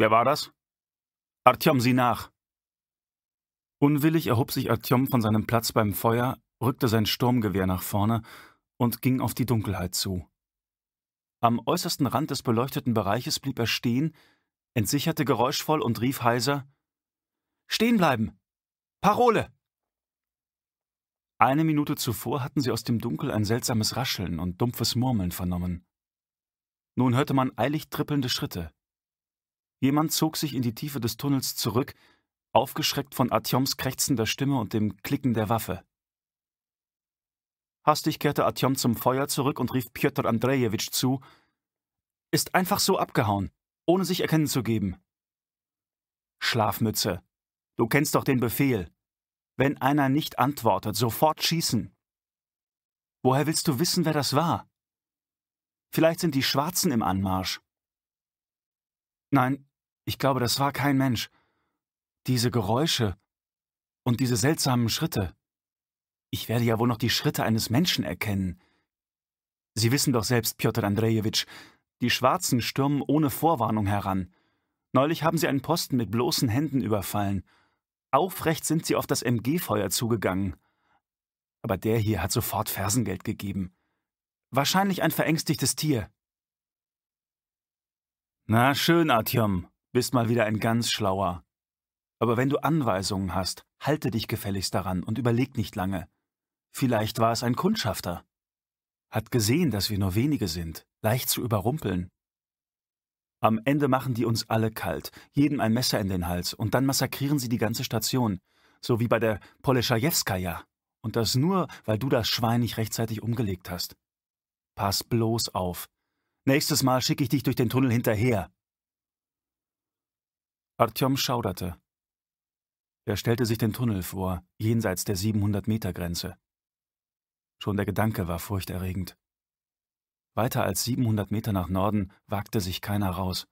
Wer war das? Artyom, sieh nach! Unwillig erhob sich Artyom von seinem Platz beim Feuer, rückte sein Sturmgewehr nach vorne und ging auf die Dunkelheit zu. Am äußersten Rand des beleuchteten Bereiches blieb er stehen, entsicherte geräuschvoll und rief heiser Stehen bleiben. Parole. Eine Minute zuvor hatten sie aus dem Dunkel ein seltsames Rascheln und dumpfes Murmeln vernommen. Nun hörte man eilig trippelnde Schritte. Jemand zog sich in die Tiefe des Tunnels zurück, aufgeschreckt von Atjoms krächzender Stimme und dem Klicken der Waffe. Hastig kehrte Atjom zum Feuer zurück und rief Pjotr Andrejewitsch zu: Ist einfach so abgehauen, ohne sich erkennen zu geben. Schlafmütze, du kennst doch den Befehl. Wenn einer nicht antwortet, sofort schießen. Woher willst du wissen, wer das war? Vielleicht sind die Schwarzen im Anmarsch. Nein, ich glaube, das war kein Mensch. Diese Geräusche und diese seltsamen Schritte. Ich werde ja wohl noch die Schritte eines Menschen erkennen. Sie wissen doch selbst, Piotr Andrejewitsch, die Schwarzen stürmen ohne Vorwarnung heran. Neulich haben sie einen Posten mit bloßen Händen überfallen. Aufrecht sind sie auf das MG-Feuer zugegangen. Aber der hier hat sofort Fersengeld gegeben. Wahrscheinlich ein verängstigtes Tier. Na schön, Artyom, bist mal wieder ein ganz schlauer. Aber wenn du Anweisungen hast, halte dich gefälligst daran und überleg nicht lange. Vielleicht war es ein Kundschafter. Hat gesehen, dass wir nur wenige sind, leicht zu überrumpeln. Am Ende machen die uns alle kalt, jedem ein Messer in den Hals, und dann massakrieren sie die ganze Station, so wie bei der Poleschajewskaja. Und das nur, weil du das Schwein nicht rechtzeitig umgelegt hast. Pass bloß auf. Nächstes Mal schicke ich dich durch den Tunnel hinterher. Artyom schauderte. Er stellte sich den Tunnel vor, jenseits der 700-Meter-Grenze. Schon der Gedanke war furchterregend. Weiter als 700 Meter nach Norden wagte sich keiner raus.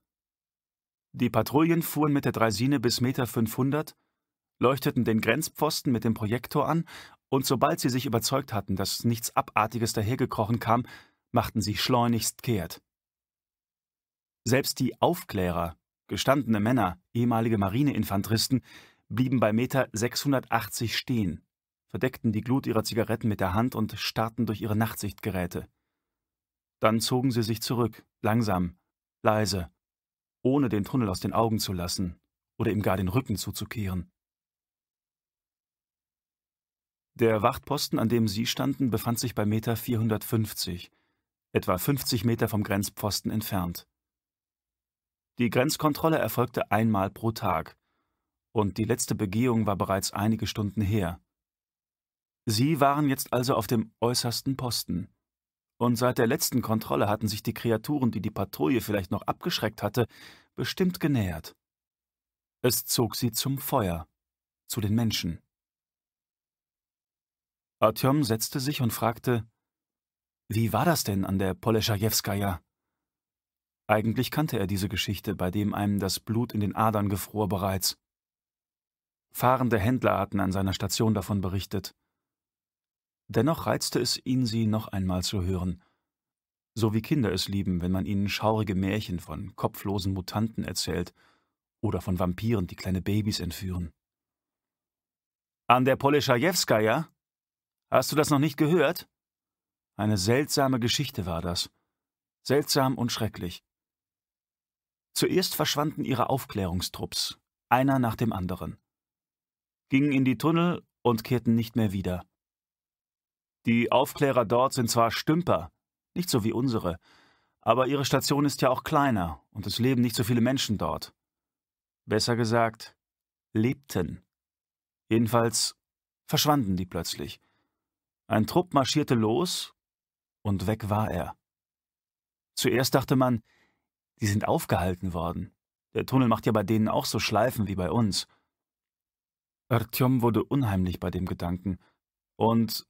Die Patrouillen fuhren mit der Dreisine bis Meter 500, leuchteten den Grenzpfosten mit dem Projektor an und sobald sie sich überzeugt hatten, dass nichts Abartiges dahergekrochen kam, machten sie schleunigst kehrt. Selbst die Aufklärer, Gestandene Männer, ehemalige Marineinfanteristen, blieben bei Meter 680 stehen, verdeckten die Glut ihrer Zigaretten mit der Hand und starrten durch ihre Nachtsichtgeräte. Dann zogen sie sich zurück, langsam, leise, ohne den Tunnel aus den Augen zu lassen oder ihm gar den Rücken zuzukehren. Der Wachtposten, an dem sie standen, befand sich bei Meter 450, etwa 50 Meter vom Grenzpfosten entfernt. Die Grenzkontrolle erfolgte einmal pro Tag, und die letzte Begehung war bereits einige Stunden her. Sie waren jetzt also auf dem äußersten Posten. Und seit der letzten Kontrolle hatten sich die Kreaturen, die die Patrouille vielleicht noch abgeschreckt hatte, bestimmt genähert. Es zog sie zum Feuer, zu den Menschen. Artyom setzte sich und fragte, wie war das denn an der Poleschajewaskaja? Eigentlich kannte er diese Geschichte, bei dem einem das Blut in den Adern gefror bereits. Fahrende Händler hatten an seiner Station davon berichtet. Dennoch reizte es ihn, sie noch einmal zu hören. So wie Kinder es lieben, wenn man ihnen schaurige Märchen von kopflosen Mutanten erzählt oder von Vampiren, die kleine Babys entführen. An der Polischajewskaja? Hast du das noch nicht gehört? Eine seltsame Geschichte war das. Seltsam und schrecklich. Zuerst verschwanden ihre Aufklärungstrupps, einer nach dem anderen, gingen in die Tunnel und kehrten nicht mehr wieder. Die Aufklärer dort sind zwar Stümper, nicht so wie unsere, aber ihre Station ist ja auch kleiner und es leben nicht so viele Menschen dort. Besser gesagt, lebten. Jedenfalls verschwanden die plötzlich. Ein Trupp marschierte los und weg war er. Zuerst dachte man, die sind aufgehalten worden. Der Tunnel macht ja bei denen auch so Schleifen wie bei uns. Artyom wurde unheimlich bei dem Gedanken. Und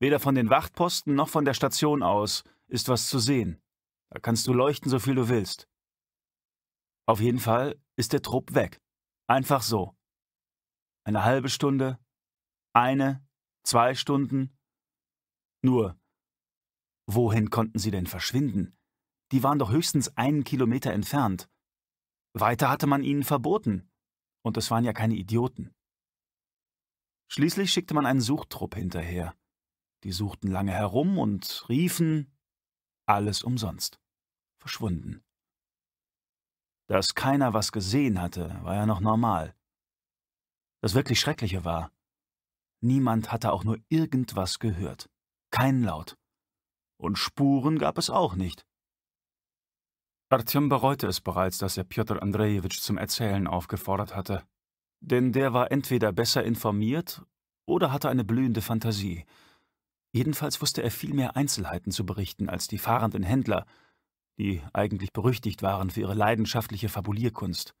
weder von den Wachtposten noch von der Station aus ist was zu sehen. Da kannst du leuchten, so viel du willst. Auf jeden Fall ist der Trupp weg. Einfach so. Eine halbe Stunde, eine, zwei Stunden. Nur, wohin konnten sie denn verschwinden? Die waren doch höchstens einen Kilometer entfernt. Weiter hatte man ihnen verboten. Und es waren ja keine Idioten. Schließlich schickte man einen Suchtrupp hinterher. Die suchten lange herum und riefen alles umsonst. Verschwunden. Dass keiner was gesehen hatte, war ja noch normal. Das wirklich Schreckliche war, niemand hatte auch nur irgendwas gehört. Kein Laut. Und Spuren gab es auch nicht. Artyom bereute es bereits, dass er Pjotr Andrejewitsch zum Erzählen aufgefordert hatte. Denn der war entweder besser informiert oder hatte eine blühende Fantasie. Jedenfalls wusste er viel mehr Einzelheiten zu berichten als die fahrenden Händler, die eigentlich berüchtigt waren für ihre leidenschaftliche Fabulierkunst.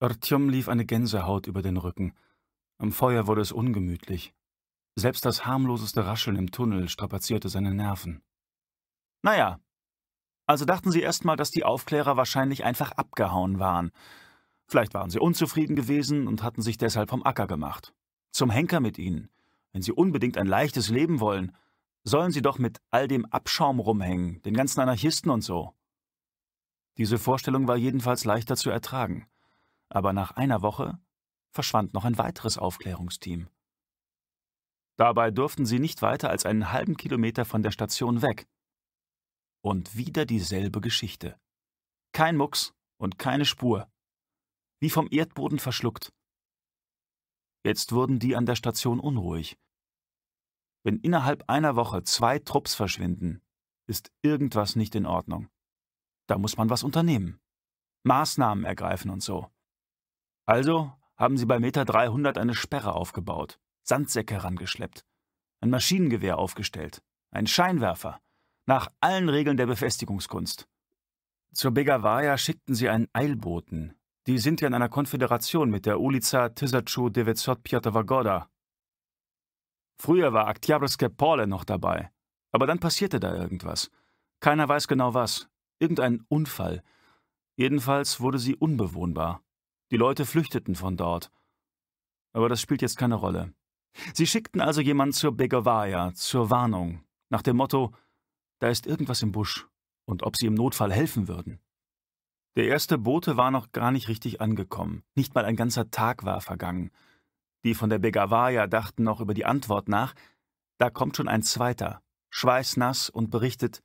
Artyom lief eine Gänsehaut über den Rücken. Am Feuer wurde es ungemütlich. Selbst das harmloseste Rascheln im Tunnel strapazierte seine Nerven. Naja, also dachten sie erstmal, dass die Aufklärer wahrscheinlich einfach abgehauen waren. Vielleicht waren sie unzufrieden gewesen und hatten sich deshalb vom Acker gemacht. Zum Henker mit ihnen. Wenn sie unbedingt ein leichtes Leben wollen, sollen sie doch mit all dem Abschaum rumhängen, den ganzen Anarchisten und so. Diese Vorstellung war jedenfalls leichter zu ertragen. Aber nach einer Woche verschwand noch ein weiteres Aufklärungsteam. Dabei durften sie nicht weiter als einen halben Kilometer von der Station weg. Und wieder dieselbe Geschichte. Kein Mucks und keine Spur. Wie vom Erdboden verschluckt. Jetzt wurden die an der Station unruhig. Wenn innerhalb einer Woche zwei Trupps verschwinden, ist irgendwas nicht in Ordnung. Da muss man was unternehmen. Maßnahmen ergreifen und so. Also haben sie bei Meter 300 eine Sperre aufgebaut, Sandsäcke herangeschleppt, ein Maschinengewehr aufgestellt, einen Scheinwerfer, nach allen Regeln der Befestigungskunst. Zur Begawaya schickten sie einen Eilboten. Die sind ja in einer Konföderation mit der Ulica Tysachu Devetsot Piotrwagoda. Früher war Aktiabrske Pole noch dabei. Aber dann passierte da irgendwas. Keiner weiß genau was. Irgendein Unfall. Jedenfalls wurde sie unbewohnbar. Die Leute flüchteten von dort. Aber das spielt jetzt keine Rolle. Sie schickten also jemanden zur Begawaya, zur Warnung, nach dem Motto, da ist irgendwas im Busch und ob sie im Notfall helfen würden. Der erste Bote war noch gar nicht richtig angekommen. Nicht mal ein ganzer Tag war vergangen. Die von der Begawaya dachten noch über die Antwort nach. Da kommt schon ein zweiter, schweißnass und berichtet,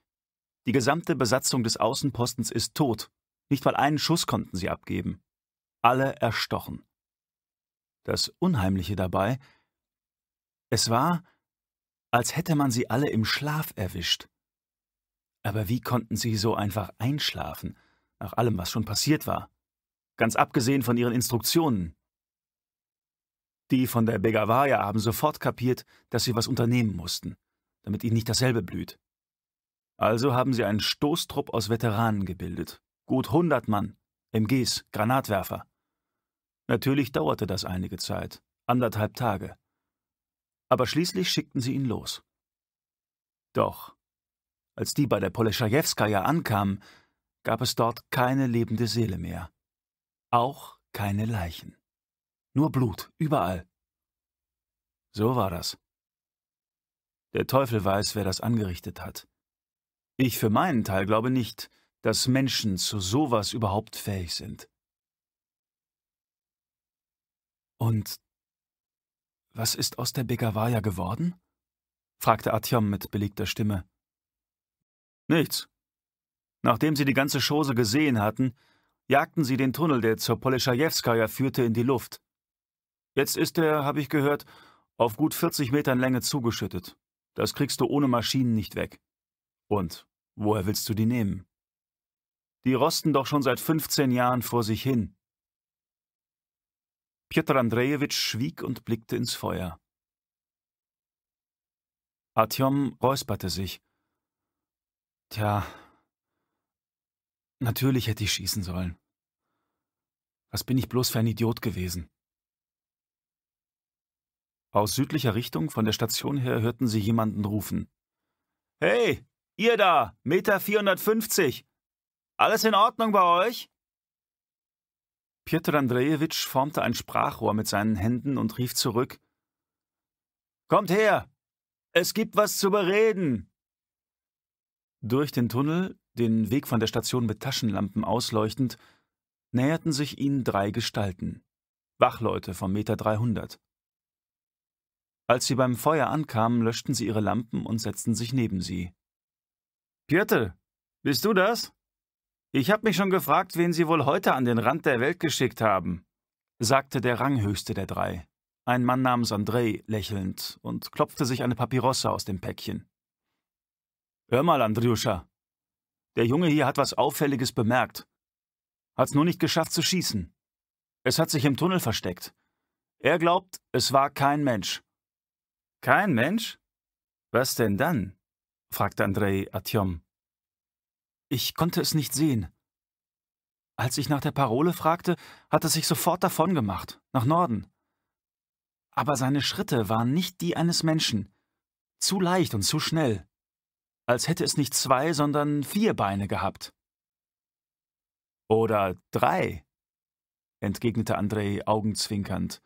die gesamte Besatzung des Außenpostens ist tot. Nicht mal einen Schuss konnten sie abgeben. Alle erstochen. Das Unheimliche dabei, es war, als hätte man sie alle im Schlaf erwischt. Aber wie konnten Sie so einfach einschlafen, nach allem, was schon passiert war? Ganz abgesehen von Ihren Instruktionen. Die von der Begavaya haben sofort kapiert, dass sie was unternehmen mussten, damit ihnen nicht dasselbe blüht. Also haben sie einen Stoßtrupp aus Veteranen gebildet. Gut 100 Mann, MGs, Granatwerfer. Natürlich dauerte das einige Zeit, anderthalb Tage. Aber schließlich schickten sie ihn los. Doch als die bei der Poleschajewskaja ankamen, gab es dort keine lebende Seele mehr. Auch keine Leichen. Nur Blut, überall. So war das. Der Teufel weiß, wer das angerichtet hat. Ich für meinen Teil glaube nicht, dass Menschen zu sowas überhaupt fähig sind. Und was ist aus der Begawaja geworden? fragte Atjom mit belegter Stimme. Nichts. Nachdem sie die ganze Chose gesehen hatten, jagten sie den Tunnel, der zur Polischajewskaja führte, in die Luft. Jetzt ist er, habe ich gehört, auf gut 40 Metern Länge zugeschüttet. Das kriegst du ohne Maschinen nicht weg. Und woher willst du die nehmen? Die rosten doch schon seit 15 Jahren vor sich hin. Piotr Andrejewitsch schwieg und blickte ins Feuer. Artyom räusperte sich. Tja, natürlich hätte ich schießen sollen. Was bin ich bloß für ein Idiot gewesen? Aus südlicher Richtung von der Station her hörten sie jemanden rufen. Hey, ihr da, Meter 450. Alles in Ordnung bei euch? Pieter Andrejewitsch formte ein Sprachrohr mit seinen Händen und rief zurück. Kommt her! Es gibt was zu bereden! Durch den Tunnel, den Weg von der Station mit Taschenlampen ausleuchtend, näherten sich ihnen drei Gestalten, Wachleute vom Meter 300. Als sie beim Feuer ankamen, löschten sie ihre Lampen und setzten sich neben sie. Piotr, bist du das? Ich habe mich schon gefragt, wen sie wohl heute an den Rand der Welt geschickt haben, sagte der Ranghöchste der drei. Ein Mann namens Andrei lächelnd und klopfte sich eine Papyrosse aus dem Päckchen. Hör mal, Andriuscha. Der Junge hier hat was Auffälliges bemerkt. Hat's nur nicht geschafft zu schießen. Es hat sich im Tunnel versteckt. Er glaubt, es war kein Mensch. Kein Mensch? Was denn dann? fragte Andrei Atjom. Ich konnte es nicht sehen. Als ich nach der Parole fragte, hat er sich sofort davongemacht, nach Norden. Aber seine Schritte waren nicht die eines Menschen. Zu leicht und zu schnell als hätte es nicht zwei, sondern vier Beine gehabt. Oder drei, entgegnete Andrei augenzwinkernd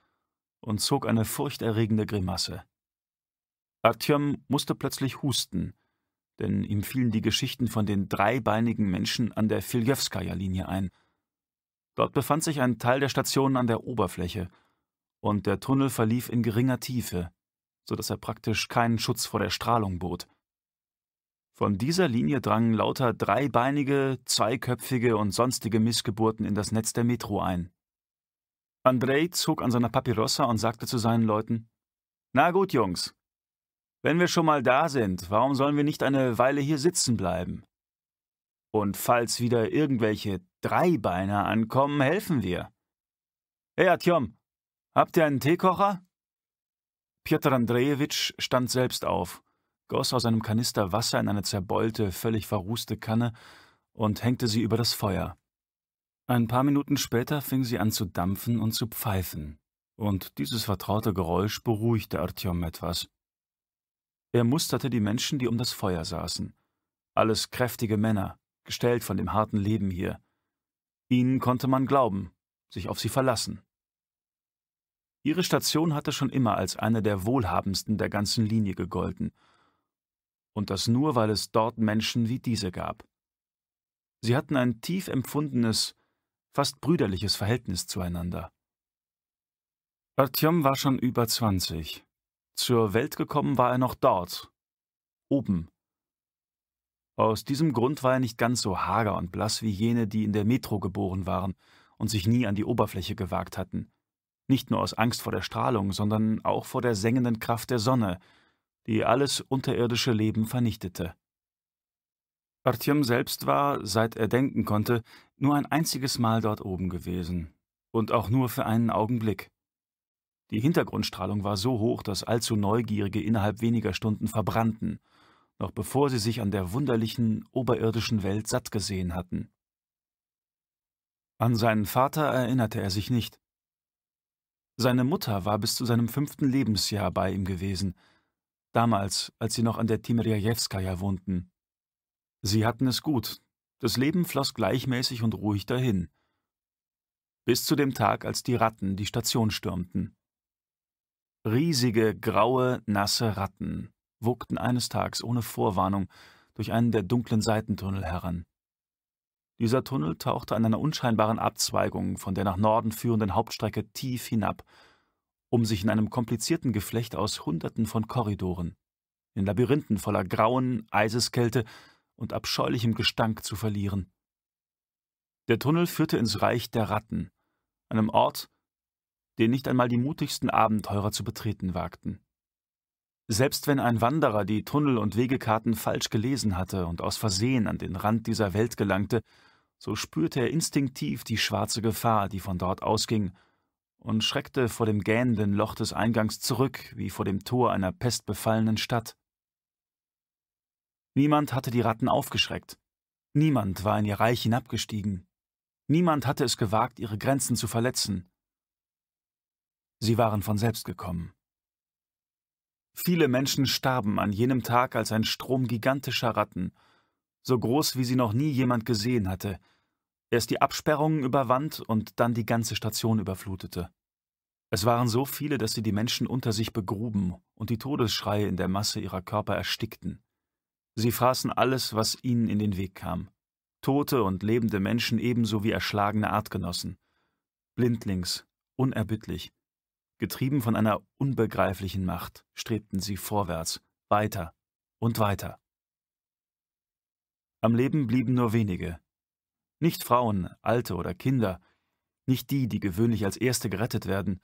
und zog eine furchterregende Grimasse. Artyom musste plötzlich husten, denn ihm fielen die Geschichten von den dreibeinigen Menschen an der Filjewskaja-Linie ein. Dort befand sich ein Teil der Station an der Oberfläche, und der Tunnel verlief in geringer Tiefe, so dass er praktisch keinen Schutz vor der Strahlung bot. Von dieser Linie drangen lauter dreibeinige, zweiköpfige und sonstige Missgeburten in das Netz der Metro ein. Andrei zog an seiner Papyrossa und sagte zu seinen Leuten, »Na gut, Jungs, wenn wir schon mal da sind, warum sollen wir nicht eine Weile hier sitzen bleiben? Und falls wieder irgendwelche Dreibeiner ankommen, helfen wir. Hey, Atjom, habt ihr einen Teekocher?« Piotr Andrejewitsch stand selbst auf goss aus einem Kanister Wasser in eine zerbeulte, völlig verrußte Kanne und hängte sie über das Feuer. Ein paar Minuten später fing sie an zu dampfen und zu pfeifen, und dieses vertraute Geräusch beruhigte Artyom etwas. Er musterte die Menschen, die um das Feuer saßen. Alles kräftige Männer, gestellt von dem harten Leben hier. Ihnen konnte man glauben, sich auf sie verlassen. Ihre Station hatte schon immer als eine der wohlhabendsten der ganzen Linie gegolten – und das nur, weil es dort Menschen wie diese gab. Sie hatten ein tief empfundenes, fast brüderliches Verhältnis zueinander. Artyom war schon über zwanzig. Zur Welt gekommen war er noch dort, oben. Aus diesem Grund war er nicht ganz so hager und blass wie jene, die in der Metro geboren waren und sich nie an die Oberfläche gewagt hatten. Nicht nur aus Angst vor der Strahlung, sondern auch vor der sengenden Kraft der Sonne, die alles unterirdische Leben vernichtete. Artyom selbst war, seit er denken konnte, nur ein einziges Mal dort oben gewesen. Und auch nur für einen Augenblick. Die Hintergrundstrahlung war so hoch, dass allzu Neugierige innerhalb weniger Stunden verbrannten, noch bevor sie sich an der wunderlichen oberirdischen Welt satt gesehen hatten. An seinen Vater erinnerte er sich nicht. Seine Mutter war bis zu seinem fünften Lebensjahr bei ihm gewesen – damals, als sie noch an der Timirjajewskaja wohnten. Sie hatten es gut, das Leben floss gleichmäßig und ruhig dahin. Bis zu dem Tag, als die Ratten die Station stürmten. Riesige, graue, nasse Ratten wogten eines Tages ohne Vorwarnung durch einen der dunklen Seitentunnel heran. Dieser Tunnel tauchte an einer unscheinbaren Abzweigung von der nach Norden führenden Hauptstrecke tief hinab um sich in einem komplizierten Geflecht aus Hunderten von Korridoren, in Labyrinthen voller Grauen, Eiseskälte und abscheulichem Gestank zu verlieren. Der Tunnel führte ins Reich der Ratten, einem Ort, den nicht einmal die mutigsten Abenteurer zu betreten wagten. Selbst wenn ein Wanderer die Tunnel- und Wegekarten falsch gelesen hatte und aus Versehen an den Rand dieser Welt gelangte, so spürte er instinktiv die schwarze Gefahr, die von dort ausging und schreckte vor dem gähnenden Loch des Eingangs zurück, wie vor dem Tor einer pestbefallenen Stadt. Niemand hatte die Ratten aufgeschreckt. Niemand war in ihr Reich hinabgestiegen. Niemand hatte es gewagt, ihre Grenzen zu verletzen. Sie waren von selbst gekommen. Viele Menschen starben an jenem Tag als ein Strom gigantischer Ratten, so groß, wie sie noch nie jemand gesehen hatte, erst die Absperrungen überwand und dann die ganze Station überflutete. Es waren so viele, dass sie die Menschen unter sich begruben und die Todesschreie in der Masse ihrer Körper erstickten. Sie fraßen alles, was ihnen in den Weg kam. Tote und lebende Menschen ebenso wie erschlagene Artgenossen. Blindlings, unerbittlich, getrieben von einer unbegreiflichen Macht, strebten sie vorwärts, weiter und weiter. Am Leben blieben nur wenige. Nicht Frauen, Alte oder Kinder, nicht die, die gewöhnlich als Erste gerettet werden,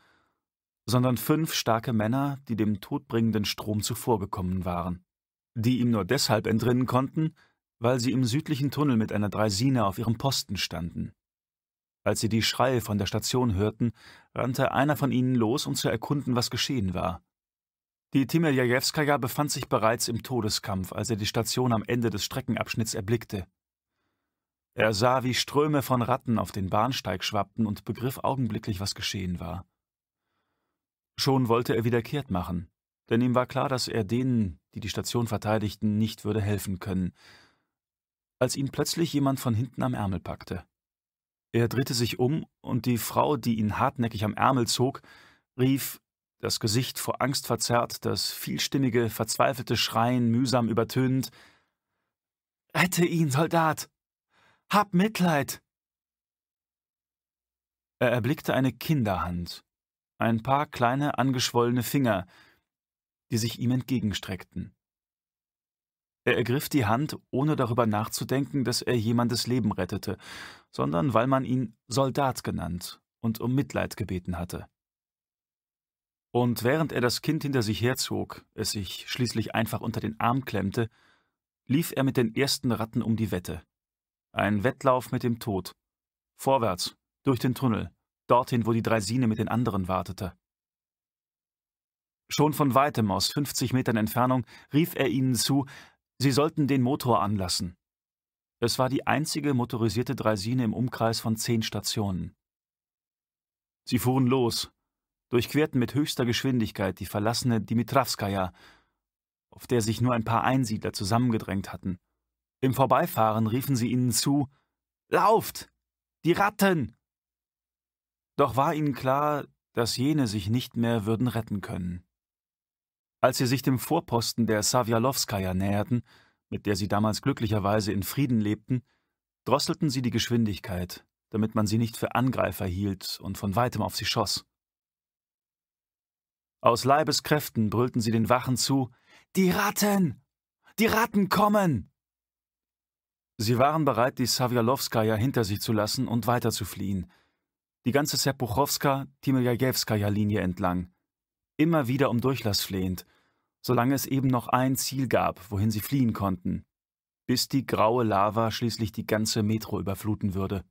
sondern fünf starke Männer, die dem todbringenden Strom zuvorgekommen waren, die ihm nur deshalb entrinnen konnten, weil sie im südlichen Tunnel mit einer Dreisine auf ihrem Posten standen. Als sie die Schreie von der Station hörten, rannte einer von ihnen los, um zu erkunden, was geschehen war. Die Timeljajewskaja befand sich bereits im Todeskampf, als er die Station am Ende des Streckenabschnitts erblickte. Er sah, wie Ströme von Ratten auf den Bahnsteig schwappten und begriff augenblicklich, was geschehen war. Schon wollte er wieder kehrt machen, denn ihm war klar, dass er denen, die die Station verteidigten, nicht würde helfen können, als ihn plötzlich jemand von hinten am Ärmel packte. Er drehte sich um, und die Frau, die ihn hartnäckig am Ärmel zog, rief, das Gesicht vor Angst verzerrt, das vielstimmige, verzweifelte Schreien mühsam übertönend, Rette ihn, Soldat! Hab Mitleid! Er erblickte eine Kinderhand, ein paar kleine angeschwollene Finger, die sich ihm entgegenstreckten. Er ergriff die Hand, ohne darüber nachzudenken, dass er jemandes Leben rettete, sondern weil man ihn Soldat genannt und um Mitleid gebeten hatte. Und während er das Kind hinter sich herzog, es sich schließlich einfach unter den Arm klemmte, lief er mit den ersten Ratten um die Wette. Ein Wettlauf mit dem Tod. Vorwärts, durch den Tunnel, dorthin, wo die Dreisine mit den anderen wartete. Schon von weitem, aus 50 Metern Entfernung, rief er ihnen zu, sie sollten den Motor anlassen. Es war die einzige motorisierte Dreisine im Umkreis von zehn Stationen. Sie fuhren los, durchquerten mit höchster Geschwindigkeit die verlassene Dimitravskaja, auf der sich nur ein paar Einsiedler zusammengedrängt hatten. Im Vorbeifahren riefen sie ihnen zu: Lauft! Die Ratten! Doch war ihnen klar, dass jene sich nicht mehr würden retten können. Als sie sich dem Vorposten der Savialowskaja näherten, mit der sie damals glücklicherweise in Frieden lebten, drosselten sie die Geschwindigkeit, damit man sie nicht für Angreifer hielt und von weitem auf sie schoss. Aus Leibeskräften brüllten sie den Wachen zu Die Ratten. Die Ratten kommen. Sie waren bereit, die Savialowskaja hinter sich zu lassen und weiterzufliehen, die ganze Serpuchowska-Timojajewskaja-Linie entlang, immer wieder um Durchlass flehend, solange es eben noch ein Ziel gab, wohin sie fliehen konnten, bis die graue Lava schließlich die ganze Metro überfluten würde.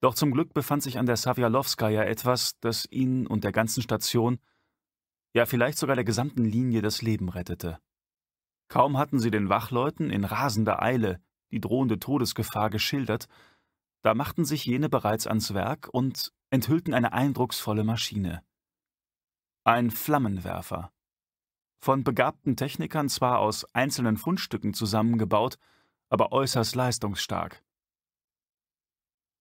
Doch zum Glück befand sich an der Savialowskaja etwas, das ihnen und der ganzen Station, ja vielleicht sogar der gesamten Linie das Leben rettete. Kaum hatten sie den Wachleuten in rasender Eile die drohende Todesgefahr geschildert, da machten sich jene bereits ans Werk und enthüllten eine eindrucksvolle Maschine. Ein Flammenwerfer. Von begabten Technikern zwar aus einzelnen Fundstücken zusammengebaut, aber äußerst leistungsstark.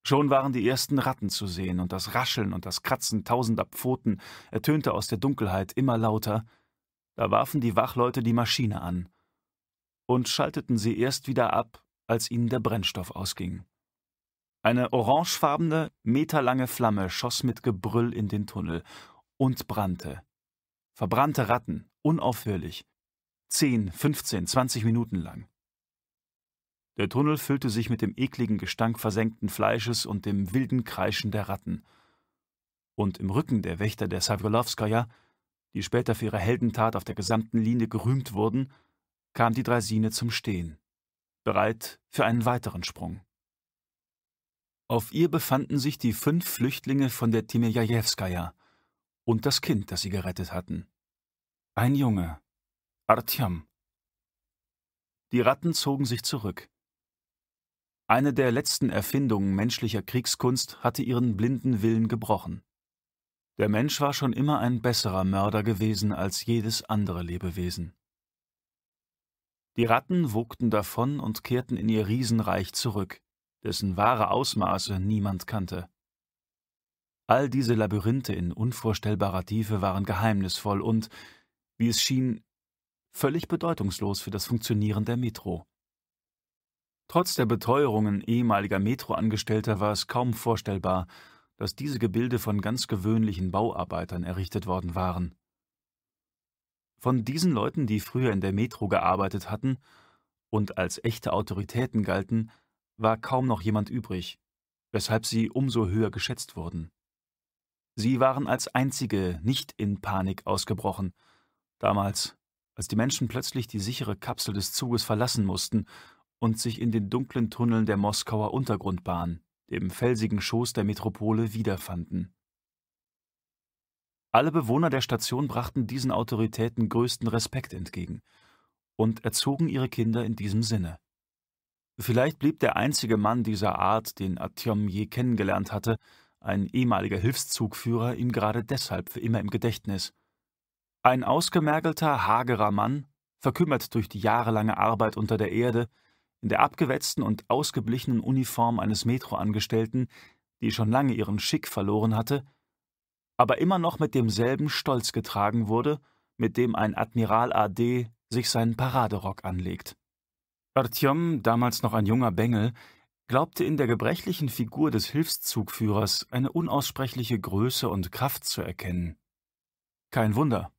Schon waren die ersten Ratten zu sehen, und das Rascheln und das Kratzen tausender Pfoten ertönte aus der Dunkelheit immer lauter, da warfen die Wachleute die Maschine an und schalteten sie erst wieder ab, als ihnen der Brennstoff ausging. Eine orangefarbene, meterlange Flamme schoss mit Gebrüll in den Tunnel und brannte. Verbrannte Ratten, unaufhörlich. Zehn, fünfzehn, zwanzig Minuten lang. Der Tunnel füllte sich mit dem ekligen Gestank versenkten Fleisches und dem wilden Kreischen der Ratten. Und im Rücken der Wächter der Sawrolowskaja, die später für ihre Heldentat auf der gesamten Linie gerühmt wurden, kam die Draisine zum Stehen, bereit für einen weiteren Sprung. Auf ihr befanden sich die fünf Flüchtlinge von der Timejajewskaja und das Kind, das sie gerettet hatten. Ein Junge, Artyom. Die Ratten zogen sich zurück. Eine der letzten Erfindungen menschlicher Kriegskunst hatte ihren blinden Willen gebrochen. Der Mensch war schon immer ein besserer Mörder gewesen als jedes andere Lebewesen. Die Ratten wogten davon und kehrten in ihr Riesenreich zurück dessen wahre Ausmaße niemand kannte. All diese Labyrinthe in unvorstellbarer Tiefe waren geheimnisvoll und, wie es schien, völlig bedeutungslos für das Funktionieren der Metro. Trotz der Beteuerungen ehemaliger Metroangestellter war es kaum vorstellbar, dass diese Gebilde von ganz gewöhnlichen Bauarbeitern errichtet worden waren. Von diesen Leuten, die früher in der Metro gearbeitet hatten und als echte Autoritäten galten, war kaum noch jemand übrig, weshalb sie umso höher geschätzt wurden. Sie waren als einzige nicht in Panik ausgebrochen, damals, als die Menschen plötzlich die sichere Kapsel des Zuges verlassen mussten und sich in den dunklen Tunneln der Moskauer Untergrundbahn, dem felsigen Schoß der Metropole, wiederfanden. Alle Bewohner der Station brachten diesen Autoritäten größten Respekt entgegen und erzogen ihre Kinder in diesem Sinne. Vielleicht blieb der einzige Mann dieser Art, den Artyom je kennengelernt hatte, ein ehemaliger Hilfszugführer, ihm gerade deshalb für immer im Gedächtnis. Ein ausgemergelter, hagerer Mann, verkümmert durch die jahrelange Arbeit unter der Erde, in der abgewetzten und ausgeblichenen Uniform eines Metroangestellten, die schon lange ihren Schick verloren hatte, aber immer noch mit demselben Stolz getragen wurde, mit dem ein Admiral AD sich seinen Paraderock anlegt. Artyom, damals noch ein junger Bengel, glaubte in der gebrechlichen Figur des Hilfszugführers eine unaussprechliche Größe und Kraft zu erkennen. Kein Wunder.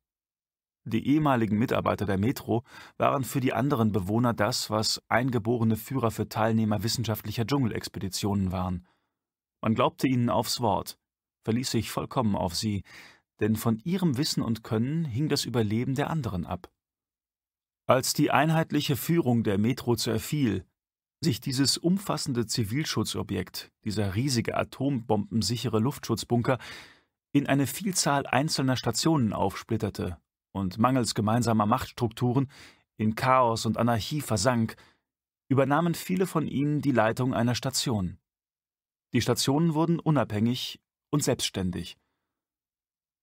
Die ehemaligen Mitarbeiter der Metro waren für die anderen Bewohner das, was eingeborene Führer für Teilnehmer wissenschaftlicher Dschungelexpeditionen waren. Man glaubte ihnen aufs Wort, verließ sich vollkommen auf sie, denn von ihrem Wissen und Können hing das Überleben der anderen ab. Als die einheitliche Führung der Metro zerfiel, sich dieses umfassende Zivilschutzobjekt, dieser riesige atombombensichere Luftschutzbunker, in eine Vielzahl einzelner Stationen aufsplitterte und mangels gemeinsamer Machtstrukturen in Chaos und Anarchie versank, übernahmen viele von ihnen die Leitung einer Station. Die Stationen wurden unabhängig und selbstständig.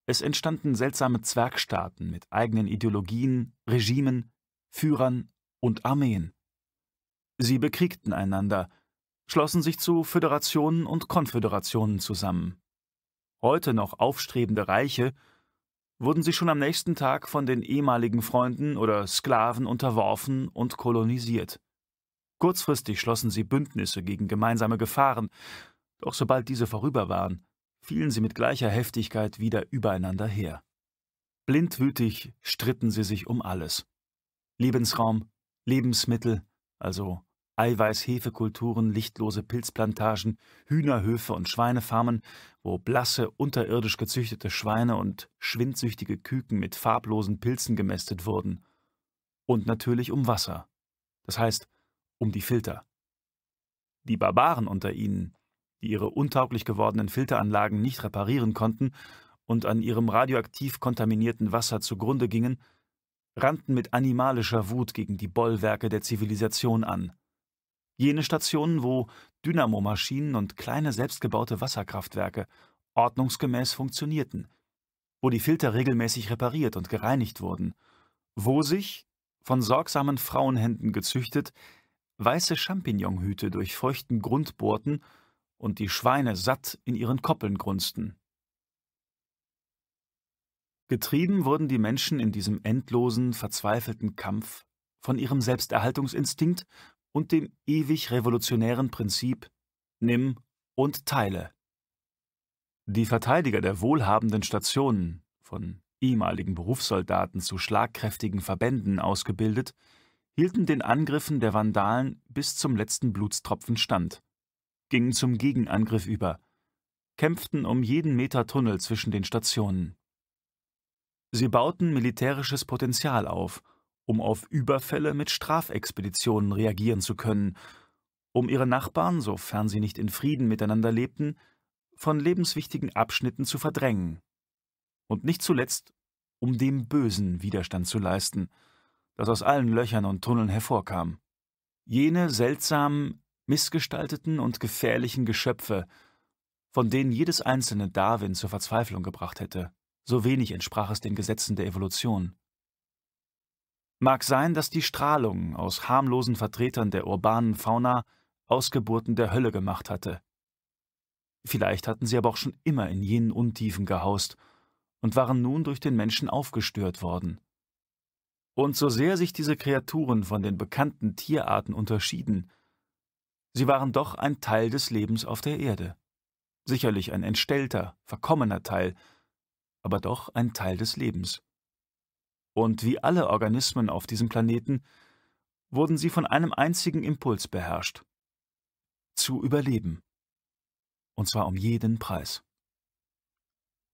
Es entstanden seltsame Zwergstaaten mit eigenen Ideologien, Regimen, Führern und Armeen. Sie bekriegten einander, schlossen sich zu Föderationen und Konföderationen zusammen. Heute noch aufstrebende Reiche wurden sie schon am nächsten Tag von den ehemaligen Freunden oder Sklaven unterworfen und kolonisiert. Kurzfristig schlossen sie Bündnisse gegen gemeinsame Gefahren, doch sobald diese vorüber waren, fielen sie mit gleicher Heftigkeit wieder übereinander her. Blindwütig stritten sie sich um alles. Lebensraum, Lebensmittel, also Eiweiß, Hefekulturen, lichtlose Pilzplantagen, Hühnerhöfe und Schweinefarmen, wo blasse, unterirdisch gezüchtete Schweine und schwindsüchtige Küken mit farblosen Pilzen gemästet wurden. Und natürlich um Wasser. Das heißt, um die Filter. Die Barbaren unter ihnen, die ihre untauglich gewordenen Filteranlagen nicht reparieren konnten und an ihrem radioaktiv kontaminierten Wasser zugrunde gingen, rannten mit animalischer Wut gegen die Bollwerke der Zivilisation an. Jene Stationen, wo Dynamomaschinen und kleine selbstgebaute Wasserkraftwerke ordnungsgemäß funktionierten, wo die Filter regelmäßig repariert und gereinigt wurden, wo sich, von sorgsamen Frauenhänden gezüchtet, weiße Champignonhüte durch feuchten Grund bohrten und die Schweine satt in ihren Koppeln grunzten. Getrieben wurden die Menschen in diesem endlosen, verzweifelten Kampf von ihrem Selbsterhaltungsinstinkt und dem ewig revolutionären Prinzip Nimm und Teile. Die Verteidiger der wohlhabenden Stationen, von ehemaligen Berufssoldaten zu schlagkräftigen Verbänden ausgebildet, hielten den Angriffen der Vandalen bis zum letzten Blutstropfen stand, gingen zum Gegenangriff über, kämpften um jeden Meter Tunnel zwischen den Stationen. Sie bauten militärisches Potenzial auf, um auf Überfälle mit Strafexpeditionen reagieren zu können, um ihre Nachbarn, sofern sie nicht in Frieden miteinander lebten, von lebenswichtigen Abschnitten zu verdrängen. Und nicht zuletzt, um dem Bösen Widerstand zu leisten, das aus allen Löchern und Tunneln hervorkam. Jene seltsamen, missgestalteten und gefährlichen Geschöpfe, von denen jedes einzelne Darwin zur Verzweiflung gebracht hätte so wenig entsprach es den Gesetzen der Evolution. Mag sein, dass die Strahlung aus harmlosen Vertretern der urbanen Fauna Ausgeburten der Hölle gemacht hatte. Vielleicht hatten sie aber auch schon immer in jenen Untiefen gehaust und waren nun durch den Menschen aufgestört worden. Und so sehr sich diese Kreaturen von den bekannten Tierarten unterschieden, sie waren doch ein Teil des Lebens auf der Erde. Sicherlich ein entstellter, verkommener Teil, aber doch ein Teil des Lebens. Und wie alle Organismen auf diesem Planeten wurden sie von einem einzigen Impuls beherrscht. Zu überleben. Und zwar um jeden Preis.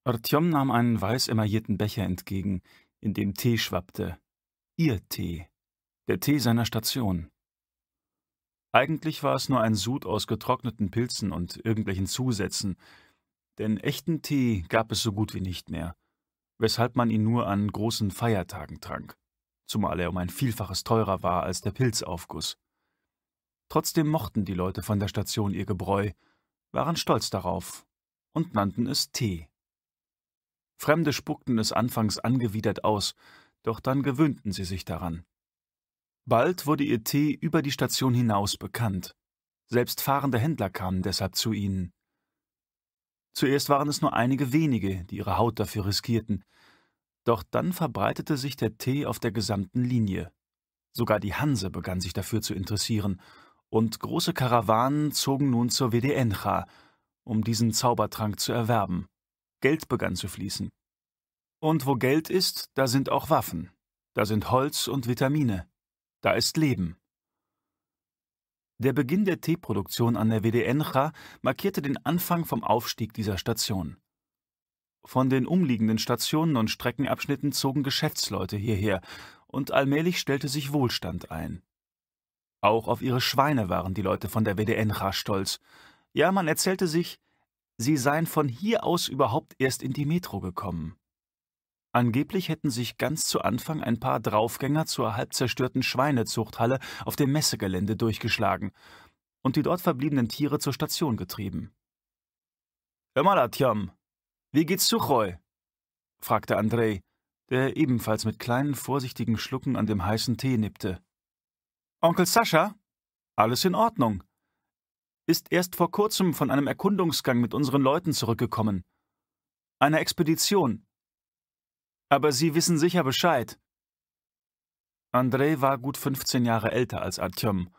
Artyom nahm einen weiß emaillierten Becher entgegen, in dem Tee schwappte. Ihr Tee. Der Tee seiner Station. Eigentlich war es nur ein Sud aus getrockneten Pilzen und irgendwelchen Zusätzen, denn echten Tee gab es so gut wie nicht mehr, weshalb man ihn nur an großen Feiertagen trank, zumal er um ein Vielfaches teurer war als der Pilzaufguss. Trotzdem mochten die Leute von der Station ihr Gebräu, waren stolz darauf und nannten es Tee. Fremde spuckten es anfangs angewidert aus, doch dann gewöhnten sie sich daran. Bald wurde ihr Tee über die Station hinaus bekannt. Selbst fahrende Händler kamen deshalb zu ihnen. Zuerst waren es nur einige wenige, die ihre Haut dafür riskierten. Doch dann verbreitete sich der Tee auf der gesamten Linie. Sogar die Hanse begann sich dafür zu interessieren, und große Karawanen zogen nun zur Wedencha, um diesen Zaubertrank zu erwerben. Geld begann zu fließen. Und wo Geld ist, da sind auch Waffen, da sind Holz und Vitamine, da ist Leben. Der Beginn der Teeproduktion an der Wedeencha markierte den Anfang vom Aufstieg dieser Station. Von den umliegenden Stationen und Streckenabschnitten zogen Geschäftsleute hierher, und allmählich stellte sich Wohlstand ein. Auch auf ihre Schweine waren die Leute von der Wedeencha stolz. Ja, man erzählte sich, sie seien von hier aus überhaupt erst in die Metro gekommen. Angeblich hätten sich ganz zu Anfang ein paar Draufgänger zur halb zerstörten Schweinezuchthalle auf dem Messegelände durchgeschlagen und die dort verbliebenen Tiere zur Station getrieben. Hör mal, Atjam, wie geht's zu Suchoi? fragte Andrei, der ebenfalls mit kleinen, vorsichtigen Schlucken an dem heißen Tee nippte. Onkel Sascha? Alles in Ordnung. Ist erst vor kurzem von einem Erkundungsgang mit unseren Leuten zurückgekommen. Einer Expedition, aber Sie wissen sicher Bescheid. Andrei war gut 15 Jahre älter als Artyom.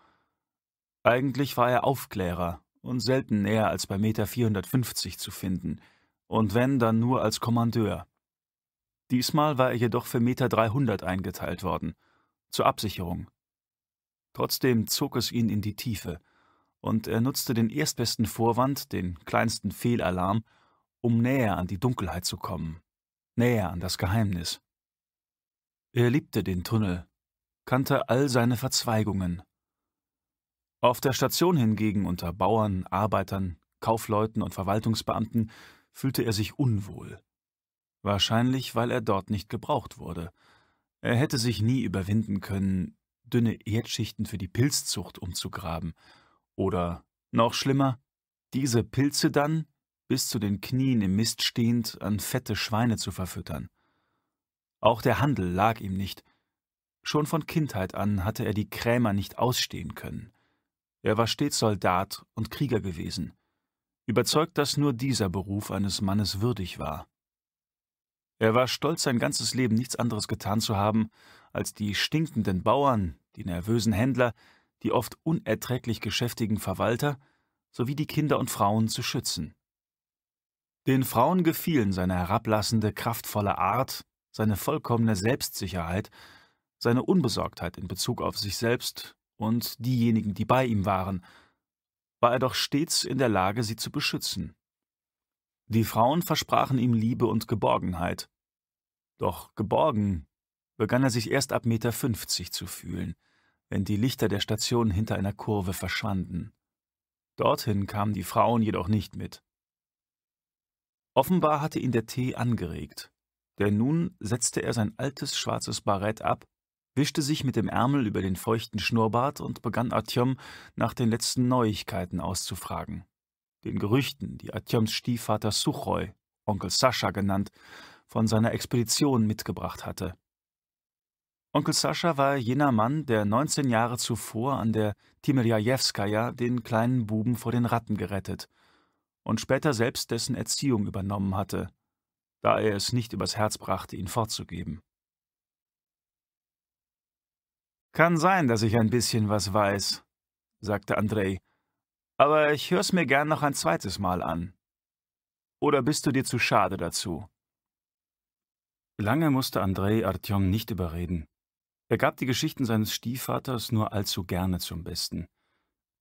Eigentlich war er Aufklärer und selten näher als bei Meter 450 zu finden, und wenn, dann nur als Kommandeur. Diesmal war er jedoch für Meter 300 eingeteilt worden, zur Absicherung. Trotzdem zog es ihn in die Tiefe, und er nutzte den erstbesten Vorwand, den kleinsten Fehlalarm, um näher an die Dunkelheit zu kommen näher an das Geheimnis. Er liebte den Tunnel, kannte all seine Verzweigungen. Auf der Station hingegen unter Bauern, Arbeitern, Kaufleuten und Verwaltungsbeamten fühlte er sich unwohl. Wahrscheinlich, weil er dort nicht gebraucht wurde. Er hätte sich nie überwinden können, dünne Erdschichten für die Pilzzucht umzugraben. Oder, noch schlimmer, diese Pilze dann bis zu den Knien im Mist stehend, an fette Schweine zu verfüttern. Auch der Handel lag ihm nicht. Schon von Kindheit an hatte er die Krämer nicht ausstehen können. Er war stets Soldat und Krieger gewesen, überzeugt, dass nur dieser Beruf eines Mannes würdig war. Er war stolz, sein ganzes Leben nichts anderes getan zu haben, als die stinkenden Bauern, die nervösen Händler, die oft unerträglich geschäftigen Verwalter sowie die Kinder und Frauen zu schützen. Den Frauen gefielen seine herablassende, kraftvolle Art, seine vollkommene Selbstsicherheit, seine Unbesorgtheit in Bezug auf sich selbst und diejenigen, die bei ihm waren, war er doch stets in der Lage, sie zu beschützen. Die Frauen versprachen ihm Liebe und Geborgenheit. Doch geborgen begann er sich erst ab Meter fünfzig zu fühlen, wenn die Lichter der Station hinter einer Kurve verschwanden. Dorthin kamen die Frauen jedoch nicht mit. Offenbar hatte ihn der Tee angeregt, denn nun setzte er sein altes schwarzes Barett ab, wischte sich mit dem Ärmel über den feuchten Schnurrbart und begann Atjom nach den letzten Neuigkeiten auszufragen. Den Gerüchten, die Atjoms Stiefvater Suchoi, Onkel Sascha genannt, von seiner Expedition mitgebracht hatte. Onkel Sascha war jener Mann, der 19 Jahre zuvor an der Timirjajewskaja den kleinen Buben vor den Ratten gerettet und später selbst dessen Erziehung übernommen hatte, da er es nicht übers Herz brachte, ihn fortzugeben. Kann sein, dass ich ein bisschen was weiß, sagte Andrei, aber ich hör's mir gern noch ein zweites Mal an. Oder bist du dir zu schade dazu? Lange musste Andrei Artyom nicht überreden. Er gab die Geschichten seines Stiefvaters nur allzu gerne zum Besten.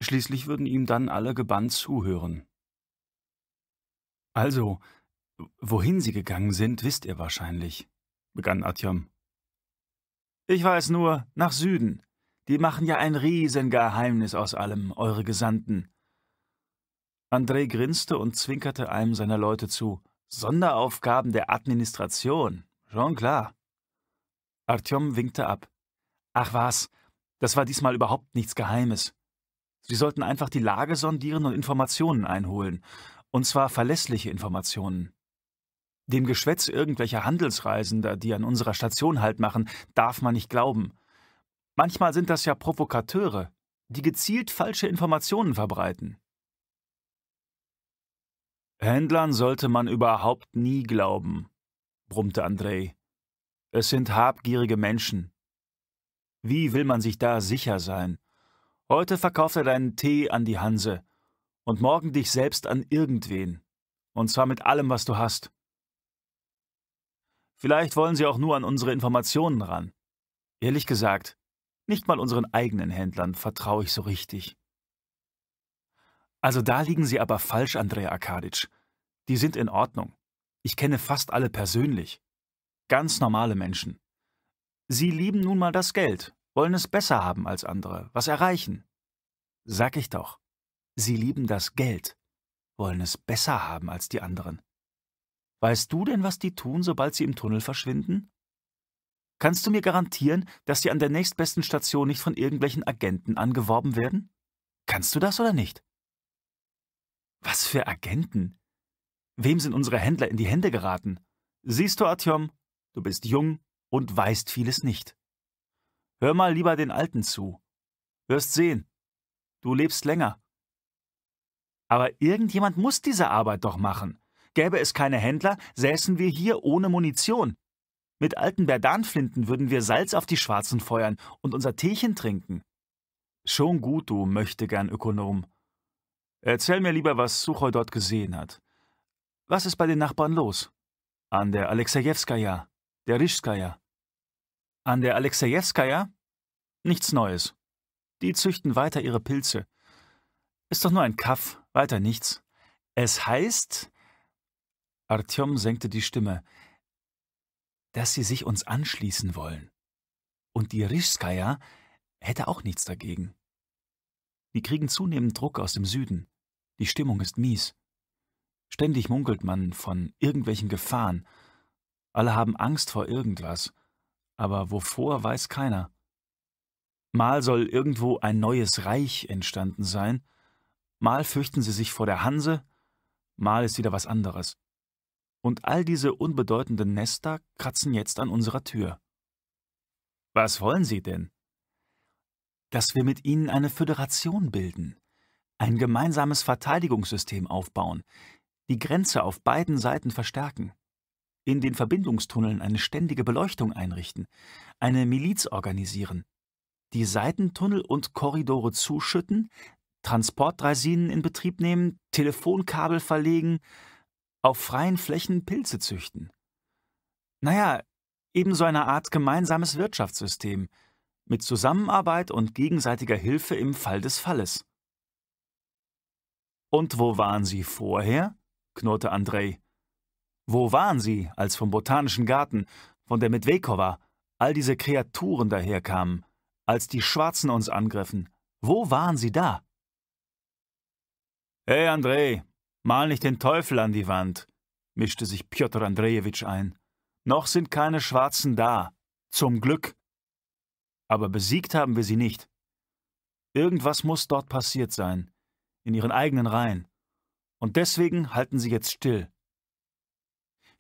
Schließlich würden ihm dann alle gebannt zuhören, also, wohin Sie gegangen sind, wisst ihr wahrscheinlich, begann Atjam. Ich weiß nur, nach Süden. Die machen ja ein Riesengeheimnis aus allem, eure Gesandten. André grinste und zwinkerte einem seiner Leute zu. Sonderaufgaben der Administration, schon klar. Artyom winkte ab. Ach was, das war diesmal überhaupt nichts Geheimes. Sie sollten einfach die Lage sondieren und Informationen einholen. Und zwar verlässliche Informationen. Dem Geschwätz irgendwelcher Handelsreisender, die an unserer Station Halt machen, darf man nicht glauben. Manchmal sind das ja Provokateure, die gezielt falsche Informationen verbreiten. Händlern sollte man überhaupt nie glauben, brummte Andrei. Es sind habgierige Menschen. Wie will man sich da sicher sein? Heute verkauft er deinen Tee an die Hanse, und morgen dich selbst an irgendwen, und zwar mit allem, was du hast. Vielleicht wollen sie auch nur an unsere Informationen ran. Ehrlich gesagt, nicht mal unseren eigenen Händlern vertraue ich so richtig. Also da liegen sie aber falsch, Andrei Arkadic. Die sind in Ordnung. Ich kenne fast alle persönlich. Ganz normale Menschen. Sie lieben nun mal das Geld, wollen es besser haben als andere, was erreichen. Sag ich doch. Sie lieben das Geld, wollen es besser haben als die anderen. Weißt du denn, was die tun, sobald sie im Tunnel verschwinden? Kannst du mir garantieren, dass sie an der nächstbesten Station nicht von irgendwelchen Agenten angeworben werden? Kannst du das oder nicht? Was für Agenten? Wem sind unsere Händler in die Hände geraten? Siehst du, Artyom, du bist jung und weißt vieles nicht. Hör mal lieber den Alten zu. Wirst sehen. Du lebst länger. Aber irgendjemand muss diese Arbeit doch machen. Gäbe es keine Händler, säßen wir hier ohne Munition. Mit alten Berdanflinten würden wir Salz auf die Schwarzen feuern und unser Teechen trinken. Schon gut, du möchte gern Ökonom. Erzähl mir lieber, was Suchoi dort gesehen hat. Was ist bei den Nachbarn los? An der Alexejewskaja, der Rischskaja. An der Alexejewskaja? Nichts Neues. Die züchten weiter ihre Pilze. Ist doch nur ein Kaff, weiter nichts. Es heißt, Artyom senkte die Stimme, dass sie sich uns anschließen wollen. Und die Rischskaya hätte auch nichts dagegen. Die kriegen zunehmend Druck aus dem Süden. Die Stimmung ist mies. Ständig munkelt man von irgendwelchen Gefahren. Alle haben Angst vor irgendwas. Aber wovor weiß keiner. Mal soll irgendwo ein neues Reich entstanden sein, Mal fürchten sie sich vor der Hanse, mal ist wieder was anderes. Und all diese unbedeutenden Nester kratzen jetzt an unserer Tür. Was wollen sie denn? Dass wir mit ihnen eine Föderation bilden, ein gemeinsames Verteidigungssystem aufbauen, die Grenze auf beiden Seiten verstärken, in den Verbindungstunneln eine ständige Beleuchtung einrichten, eine Miliz organisieren, die Seitentunnel und Korridore zuschütten, Transportdraisinen in Betrieb nehmen, Telefonkabel verlegen, auf freien Flächen Pilze züchten. Naja, eben so eine Art gemeinsames Wirtschaftssystem, mit Zusammenarbeit und gegenseitiger Hilfe im Fall des Falles. Und wo waren Sie vorher? knurrte Andrei. Wo waren Sie, als vom Botanischen Garten, von der Medvekowa, all diese Kreaturen daherkamen, als die Schwarzen uns angriffen? Wo waren Sie da? Hey, Andrei, mal nicht den Teufel an die Wand, mischte sich Pjotr Andrejewitsch ein. Noch sind keine Schwarzen da. Zum Glück. Aber besiegt haben wir sie nicht. Irgendwas muss dort passiert sein. In ihren eigenen Reihen. Und deswegen halten sie jetzt still.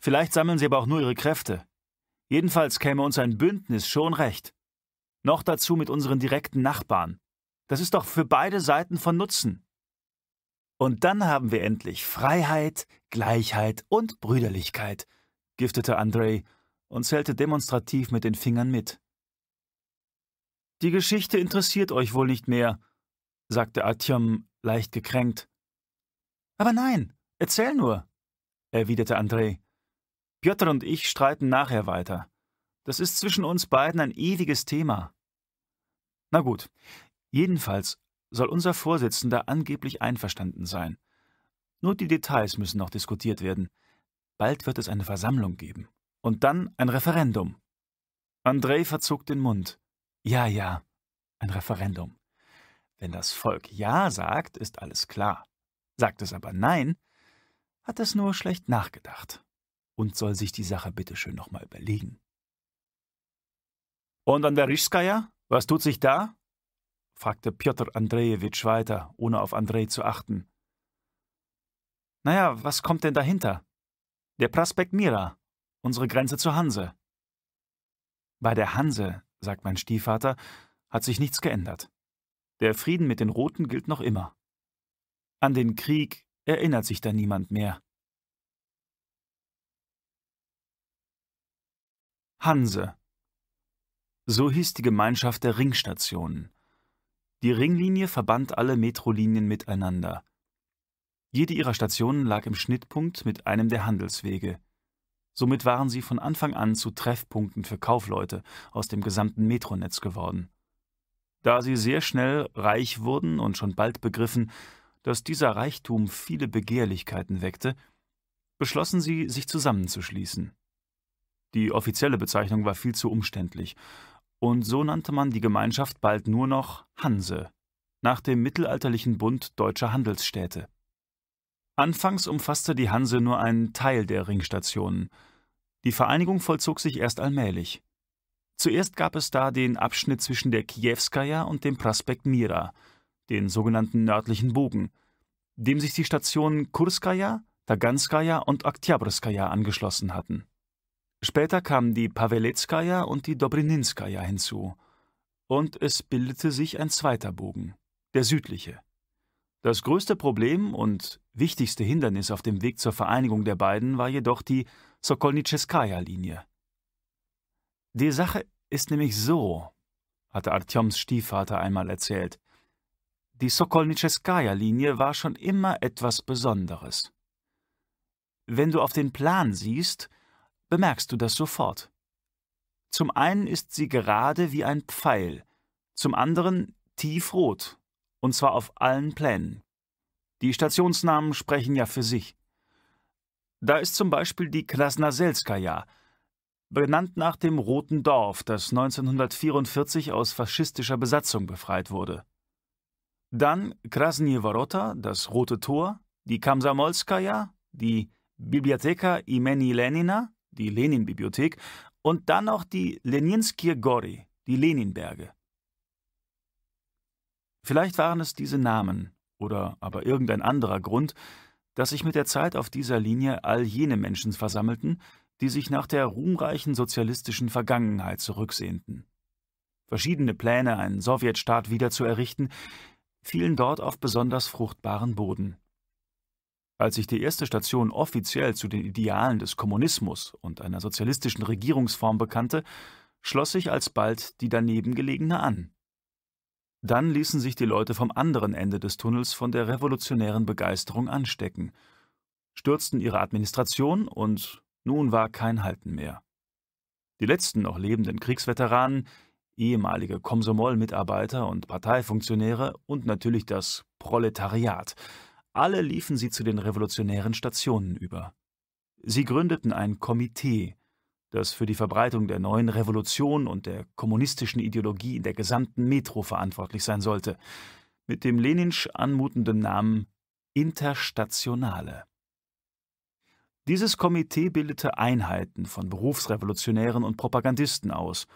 Vielleicht sammeln sie aber auch nur ihre Kräfte. Jedenfalls käme uns ein Bündnis schon recht. Noch dazu mit unseren direkten Nachbarn. Das ist doch für beide Seiten von Nutzen. Und dann haben wir endlich Freiheit, Gleichheit und Brüderlichkeit, giftete Andrei und zählte demonstrativ mit den Fingern mit. Die Geschichte interessiert euch wohl nicht mehr, sagte Atjom leicht gekränkt. Aber nein, erzähl nur, erwiderte Andrei. Piotr und ich streiten nachher weiter. Das ist zwischen uns beiden ein ewiges Thema. Na gut, jedenfalls soll unser Vorsitzender angeblich einverstanden sein. Nur die Details müssen noch diskutiert werden. Bald wird es eine Versammlung geben. Und dann ein Referendum. Andrei verzog den Mund. Ja, ja, ein Referendum. Wenn das Volk Ja sagt, ist alles klar. Sagt es aber Nein, hat es nur schlecht nachgedacht und soll sich die Sache bitteschön nochmal überlegen. Und an der Rischskaya? Was tut sich da? fragte Piotr Andrejewitsch weiter, ohne auf Andrej zu achten. Naja, was kommt denn dahinter? Der Prospekt Mira, unsere Grenze zur Hanse. Bei der Hanse, sagt mein Stiefvater, hat sich nichts geändert. Der Frieden mit den Roten gilt noch immer. An den Krieg erinnert sich da niemand mehr. Hanse. So hieß die Gemeinschaft der Ringstationen. Die Ringlinie verband alle Metrolinien miteinander. Jede ihrer Stationen lag im Schnittpunkt mit einem der Handelswege. Somit waren sie von Anfang an zu Treffpunkten für Kaufleute aus dem gesamten Metronetz geworden. Da sie sehr schnell reich wurden und schon bald begriffen, dass dieser Reichtum viele Begehrlichkeiten weckte, beschlossen sie, sich zusammenzuschließen. Die offizielle Bezeichnung war viel zu umständlich und so nannte man die Gemeinschaft bald nur noch Hanse, nach dem mittelalterlichen Bund deutscher Handelsstädte. Anfangs umfasste die Hanse nur einen Teil der Ringstationen. Die Vereinigung vollzog sich erst allmählich. Zuerst gab es da den Abschnitt zwischen der Kiewskaja und dem Prospekt Mira, den sogenannten nördlichen Bogen, dem sich die Stationen Kurskaja, Taganskaja und Oktjabrskaja angeschlossen hatten. Später kamen die Pawelitskaja und die Dobrininskaja hinzu. Und es bildete sich ein zweiter Bogen, der südliche. Das größte Problem und wichtigste Hindernis auf dem Weg zur Vereinigung der beiden war jedoch die Sokolnicheskaja-Linie. Die Sache ist nämlich so, hatte Artyoms Stiefvater einmal erzählt. Die Sokolnicheskaja-Linie war schon immer etwas Besonderes. Wenn du auf den Plan siehst, bemerkst du das sofort. Zum einen ist sie gerade wie ein Pfeil, zum anderen tiefrot, und zwar auf allen Plänen. Die Stationsnamen sprechen ja für sich. Da ist zum Beispiel die Krasnaselskaja, benannt nach dem Roten Dorf, das 1944 aus faschistischer Besatzung befreit wurde. Dann Krasnije Vorota, das Rote Tor, die Kamsamolskaja, die Bibliotheka Imeni Lenina, die Lenin-Bibliothek, und dann noch die Leninskir Gori, die Leninberge. Vielleicht waren es diese Namen oder aber irgendein anderer Grund, dass sich mit der Zeit auf dieser Linie all jene Menschen versammelten, die sich nach der ruhmreichen sozialistischen Vergangenheit zurücksehnten. Verschiedene Pläne, einen Sowjetstaat wiederzuerrichten, fielen dort auf besonders fruchtbaren Boden. Als sich die erste Station offiziell zu den Idealen des Kommunismus und einer sozialistischen Regierungsform bekannte, schloss sich alsbald die daneben gelegene an. Dann ließen sich die Leute vom anderen Ende des Tunnels von der revolutionären Begeisterung anstecken, stürzten ihre Administration und nun war kein Halten mehr. Die letzten noch lebenden Kriegsveteranen, ehemalige Komsomol-Mitarbeiter und Parteifunktionäre und natürlich das Proletariat – alle liefen sie zu den revolutionären Stationen über. Sie gründeten ein Komitee, das für die Verbreitung der neuen Revolution und der kommunistischen Ideologie in der gesamten Metro verantwortlich sein sollte, mit dem leninsch anmutenden Namen Interstationale. Dieses Komitee bildete Einheiten von Berufsrevolutionären und Propagandisten aus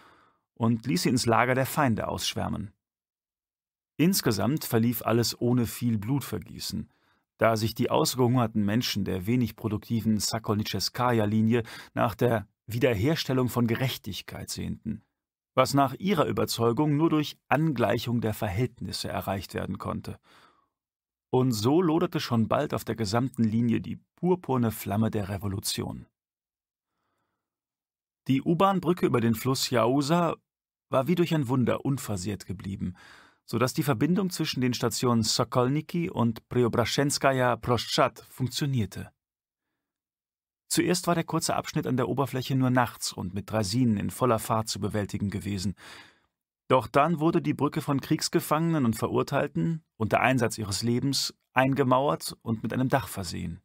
und ließ sie ins Lager der Feinde ausschwärmen. Insgesamt verlief alles ohne viel Blutvergießen da sich die ausgehungerten Menschen der wenig produktiven Sakolnicheskaja-Linie nach der Wiederherstellung von Gerechtigkeit sehnten, was nach ihrer Überzeugung nur durch Angleichung der Verhältnisse erreicht werden konnte. Und so loderte schon bald auf der gesamten Linie die purpurne Flamme der Revolution. Die U-Bahn-Brücke über den Fluss Jausa war wie durch ein Wunder unversehrt geblieben – sodass die Verbindung zwischen den Stationen Sokolniki und Preobraschenskaja Proschat funktionierte. Zuerst war der kurze Abschnitt an der Oberfläche nur nachts und mit Draisinen in voller Fahrt zu bewältigen gewesen. Doch dann wurde die Brücke von Kriegsgefangenen und Verurteilten, unter Einsatz ihres Lebens, eingemauert und mit einem Dach versehen.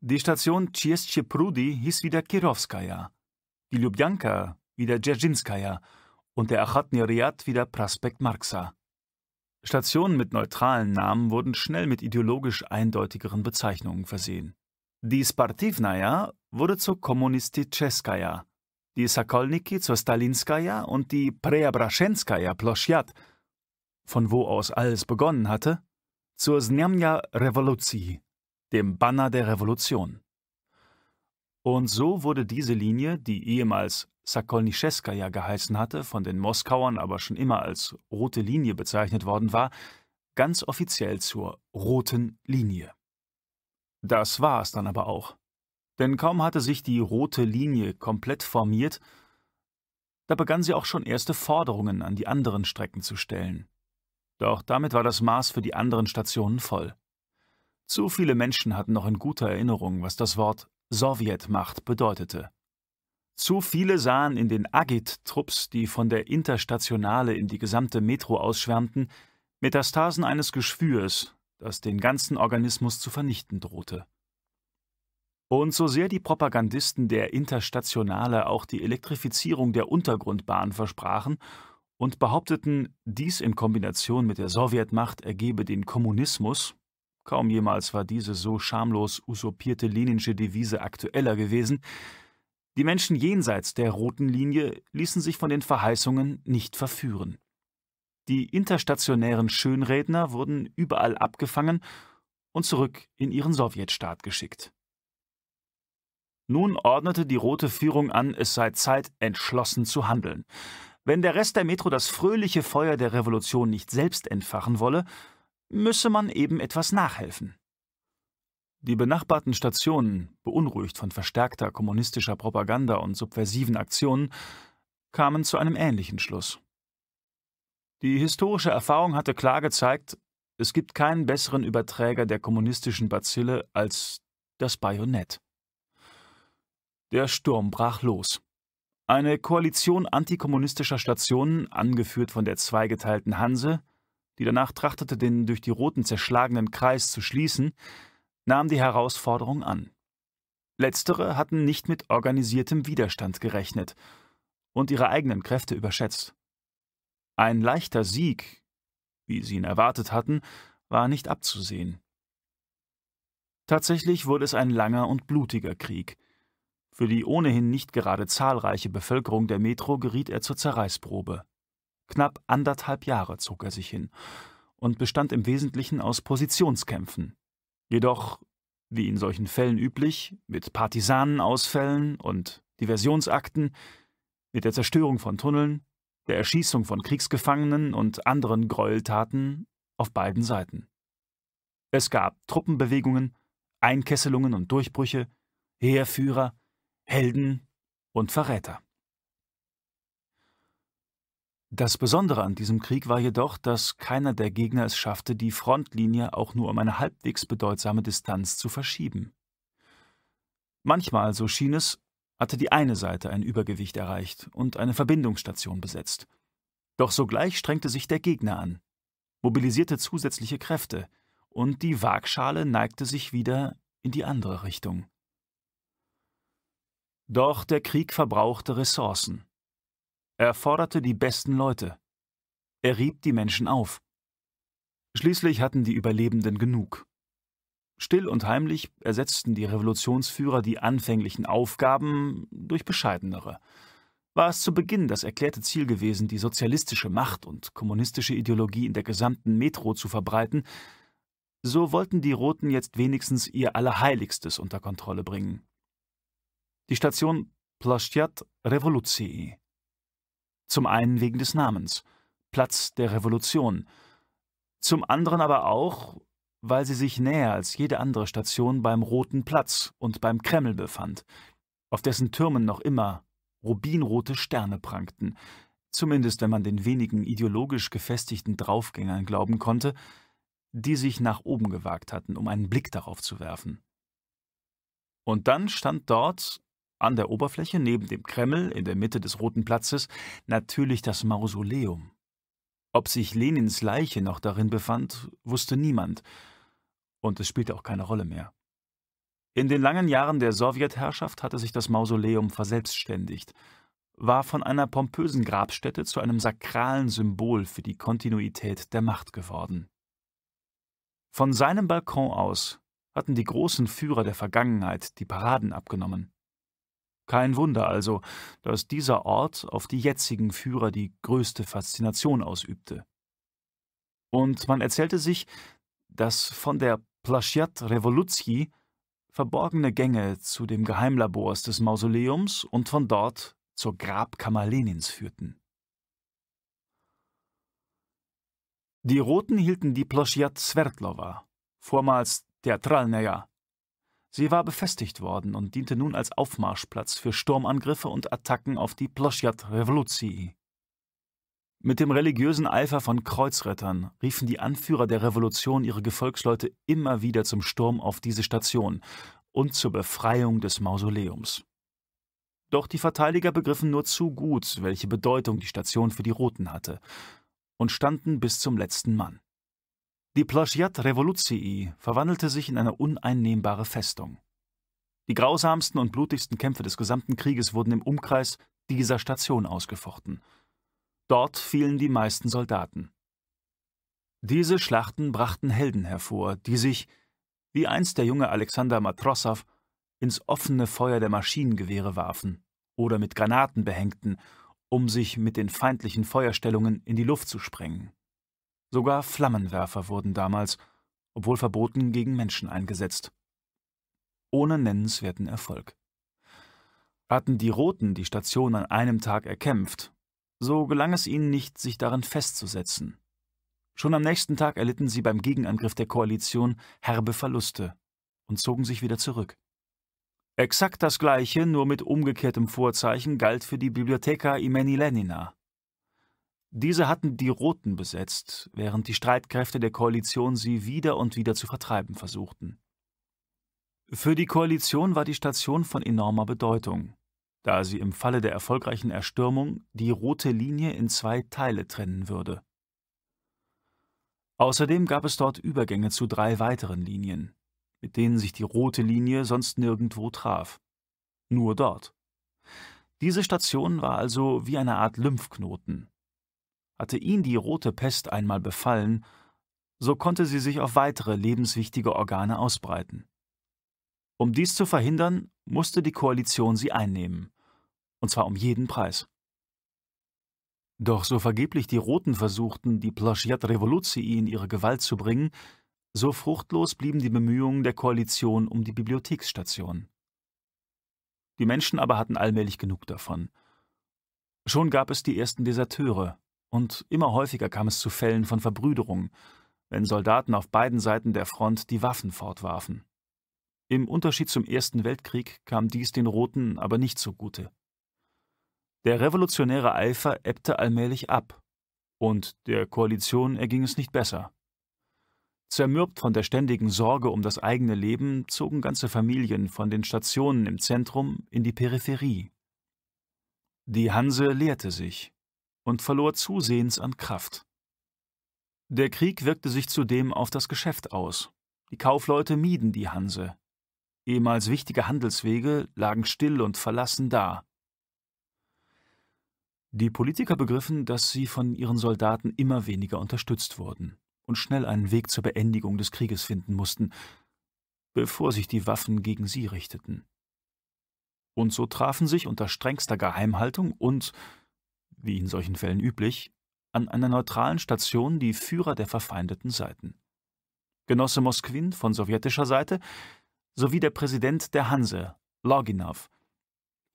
Die Station Tschestscheprudi hieß wieder Kirovskaja, die Lubjanka wieder Dzerzhinskaja und der Achatnir Riad wieder Prospekt Marxa. Stationen mit neutralen Namen wurden schnell mit ideologisch eindeutigeren Bezeichnungen versehen. Die Spartivnaya wurde zur Kommunisticheskaja, die Sakolniki zur Stalinskaya und die Preobrashenskaya Ploschiat, von wo aus alles begonnen hatte, zur Snjamja Revoluzi, dem Banner der Revolution. Und so wurde diese Linie, die ehemals Sokolnischeskaja geheißen hatte, von den Moskauern aber schon immer als rote Linie bezeichnet worden war, ganz offiziell zur roten Linie. Das war es dann aber auch. Denn kaum hatte sich die rote Linie komplett formiert, da begann sie auch schon erste Forderungen an die anderen Strecken zu stellen. Doch damit war das Maß für die anderen Stationen voll. Zu viele Menschen hatten noch in guter Erinnerung, was das Wort Sowjetmacht bedeutete. Zu viele sahen in den Agit-Trupps, die von der Interstationale in die gesamte Metro ausschwärmten, Metastasen eines Geschwürs, das den ganzen Organismus zu vernichten drohte. Und so sehr die Propagandisten der Interstationale auch die Elektrifizierung der Untergrundbahn versprachen und behaupteten, dies in Kombination mit der Sowjetmacht ergebe den Kommunismus, kaum jemals war diese so schamlos usurpierte leninsche Devise aktueller gewesen, die Menschen jenseits der roten Linie ließen sich von den Verheißungen nicht verführen. Die interstationären Schönredner wurden überall abgefangen und zurück in ihren Sowjetstaat geschickt. Nun ordnete die rote Führung an, es sei Zeit, entschlossen zu handeln. Wenn der Rest der Metro das fröhliche Feuer der Revolution nicht selbst entfachen wolle, müsse man eben etwas nachhelfen. Die benachbarten Stationen, beunruhigt von verstärkter kommunistischer Propaganda und subversiven Aktionen, kamen zu einem ähnlichen Schluss. Die historische Erfahrung hatte klar gezeigt, es gibt keinen besseren Überträger der kommunistischen Bazille als das Bajonett. Der Sturm brach los. Eine Koalition antikommunistischer Stationen, angeführt von der zweigeteilten Hanse, die danach trachtete, den durch die Roten zerschlagenen Kreis zu schließen, nahm die Herausforderung an. Letztere hatten nicht mit organisiertem Widerstand gerechnet und ihre eigenen Kräfte überschätzt. Ein leichter Sieg, wie sie ihn erwartet hatten, war nicht abzusehen. Tatsächlich wurde es ein langer und blutiger Krieg. Für die ohnehin nicht gerade zahlreiche Bevölkerung der Metro geriet er zur Zerreißprobe. Knapp anderthalb Jahre zog er sich hin und bestand im Wesentlichen aus Positionskämpfen, Jedoch, wie in solchen Fällen üblich, mit Partisanenausfällen und Diversionsakten, mit der Zerstörung von Tunneln, der Erschießung von Kriegsgefangenen und anderen Gräueltaten auf beiden Seiten. Es gab Truppenbewegungen, Einkesselungen und Durchbrüche, Heerführer, Helden und Verräter. Das Besondere an diesem Krieg war jedoch, dass keiner der Gegner es schaffte, die Frontlinie auch nur um eine halbwegs bedeutsame Distanz zu verschieben. Manchmal, so schien es, hatte die eine Seite ein Übergewicht erreicht und eine Verbindungsstation besetzt. Doch sogleich strengte sich der Gegner an, mobilisierte zusätzliche Kräfte, und die Waagschale neigte sich wieder in die andere Richtung. Doch der Krieg verbrauchte Ressourcen. Er forderte die besten Leute. Er rieb die Menschen auf. Schließlich hatten die Überlebenden genug. Still und heimlich ersetzten die Revolutionsführer die anfänglichen Aufgaben durch bescheidenere. War es zu Beginn das erklärte Ziel gewesen, die sozialistische Macht und kommunistische Ideologie in der gesamten Metro zu verbreiten, so wollten die Roten jetzt wenigstens ihr Allerheiligstes unter Kontrolle bringen. Die Station Plaszcz Revolucji zum einen wegen des Namens, Platz der Revolution, zum anderen aber auch, weil sie sich näher als jede andere Station beim Roten Platz und beim Kreml befand, auf dessen Türmen noch immer rubinrote Sterne prangten, zumindest wenn man den wenigen ideologisch gefestigten Draufgängern glauben konnte, die sich nach oben gewagt hatten, um einen Blick darauf zu werfen. Und dann stand dort, an der Oberfläche neben dem Kreml in der Mitte des Roten Platzes natürlich das Mausoleum. Ob sich Lenins Leiche noch darin befand, wusste niemand, und es spielte auch keine Rolle mehr. In den langen Jahren der Sowjetherrschaft hatte sich das Mausoleum verselbstständigt, war von einer pompösen Grabstätte zu einem sakralen Symbol für die Kontinuität der Macht geworden. Von seinem Balkon aus hatten die großen Führer der Vergangenheit die Paraden abgenommen. Kein Wunder also, dass dieser Ort auf die jetzigen Führer die größte Faszination ausübte. Und man erzählte sich, dass von der Plaschjat Revoluzji verborgene Gänge zu dem Geheimlabors des Mausoleums und von dort zur Grabkammer Lenins führten. Die Roten hielten die Plaschjat Sverdlova, vormals Theatralnaja, Sie war befestigt worden und diente nun als Aufmarschplatz für Sturmangriffe und Attacken auf die Ploschjat Revolucji. Mit dem religiösen Eifer von Kreuzrettern riefen die Anführer der Revolution ihre Gefolgsleute immer wieder zum Sturm auf diese Station und zur Befreiung des Mausoleums. Doch die Verteidiger begriffen nur zu gut, welche Bedeutung die Station für die Roten hatte, und standen bis zum letzten Mann. Die Ploschjat Revolutii verwandelte sich in eine uneinnehmbare Festung. Die grausamsten und blutigsten Kämpfe des gesamten Krieges wurden im Umkreis dieser Station ausgefochten. Dort fielen die meisten Soldaten. Diese Schlachten brachten Helden hervor, die sich, wie einst der junge Alexander Matrossow, ins offene Feuer der Maschinengewehre warfen oder mit Granaten behängten, um sich mit den feindlichen Feuerstellungen in die Luft zu sprengen. Sogar Flammenwerfer wurden damals, obwohl verboten, gegen Menschen eingesetzt. Ohne nennenswerten Erfolg. Hatten die Roten die Station an einem Tag erkämpft, so gelang es ihnen nicht, sich daran festzusetzen. Schon am nächsten Tag erlitten sie beim Gegenangriff der Koalition herbe Verluste und zogen sich wieder zurück. Exakt das Gleiche, nur mit umgekehrtem Vorzeichen, galt für die Bibliotheca Imeni Lenina, diese hatten die Roten besetzt, während die Streitkräfte der Koalition sie wieder und wieder zu vertreiben versuchten. Für die Koalition war die Station von enormer Bedeutung, da sie im Falle der erfolgreichen Erstürmung die rote Linie in zwei Teile trennen würde. Außerdem gab es dort Übergänge zu drei weiteren Linien, mit denen sich die rote Linie sonst nirgendwo traf. Nur dort. Diese Station war also wie eine Art Lymphknoten, hatte ihn die rote Pest einmal befallen, so konnte sie sich auf weitere lebenswichtige Organe ausbreiten. Um dies zu verhindern, musste die Koalition sie einnehmen, und zwar um jeden Preis. Doch so vergeblich die Roten versuchten, die Plaschjat Revolutii in ihre Gewalt zu bringen, so fruchtlos blieben die Bemühungen der Koalition um die Bibliotheksstation. Die Menschen aber hatten allmählich genug davon. Schon gab es die ersten Deserteure, und immer häufiger kam es zu Fällen von Verbrüderung, wenn Soldaten auf beiden Seiten der Front die Waffen fortwarfen. Im Unterschied zum Ersten Weltkrieg kam dies den Roten aber nicht zugute. Der revolutionäre Eifer ebbte allmählich ab, und der Koalition erging es nicht besser. Zermürbt von der ständigen Sorge um das eigene Leben zogen ganze Familien von den Stationen im Zentrum in die Peripherie. Die Hanse leerte sich, und verlor zusehends an Kraft. Der Krieg wirkte sich zudem auf das Geschäft aus. Die Kaufleute mieden die Hanse. Ehemals wichtige Handelswege lagen still und verlassen da. Die Politiker begriffen, dass sie von ihren Soldaten immer weniger unterstützt wurden und schnell einen Weg zur Beendigung des Krieges finden mussten, bevor sich die Waffen gegen sie richteten. Und so trafen sich unter strengster Geheimhaltung und wie in solchen Fällen üblich, an einer neutralen Station die Führer der verfeindeten Seiten. Genosse Moskwin von sowjetischer Seite sowie der Präsident der Hanse, Loginow,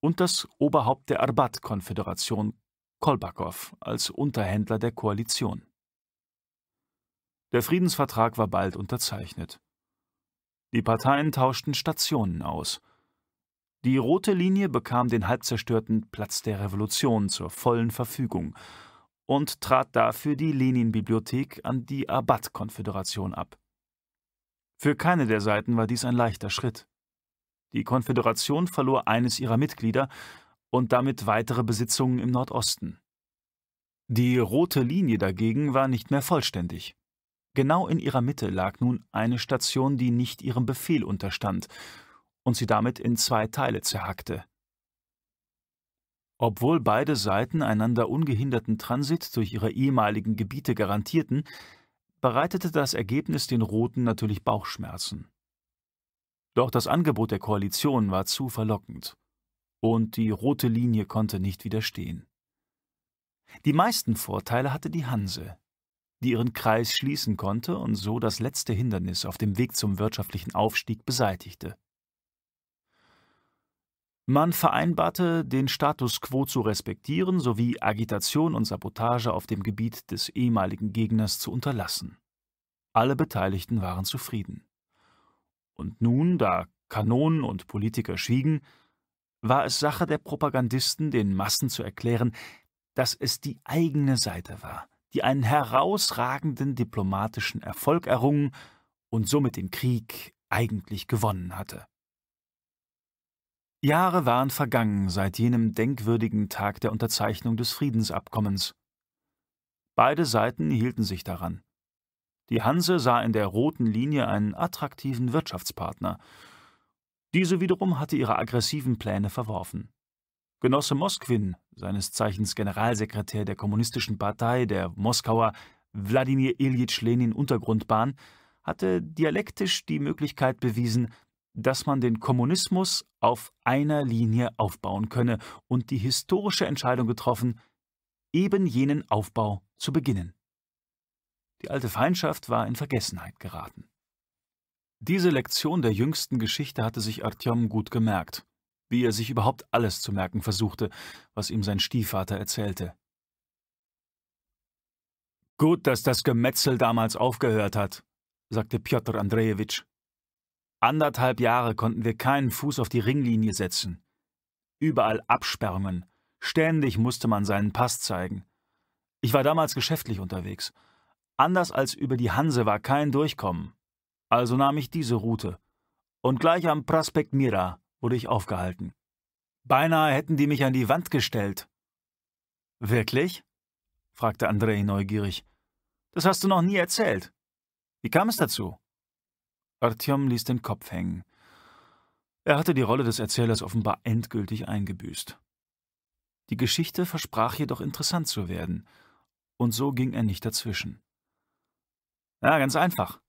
und das Oberhaupt der Arbat-Konföderation, Kolbakow, als Unterhändler der Koalition. Der Friedensvertrag war bald unterzeichnet. Die Parteien tauschten Stationen aus. Die rote Linie bekam den halb zerstörten Platz der Revolution zur vollen Verfügung und trat dafür die Leninbibliothek an die Abad-Konföderation ab. Für keine der Seiten war dies ein leichter Schritt. Die Konföderation verlor eines ihrer Mitglieder und damit weitere Besitzungen im Nordosten. Die rote Linie dagegen war nicht mehr vollständig. Genau in ihrer Mitte lag nun eine Station, die nicht ihrem Befehl unterstand und sie damit in zwei Teile zerhackte. Obwohl beide Seiten einander ungehinderten Transit durch ihre ehemaligen Gebiete garantierten, bereitete das Ergebnis den Roten natürlich Bauchschmerzen. Doch das Angebot der Koalition war zu verlockend, und die rote Linie konnte nicht widerstehen. Die meisten Vorteile hatte die Hanse, die ihren Kreis schließen konnte und so das letzte Hindernis auf dem Weg zum wirtschaftlichen Aufstieg beseitigte. Man vereinbarte, den Status quo zu respektieren sowie Agitation und Sabotage auf dem Gebiet des ehemaligen Gegners zu unterlassen. Alle Beteiligten waren zufrieden. Und nun, da Kanonen und Politiker schwiegen, war es Sache der Propagandisten, den Massen zu erklären, dass es die eigene Seite war, die einen herausragenden diplomatischen Erfolg errungen und somit den Krieg eigentlich gewonnen hatte. Jahre waren vergangen seit jenem denkwürdigen Tag der Unterzeichnung des Friedensabkommens. Beide Seiten hielten sich daran. Die Hanse sah in der roten Linie einen attraktiven Wirtschaftspartner. Diese wiederum hatte ihre aggressiven Pläne verworfen. Genosse Moskwin, seines Zeichens Generalsekretär der Kommunistischen Partei der Moskauer Wladimir Iljitsch Lenin Untergrundbahn, hatte dialektisch die Möglichkeit bewiesen, dass man den Kommunismus auf einer Linie aufbauen könne und die historische Entscheidung getroffen, eben jenen Aufbau zu beginnen. Die alte Feindschaft war in Vergessenheit geraten. Diese Lektion der jüngsten Geschichte hatte sich Artyom gut gemerkt, wie er sich überhaupt alles zu merken versuchte, was ihm sein Stiefvater erzählte. Gut, dass das Gemetzel damals aufgehört hat, sagte Piotr Andrejewitsch Anderthalb Jahre konnten wir keinen Fuß auf die Ringlinie setzen. Überall Absperrungen. Ständig musste man seinen Pass zeigen. Ich war damals geschäftlich unterwegs. Anders als über die Hanse war kein Durchkommen. Also nahm ich diese Route. Und gleich am Prospekt Mira wurde ich aufgehalten. Beinahe hätten die mich an die Wand gestellt. Wirklich? fragte Andrei neugierig. Das hast du noch nie erzählt. Wie kam es dazu? Artyom ließ den Kopf hängen. Er hatte die Rolle des Erzählers offenbar endgültig eingebüßt. Die Geschichte versprach jedoch interessant zu werden, und so ging er nicht dazwischen. Na, ganz einfach.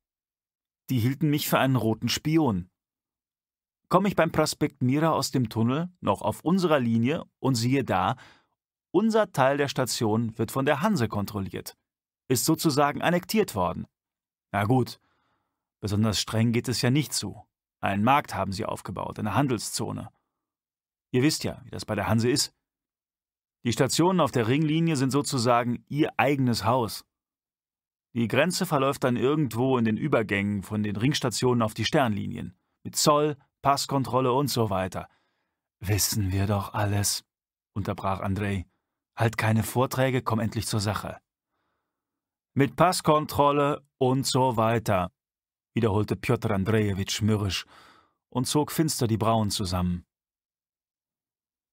Die hielten mich für einen roten Spion. Komme ich beim Prospekt Mira aus dem Tunnel, noch auf unserer Linie, und siehe da, unser Teil der Station wird von der Hanse kontrolliert, ist sozusagen annektiert worden. Na gut, Besonders streng geht es ja nicht zu. Einen Markt haben sie aufgebaut, eine Handelszone. Ihr wisst ja, wie das bei der Hanse ist. Die Stationen auf der Ringlinie sind sozusagen ihr eigenes Haus. Die Grenze verläuft dann irgendwo in den Übergängen von den Ringstationen auf die Sternlinien, mit Zoll, Passkontrolle und so weiter. Wissen wir doch alles, unterbrach Andrei. Halt keine Vorträge, komm endlich zur Sache. Mit Passkontrolle und so weiter, wiederholte Piotr Andrejewitsch mürrisch und zog finster die Brauen zusammen.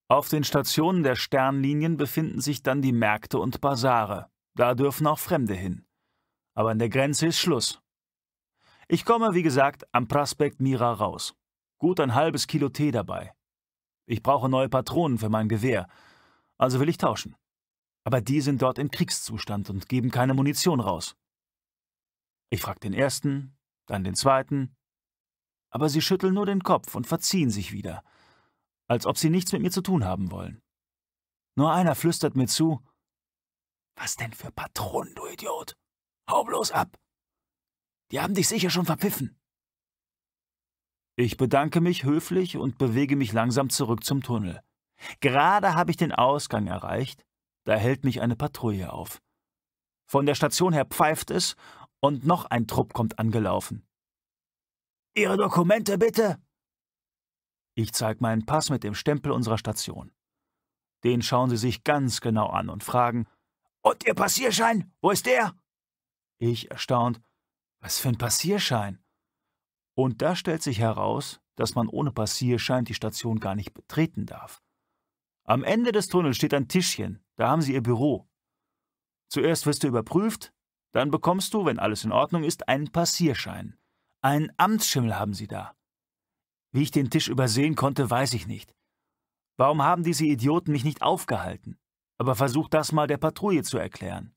Auf den Stationen der Sternlinien befinden sich dann die Märkte und Basare. Da dürfen auch Fremde hin. Aber an der Grenze ist Schluss. Ich komme, wie gesagt, am Prospekt Mira raus. Gut ein halbes Kilo Tee dabei. Ich brauche neue Patronen für mein Gewehr, also will ich tauschen. Aber die sind dort im Kriegszustand und geben keine Munition raus. Ich frag den ersten, dann den zweiten. Aber sie schütteln nur den Kopf und verziehen sich wieder, als ob sie nichts mit mir zu tun haben wollen. Nur einer flüstert mir zu: Was denn für Patronen, du Idiot? Hau bloß ab! Die haben dich sicher schon verpfiffen!« Ich bedanke mich höflich und bewege mich langsam zurück zum Tunnel. Gerade habe ich den Ausgang erreicht, da hält mich eine Patrouille auf. Von der Station her pfeift es und noch ein Trupp kommt angelaufen. Ihre Dokumente bitte! Ich zeige meinen Pass mit dem Stempel unserer Station. Den schauen sie sich ganz genau an und fragen, »Und Ihr Passierschein? Wo ist der?« Ich erstaunt, »Was für ein Passierschein?« Und da stellt sich heraus, dass man ohne Passierschein die Station gar nicht betreten darf. Am Ende des Tunnels steht ein Tischchen, da haben sie ihr Büro. Zuerst wirst du überprüft, dann bekommst du, wenn alles in Ordnung ist, einen Passierschein. Einen Amtsschimmel haben sie da. Wie ich den Tisch übersehen konnte, weiß ich nicht. Warum haben diese Idioten mich nicht aufgehalten? Aber versuch das mal der Patrouille zu erklären.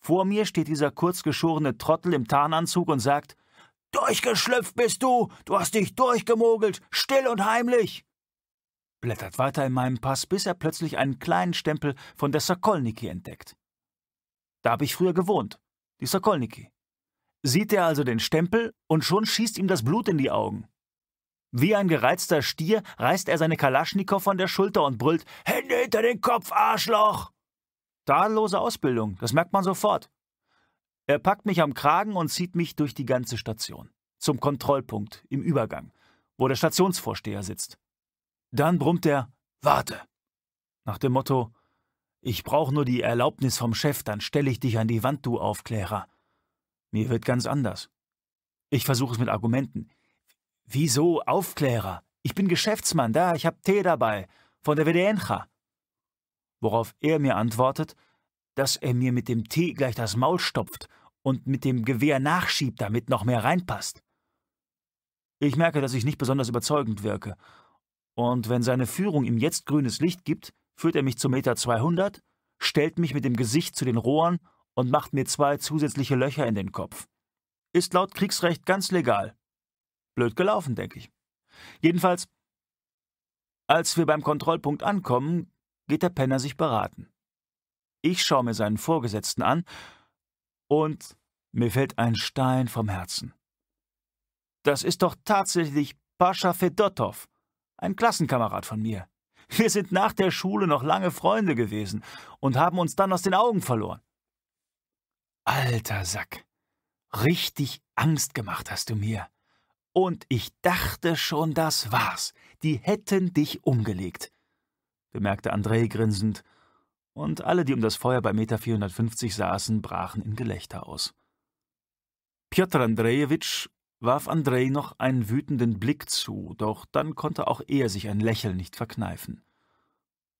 Vor mir steht dieser kurzgeschorene Trottel im Tarnanzug und sagt, Durchgeschlüpft bist du! Du hast dich durchgemogelt! Still und heimlich! Blättert weiter in meinem Pass, bis er plötzlich einen kleinen Stempel von der Sokolniki entdeckt. Da habe ich früher gewohnt, die Sokolniki. Sieht er also den Stempel und schon schießt ihm das Blut in die Augen. Wie ein gereizter Stier reißt er seine Kalaschnikow von der Schulter und brüllt: Hände hinter den Kopf, Arschloch! Tadellose Ausbildung, das merkt man sofort. Er packt mich am Kragen und zieht mich durch die ganze Station. Zum Kontrollpunkt, im Übergang, wo der Stationsvorsteher sitzt. Dann brummt er: Warte! Nach dem Motto: ich brauche nur die Erlaubnis vom Chef, dann stelle ich dich an die Wand, du Aufklärer. Mir wird ganz anders. Ich versuche es mit Argumenten. Wieso Aufklärer? Ich bin Geschäftsmann, da, ich habe Tee dabei, von der WDNcha. Worauf er mir antwortet, dass er mir mit dem Tee gleich das Maul stopft und mit dem Gewehr nachschiebt, damit noch mehr reinpasst. Ich merke, dass ich nicht besonders überzeugend wirke. Und wenn seine Führung ihm jetzt grünes Licht gibt, führt er mich zum Meter 200, stellt mich mit dem Gesicht zu den Rohren und macht mir zwei zusätzliche Löcher in den Kopf. Ist laut Kriegsrecht ganz legal. Blöd gelaufen, denke ich. Jedenfalls, als wir beim Kontrollpunkt ankommen, geht der Penner sich beraten. Ich schaue mir seinen Vorgesetzten an und mir fällt ein Stein vom Herzen. Das ist doch tatsächlich Pascha Fedotow, ein Klassenkamerad von mir. Wir sind nach der Schule noch lange Freunde gewesen und haben uns dann aus den Augen verloren. Alter Sack, richtig Angst gemacht hast du mir. Und ich dachte schon, das war's. Die hätten dich umgelegt, bemerkte André grinsend, und alle, die um das Feuer bei Meter 450 saßen, brachen in Gelächter aus. Piotr Andrejewitsch warf Andrei noch einen wütenden Blick zu, doch dann konnte auch er sich ein Lächeln nicht verkneifen.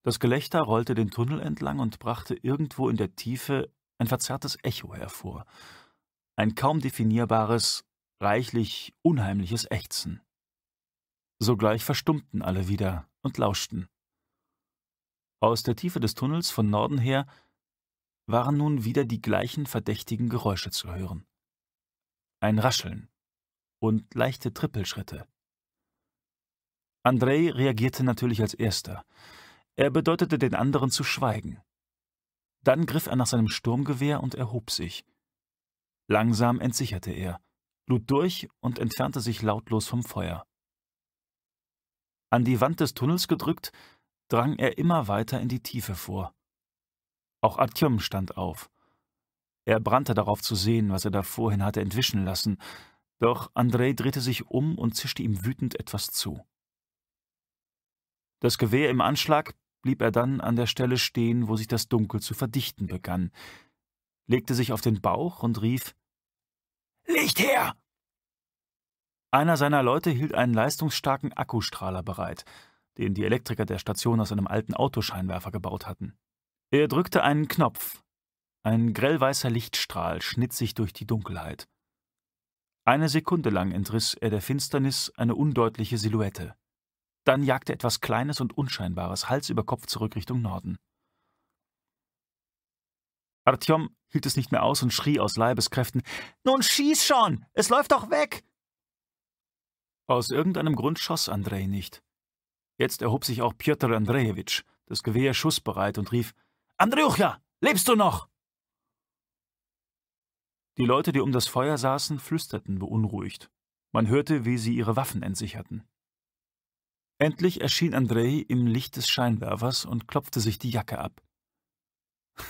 Das Gelächter rollte den Tunnel entlang und brachte irgendwo in der Tiefe ein verzerrtes Echo hervor, ein kaum definierbares, reichlich unheimliches Ächzen. Sogleich verstummten alle wieder und lauschten. Aus der Tiefe des Tunnels von Norden her waren nun wieder die gleichen verdächtigen Geräusche zu hören. Ein Rascheln, und leichte Trippelschritte. Andrei reagierte natürlich als erster. Er bedeutete den anderen zu schweigen. Dann griff er nach seinem Sturmgewehr und erhob sich. Langsam entsicherte er, lud durch und entfernte sich lautlos vom Feuer. An die Wand des Tunnels gedrückt, drang er immer weiter in die Tiefe vor. Auch Artyom stand auf. Er brannte darauf zu sehen, was er da vorhin hatte entwischen lassen, doch André drehte sich um und zischte ihm wütend etwas zu. Das Gewehr im Anschlag blieb er dann an der Stelle stehen, wo sich das Dunkel zu verdichten begann, legte sich auf den Bauch und rief Licht her! Einer seiner Leute hielt einen leistungsstarken Akkustrahler bereit, den die Elektriker der Station aus einem alten Autoscheinwerfer gebaut hatten. Er drückte einen Knopf. Ein grellweißer Lichtstrahl schnitt sich durch die Dunkelheit. Eine Sekunde lang entriss er der Finsternis eine undeutliche Silhouette. Dann jagte etwas Kleines und Unscheinbares Hals über Kopf zurück Richtung Norden. Artyom hielt es nicht mehr aus und schrie aus Leibeskräften: Nun schieß schon! Es läuft doch weg! Aus irgendeinem Grund schoss Andrei nicht. Jetzt erhob sich auch Pjotr Andrejewitsch, das Gewehr schussbereit, und rief: Andrjucha, lebst du noch? Die Leute, die um das Feuer saßen, flüsterten beunruhigt. Man hörte, wie sie ihre Waffen entsicherten. Endlich erschien Andrei im Licht des Scheinwerfers und klopfte sich die Jacke ab.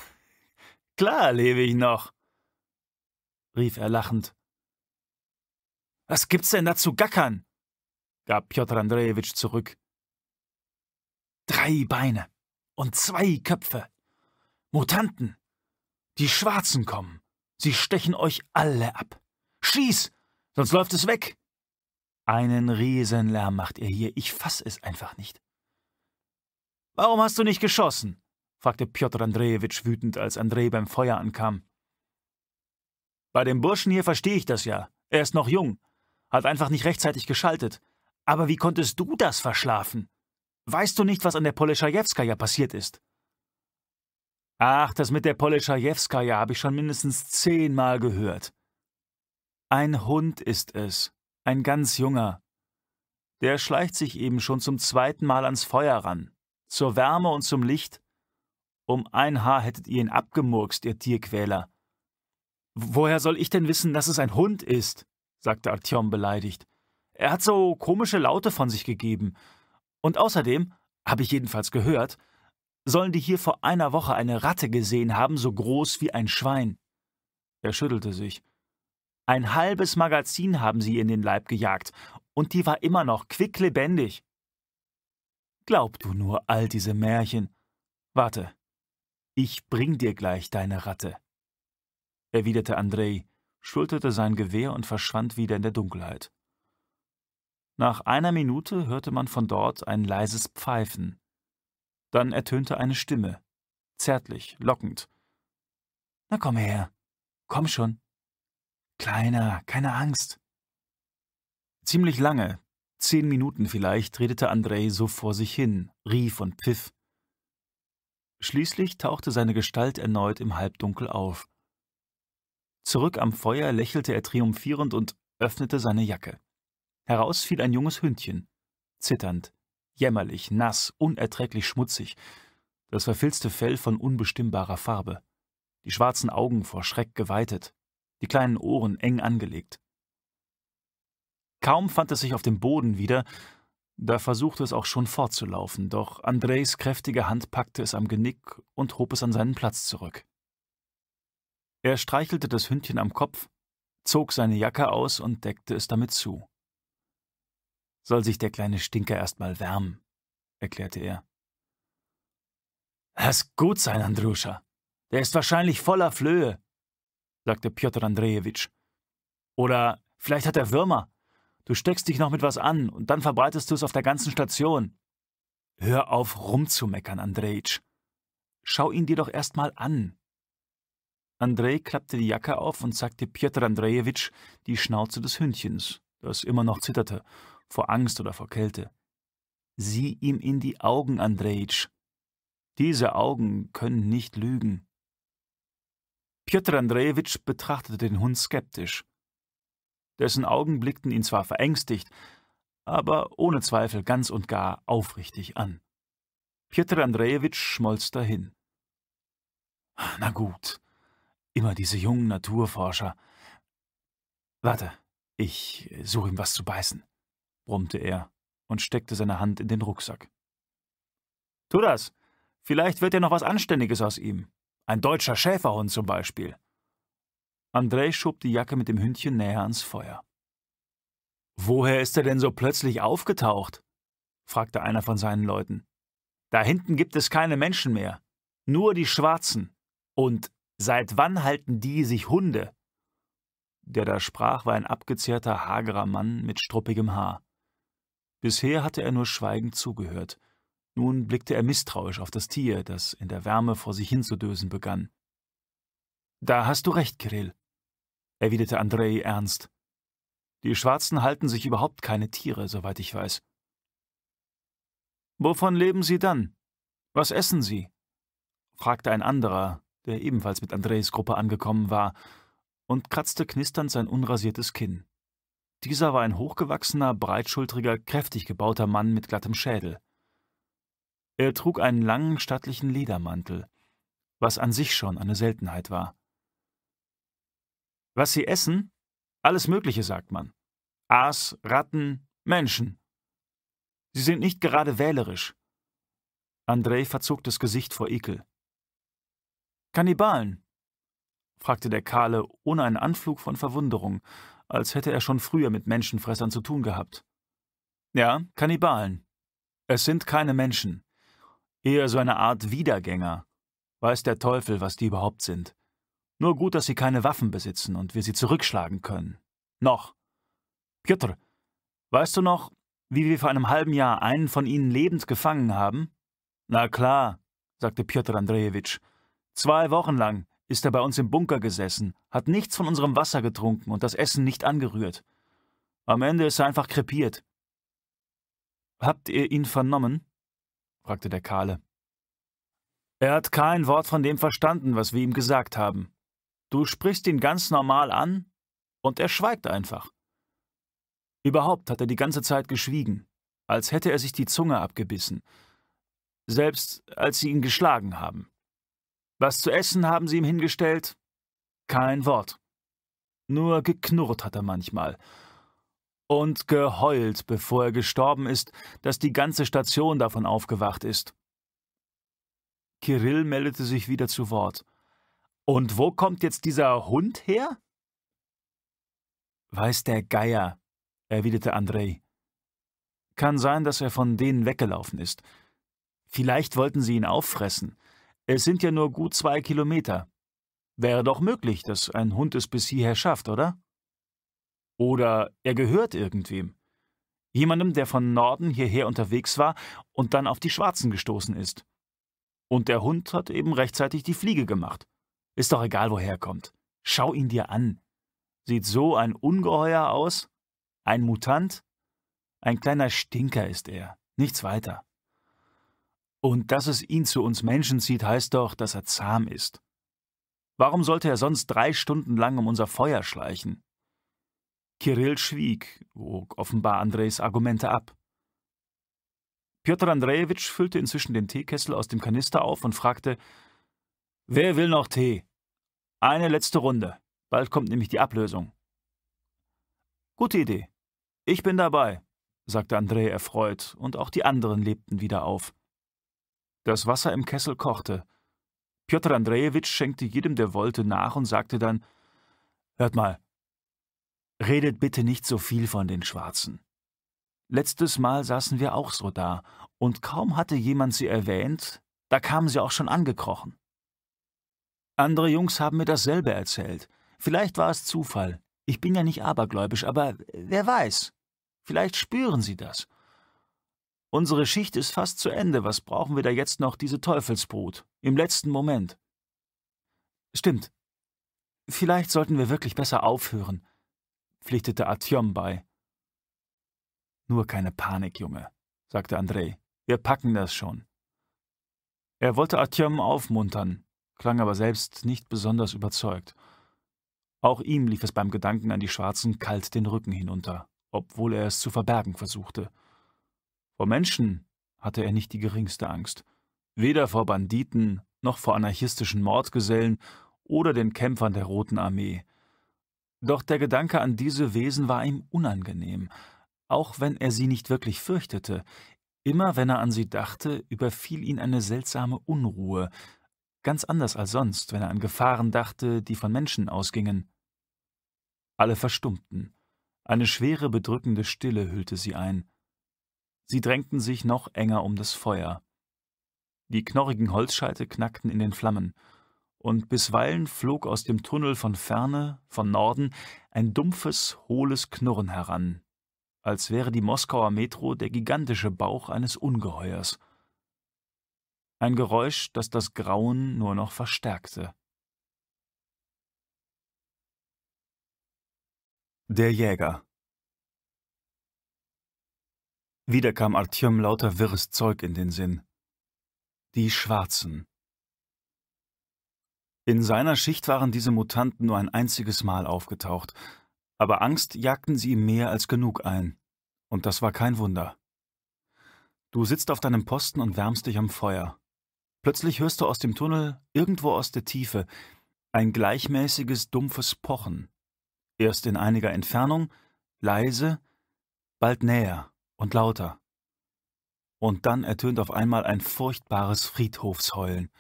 Klar lebe ich noch, rief er lachend. Was gibt's denn da zu gackern? gab Piotr Andrejewitsch zurück. Drei Beine und zwei Köpfe. Mutanten. Die Schwarzen kommen. Sie stechen euch alle ab. Schieß, sonst läuft es weg. Einen Riesenlärm macht ihr hier, ich fass es einfach nicht. Warum hast du nicht geschossen? fragte Piotr Andrejewitsch wütend, als Andrej beim Feuer ankam. Bei dem Burschen hier verstehe ich das ja. Er ist noch jung, hat einfach nicht rechtzeitig geschaltet. Aber wie konntest du das verschlafen? Weißt du nicht, was an der Poleschajewska ja passiert ist? Ach, das mit der Politschajewskaja habe ich schon mindestens zehnmal gehört. Ein Hund ist es, ein ganz junger. Der schleicht sich eben schon zum zweiten Mal ans Feuer ran, zur Wärme und zum Licht. Um ein Haar hättet ihr ihn abgemurkst, ihr Tierquäler. Woher soll ich denn wissen, dass es ein Hund ist? sagte Artyom beleidigt. Er hat so komische Laute von sich gegeben. Und außerdem, habe ich jedenfalls gehört, Sollen die hier vor einer Woche eine Ratte gesehen haben, so groß wie ein Schwein? Er schüttelte sich. Ein halbes Magazin haben sie in den Leib gejagt, und die war immer noch quicklebendig. Glaub du nur all diese Märchen. Warte, ich bring dir gleich deine Ratte, erwiderte Andrei, schulterte sein Gewehr und verschwand wieder in der Dunkelheit. Nach einer Minute hörte man von dort ein leises Pfeifen. Dann ertönte eine Stimme, zärtlich, lockend. Na komm her, komm schon. Kleiner, keine Angst. Ziemlich lange, zehn Minuten vielleicht, redete Andrei so vor sich hin, rief und pfiff. Schließlich tauchte seine Gestalt erneut im Halbdunkel auf. Zurück am Feuer lächelte er triumphierend und öffnete seine Jacke. Heraus fiel ein junges Hündchen, zitternd, jämmerlich, nass, unerträglich schmutzig, das verfilzte Fell von unbestimmbarer Farbe, die schwarzen Augen vor Schreck geweitet, die kleinen Ohren eng angelegt. Kaum fand es sich auf dem Boden wieder, da versuchte es auch schon fortzulaufen, doch Andres kräftige Hand packte es am Genick und hob es an seinen Platz zurück. Er streichelte das Hündchen am Kopf, zog seine Jacke aus und deckte es damit zu soll sich der kleine Stinker erstmal wärmen, erklärte er. Lass gut sein, Andruscha. Der ist wahrscheinlich voller Flöhe, sagte Piotr Andrejewitsch. Oder vielleicht hat er Würmer. Du steckst dich noch mit was an und dann verbreitest du es auf der ganzen Station. Hör auf, rumzumeckern, Andrejitsch. Schau ihn dir doch erstmal an. Andrej klappte die Jacke auf und zeigte Piotr Andrejewitsch die Schnauze des Hündchens, das immer noch zitterte, vor Angst oder vor Kälte. Sieh ihm in die Augen, Andrejitsch. Diese Augen können nicht lügen. Pjotr Andrejewitsch betrachtete den Hund skeptisch. Dessen Augen blickten ihn zwar verängstigt, aber ohne Zweifel ganz und gar aufrichtig an. Pjotr Andrejewitsch schmolz dahin. Na gut, immer diese jungen Naturforscher. Warte, ich suche ihm was zu beißen brummte er und steckte seine Hand in den Rucksack. Tu das! Vielleicht wird ja noch was Anständiges aus ihm. Ein deutscher Schäferhund zum Beispiel. Andrei schob die Jacke mit dem Hündchen näher ans Feuer. Woher ist er denn so plötzlich aufgetaucht? fragte einer von seinen Leuten. Da hinten gibt es keine Menschen mehr, nur die Schwarzen. Und seit wann halten die sich Hunde? Der da sprach, war ein abgezehrter, hagerer Mann mit struppigem Haar. Bisher hatte er nur schweigend zugehört. Nun blickte er misstrauisch auf das Tier, das in der Wärme vor sich hinzudösen begann. Da hast du recht, Kirill, erwiderte Andrei ernst. Die Schwarzen halten sich überhaupt keine Tiere, soweit ich weiß. Wovon leben sie dann? Was essen sie? fragte ein anderer, der ebenfalls mit Andres Gruppe angekommen war, und kratzte knisternd sein unrasiertes Kinn. Dieser war ein hochgewachsener, breitschultriger, kräftig gebauter Mann mit glattem Schädel. Er trug einen langen, stattlichen Ledermantel, was an sich schon eine Seltenheit war. Was sie essen? Alles Mögliche, sagt man. Aas, Ratten, Menschen. Sie sind nicht gerade wählerisch. Andrei verzog das Gesicht vor Ekel. Kannibalen? fragte der Kahle ohne einen Anflug von Verwunderung, als hätte er schon früher mit Menschenfressern zu tun gehabt. Ja, Kannibalen. Es sind keine Menschen. Eher so eine Art Wiedergänger. Weiß der Teufel, was die überhaupt sind. Nur gut, dass sie keine Waffen besitzen und wir sie zurückschlagen können. Noch. Piotr, weißt du noch, wie wir vor einem halben Jahr einen von ihnen lebend gefangen haben? Na klar, sagte Piotr Andrejewitsch. Zwei Wochen lang ist er bei uns im Bunker gesessen, hat nichts von unserem Wasser getrunken und das Essen nicht angerührt. Am Ende ist er einfach krepiert. Habt ihr ihn vernommen? fragte der Kahle. Er hat kein Wort von dem verstanden, was wir ihm gesagt haben. Du sprichst ihn ganz normal an und er schweigt einfach. Überhaupt hat er die ganze Zeit geschwiegen, als hätte er sich die Zunge abgebissen, selbst als sie ihn geschlagen haben. Was zu essen haben sie ihm hingestellt? Kein Wort. Nur geknurrt hat er manchmal. Und geheult, bevor er gestorben ist, dass die ganze Station davon aufgewacht ist. Kirill meldete sich wieder zu Wort. Und wo kommt jetzt dieser Hund her? Weiß der Geier, erwiderte Andrei. Kann sein, dass er von denen weggelaufen ist. Vielleicht wollten sie ihn auffressen. Es sind ja nur gut zwei Kilometer. Wäre doch möglich, dass ein Hund es bis hierher schafft, oder? Oder er gehört irgendwem. Jemandem, der von Norden hierher unterwegs war und dann auf die Schwarzen gestoßen ist. Und der Hund hat eben rechtzeitig die Fliege gemacht. Ist doch egal, woher er kommt. Schau ihn dir an. Sieht so ein Ungeheuer aus? Ein Mutant? Ein kleiner Stinker ist er. Nichts weiter. Und dass es ihn zu uns Menschen zieht, heißt doch, dass er zahm ist. Warum sollte er sonst drei Stunden lang um unser Feuer schleichen? Kirill schwieg, wog offenbar Andrejs Argumente ab. Piotr Andrejewitsch füllte inzwischen den Teekessel aus dem Kanister auf und fragte: Wer will noch Tee? Eine letzte Runde. Bald kommt nämlich die Ablösung. Gute Idee. Ich bin dabei, sagte Andrej erfreut, und auch die anderen lebten wieder auf. Das Wasser im Kessel kochte. Piotr Andrejewitsch schenkte jedem, der wollte, nach und sagte dann: Hört mal, redet bitte nicht so viel von den Schwarzen. Letztes Mal saßen wir auch so da, und kaum hatte jemand sie erwähnt, da kamen sie auch schon angekrochen. Andere Jungs haben mir dasselbe erzählt. Vielleicht war es Zufall. Ich bin ja nicht abergläubisch, aber äh, wer weiß. Vielleicht spüren sie das. Unsere Schicht ist fast zu Ende, was brauchen wir da jetzt noch diese Teufelsbrut? Im letzten Moment. Stimmt. Vielleicht sollten wir wirklich besser aufhören, pflichtete Atjom bei. Nur keine Panik, Junge, sagte Andrei. Wir packen das schon. Er wollte Atjom aufmuntern, klang aber selbst nicht besonders überzeugt. Auch ihm lief es beim Gedanken an die Schwarzen kalt den Rücken hinunter, obwohl er es zu verbergen versuchte. Vor Menschen hatte er nicht die geringste Angst. Weder vor Banditen, noch vor anarchistischen Mordgesellen oder den Kämpfern der Roten Armee. Doch der Gedanke an diese Wesen war ihm unangenehm, auch wenn er sie nicht wirklich fürchtete. Immer wenn er an sie dachte, überfiel ihn eine seltsame Unruhe, ganz anders als sonst, wenn er an Gefahren dachte, die von Menschen ausgingen. Alle verstummten. Eine schwere, bedrückende Stille hüllte sie ein. Sie drängten sich noch enger um das Feuer. Die knorrigen Holzscheite knackten in den Flammen, und bisweilen flog aus dem Tunnel von ferne, von Norden, ein dumpfes, hohles Knurren heran, als wäre die Moskauer Metro der gigantische Bauch eines Ungeheuers. Ein Geräusch, das das Grauen nur noch verstärkte. Der Jäger wieder kam Artyom lauter wirres Zeug in den Sinn. Die Schwarzen. In seiner Schicht waren diese Mutanten nur ein einziges Mal aufgetaucht, aber Angst jagten sie ihm mehr als genug ein. Und das war kein Wunder. Du sitzt auf deinem Posten und wärmst dich am Feuer. Plötzlich hörst du aus dem Tunnel, irgendwo aus der Tiefe, ein gleichmäßiges, dumpfes Pochen. Erst in einiger Entfernung, leise, bald näher und lauter. Und dann ertönt auf einmal ein furchtbares Friedhofsheulen,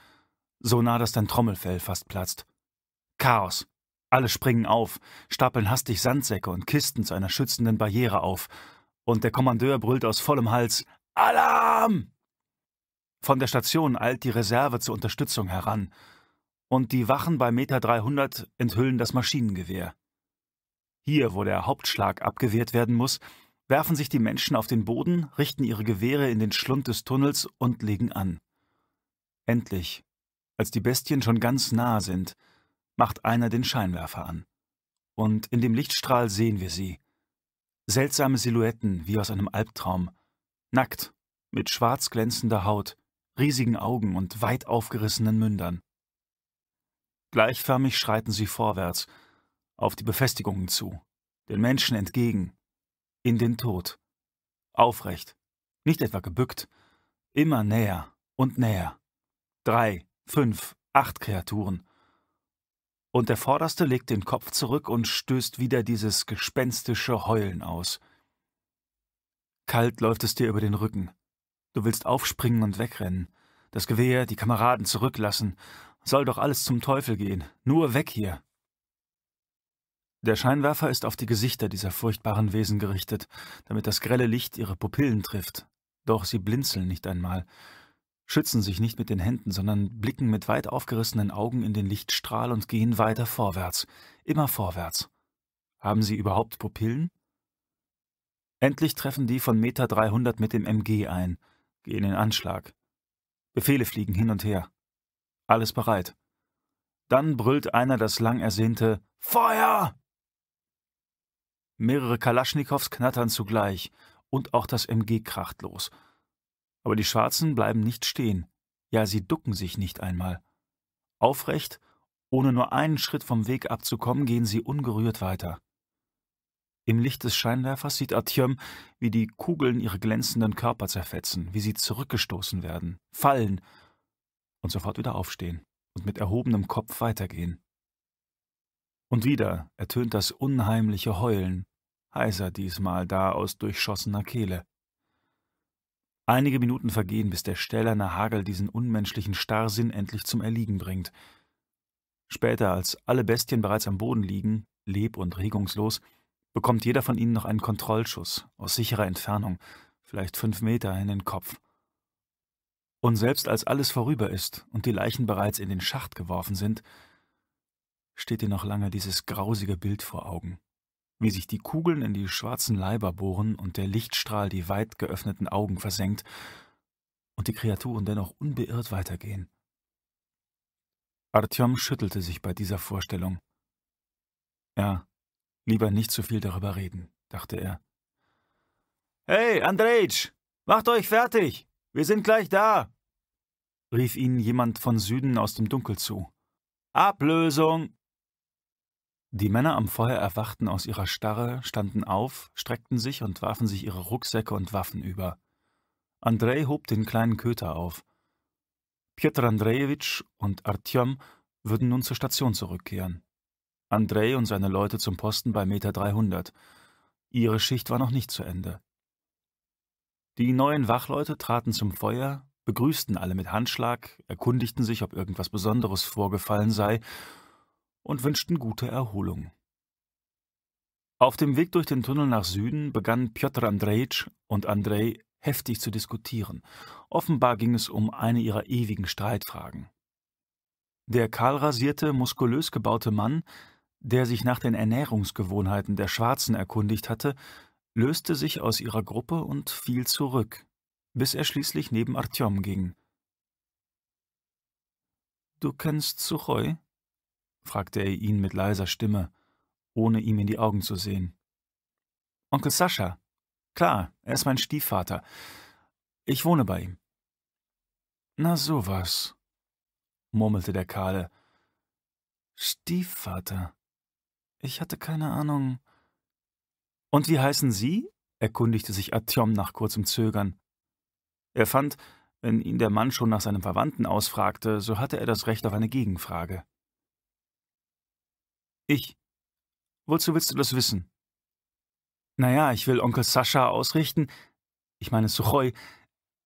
so nah, dass dein Trommelfell fast platzt. Chaos. Alle springen auf, stapeln hastig Sandsäcke und Kisten zu einer schützenden Barriere auf, und der Kommandeur brüllt aus vollem Hals Alarm. Von der Station eilt die Reserve zur Unterstützung heran, und die Wachen bei Meter 300 enthüllen das Maschinengewehr. Hier, wo der Hauptschlag abgewehrt werden muss, werfen sich die Menschen auf den Boden, richten ihre Gewehre in den Schlund des Tunnels und legen an. Endlich, als die Bestien schon ganz nah sind, macht einer den Scheinwerfer an. Und in dem Lichtstrahl sehen wir sie. Seltsame Silhouetten wie aus einem Albtraum. Nackt, mit schwarz glänzender Haut, riesigen Augen und weit aufgerissenen Mündern. Gleichförmig schreiten sie vorwärts, auf die Befestigungen zu, den Menschen entgegen, in den Tod. Aufrecht, nicht etwa gebückt, immer näher und näher. Drei, fünf, acht Kreaturen. Und der Vorderste legt den Kopf zurück und stößt wieder dieses gespenstische Heulen aus. Kalt läuft es dir über den Rücken. Du willst aufspringen und wegrennen, das Gewehr, die Kameraden zurücklassen. Soll doch alles zum Teufel gehen, nur weg hier. Der Scheinwerfer ist auf die Gesichter dieser furchtbaren Wesen gerichtet, damit das grelle Licht ihre Pupillen trifft. Doch sie blinzeln nicht einmal, schützen sich nicht mit den Händen, sondern blicken mit weit aufgerissenen Augen in den Lichtstrahl und gehen weiter vorwärts, immer vorwärts. Haben sie überhaupt Pupillen? Endlich treffen die von Meter 300 mit dem MG ein, gehen in Anschlag. Befehle fliegen hin und her. Alles bereit. Dann brüllt einer das lang ersehnte Feuer! Mehrere Kalaschnikows knattern zugleich und auch das MG kracht los. Aber die Schwarzen bleiben nicht stehen. Ja, sie ducken sich nicht einmal. Aufrecht, ohne nur einen Schritt vom Weg abzukommen, gehen sie ungerührt weiter. Im Licht des Scheinwerfers sieht Artyom, wie die Kugeln ihre glänzenden Körper zerfetzen, wie sie zurückgestoßen werden, fallen und sofort wieder aufstehen und mit erhobenem Kopf weitergehen. Und wieder ertönt das unheimliche Heulen, heiser diesmal da aus durchschossener Kehle. Einige Minuten vergehen, bis der stählerne Hagel diesen unmenschlichen Starrsinn endlich zum Erliegen bringt. Später, als alle Bestien bereits am Boden liegen, leb- und regungslos, bekommt jeder von ihnen noch einen Kontrollschuss aus sicherer Entfernung, vielleicht fünf Meter in den Kopf. Und selbst als alles vorüber ist und die Leichen bereits in den Schacht geworfen sind, steht dir noch lange dieses grausige Bild vor Augen wie sich die Kugeln in die schwarzen Leiber bohren und der Lichtstrahl die weit geöffneten Augen versenkt und die Kreaturen dennoch unbeirrt weitergehen. Artyom schüttelte sich bei dieser Vorstellung. Ja, lieber nicht zu viel darüber reden, dachte er. Hey, Andrej, macht euch fertig! Wir sind gleich da! rief ihnen jemand von Süden aus dem Dunkel zu. Ablösung! Die Männer am Feuer erwachten aus ihrer Starre, standen auf, streckten sich und warfen sich ihre Rucksäcke und Waffen über. Andrei hob den kleinen Köter auf. Piotr Andrejewitsch und Artyom würden nun zur Station zurückkehren. Andrei und seine Leute zum Posten bei Meter 300. Ihre Schicht war noch nicht zu Ende. Die neuen Wachleute traten zum Feuer, begrüßten alle mit Handschlag, erkundigten sich, ob irgendwas Besonderes vorgefallen sei und wünschten gute Erholung. Auf dem Weg durch den Tunnel nach Süden begannen Piotr Andrejitsch und Andrei heftig zu diskutieren. Offenbar ging es um eine ihrer ewigen Streitfragen. Der kahlrasierte, muskulös gebaute Mann, der sich nach den Ernährungsgewohnheiten der Schwarzen erkundigt hatte, löste sich aus ihrer Gruppe und fiel zurück, bis er schließlich neben Artyom ging. Du kennst Suchoi? fragte er ihn mit leiser Stimme, ohne ihm in die Augen zu sehen. Onkel Sascha. Klar, er ist mein Stiefvater. Ich wohne bei ihm. Na sowas, murmelte der Kahle. Stiefvater. Ich hatte keine Ahnung. Und wie heißen Sie? erkundigte sich Atjom nach kurzem Zögern. Er fand, wenn ihn der Mann schon nach seinem Verwandten ausfragte, so hatte er das Recht auf eine Gegenfrage. Ich. Wozu willst du das wissen? Naja, ich will Onkel Sascha ausrichten, ich meine Suchoi,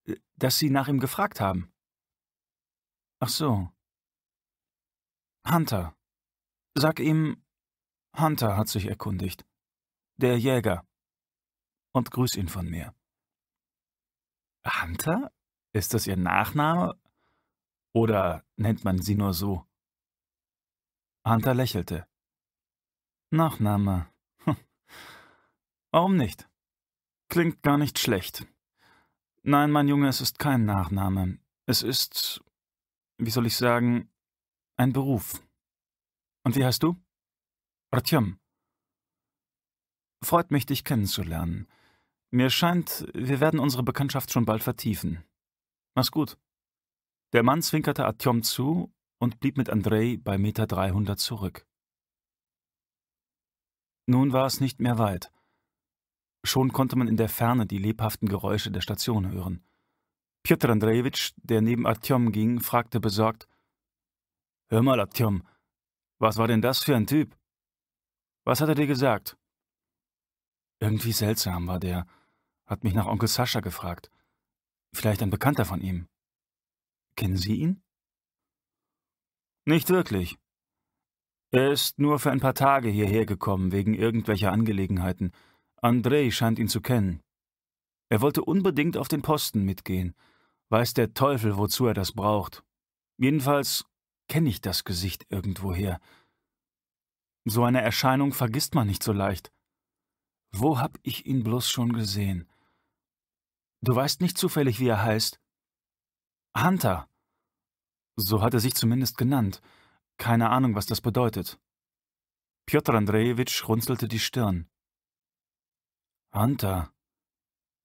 äh, dass sie nach ihm gefragt haben. Ach so. Hunter. Sag ihm, Hunter hat sich erkundigt. Der Jäger. Und grüß ihn von mir. Hunter? Ist das ihr Nachname? Oder nennt man sie nur so? Hunter lächelte. Nachname. Hm. Warum nicht? Klingt gar nicht schlecht. Nein, mein Junge, es ist kein Nachname. Es ist, wie soll ich sagen, ein Beruf. Und wie heißt du? Artyom. Freut mich, dich kennenzulernen. Mir scheint, wir werden unsere Bekanntschaft schon bald vertiefen. Mach's gut. Der Mann zwinkerte Artyom zu und blieb mit Andrei bei Meter 300 zurück. Nun war es nicht mehr weit. Schon konnte man in der Ferne die lebhaften Geräusche der Station hören. Piotr Andrejewitsch, der neben Artyom ging, fragte besorgt: Hör mal, Artyom, was war denn das für ein Typ? Was hat er dir gesagt? Irgendwie seltsam war der, hat mich nach Onkel Sascha gefragt. Vielleicht ein Bekannter von ihm. Kennen Sie ihn? Nicht wirklich. Er ist nur für ein paar Tage hierher gekommen, wegen irgendwelcher Angelegenheiten. Andrei scheint ihn zu kennen. Er wollte unbedingt auf den Posten mitgehen. Weiß der Teufel, wozu er das braucht. Jedenfalls kenne ich das Gesicht irgendwoher. So eine Erscheinung vergisst man nicht so leicht. Wo hab ich ihn bloß schon gesehen? Du weißt nicht zufällig, wie er heißt? Hunter. So hat er sich zumindest genannt. Keine Ahnung, was das bedeutet. Piotr Andrejewitsch runzelte die Stirn. Anta.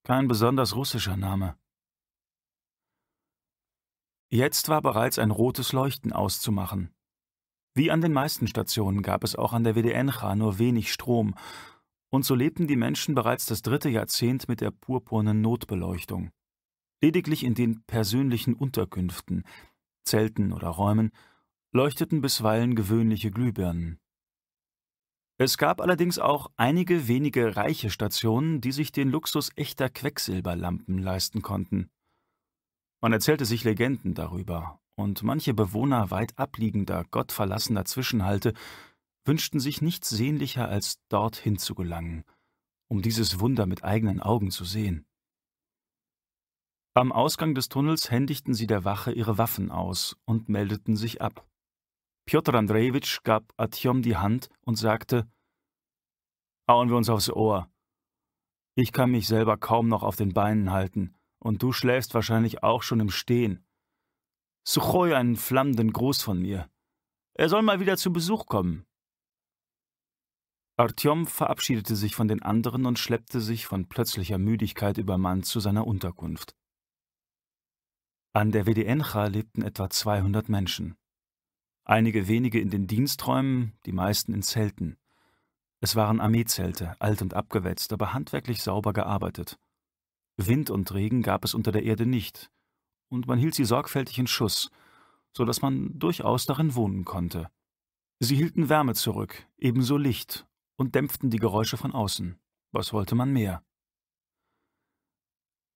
Kein besonders russischer Name. Jetzt war bereits ein rotes Leuchten auszumachen. Wie an den meisten Stationen gab es auch an der WDN-Cha nur wenig Strom, und so lebten die Menschen bereits das dritte Jahrzehnt mit der purpurnen Notbeleuchtung. Lediglich in den persönlichen Unterkünften, Zelten oder Räumen leuchteten bisweilen gewöhnliche Glühbirnen. Es gab allerdings auch einige wenige reiche Stationen, die sich den Luxus echter Quecksilberlampen leisten konnten. Man erzählte sich Legenden darüber, und manche Bewohner weit abliegender, gottverlassener Zwischenhalte wünschten sich nichts sehnlicher, als dorthin zu gelangen, um dieses Wunder mit eigenen Augen zu sehen. Am Ausgang des Tunnels händigten sie der Wache ihre Waffen aus und meldeten sich ab. Piotr Andrejewitsch gab Artyom die Hand und sagte: Hauen wir uns aufs Ohr. Ich kann mich selber kaum noch auf den Beinen halten, und du schläfst wahrscheinlich auch schon im Stehen. Suchoi einen flammenden Gruß von mir. Er soll mal wieder zu Besuch kommen. Artyom verabschiedete sich von den anderen und schleppte sich von plötzlicher Müdigkeit übermannt zu seiner Unterkunft. An der WDNcha lebten etwa 200 Menschen einige wenige in den Diensträumen, die meisten in Zelten. Es waren Armeezelte, alt und abgewetzt, aber handwerklich sauber gearbeitet. Wind und Regen gab es unter der Erde nicht, und man hielt sie sorgfältig in Schuss, so dass man durchaus darin wohnen konnte. Sie hielten Wärme zurück, ebenso Licht, und dämpften die Geräusche von außen. Was wollte man mehr?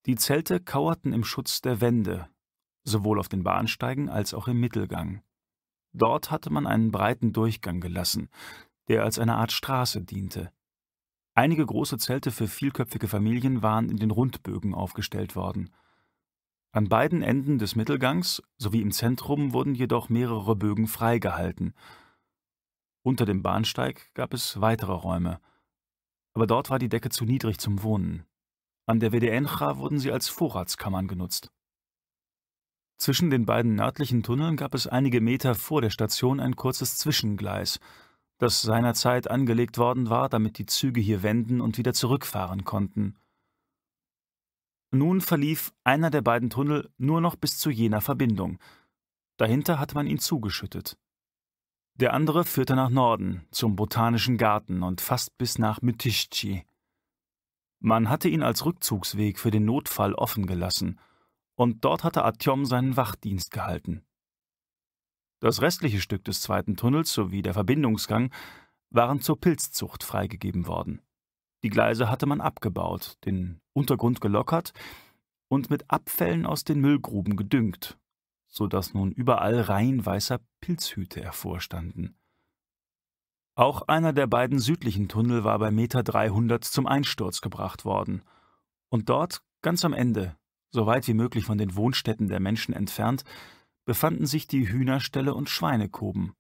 Die Zelte kauerten im Schutz der Wände, sowohl auf den Bahnsteigen als auch im Mittelgang. Dort hatte man einen breiten Durchgang gelassen, der als eine Art Straße diente. Einige große Zelte für vielköpfige Familien waren in den Rundbögen aufgestellt worden. An beiden Enden des Mittelgangs sowie im Zentrum wurden jedoch mehrere Bögen freigehalten. Unter dem Bahnsteig gab es weitere Räume, aber dort war die Decke zu niedrig zum Wohnen. An der WDNcha wurden sie als Vorratskammern genutzt. Zwischen den beiden nördlichen Tunneln gab es einige Meter vor der Station ein kurzes Zwischengleis, das seinerzeit angelegt worden war, damit die Züge hier wenden und wieder zurückfahren konnten. Nun verlief einer der beiden Tunnel nur noch bis zu jener Verbindung. Dahinter hat man ihn zugeschüttet. Der andere führte nach Norden, zum Botanischen Garten und fast bis nach Mytischtschi. Man hatte ihn als Rückzugsweg für den Notfall offen gelassen – und dort hatte Artyom seinen Wachdienst gehalten. Das restliche Stück des zweiten Tunnels sowie der Verbindungsgang waren zur Pilzzucht freigegeben worden. Die Gleise hatte man abgebaut, den Untergrund gelockert und mit Abfällen aus den Müllgruben gedüngt, so dass nun überall rein weißer Pilzhüte hervorstanden. Auch einer der beiden südlichen Tunnel war bei Meter 300 zum Einsturz gebracht worden. Und dort, ganz am Ende, so weit wie möglich von den Wohnstätten der Menschen entfernt, befanden sich die Hühnerställe und Schweinekoben.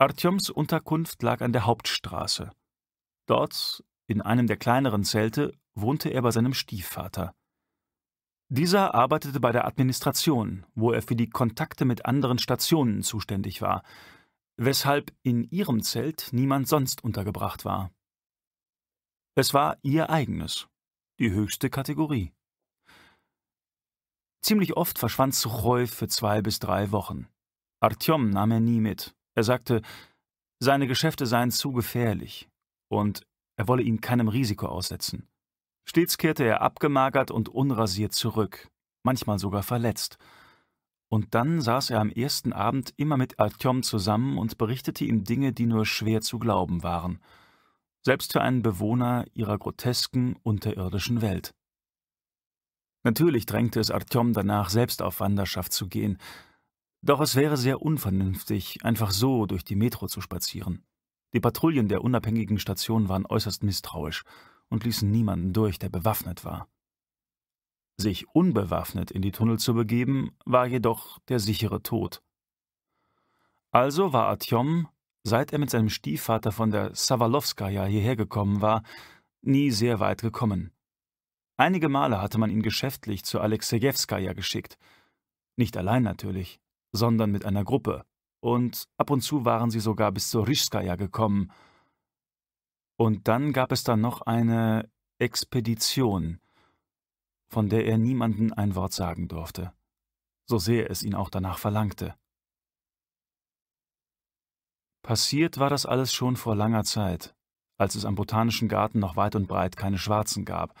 Artyoms Unterkunft lag an der Hauptstraße. Dort, in einem der kleineren Zelte, wohnte er bei seinem Stiefvater. Dieser arbeitete bei der Administration, wo er für die Kontakte mit anderen Stationen zuständig war, weshalb in ihrem Zelt niemand sonst untergebracht war. Es war ihr eigenes, die höchste Kategorie. Ziemlich oft verschwand Suchoi für zwei bis drei Wochen. Artyom nahm er nie mit. Er sagte, seine Geschäfte seien zu gefährlich und er wolle ihn keinem Risiko aussetzen. Stets kehrte er abgemagert und unrasiert zurück, manchmal sogar verletzt. Und dann saß er am ersten Abend immer mit Artyom zusammen und berichtete ihm Dinge, die nur schwer zu glauben waren, selbst für einen Bewohner ihrer grotesken unterirdischen Welt. Natürlich drängte es Artyom danach, selbst auf Wanderschaft zu gehen, doch es wäre sehr unvernünftig, einfach so durch die Metro zu spazieren. Die Patrouillen der unabhängigen Station waren äußerst misstrauisch und ließen niemanden durch, der bewaffnet war. Sich unbewaffnet in die Tunnel zu begeben, war jedoch der sichere Tod. Also war Artyom, seit er mit seinem Stiefvater von der Sawalowskaja hierher gekommen war, nie sehr weit gekommen. Einige Male hatte man ihn geschäftlich zu Alexejewskaja geschickt. Nicht allein natürlich, sondern mit einer Gruppe. Und ab und zu waren sie sogar bis zur Rischskaja gekommen. Und dann gab es dann noch eine Expedition, von der er niemanden ein Wort sagen durfte, so sehr es ihn auch danach verlangte. Passiert war das alles schon vor langer Zeit, als es am Botanischen Garten noch weit und breit keine Schwarzen gab,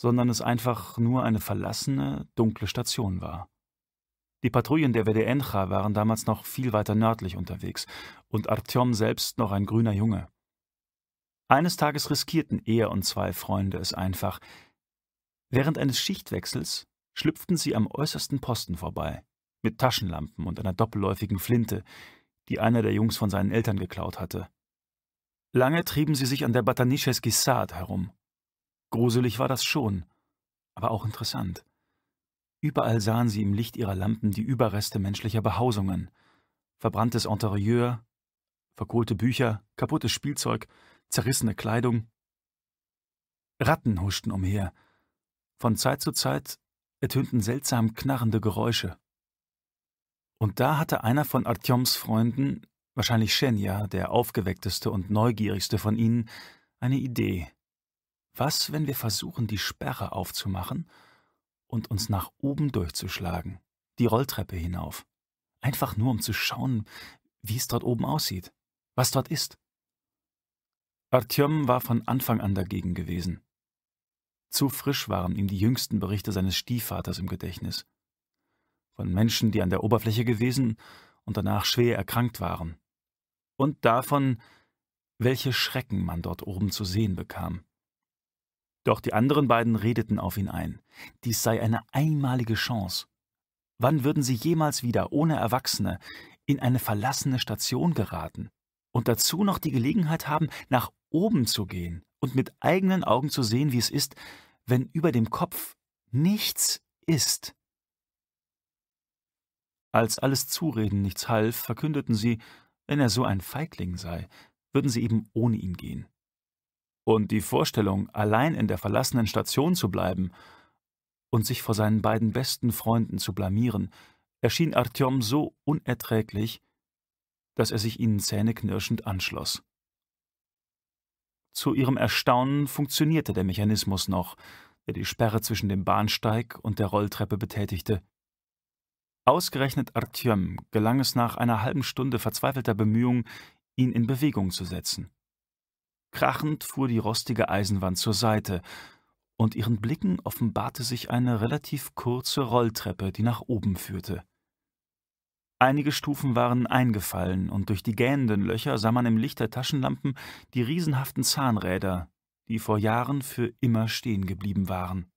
sondern es einfach nur eine verlassene, dunkle Station war. Die Patrouillen der WDNcha waren damals noch viel weiter nördlich unterwegs und Artyom selbst noch ein grüner Junge. Eines Tages riskierten er und zwei Freunde es einfach. Während eines Schichtwechsels schlüpften sie am äußersten Posten vorbei, mit Taschenlampen und einer doppelläufigen Flinte, die einer der Jungs von seinen Eltern geklaut hatte. Lange trieben sie sich an der Batanischeski Saat herum, Gruselig war das schon, aber auch interessant. Überall sahen sie im Licht ihrer Lampen die Überreste menschlicher Behausungen. Verbranntes Interieur, verkohlte Bücher, kaputtes Spielzeug, zerrissene Kleidung. Ratten huschten umher. Von Zeit zu Zeit ertönten seltsam knarrende Geräusche. Und da hatte einer von Artyoms Freunden, wahrscheinlich Shenya, der aufgeweckteste und neugierigste von ihnen, eine Idee. Was, wenn wir versuchen, die Sperre aufzumachen und uns nach oben durchzuschlagen, die Rolltreppe hinauf? Einfach nur, um zu schauen, wie es dort oben aussieht, was dort ist. Artyom war von Anfang an dagegen gewesen. Zu frisch waren ihm die jüngsten Berichte seines Stiefvaters im Gedächtnis. Von Menschen, die an der Oberfläche gewesen und danach schwer erkrankt waren. Und davon, welche Schrecken man dort oben zu sehen bekam. Doch die anderen beiden redeten auf ihn ein. Dies sei eine einmalige Chance. Wann würden sie jemals wieder ohne Erwachsene in eine verlassene Station geraten und dazu noch die Gelegenheit haben, nach oben zu gehen und mit eigenen Augen zu sehen, wie es ist, wenn über dem Kopf nichts ist? Als alles Zureden nichts half, verkündeten sie, wenn er so ein Feigling sei, würden sie eben ohne ihn gehen. Und die Vorstellung, allein in der verlassenen Station zu bleiben und sich vor seinen beiden besten Freunden zu blamieren, erschien Artyom so unerträglich, dass er sich ihnen zähneknirschend anschloss. Zu ihrem Erstaunen funktionierte der Mechanismus noch, der die Sperre zwischen dem Bahnsteig und der Rolltreppe betätigte. Ausgerechnet Artyom gelang es nach einer halben Stunde verzweifelter Bemühungen, ihn in Bewegung zu setzen. Krachend fuhr die rostige Eisenwand zur Seite, und ihren Blicken offenbarte sich eine relativ kurze Rolltreppe, die nach oben führte. Einige Stufen waren eingefallen, und durch die gähnenden Löcher sah man im Licht der Taschenlampen die riesenhaften Zahnräder, die vor Jahren für immer stehen geblieben waren.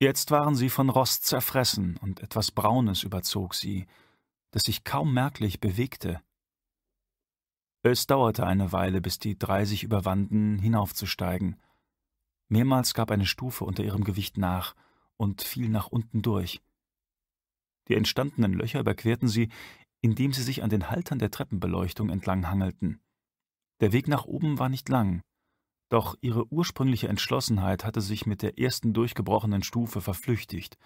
Jetzt waren sie von Rost zerfressen, und etwas Braunes überzog sie, das sich kaum merklich bewegte. Es dauerte eine Weile, bis die drei sich überwanden, hinaufzusteigen. Mehrmals gab eine Stufe unter ihrem Gewicht nach und fiel nach unten durch. Die entstandenen Löcher überquerten sie, indem sie sich an den Haltern der Treppenbeleuchtung entlang hangelten. Der Weg nach oben war nicht lang, doch ihre ursprüngliche Entschlossenheit hatte sich mit der ersten durchgebrochenen Stufe verflüchtigt.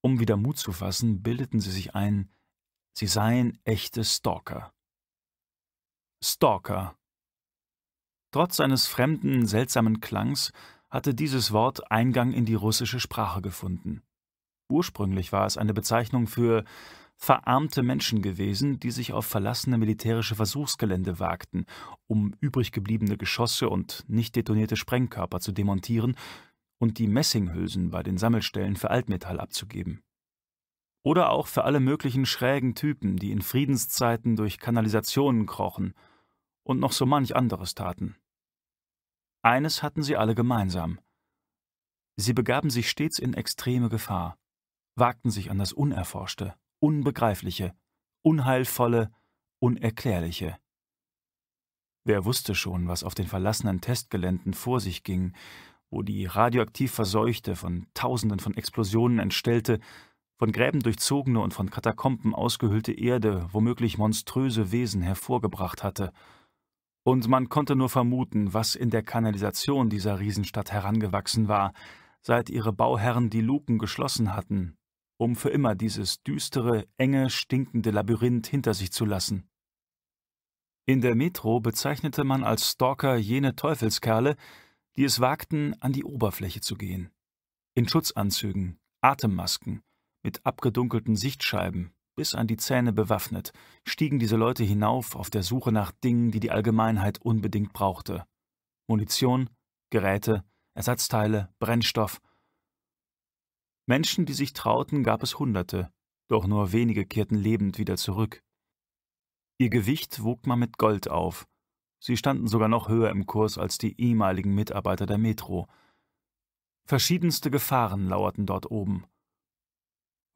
Um wieder Mut zu fassen, bildeten sie sich ein, sie seien echte Stalker. Stalker. Trotz seines fremden, seltsamen Klangs hatte dieses Wort Eingang in die russische Sprache gefunden. Ursprünglich war es eine Bezeichnung für verarmte Menschen gewesen, die sich auf verlassene militärische Versuchsgelände wagten, um übrig gebliebene Geschosse und nicht detonierte Sprengkörper zu demontieren und die Messinghülsen bei den Sammelstellen für Altmetall abzugeben. Oder auch für alle möglichen schrägen Typen, die in Friedenszeiten durch Kanalisationen krochen – und noch so manch anderes taten. Eines hatten sie alle gemeinsam. Sie begaben sich stets in extreme Gefahr, wagten sich an das Unerforschte, Unbegreifliche, Unheilvolle, Unerklärliche. Wer wusste schon, was auf den verlassenen Testgeländen vor sich ging, wo die radioaktiv verseuchte, von Tausenden von Explosionen entstellte, von Gräben durchzogene und von Katakomben ausgehöhlte Erde womöglich monströse Wesen hervorgebracht hatte – und man konnte nur vermuten, was in der Kanalisation dieser Riesenstadt herangewachsen war, seit ihre Bauherren die Luken geschlossen hatten, um für immer dieses düstere, enge, stinkende Labyrinth hinter sich zu lassen. In der Metro bezeichnete man als Stalker jene Teufelskerle, die es wagten, an die Oberfläche zu gehen. In Schutzanzügen, Atemmasken, mit abgedunkelten Sichtscheiben, bis an die Zähne bewaffnet, stiegen diese Leute hinauf auf der Suche nach Dingen, die die Allgemeinheit unbedingt brauchte. Munition, Geräte, Ersatzteile, Brennstoff. Menschen, die sich trauten, gab es Hunderte, doch nur wenige kehrten lebend wieder zurück. Ihr Gewicht wog man mit Gold auf. Sie standen sogar noch höher im Kurs als die ehemaligen Mitarbeiter der Metro. Verschiedenste Gefahren lauerten dort oben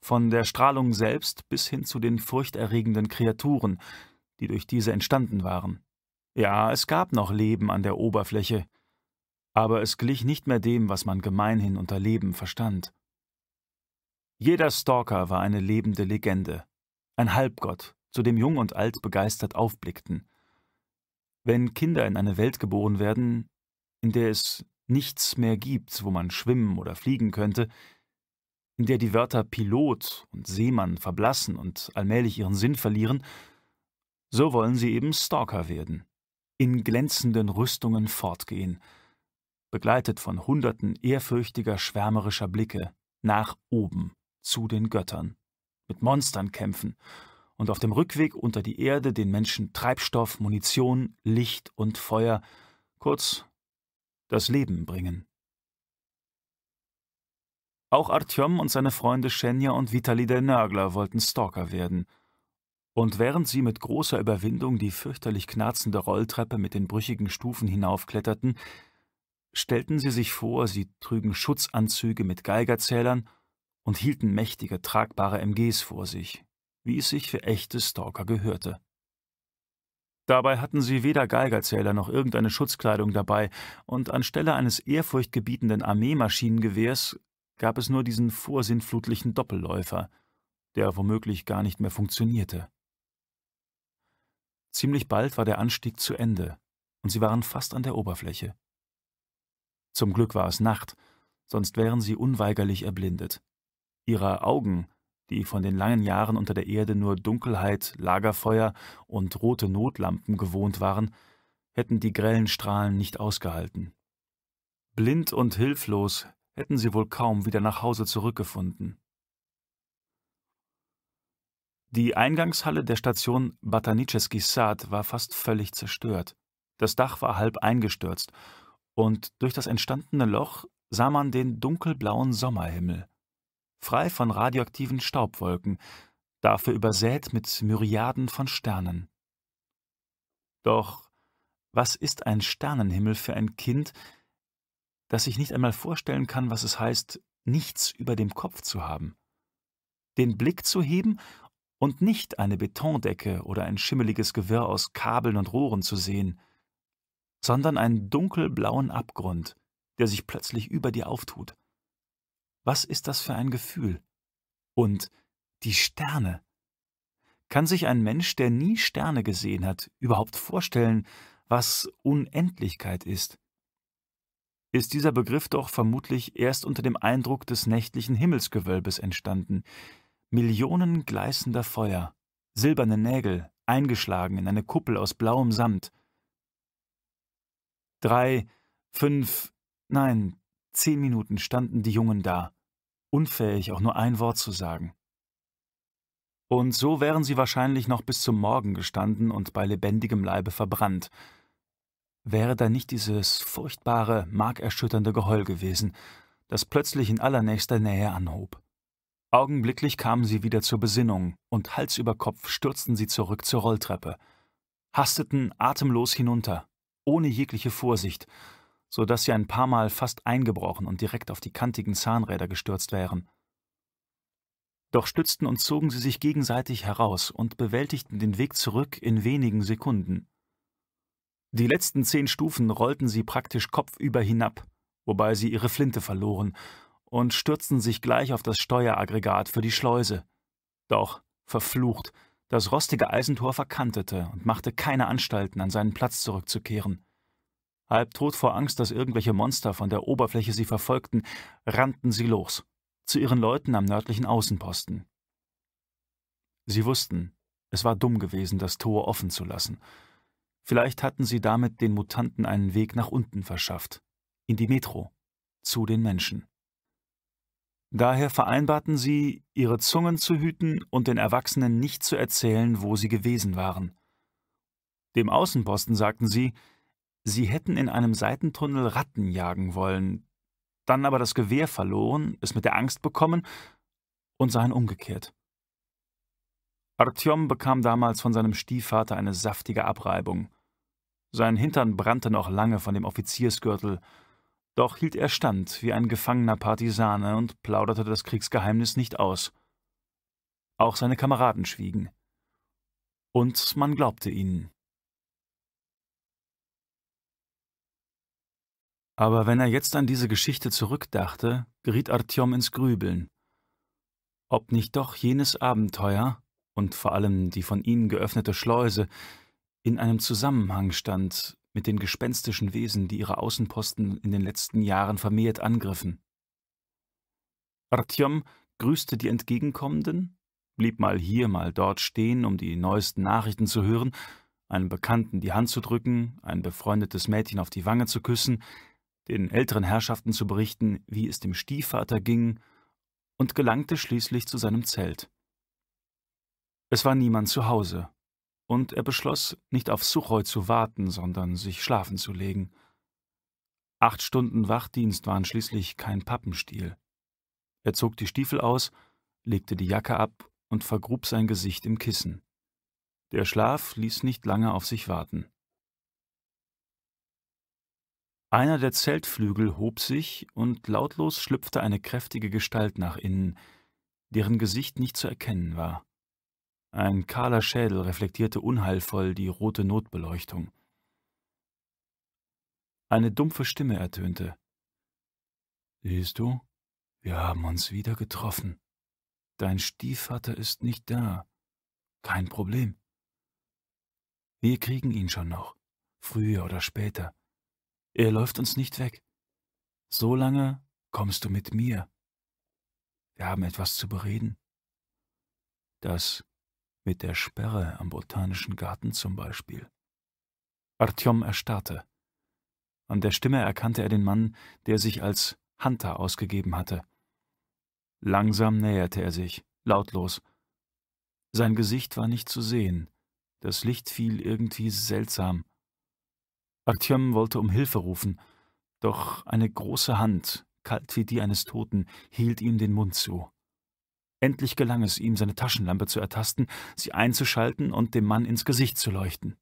von der Strahlung selbst bis hin zu den furchterregenden Kreaturen, die durch diese entstanden waren. Ja, es gab noch Leben an der Oberfläche, aber es glich nicht mehr dem, was man gemeinhin unter Leben verstand. Jeder Stalker war eine lebende Legende, ein Halbgott, zu dem Jung und Alt begeistert aufblickten. Wenn Kinder in eine Welt geboren werden, in der es nichts mehr gibt, wo man schwimmen oder fliegen könnte, in der die Wörter Pilot und Seemann verblassen und allmählich ihren Sinn verlieren, so wollen sie eben Stalker werden, in glänzenden Rüstungen fortgehen, begleitet von hunderten ehrfürchtiger schwärmerischer Blicke, nach oben, zu den Göttern, mit Monstern kämpfen und auf dem Rückweg unter die Erde den Menschen Treibstoff, Munition, Licht und Feuer, kurz das Leben bringen. Auch Artyom und seine Freunde Schenja und Vitali der Nörgler wollten Stalker werden. Und während sie mit großer Überwindung die fürchterlich knarzende Rolltreppe mit den brüchigen Stufen hinaufkletterten, stellten sie sich vor, sie trügen Schutzanzüge mit Geigerzählern und hielten mächtige, tragbare MGs vor sich, wie es sich für echte Stalker gehörte. Dabei hatten sie weder Geigerzähler noch irgendeine Schutzkleidung dabei, und anstelle eines ehrfurchtgebietenden Armeemaschinengewehrs gab es nur diesen vorsinnflutlichen Doppelläufer, der womöglich gar nicht mehr funktionierte. Ziemlich bald war der Anstieg zu Ende, und sie waren fast an der Oberfläche. Zum Glück war es Nacht, sonst wären sie unweigerlich erblindet. Ihre Augen, die von den langen Jahren unter der Erde nur Dunkelheit, Lagerfeuer und rote Notlampen gewohnt waren, hätten die grellen Strahlen nicht ausgehalten. Blind und hilflos hätten sie wohl kaum wieder nach Hause zurückgefunden. Die Eingangshalle der Station Bataniceski Sad war fast völlig zerstört. Das Dach war halb eingestürzt, und durch das entstandene Loch sah man den dunkelblauen Sommerhimmel, frei von radioaktiven Staubwolken, dafür übersät mit Myriaden von Sternen. Doch was ist ein Sternenhimmel für ein Kind, dass ich nicht einmal vorstellen kann, was es heißt, nichts über dem Kopf zu haben. Den Blick zu heben und nicht eine Betondecke oder ein schimmeliges Gewirr aus Kabeln und Rohren zu sehen, sondern einen dunkelblauen Abgrund, der sich plötzlich über dir auftut. Was ist das für ein Gefühl? Und die Sterne. Kann sich ein Mensch, der nie Sterne gesehen hat, überhaupt vorstellen, was Unendlichkeit ist? ist dieser Begriff doch vermutlich erst unter dem Eindruck des nächtlichen Himmelsgewölbes entstanden. Millionen gleißender Feuer, silberne Nägel, eingeschlagen in eine Kuppel aus blauem Samt. Drei, fünf, nein, zehn Minuten standen die Jungen da, unfähig auch nur ein Wort zu sagen. Und so wären sie wahrscheinlich noch bis zum Morgen gestanden und bei lebendigem Leibe verbrannt, wäre da nicht dieses furchtbare, markerschütternde Geheul gewesen, das plötzlich in allernächster Nähe anhob. Augenblicklich kamen sie wieder zur Besinnung und Hals über Kopf stürzten sie zurück zur Rolltreppe, hasteten atemlos hinunter, ohne jegliche Vorsicht, so dass sie ein paar Mal fast eingebrochen und direkt auf die kantigen Zahnräder gestürzt wären. Doch stützten und zogen sie sich gegenseitig heraus und bewältigten den Weg zurück in wenigen Sekunden. Die letzten zehn Stufen rollten sie praktisch kopfüber hinab, wobei sie ihre Flinte verloren, und stürzten sich gleich auf das Steueraggregat für die Schleuse. Doch, verflucht, das rostige Eisentor verkantete und machte keine Anstalten, an seinen Platz zurückzukehren. Halbtot vor Angst, dass irgendwelche Monster von der Oberfläche sie verfolgten, rannten sie los, zu ihren Leuten am nördlichen Außenposten. Sie wussten, es war dumm gewesen, das Tor offen zu lassen, Vielleicht hatten sie damit den Mutanten einen Weg nach unten verschafft, in die Metro, zu den Menschen. Daher vereinbarten sie, ihre Zungen zu hüten und den Erwachsenen nicht zu erzählen, wo sie gewesen waren. Dem Außenposten sagten sie, sie hätten in einem Seitentunnel Ratten jagen wollen, dann aber das Gewehr verloren, es mit der Angst bekommen und seien umgekehrt. Artyom bekam damals von seinem Stiefvater eine saftige Abreibung. Sein Hintern brannte noch lange von dem Offiziersgürtel, doch hielt er stand wie ein gefangener Partisane und plauderte das Kriegsgeheimnis nicht aus. Auch seine Kameraden schwiegen. Und man glaubte ihnen. Aber wenn er jetzt an diese Geschichte zurückdachte, geriet Artyom ins Grübeln. Ob nicht doch jenes Abenteuer und vor allem die von ihnen geöffnete Schleuse in einem Zusammenhang stand mit den gespenstischen Wesen, die ihre Außenposten in den letzten Jahren vermehrt angriffen. Artyom grüßte die Entgegenkommenden, blieb mal hier, mal dort stehen, um die neuesten Nachrichten zu hören, einem Bekannten die Hand zu drücken, ein befreundetes Mädchen auf die Wange zu küssen, den älteren Herrschaften zu berichten, wie es dem Stiefvater ging, und gelangte schließlich zu seinem Zelt. Es war niemand zu Hause und er beschloss, nicht auf Suchoi zu warten, sondern sich schlafen zu legen. Acht Stunden Wachdienst waren schließlich kein Pappenstiel. Er zog die Stiefel aus, legte die Jacke ab und vergrub sein Gesicht im Kissen. Der Schlaf ließ nicht lange auf sich warten. Einer der Zeltflügel hob sich und lautlos schlüpfte eine kräftige Gestalt nach innen, deren Gesicht nicht zu erkennen war. Ein kahler Schädel reflektierte unheilvoll die rote Notbeleuchtung. Eine dumpfe Stimme ertönte. Siehst du, wir haben uns wieder getroffen. Dein Stiefvater ist nicht da. Kein Problem. Wir kriegen ihn schon noch, früher oder später. Er läuft uns nicht weg. So lange kommst du mit mir. Wir haben etwas zu bereden. Das mit der Sperre am Botanischen Garten zum Beispiel. Artyom erstarrte. An der Stimme erkannte er den Mann, der sich als Hunter ausgegeben hatte. Langsam näherte er sich, lautlos. Sein Gesicht war nicht zu sehen, das Licht fiel irgendwie seltsam. Artyom wollte um Hilfe rufen, doch eine große Hand, kalt wie die eines Toten, hielt ihm den Mund zu. Endlich gelang es ihm, seine Taschenlampe zu ertasten, sie einzuschalten und dem Mann ins Gesicht zu leuchten.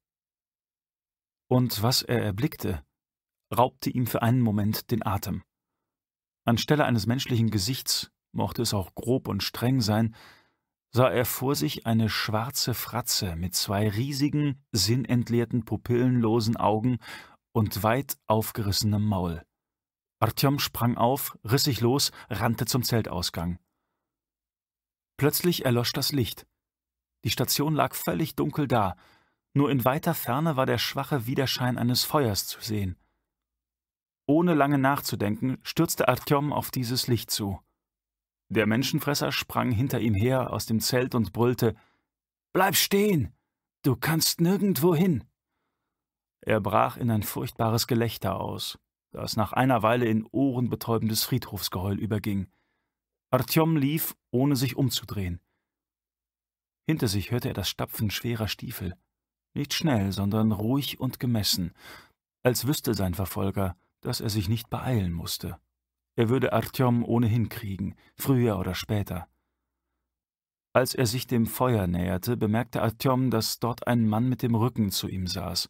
Und was er erblickte, raubte ihm für einen Moment den Atem. Anstelle eines menschlichen Gesichts, mochte es auch grob und streng sein, sah er vor sich eine schwarze Fratze mit zwei riesigen, sinnentleerten, pupillenlosen Augen und weit aufgerissenem Maul. Artyom sprang auf, riss sich los, rannte zum Zeltausgang. Plötzlich erlosch das Licht. Die Station lag völlig dunkel da, nur in weiter Ferne war der schwache Widerschein eines Feuers zu sehen. Ohne lange nachzudenken, stürzte Artyom auf dieses Licht zu. Der Menschenfresser sprang hinter ihm her aus dem Zelt und brüllte Bleib stehen. Du kannst nirgendwo hin. Er brach in ein furchtbares Gelächter aus, das nach einer Weile in ohrenbetäubendes Friedhofsgeheul überging. Artyom lief, ohne sich umzudrehen. Hinter sich hörte er das Stapfen schwerer Stiefel. Nicht schnell, sondern ruhig und gemessen, als wüsste sein Verfolger, dass er sich nicht beeilen musste. Er würde Artyom ohnehin kriegen, früher oder später. Als er sich dem Feuer näherte, bemerkte Artyom, dass dort ein Mann mit dem Rücken zu ihm saß.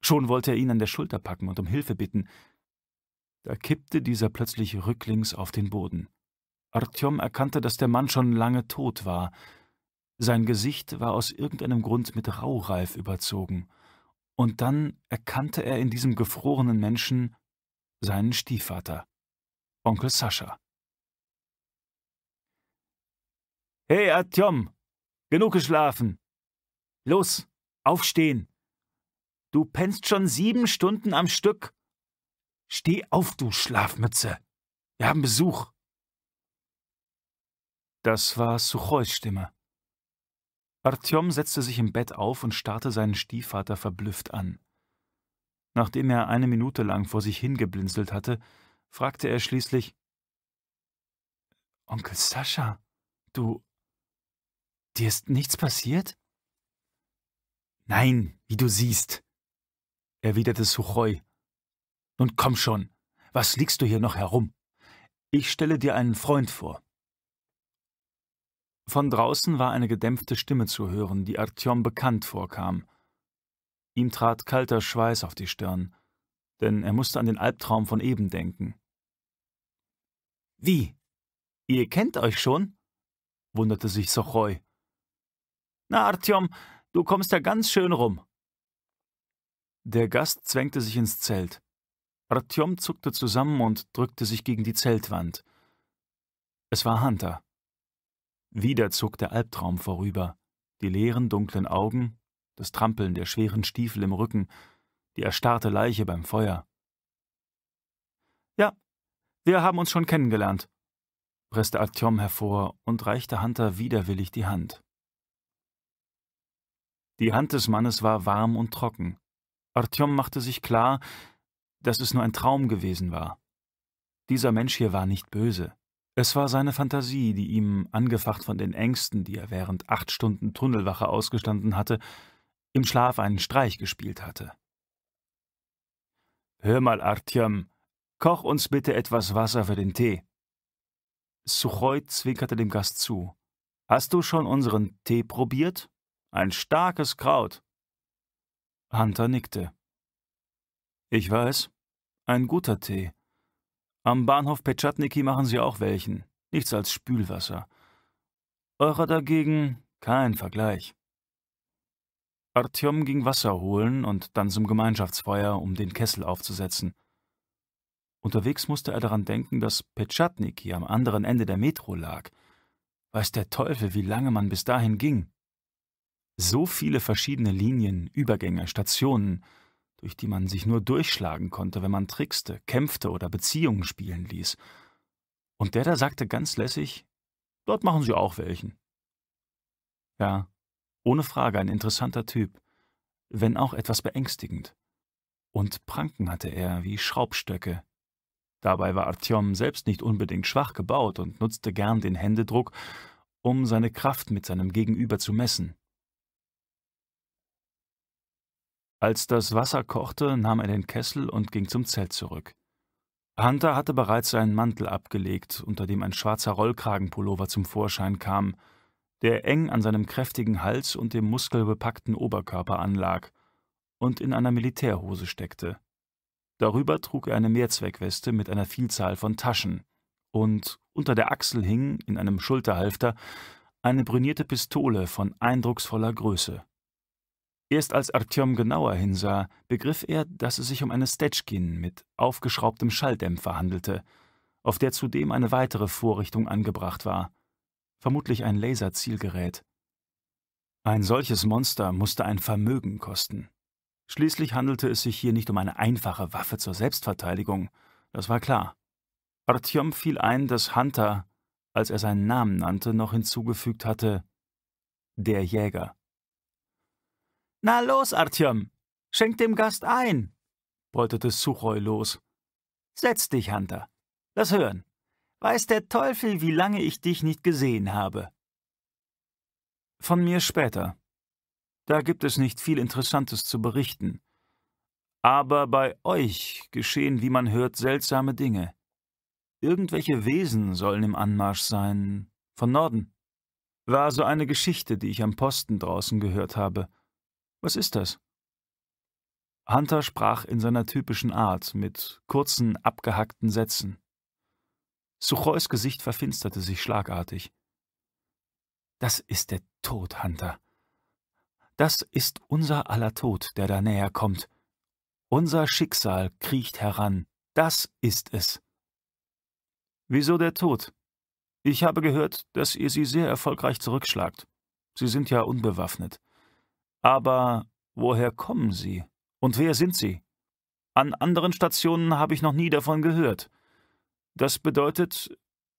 Schon wollte er ihn an der Schulter packen und um Hilfe bitten. Da kippte dieser plötzlich rücklings auf den Boden. Artyom erkannte, dass der Mann schon lange tot war. Sein Gesicht war aus irgendeinem Grund mit Raureif überzogen. Und dann erkannte er in diesem gefrorenen Menschen seinen Stiefvater, Onkel Sascha. Hey, Artyom, genug geschlafen. Los, aufstehen. Du pennst schon sieben Stunden am Stück. Steh auf, du Schlafmütze. Wir haben Besuch. Das war Suchois Stimme. Artyom setzte sich im Bett auf und starrte seinen Stiefvater verblüfft an. Nachdem er eine Minute lang vor sich hingeblinzelt hatte, fragte er schließlich: Onkel Sascha, du. Dir ist nichts passiert? Nein, wie du siehst, erwiderte Suchoi. Nun komm schon, was liegst du hier noch herum? Ich stelle dir einen Freund vor. Von draußen war eine gedämpfte Stimme zu hören, die Artyom bekannt vorkam. Ihm trat kalter Schweiß auf die Stirn, denn er musste an den Albtraum von eben denken. Wie? Ihr kennt euch schon? wunderte sich Sochoi. Na, Artyom, du kommst ja ganz schön rum. Der Gast zwängte sich ins Zelt. Artyom zuckte zusammen und drückte sich gegen die Zeltwand. Es war Hunter. Wieder zog der Albtraum vorüber, die leeren, dunklen Augen, das Trampeln der schweren Stiefel im Rücken, die erstarrte Leiche beim Feuer. Ja, wir haben uns schon kennengelernt, presste Artyom hervor und reichte Hunter widerwillig die Hand. Die Hand des Mannes war warm und trocken. Artyom machte sich klar, dass es nur ein Traum gewesen war. Dieser Mensch hier war nicht böse. Es war seine Fantasie, die ihm, angefacht von den Ängsten, die er während acht Stunden Tunnelwache ausgestanden hatte, im Schlaf einen Streich gespielt hatte. Hör mal, Artyom, koch uns bitte etwas Wasser für den Tee. Suchoi zwinkerte dem Gast zu. Hast du schon unseren Tee probiert? Ein starkes Kraut. Hunter nickte. Ich weiß, ein guter Tee. Am Bahnhof Petschatniki machen sie auch welchen. Nichts als Spülwasser. Eurer dagegen kein Vergleich. Artyom ging Wasser holen und dann zum Gemeinschaftsfeuer, um den Kessel aufzusetzen. Unterwegs musste er daran denken, dass Petschatniki am anderen Ende der Metro lag. Weiß der Teufel, wie lange man bis dahin ging. So viele verschiedene Linien, Übergänge, Stationen – durch die man sich nur durchschlagen konnte, wenn man trickste, kämpfte oder Beziehungen spielen ließ. Und der da sagte ganz lässig, dort machen Sie auch welchen. Ja, ohne Frage ein interessanter Typ, wenn auch etwas beängstigend. Und Pranken hatte er wie Schraubstöcke. Dabei war Artyom selbst nicht unbedingt schwach gebaut und nutzte gern den Händedruck, um seine Kraft mit seinem Gegenüber zu messen. Als das Wasser kochte, nahm er den Kessel und ging zum Zelt zurück. Hunter hatte bereits seinen Mantel abgelegt, unter dem ein schwarzer Rollkragenpullover zum Vorschein kam, der eng an seinem kräftigen Hals und dem muskelbepackten Oberkörper anlag und in einer Militärhose steckte. Darüber trug er eine Mehrzweckweste mit einer Vielzahl von Taschen, und unter der Achsel hing, in einem Schulterhalfter, eine brünierte Pistole von eindrucksvoller Größe. Erst als Artyom genauer hinsah, begriff er, dass es sich um eine Stetschkin mit aufgeschraubtem Schalldämpfer handelte, auf der zudem eine weitere Vorrichtung angebracht war. Vermutlich ein Laserzielgerät. Ein solches Monster musste ein Vermögen kosten. Schließlich handelte es sich hier nicht um eine einfache Waffe zur Selbstverteidigung, das war klar. Artyom fiel ein, dass Hunter, als er seinen Namen nannte, noch hinzugefügt hatte: der Jäger. Na los, Artjom, schenk dem Gast ein, polterte Suchoi los. Setz dich, Hunter. Lass hören. Weiß der Teufel, wie lange ich dich nicht gesehen habe. Von mir später. Da gibt es nicht viel Interessantes zu berichten. Aber bei euch geschehen, wie man hört, seltsame Dinge. Irgendwelche Wesen sollen im Anmarsch sein. Von Norden. War so eine Geschichte, die ich am Posten draußen gehört habe. Was ist das? Hunter sprach in seiner typischen Art, mit kurzen, abgehackten Sätzen. Suchois Gesicht verfinsterte sich schlagartig. Das ist der Tod, Hunter. Das ist unser aller Tod, der da näher kommt. Unser Schicksal kriecht heran. Das ist es. Wieso der Tod? Ich habe gehört, dass ihr sie sehr erfolgreich zurückschlagt. Sie sind ja unbewaffnet. Aber woher kommen sie? Und wer sind sie? An anderen Stationen habe ich noch nie davon gehört. Das bedeutet,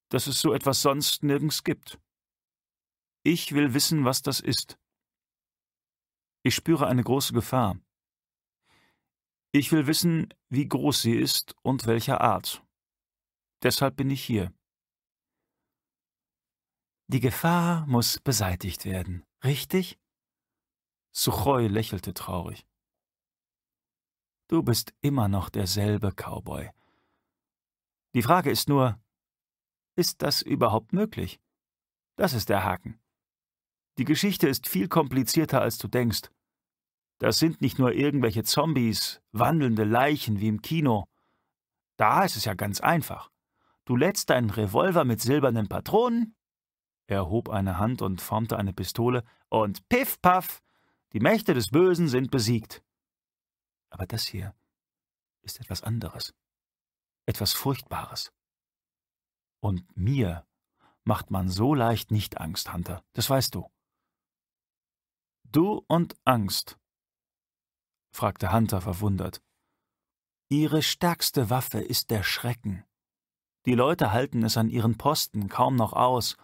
dass es so etwas sonst nirgends gibt. Ich will wissen, was das ist. Ich spüre eine große Gefahr. Ich will wissen, wie groß sie ist und welcher Art. Deshalb bin ich hier. Die Gefahr muss beseitigt werden, richtig? Suchoi lächelte traurig. Du bist immer noch derselbe Cowboy. Die Frage ist nur, ist das überhaupt möglich? Das ist der Haken. Die Geschichte ist viel komplizierter, als du denkst. Das sind nicht nur irgendwelche Zombies, wandelnde Leichen wie im Kino. Da ist es ja ganz einfach. Du lädst deinen Revolver mit silbernen Patronen. Er hob eine Hand und formte eine Pistole und piff, paff, die Mächte des Bösen sind besiegt. Aber das hier ist etwas anderes, etwas Furchtbares. Und mir macht man so leicht nicht Angst, Hunter, das weißt du. Du und Angst, fragte Hunter verwundert. Ihre stärkste Waffe ist der Schrecken. Die Leute halten es an ihren Posten kaum noch aus.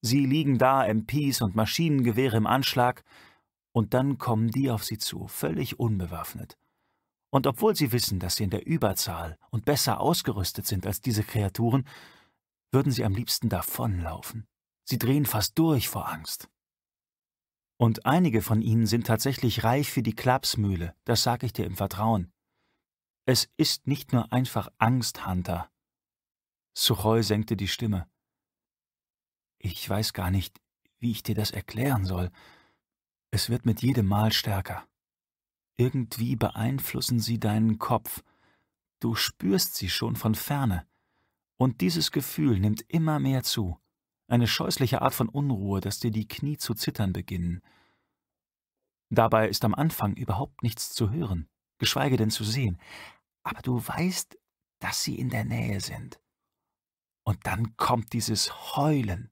Sie liegen da, MPs und Maschinengewehre im Anschlag, und dann kommen die auf sie zu, völlig unbewaffnet. Und obwohl sie wissen, dass sie in der Überzahl und besser ausgerüstet sind als diese Kreaturen, würden sie am liebsten davonlaufen. Sie drehen fast durch vor Angst. Und einige von ihnen sind tatsächlich reich für die Klapsmühle, das sage ich dir im Vertrauen. Es ist nicht nur einfach Angst, Hunter. Suchoi senkte die Stimme. Ich weiß gar nicht, wie ich dir das erklären soll. Es wird mit jedem Mal stärker. Irgendwie beeinflussen sie deinen Kopf. Du spürst sie schon von ferne. Und dieses Gefühl nimmt immer mehr zu. Eine scheußliche Art von Unruhe, dass dir die Knie zu zittern beginnen. Dabei ist am Anfang überhaupt nichts zu hören, geschweige denn zu sehen. Aber du weißt, dass sie in der Nähe sind. Und dann kommt dieses Heulen.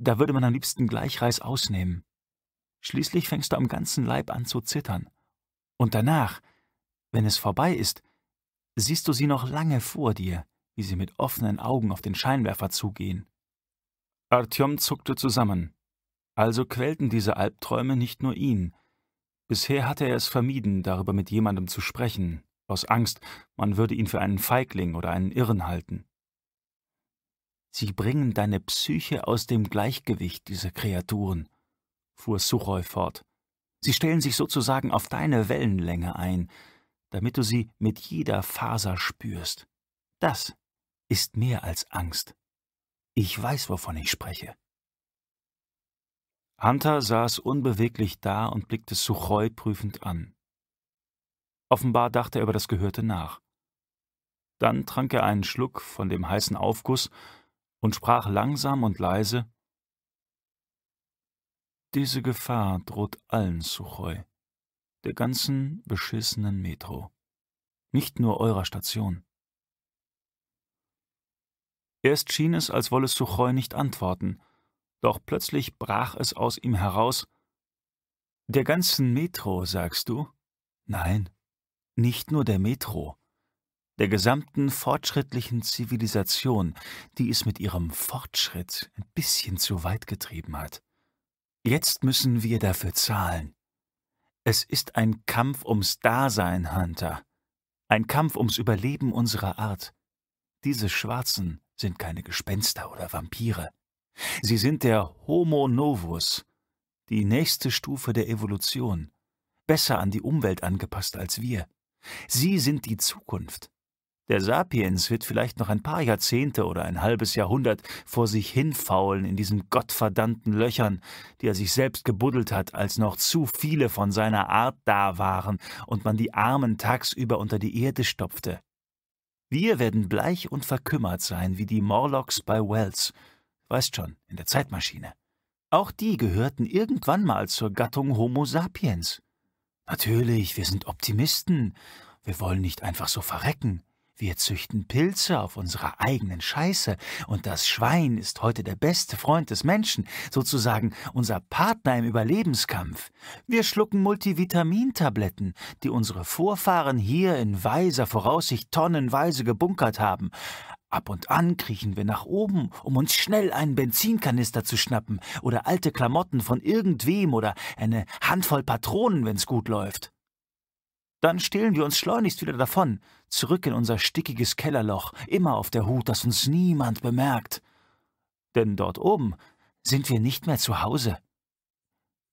Da würde man am liebsten gleich Reis ausnehmen. Schließlich fängst du am ganzen Leib an zu zittern. Und danach, wenn es vorbei ist, siehst du sie noch lange vor dir, wie sie mit offenen Augen auf den Scheinwerfer zugehen. Artyom zuckte zusammen. Also quälten diese Albträume nicht nur ihn. Bisher hatte er es vermieden, darüber mit jemandem zu sprechen, aus Angst, man würde ihn für einen Feigling oder einen Irren halten. Sie bringen deine Psyche aus dem Gleichgewicht, diese Kreaturen fuhr Suchoi fort. Sie stellen sich sozusagen auf deine Wellenlänge ein, damit du sie mit jeder Faser spürst. Das ist mehr als Angst. Ich weiß, wovon ich spreche. Hunter saß unbeweglich da und blickte Suchoi prüfend an. Offenbar dachte er über das Gehörte nach. Dann trank er einen Schluck von dem heißen Aufguss und sprach langsam und leise diese Gefahr droht allen Suchoi, der ganzen beschissenen Metro, nicht nur eurer Station. Erst schien es, als wolle Suchoi nicht antworten, doch plötzlich brach es aus ihm heraus: Der ganzen Metro, sagst du? Nein, nicht nur der Metro der gesamten fortschrittlichen Zivilisation, die es mit ihrem Fortschritt ein bisschen zu weit getrieben hat. Jetzt müssen wir dafür zahlen. Es ist ein Kampf ums Dasein, Hunter. Ein Kampf ums Überleben unserer Art. Diese Schwarzen sind keine Gespenster oder Vampire. Sie sind der Homo novus, die nächste Stufe der Evolution, besser an die Umwelt angepasst als wir. Sie sind die Zukunft. Der Sapiens wird vielleicht noch ein paar Jahrzehnte oder ein halbes Jahrhundert vor sich hinfaulen in diesen gottverdammten Löchern, die er sich selbst gebuddelt hat, als noch zu viele von seiner Art da waren und man die Armen tagsüber unter die Erde stopfte. Wir werden bleich und verkümmert sein wie die Morlocks bei Wells, weißt schon, in der Zeitmaschine. Auch die gehörten irgendwann mal zur Gattung Homo sapiens. Natürlich, wir sind Optimisten, wir wollen nicht einfach so verrecken. Wir züchten Pilze auf unserer eigenen Scheiße, und das Schwein ist heute der beste Freund des Menschen, sozusagen unser Partner im Überlebenskampf. Wir schlucken Multivitamintabletten, die unsere Vorfahren hier in weiser Voraussicht tonnenweise gebunkert haben. Ab und an kriechen wir nach oben, um uns schnell einen Benzinkanister zu schnappen oder alte Klamotten von irgendwem oder eine Handvoll Patronen, wenn's gut läuft. Dann stehlen wir uns schleunigst wieder davon, zurück in unser stickiges Kellerloch, immer auf der Hut, dass uns niemand bemerkt. Denn dort oben sind wir nicht mehr zu Hause.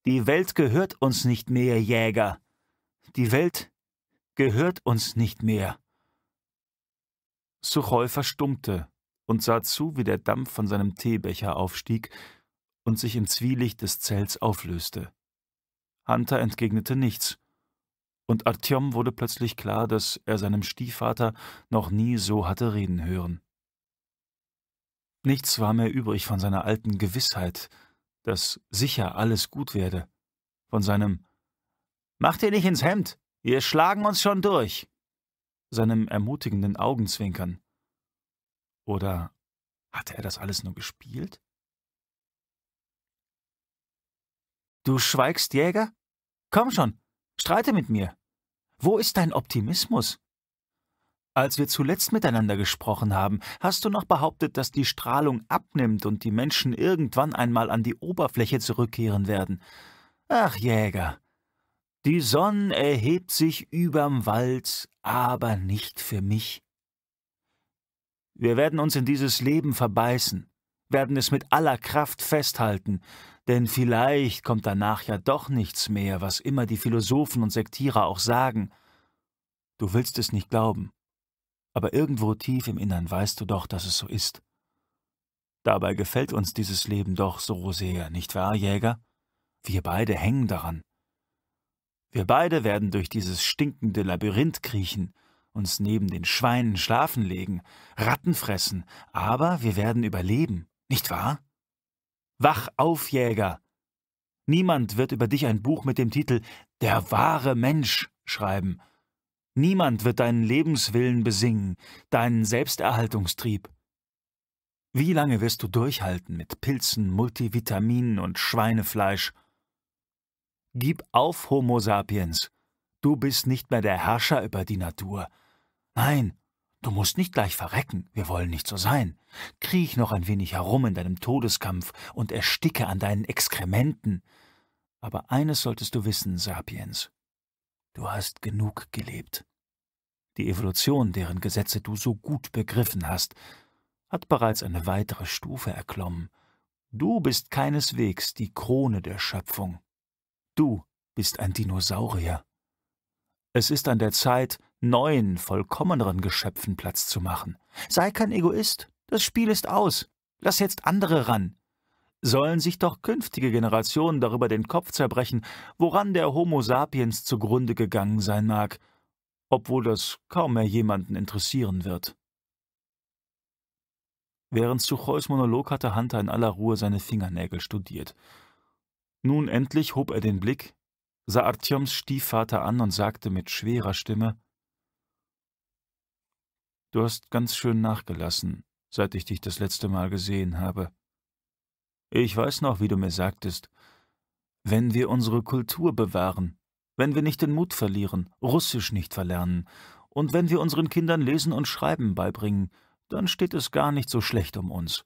Die Welt gehört uns nicht mehr, Jäger. Die Welt gehört uns nicht mehr. Suchoi verstummte und sah zu, wie der Dampf von seinem Teebecher aufstieg und sich im Zwielicht des Zells auflöste. Hunter entgegnete nichts, und Artyom wurde plötzlich klar, dass er seinem Stiefvater noch nie so hatte reden hören. Nichts war mehr übrig von seiner alten Gewissheit, dass sicher alles gut werde, von seinem »Mach dir nicht ins Hemd, wir schlagen uns schon durch, seinem ermutigenden Augenzwinkern. Oder hatte er das alles nur gespielt? Du schweigst, Jäger? Komm schon, Streite mit mir. Wo ist dein Optimismus? Als wir zuletzt miteinander gesprochen haben, hast du noch behauptet, dass die Strahlung abnimmt und die Menschen irgendwann einmal an die Oberfläche zurückkehren werden. Ach, Jäger. Die Sonne erhebt sich überm Wald, aber nicht für mich. Wir werden uns in dieses Leben verbeißen, werden es mit aller Kraft festhalten, denn vielleicht kommt danach ja doch nichts mehr, was immer die Philosophen und Sektierer auch sagen. Du willst es nicht glauben, aber irgendwo tief im Innern weißt du doch, dass es so ist. Dabei gefällt uns dieses Leben doch so sehr, nicht wahr, Jäger? Wir beide hängen daran. Wir beide werden durch dieses stinkende Labyrinth kriechen, uns neben den Schweinen schlafen legen, Ratten fressen, aber wir werden überleben, nicht wahr? Wach auf, Jäger! Niemand wird über dich ein Buch mit dem Titel Der wahre Mensch schreiben. Niemand wird deinen Lebenswillen besingen, deinen Selbsterhaltungstrieb. Wie lange wirst du durchhalten mit Pilzen, Multivitaminen und Schweinefleisch? Gib auf, Homo sapiens. Du bist nicht mehr der Herrscher über die Natur. Nein, Du musst nicht gleich verrecken, wir wollen nicht so sein. Kriech noch ein wenig herum in deinem Todeskampf und ersticke an deinen Exkrementen. Aber eines solltest du wissen, Sapiens. Du hast genug gelebt. Die Evolution, deren Gesetze du so gut begriffen hast, hat bereits eine weitere Stufe erklommen. Du bist keineswegs die Krone der Schöpfung. Du bist ein Dinosaurier. Es ist an der Zeit, neuen, vollkommeneren Geschöpfen Platz zu machen. Sei kein Egoist, das Spiel ist aus, lass jetzt andere ran. Sollen sich doch künftige Generationen darüber den Kopf zerbrechen, woran der Homo sapiens zugrunde gegangen sein mag, obwohl das kaum mehr jemanden interessieren wird. Während Suchols Monolog hatte Hunter in aller Ruhe seine Fingernägel studiert. Nun endlich hob er den Blick, sah Artyoms Stiefvater an und sagte mit schwerer Stimme Du hast ganz schön nachgelassen, seit ich dich das letzte Mal gesehen habe. Ich weiß noch, wie du mir sagtest, wenn wir unsere Kultur bewahren, wenn wir nicht den Mut verlieren, Russisch nicht verlernen, und wenn wir unseren Kindern Lesen und Schreiben beibringen, dann steht es gar nicht so schlecht um uns.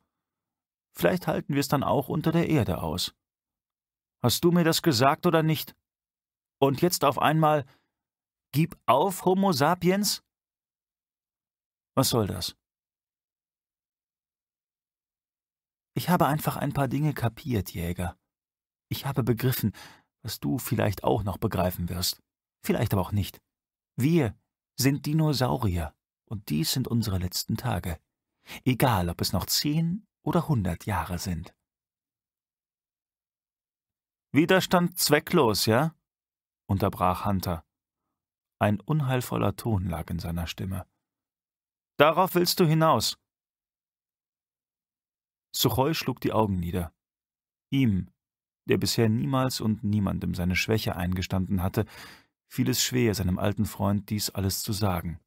Vielleicht halten wir es dann auch unter der Erde aus. Hast du mir das gesagt oder nicht? Und jetzt auf einmal, gib auf, Homo sapiens? Was soll das? Ich habe einfach ein paar Dinge kapiert, Jäger. Ich habe begriffen, was du vielleicht auch noch begreifen wirst, vielleicht aber auch nicht. Wir sind Dinosaurier und dies sind unsere letzten Tage. Egal, ob es noch zehn oder hundert Jahre sind. Widerstand zwecklos, ja? unterbrach Hunter. Ein unheilvoller Ton lag in seiner Stimme. Darauf willst du hinaus. Suchoi schlug die Augen nieder. Ihm, der bisher niemals und niemandem seine Schwäche eingestanden hatte, fiel es schwer, seinem alten Freund dies alles zu sagen.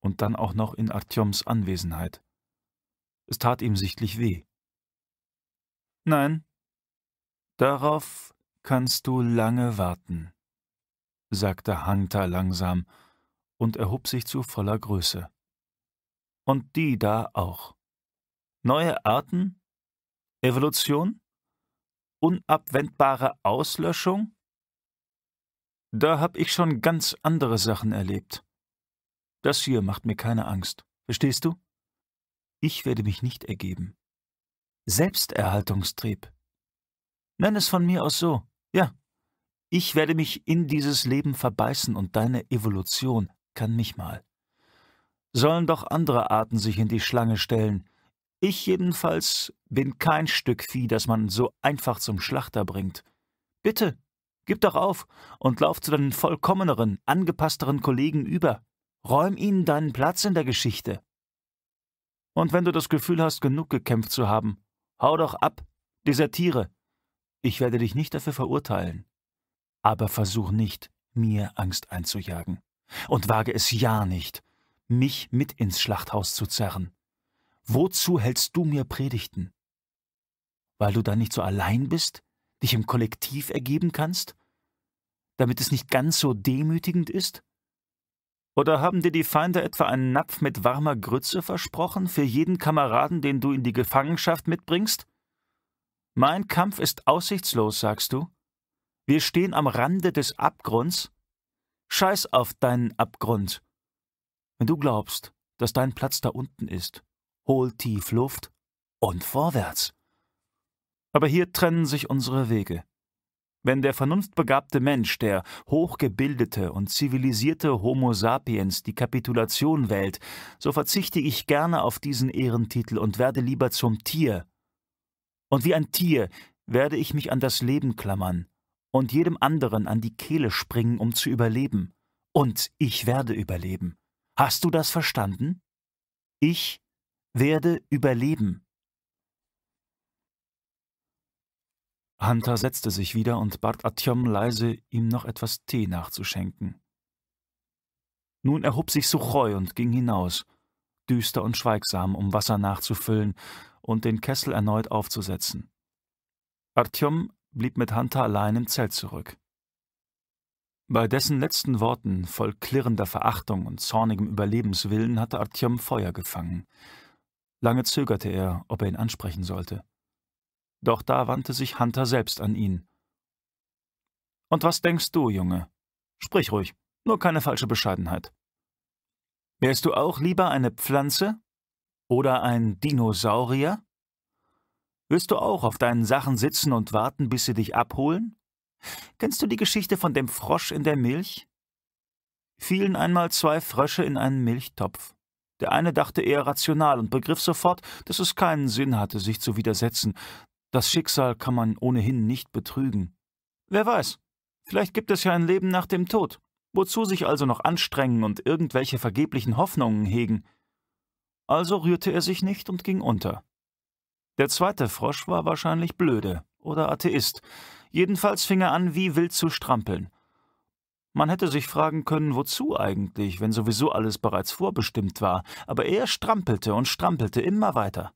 Und dann auch noch in Artyoms Anwesenheit. Es tat ihm sichtlich weh. Nein, darauf kannst du lange warten, sagte Hangta langsam und erhob sich zu voller Größe und die da auch. Neue Arten? Evolution? Unabwendbare Auslöschung? Da hab ich schon ganz andere Sachen erlebt. Das hier macht mir keine Angst, verstehst du? Ich werde mich nicht ergeben. Selbsterhaltungstrieb. Nenn es von mir aus so, ja. Ich werde mich in dieses Leben verbeißen und deine Evolution kann mich mal sollen doch andere Arten sich in die Schlange stellen. Ich jedenfalls bin kein Stück Vieh, das man so einfach zum Schlachter bringt. Bitte, gib doch auf und lauf zu deinen vollkommeneren, angepassteren Kollegen über. Räum ihnen deinen Platz in der Geschichte. Und wenn du das Gefühl hast, genug gekämpft zu haben, hau doch ab, desertiere. Ich werde dich nicht dafür verurteilen. Aber versuch nicht, mir Angst einzujagen. Und wage es ja nicht, mich mit ins Schlachthaus zu zerren. Wozu hältst du mir Predigten? Weil du dann nicht so allein bist, dich im Kollektiv ergeben kannst? Damit es nicht ganz so demütigend ist? Oder haben dir die Feinde etwa einen Napf mit warmer Grütze versprochen für jeden Kameraden, den du in die Gefangenschaft mitbringst? Mein Kampf ist aussichtslos, sagst du? Wir stehen am Rande des Abgrunds? Scheiß auf deinen Abgrund. Wenn du glaubst, dass dein Platz da unten ist, hol tief Luft und vorwärts. Aber hier trennen sich unsere Wege. Wenn der vernunftbegabte Mensch, der hochgebildete und zivilisierte Homo sapiens die Kapitulation wählt, so verzichte ich gerne auf diesen Ehrentitel und werde lieber zum Tier. Und wie ein Tier werde ich mich an das Leben klammern und jedem anderen an die Kehle springen, um zu überleben. Und ich werde überleben. Hast du das verstanden? Ich werde überleben. Hunter setzte sich wieder und bat Atjom leise, ihm noch etwas Tee nachzuschenken. Nun erhob sich Suchoi und ging hinaus, düster und schweigsam, um Wasser nachzufüllen und den Kessel erneut aufzusetzen. Artyom blieb mit Hunter allein im Zelt zurück. Bei dessen letzten Worten voll klirrender Verachtung und zornigem Überlebenswillen hatte Artyom Feuer gefangen. Lange zögerte er, ob er ihn ansprechen sollte. Doch da wandte sich Hunter selbst an ihn. Und was denkst du, Junge? Sprich ruhig, nur keine falsche Bescheidenheit. Wärst du auch lieber eine Pflanze? Oder ein Dinosaurier? Wirst du auch auf deinen Sachen sitzen und warten, bis sie dich abholen? Kennst du die Geschichte von dem Frosch in der Milch? Fielen einmal zwei Frösche in einen Milchtopf. Der eine dachte eher rational und begriff sofort, dass es keinen Sinn hatte, sich zu widersetzen. Das Schicksal kann man ohnehin nicht betrügen. Wer weiß, vielleicht gibt es ja ein Leben nach dem Tod. Wozu sich also noch anstrengen und irgendwelche vergeblichen Hoffnungen hegen? Also rührte er sich nicht und ging unter. Der zweite Frosch war wahrscheinlich blöde oder Atheist, Jedenfalls fing er an, wie wild zu strampeln. Man hätte sich fragen können, wozu eigentlich, wenn sowieso alles bereits vorbestimmt war, aber er strampelte und strampelte immer weiter,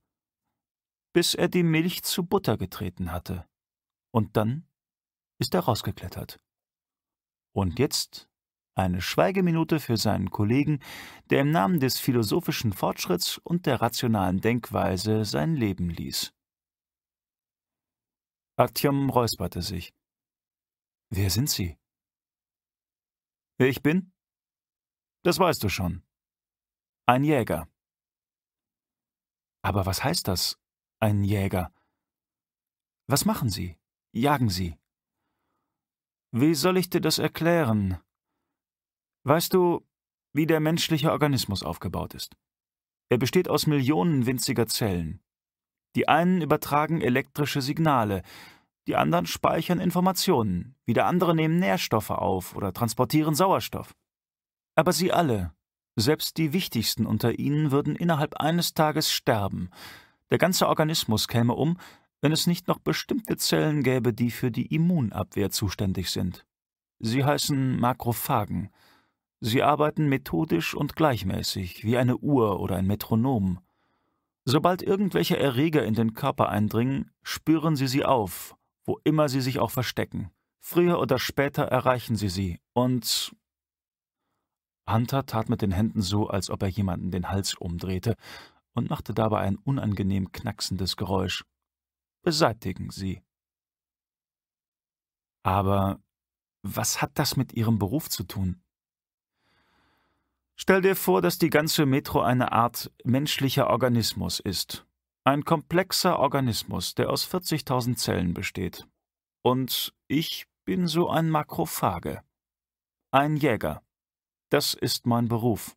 bis er die Milch zu Butter getreten hatte. Und dann ist er rausgeklettert. Und jetzt eine Schweigeminute für seinen Kollegen, der im Namen des philosophischen Fortschritts und der rationalen Denkweise sein Leben ließ. Artyom räusperte sich. Wer sind Sie? ich bin? Das weißt du schon. Ein Jäger. Aber was heißt das, ein Jäger? Was machen Sie? Jagen Sie? Wie soll ich dir das erklären? Weißt du, wie der menschliche Organismus aufgebaut ist? Er besteht aus Millionen winziger Zellen. Die einen übertragen elektrische Signale, die anderen speichern Informationen, wieder andere nehmen Nährstoffe auf oder transportieren Sauerstoff. Aber sie alle, selbst die wichtigsten unter ihnen, würden innerhalb eines Tages sterben. Der ganze Organismus käme um, wenn es nicht noch bestimmte Zellen gäbe, die für die Immunabwehr zuständig sind. Sie heißen Makrophagen. Sie arbeiten methodisch und gleichmäßig, wie eine Uhr oder ein Metronom. Sobald irgendwelche Erreger in den Körper eindringen, spüren sie sie auf, wo immer sie sich auch verstecken. Früher oder später erreichen sie sie und... Hunter tat mit den Händen so, als ob er jemanden den Hals umdrehte und machte dabei ein unangenehm knacksendes Geräusch. Beseitigen Sie. Aber was hat das mit Ihrem Beruf zu tun? Stell dir vor, dass die ganze Metro eine Art menschlicher Organismus ist. Ein komplexer Organismus, der aus 40.000 Zellen besteht. Und ich bin so ein Makrophage. Ein Jäger. Das ist mein Beruf.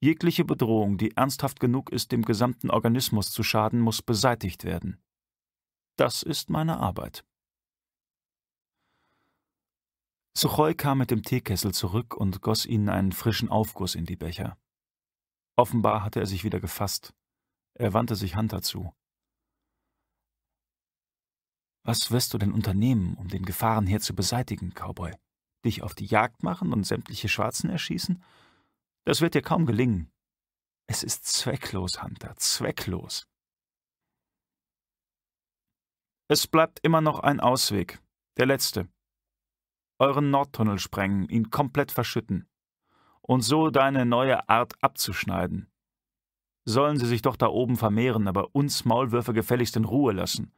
Jegliche Bedrohung, die ernsthaft genug ist, dem gesamten Organismus zu schaden, muss beseitigt werden. Das ist meine Arbeit. Suchoi kam mit dem Teekessel zurück und goss ihnen einen frischen Aufguss in die Becher. Offenbar hatte er sich wieder gefasst. Er wandte sich Hunter zu. Was wirst du denn unternehmen, um den Gefahrenherd zu beseitigen, Cowboy? Dich auf die Jagd machen und sämtliche Schwarzen erschießen? Das wird dir kaum gelingen. Es ist zwecklos, Hunter, zwecklos. Es bleibt immer noch ein Ausweg, der letzte, euren Nordtunnel sprengen, ihn komplett verschütten und so deine neue Art abzuschneiden. Sollen sie sich doch da oben vermehren, aber uns Maulwürfe gefälligst in Ruhe lassen.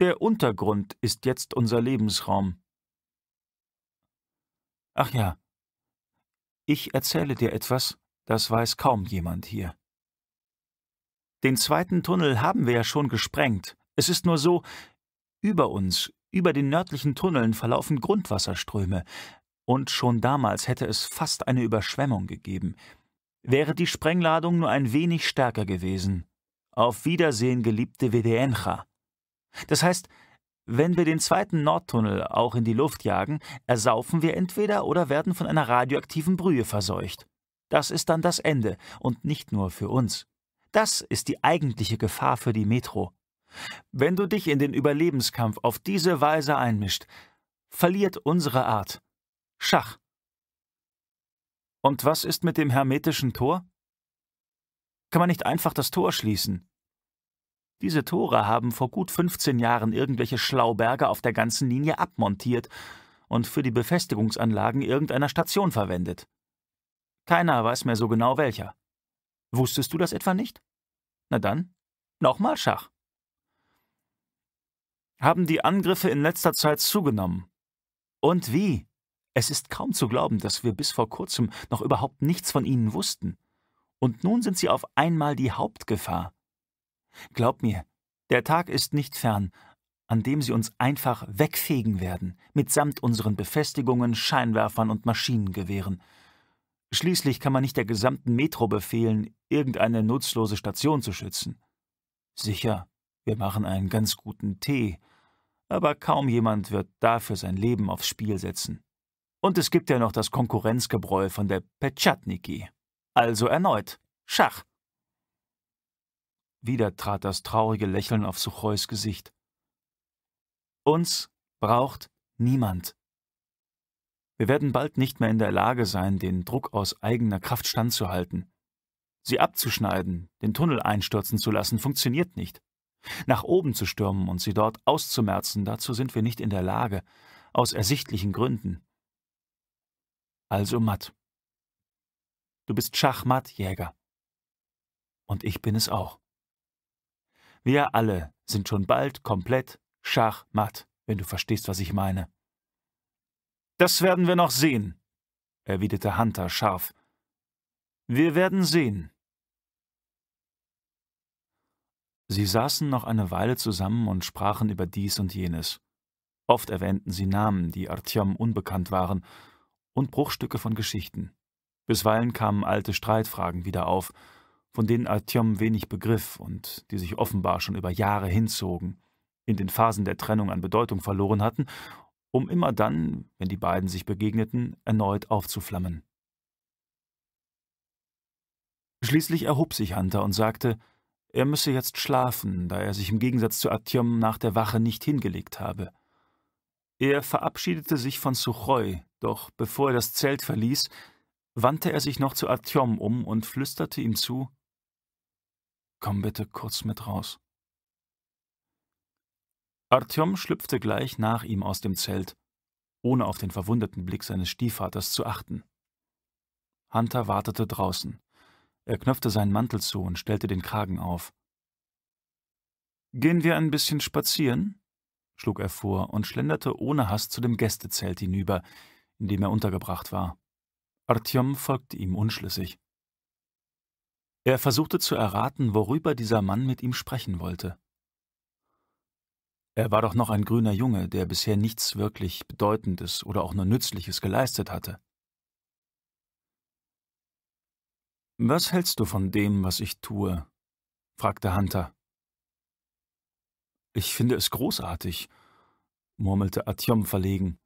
Der Untergrund ist jetzt unser Lebensraum. Ach ja, ich erzähle dir etwas, das weiß kaum jemand hier. Den zweiten Tunnel haben wir ja schon gesprengt. Es ist nur so, über uns über den nördlichen Tunneln verlaufen Grundwasserströme, und schon damals hätte es fast eine Überschwemmung gegeben. Wäre die Sprengladung nur ein wenig stärker gewesen. Auf Wiedersehen, geliebte WDNcha. Das heißt, wenn wir den zweiten Nordtunnel auch in die Luft jagen, ersaufen wir entweder oder werden von einer radioaktiven Brühe verseucht. Das ist dann das Ende und nicht nur für uns. Das ist die eigentliche Gefahr für die Metro. Wenn du dich in den Überlebenskampf auf diese Weise einmischt, verliert unsere Art Schach. Und was ist mit dem hermetischen Tor? Kann man nicht einfach das Tor schließen? Diese Tore haben vor gut 15 Jahren irgendwelche Schlauberger auf der ganzen Linie abmontiert und für die Befestigungsanlagen irgendeiner Station verwendet. Keiner weiß mehr so genau welcher. Wusstest du das etwa nicht? Na dann, nochmal Schach haben die Angriffe in letzter Zeit zugenommen. Und wie? Es ist kaum zu glauben, dass wir bis vor kurzem noch überhaupt nichts von ihnen wussten. Und nun sind sie auf einmal die Hauptgefahr. Glaub mir, der Tag ist nicht fern, an dem sie uns einfach wegfegen werden, mitsamt unseren Befestigungen, Scheinwerfern und Maschinengewehren. Schließlich kann man nicht der gesamten Metro befehlen, irgendeine nutzlose Station zu schützen. Sicher, wir machen einen ganz guten Tee, aber kaum jemand wird dafür sein Leben aufs Spiel setzen. Und es gibt ja noch das Konkurrenzgebräu von der Petschatniki. Also erneut Schach. Wieder trat das traurige Lächeln auf Suchois Gesicht. Uns braucht niemand. Wir werden bald nicht mehr in der Lage sein, den Druck aus eigener Kraft standzuhalten. Sie abzuschneiden, den Tunnel einstürzen zu lassen, funktioniert nicht. Nach oben zu stürmen und sie dort auszumerzen, dazu sind wir nicht in der Lage, aus ersichtlichen Gründen. Also matt. Du bist Schachmatt, Jäger. Und ich bin es auch. Wir alle sind schon bald komplett Schachmatt, wenn du verstehst, was ich meine. Das werden wir noch sehen, erwiderte Hunter scharf. Wir werden sehen. Sie saßen noch eine Weile zusammen und sprachen über dies und jenes. Oft erwähnten sie Namen, die Artyom unbekannt waren, und Bruchstücke von Geschichten. Bisweilen kamen alte Streitfragen wieder auf, von denen Artyom wenig begriff und die sich offenbar schon über Jahre hinzogen, in den Phasen der Trennung an Bedeutung verloren hatten, um immer dann, wenn die beiden sich begegneten, erneut aufzuflammen. Schließlich erhob sich Hunter und sagte, er müsse jetzt schlafen, da er sich im Gegensatz zu Artyom nach der Wache nicht hingelegt habe. Er verabschiedete sich von Suchoi, doch bevor er das Zelt verließ, wandte er sich noch zu Artyom um und flüsterte ihm zu, »Komm bitte kurz mit raus.« Artyom schlüpfte gleich nach ihm aus dem Zelt, ohne auf den verwunderten Blick seines Stiefvaters zu achten. Hunter wartete draußen. Er knöpfte seinen Mantel zu und stellte den Kragen auf. Gehen wir ein bisschen spazieren? schlug er vor und schlenderte ohne Hast zu dem Gästezelt hinüber, in dem er untergebracht war. Artyom folgte ihm unschlüssig. Er versuchte zu erraten, worüber dieser Mann mit ihm sprechen wollte. Er war doch noch ein grüner Junge, der bisher nichts wirklich Bedeutendes oder auch nur Nützliches geleistet hatte. Was hältst du von dem, was ich tue? fragte Hunter. Ich finde es großartig, murmelte Atjom verlegen.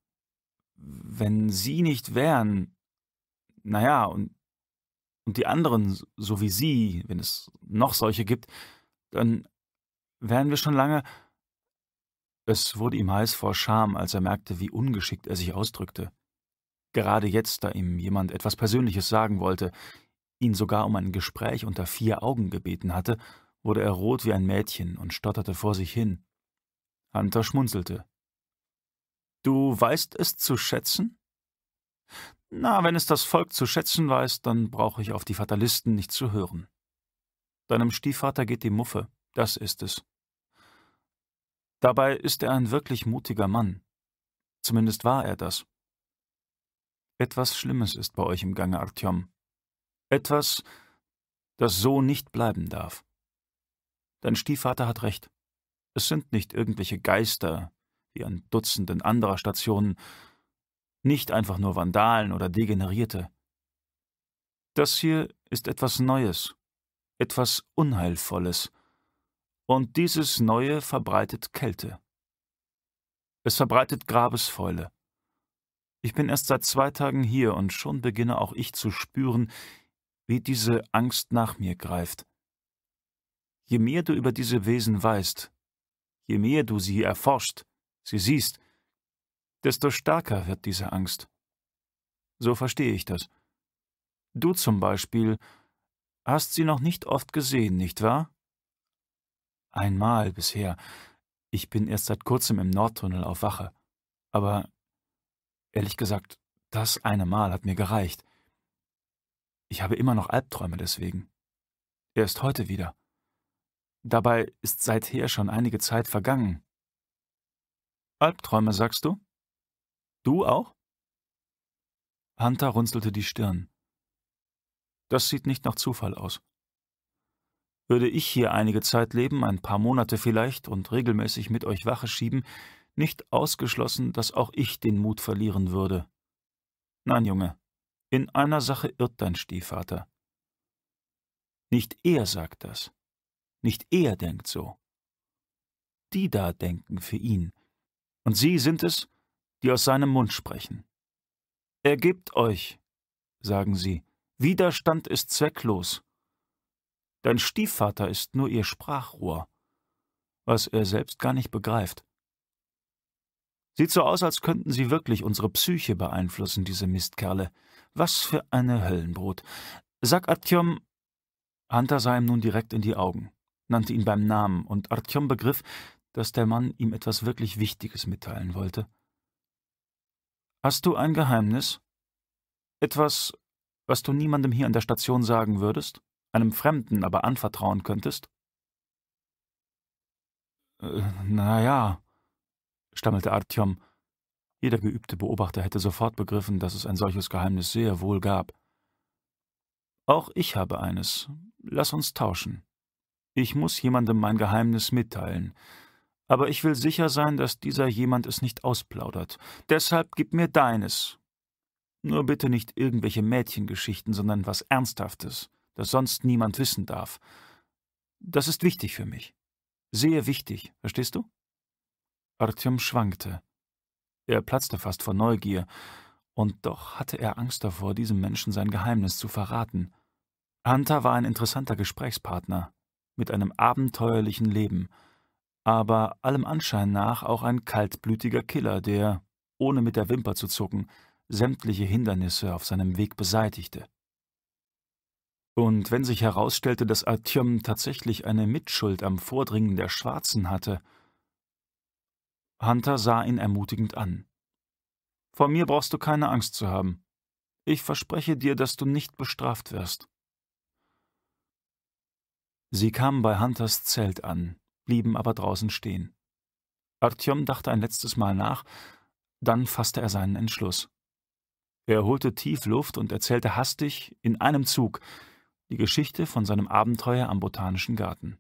Wenn Sie nicht wären, naja, und, und die anderen, so wie Sie, wenn es noch solche gibt, dann wären wir schon lange. Es wurde ihm heiß vor Scham, als er merkte, wie ungeschickt er sich ausdrückte. Gerade jetzt, da ihm jemand etwas Persönliches sagen wollte, ihn sogar um ein Gespräch unter vier Augen gebeten hatte, wurde er rot wie ein Mädchen und stotterte vor sich hin. Hunter schmunzelte. Du weißt es zu schätzen? Na, wenn es das Volk zu schätzen weiß, dann brauche ich auf die Fatalisten nicht zu hören. Deinem Stiefvater geht die Muffe, das ist es. Dabei ist er ein wirklich mutiger Mann. Zumindest war er das. Etwas Schlimmes ist bei euch im Gange, Artyom. Etwas, das so nicht bleiben darf. Dein Stiefvater hat recht. Es sind nicht irgendwelche Geister, wie an Dutzenden anderer Stationen, nicht einfach nur Vandalen oder Degenerierte. Das hier ist etwas Neues, etwas Unheilvolles, und dieses Neue verbreitet Kälte. Es verbreitet Grabesfäule. Ich bin erst seit zwei Tagen hier und schon beginne auch ich zu spüren, wie diese Angst nach mir greift. Je mehr du über diese Wesen weißt, je mehr du sie erforscht, sie siehst, desto stärker wird diese Angst. So verstehe ich das. Du zum Beispiel hast sie noch nicht oft gesehen, nicht wahr? Einmal bisher. Ich bin erst seit kurzem im Nordtunnel auf Wache. Aber ehrlich gesagt, das eine Mal hat mir gereicht. Ich habe immer noch Albträume deswegen. Erst heute wieder. Dabei ist seither schon einige Zeit vergangen. Albträume, sagst du? Du auch? Hunter runzelte die Stirn. Das sieht nicht nach Zufall aus. Würde ich hier einige Zeit leben, ein paar Monate vielleicht, und regelmäßig mit euch Wache schieben, nicht ausgeschlossen, dass auch ich den Mut verlieren würde. Nein, Junge, in einer Sache irrt dein Stiefvater. Nicht er sagt das. Nicht er denkt so. Die da denken für ihn. Und sie sind es, die aus seinem Mund sprechen. Ergebt euch, sagen sie, Widerstand ist zwecklos. Dein Stiefvater ist nur ihr Sprachrohr, was er selbst gar nicht begreift. Sieht so aus, als könnten sie wirklich unsere Psyche beeinflussen, diese Mistkerle. Was für eine Höllenbrot. Sag Artyom. Hunter sah ihm nun direkt in die Augen, nannte ihn beim Namen, und Artyom begriff, dass der Mann ihm etwas wirklich Wichtiges mitteilen wollte. Hast du ein Geheimnis? Etwas, was du niemandem hier an der Station sagen würdest, einem Fremden aber anvertrauen könntest? Äh, na ja, stammelte Artyom. Jeder geübte Beobachter hätte sofort begriffen, dass es ein solches Geheimnis sehr wohl gab. Auch ich habe eines. Lass uns tauschen. Ich muss jemandem mein Geheimnis mitteilen. Aber ich will sicher sein, dass dieser jemand es nicht ausplaudert. Deshalb gib mir deines. Nur bitte nicht irgendwelche Mädchengeschichten, sondern was Ernsthaftes, das sonst niemand wissen darf. Das ist wichtig für mich. Sehr wichtig, verstehst du? Artyom schwankte. Er platzte fast vor Neugier, und doch hatte er Angst davor, diesem Menschen sein Geheimnis zu verraten. Hunter war ein interessanter Gesprächspartner, mit einem abenteuerlichen Leben, aber allem Anschein nach auch ein kaltblütiger Killer, der, ohne mit der Wimper zu zucken, sämtliche Hindernisse auf seinem Weg beseitigte. Und wenn sich herausstellte, dass Artyom tatsächlich eine Mitschuld am Vordringen der Schwarzen hatte, Hunter sah ihn ermutigend an. Vor mir brauchst du keine Angst zu haben. Ich verspreche dir, dass du nicht bestraft wirst. Sie kamen bei Hunters Zelt an, blieben aber draußen stehen. Artyom dachte ein letztes Mal nach, dann fasste er seinen Entschluss. Er holte tief Luft und erzählte hastig, in einem Zug, die Geschichte von seinem Abenteuer am Botanischen Garten.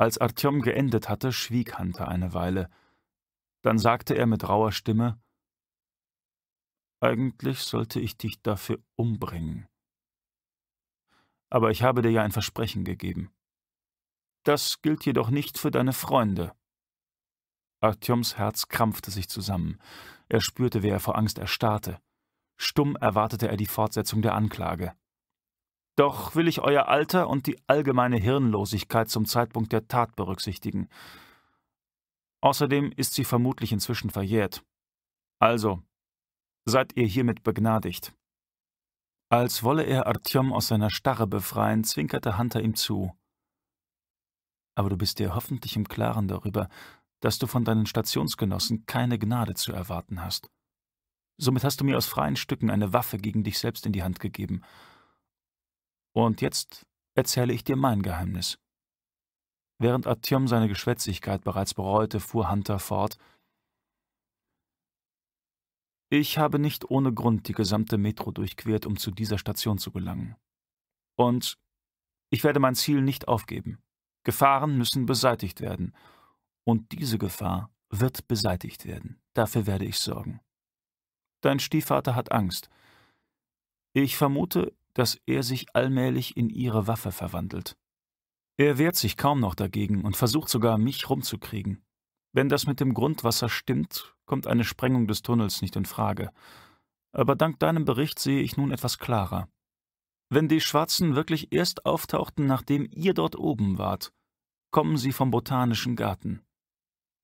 Als Artyom geendet hatte, schwieg Hunter eine Weile. Dann sagte er mit rauer Stimme: Eigentlich sollte ich dich dafür umbringen. Aber ich habe dir ja ein Versprechen gegeben. Das gilt jedoch nicht für deine Freunde. Artyoms Herz krampfte sich zusammen. Er spürte, wie er vor Angst erstarrte. Stumm erwartete er die Fortsetzung der Anklage. Doch will ich euer Alter und die allgemeine Hirnlosigkeit zum Zeitpunkt der Tat berücksichtigen. Außerdem ist sie vermutlich inzwischen verjährt. Also, seid ihr hiermit begnadigt. Als wolle er Artyom aus seiner Starre befreien, zwinkerte Hunter ihm zu. Aber du bist dir hoffentlich im Klaren darüber, dass du von deinen Stationsgenossen keine Gnade zu erwarten hast. Somit hast du mir aus freien Stücken eine Waffe gegen dich selbst in die Hand gegeben – und jetzt erzähle ich dir mein Geheimnis. Während Artyom seine Geschwätzigkeit bereits bereute, fuhr Hunter fort. Ich habe nicht ohne Grund die gesamte Metro durchquert, um zu dieser Station zu gelangen. Und ich werde mein Ziel nicht aufgeben. Gefahren müssen beseitigt werden. Und diese Gefahr wird beseitigt werden. Dafür werde ich sorgen. Dein Stiefvater hat Angst. Ich vermute, dass er sich allmählich in ihre Waffe verwandelt. Er wehrt sich kaum noch dagegen und versucht sogar, mich rumzukriegen. Wenn das mit dem Grundwasser stimmt, kommt eine Sprengung des Tunnels nicht in Frage. Aber dank deinem Bericht sehe ich nun etwas klarer. Wenn die Schwarzen wirklich erst auftauchten, nachdem ihr dort oben wart, kommen sie vom Botanischen Garten.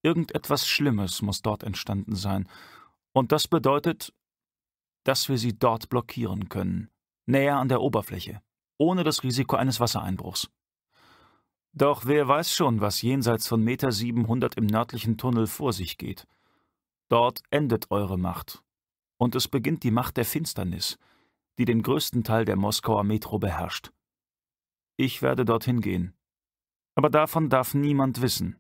Irgendetwas Schlimmes muss dort entstanden sein, und das bedeutet, dass wir sie dort blockieren können näher an der Oberfläche, ohne das Risiko eines Wassereinbruchs. Doch wer weiß schon, was jenseits von Meter 700 im nördlichen Tunnel vor sich geht. Dort endet eure Macht. Und es beginnt die Macht der Finsternis, die den größten Teil der Moskauer Metro beherrscht. Ich werde dorthin gehen. Aber davon darf niemand wissen.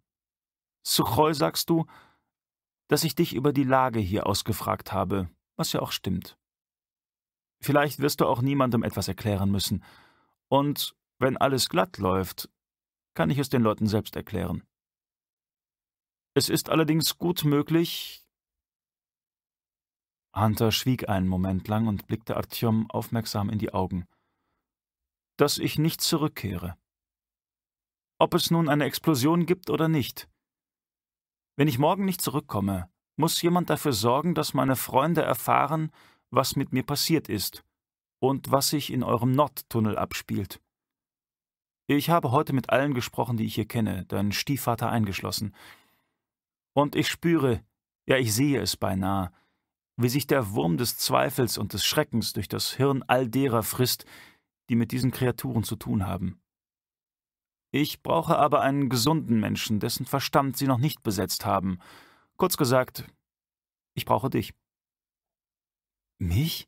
Suchoi, sagst du, dass ich dich über die Lage hier ausgefragt habe, was ja auch stimmt. Vielleicht wirst du auch niemandem etwas erklären müssen. Und wenn alles glatt läuft, kann ich es den Leuten selbst erklären. Es ist allerdings gut möglich. Hunter schwieg einen Moment lang und blickte Artyom aufmerksam in die Augen. Dass ich nicht zurückkehre. Ob es nun eine Explosion gibt oder nicht. Wenn ich morgen nicht zurückkomme, muss jemand dafür sorgen, dass meine Freunde erfahren, was mit mir passiert ist und was sich in eurem Nordtunnel abspielt. Ich habe heute mit allen gesprochen, die ich hier kenne, deinen Stiefvater eingeschlossen. Und ich spüre, ja, ich sehe es beinahe, wie sich der Wurm des Zweifels und des Schreckens durch das Hirn all derer frisst, die mit diesen Kreaturen zu tun haben. Ich brauche aber einen gesunden Menschen, dessen Verstand sie noch nicht besetzt haben. Kurz gesagt, ich brauche dich. Mich?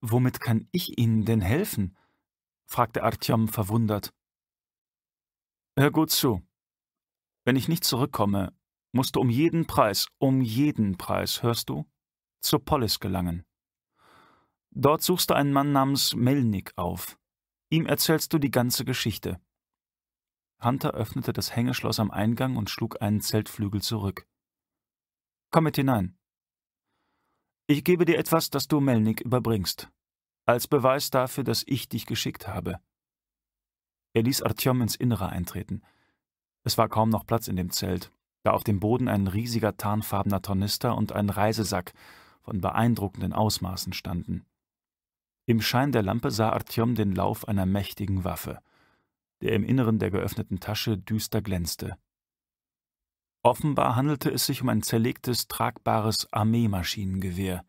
Womit kann ich Ihnen denn helfen? fragte Artyom verwundert. Hör gut zu. Wenn ich nicht zurückkomme, musst du um jeden Preis, um jeden Preis, hörst du, zur Polis gelangen. Dort suchst du einen Mann namens Melnik auf. Ihm erzählst du die ganze Geschichte. Hunter öffnete das Hängeschloss am Eingang und schlug einen Zeltflügel zurück. Komm mit hinein. Ich gebe dir etwas, das du Melnik überbringst, als Beweis dafür, dass ich dich geschickt habe. Er ließ Artyom ins Innere eintreten. Es war kaum noch Platz in dem Zelt, da auf dem Boden ein riesiger tarnfarbener Tornister und ein Reisesack von beeindruckenden Ausmaßen standen. Im Schein der Lampe sah Artyom den Lauf einer mächtigen Waffe, der im Inneren der geöffneten Tasche düster glänzte. Offenbar handelte es sich um ein zerlegtes, tragbares Armeemaschinengewehr.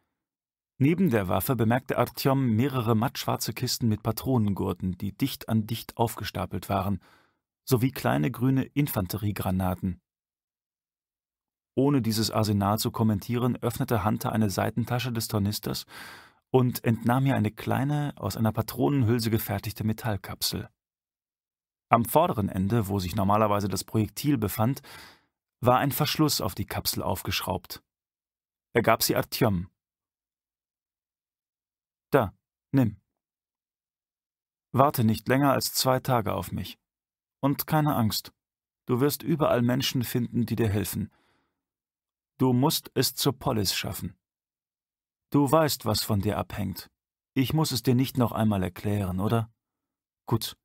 Neben der Waffe bemerkte Artyom mehrere mattschwarze Kisten mit Patronengurten, die dicht an dicht aufgestapelt waren, sowie kleine grüne Infanteriegranaten. Ohne dieses Arsenal zu kommentieren, öffnete Hunter eine Seitentasche des Tornisters und entnahm ihr eine kleine, aus einer Patronenhülse gefertigte Metallkapsel. Am vorderen Ende, wo sich normalerweise das Projektil befand, war ein Verschluss auf die Kapsel aufgeschraubt. Er gab sie Artyom. Da, nimm. Warte nicht länger als zwei Tage auf mich. Und keine Angst. Du wirst überall Menschen finden, die dir helfen. Du musst es zur Polis schaffen. Du weißt, was von dir abhängt. Ich muss es dir nicht noch einmal erklären, oder? Gut.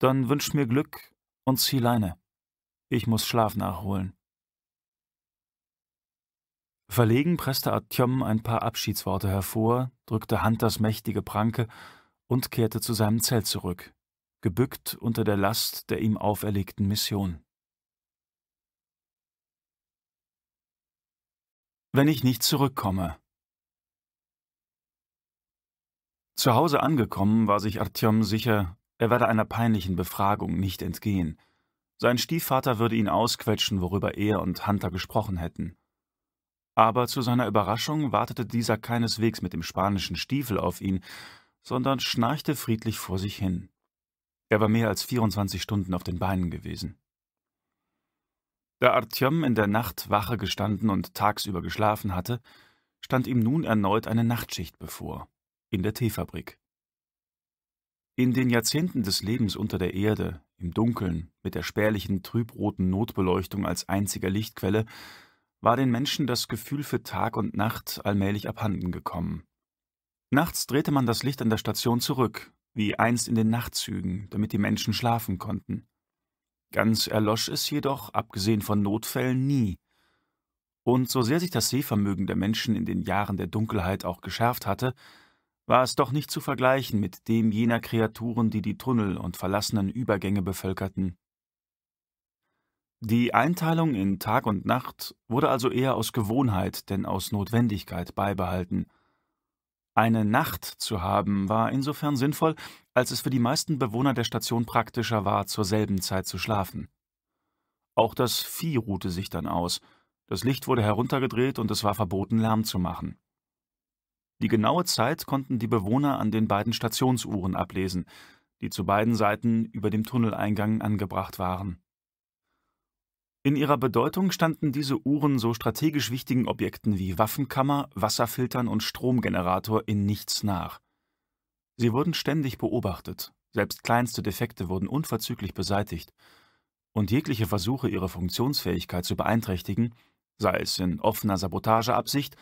Dann wünsch mir Glück und zieh Leine. Ich muss Schlaf nachholen. Verlegen presste Artyom ein paar Abschiedsworte hervor, drückte Hunters mächtige Pranke und kehrte zu seinem Zelt zurück, gebückt unter der Last der ihm auferlegten Mission. Wenn ich nicht zurückkomme. Zu Hause angekommen war sich Artyom sicher, er werde einer peinlichen Befragung nicht entgehen – sein Stiefvater würde ihn ausquetschen, worüber er und Hunter gesprochen hätten. Aber zu seiner Überraschung wartete dieser keineswegs mit dem spanischen Stiefel auf ihn, sondern schnarchte friedlich vor sich hin. Er war mehr als 24 Stunden auf den Beinen gewesen. Da Artyom in der Nacht Wache gestanden und tagsüber geschlafen hatte, stand ihm nun erneut eine Nachtschicht bevor, in der Teefabrik. In den Jahrzehnten des Lebens unter der Erde, im Dunkeln, mit der spärlichen trübroten Notbeleuchtung als einziger Lichtquelle, war den Menschen das Gefühl für Tag und Nacht allmählich abhanden gekommen. Nachts drehte man das Licht an der Station zurück, wie einst in den Nachtzügen, damit die Menschen schlafen konnten. Ganz erlosch es jedoch, abgesehen von Notfällen, nie. Und so sehr sich das Sehvermögen der Menschen in den Jahren der Dunkelheit auch geschärft hatte, war es doch nicht zu vergleichen mit dem jener Kreaturen, die die Tunnel und verlassenen Übergänge bevölkerten. Die Einteilung in Tag und Nacht wurde also eher aus Gewohnheit denn aus Notwendigkeit beibehalten. Eine Nacht zu haben war insofern sinnvoll, als es für die meisten Bewohner der Station praktischer war, zur selben Zeit zu schlafen. Auch das Vieh ruhte sich dann aus. Das Licht wurde heruntergedreht und es war verboten, Lärm zu machen. Die genaue Zeit konnten die Bewohner an den beiden Stationsuhren ablesen, die zu beiden Seiten über dem Tunneleingang angebracht waren. In ihrer Bedeutung standen diese Uhren so strategisch wichtigen Objekten wie Waffenkammer, Wasserfiltern und Stromgenerator in nichts nach. Sie wurden ständig beobachtet, selbst kleinste Defekte wurden unverzüglich beseitigt, und jegliche Versuche, ihre Funktionsfähigkeit zu beeinträchtigen, sei es in offener Sabotageabsicht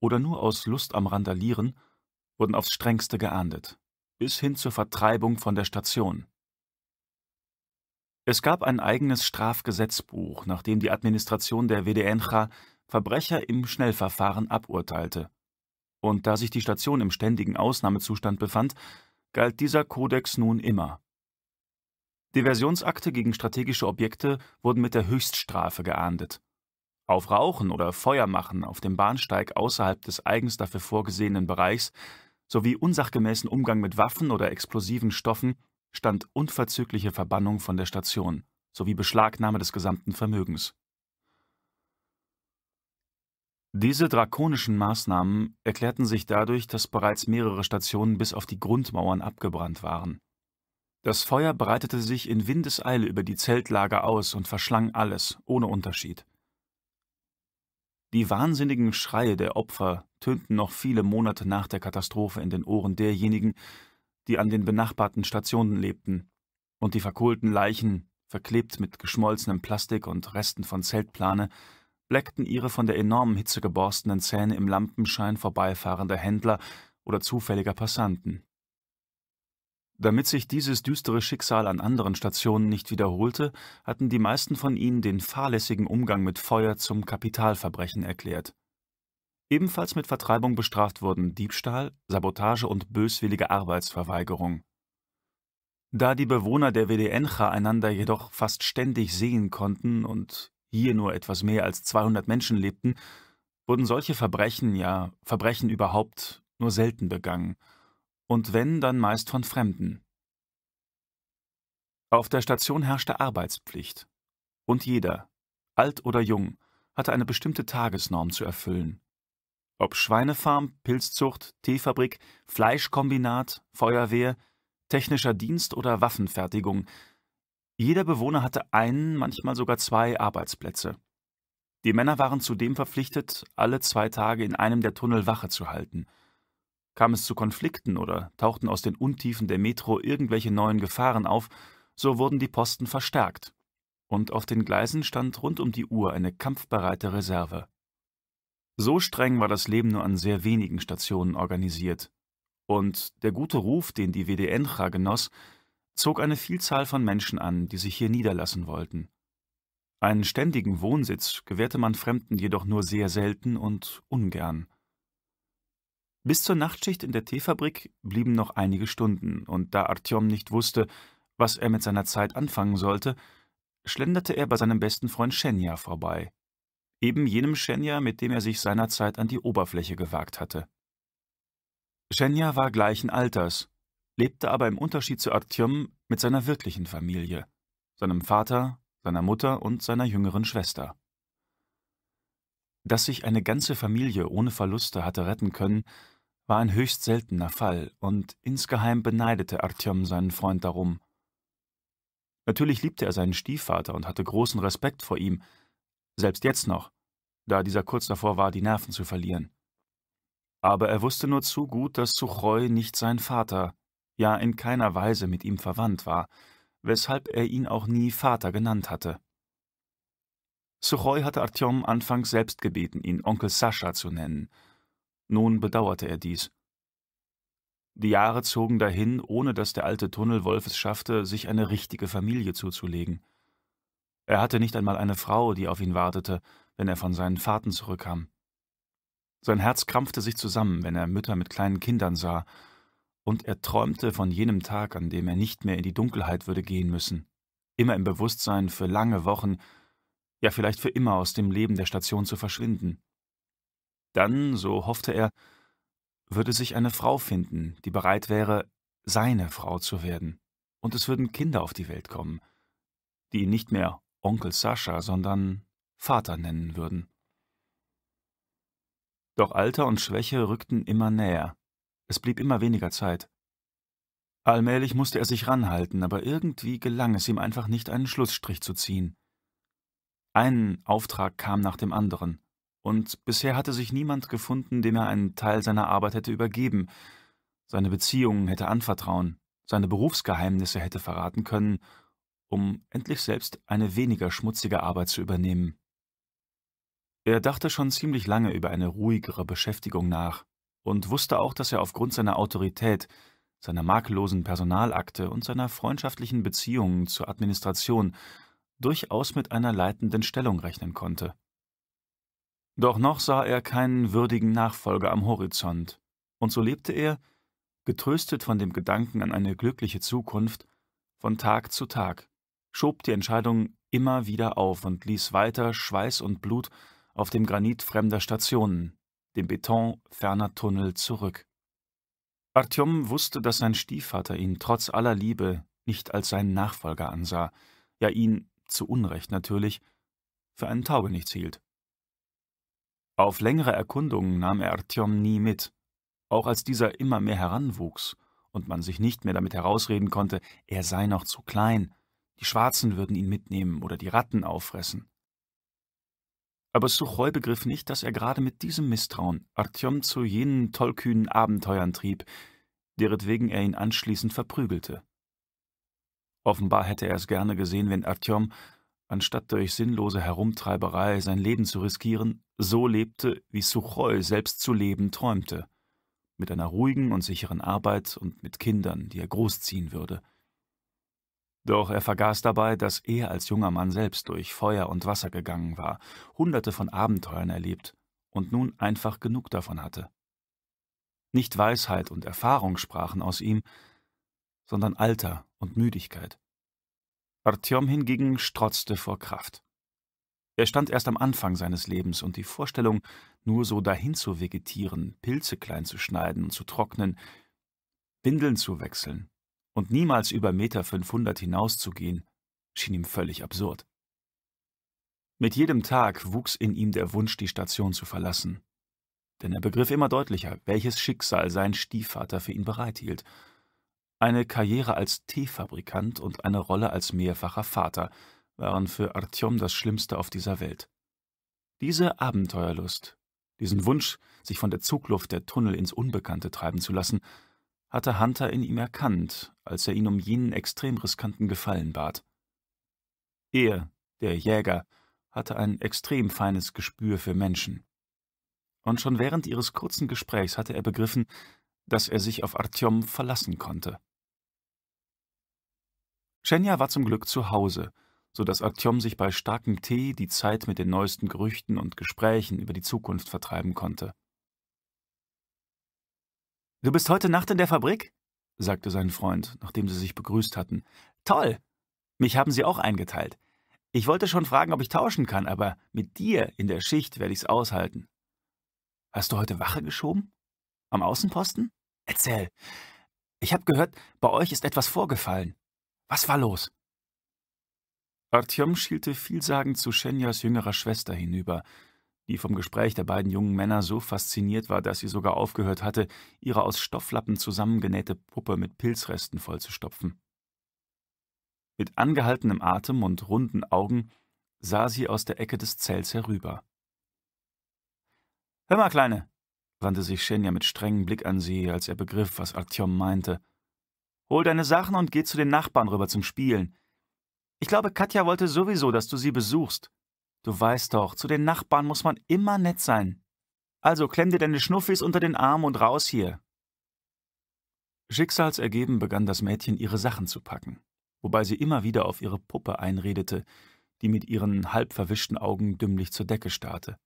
oder nur aus Lust am Randalieren, wurden aufs strengste geahndet, bis hin zur Vertreibung von der Station. Es gab ein eigenes Strafgesetzbuch, nachdem die Administration der WDNcha Verbrecher im Schnellverfahren aburteilte. Und da sich die Station im ständigen Ausnahmezustand befand, galt dieser Kodex nun immer. Diversionsakte gegen strategische Objekte wurden mit der Höchststrafe geahndet. Auf Rauchen oder Feuermachen auf dem Bahnsteig außerhalb des eigens dafür vorgesehenen Bereichs sowie unsachgemäßen Umgang mit Waffen oder explosiven Stoffen stand unverzügliche Verbannung von der Station sowie Beschlagnahme des gesamten Vermögens. Diese drakonischen Maßnahmen erklärten sich dadurch, dass bereits mehrere Stationen bis auf die Grundmauern abgebrannt waren. Das Feuer breitete sich in Windeseile über die Zeltlager aus und verschlang alles, ohne Unterschied. Die wahnsinnigen Schreie der Opfer tönten noch viele Monate nach der Katastrophe in den Ohren derjenigen, die an den benachbarten Stationen lebten, und die verkohlten Leichen, verklebt mit geschmolzenem Plastik und Resten von Zeltplane, bleckten ihre von der enormen Hitze geborstenen Zähne im Lampenschein vorbeifahrender Händler oder zufälliger Passanten. Damit sich dieses düstere Schicksal an anderen Stationen nicht wiederholte, hatten die meisten von ihnen den fahrlässigen Umgang mit Feuer zum Kapitalverbrechen erklärt. Ebenfalls mit Vertreibung bestraft wurden Diebstahl, Sabotage und böswillige Arbeitsverweigerung. Da die Bewohner der WDNcha einander jedoch fast ständig sehen konnten und hier nur etwas mehr als 200 Menschen lebten, wurden solche Verbrechen, ja Verbrechen überhaupt, nur selten begangen – und wenn, dann meist von Fremden. Auf der Station herrschte Arbeitspflicht. Und jeder, alt oder jung, hatte eine bestimmte Tagesnorm zu erfüllen. Ob Schweinefarm, Pilzzucht, Teefabrik, Fleischkombinat, Feuerwehr, technischer Dienst oder Waffenfertigung, jeder Bewohner hatte einen, manchmal sogar zwei Arbeitsplätze. Die Männer waren zudem verpflichtet, alle zwei Tage in einem der Tunnel Wache zu halten – Kam es zu Konflikten oder tauchten aus den Untiefen der Metro irgendwelche neuen Gefahren auf, so wurden die Posten verstärkt. Und auf den Gleisen stand rund um die Uhr eine kampfbereite Reserve. So streng war das Leben nur an sehr wenigen Stationen organisiert. Und der gute Ruf, den die WDNcha genoss, zog eine Vielzahl von Menschen an, die sich hier niederlassen wollten. Einen ständigen Wohnsitz gewährte man Fremden jedoch nur sehr selten und ungern. Bis zur Nachtschicht in der Teefabrik blieben noch einige Stunden, und da Artyom nicht wusste, was er mit seiner Zeit anfangen sollte, schlenderte er bei seinem besten Freund Schenja vorbei. Eben jenem Schenja, mit dem er sich seinerzeit an die Oberfläche gewagt hatte. Schenja war gleichen Alters, lebte aber im Unterschied zu Artyom mit seiner wirklichen Familie, seinem Vater, seiner Mutter und seiner jüngeren Schwester. Dass sich eine ganze Familie ohne Verluste hatte retten können, war ein höchst seltener Fall und insgeheim beneidete Artyom seinen Freund darum. Natürlich liebte er seinen Stiefvater und hatte großen Respekt vor ihm, selbst jetzt noch, da dieser kurz davor war, die Nerven zu verlieren. Aber er wusste nur zu gut, dass Suchoi nicht sein Vater, ja in keiner Weise mit ihm verwandt war, weshalb er ihn auch nie Vater genannt hatte. Suchoi hatte Artyom anfangs selbst gebeten, ihn Onkel Sascha zu nennen – nun bedauerte er dies. Die Jahre zogen dahin, ohne dass der alte Tunnelwolf es schaffte, sich eine richtige Familie zuzulegen. Er hatte nicht einmal eine Frau, die auf ihn wartete, wenn er von seinen Fahrten zurückkam. Sein Herz krampfte sich zusammen, wenn er Mütter mit kleinen Kindern sah, und er träumte von jenem Tag, an dem er nicht mehr in die Dunkelheit würde gehen müssen, immer im Bewusstsein, für lange Wochen, ja vielleicht für immer aus dem Leben der Station zu verschwinden. Dann, so hoffte er, würde sich eine Frau finden, die bereit wäre, seine Frau zu werden. Und es würden Kinder auf die Welt kommen, die ihn nicht mehr Onkel Sascha, sondern Vater nennen würden. Doch Alter und Schwäche rückten immer näher. Es blieb immer weniger Zeit. Allmählich musste er sich ranhalten, aber irgendwie gelang es ihm einfach nicht, einen Schlussstrich zu ziehen. Ein Auftrag kam nach dem anderen und bisher hatte sich niemand gefunden, dem er einen Teil seiner Arbeit hätte übergeben, seine Beziehungen hätte anvertrauen, seine Berufsgeheimnisse hätte verraten können, um endlich selbst eine weniger schmutzige Arbeit zu übernehmen. Er dachte schon ziemlich lange über eine ruhigere Beschäftigung nach und wusste auch, dass er aufgrund seiner Autorität, seiner makellosen Personalakte und seiner freundschaftlichen Beziehungen zur Administration durchaus mit einer leitenden Stellung rechnen konnte. Doch noch sah er keinen würdigen Nachfolger am Horizont, und so lebte er, getröstet von dem Gedanken an eine glückliche Zukunft, von Tag zu Tag, schob die Entscheidung immer wieder auf und ließ weiter Schweiß und Blut auf dem Granit fremder Stationen, dem Beton ferner Tunnel zurück. Artyom wusste, dass sein Stiefvater ihn trotz aller Liebe nicht als seinen Nachfolger ansah, ja ihn, zu Unrecht natürlich, für einen Taugenichts hielt. Auf längere Erkundungen nahm er Artyom nie mit. Auch als dieser immer mehr heranwuchs und man sich nicht mehr damit herausreden konnte, er sei noch zu klein, die Schwarzen würden ihn mitnehmen oder die Ratten auffressen. Aber Suchoi begriff nicht, dass er gerade mit diesem Misstrauen Artyom zu jenen tollkühnen Abenteuern trieb, deretwegen er ihn anschließend verprügelte. Offenbar hätte er es gerne gesehen, wenn Artyom anstatt durch sinnlose Herumtreiberei sein Leben zu riskieren, so lebte, wie Suchoi selbst zu leben träumte, mit einer ruhigen und sicheren Arbeit und mit Kindern, die er großziehen würde. Doch er vergaß dabei, dass er als junger Mann selbst durch Feuer und Wasser gegangen war, hunderte von Abenteuern erlebt und nun einfach genug davon hatte. Nicht Weisheit und Erfahrung sprachen aus ihm, sondern Alter und Müdigkeit. Artyom hingegen strotzte vor Kraft. Er stand erst am Anfang seines Lebens und die Vorstellung, nur so dahin zu vegetieren, Pilze klein zu schneiden und zu trocknen, Windeln zu wechseln und niemals über Meter 500 hinauszugehen, schien ihm völlig absurd. Mit jedem Tag wuchs in ihm der Wunsch, die Station zu verlassen. Denn er begriff immer deutlicher, welches Schicksal sein Stiefvater für ihn bereithielt – eine Karriere als Teefabrikant und eine Rolle als mehrfacher Vater waren für Artyom das Schlimmste auf dieser Welt. Diese Abenteuerlust, diesen Wunsch, sich von der Zugluft der Tunnel ins Unbekannte treiben zu lassen, hatte Hunter in ihm erkannt, als er ihn um jenen extrem riskanten Gefallen bat. Er, der Jäger, hatte ein extrem feines Gespür für Menschen. Und schon während ihres kurzen Gesprächs hatte er begriffen, dass er sich auf Artyom verlassen konnte. Schenja war zum Glück zu Hause, so dass Artyom sich bei starkem Tee die Zeit mit den neuesten Gerüchten und Gesprächen über die Zukunft vertreiben konnte. Du bist heute Nacht in der Fabrik? sagte sein Freund, nachdem sie sich begrüßt hatten. Toll! Mich haben sie auch eingeteilt. Ich wollte schon fragen, ob ich tauschen kann, aber mit dir in der Schicht werde ich's aushalten. Hast du heute Wache geschoben? Am Außenposten? Erzähl. Ich habe gehört, bei euch ist etwas vorgefallen. Was war los? Artyom schielte vielsagend zu Schenjas jüngerer Schwester hinüber, die vom Gespräch der beiden jungen Männer so fasziniert war, dass sie sogar aufgehört hatte, ihre aus Stofflappen zusammengenähte Puppe mit Pilzresten vollzustopfen. Mit angehaltenem Atem und runden Augen sah sie aus der Ecke des Zells herüber. Hör mal, Kleine, wandte sich Schenja mit strengem Blick an sie, als er begriff, was Artyom meinte. Hol deine Sachen und geh zu den Nachbarn rüber zum Spielen. Ich glaube, Katja wollte sowieso, dass du sie besuchst. Du weißt doch, zu den Nachbarn muss man immer nett sein. Also klemm dir deine Schnuffis unter den Arm und raus hier. Schicksalsergeben begann das Mädchen, ihre Sachen zu packen, wobei sie immer wieder auf ihre Puppe einredete, die mit ihren halb verwischten Augen dümmlich zur Decke starrte.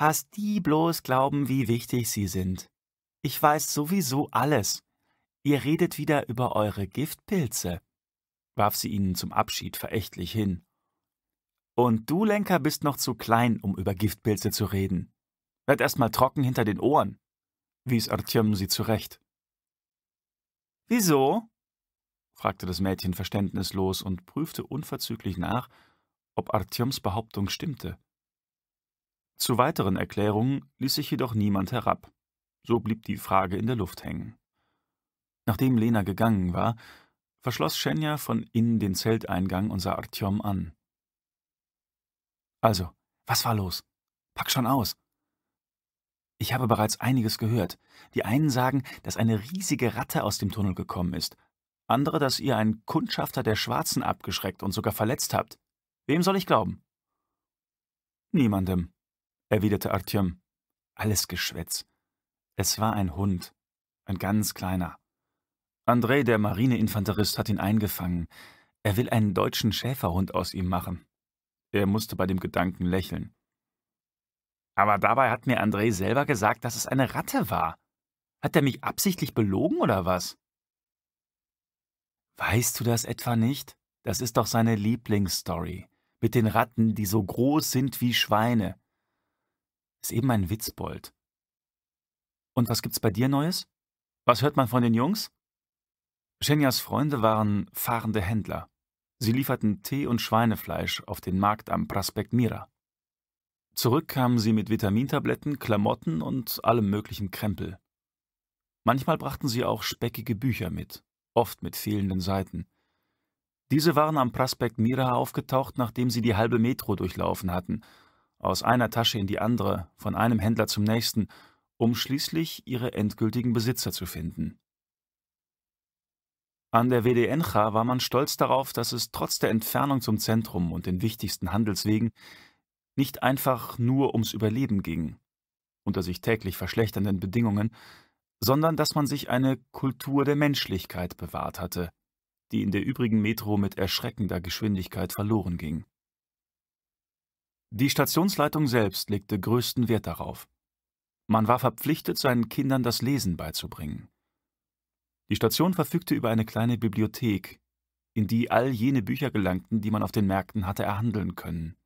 Hast die bloß glauben, wie wichtig sie sind. Ich weiß sowieso alles. Ihr redet wieder über eure Giftpilze, warf sie ihnen zum Abschied verächtlich hin. Und du, Lenker, bist noch zu klein, um über Giftpilze zu reden. Werd erst mal trocken hinter den Ohren, wies Artyom sie zurecht. Wieso? fragte das Mädchen verständnislos und prüfte unverzüglich nach, ob Artyoms Behauptung stimmte. Zu weiteren Erklärungen ließ sich jedoch niemand herab. So blieb die Frage in der Luft hängen. Nachdem Lena gegangen war, verschloss Schenja von innen den Zelteingang und sah Artyom an. Also, was war los? Pack schon aus! Ich habe bereits einiges gehört. Die einen sagen, dass eine riesige Ratte aus dem Tunnel gekommen ist. Andere, dass ihr einen Kundschafter der Schwarzen abgeschreckt und sogar verletzt habt. Wem soll ich glauben? Niemandem, erwiderte Artjom. Alles Geschwätz. Es war ein Hund, ein ganz kleiner. Andrei, der Marineinfanterist, hat ihn eingefangen. Er will einen deutschen Schäferhund aus ihm machen. Er musste bei dem Gedanken lächeln. Aber dabei hat mir Andrei selber gesagt, dass es eine Ratte war. Hat er mich absichtlich belogen oder was? Weißt du das etwa nicht? Das ist doch seine Lieblingsstory. Mit den Ratten, die so groß sind wie Schweine. Ist eben ein Witzbold. Und was gibt's bei dir Neues? Was hört man von den Jungs? Schenjas Freunde waren fahrende Händler. Sie lieferten Tee und Schweinefleisch auf den Markt am Prospekt Mira. Zurück kamen sie mit Vitamintabletten, Klamotten und allem möglichen Krempel. Manchmal brachten sie auch speckige Bücher mit, oft mit fehlenden Seiten. Diese waren am Prospekt Mira aufgetaucht, nachdem sie die halbe Metro durchlaufen hatten aus einer Tasche in die andere, von einem Händler zum nächsten, um schließlich ihre endgültigen Besitzer zu finden. An der WDNcha war man stolz darauf, dass es trotz der Entfernung zum Zentrum und den wichtigsten Handelswegen nicht einfach nur ums Überleben ging, unter sich täglich verschlechternden Bedingungen, sondern dass man sich eine Kultur der Menschlichkeit bewahrt hatte, die in der übrigen Metro mit erschreckender Geschwindigkeit verloren ging. Die Stationsleitung selbst legte größten Wert darauf. Man war verpflichtet, seinen Kindern das Lesen beizubringen. Die Station verfügte über eine kleine Bibliothek, in die all jene Bücher gelangten, die man auf den Märkten hatte erhandeln können.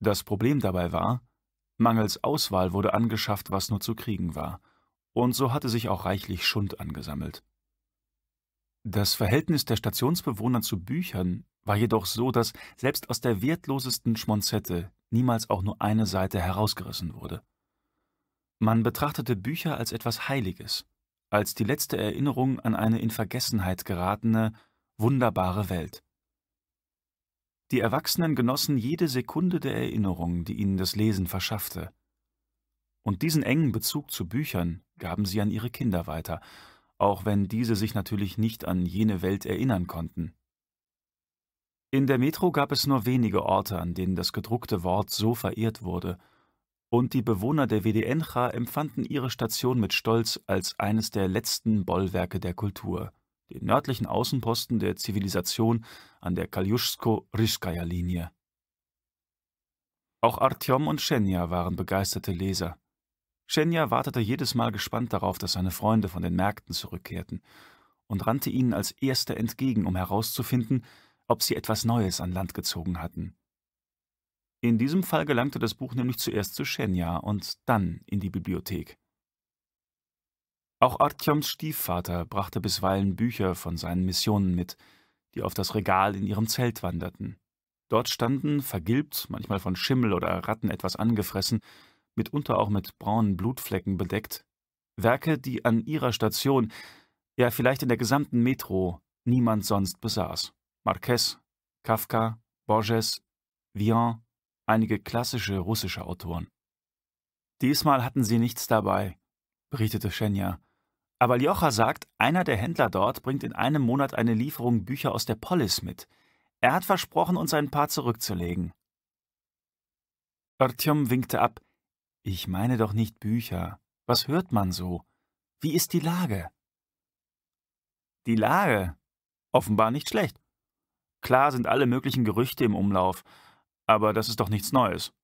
Das Problem dabei war, mangels Auswahl wurde angeschafft, was nur zu kriegen war, und so hatte sich auch reichlich Schund angesammelt. Das Verhältnis der Stationsbewohner zu Büchern war jedoch so, dass selbst aus der wertlosesten Schmonzette niemals auch nur eine Seite herausgerissen wurde. Man betrachtete Bücher als etwas Heiliges, als die letzte Erinnerung an eine in Vergessenheit geratene, wunderbare Welt. Die Erwachsenen genossen jede Sekunde der Erinnerung, die ihnen das Lesen verschaffte. Und diesen engen Bezug zu Büchern gaben sie an ihre Kinder weiter, auch wenn diese sich natürlich nicht an jene Welt erinnern konnten. In der Metro gab es nur wenige Orte, an denen das gedruckte Wort so verehrt wurde, und die Bewohner der WDNcha empfanden ihre Station mit Stolz als eines der letzten Bollwerke der Kultur, den nördlichen Außenposten der Zivilisation an der Kaljuschsko-Rischkaja-Linie. Auch Artyom und Schenja waren begeisterte Leser. Shenya wartete jedes Mal gespannt darauf, dass seine Freunde von den Märkten zurückkehrten und rannte ihnen als Erster entgegen, um herauszufinden, ob sie etwas Neues an Land gezogen hatten. In diesem Fall gelangte das Buch nämlich zuerst zu Shenya und dann in die Bibliothek. Auch Artyoms Stiefvater brachte bisweilen Bücher von seinen Missionen mit, die auf das Regal in ihrem Zelt wanderten. Dort standen, vergilbt, manchmal von Schimmel oder Ratten etwas angefressen, mitunter auch mit braunen Blutflecken bedeckt, Werke, die an ihrer Station, ja vielleicht in der gesamten Metro, niemand sonst besaß. Marquez, Kafka, Borges, Vian, einige klassische russische Autoren. Diesmal hatten sie nichts dabei, berichtete Schenja. Aber Ljocha sagt, einer der Händler dort bringt in einem Monat eine Lieferung Bücher aus der Polis mit. Er hat versprochen, uns ein paar zurückzulegen. Artyom winkte ab, ich meine doch nicht Bücher. Was hört man so? Wie ist die Lage? Die Lage? Offenbar nicht schlecht. Klar sind alle möglichen Gerüchte im Umlauf, aber das ist doch nichts Neues.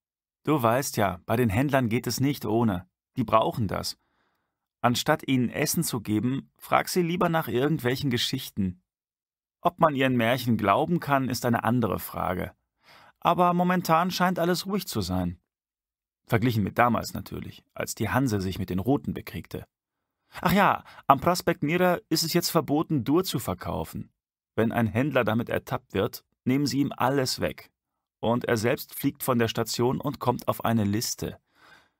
Du weißt ja, bei den Händlern geht es nicht ohne. Die brauchen das. Anstatt ihnen Essen zu geben, frag sie lieber nach irgendwelchen Geschichten. Ob man ihren Märchen glauben kann, ist eine andere Frage. Aber momentan scheint alles ruhig zu sein. Verglichen mit damals natürlich, als die Hanse sich mit den Roten bekriegte. Ach ja, am Prospekt Mira ist es jetzt verboten, Dur zu verkaufen. Wenn ein Händler damit ertappt wird, nehmen sie ihm alles weg. Und er selbst fliegt von der Station und kommt auf eine Liste.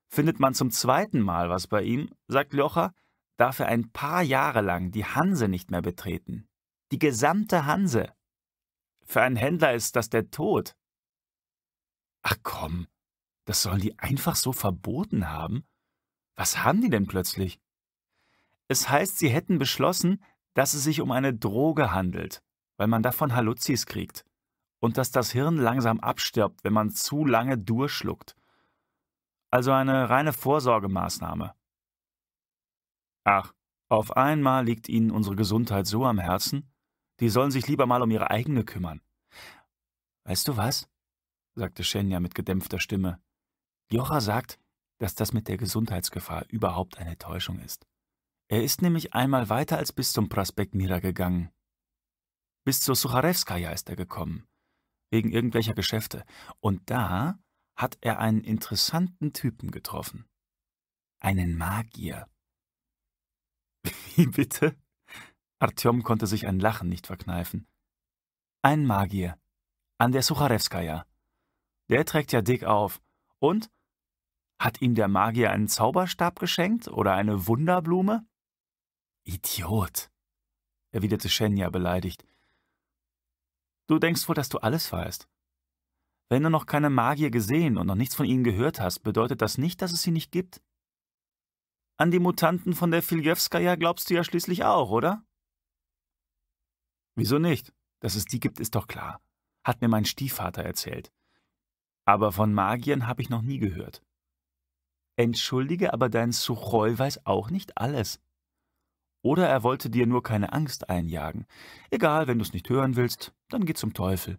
Findet man zum zweiten Mal was bei ihm, sagt Locher, darf er ein paar Jahre lang die Hanse nicht mehr betreten. Die gesamte Hanse. Für einen Händler ist das der Tod. Ach komm, das sollen die einfach so verboten haben? Was haben die denn plötzlich? Es heißt, sie hätten beschlossen, dass es sich um eine Droge handelt, weil man davon Halluzis kriegt. Und dass das Hirn langsam abstirbt, wenn man zu lange durchschluckt. Also eine reine Vorsorgemaßnahme. Ach, auf einmal liegt ihnen unsere Gesundheit so am Herzen, die sollen sich lieber mal um ihre eigene kümmern. Weißt du was? sagte Schenja mit gedämpfter Stimme. Jocha sagt, dass das mit der Gesundheitsgefahr überhaupt eine Täuschung ist. Er ist nämlich einmal weiter als bis zum Prospekt Mira gegangen. Bis zur Sucharewskaja ist er gekommen, wegen irgendwelcher Geschäfte. Und da hat er einen interessanten Typen getroffen. Einen Magier. Wie bitte? Artyom konnte sich ein Lachen nicht verkneifen. Ein Magier. An der Sucharewskaja. Der trägt ja dick auf. Und hat ihm der Magier einen Zauberstab geschenkt oder eine Wunderblume? Idiot, erwiderte Shenya beleidigt. Du denkst wohl, dass du alles weißt. Wenn du noch keine Magier gesehen und noch nichts von ihnen gehört hast, bedeutet das nicht, dass es sie nicht gibt. An die Mutanten von der Filjewskaja glaubst du ja schließlich auch, oder? Wieso nicht? Dass es die gibt, ist doch klar. Hat mir mein Stiefvater erzählt. Aber von Magiern habe ich noch nie gehört. Entschuldige, aber dein Suchol weiß auch nicht alles. Oder er wollte dir nur keine Angst einjagen. Egal, wenn du's nicht hören willst, dann geh zum Teufel.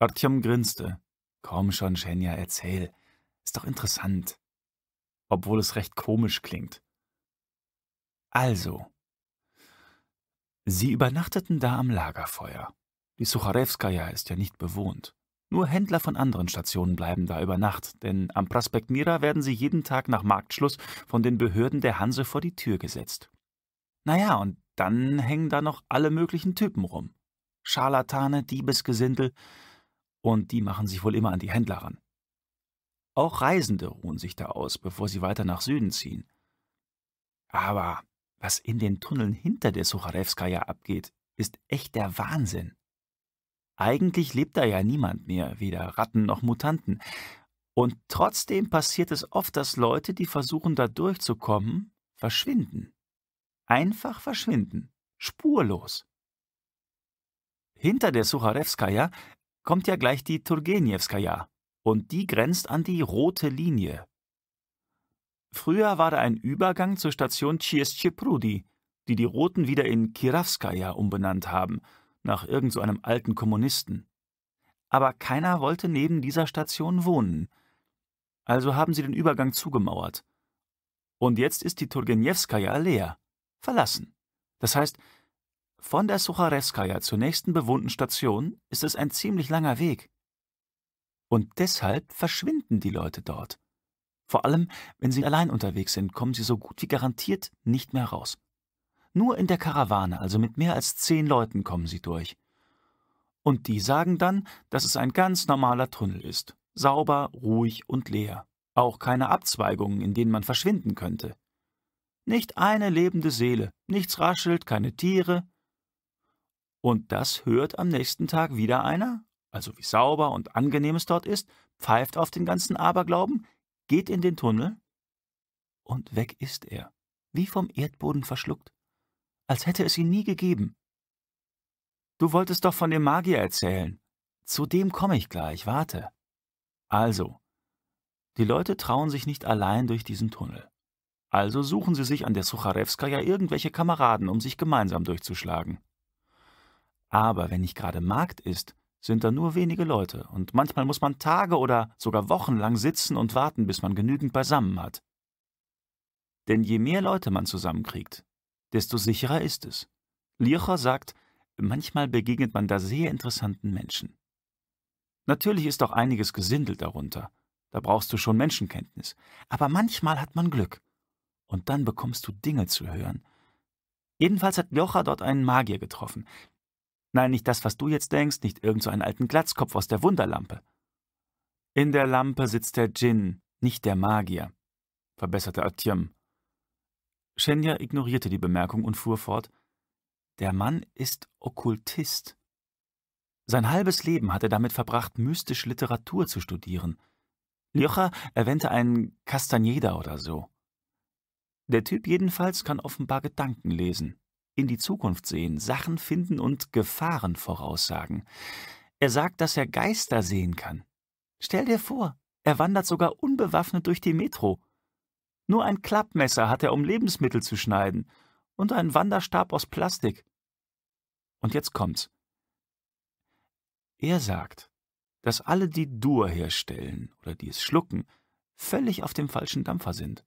Artyom grinste. Komm schon, Schenja, erzähl. Ist doch interessant. Obwohl es recht komisch klingt. Also. Sie übernachteten da am Lagerfeuer. Die Sucharewskaja ist ja nicht bewohnt. Nur Händler von anderen Stationen bleiben da über Nacht, denn am Prospekt Mira werden sie jeden Tag nach Marktschluss von den Behörden der Hanse vor die Tür gesetzt. Naja, und dann hängen da noch alle möglichen Typen rum. Scharlatane, Diebesgesindel, und die machen sich wohl immer an die Händler ran. Auch Reisende ruhen sich da aus, bevor sie weiter nach Süden ziehen. Aber was in den Tunneln hinter der Sucharewskaja abgeht, ist echt der Wahnsinn. Eigentlich lebt da ja niemand mehr, weder Ratten noch Mutanten. Und trotzdem passiert es oft, dass Leute, die versuchen, da durchzukommen, verschwinden. Einfach verschwinden. Spurlos. Hinter der Sucharewskaja kommt ja gleich die Turgenevskaja und die grenzt an die rote Linie. Früher war da ein Übergang zur Station Tschiescheprudi, die die Roten wieder in Kirawskaja umbenannt haben – nach irgend so einem alten Kommunisten. Aber keiner wollte neben dieser Station wohnen. Also haben sie den Übergang zugemauert. Und jetzt ist die Turgenjewskaja leer, verlassen. Das heißt, von der Sucharewskaja zur nächsten bewohnten Station ist es ein ziemlich langer Weg. Und deshalb verschwinden die Leute dort. Vor allem, wenn sie allein unterwegs sind, kommen sie so gut wie garantiert nicht mehr raus. Nur in der Karawane, also mit mehr als zehn Leuten, kommen sie durch. Und die sagen dann, dass es ein ganz normaler Tunnel ist. Sauber, ruhig und leer. Auch keine Abzweigungen, in denen man verschwinden könnte. Nicht eine lebende Seele, nichts raschelt, keine Tiere. Und das hört am nächsten Tag wieder einer, also wie sauber und angenehm es dort ist, pfeift auf den ganzen Aberglauben, geht in den Tunnel und weg ist er, wie vom Erdboden verschluckt als hätte es ihn nie gegeben. Du wolltest doch von dem Magier erzählen. Zu dem komme ich gleich, warte. Also, die Leute trauen sich nicht allein durch diesen Tunnel. Also suchen sie sich an der Sucharewska ja irgendwelche Kameraden, um sich gemeinsam durchzuschlagen. Aber wenn nicht gerade Markt ist, sind da nur wenige Leute und manchmal muss man Tage oder sogar Wochen lang sitzen und warten, bis man genügend beisammen hat. Denn je mehr Leute man zusammenkriegt, desto sicherer ist es. Lircher sagt, manchmal begegnet man da sehr interessanten Menschen. Natürlich ist auch einiges Gesindel darunter, da brauchst du schon Menschenkenntnis, aber manchmal hat man Glück. Und dann bekommst du Dinge zu hören. Jedenfalls hat Ljocha dort einen Magier getroffen. Nein, nicht das, was du jetzt denkst, nicht irgend so einen alten Glatzkopf aus der Wunderlampe. In der Lampe sitzt der Djinn, nicht der Magier, verbesserte Atjem. Schenja ignorierte die Bemerkung und fuhr fort Der Mann ist Okkultist. Sein halbes Leben hat er damit verbracht, mystische Literatur zu studieren. Ljocha erwähnte einen Castaneda oder so. Der Typ jedenfalls kann offenbar Gedanken lesen, in die Zukunft sehen, Sachen finden und Gefahren voraussagen. Er sagt, dass er Geister sehen kann. Stell dir vor, er wandert sogar unbewaffnet durch die Metro. Nur ein Klappmesser hat er, um Lebensmittel zu schneiden, und einen Wanderstab aus Plastik. Und jetzt kommt's. Er sagt, dass alle, die Dur herstellen oder die es schlucken, völlig auf dem falschen Dampfer sind.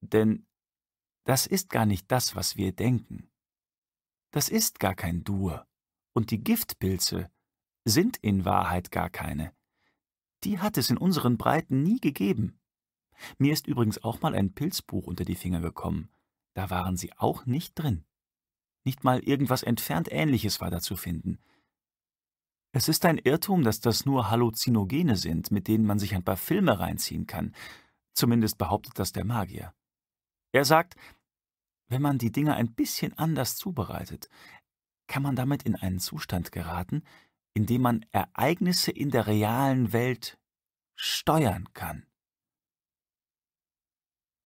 Denn das ist gar nicht das, was wir denken. Das ist gar kein Dur, und die Giftpilze sind in Wahrheit gar keine. Die hat es in unseren Breiten nie gegeben. Mir ist übrigens auch mal ein Pilzbuch unter die Finger gekommen. Da waren sie auch nicht drin. Nicht mal irgendwas entfernt Ähnliches war da zu finden. Es ist ein Irrtum, dass das nur Halluzinogene sind, mit denen man sich ein paar Filme reinziehen kann. Zumindest behauptet das der Magier. Er sagt, wenn man die Dinge ein bisschen anders zubereitet, kann man damit in einen Zustand geraten, in dem man Ereignisse in der realen Welt steuern kann.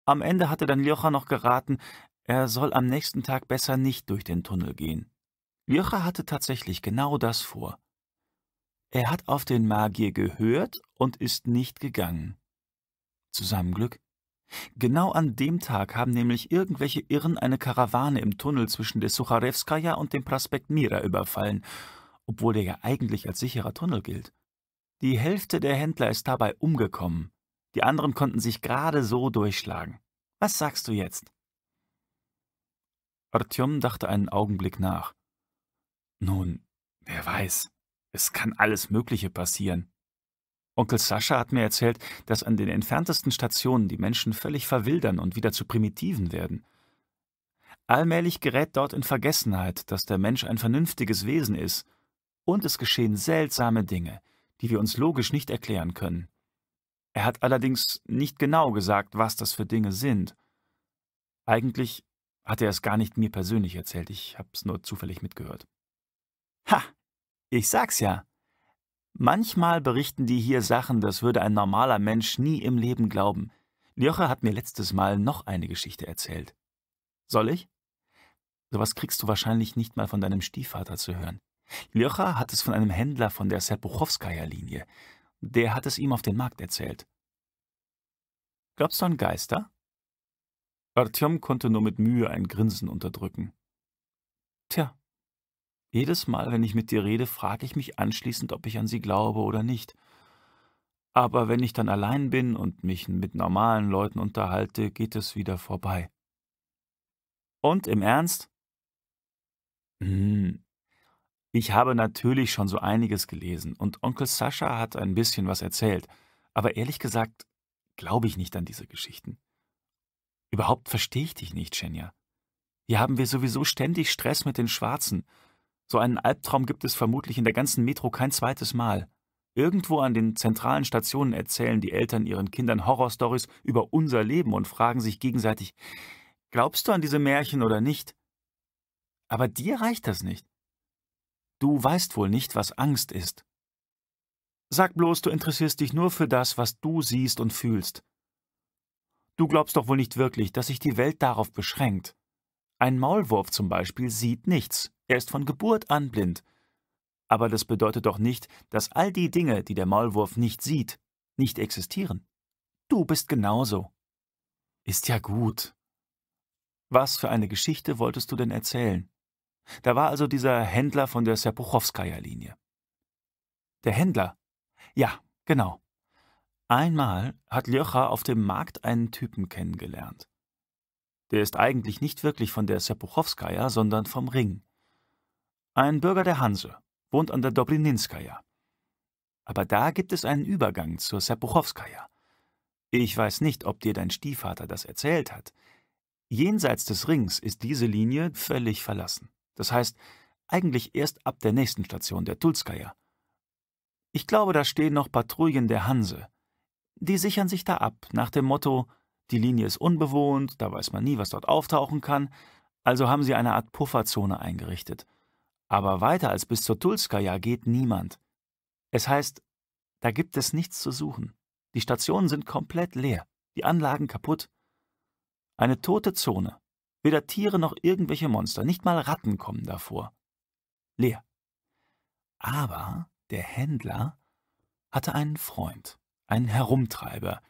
Am Ende hatte dann Ljocha noch geraten, er soll am nächsten Tag besser nicht durch den Tunnel gehen. Ljocha hatte tatsächlich genau das vor. Er hat auf den Magier gehört und ist nicht gegangen. Zusammenglück? Genau an dem Tag haben nämlich irgendwelche Irren eine Karawane im Tunnel zwischen der Sucharewskaja und dem Prospekt Mira überfallen, obwohl der ja eigentlich als sicherer Tunnel gilt. Die Hälfte der Händler ist dabei umgekommen. Die anderen konnten sich gerade so durchschlagen. Was sagst du jetzt? Artyom dachte einen Augenblick nach. Nun, wer weiß, es kann alles Mögliche passieren. Onkel Sascha hat mir erzählt, dass an den entferntesten Stationen die Menschen völlig verwildern und wieder zu Primitiven werden. Allmählich gerät dort in Vergessenheit, dass der Mensch ein vernünftiges Wesen ist, und es geschehen seltsame Dinge, die wir uns logisch nicht erklären können. Er hat allerdings nicht genau gesagt, was das für Dinge sind. Eigentlich hat er es gar nicht mir persönlich erzählt, ich hab's nur zufällig mitgehört. Ha! Ich sag's ja. Manchmal berichten die hier Sachen, das würde ein normaler Mensch nie im Leben glauben. Joche hat mir letztes Mal noch eine Geschichte erzählt. Soll ich? Sowas kriegst du wahrscheinlich nicht mal von deinem Stiefvater zu hören. Ljocha hat es von einem Händler von der Serpuchowskaja-Linie. Der hat es ihm auf den Markt erzählt. Glaubst du an Geister? Artyom konnte nur mit Mühe ein Grinsen unterdrücken. Tja, jedes Mal, wenn ich mit dir rede, frage ich mich anschließend, ob ich an sie glaube oder nicht. Aber wenn ich dann allein bin und mich mit normalen Leuten unterhalte, geht es wieder vorbei. Und im Ernst? Hm, ich habe natürlich schon so einiges gelesen und Onkel Sascha hat ein bisschen was erzählt, aber ehrlich gesagt glaube ich nicht an diese Geschichten. Überhaupt verstehe ich dich nicht, Shenya. Hier haben wir sowieso ständig Stress mit den Schwarzen. So einen Albtraum gibt es vermutlich in der ganzen Metro kein zweites Mal. Irgendwo an den zentralen Stationen erzählen die Eltern ihren Kindern Horrorstories über unser Leben und fragen sich gegenseitig, glaubst du an diese Märchen oder nicht? Aber dir reicht das nicht. Du weißt wohl nicht, was Angst ist. Sag bloß, du interessierst dich nur für das, was du siehst und fühlst. Du glaubst doch wohl nicht wirklich, dass sich die Welt darauf beschränkt. Ein Maulwurf zum Beispiel sieht nichts, er ist von Geburt an blind. Aber das bedeutet doch nicht, dass all die Dinge, die der Maulwurf nicht sieht, nicht existieren. Du bist genauso. Ist ja gut. Was für eine Geschichte wolltest du denn erzählen? Da war also dieser Händler von der Serpuchowskaja-Linie. Der Händler? Ja, genau. Einmal hat Ljocha auf dem Markt einen Typen kennengelernt. Der ist eigentlich nicht wirklich von der Serpuchowskaja, sondern vom Ring. Ein Bürger der Hanse, wohnt an der Dobrininskaja. Aber da gibt es einen Übergang zur Serpuchowskaja. Ich weiß nicht, ob dir dein Stiefvater das erzählt hat. Jenseits des Rings ist diese Linie völlig verlassen. Das heißt, eigentlich erst ab der nächsten Station, der Tulskaya. Ich glaube, da stehen noch Patrouillen der Hanse. Die sichern sich da ab, nach dem Motto, die Linie ist unbewohnt, da weiß man nie, was dort auftauchen kann, also haben sie eine Art Pufferzone eingerichtet. Aber weiter als bis zur Tulskaya geht niemand. Es heißt, da gibt es nichts zu suchen. Die Stationen sind komplett leer, die Anlagen kaputt. Eine tote Zone, Weder Tiere noch irgendwelche Monster, nicht mal Ratten kommen davor. Leer. Aber der Händler hatte einen Freund, einen Herumtreiber,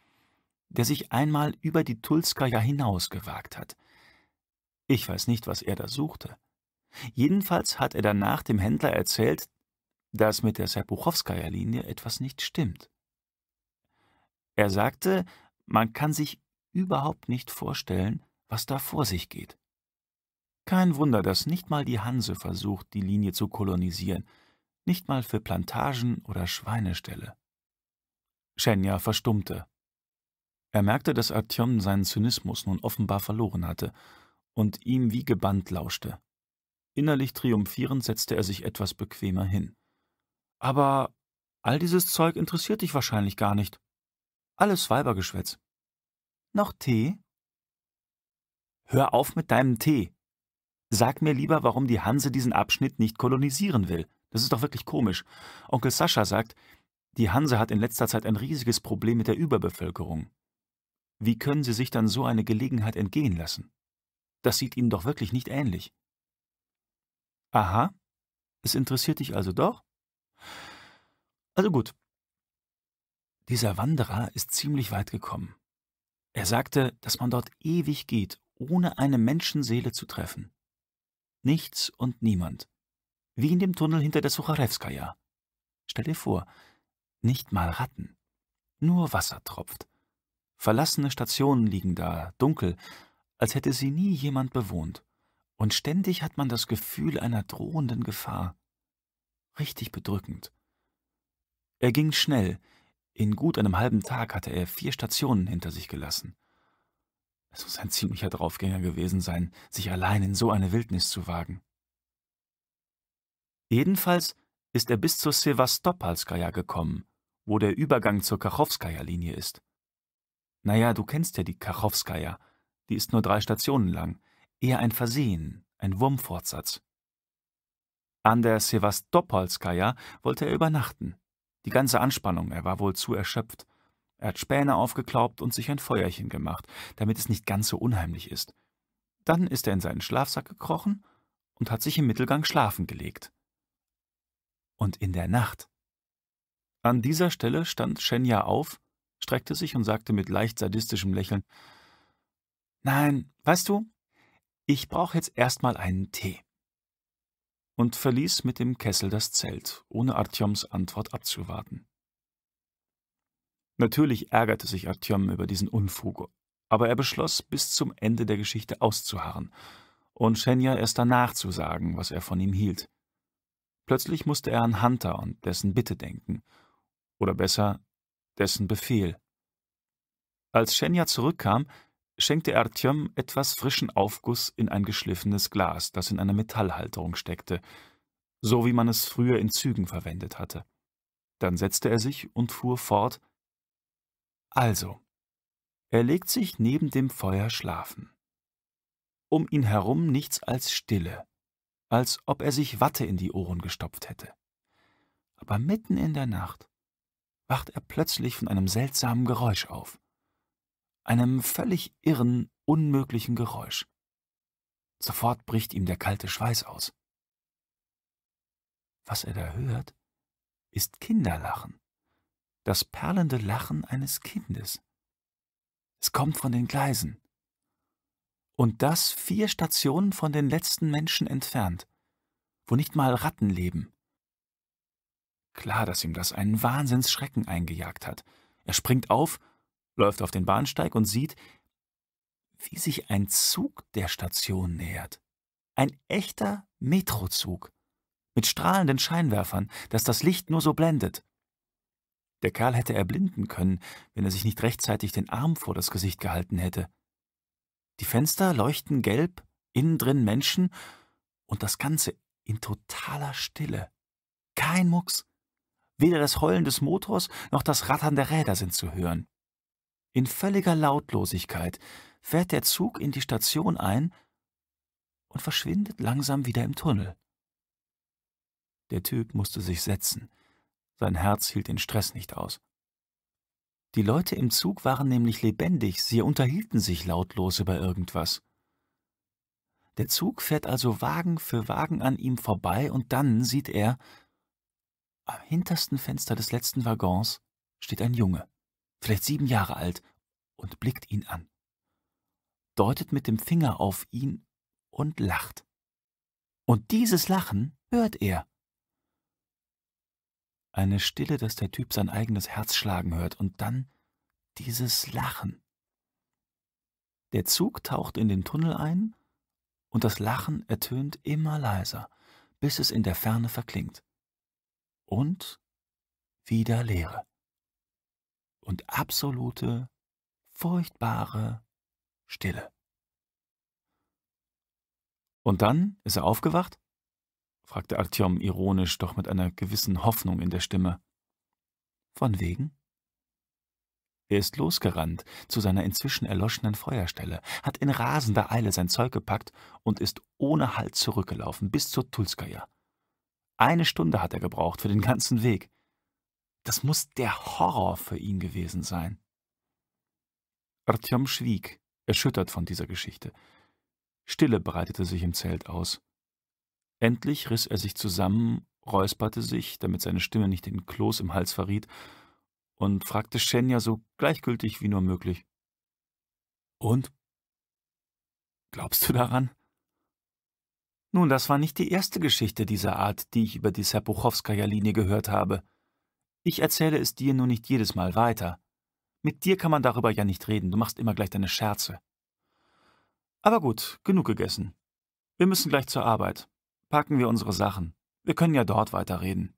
der sich einmal über die Tulskaja hinausgewagt hat. Ich weiß nicht, was er da suchte. Jedenfalls hat er danach dem Händler erzählt, dass mit der Serpuchowskaja-Linie etwas nicht stimmt. Er sagte, man kann sich überhaupt nicht vorstellen, was da vor sich geht. Kein Wunder, dass nicht mal die Hanse versucht, die Linie zu kolonisieren, nicht mal für Plantagen oder Schweineställe. Schenja verstummte. Er merkte, dass Artyom seinen Zynismus nun offenbar verloren hatte und ihm wie gebannt lauschte. Innerlich triumphierend setzte er sich etwas bequemer hin. Aber all dieses Zeug interessiert dich wahrscheinlich gar nicht. Alles Weibergeschwätz. Noch Tee? Hör auf mit deinem Tee. Sag mir lieber, warum die Hanse diesen Abschnitt nicht kolonisieren will. Das ist doch wirklich komisch. Onkel Sascha sagt, die Hanse hat in letzter Zeit ein riesiges Problem mit der Überbevölkerung. Wie können sie sich dann so eine Gelegenheit entgehen lassen? Das sieht ihnen doch wirklich nicht ähnlich. Aha, es interessiert dich also doch? Also gut. Dieser Wanderer ist ziemlich weit gekommen. Er sagte, dass man dort ewig geht, ohne eine Menschenseele zu treffen. Nichts und niemand. Wie in dem Tunnel hinter der Sucharewskaja. Stell dir vor, nicht mal Ratten. Nur Wasser tropft. Verlassene Stationen liegen da, dunkel, als hätte sie nie jemand bewohnt. Und ständig hat man das Gefühl einer drohenden Gefahr. Richtig bedrückend. Er ging schnell. In gut einem halben Tag hatte er vier Stationen hinter sich gelassen. Es muss ein ziemlicher Draufgänger gewesen sein, sich allein in so eine Wildnis zu wagen. Jedenfalls ist er bis zur Sevastopolskaja gekommen, wo der Übergang zur Kachowskaja-Linie ist. Naja, du kennst ja die Kachowskaja, die ist nur drei Stationen lang, eher ein Versehen, ein Wurmfortsatz. An der Sevastopolskaja wollte er übernachten. Die ganze Anspannung, er war wohl zu erschöpft. Er hat Späne aufgeklaubt und sich ein Feuerchen gemacht, damit es nicht ganz so unheimlich ist. Dann ist er in seinen Schlafsack gekrochen und hat sich im Mittelgang schlafen gelegt. Und in der Nacht. An dieser Stelle stand Shenya auf, streckte sich und sagte mit leicht sadistischem Lächeln: Nein, weißt du, ich brauche jetzt erstmal einen Tee. Und verließ mit dem Kessel das Zelt, ohne Artyoms Antwort abzuwarten. Natürlich ärgerte sich Artyom über diesen Unfug, aber er beschloss, bis zum Ende der Geschichte auszuharren und Shenya erst danach zu sagen, was er von ihm hielt. Plötzlich musste er an Hunter und dessen Bitte denken, oder besser, dessen Befehl. Als Shenya zurückkam, schenkte Artyom etwas frischen Aufguss in ein geschliffenes Glas, das in einer Metallhalterung steckte, so wie man es früher in Zügen verwendet hatte. Dann setzte er sich und fuhr fort, also, er legt sich neben dem Feuer schlafen. Um ihn herum nichts als Stille, als ob er sich Watte in die Ohren gestopft hätte. Aber mitten in der Nacht wacht er plötzlich von einem seltsamen Geräusch auf. Einem völlig irren, unmöglichen Geräusch. Sofort bricht ihm der kalte Schweiß aus. Was er da hört, ist Kinderlachen das perlende Lachen eines Kindes. Es kommt von den Gleisen. Und das vier Stationen von den letzten Menschen entfernt, wo nicht mal Ratten leben. Klar, dass ihm das einen Wahnsinnsschrecken eingejagt hat. Er springt auf, läuft auf den Bahnsteig und sieht, wie sich ein Zug der Station nähert. Ein echter Metrozug. Mit strahlenden Scheinwerfern, dass das Licht nur so blendet. Der Kerl hätte erblinden können, wenn er sich nicht rechtzeitig den Arm vor das Gesicht gehalten hätte. Die Fenster leuchten gelb, innen drin Menschen und das Ganze in totaler Stille. Kein Mucks. Weder das Heulen des Motors noch das Rattern der Räder sind zu hören. In völliger Lautlosigkeit fährt der Zug in die Station ein und verschwindet langsam wieder im Tunnel. Der Typ musste sich setzen. Sein Herz hielt den Stress nicht aus. Die Leute im Zug waren nämlich lebendig, sie unterhielten sich lautlos über irgendwas. Der Zug fährt also Wagen für Wagen an ihm vorbei und dann sieht er, am hintersten Fenster des letzten Waggons steht ein Junge, vielleicht sieben Jahre alt, und blickt ihn an, deutet mit dem Finger auf ihn und lacht. Und dieses Lachen hört er. Eine Stille, dass der Typ sein eigenes Herz schlagen hört und dann dieses Lachen. Der Zug taucht in den Tunnel ein und das Lachen ertönt immer leiser, bis es in der Ferne verklingt. Und wieder Leere. Und absolute, furchtbare Stille. Und dann ist er aufgewacht fragte Artyom ironisch, doch mit einer gewissen Hoffnung in der Stimme. Von wegen? Er ist losgerannt zu seiner inzwischen erloschenen Feuerstelle, hat in rasender Eile sein Zeug gepackt und ist ohne Halt zurückgelaufen bis zur Tulskaja. Eine Stunde hat er gebraucht für den ganzen Weg. Das muss der Horror für ihn gewesen sein. Artyom schwieg, erschüttert von dieser Geschichte. Stille breitete sich im Zelt aus. Endlich riss er sich zusammen, räusperte sich, damit seine Stimme nicht den Kloß im Hals verriet, und fragte Schenja so gleichgültig wie nur möglich. Und? Glaubst du daran? Nun, das war nicht die erste Geschichte dieser Art, die ich über die Serpuchowskaja-Linie gehört habe. Ich erzähle es dir nur nicht jedes Mal weiter. Mit dir kann man darüber ja nicht reden, du machst immer gleich deine Scherze. Aber gut, genug gegessen. Wir müssen gleich zur Arbeit. Packen wir unsere Sachen. Wir können ja dort weiterreden.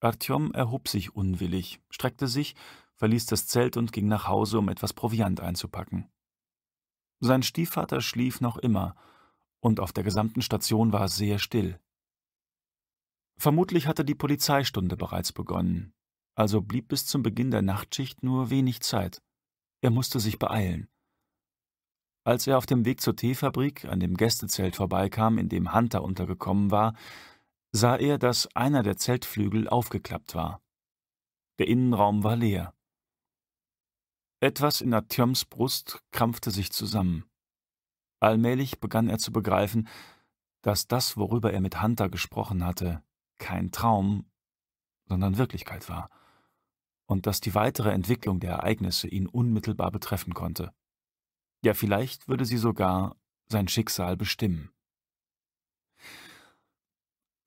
Artyom erhob sich unwillig, streckte sich, verließ das Zelt und ging nach Hause, um etwas Proviant einzupacken. Sein Stiefvater schlief noch immer, und auf der gesamten Station war es sehr still. Vermutlich hatte die Polizeistunde bereits begonnen, also blieb bis zum Beginn der Nachtschicht nur wenig Zeit. Er musste sich beeilen. Als er auf dem Weg zur Teefabrik an dem Gästezelt vorbeikam, in dem Hunter untergekommen war, sah er, dass einer der Zeltflügel aufgeklappt war. Der Innenraum war leer. Etwas in Artyoms Brust krampfte sich zusammen. Allmählich begann er zu begreifen, dass das, worüber er mit Hunter gesprochen hatte, kein Traum, sondern Wirklichkeit war, und dass die weitere Entwicklung der Ereignisse ihn unmittelbar betreffen konnte. Ja, vielleicht würde sie sogar sein Schicksal bestimmen.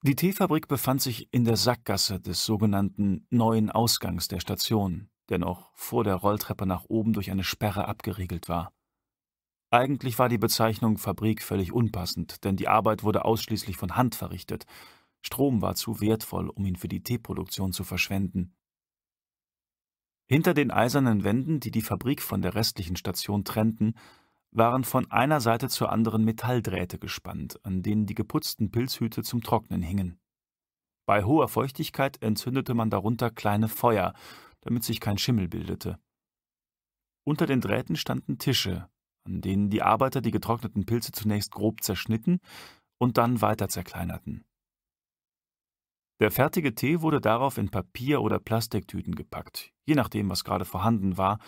Die Teefabrik befand sich in der Sackgasse des sogenannten neuen Ausgangs der Station, der noch vor der Rolltreppe nach oben durch eine Sperre abgeriegelt war. Eigentlich war die Bezeichnung Fabrik völlig unpassend, denn die Arbeit wurde ausschließlich von Hand verrichtet. Strom war zu wertvoll, um ihn für die Teeproduktion zu verschwenden. Hinter den eisernen Wänden, die die Fabrik von der restlichen Station trennten, waren von einer Seite zur anderen Metalldrähte gespannt, an denen die geputzten Pilzhüte zum Trocknen hingen. Bei hoher Feuchtigkeit entzündete man darunter kleine Feuer, damit sich kein Schimmel bildete. Unter den Drähten standen Tische, an denen die Arbeiter die getrockneten Pilze zunächst grob zerschnitten und dann weiter zerkleinerten. Der fertige Tee wurde darauf in Papier- oder Plastiktüten gepackt, je nachdem, was gerade vorhanden war,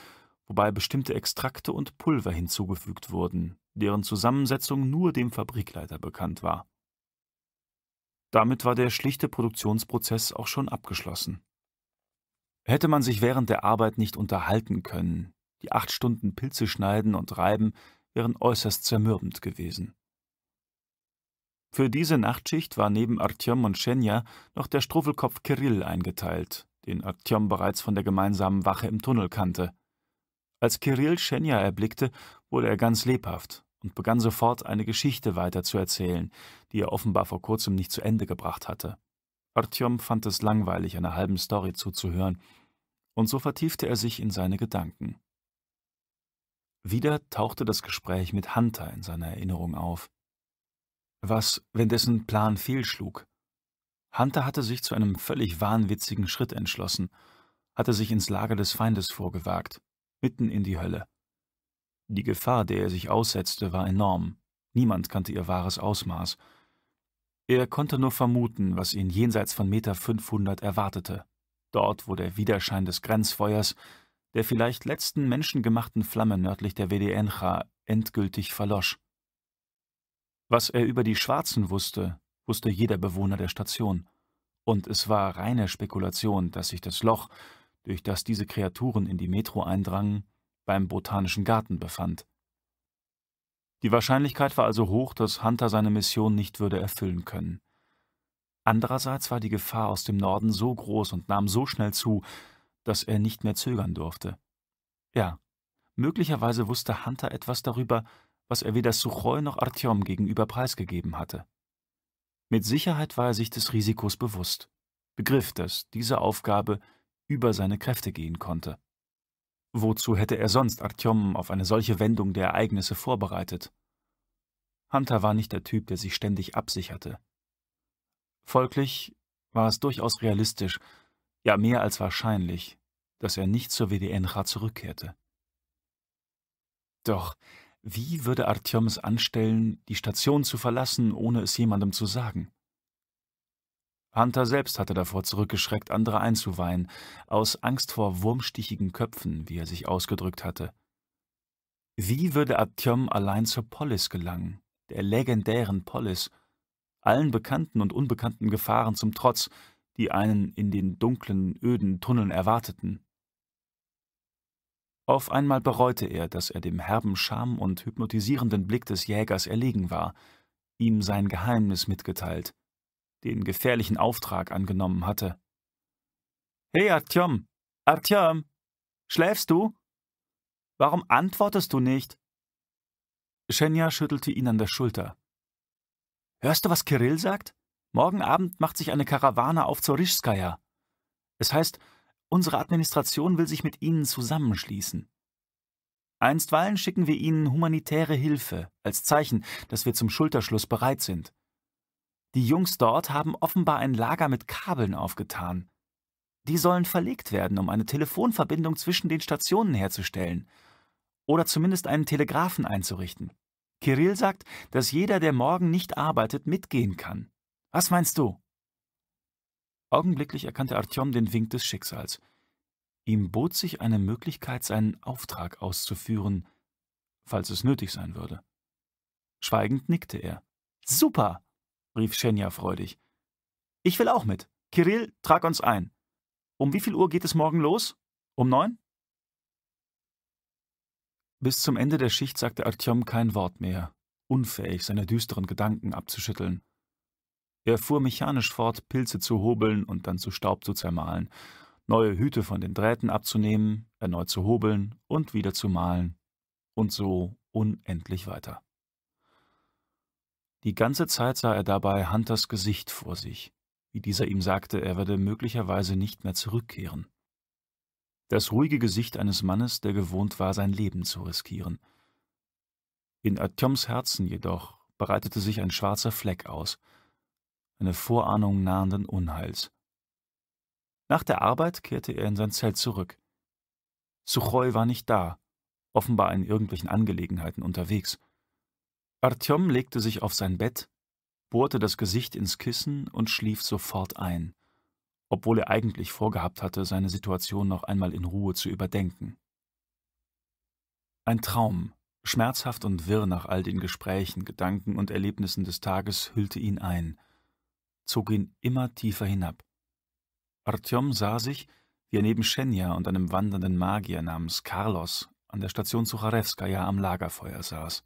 wobei bestimmte Extrakte und Pulver hinzugefügt wurden, deren Zusammensetzung nur dem Fabrikleiter bekannt war. Damit war der schlichte Produktionsprozess auch schon abgeschlossen. Hätte man sich während der Arbeit nicht unterhalten können, die acht Stunden Pilze schneiden und reiben wären äußerst zermürbend gewesen. Für diese Nachtschicht war neben Artyom und Schenja noch der Strofelkopf Kirill eingeteilt, den Artyom bereits von der gemeinsamen Wache im Tunnel kannte. Als Kirill Schenja erblickte, wurde er ganz lebhaft und begann sofort eine Geschichte weiterzuerzählen, die er offenbar vor kurzem nicht zu Ende gebracht hatte. Artyom fand es langweilig, einer halben Story zuzuhören, und so vertiefte er sich in seine Gedanken. Wieder tauchte das Gespräch mit Hunter in seiner Erinnerung auf. Was, wenn dessen Plan fehlschlug? Hunter hatte sich zu einem völlig wahnwitzigen Schritt entschlossen, hatte sich ins Lager des Feindes vorgewagt, mitten in die Hölle. Die Gefahr, der er sich aussetzte, war enorm. Niemand kannte ihr wahres Ausmaß. Er konnte nur vermuten, was ihn jenseits von Meter 500 erwartete. Dort, wo der Widerschein des Grenzfeuers, der vielleicht letzten menschengemachten Flamme nördlich der WDNcha, endgültig verlosch. Was er über die Schwarzen wusste, wusste jeder Bewohner der Station. Und es war reine Spekulation, dass sich das Loch, durch das diese Kreaturen in die Metro eindrangen, beim Botanischen Garten befand. Die Wahrscheinlichkeit war also hoch, dass Hunter seine Mission nicht würde erfüllen können. Andererseits war die Gefahr aus dem Norden so groß und nahm so schnell zu, dass er nicht mehr zögern durfte. Ja, möglicherweise wusste Hunter etwas darüber, was er weder Suchoi noch Artyom gegenüber preisgegeben hatte. Mit Sicherheit war er sich des Risikos bewusst, begriff, dass diese Aufgabe über seine Kräfte gehen konnte. Wozu hätte er sonst Artyom auf eine solche Wendung der Ereignisse vorbereitet? Hunter war nicht der Typ, der sich ständig absicherte. Folglich war es durchaus realistisch, ja mehr als wahrscheinlich, dass er nicht zur wdn WDNH zurückkehrte. Doch wie würde Artyom es anstellen, die Station zu verlassen, ohne es jemandem zu sagen? Hunter selbst hatte davor zurückgeschreckt, andere einzuweihen, aus Angst vor wurmstichigen Köpfen, wie er sich ausgedrückt hatte. Wie würde Artyom allein zur Polis gelangen, der legendären Polis, allen bekannten und unbekannten Gefahren zum Trotz, die einen in den dunklen, öden Tunneln erwarteten? Auf einmal bereute er, dass er dem herben Scham und hypnotisierenden Blick des Jägers erlegen war, ihm sein Geheimnis mitgeteilt, den gefährlichen Auftrag angenommen hatte. »Hey, Artyom! Artyom! Schläfst du? Warum antwortest du nicht?« Schenja schüttelte ihn an der Schulter. »Hörst du, was Kirill sagt? Morgen Abend macht sich eine Karawane auf zur Rischskaya. Es heißt, Unsere Administration will sich mit Ihnen zusammenschließen. Einstweilen schicken wir Ihnen humanitäre Hilfe als Zeichen, dass wir zum Schulterschluss bereit sind. Die Jungs dort haben offenbar ein Lager mit Kabeln aufgetan. Die sollen verlegt werden, um eine Telefonverbindung zwischen den Stationen herzustellen oder zumindest einen Telegrafen einzurichten. Kirill sagt, dass jeder, der morgen nicht arbeitet, mitgehen kann. Was meinst du? Augenblicklich erkannte Artyom den Wink des Schicksals. Ihm bot sich eine Möglichkeit, seinen Auftrag auszuführen, falls es nötig sein würde. Schweigend nickte er. Super! rief Schenja freudig. Ich will auch mit. Kirill, trag uns ein. Um wie viel Uhr geht es morgen los? Um neun? Bis zum Ende der Schicht sagte Artyom kein Wort mehr, unfähig, seine düsteren Gedanken abzuschütteln. Er fuhr mechanisch fort, Pilze zu hobeln und dann zu Staub zu zermahlen, neue Hüte von den Drähten abzunehmen, erneut zu hobeln und wieder zu malen Und so unendlich weiter. Die ganze Zeit sah er dabei Hunters Gesicht vor sich, wie dieser ihm sagte, er werde möglicherweise nicht mehr zurückkehren. Das ruhige Gesicht eines Mannes, der gewohnt war, sein Leben zu riskieren. In Atjoms Herzen jedoch breitete sich ein schwarzer Fleck aus – eine Vorahnung nahenden Unheils. Nach der Arbeit kehrte er in sein Zelt zurück. Suchoi war nicht da, offenbar in irgendwelchen Angelegenheiten unterwegs. Artyom legte sich auf sein Bett, bohrte das Gesicht ins Kissen und schlief sofort ein, obwohl er eigentlich vorgehabt hatte, seine Situation noch einmal in Ruhe zu überdenken. Ein Traum, schmerzhaft und wirr nach all den Gesprächen, Gedanken und Erlebnissen des Tages, hüllte ihn ein zog ihn immer tiefer hinab. Artyom sah sich, wie er neben Schenja und einem wandernden Magier namens Carlos an der Station Sucharewskaja am Lagerfeuer saß.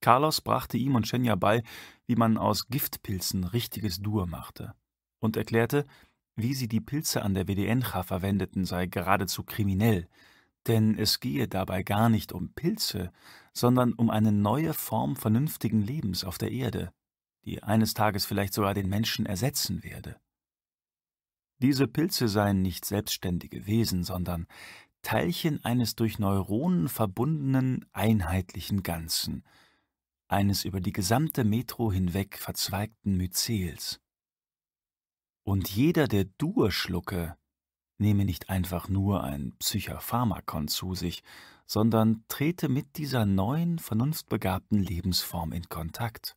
Carlos brachte ihm und Schenja bei, wie man aus Giftpilzen richtiges Dur machte und erklärte, wie sie die Pilze an der WDNcha verwendeten, sei geradezu kriminell, denn es gehe dabei gar nicht um Pilze, sondern um eine neue Form vernünftigen Lebens auf der Erde, die eines Tages vielleicht sogar den Menschen ersetzen werde. Diese Pilze seien nicht selbstständige Wesen, sondern Teilchen eines durch Neuronen verbundenen, einheitlichen Ganzen, eines über die gesamte Metro hinweg verzweigten Myzels. Und jeder der Dur schlucke, nehme nicht einfach nur ein Psychopharmakon zu sich, sondern trete mit dieser neuen, vernunftbegabten Lebensform in Kontakt.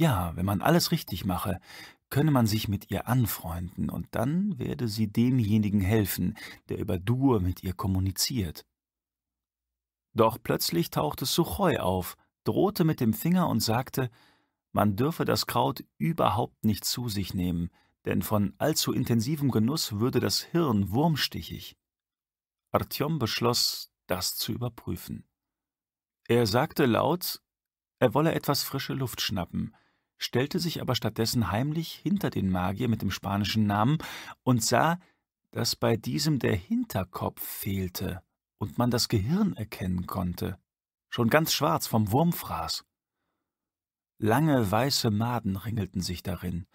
Ja, wenn man alles richtig mache, könne man sich mit ihr anfreunden, und dann werde sie demjenigen helfen, der über Dur mit ihr kommuniziert. Doch plötzlich tauchte Suchoi auf, drohte mit dem Finger und sagte, man dürfe das Kraut überhaupt nicht zu sich nehmen, denn von allzu intensivem Genuss würde das Hirn wurmstichig. Artyom beschloss, das zu überprüfen. Er sagte laut, er wolle etwas frische Luft schnappen, stellte sich aber stattdessen heimlich hinter den Magier mit dem spanischen Namen und sah, dass bei diesem der Hinterkopf fehlte und man das Gehirn erkennen konnte, schon ganz schwarz vom Wurmfraß. Lange weiße Maden ringelten sich darin,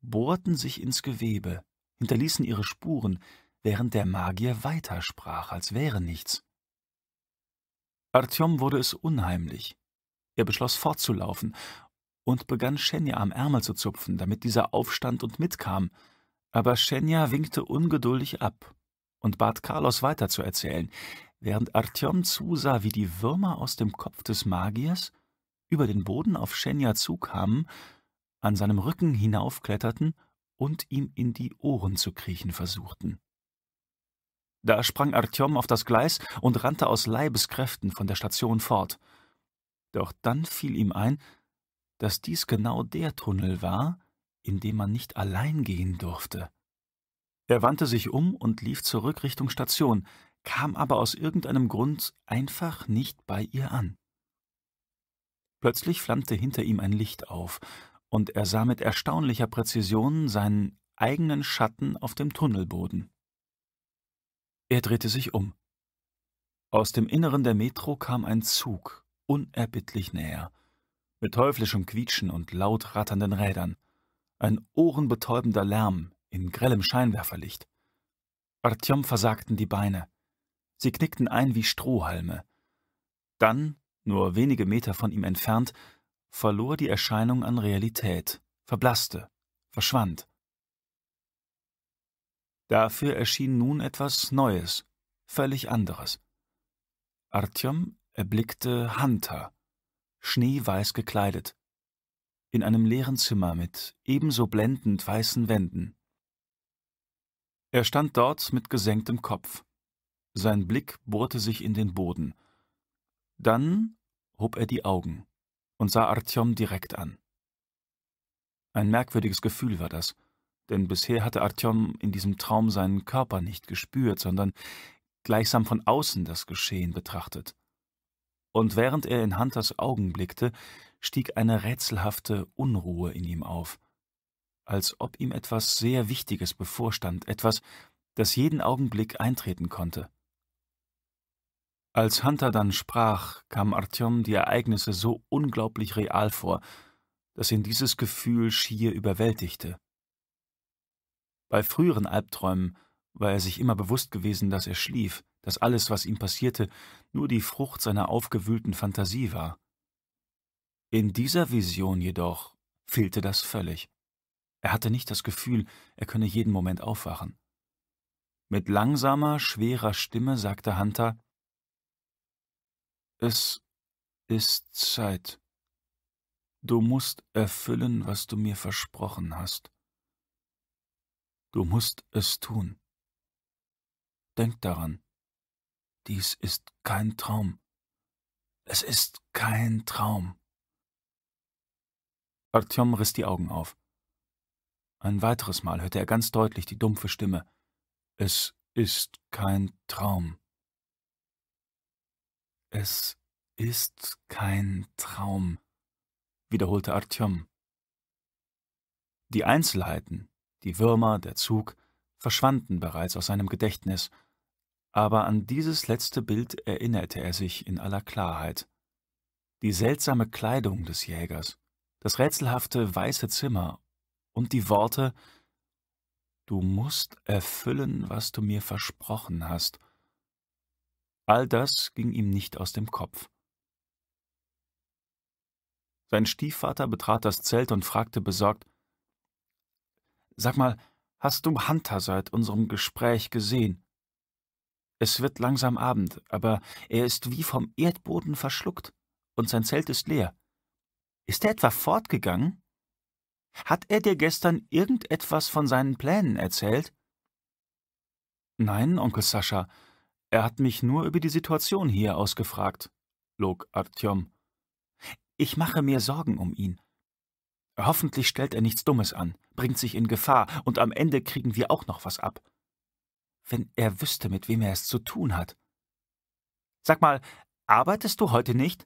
bohrten sich ins Gewebe, hinterließen ihre Spuren, während der Magier weitersprach, als wäre nichts. Artyom wurde es unheimlich. Er beschloss fortzulaufen und begann Schenja am Ärmel zu zupfen, damit dieser aufstand und mitkam, aber Schenja winkte ungeduldig ab und bat Carlos weiterzuerzählen, während Artyom zusah, wie die Würmer aus dem Kopf des Magiers über den Boden auf Schenja zukamen, an seinem Rücken hinaufkletterten und ihm in die Ohren zu kriechen versuchten. Da sprang Artyom auf das Gleis und rannte aus Leibeskräften von der Station fort. Doch dann fiel ihm ein, dass dies genau der Tunnel war, in dem man nicht allein gehen durfte. Er wandte sich um und lief zurück Richtung Station, kam aber aus irgendeinem Grund einfach nicht bei ihr an. Plötzlich flammte hinter ihm ein Licht auf, und er sah mit erstaunlicher Präzision seinen eigenen Schatten auf dem Tunnelboden. Er drehte sich um. Aus dem Inneren der Metro kam ein Zug, unerbittlich näher mit teuflischem Quietschen und laut ratternden Rädern. Ein ohrenbetäubender Lärm in grellem Scheinwerferlicht. Artyom versagten die Beine. Sie knickten ein wie Strohhalme. Dann, nur wenige Meter von ihm entfernt, verlor die Erscheinung an Realität, verblasste, verschwand. Dafür erschien nun etwas Neues, völlig anderes. Artyom erblickte Hunter, schneeweiß gekleidet, in einem leeren Zimmer mit ebenso blendend weißen Wänden. Er stand dort mit gesenktem Kopf. Sein Blick bohrte sich in den Boden. Dann hob er die Augen und sah Artyom direkt an. Ein merkwürdiges Gefühl war das, denn bisher hatte Artyom in diesem Traum seinen Körper nicht gespürt, sondern gleichsam von außen das Geschehen betrachtet und während er in Hunters Augen blickte, stieg eine rätselhafte Unruhe in ihm auf, als ob ihm etwas sehr Wichtiges bevorstand, etwas, das jeden Augenblick eintreten konnte. Als Hunter dann sprach, kam Artyom die Ereignisse so unglaublich real vor, dass ihn dieses Gefühl schier überwältigte. Bei früheren Albträumen war er sich immer bewusst gewesen, dass er schlief, dass alles, was ihm passierte, nur die Frucht seiner aufgewühlten Fantasie war. In dieser Vision jedoch fehlte das völlig. Er hatte nicht das Gefühl, er könne jeden Moment aufwachen. Mit langsamer, schwerer Stimme sagte Hunter Es ist Zeit. Du musst erfüllen, was du mir versprochen hast. Du musst es tun. Denk daran dies ist kein Traum. Es ist kein Traum. Artyom riss die Augen auf. Ein weiteres Mal hörte er ganz deutlich die dumpfe Stimme. Es ist kein Traum. Es ist kein Traum, wiederholte Artyom. Die Einzelheiten, die Würmer, der Zug, verschwanden bereits aus seinem Gedächtnis, aber an dieses letzte Bild erinnerte er sich in aller Klarheit. Die seltsame Kleidung des Jägers, das rätselhafte weiße Zimmer und die Worte Du musst erfüllen, was du mir versprochen hast. All das ging ihm nicht aus dem Kopf. Sein Stiefvater betrat das Zelt und fragte besorgt Sag mal, hast du Hunter seit unserem Gespräch gesehen? Es wird langsam Abend, aber er ist wie vom Erdboden verschluckt und sein Zelt ist leer. Ist er etwa fortgegangen? Hat er dir gestern irgendetwas von seinen Plänen erzählt? Nein, Onkel Sascha, er hat mich nur über die Situation hier ausgefragt, log Artyom. Ich mache mir Sorgen um ihn. Hoffentlich stellt er nichts Dummes an, bringt sich in Gefahr, und am Ende kriegen wir auch noch was ab wenn er wüsste, mit wem er es zu tun hat. Sag mal, arbeitest du heute nicht?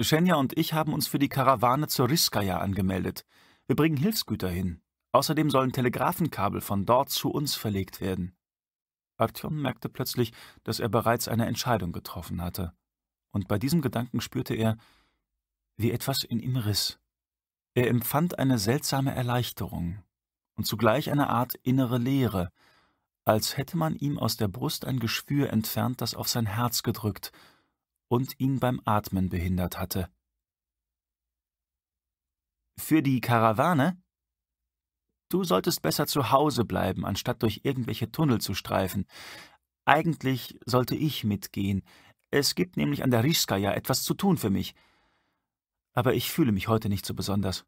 Schenja und ich haben uns für die Karawane zur Riskaya angemeldet. Wir bringen Hilfsgüter hin. Außerdem sollen Telegrafenkabel von dort zu uns verlegt werden. Artyom merkte plötzlich, dass er bereits eine Entscheidung getroffen hatte. Und bei diesem Gedanken spürte er, wie etwas in ihm riss. Er empfand eine seltsame Erleichterung und zugleich eine Art innere Leere, als hätte man ihm aus der Brust ein Geschwür entfernt, das auf sein Herz gedrückt und ihn beim Atmen behindert hatte. Für die Karawane? Du solltest besser zu Hause bleiben, anstatt durch irgendwelche Tunnel zu streifen. Eigentlich sollte ich mitgehen. Es gibt nämlich an der Rischskaja etwas zu tun für mich. Aber ich fühle mich heute nicht so besonders.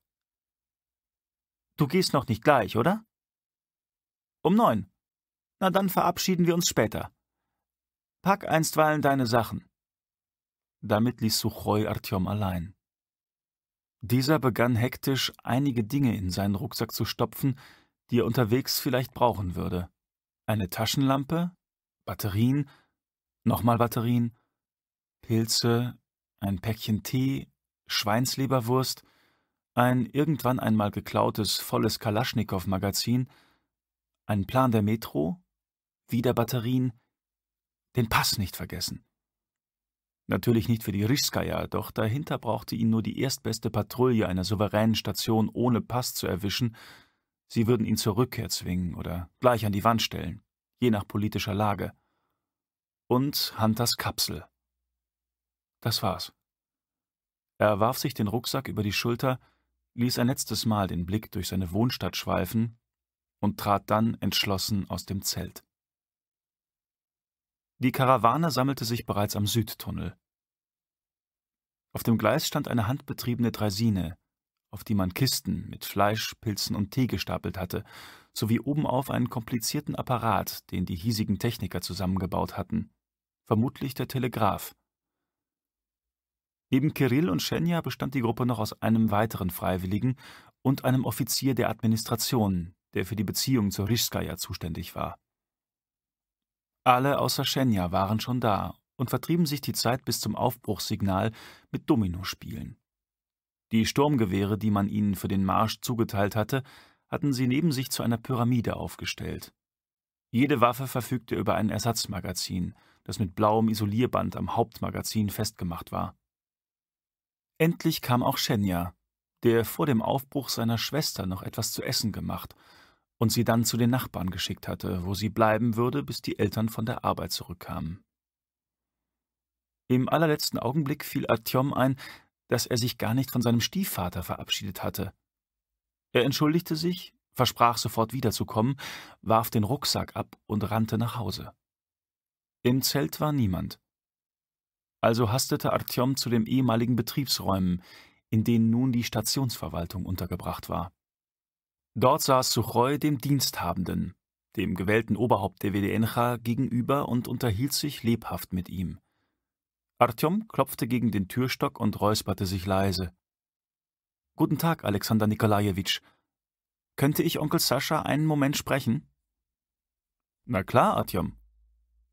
Du gehst noch nicht gleich, oder? Um neun. Na dann verabschieden wir uns später. Pack einstweilen deine Sachen. Damit ließ Suchoi Artyom allein. Dieser begann hektisch, einige Dinge in seinen Rucksack zu stopfen, die er unterwegs vielleicht brauchen würde. Eine Taschenlampe, Batterien, nochmal Batterien, Pilze, ein Päckchen Tee, Schweinsleberwurst, ein irgendwann einmal geklautes, volles Kalaschnikow-Magazin, einen Plan der Metro, wieder Batterien, den Pass nicht vergessen. Natürlich nicht für die Rischskaya, doch dahinter brauchte ihn nur die erstbeste Patrouille einer souveränen Station ohne Pass zu erwischen. Sie würden ihn zur Rückkehr zwingen oder gleich an die Wand stellen, je nach politischer Lage. Und Hunters Kapsel. Das war's. Er warf sich den Rucksack über die Schulter, ließ ein letztes Mal den Blick durch seine Wohnstadt schweifen und trat dann entschlossen aus dem Zelt. Die Karawane sammelte sich bereits am Südtunnel. Auf dem Gleis stand eine handbetriebene Draisine, auf die man Kisten mit Fleisch, Pilzen und Tee gestapelt hatte, sowie obenauf einen komplizierten Apparat, den die hiesigen Techniker zusammengebaut hatten. Vermutlich der Telegraph. Neben Kirill und Schenja bestand die Gruppe noch aus einem weiteren Freiwilligen und einem Offizier der Administration, der für die Beziehung zur Rischskaja zuständig war. Alle außer Schenja waren schon da und vertrieben sich die Zeit bis zum Aufbruchssignal mit Dominospielen. Die Sturmgewehre, die man ihnen für den Marsch zugeteilt hatte, hatten sie neben sich zu einer Pyramide aufgestellt. Jede Waffe verfügte über ein Ersatzmagazin, das mit blauem Isolierband am Hauptmagazin festgemacht war. Endlich kam auch Schenja, der vor dem Aufbruch seiner Schwester noch etwas zu essen gemacht und sie dann zu den Nachbarn geschickt hatte, wo sie bleiben würde, bis die Eltern von der Arbeit zurückkamen. Im allerletzten Augenblick fiel Artyom ein, dass er sich gar nicht von seinem Stiefvater verabschiedet hatte. Er entschuldigte sich, versprach sofort wiederzukommen, warf den Rucksack ab und rannte nach Hause. Im Zelt war niemand. Also hastete Artyom zu den ehemaligen Betriebsräumen, in denen nun die Stationsverwaltung untergebracht war. Dort saß Suchoi dem Diensthabenden, dem gewählten Oberhaupt der WDNcha, gegenüber und unterhielt sich lebhaft mit ihm. Artyom klopfte gegen den Türstock und räusperte sich leise. Guten Tag, Alexander Nikolajewitsch. Könnte ich Onkel Sascha einen Moment sprechen? Na klar, Artyom.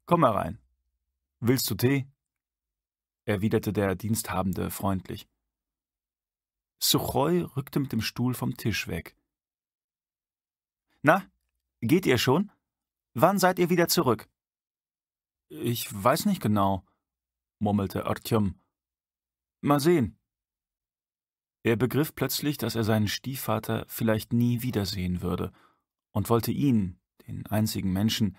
Komm herein. Willst du Tee? erwiderte der Diensthabende freundlich. Suchoi rückte mit dem Stuhl vom Tisch weg. Na, geht ihr schon? Wann seid ihr wieder zurück? Ich weiß nicht genau, murmelte Artyom. Mal sehen. Er begriff plötzlich, dass er seinen Stiefvater vielleicht nie wiedersehen würde und wollte ihn, den einzigen Menschen,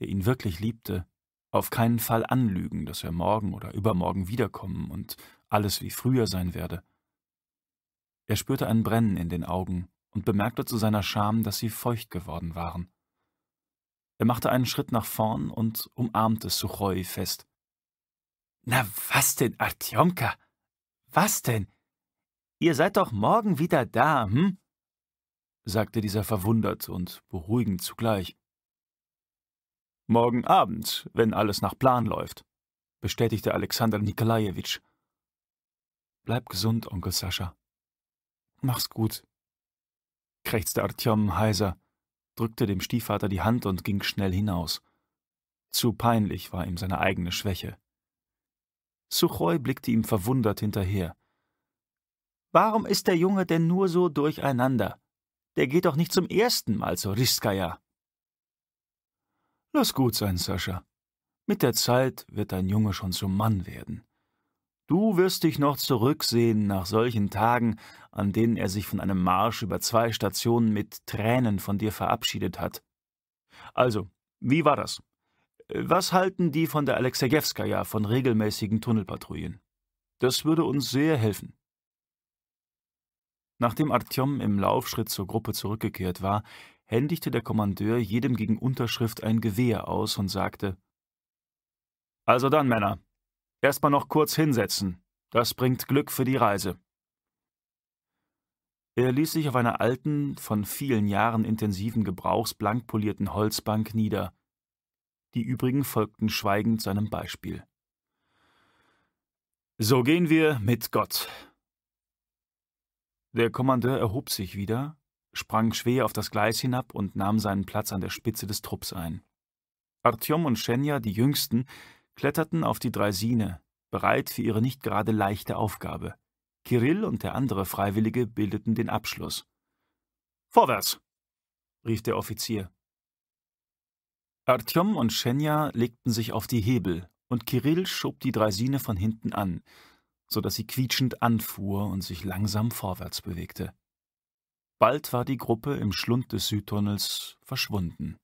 der ihn wirklich liebte, auf keinen Fall anlügen, dass er morgen oder übermorgen wiederkommen und alles wie früher sein werde. Er spürte ein Brennen in den Augen und bemerkte zu seiner Scham, dass sie feucht geworden waren. Er machte einen Schritt nach vorn und umarmte Suchoi fest. Na was denn, Artyomka? Was denn? Ihr seid doch morgen wieder da, hm? sagte dieser verwundert und beruhigend zugleich. Morgen Abend, wenn alles nach Plan läuft, bestätigte Alexander Nikolajewitsch. Bleib gesund, Onkel Sascha. Mach's gut, krächzte Artyom heiser, drückte dem Stiefvater die Hand und ging schnell hinaus. Zu peinlich war ihm seine eigene Schwäche. Suchoi blickte ihm verwundert hinterher. Warum ist der Junge denn nur so durcheinander? Der geht doch nicht zum ersten Mal zur Riskaya. Lass gut sein, Sascha. Mit der Zeit wird dein Junge schon zum Mann werden. Du wirst dich noch zurücksehen nach solchen Tagen, an denen er sich von einem Marsch über zwei Stationen mit Tränen von dir verabschiedet hat. Also, wie war das? Was halten die von der Alexejewskaja von regelmäßigen Tunnelpatrouillen? Das würde uns sehr helfen. Nachdem Artyom im Laufschritt zur Gruppe zurückgekehrt war, händigte der Kommandeur jedem gegen Unterschrift ein Gewehr aus und sagte: Also dann, Männer, Erstmal noch kurz hinsetzen. Das bringt Glück für die Reise. Er ließ sich auf einer alten, von vielen Jahren intensiven Gebrauchs blank polierten Holzbank nieder. Die übrigen folgten schweigend seinem Beispiel. So gehen wir mit Gott. Der Kommandeur erhob sich wieder, sprang schwer auf das Gleis hinab und nahm seinen Platz an der Spitze des Trupps ein. Artyom und Schenja, die Jüngsten, kletterten auf die Draisine, bereit für ihre nicht gerade leichte Aufgabe. Kirill und der andere Freiwillige bildeten den Abschluss. Vorwärts! rief der Offizier. Artyom und Schenja legten sich auf die Hebel und Kirill schob die Draisine von hinten an, so dass sie quietschend anfuhr und sich langsam vorwärts bewegte. Bald war die Gruppe im Schlund des Südtunnels verschwunden.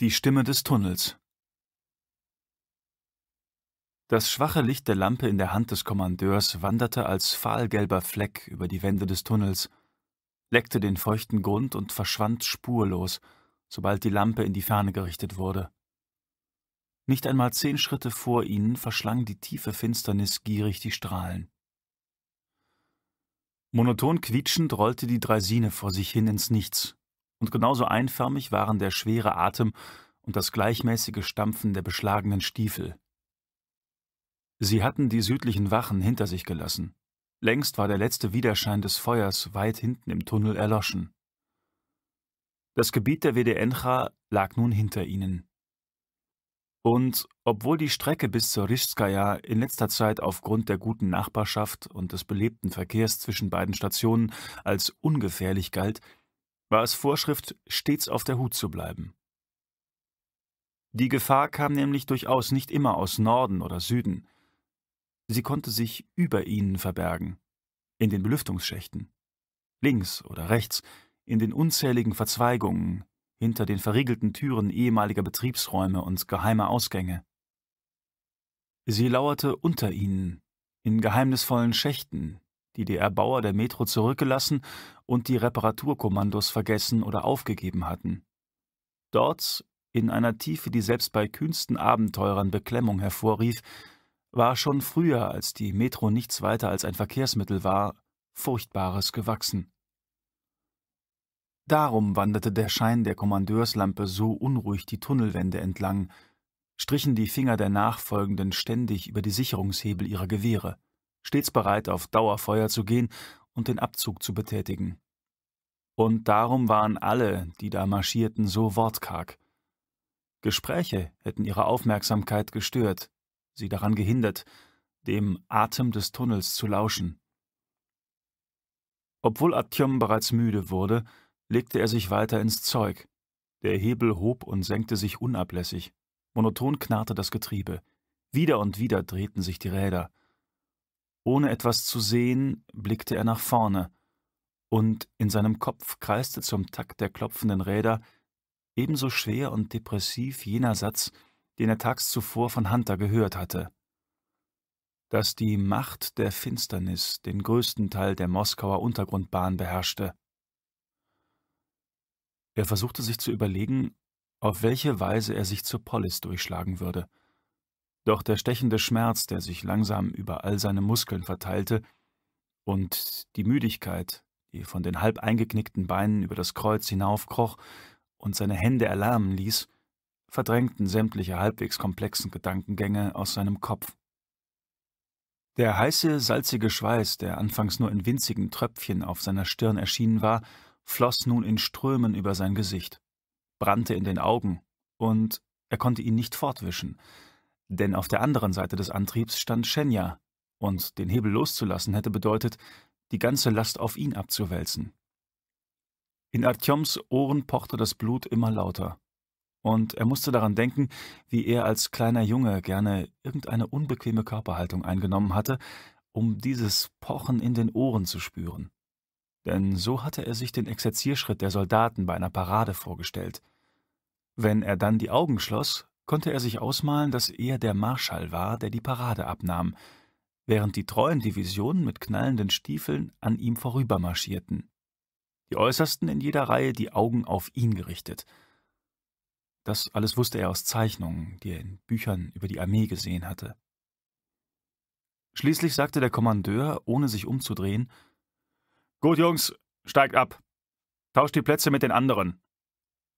Die Stimme des Tunnels. Das schwache Licht der Lampe in der Hand des Kommandeurs wanderte als fahlgelber Fleck über die Wände des Tunnels, leckte den feuchten Grund und verschwand spurlos, sobald die Lampe in die Ferne gerichtet wurde. Nicht einmal zehn Schritte vor ihnen verschlang die tiefe Finsternis gierig die Strahlen. Monoton quietschend rollte die Dreisine vor sich hin ins Nichts, und genauso einförmig waren der schwere Atem und das gleichmäßige Stampfen der beschlagenen Stiefel. Sie hatten die südlichen Wachen hinter sich gelassen. Längst war der letzte Widerschein des Feuers weit hinten im Tunnel erloschen. Das Gebiet der Wedencha lag nun hinter ihnen. Und obwohl die Strecke bis zur Rischskaja in letzter Zeit aufgrund der guten Nachbarschaft und des belebten Verkehrs zwischen beiden Stationen als ungefährlich galt, war es Vorschrift, stets auf der Hut zu bleiben. Die Gefahr kam nämlich durchaus nicht immer aus Norden oder Süden. Sie konnte sich über ihnen verbergen, in den Belüftungsschächten, links oder rechts, in den unzähligen Verzweigungen, hinter den verriegelten Türen ehemaliger Betriebsräume und geheimer Ausgänge. Sie lauerte unter ihnen, in geheimnisvollen Schächten, die die Erbauer der Metro zurückgelassen und die Reparaturkommandos vergessen oder aufgegeben hatten. Dort, in einer Tiefe, die selbst bei kühnsten Abenteurern Beklemmung hervorrief, war schon früher, als die Metro nichts weiter als ein Verkehrsmittel war, Furchtbares gewachsen. Darum wanderte der Schein der Kommandeurslampe so unruhig die Tunnelwände entlang, strichen die Finger der Nachfolgenden ständig über die Sicherungshebel ihrer Gewehre stets bereit, auf Dauerfeuer zu gehen und den Abzug zu betätigen. Und darum waren alle, die da marschierten, so wortkarg. Gespräche hätten ihre Aufmerksamkeit gestört, sie daran gehindert, dem Atem des Tunnels zu lauschen. Obwohl Atjom bereits müde wurde, legte er sich weiter ins Zeug. Der Hebel hob und senkte sich unablässig. Monoton knarrte das Getriebe. Wieder und wieder drehten sich die Räder. Ohne etwas zu sehen, blickte er nach vorne, und in seinem Kopf kreiste zum Takt der klopfenden Räder ebenso schwer und depressiv jener Satz, den er tags zuvor von Hunter gehört hatte. Dass die Macht der Finsternis den größten Teil der Moskauer Untergrundbahn beherrschte. Er versuchte sich zu überlegen, auf welche Weise er sich zur Polis durchschlagen würde – doch der stechende Schmerz, der sich langsam über all seine Muskeln verteilte, und die Müdigkeit, die von den halb eingeknickten Beinen über das Kreuz hinaufkroch und seine Hände erlärmen ließ, verdrängten sämtliche halbwegs komplexen Gedankengänge aus seinem Kopf. Der heiße, salzige Schweiß, der anfangs nur in winzigen Tröpfchen auf seiner Stirn erschienen war, floss nun in Strömen über sein Gesicht, brannte in den Augen, und er konnte ihn nicht fortwischen, denn auf der anderen Seite des Antriebs stand Schenja, und den Hebel loszulassen hätte bedeutet, die ganze Last auf ihn abzuwälzen. In Artjoms Ohren pochte das Blut immer lauter, und er musste daran denken, wie er als kleiner Junge gerne irgendeine unbequeme Körperhaltung eingenommen hatte, um dieses Pochen in den Ohren zu spüren. Denn so hatte er sich den Exerzierschritt der Soldaten bei einer Parade vorgestellt. Wenn er dann die Augen schloss, konnte er sich ausmalen, dass er der Marschall war, der die Parade abnahm, während die treuen Divisionen mit knallenden Stiefeln an ihm vorübermarschierten. Die Äußersten in jeder Reihe die Augen auf ihn gerichtet. Das alles wusste er aus Zeichnungen, die er in Büchern über die Armee gesehen hatte. Schließlich sagte der Kommandeur, ohne sich umzudrehen, Gut, Jungs, steigt ab. Tauscht die Plätze mit den anderen.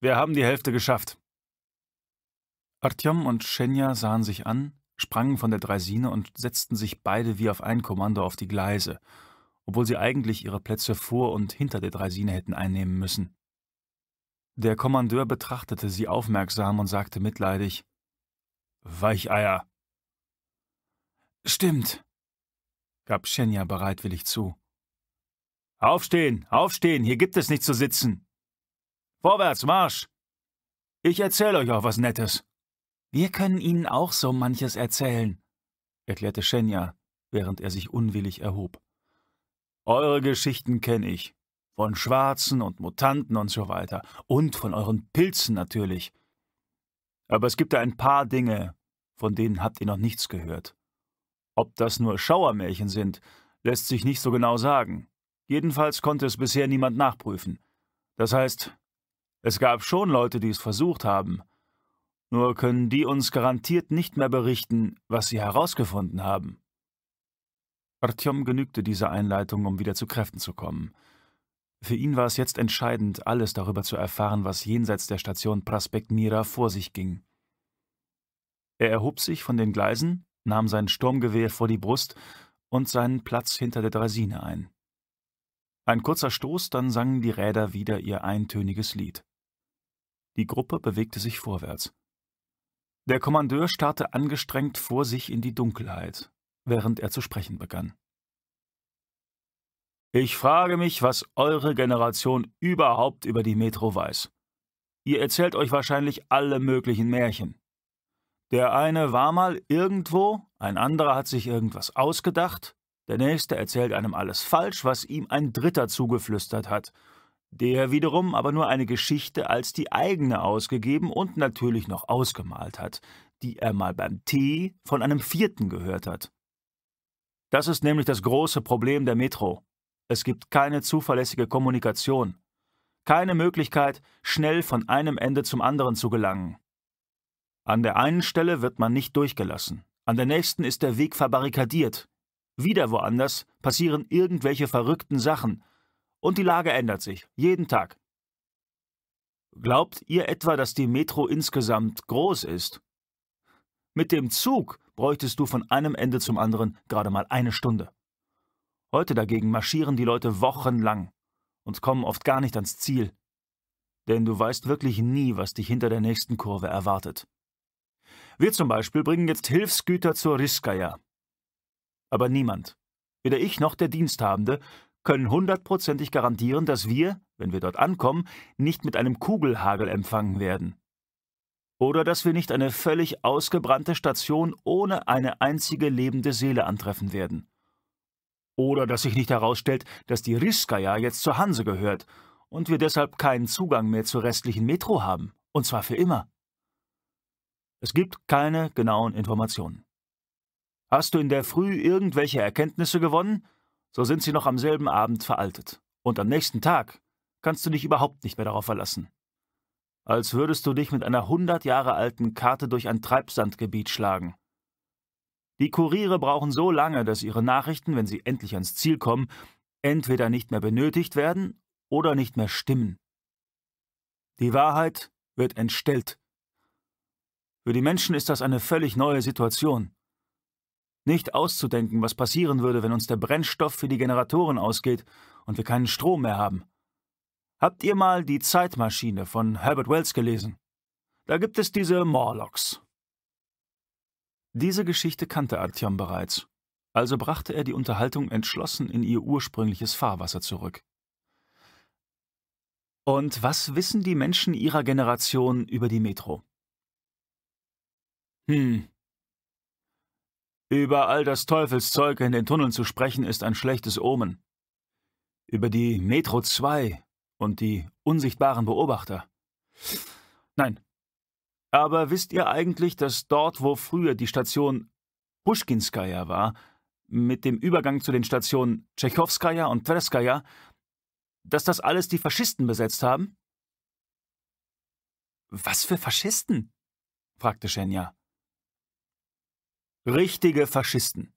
Wir haben die Hälfte geschafft. Artjom und Schenja sahen sich an, sprangen von der Dreisine und setzten sich beide wie auf ein Kommando auf die Gleise, obwohl sie eigentlich ihre Plätze vor und hinter der Dreisine hätten einnehmen müssen. Der Kommandeur betrachtete sie aufmerksam und sagte mitleidig: Weicheier! Stimmt, gab Schenja bereitwillig zu. Aufstehen, aufstehen, hier gibt es nicht zu sitzen! Vorwärts, Marsch! Ich erzähle euch auch was Nettes. Wir können Ihnen auch so manches erzählen, erklärte Schenja, während er sich unwillig erhob. Eure Geschichten kenne ich. Von Schwarzen und Mutanten und so weiter. Und von euren Pilzen natürlich. Aber es gibt da ein paar Dinge, von denen habt ihr noch nichts gehört. Ob das nur Schauermärchen sind, lässt sich nicht so genau sagen. Jedenfalls konnte es bisher niemand nachprüfen. Das heißt, es gab schon Leute, die es versucht haben, nur können die uns garantiert nicht mehr berichten, was sie herausgefunden haben. Artyom genügte diese Einleitung, um wieder zu Kräften zu kommen. Für ihn war es jetzt entscheidend, alles darüber zu erfahren, was jenseits der Station Prospekt Mira vor sich ging. Er erhob sich von den Gleisen, nahm sein Sturmgewehr vor die Brust und seinen Platz hinter der Draisine ein. Ein kurzer Stoß, dann sangen die Räder wieder ihr eintöniges Lied. Die Gruppe bewegte sich vorwärts. Der Kommandeur starrte angestrengt vor sich in die Dunkelheit, während er zu sprechen begann. Ich frage mich, was eure Generation überhaupt über die Metro weiß. Ihr erzählt euch wahrscheinlich alle möglichen Märchen. Der eine war mal irgendwo, ein anderer hat sich irgendwas ausgedacht, der nächste erzählt einem alles falsch, was ihm ein Dritter zugeflüstert hat, der wiederum aber nur eine Geschichte als die eigene ausgegeben und natürlich noch ausgemalt hat, die er mal beim Tee von einem Vierten gehört hat. Das ist nämlich das große Problem der Metro. Es gibt keine zuverlässige Kommunikation, keine Möglichkeit, schnell von einem Ende zum anderen zu gelangen. An der einen Stelle wird man nicht durchgelassen, an der nächsten ist der Weg verbarrikadiert, wieder woanders passieren irgendwelche verrückten Sachen, und die Lage ändert sich, jeden Tag. Glaubt ihr etwa, dass die Metro insgesamt groß ist? Mit dem Zug bräuchtest du von einem Ende zum anderen gerade mal eine Stunde. Heute dagegen marschieren die Leute wochenlang und kommen oft gar nicht ans Ziel. Denn du weißt wirklich nie, was dich hinter der nächsten Kurve erwartet. Wir zum Beispiel bringen jetzt Hilfsgüter zur Riskaya. Aber niemand, weder ich noch der Diensthabende, können hundertprozentig garantieren, dass wir, wenn wir dort ankommen, nicht mit einem Kugelhagel empfangen werden. Oder dass wir nicht eine völlig ausgebrannte Station ohne eine einzige lebende Seele antreffen werden. Oder dass sich nicht herausstellt, dass die Riskaya jetzt zur Hanse gehört und wir deshalb keinen Zugang mehr zur restlichen Metro haben, und zwar für immer. Es gibt keine genauen Informationen. Hast du in der Früh irgendwelche Erkenntnisse gewonnen? so sind sie noch am selben Abend veraltet. Und am nächsten Tag kannst du dich überhaupt nicht mehr darauf verlassen. Als würdest du dich mit einer hundert Jahre alten Karte durch ein Treibsandgebiet schlagen. Die Kuriere brauchen so lange, dass ihre Nachrichten, wenn sie endlich ans Ziel kommen, entweder nicht mehr benötigt werden oder nicht mehr stimmen. Die Wahrheit wird entstellt. Für die Menschen ist das eine völlig neue Situation. Nicht auszudenken, was passieren würde, wenn uns der Brennstoff für die Generatoren ausgeht und wir keinen Strom mehr haben. Habt ihr mal die Zeitmaschine von Herbert Wells gelesen? Da gibt es diese Morlocks. Diese Geschichte kannte Artyom bereits, also brachte er die Unterhaltung entschlossen in ihr ursprüngliches Fahrwasser zurück. Und was wissen die Menschen ihrer Generation über die Metro? Hm, über all das Teufelszeug in den Tunneln zu sprechen, ist ein schlechtes Omen. Über die Metro 2 und die unsichtbaren Beobachter. Nein. Aber wisst ihr eigentlich, dass dort, wo früher die Station Pushkinskaya war, mit dem Übergang zu den Stationen Tschechowskaja und Twerskaja, dass das alles die Faschisten besetzt haben? Was für Faschisten? fragte Schenja. Richtige Faschisten.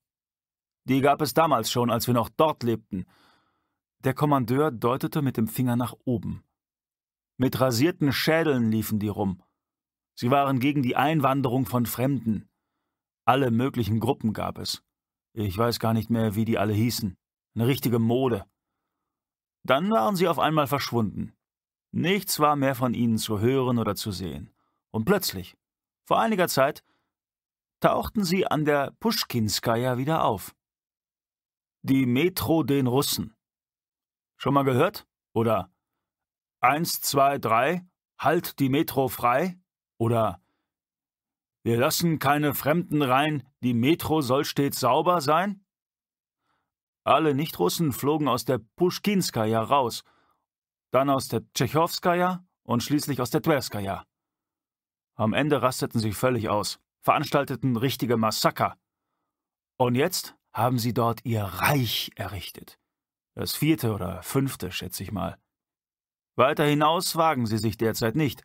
Die gab es damals schon, als wir noch dort lebten. Der Kommandeur deutete mit dem Finger nach oben. Mit rasierten Schädeln liefen die rum. Sie waren gegen die Einwanderung von Fremden. Alle möglichen Gruppen gab es. Ich weiß gar nicht mehr, wie die alle hießen. Eine richtige Mode. Dann waren sie auf einmal verschwunden. Nichts war mehr von ihnen zu hören oder zu sehen. Und plötzlich, vor einiger Zeit, tauchten sie an der Puschkinskaja wieder auf. Die Metro den Russen. Schon mal gehört? Oder eins, zwei, drei, halt die Metro frei? Oder wir lassen keine Fremden rein, die Metro soll stets sauber sein? Alle Nichtrussen flogen aus der Puschkinskaja raus, dann aus der Tschechowskaja und schließlich aus der Twerskaja. Am Ende rasteten sie völlig aus veranstalteten richtige Massaker. Und jetzt haben sie dort ihr Reich errichtet. Das vierte oder fünfte, schätze ich mal. Weiter hinaus wagen sie sich derzeit nicht,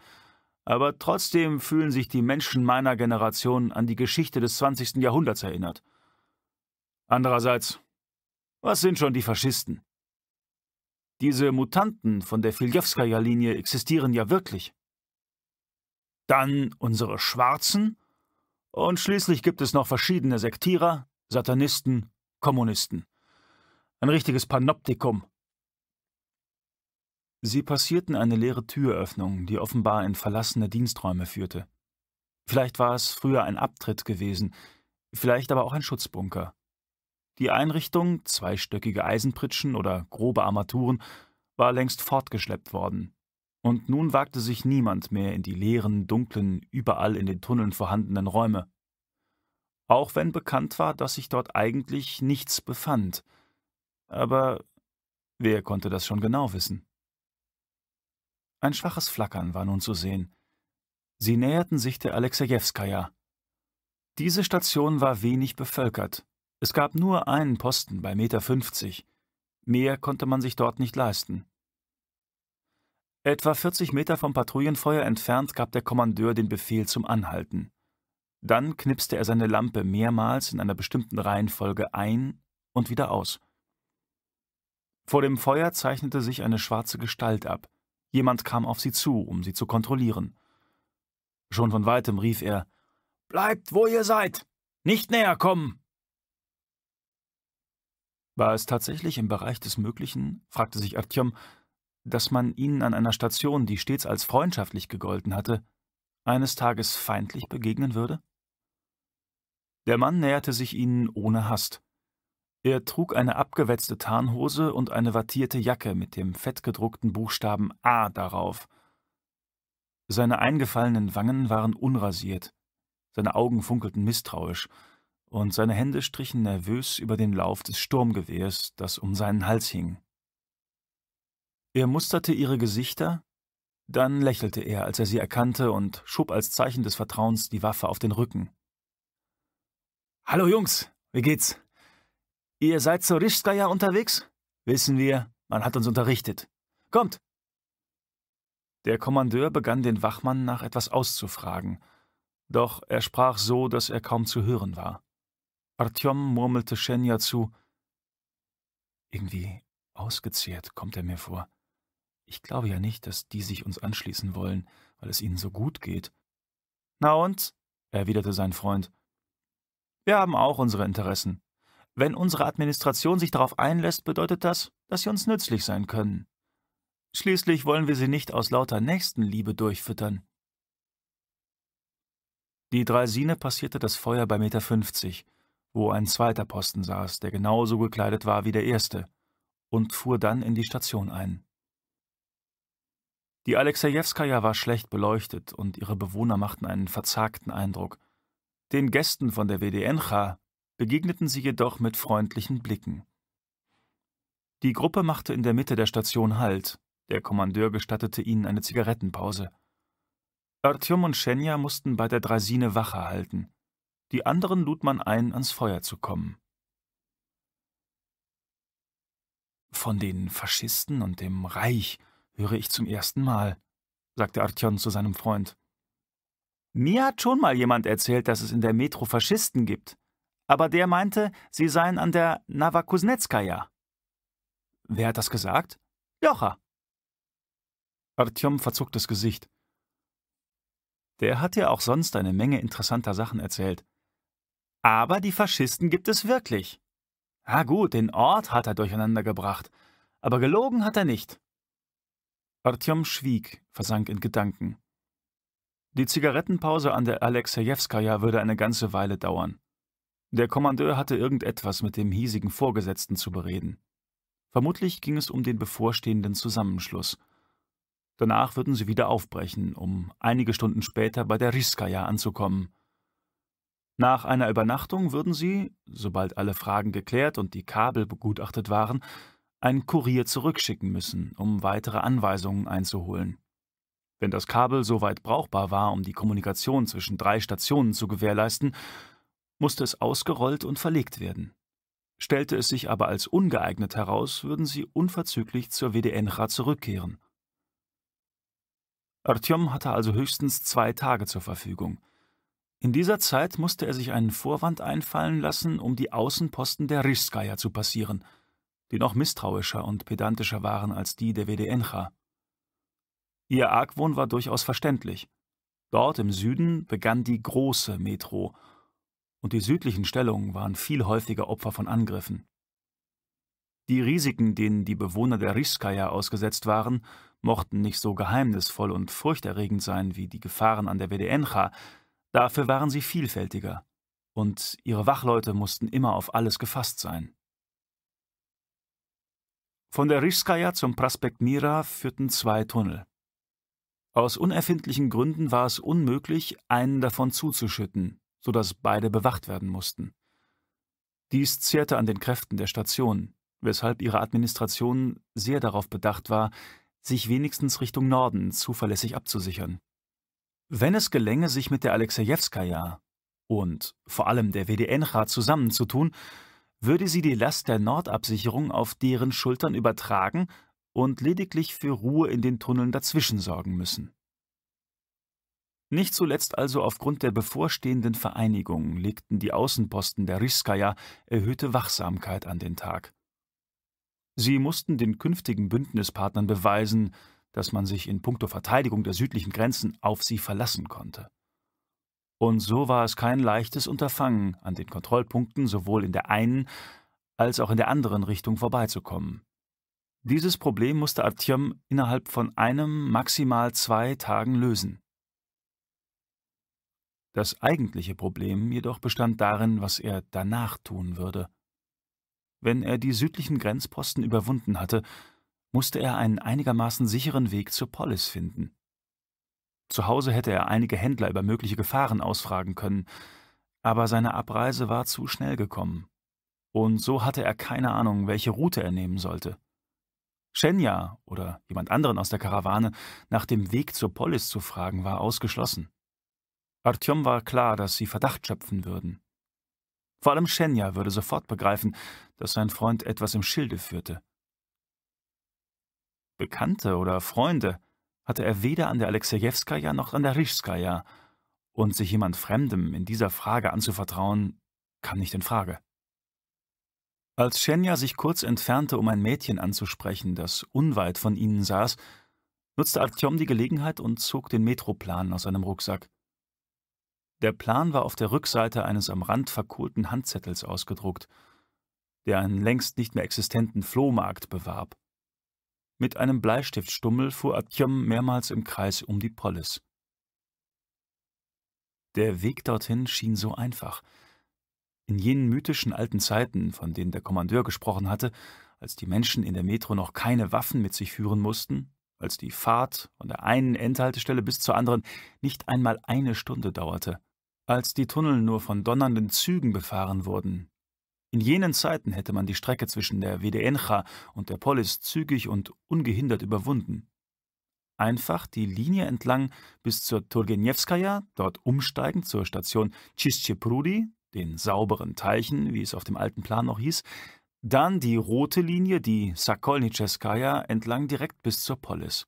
aber trotzdem fühlen sich die Menschen meiner Generation an die Geschichte des 20. Jahrhunderts erinnert. Andererseits, was sind schon die Faschisten? Diese Mutanten von der Filjewskaja-Linie existieren ja wirklich. Dann unsere Schwarzen und schließlich gibt es noch verschiedene Sektierer, Satanisten, Kommunisten. Ein richtiges Panoptikum. Sie passierten eine leere Türöffnung, die offenbar in verlassene Diensträume führte. Vielleicht war es früher ein Abtritt gewesen, vielleicht aber auch ein Schutzbunker. Die Einrichtung, zweistöckige Eisenpritschen oder grobe Armaturen, war längst fortgeschleppt worden, und nun wagte sich niemand mehr in die leeren, dunklen, überall in den Tunneln vorhandenen Räume. Auch wenn bekannt war, dass sich dort eigentlich nichts befand. Aber wer konnte das schon genau wissen? Ein schwaches Flackern war nun zu sehen. Sie näherten sich der Alexejewskaja. Diese Station war wenig bevölkert. Es gab nur einen Posten bei Meter 50. Mehr konnte man sich dort nicht leisten. Etwa 40 Meter vom Patrouillenfeuer entfernt gab der Kommandeur den Befehl zum Anhalten. Dann knipste er seine Lampe mehrmals in einer bestimmten Reihenfolge ein und wieder aus. Vor dem Feuer zeichnete sich eine schwarze Gestalt ab. Jemand kam auf sie zu, um sie zu kontrollieren. Schon von weitem rief er Bleibt, wo ihr seid. Nicht näher kommen. War es tatsächlich im Bereich des Möglichen? fragte sich Artyom, dass man ihnen an einer Station, die stets als freundschaftlich gegolten hatte, eines Tages feindlich begegnen würde? Der Mann näherte sich ihnen ohne Hast. Er trug eine abgewetzte Tarnhose und eine wattierte Jacke mit dem fettgedruckten Buchstaben A darauf. Seine eingefallenen Wangen waren unrasiert, seine Augen funkelten misstrauisch, und seine Hände strichen nervös über den Lauf des Sturmgewehrs, das um seinen Hals hing. Er musterte ihre Gesichter, dann lächelte er, als er sie erkannte, und schob als Zeichen des Vertrauens die Waffe auf den Rücken. Hallo Jungs, wie geht's? Ihr seid zur Rischskaja unterwegs? Wissen wir, man hat uns unterrichtet. Kommt! Der Kommandeur begann den Wachmann nach etwas auszufragen, doch er sprach so, dass er kaum zu hören war. Artyom murmelte Schenja zu. Irgendwie ausgezehrt kommt er mir vor. Ich glaube ja nicht, dass die sich uns anschließen wollen, weil es ihnen so gut geht. Na und? erwiderte sein Freund. Wir haben auch unsere Interessen. Wenn unsere Administration sich darauf einlässt, bedeutet das, dass sie uns nützlich sein können. Schließlich wollen wir sie nicht aus lauter Nächstenliebe durchfüttern. Die Dreisine passierte das Feuer bei Meter 50, wo ein zweiter Posten saß, der genauso gekleidet war wie der erste, und fuhr dann in die Station ein. Die Alexejewskaja war schlecht beleuchtet und ihre Bewohner machten einen verzagten Eindruck. Den Gästen von der WDNcha begegneten sie jedoch mit freundlichen Blicken. Die Gruppe machte in der Mitte der Station Halt, der Kommandeur gestattete ihnen eine Zigarettenpause. Artyom und Schenja mussten bei der Draisine Wache halten. Die anderen lud man ein, ans Feuer zu kommen. Von den Faschisten und dem Reich höre ich zum ersten Mal, sagte Artjon zu seinem Freund. Mir hat schon mal jemand erzählt, dass es in der Metro Faschisten gibt, aber der meinte, sie seien an der Navakuznetskaya. Wer hat das gesagt? Jocha. Artjom verzog das Gesicht. Der hat ja auch sonst eine Menge interessanter Sachen erzählt. Aber die Faschisten gibt es wirklich. Ah gut, den Ort hat er durcheinander gebracht, aber gelogen hat er nicht. Artyom schwieg, versank in Gedanken. Die Zigarettenpause an der Alexejewskaja würde eine ganze Weile dauern. Der Kommandeur hatte irgendetwas mit dem hiesigen Vorgesetzten zu bereden. Vermutlich ging es um den bevorstehenden Zusammenschluss. Danach würden sie wieder aufbrechen, um einige Stunden später bei der Riskaja anzukommen. Nach einer Übernachtung würden sie, sobald alle Fragen geklärt und die Kabel begutachtet waren, ein Kurier zurückschicken müssen, um weitere Anweisungen einzuholen. Wenn das Kabel so weit brauchbar war, um die Kommunikation zwischen drei Stationen zu gewährleisten, musste es ausgerollt und verlegt werden. Stellte es sich aber als ungeeignet heraus, würden sie unverzüglich zur wdn WDNRA zurückkehren. Artyom hatte also höchstens zwei Tage zur Verfügung. In dieser Zeit musste er sich einen Vorwand einfallen lassen, um die Außenposten der Rischskaya zu passieren – die noch misstrauischer und pedantischer waren als die der Wedencha. Ihr Argwohn war durchaus verständlich. Dort im Süden begann die große Metro, und die südlichen Stellungen waren viel häufiger Opfer von Angriffen. Die Risiken, denen die Bewohner der Riskaya ausgesetzt waren, mochten nicht so geheimnisvoll und furchterregend sein wie die Gefahren an der Wedencha, dafür waren sie vielfältiger, und ihre Wachleute mussten immer auf alles gefasst sein. Von der Rischskaja zum Prospekt Mira führten zwei Tunnel. Aus unerfindlichen Gründen war es unmöglich, einen davon zuzuschütten, sodass beide bewacht werden mussten. Dies zehrte an den Kräften der Station, weshalb ihre Administration sehr darauf bedacht war, sich wenigstens Richtung Norden zuverlässig abzusichern. Wenn es gelänge, sich mit der Alexejewskaja und vor allem der WDN-Rat zusammenzutun, würde sie die Last der Nordabsicherung auf deren Schultern übertragen und lediglich für Ruhe in den Tunneln dazwischen sorgen müssen. Nicht zuletzt also aufgrund der bevorstehenden Vereinigung legten die Außenposten der Ryskaya erhöhte Wachsamkeit an den Tag. Sie mussten den künftigen Bündnispartnern beweisen, dass man sich in puncto Verteidigung der südlichen Grenzen auf sie verlassen konnte und so war es kein leichtes Unterfangen, an den Kontrollpunkten sowohl in der einen als auch in der anderen Richtung vorbeizukommen. Dieses Problem musste Artyom innerhalb von einem, maximal zwei Tagen lösen. Das eigentliche Problem jedoch bestand darin, was er danach tun würde. Wenn er die südlichen Grenzposten überwunden hatte, musste er einen einigermaßen sicheren Weg zur Polis finden. Zu Hause hätte er einige Händler über mögliche Gefahren ausfragen können, aber seine Abreise war zu schnell gekommen. Und so hatte er keine Ahnung, welche Route er nehmen sollte. Shenya oder jemand anderen aus der Karawane nach dem Weg zur Polis zu fragen, war ausgeschlossen. Artyom war klar, dass sie Verdacht schöpfen würden. Vor allem Shenya würde sofort begreifen, dass sein Freund etwas im Schilde führte. Bekannte oder Freunde hatte er weder an der Alexejewskaja noch an der Rischskaja, und sich jemand Fremdem in dieser Frage anzuvertrauen, kam nicht in Frage. Als Schenja sich kurz entfernte, um ein Mädchen anzusprechen, das unweit von ihnen saß, nutzte Artyom die Gelegenheit und zog den Metroplan aus seinem Rucksack. Der Plan war auf der Rückseite eines am Rand verkohlten Handzettels ausgedruckt, der einen längst nicht mehr existenten Flohmarkt bewarb. Mit einem Bleistiftstummel fuhr Atjom mehrmals im Kreis um die Polis. Der Weg dorthin schien so einfach. In jenen mythischen alten Zeiten, von denen der Kommandeur gesprochen hatte, als die Menschen in der Metro noch keine Waffen mit sich führen mussten, als die Fahrt von der einen Endhaltestelle bis zur anderen nicht einmal eine Stunde dauerte, als die Tunnel nur von donnernden Zügen befahren wurden, in jenen Zeiten hätte man die Strecke zwischen der Wedeencha und der Polis zügig und ungehindert überwunden. Einfach die Linie entlang bis zur Turgenjewskaja, dort umsteigend zur Station Tschistscheprudi, den sauberen Teichen, wie es auf dem alten Plan noch hieß, dann die rote Linie, die Sakolnicheskaja, entlang direkt bis zur Polis.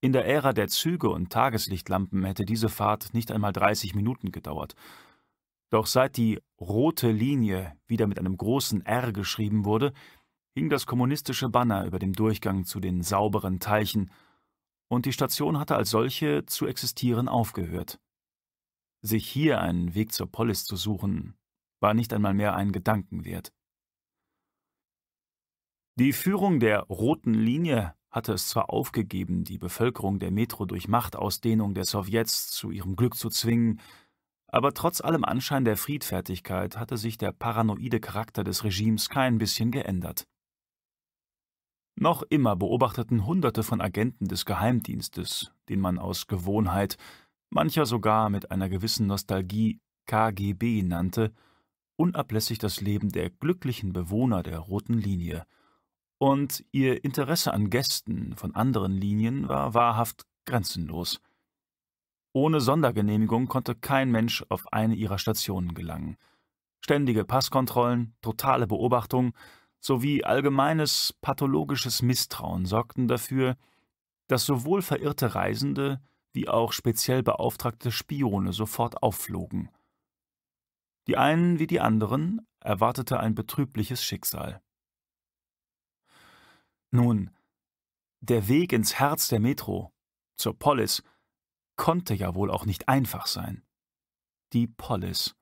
In der Ära der Züge und Tageslichtlampen hätte diese Fahrt nicht einmal 30 Minuten gedauert doch seit die rote Linie wieder mit einem großen R geschrieben wurde, hing das kommunistische Banner über dem Durchgang zu den sauberen Teichen, und die Station hatte als solche zu existieren aufgehört. Sich hier einen Weg zur Polis zu suchen, war nicht einmal mehr ein Gedanken wert. Die Führung der roten Linie hatte es zwar aufgegeben, die Bevölkerung der Metro durch Machtausdehnung der Sowjets zu ihrem Glück zu zwingen, aber trotz allem Anschein der Friedfertigkeit hatte sich der paranoide Charakter des Regimes kein bisschen geändert. Noch immer beobachteten Hunderte von Agenten des Geheimdienstes, den man aus Gewohnheit, mancher sogar mit einer gewissen Nostalgie KGB nannte, unablässig das Leben der glücklichen Bewohner der roten Linie. Und ihr Interesse an Gästen von anderen Linien war wahrhaft grenzenlos. Ohne Sondergenehmigung konnte kein Mensch auf eine ihrer Stationen gelangen. Ständige Passkontrollen, totale Beobachtung sowie allgemeines pathologisches Misstrauen sorgten dafür, dass sowohl verirrte Reisende wie auch speziell beauftragte Spione sofort aufflogen. Die einen wie die anderen erwartete ein betrübliches Schicksal. Nun, der Weg ins Herz der Metro, zur Polis, konnte ja wohl auch nicht einfach sein. Die Polis.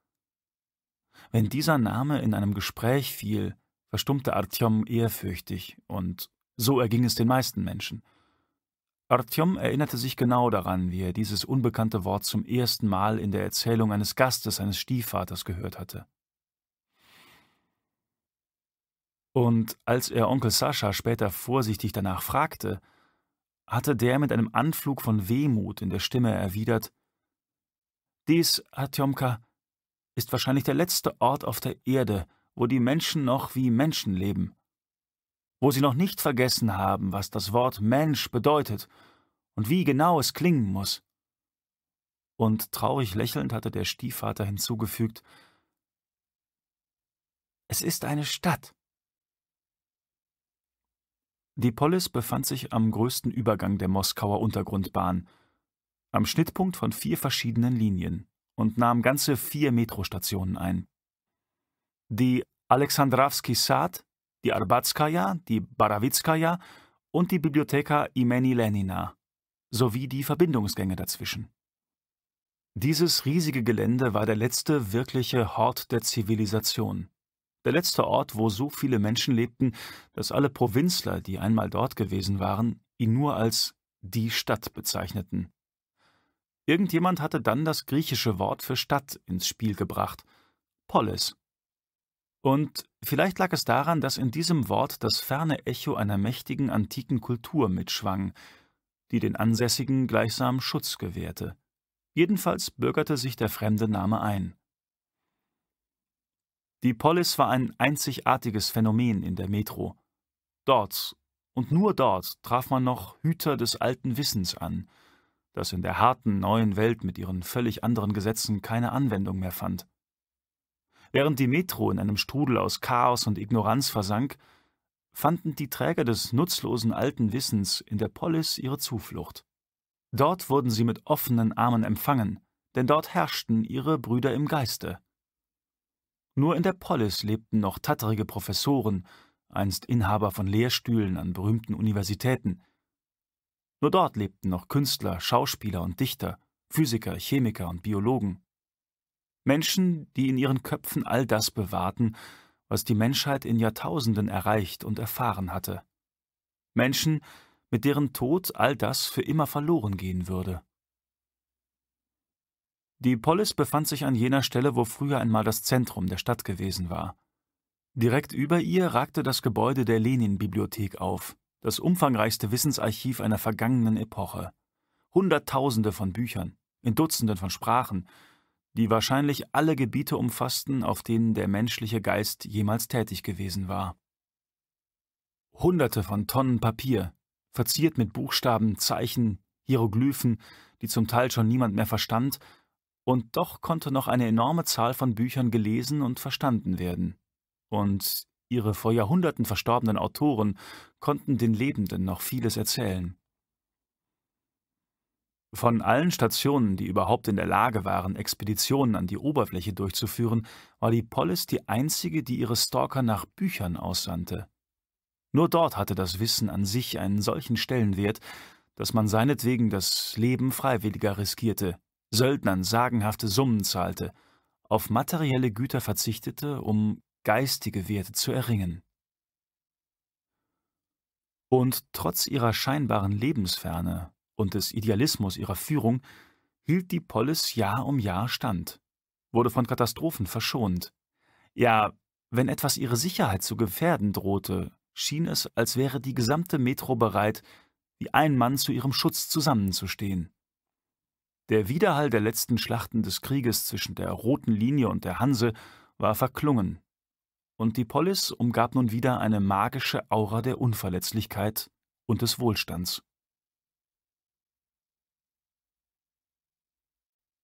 Wenn dieser Name in einem Gespräch fiel, verstummte Artyom ehrfürchtig, und so erging es den meisten Menschen. Artyom erinnerte sich genau daran, wie er dieses unbekannte Wort zum ersten Mal in der Erzählung eines Gastes, eines Stiefvaters gehört hatte. Und als er Onkel Sascha später vorsichtig danach fragte, hatte der mit einem Anflug von Wehmut in der Stimme erwidert Dies, Atjomka, ist wahrscheinlich der letzte Ort auf der Erde, wo die Menschen noch wie Menschen leben, wo sie noch nicht vergessen haben, was das Wort Mensch bedeutet und wie genau es klingen muss. Und traurig lächelnd hatte der Stiefvater hinzugefügt Es ist eine Stadt, die Polis befand sich am größten Übergang der Moskauer Untergrundbahn, am Schnittpunkt von vier verschiedenen Linien und nahm ganze vier Metrostationen ein. Die Alexandrowski Sad, die Arbatskaja, die Barawitskaja und die Bibliotheka Imeni Lenina sowie die Verbindungsgänge dazwischen. Dieses riesige Gelände war der letzte wirkliche Hort der Zivilisation der letzte Ort, wo so viele Menschen lebten, dass alle Provinzler, die einmal dort gewesen waren, ihn nur als die Stadt bezeichneten. Irgendjemand hatte dann das griechische Wort für Stadt ins Spiel gebracht, Polis. Und vielleicht lag es daran, dass in diesem Wort das ferne Echo einer mächtigen antiken Kultur mitschwang, die den Ansässigen gleichsam Schutz gewährte. Jedenfalls bürgerte sich der fremde Name ein. Die Polis war ein einzigartiges Phänomen in der Metro. Dort und nur dort traf man noch Hüter des alten Wissens an, das in der harten neuen Welt mit ihren völlig anderen Gesetzen keine Anwendung mehr fand. Während die Metro in einem Strudel aus Chaos und Ignoranz versank, fanden die Träger des nutzlosen alten Wissens in der Polis ihre Zuflucht. Dort wurden sie mit offenen Armen empfangen, denn dort herrschten ihre Brüder im Geiste. Nur in der Polis lebten noch tatterige Professoren, einst Inhaber von Lehrstühlen an berühmten Universitäten. Nur dort lebten noch Künstler, Schauspieler und Dichter, Physiker, Chemiker und Biologen. Menschen, die in ihren Köpfen all das bewahrten, was die Menschheit in Jahrtausenden erreicht und erfahren hatte. Menschen, mit deren Tod all das für immer verloren gehen würde. Die Polis befand sich an jener Stelle, wo früher einmal das Zentrum der Stadt gewesen war. Direkt über ihr ragte das Gebäude der Lenin-Bibliothek auf, das umfangreichste Wissensarchiv einer vergangenen Epoche. Hunderttausende von Büchern, in Dutzenden von Sprachen, die wahrscheinlich alle Gebiete umfassten, auf denen der menschliche Geist jemals tätig gewesen war. Hunderte von Tonnen Papier, verziert mit Buchstaben, Zeichen, Hieroglyphen, die zum Teil schon niemand mehr verstand und doch konnte noch eine enorme Zahl von Büchern gelesen und verstanden werden. Und ihre vor Jahrhunderten verstorbenen Autoren konnten den Lebenden noch vieles erzählen. Von allen Stationen, die überhaupt in der Lage waren, Expeditionen an die Oberfläche durchzuführen, war die Polis die einzige, die ihre Stalker nach Büchern aussandte. Nur dort hatte das Wissen an sich einen solchen Stellenwert, dass man seinetwegen das Leben freiwilliger riskierte, Söldnern sagenhafte Summen zahlte, auf materielle Güter verzichtete, um geistige Werte zu erringen. Und trotz ihrer scheinbaren Lebensferne und des Idealismus ihrer Führung hielt die Polis Jahr um Jahr stand, wurde von Katastrophen verschont. Ja, wenn etwas ihre Sicherheit zu gefährden drohte, schien es, als wäre die gesamte Metro bereit, wie ein Mann zu ihrem Schutz zusammenzustehen. Der Widerhall der letzten Schlachten des Krieges zwischen der Roten Linie und der Hanse war verklungen, und die Polis umgab nun wieder eine magische Aura der Unverletzlichkeit und des Wohlstands.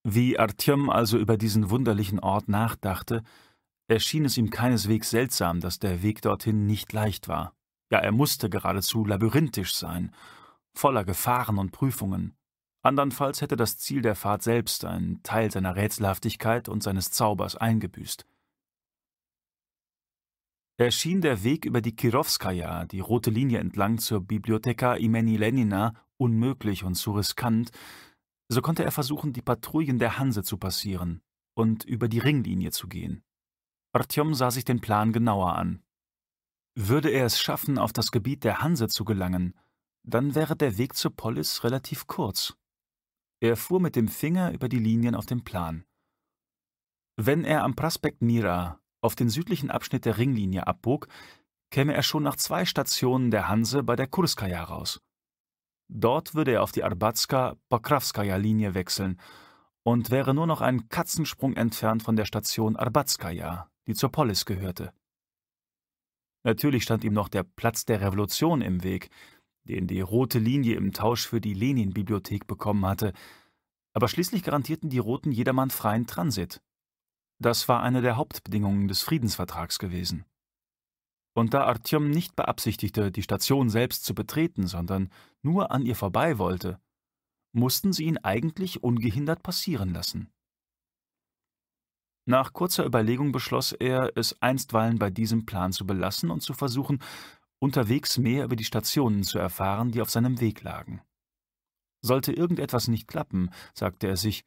Wie Artyom also über diesen wunderlichen Ort nachdachte, erschien es ihm keineswegs seltsam, dass der Weg dorthin nicht leicht war. Ja, er musste geradezu labyrinthisch sein, voller Gefahren und Prüfungen. Andernfalls hätte das Ziel der Fahrt selbst einen Teil seiner Rätselhaftigkeit und seines Zaubers eingebüßt. Erschien der Weg über die Kirovskaja, die rote Linie entlang zur Bibliotheka Imeni Lenina, unmöglich und zu riskant, so konnte er versuchen, die Patrouillen der Hanse zu passieren und über die Ringlinie zu gehen. Artyom sah sich den Plan genauer an. Würde er es schaffen, auf das Gebiet der Hanse zu gelangen, dann wäre der Weg zur Polis relativ kurz. Er fuhr mit dem Finger über die Linien auf dem Plan. Wenn er am Prospekt Mira auf den südlichen Abschnitt der Ringlinie abbog, käme er schon nach zwei Stationen der Hanse bei der Kurskaja raus. Dort würde er auf die Arbatska-Pokrawskaja-Linie wechseln und wäre nur noch einen Katzensprung entfernt von der Station Arbatskaja, die zur Polis gehörte. Natürlich stand ihm noch der Platz der Revolution im Weg, den die Rote Linie im Tausch für die Lenin-Bibliothek bekommen hatte, aber schließlich garantierten die Roten jedermann freien Transit. Das war eine der Hauptbedingungen des Friedensvertrags gewesen. Und da Artyom nicht beabsichtigte, die Station selbst zu betreten, sondern nur an ihr vorbei wollte, mussten sie ihn eigentlich ungehindert passieren lassen. Nach kurzer Überlegung beschloss er, es einstweilen bei diesem Plan zu belassen und zu versuchen, unterwegs mehr über die Stationen zu erfahren, die auf seinem Weg lagen. Sollte irgendetwas nicht klappen, sagte er sich,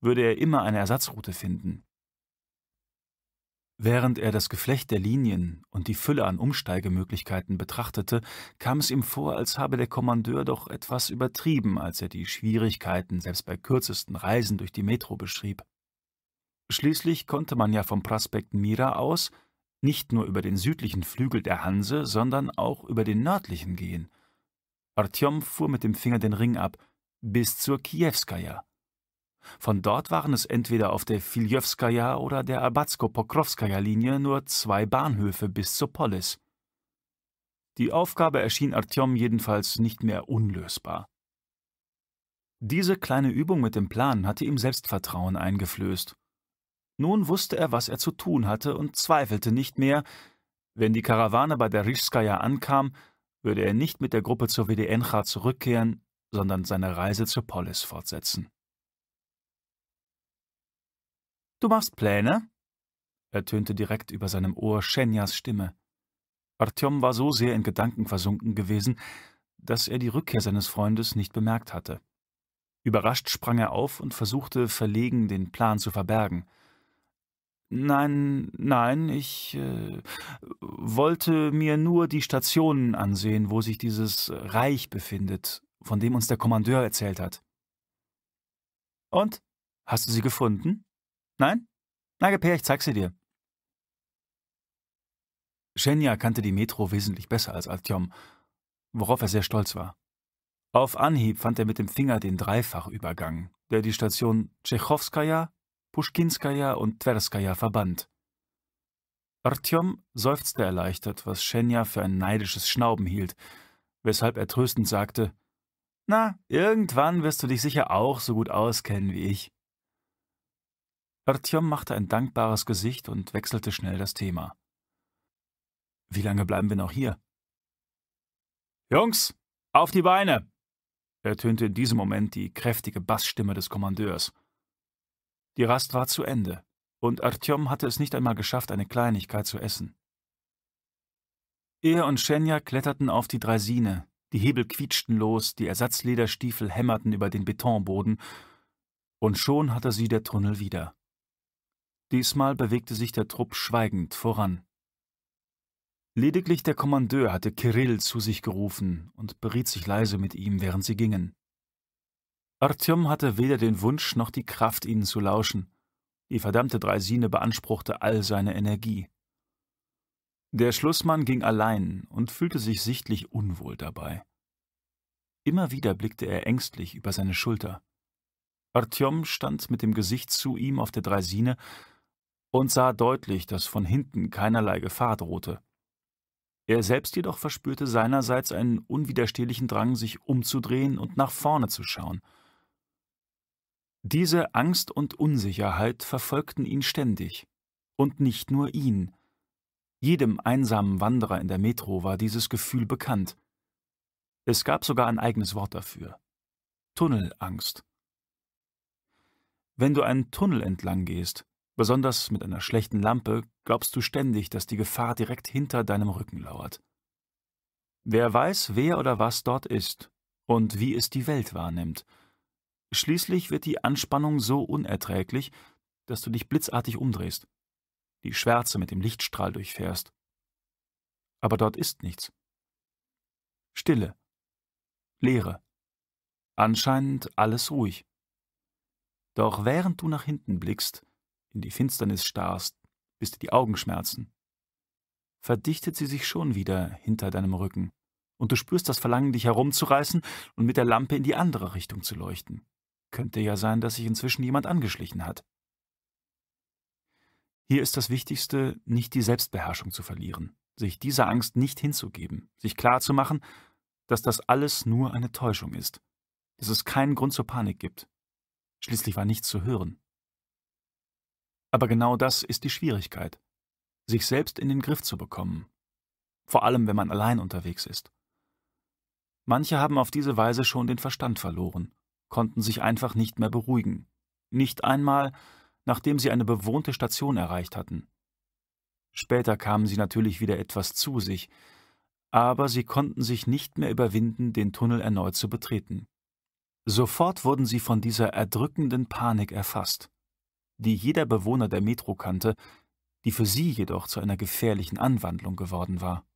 würde er immer eine Ersatzroute finden. Während er das Geflecht der Linien und die Fülle an Umsteigemöglichkeiten betrachtete, kam es ihm vor, als habe der Kommandeur doch etwas übertrieben, als er die Schwierigkeiten selbst bei kürzesten Reisen durch die Metro beschrieb. Schließlich konnte man ja vom Prospekt Mira aus nicht nur über den südlichen Flügel der Hanse, sondern auch über den nördlichen gehen. Artyom fuhr mit dem Finger den Ring ab, bis zur Kiewskaja. Von dort waren es entweder auf der Filjewskaja oder der Abatsko-Pokrowskaja-Linie nur zwei Bahnhöfe bis zur Polis. Die Aufgabe erschien Artyom jedenfalls nicht mehr unlösbar. Diese kleine Übung mit dem Plan hatte ihm Selbstvertrauen eingeflößt. Nun wusste er, was er zu tun hatte und zweifelte nicht mehr. Wenn die Karawane bei der Rischskaja ankam, würde er nicht mit der Gruppe zur WDNcha zurückkehren, sondern seine Reise zur Polis fortsetzen. »Du machst Pläne?« ertönte direkt über seinem Ohr Schenjas Stimme. Artyom war so sehr in Gedanken versunken gewesen, dass er die Rückkehr seines Freundes nicht bemerkt hatte. Überrascht sprang er auf und versuchte verlegen, den Plan zu verbergen – Nein, nein, ich äh, wollte mir nur die Stationen ansehen, wo sich dieses Reich befindet, von dem uns der Kommandeur erzählt hat. Und? Hast du sie gefunden? Nein? Na, gib ich zeig sie dir. Schenja kannte die Metro wesentlich besser als Artyom, worauf er sehr stolz war. Auf Anhieb fand er mit dem Finger den Dreifachübergang, der die Station Tschechowskaja Puschkinskaja und Tverskaya verband. Artyom seufzte erleichtert, was Schenja für ein neidisches Schnauben hielt, weshalb er tröstend sagte, »Na, irgendwann wirst du dich sicher auch so gut auskennen wie ich.« Artyom machte ein dankbares Gesicht und wechselte schnell das Thema. »Wie lange bleiben wir noch hier?« »Jungs, auf die Beine!« ertönte in diesem Moment die kräftige Bassstimme des Kommandeurs. Die Rast war zu Ende, und Artyom hatte es nicht einmal geschafft, eine Kleinigkeit zu essen. Er und Schenja kletterten auf die Draisine, die Hebel quietschten los, die Ersatzlederstiefel hämmerten über den Betonboden, und schon hatte sie der Tunnel wieder. Diesmal bewegte sich der Trupp schweigend voran. Lediglich der Kommandeur hatte Kirill zu sich gerufen und beriet sich leise mit ihm, während sie gingen. Artyom hatte weder den Wunsch noch die Kraft, ihnen zu lauschen. Die verdammte Dreisine beanspruchte all seine Energie. Der Schlussmann ging allein und fühlte sich sichtlich unwohl dabei. Immer wieder blickte er ängstlich über seine Schulter. Artyom stand mit dem Gesicht zu ihm auf der Dreisine und sah deutlich, dass von hinten keinerlei Gefahr drohte. Er selbst jedoch verspürte seinerseits einen unwiderstehlichen Drang, sich umzudrehen und nach vorne zu schauen – diese Angst und Unsicherheit verfolgten ihn ständig. Und nicht nur ihn. Jedem einsamen Wanderer in der Metro war dieses Gefühl bekannt. Es gab sogar ein eigenes Wort dafür. Tunnelangst. Wenn du einen Tunnel entlang gehst, besonders mit einer schlechten Lampe, glaubst du ständig, dass die Gefahr direkt hinter deinem Rücken lauert. Wer weiß, wer oder was dort ist und wie es die Welt wahrnimmt – Schließlich wird die Anspannung so unerträglich, dass du dich blitzartig umdrehst, die Schwärze mit dem Lichtstrahl durchfährst. Aber dort ist nichts. Stille. Leere. Anscheinend alles ruhig. Doch während du nach hinten blickst, in die Finsternis starrst, bis dir die Augen schmerzen, verdichtet sie sich schon wieder hinter deinem Rücken, und du spürst das Verlangen, dich herumzureißen und mit der Lampe in die andere Richtung zu leuchten. Könnte ja sein, dass sich inzwischen jemand angeschlichen hat. Hier ist das Wichtigste, nicht die Selbstbeherrschung zu verlieren, sich dieser Angst nicht hinzugeben, sich klarzumachen, dass das alles nur eine Täuschung ist, dass es keinen Grund zur Panik gibt. Schließlich war nichts zu hören. Aber genau das ist die Schwierigkeit, sich selbst in den Griff zu bekommen, vor allem wenn man allein unterwegs ist. Manche haben auf diese Weise schon den Verstand verloren konnten sich einfach nicht mehr beruhigen. Nicht einmal, nachdem sie eine bewohnte Station erreicht hatten. Später kamen sie natürlich wieder etwas zu sich, aber sie konnten sich nicht mehr überwinden, den Tunnel erneut zu betreten. Sofort wurden sie von dieser erdrückenden Panik erfasst, die jeder Bewohner der Metro kannte, die für sie jedoch zu einer gefährlichen Anwandlung geworden war.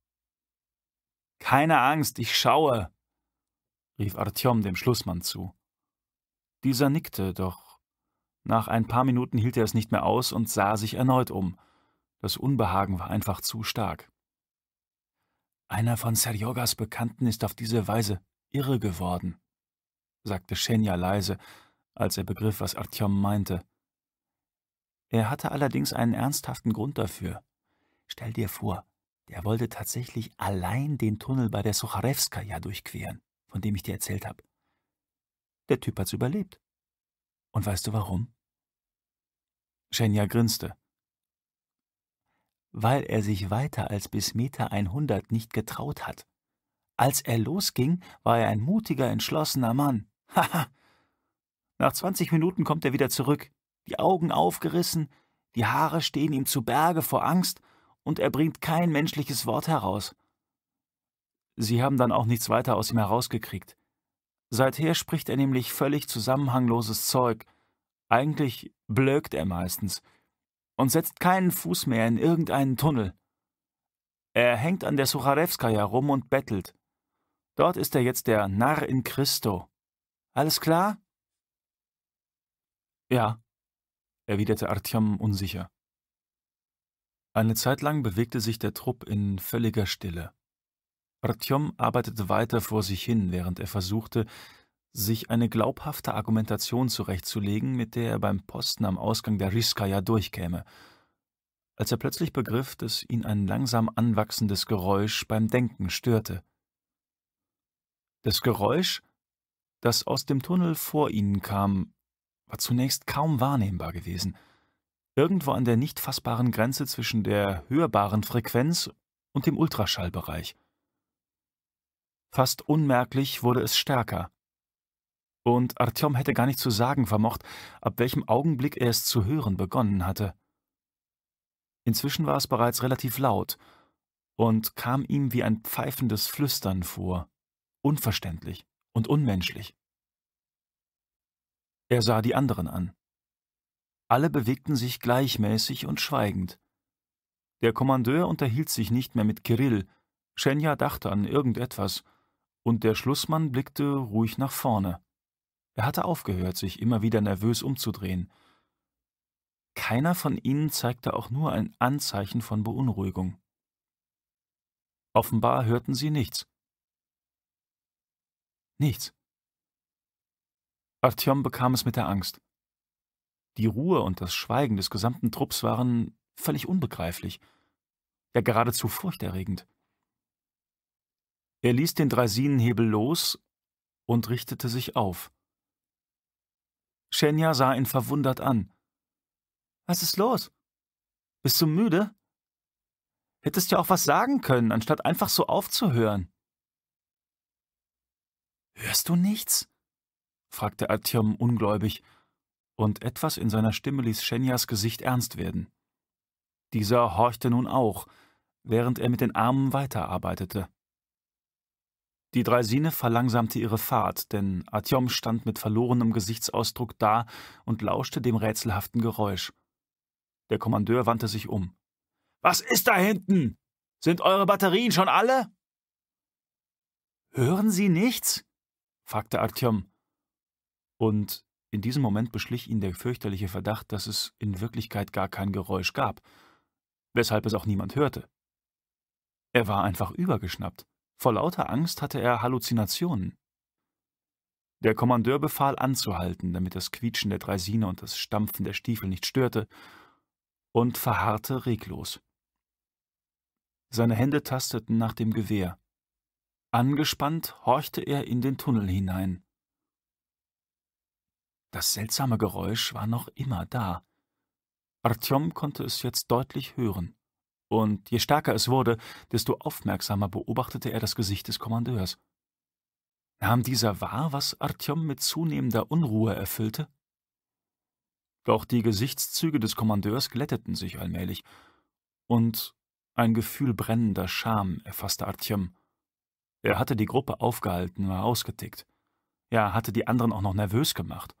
Keine Angst, ich schaue, rief Artyom dem Schlussmann zu. Dieser nickte, doch nach ein paar Minuten hielt er es nicht mehr aus und sah sich erneut um. Das Unbehagen war einfach zu stark. Einer von Serjogas Bekannten ist auf diese Weise irre geworden, sagte Shenya leise, als er begriff, was Artyom meinte. Er hatte allerdings einen ernsthaften Grund dafür. Stell dir vor, der wollte tatsächlich allein den Tunnel bei der Sucharewskaja durchqueren, von dem ich dir erzählt habe. Der Typ hat's überlebt. Und weißt du warum? Schenja grinste. Weil er sich weiter als bis Meter 100 nicht getraut hat. Als er losging, war er ein mutiger, entschlossener Mann. Haha! Nach 20 Minuten kommt er wieder zurück, die Augen aufgerissen, die Haare stehen ihm zu Berge vor Angst und er bringt kein menschliches Wort heraus. Sie haben dann auch nichts weiter aus ihm herausgekriegt. Seither spricht er nämlich völlig zusammenhangloses Zeug. Eigentlich blökt er meistens und setzt keinen Fuß mehr in irgendeinen Tunnel. Er hängt an der Sucharewskaja rum und bettelt. Dort ist er jetzt der Narr in Christo. Alles klar? Ja, erwiderte Artyom unsicher. Eine Zeit lang bewegte sich der Trupp in völliger Stille. Artyom arbeitete weiter vor sich hin, während er versuchte, sich eine glaubhafte Argumentation zurechtzulegen, mit der er beim Posten am Ausgang der Riskaja durchkäme, als er plötzlich begriff, dass ihn ein langsam anwachsendes Geräusch beim Denken störte. Das Geräusch, das aus dem Tunnel vor ihnen kam, war zunächst kaum wahrnehmbar gewesen. Irgendwo an der nicht fassbaren Grenze zwischen der hörbaren Frequenz und dem Ultraschallbereich – Fast unmerklich wurde es stärker. Und Artyom hätte gar nicht zu sagen vermocht, ab welchem Augenblick er es zu hören begonnen hatte. Inzwischen war es bereits relativ laut und kam ihm wie ein pfeifendes Flüstern vor, unverständlich und unmenschlich. Er sah die anderen an. Alle bewegten sich gleichmäßig und schweigend. Der Kommandeur unterhielt sich nicht mehr mit Kirill, Schenja dachte an irgendetwas – und der Schlussmann blickte ruhig nach vorne. Er hatte aufgehört, sich immer wieder nervös umzudrehen. Keiner von ihnen zeigte auch nur ein Anzeichen von Beunruhigung. Offenbar hörten sie nichts. Nichts. Artyom bekam es mit der Angst. Die Ruhe und das Schweigen des gesamten Trupps waren völlig unbegreiflich, ja geradezu furchterregend. Er ließ den Draisinenhebel los und richtete sich auf. Schenja sah ihn verwundert an. Was ist los? Bist du müde? Hättest ja auch was sagen können, anstatt einfach so aufzuhören. Hörst du nichts? fragte Atjom ungläubig, und etwas in seiner Stimme ließ Schenjas Gesicht ernst werden. Dieser horchte nun auch, während er mit den Armen weiterarbeitete. Die Draisine verlangsamte ihre Fahrt, denn Atjom stand mit verlorenem Gesichtsausdruck da und lauschte dem rätselhaften Geräusch. Der Kommandeur wandte sich um. Was ist da hinten? Sind eure Batterien schon alle? Hören Sie nichts? fragte Artyom. Und in diesem Moment beschlich ihn der fürchterliche Verdacht, dass es in Wirklichkeit gar kein Geräusch gab, weshalb es auch niemand hörte. Er war einfach übergeschnappt. Vor lauter Angst hatte er Halluzinationen. Der Kommandeur befahl anzuhalten, damit das Quietschen der Dreisine und das Stampfen der Stiefel nicht störte, und verharrte reglos. Seine Hände tasteten nach dem Gewehr. Angespannt horchte er in den Tunnel hinein. Das seltsame Geräusch war noch immer da. Artyom konnte es jetzt deutlich hören und je stärker es wurde, desto aufmerksamer beobachtete er das Gesicht des Kommandeurs. Nahm dieser wahr, was Artyom mit zunehmender Unruhe erfüllte? Doch die Gesichtszüge des Kommandeurs glätteten sich allmählich, und ein Gefühl brennender Scham erfasste Artyom. Er hatte die Gruppe aufgehalten, war ausgetickt. Ja, hatte die anderen auch noch nervös gemacht.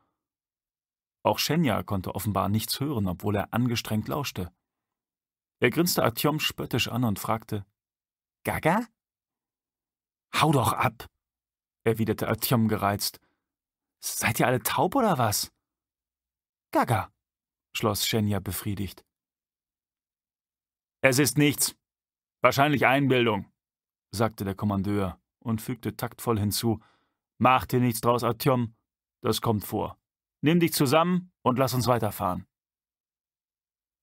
Auch Schenja konnte offenbar nichts hören, obwohl er angestrengt lauschte. Er grinste Artyom spöttisch an und fragte: Gaga? Hau doch ab, erwiderte Artyom gereizt. Seid ihr alle taub oder was? Gaga, schloss Schenja befriedigt. Es ist nichts. Wahrscheinlich Einbildung, sagte der Kommandeur und fügte taktvoll hinzu: Mach dir nichts draus, Artyom. Das kommt vor. Nimm dich zusammen und lass uns weiterfahren.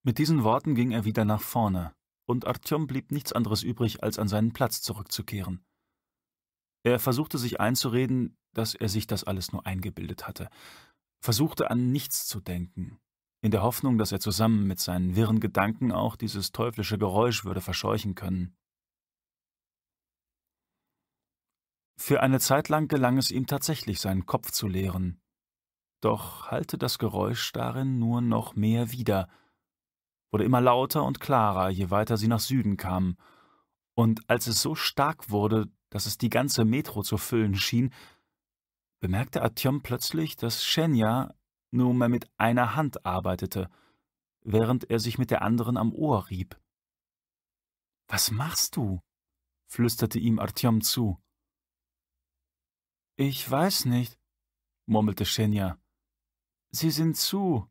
Mit diesen Worten ging er wieder nach vorne, und Artyom blieb nichts anderes übrig, als an seinen Platz zurückzukehren. Er versuchte sich einzureden, dass er sich das alles nur eingebildet hatte, versuchte an nichts zu denken, in der Hoffnung, dass er zusammen mit seinen wirren Gedanken auch dieses teuflische Geräusch würde verscheuchen können. Für eine Zeit lang gelang es ihm tatsächlich, seinen Kopf zu leeren. Doch hallte das Geräusch darin nur noch mehr wieder, wurde immer lauter und klarer, je weiter sie nach Süden kamen, und als es so stark wurde, dass es die ganze Metro zu füllen schien, bemerkte Artyom plötzlich, dass Shenya nur mehr mit einer Hand arbeitete, während er sich mit der anderen am Ohr rieb. »Was machst du?« flüsterte ihm Artyom zu. »Ich weiß nicht«, murmelte Shenya. »Sie sind zu.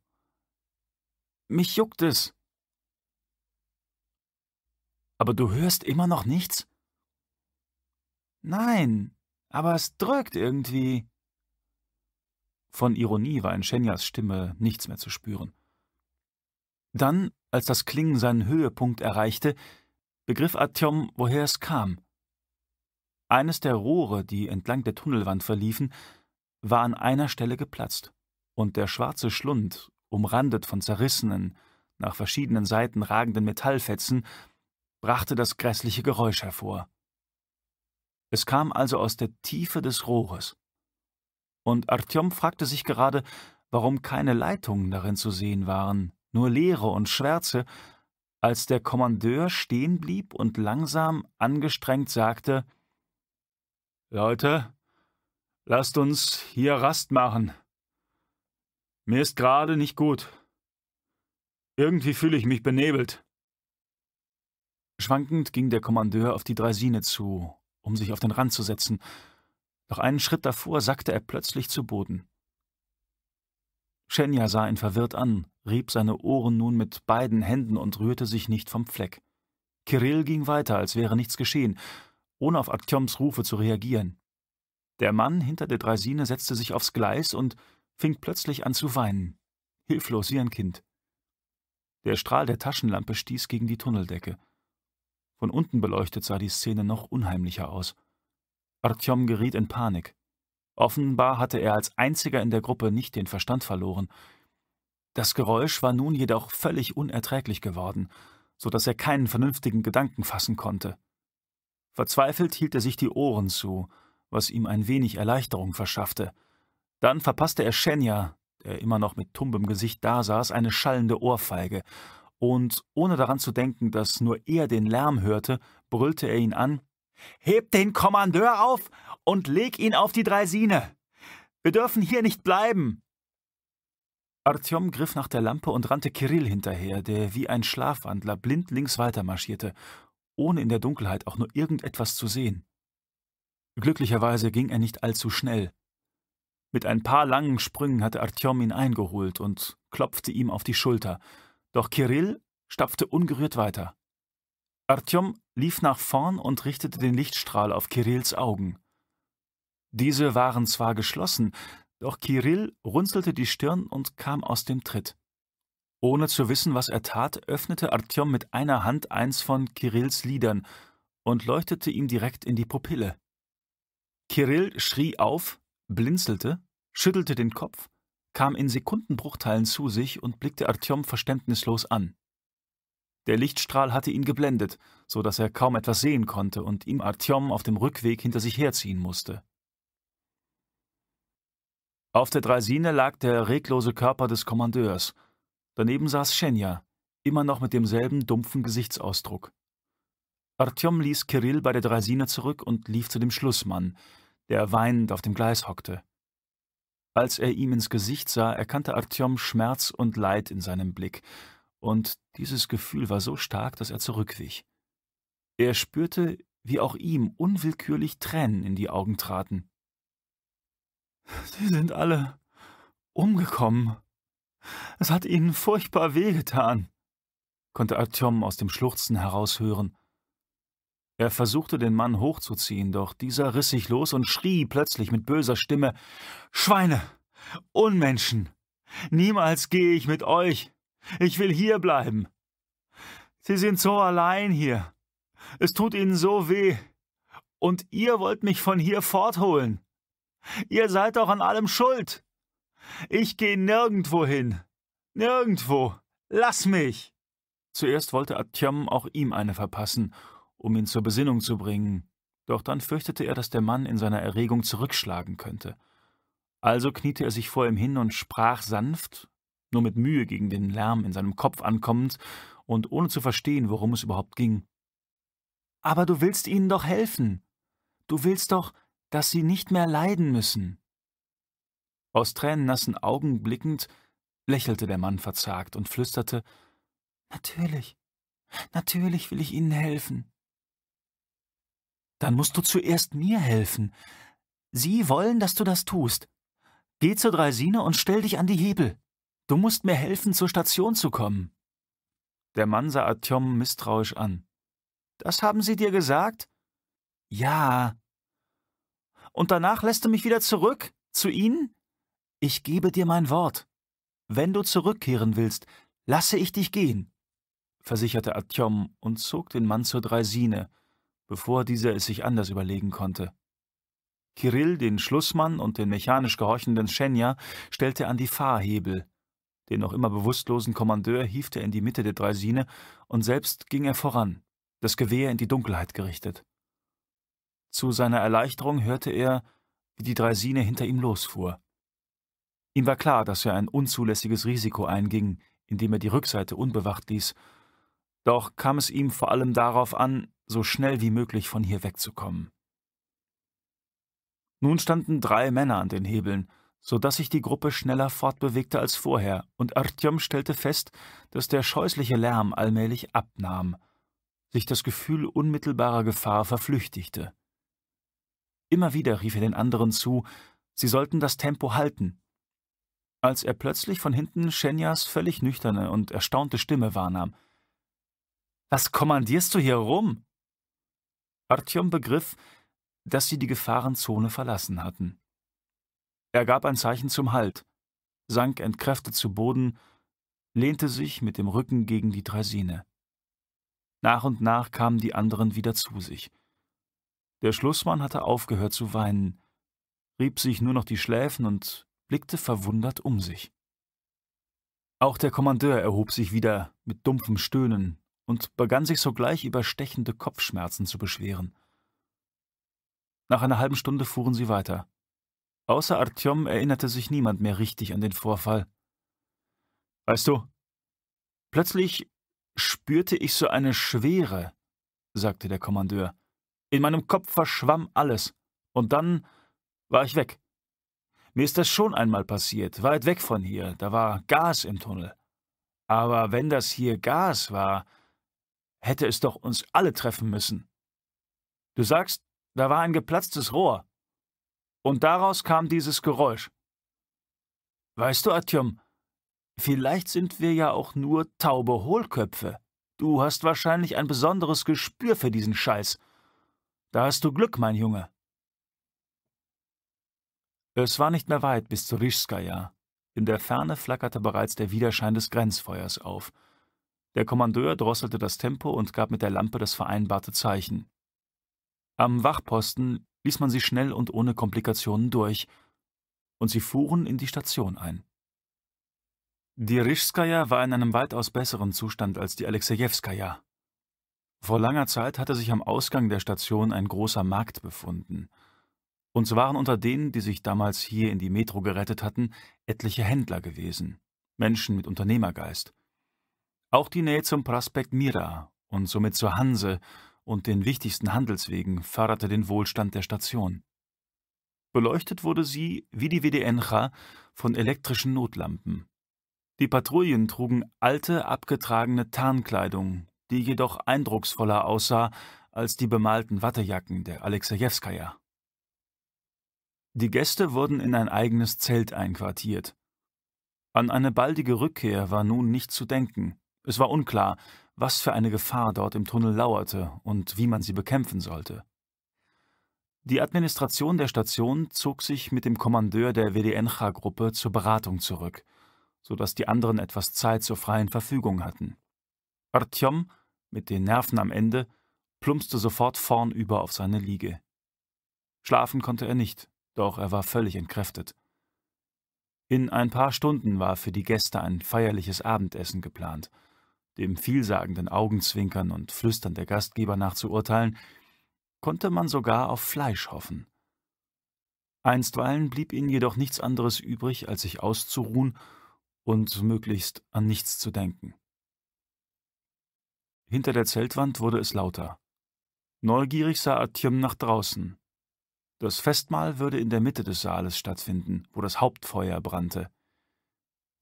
Mich juckt es.« aber du hörst immer noch nichts? Nein, aber es drückt irgendwie. Von Ironie war in Shenyas Stimme nichts mehr zu spüren. Dann, als das Klingen seinen Höhepunkt erreichte, begriff Atjom, woher es kam. Eines der Rohre, die entlang der Tunnelwand verliefen, war an einer Stelle geplatzt, und der schwarze Schlund, umrandet von zerrissenen, nach verschiedenen Seiten ragenden Metallfetzen, brachte das grässliche Geräusch hervor. Es kam also aus der Tiefe des Rohres. Und Artyom fragte sich gerade, warum keine Leitungen darin zu sehen waren, nur Leere und Schwärze, als der Kommandeur stehen blieb und langsam angestrengt sagte Leute, lasst uns hier Rast machen. Mir ist gerade nicht gut. Irgendwie fühle ich mich benebelt. Schwankend ging der Kommandeur auf die Draisine zu, um sich auf den Rand zu setzen. Doch einen Schritt davor sackte er plötzlich zu Boden. Schenja sah ihn verwirrt an, rieb seine Ohren nun mit beiden Händen und rührte sich nicht vom Fleck. Kirill ging weiter, als wäre nichts geschehen, ohne auf Artjoms Rufe zu reagieren. Der Mann hinter der Draisine setzte sich aufs Gleis und fing plötzlich an zu weinen, hilflos wie ein Kind. Der Strahl der Taschenlampe stieß gegen die Tunneldecke. Von unten beleuchtet sah die Szene noch unheimlicher aus. Artyom geriet in Panik. Offenbar hatte er als einziger in der Gruppe nicht den Verstand verloren. Das Geräusch war nun jedoch völlig unerträglich geworden, so dass er keinen vernünftigen Gedanken fassen konnte. Verzweifelt hielt er sich die Ohren zu, was ihm ein wenig Erleichterung verschaffte. Dann verpasste er Schenja, der immer noch mit tumbem Gesicht dasaß, eine schallende Ohrfeige und ohne daran zu denken, dass nur er den Lärm hörte, brüllte er ihn an Heb den Kommandeur auf und leg ihn auf die Dreisine. Wir dürfen hier nicht bleiben. Artyom griff nach der Lampe und rannte Kirill hinterher, der wie ein Schlafwandler blindlings weitermarschierte, ohne in der Dunkelheit auch nur irgendetwas zu sehen. Glücklicherweise ging er nicht allzu schnell. Mit ein paar langen Sprüngen hatte Artyom ihn eingeholt und klopfte ihm auf die Schulter, doch Kirill stapfte ungerührt weiter. Artyom lief nach vorn und richtete den Lichtstrahl auf Kirills Augen. Diese waren zwar geschlossen, doch Kirill runzelte die Stirn und kam aus dem Tritt. Ohne zu wissen, was er tat, öffnete Artyom mit einer Hand eins von Kirills Lidern und leuchtete ihm direkt in die Pupille. Kirill schrie auf, blinzelte, schüttelte den Kopf kam in Sekundenbruchteilen zu sich und blickte Artyom verständnislos an. Der Lichtstrahl hatte ihn geblendet, so dass er kaum etwas sehen konnte und ihm Artyom auf dem Rückweg hinter sich herziehen musste. Auf der Draisine lag der reglose Körper des Kommandeurs. Daneben saß Schenja, immer noch mit demselben dumpfen Gesichtsausdruck. Artyom ließ Kirill bei der Draisine zurück und lief zu dem Schlussmann, der weinend auf dem Gleis hockte. Als er ihm ins Gesicht sah, erkannte Artyom Schmerz und Leid in seinem Blick, und dieses Gefühl war so stark, dass er zurückwich. Er spürte, wie auch ihm unwillkürlich Tränen in die Augen traten. Sie sind alle umgekommen. Es hat ihnen furchtbar wehgetan, konnte Artyom aus dem Schluchzen heraushören. Er versuchte, den Mann hochzuziehen, doch dieser riss sich los und schrie plötzlich mit böser Stimme Schweine. Unmenschen. Niemals gehe ich mit euch. Ich will hier bleiben. Sie sind so allein hier. Es tut ihnen so weh. Und ihr wollt mich von hier fortholen. Ihr seid doch an allem schuld. Ich gehe nirgendwo hin. Nirgendwo. Lass mich. Zuerst wollte Atyam auch ihm eine verpassen, um ihn zur Besinnung zu bringen, doch dann fürchtete er, dass der Mann in seiner Erregung zurückschlagen könnte. Also kniete er sich vor ihm hin und sprach sanft, nur mit Mühe gegen den Lärm in seinem Kopf ankommend und ohne zu verstehen, worum es überhaupt ging. Aber du willst ihnen doch helfen. Du willst doch, dass sie nicht mehr leiden müssen. Aus tränennassen Augen blickend, lächelte der Mann verzagt und flüsterte Natürlich, natürlich will ich ihnen helfen. Dann musst du zuerst mir helfen. Sie wollen, dass du das tust. Geh zur Draisine und stell dich an die Hebel. Du musst mir helfen, zur Station zu kommen. Der Mann sah Artyom misstrauisch an. Das haben sie dir gesagt? Ja. Und danach lässt du mich wieder zurück? Zu ihnen? Ich gebe dir mein Wort. Wenn du zurückkehren willst, lasse ich dich gehen, versicherte Artyom und zog den Mann zur Draisine, bevor dieser es sich anders überlegen konnte. Kirill, den Schlussmann und den mechanisch gehorchenden Schenja stellte an die Fahrhebel. Den noch immer bewusstlosen Kommandeur hieft er in die Mitte der Dreisine und selbst ging er voran, das Gewehr in die Dunkelheit gerichtet. Zu seiner Erleichterung hörte er, wie die Dreisine hinter ihm losfuhr. Ihm war klar, dass er ein unzulässiges Risiko einging, indem er die Rückseite unbewacht ließ. Doch kam es ihm vor allem darauf an, so schnell wie möglich von hier wegzukommen. Nun standen drei Männer an den Hebeln, so dass sich die Gruppe schneller fortbewegte als vorher, und Artyom stellte fest, dass der scheußliche Lärm allmählich abnahm, sich das Gefühl unmittelbarer Gefahr verflüchtigte. Immer wieder rief er den anderen zu, sie sollten das Tempo halten, als er plötzlich von hinten Shenyas völlig nüchterne und erstaunte Stimme wahrnahm. Was kommandierst du hier rum? Artyom begriff, dass sie die Gefahrenzone verlassen hatten. Er gab ein Zeichen zum Halt, sank entkräftet zu Boden, lehnte sich mit dem Rücken gegen die Draisine. Nach und nach kamen die anderen wieder zu sich. Der Schlussmann hatte aufgehört zu weinen, rieb sich nur noch die Schläfen und blickte verwundert um sich. Auch der Kommandeur erhob sich wieder mit dumpfem Stöhnen und begann sich sogleich über stechende Kopfschmerzen zu beschweren. Nach einer halben Stunde fuhren sie weiter. Außer Artyom erinnerte sich niemand mehr richtig an den Vorfall. Weißt du, plötzlich spürte ich so eine Schwere, sagte der Kommandeur. In meinem Kopf verschwamm alles, und dann war ich weg. Mir ist das schon einmal passiert, weit weg von hier, da war Gas im Tunnel. Aber wenn das hier Gas war, Hätte es doch uns alle treffen müssen. Du sagst, da war ein geplatztes Rohr. Und daraus kam dieses Geräusch. Weißt du, Atjom, vielleicht sind wir ja auch nur taube Hohlköpfe. Du hast wahrscheinlich ein besonderes Gespür für diesen Scheiß. Da hast du Glück, mein Junge. Es war nicht mehr weit bis zu Rischskaja. In der Ferne flackerte bereits der Widerschein des Grenzfeuers auf – der Kommandeur drosselte das Tempo und gab mit der Lampe das vereinbarte Zeichen. Am Wachposten ließ man sie schnell und ohne Komplikationen durch, und sie fuhren in die Station ein. Die Rischskaja war in einem weitaus besseren Zustand als die Alexejewskaja. Vor langer Zeit hatte sich am Ausgang der Station ein großer Markt befunden. Und so waren unter denen, die sich damals hier in die Metro gerettet hatten, etliche Händler gewesen, Menschen mit Unternehmergeist. Auch die Nähe zum Prospekt Mira und somit zur Hanse und den wichtigsten Handelswegen förderte den Wohlstand der Station. Beleuchtet wurde sie, wie die WDNcha, von elektrischen Notlampen. Die Patrouillen trugen alte, abgetragene Tarnkleidung, die jedoch eindrucksvoller aussah als die bemalten Wattejacken der Alexejewskaja. Die Gäste wurden in ein eigenes Zelt einquartiert. An eine baldige Rückkehr war nun nicht zu denken. Es war unklar, was für eine Gefahr dort im Tunnel lauerte und wie man sie bekämpfen sollte. Die Administration der Station zog sich mit dem Kommandeur der WDNCHA-Gruppe zur Beratung zurück, sodass die anderen etwas Zeit zur freien Verfügung hatten. Artyom, mit den Nerven am Ende, plumpste sofort vornüber auf seine Liege. Schlafen konnte er nicht, doch er war völlig entkräftet. In ein paar Stunden war für die Gäste ein feierliches Abendessen geplant – dem vielsagenden Augenzwinkern und Flüstern der Gastgeber nachzuurteilen, konnte man sogar auf Fleisch hoffen. Einstweilen blieb ihnen jedoch nichts anderes übrig, als sich auszuruhen und möglichst an nichts zu denken. Hinter der Zeltwand wurde es lauter. Neugierig sah Atjem nach draußen. Das Festmahl würde in der Mitte des Saales stattfinden, wo das Hauptfeuer brannte.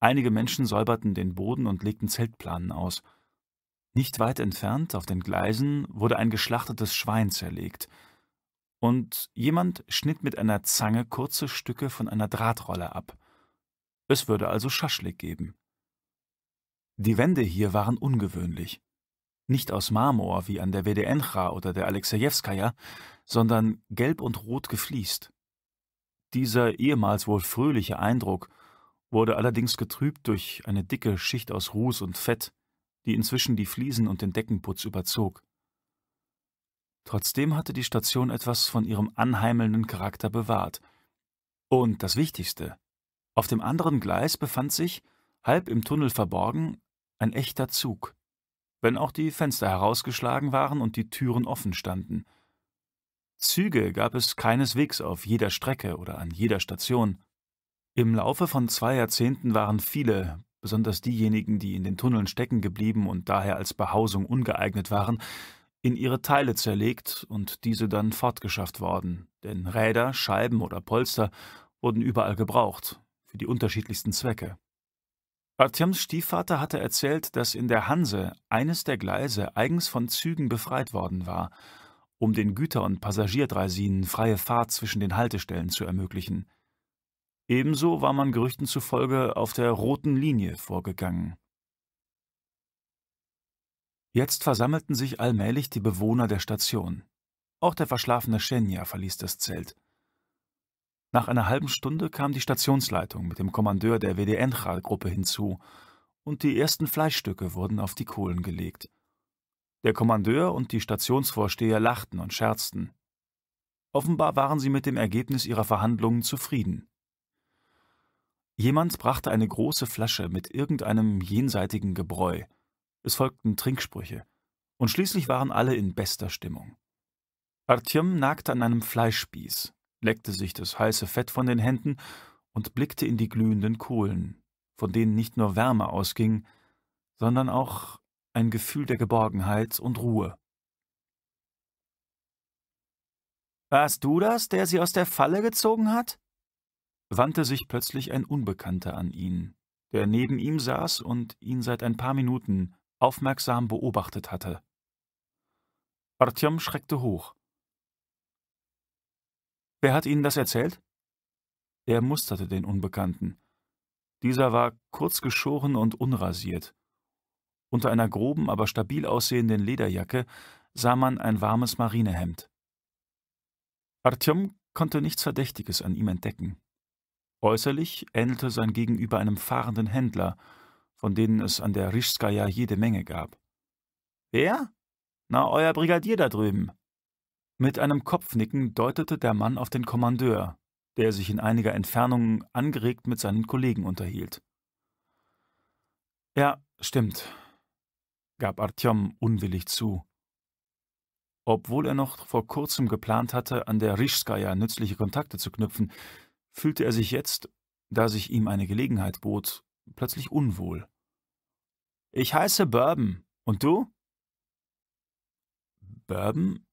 Einige Menschen säuberten den Boden und legten Zeltplanen aus. Nicht weit entfernt, auf den Gleisen, wurde ein geschlachtetes Schwein zerlegt. Und jemand schnitt mit einer Zange kurze Stücke von einer Drahtrolle ab. Es würde also Schaschlik geben. Die Wände hier waren ungewöhnlich. Nicht aus Marmor wie an der Wedencha oder der Alexejewskaja, sondern gelb und rot gefliest. Dieser ehemals wohl fröhliche Eindruck – wurde allerdings getrübt durch eine dicke Schicht aus Ruß und Fett, die inzwischen die Fliesen und den Deckenputz überzog. Trotzdem hatte die Station etwas von ihrem anheimelnden Charakter bewahrt. Und das Wichtigste, auf dem anderen Gleis befand sich, halb im Tunnel verborgen, ein echter Zug, wenn auch die Fenster herausgeschlagen waren und die Türen offen standen. Züge gab es keineswegs auf jeder Strecke oder an jeder Station. Im Laufe von zwei Jahrzehnten waren viele, besonders diejenigen, die in den Tunneln stecken geblieben und daher als Behausung ungeeignet waren, in ihre Teile zerlegt und diese dann fortgeschafft worden, denn Räder, Scheiben oder Polster wurden überall gebraucht, für die unterschiedlichsten Zwecke. Artyoms Stiefvater hatte erzählt, dass in der Hanse eines der Gleise eigens von Zügen befreit worden war, um den Güter- und Passagierdreisinen freie Fahrt zwischen den Haltestellen zu ermöglichen – Ebenso war man Gerüchten zufolge auf der roten Linie vorgegangen. Jetzt versammelten sich allmählich die Bewohner der Station. Auch der verschlafene Schenja verließ das Zelt. Nach einer halben Stunde kam die Stationsleitung mit dem Kommandeur der WDN-Gruppe hinzu und die ersten Fleischstücke wurden auf die Kohlen gelegt. Der Kommandeur und die Stationsvorsteher lachten und scherzten. Offenbar waren sie mit dem Ergebnis ihrer Verhandlungen zufrieden. Jemand brachte eine große Flasche mit irgendeinem jenseitigen Gebräu. Es folgten Trinksprüche. Und schließlich waren alle in bester Stimmung. Artyom nagte an einem Fleischspieß, leckte sich das heiße Fett von den Händen und blickte in die glühenden Kohlen, von denen nicht nur Wärme ausging, sondern auch ein Gefühl der Geborgenheit und Ruhe. Warst du das, der sie aus der Falle gezogen hat? wandte sich plötzlich ein Unbekannter an ihn, der neben ihm saß und ihn seit ein paar Minuten aufmerksam beobachtet hatte. Artyom schreckte hoch. Wer hat Ihnen das erzählt? Er musterte den Unbekannten. Dieser war kurz geschoren und unrasiert. Unter einer groben, aber stabil aussehenden Lederjacke sah man ein warmes Marinehemd. Artyom konnte nichts Verdächtiges an ihm entdecken. Äußerlich ähnelte sein Gegenüber einem fahrenden Händler, von denen es an der Rischskaja jede Menge gab. »Wer? Na, euer Brigadier da drüben.« Mit einem Kopfnicken deutete der Mann auf den Kommandeur, der sich in einiger Entfernung angeregt mit seinen Kollegen unterhielt. »Ja, stimmt«, gab Artyom unwillig zu. Obwohl er noch vor kurzem geplant hatte, an der Rischskaja nützliche Kontakte zu knüpfen, fühlte er sich jetzt, da sich ihm eine Gelegenheit bot, plötzlich unwohl. Ich heiße Bourbon. Und du? Bourbon?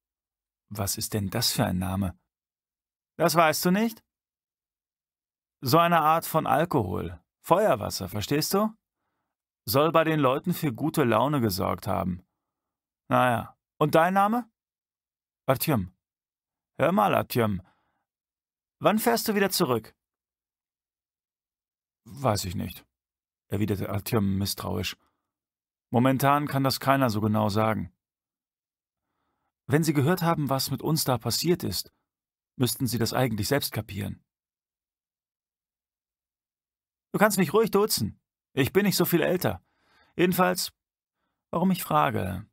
Was ist denn das für ein Name? Das weißt du nicht? So eine Art von Alkohol. Feuerwasser, verstehst du? Soll bei den Leuten für gute Laune gesorgt haben. Naja. Und dein Name? Artyom. Hör mal, Artyom, Wann fährst du wieder zurück? Weiß ich nicht, erwiderte Artyom misstrauisch. Momentan kann das keiner so genau sagen. Wenn Sie gehört haben, was mit uns da passiert ist, müssten Sie das eigentlich selbst kapieren. Du kannst mich ruhig duzen. Ich bin nicht so viel älter. Jedenfalls, warum ich frage.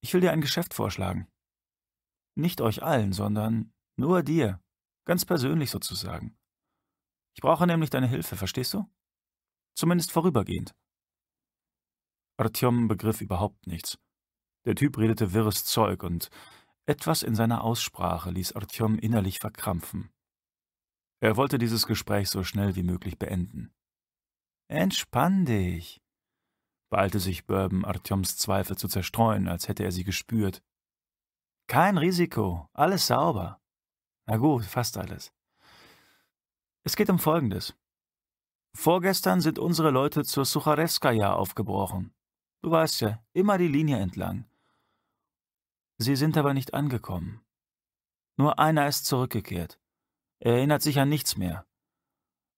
Ich will dir ein Geschäft vorschlagen. Nicht euch allen, sondern nur dir. Ganz persönlich sozusagen. Ich brauche nämlich deine Hilfe, verstehst du? Zumindest vorübergehend. Artyom begriff überhaupt nichts. Der Typ redete wirres Zeug und etwas in seiner Aussprache ließ Artyom innerlich verkrampfen. Er wollte dieses Gespräch so schnell wie möglich beenden. Entspann dich, beeilte sich Bourbon, Artyoms Zweifel zu zerstreuen, als hätte er sie gespürt. Kein Risiko, alles sauber. Na gut, fast alles. Es geht um Folgendes. Vorgestern sind unsere Leute zur Sucharewskaja aufgebrochen. Du weißt ja, immer die Linie entlang. Sie sind aber nicht angekommen. Nur einer ist zurückgekehrt. Er erinnert sich an nichts mehr.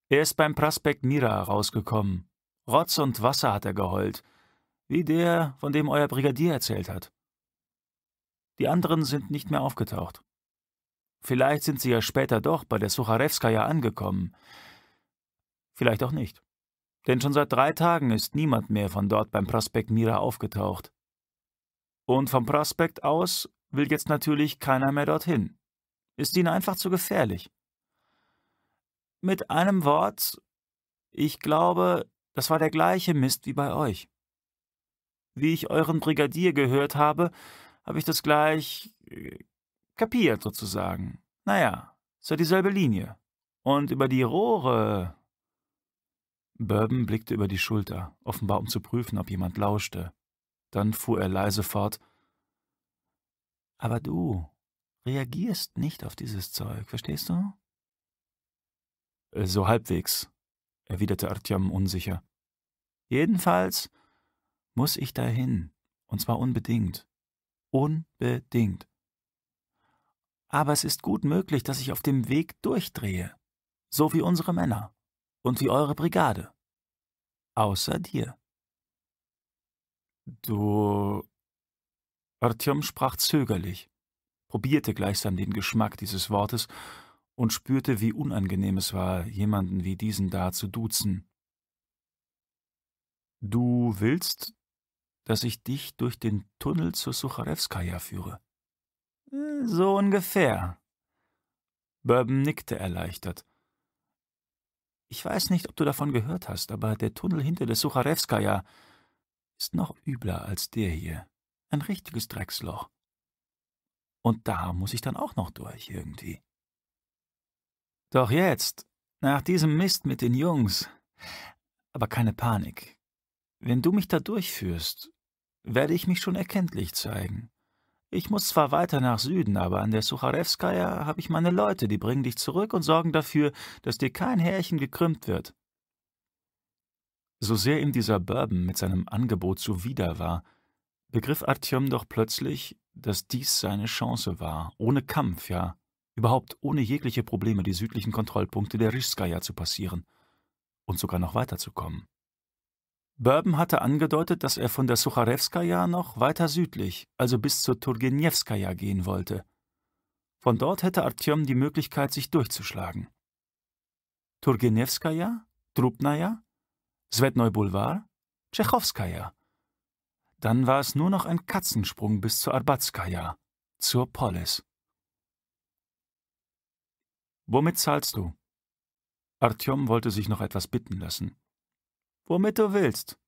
Er ist beim Prospekt Mira rausgekommen. Rotz und Wasser hat er geheult, wie der, von dem euer Brigadier erzählt hat. Die anderen sind nicht mehr aufgetaucht. Vielleicht sind sie ja später doch bei der Sucharewskaja angekommen. Vielleicht auch nicht. Denn schon seit drei Tagen ist niemand mehr von dort beim Prospekt Mira aufgetaucht. Und vom Prospekt aus will jetzt natürlich keiner mehr dorthin. Ist ihnen einfach zu gefährlich. Mit einem Wort, ich glaube, das war der gleiche Mist wie bei euch. Wie ich euren Brigadier gehört habe, habe ich das gleich äh, kapiert sozusagen. Naja, ist ja dieselbe Linie. Und über die Rohre. Bourbon blickte über die Schulter, offenbar um zu prüfen, ob jemand lauschte. Dann fuhr er leise fort. Aber du reagierst nicht auf dieses Zeug, verstehst du? Äh, so halbwegs, erwiderte Artyom unsicher. Jedenfalls muss ich dahin, und zwar unbedingt. Unbedingt. Aber es ist gut möglich, dass ich auf dem Weg durchdrehe. So wie unsere Männer. Und wie eure Brigade. Außer dir. Du. Artyom sprach zögerlich, probierte gleichsam den Geschmack dieses Wortes und spürte, wie unangenehm es war, jemanden wie diesen da zu duzen. Du willst, dass ich dich durch den Tunnel zur Sucharewskaja führe. So ungefähr. Bourbon nickte erleichtert. Ich weiß nicht, ob du davon gehört hast, aber der Tunnel hinter der Sucharewskaja ist noch übler als der hier. Ein richtiges Drecksloch. Und da muss ich dann auch noch durch, irgendwie. Doch jetzt, nach diesem Mist mit den Jungs. Aber keine Panik. Wenn du mich da durchführst, werde ich mich schon erkenntlich zeigen. Ich muss zwar weiter nach Süden, aber an der Sucharewskaja habe ich meine Leute, die bringen dich zurück und sorgen dafür, dass dir kein Härchen gekrümmt wird. So sehr ihm dieser Bourbon mit seinem Angebot zuwider war, begriff Artyom doch plötzlich, dass dies seine Chance war, ohne Kampf, ja, überhaupt ohne jegliche Probleme die südlichen Kontrollpunkte der Rischskaja zu passieren und sogar noch weiterzukommen. Bourbon hatte angedeutet, dass er von der Sucharewskaja noch weiter südlich, also bis zur Turgenjewskaja gehen wollte. Von dort hätte Artyom die Möglichkeit, sich durchzuschlagen. Turgenjewskaja? Trubnaja? Svetnoi Boulevard? Tschechowskaja? Dann war es nur noch ein Katzensprung bis zur Arbatskaja, zur Polis. Womit zahlst du? Artyom wollte sich noch etwas bitten lassen. Womit du willst.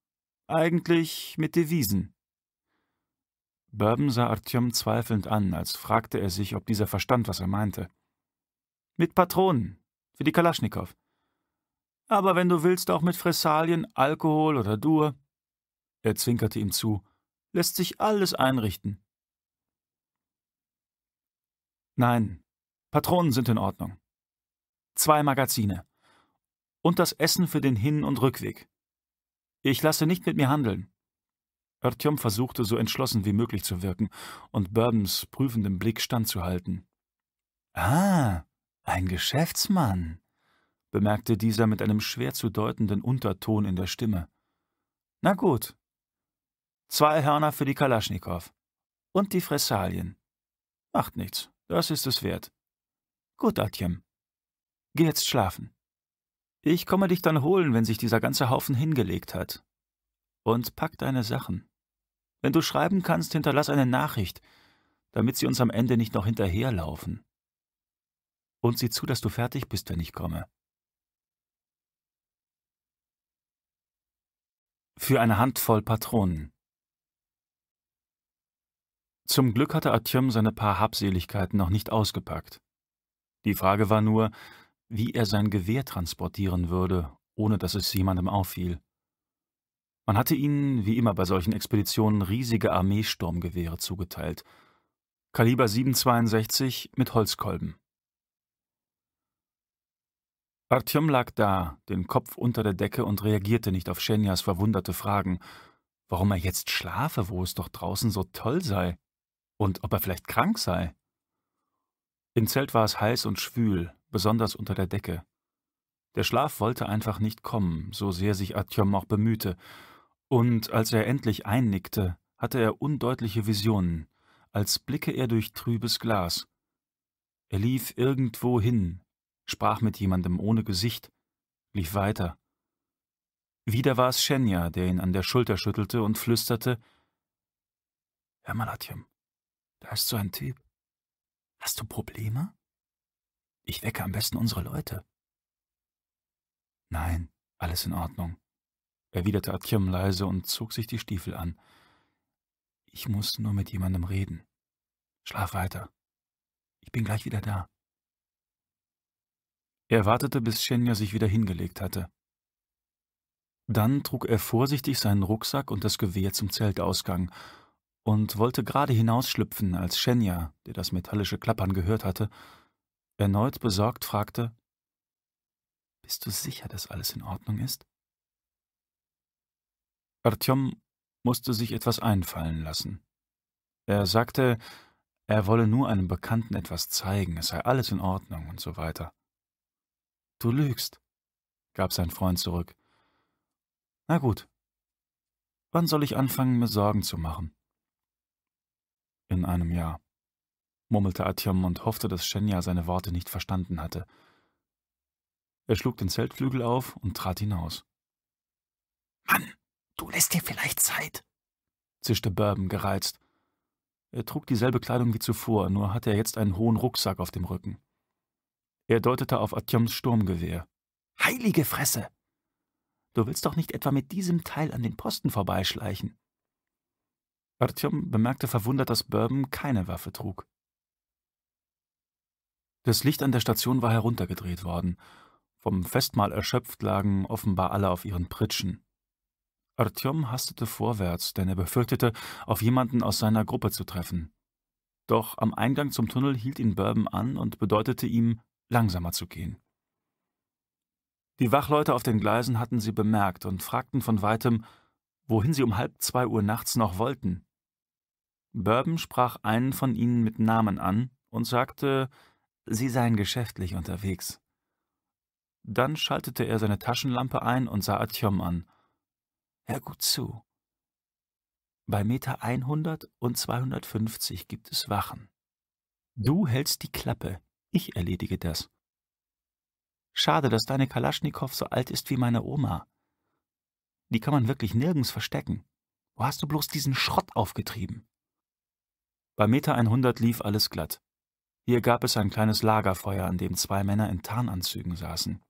Eigentlich mit Devisen. Bourbon sah Artyom zweifelnd an, als fragte er sich, ob dieser verstand, was er meinte. Mit Patronen, für die Kalaschnikow. Aber wenn du willst, auch mit Fressalien, Alkohol oder Dur. Er zwinkerte ihm zu. Lässt sich alles einrichten. Nein, Patronen sind in Ordnung. Zwei Magazine. Und das Essen für den Hin- und Rückweg. Ich lasse nicht mit mir handeln. Artyom versuchte, so entschlossen wie möglich zu wirken und Burdens prüfendem Blick standzuhalten. Ah, ein Geschäftsmann, bemerkte dieser mit einem schwer zu deutenden Unterton in der Stimme. Na gut. Zwei Hörner für die Kalaschnikow. Und die Fressalien. Macht nichts, das ist es wert. Gut, Atjem. Geh jetzt schlafen. Ich komme dich dann holen, wenn sich dieser ganze Haufen hingelegt hat. Und pack deine Sachen. Wenn du schreiben kannst, hinterlass eine Nachricht, damit sie uns am Ende nicht noch hinterherlaufen. Und sieh zu, dass du fertig bist, wenn ich komme. Für eine Handvoll Patronen. Zum Glück hatte Artyom seine paar Habseligkeiten noch nicht ausgepackt. Die Frage war nur, wie er sein Gewehr transportieren würde, ohne dass es jemandem auffiel. Man hatte ihnen, wie immer bei solchen Expeditionen, riesige Armeesturmgewehre zugeteilt. Kaliber 7,62 mit Holzkolben. Artyom lag da, den Kopf unter der Decke und reagierte nicht auf Schenjas verwunderte Fragen, warum er jetzt schlafe, wo es doch draußen so toll sei, und ob er vielleicht krank sei. Im Zelt war es heiß und schwül, besonders unter der Decke. Der Schlaf wollte einfach nicht kommen, so sehr sich Atjom auch bemühte, und als er endlich einnickte, hatte er undeutliche Visionen, als blicke er durch trübes Glas. Er lief irgendwo hin, sprach mit jemandem ohne Gesicht, lief weiter. Wieder war es Shenya, der ihn an der Schulter schüttelte und flüsterte, »Hör mal, Malatjum, da ist so ein Typ. Hast du Probleme? Ich wecke am besten unsere Leute. Nein, alles in Ordnung, erwiderte Atjem leise und zog sich die Stiefel an. Ich muss nur mit jemandem reden. Schlaf weiter. Ich bin gleich wieder da. Er wartete, bis Shenya sich wieder hingelegt hatte. Dann trug er vorsichtig seinen Rucksack und das Gewehr zum Zeltausgang und wollte gerade hinausschlüpfen, als Shenya, der das metallische Klappern gehört hatte, Erneut besorgt fragte, Bist du sicher, dass alles in Ordnung ist? Artyom musste sich etwas einfallen lassen. Er sagte, er wolle nur einem Bekannten etwas zeigen, es sei alles in Ordnung und so weiter. Du lügst, gab sein Freund zurück. Na gut. Wann soll ich anfangen, mir Sorgen zu machen? In einem Jahr murmelte Atjom und hoffte, dass Shenya seine Worte nicht verstanden hatte. Er schlug den Zeltflügel auf und trat hinaus. Mann, du lässt dir vielleicht Zeit, zischte Bourbon gereizt. Er trug dieselbe Kleidung wie zuvor, nur hatte er jetzt einen hohen Rucksack auf dem Rücken. Er deutete auf Atjoms Sturmgewehr. Heilige Fresse! Du willst doch nicht etwa mit diesem Teil an den Posten vorbeischleichen. Artyom bemerkte verwundert, dass Bourbon keine Waffe trug. Das Licht an der Station war heruntergedreht worden. Vom Festmahl erschöpft lagen offenbar alle auf ihren Pritschen. Artyom hastete vorwärts, denn er befürchtete, auf jemanden aus seiner Gruppe zu treffen. Doch am Eingang zum Tunnel hielt ihn Bourbon an und bedeutete ihm, langsamer zu gehen. Die Wachleute auf den Gleisen hatten sie bemerkt und fragten von weitem, wohin sie um halb zwei Uhr nachts noch wollten. Bourbon sprach einen von ihnen mit Namen an und sagte, Sie seien geschäftlich unterwegs. Dann schaltete er seine Taschenlampe ein und sah Atjom an. Hör gut zu. Bei Meter 100 und 250 gibt es Wachen. Du hältst die Klappe, ich erledige das. Schade, dass deine Kalaschnikow so alt ist wie meine Oma. Die kann man wirklich nirgends verstecken. Wo hast du bloß diesen Schrott aufgetrieben? Bei Meter 100 lief alles glatt. Hier gab es ein kleines Lagerfeuer, an dem zwei Männer in Tarnanzügen saßen.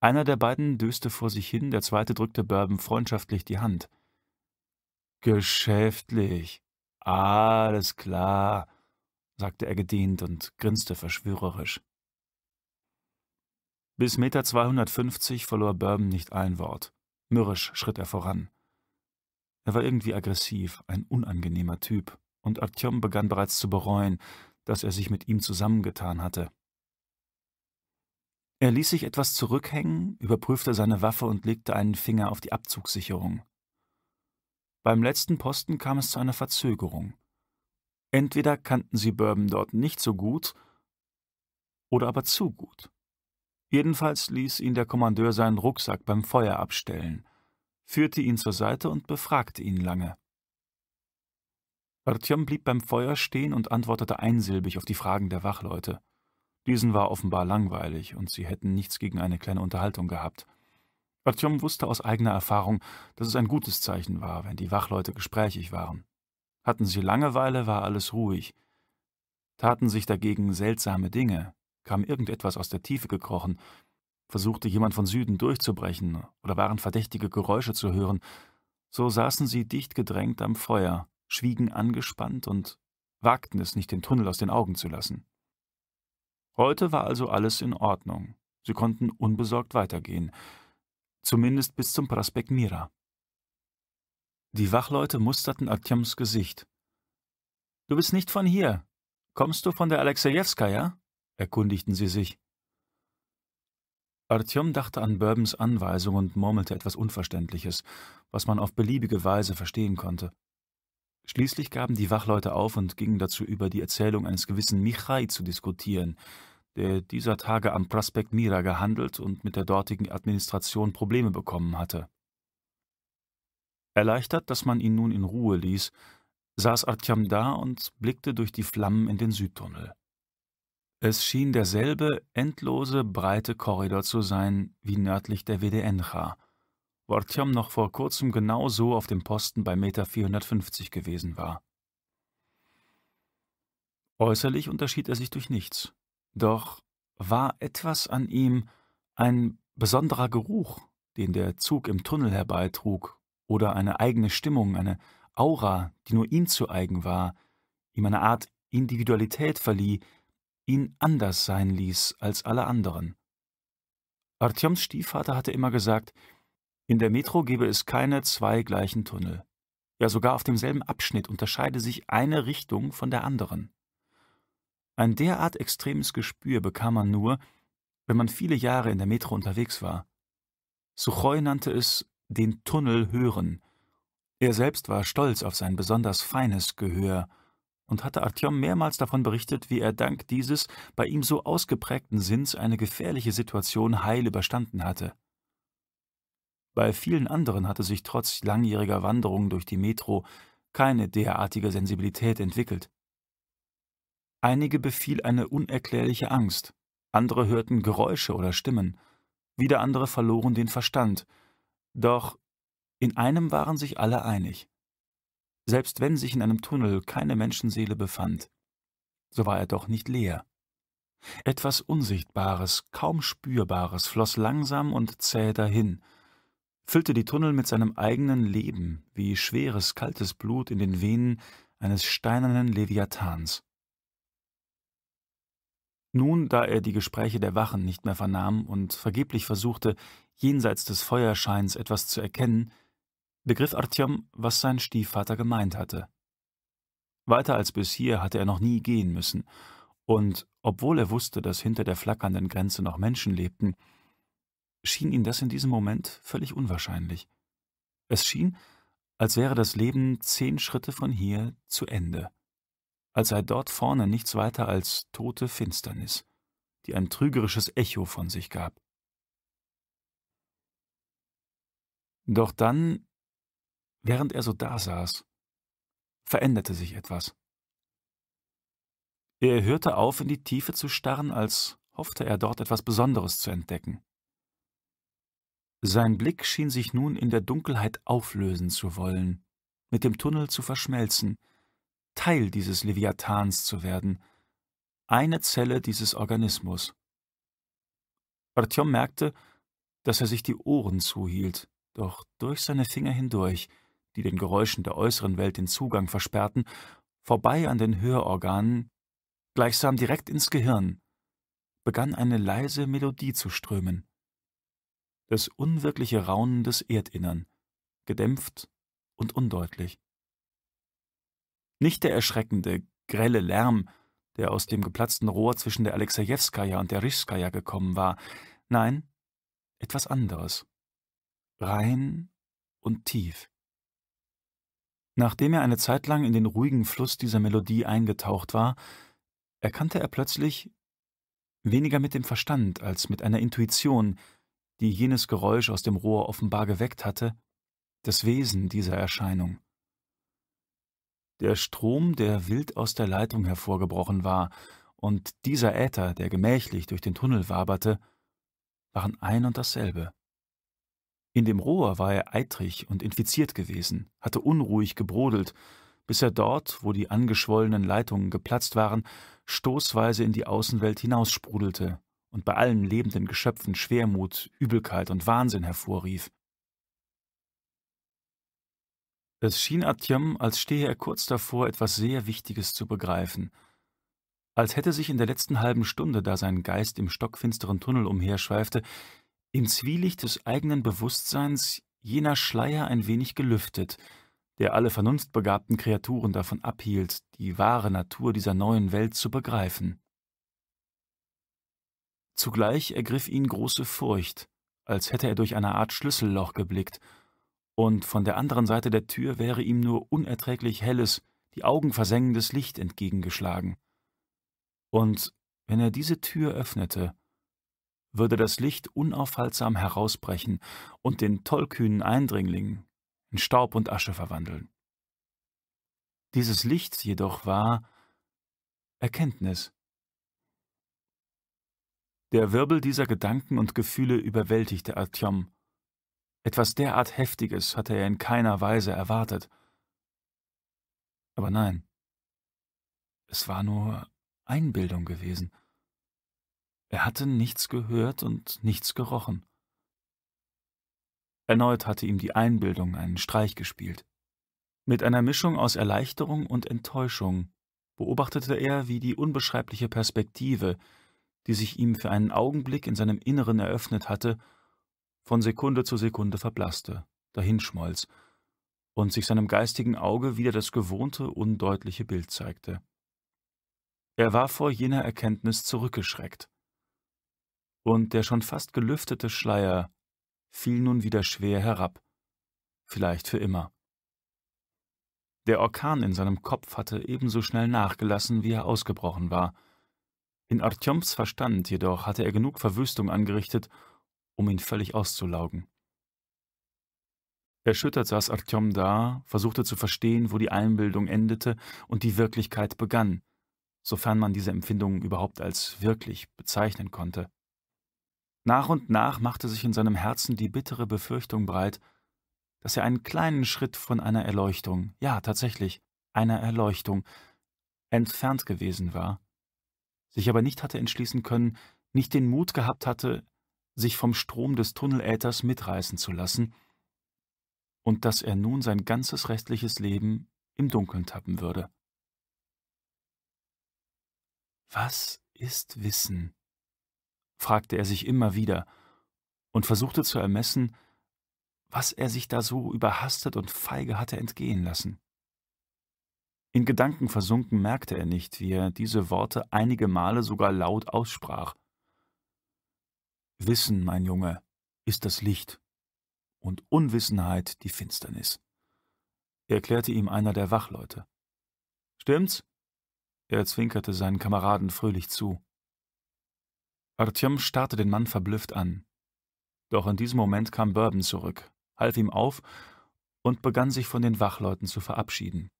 Einer der beiden döste vor sich hin, der zweite drückte Bourbon freundschaftlich die Hand. Geschäftlich. Alles klar, sagte er gedehnt und grinste verschwörerisch. Bis Meter 250 verlor Bourbon nicht ein Wort. Mürrisch schritt er voran. Er war irgendwie aggressiv, ein unangenehmer Typ, und Artyom begann bereits zu bereuen, dass er sich mit ihm zusammengetan hatte. Er ließ sich etwas zurückhängen, überprüfte seine Waffe und legte einen Finger auf die Abzugssicherung. Beim letzten Posten kam es zu einer Verzögerung. Entweder kannten sie Bourbon dort nicht so gut oder aber zu gut. Jedenfalls ließ ihn der Kommandeur seinen Rucksack beim Feuer abstellen, führte ihn zur Seite und befragte ihn lange. Artjom blieb beim Feuer stehen und antwortete einsilbig auf die Fragen der Wachleute. Diesen war offenbar langweilig, und sie hätten nichts gegen eine kleine Unterhaltung gehabt. Artjom wusste aus eigener Erfahrung, dass es ein gutes Zeichen war, wenn die Wachleute gesprächig waren. Hatten sie Langeweile, war alles ruhig. Taten sich dagegen seltsame Dinge, kam irgendetwas aus der Tiefe gekrochen, versuchte jemand von Süden durchzubrechen oder waren verdächtige Geräusche zu hören, so saßen sie dicht gedrängt am Feuer, schwiegen angespannt und wagten es nicht, den Tunnel aus den Augen zu lassen. Heute war also alles in Ordnung. Sie konnten unbesorgt weitergehen, zumindest bis zum Prospekt Mira. Die Wachleute musterten Artyoms Gesicht. Du bist nicht von hier. Kommst du von der Alexejewskaja? erkundigten sie sich. Artyom dachte an Bourbons Anweisung und murmelte etwas Unverständliches, was man auf beliebige Weise verstehen konnte. Schließlich gaben die Wachleute auf und gingen dazu über, die Erzählung eines gewissen Michai zu diskutieren, der dieser Tage am Prospekt Mira gehandelt und mit der dortigen Administration Probleme bekommen hatte. Erleichtert, dass man ihn nun in Ruhe ließ, saß Artyam da und blickte durch die Flammen in den Südtunnel. Es schien derselbe endlose, breite Korridor zu sein wie nördlich der WDN-Cha Wortjom noch vor kurzem genau so auf dem Posten bei Meter 450 gewesen war. Äußerlich unterschied er sich durch nichts. Doch war etwas an ihm, ein besonderer Geruch, den der Zug im Tunnel herbeitrug, oder eine eigene Stimmung, eine Aura, die nur ihm zu eigen war, ihm eine Art Individualität verlieh, ihn anders sein ließ als alle anderen. Artjoms Stiefvater hatte immer gesagt, in der Metro gebe es keine zwei gleichen Tunnel. Ja, sogar auf demselben Abschnitt unterscheide sich eine Richtung von der anderen. Ein derart extremes Gespür bekam man nur, wenn man viele Jahre in der Metro unterwegs war. Suchoi nannte es den Tunnel hören. Er selbst war stolz auf sein besonders feines Gehör und hatte Artyom mehrmals davon berichtet, wie er dank dieses bei ihm so ausgeprägten Sinns eine gefährliche Situation heil überstanden hatte. Bei vielen anderen hatte sich trotz langjähriger Wanderungen durch die Metro keine derartige Sensibilität entwickelt. Einige befiel eine unerklärliche Angst, andere hörten Geräusche oder Stimmen, wieder andere verloren den Verstand. Doch in einem waren sich alle einig. Selbst wenn sich in einem Tunnel keine Menschenseele befand, so war er doch nicht leer. Etwas Unsichtbares, kaum Spürbares floss langsam und zäh dahin, füllte die Tunnel mit seinem eigenen Leben, wie schweres, kaltes Blut in den Venen eines steinernen Leviathans. Nun, da er die Gespräche der Wachen nicht mehr vernahm und vergeblich versuchte, jenseits des Feuerscheins etwas zu erkennen, begriff Artyom, was sein Stiefvater gemeint hatte. Weiter als bisher hatte er noch nie gehen müssen, und obwohl er wusste, dass hinter der flackernden Grenze noch Menschen lebten, schien ihm das in diesem Moment völlig unwahrscheinlich. Es schien, als wäre das Leben zehn Schritte von hier zu Ende, als sei dort vorne nichts weiter als tote Finsternis, die ein trügerisches Echo von sich gab. Doch dann, während er so dasaß, veränderte sich etwas. Er hörte auf, in die Tiefe zu starren, als hoffte er dort etwas Besonderes zu entdecken. Sein Blick schien sich nun in der Dunkelheit auflösen zu wollen, mit dem Tunnel zu verschmelzen, Teil dieses Leviathans zu werden, eine Zelle dieses Organismus. Artyom merkte, dass er sich die Ohren zuhielt, doch durch seine Finger hindurch, die den Geräuschen der äußeren Welt den Zugang versperrten, vorbei an den Hörorganen, gleichsam direkt ins Gehirn, begann eine leise Melodie zu strömen das unwirkliche Raunen des Erdinnern, gedämpft und undeutlich. Nicht der erschreckende, grelle Lärm, der aus dem geplatzten Rohr zwischen der Alexejewskaja und der Rischskaja gekommen war. Nein, etwas anderes. Rein und tief. Nachdem er eine Zeit lang in den ruhigen Fluss dieser Melodie eingetaucht war, erkannte er plötzlich, weniger mit dem Verstand als mit einer Intuition, die jenes Geräusch aus dem Rohr offenbar geweckt hatte, das Wesen dieser Erscheinung. Der Strom, der wild aus der Leitung hervorgebrochen war, und dieser Äther, der gemächlich durch den Tunnel waberte, waren ein und dasselbe. In dem Rohr war er eitrig und infiziert gewesen, hatte unruhig gebrodelt, bis er dort, wo die angeschwollenen Leitungen geplatzt waren, stoßweise in die Außenwelt hinaussprudelte, und bei allen lebenden Geschöpfen Schwermut, Übelkeit und Wahnsinn hervorrief. Es schien Atyam, als stehe er kurz davor, etwas sehr Wichtiges zu begreifen. Als hätte sich in der letzten halben Stunde, da sein Geist im stockfinsteren Tunnel umherschweifte, im Zwielicht des eigenen Bewusstseins jener Schleier ein wenig gelüftet, der alle vernunftbegabten Kreaturen davon abhielt, die wahre Natur dieser neuen Welt zu begreifen. Zugleich ergriff ihn große Furcht, als hätte er durch eine Art Schlüsselloch geblickt, und von der anderen Seite der Tür wäre ihm nur unerträglich helles, die Augen versengendes Licht entgegengeschlagen. Und wenn er diese Tür öffnete, würde das Licht unaufhaltsam herausbrechen und den tollkühnen Eindringling in Staub und Asche verwandeln. Dieses Licht jedoch war Erkenntnis. Der Wirbel dieser Gedanken und Gefühle überwältigte Artyom. Etwas derart Heftiges hatte er in keiner Weise erwartet. Aber nein, es war nur Einbildung gewesen. Er hatte nichts gehört und nichts gerochen. Erneut hatte ihm die Einbildung einen Streich gespielt. Mit einer Mischung aus Erleichterung und Enttäuschung beobachtete er, wie die unbeschreibliche Perspektive, die sich ihm für einen Augenblick in seinem Inneren eröffnet hatte, von Sekunde zu Sekunde verblasste, dahinschmolz und sich seinem geistigen Auge wieder das gewohnte, undeutliche Bild zeigte. Er war vor jener Erkenntnis zurückgeschreckt. Und der schon fast gelüftete Schleier fiel nun wieder schwer herab, vielleicht für immer. Der Orkan in seinem Kopf hatte ebenso schnell nachgelassen, wie er ausgebrochen war – in Artyoms Verstand jedoch hatte er genug Verwüstung angerichtet, um ihn völlig auszulaugen. Erschüttert saß Artyom da, versuchte zu verstehen, wo die Einbildung endete und die Wirklichkeit begann, sofern man diese Empfindungen überhaupt als wirklich bezeichnen konnte. Nach und nach machte sich in seinem Herzen die bittere Befürchtung breit, dass er einen kleinen Schritt von einer Erleuchtung, ja tatsächlich, einer Erleuchtung, entfernt gewesen war sich aber nicht hatte entschließen können, nicht den Mut gehabt hatte, sich vom Strom des Tunneläthers mitreißen zu lassen, und dass er nun sein ganzes restliches Leben im Dunkeln tappen würde. Was ist Wissen? fragte er sich immer wieder und versuchte zu ermessen, was er sich da so überhastet und feige hatte entgehen lassen. In Gedanken versunken merkte er nicht, wie er diese Worte einige Male sogar laut aussprach. Wissen, mein Junge, ist das Licht und Unwissenheit die Finsternis, erklärte ihm einer der Wachleute. Stimmt's? Er zwinkerte seinen Kameraden fröhlich zu. Artyom starrte den Mann verblüfft an. Doch in diesem Moment kam Bourbon zurück, half ihm auf und begann sich von den Wachleuten zu verabschieden.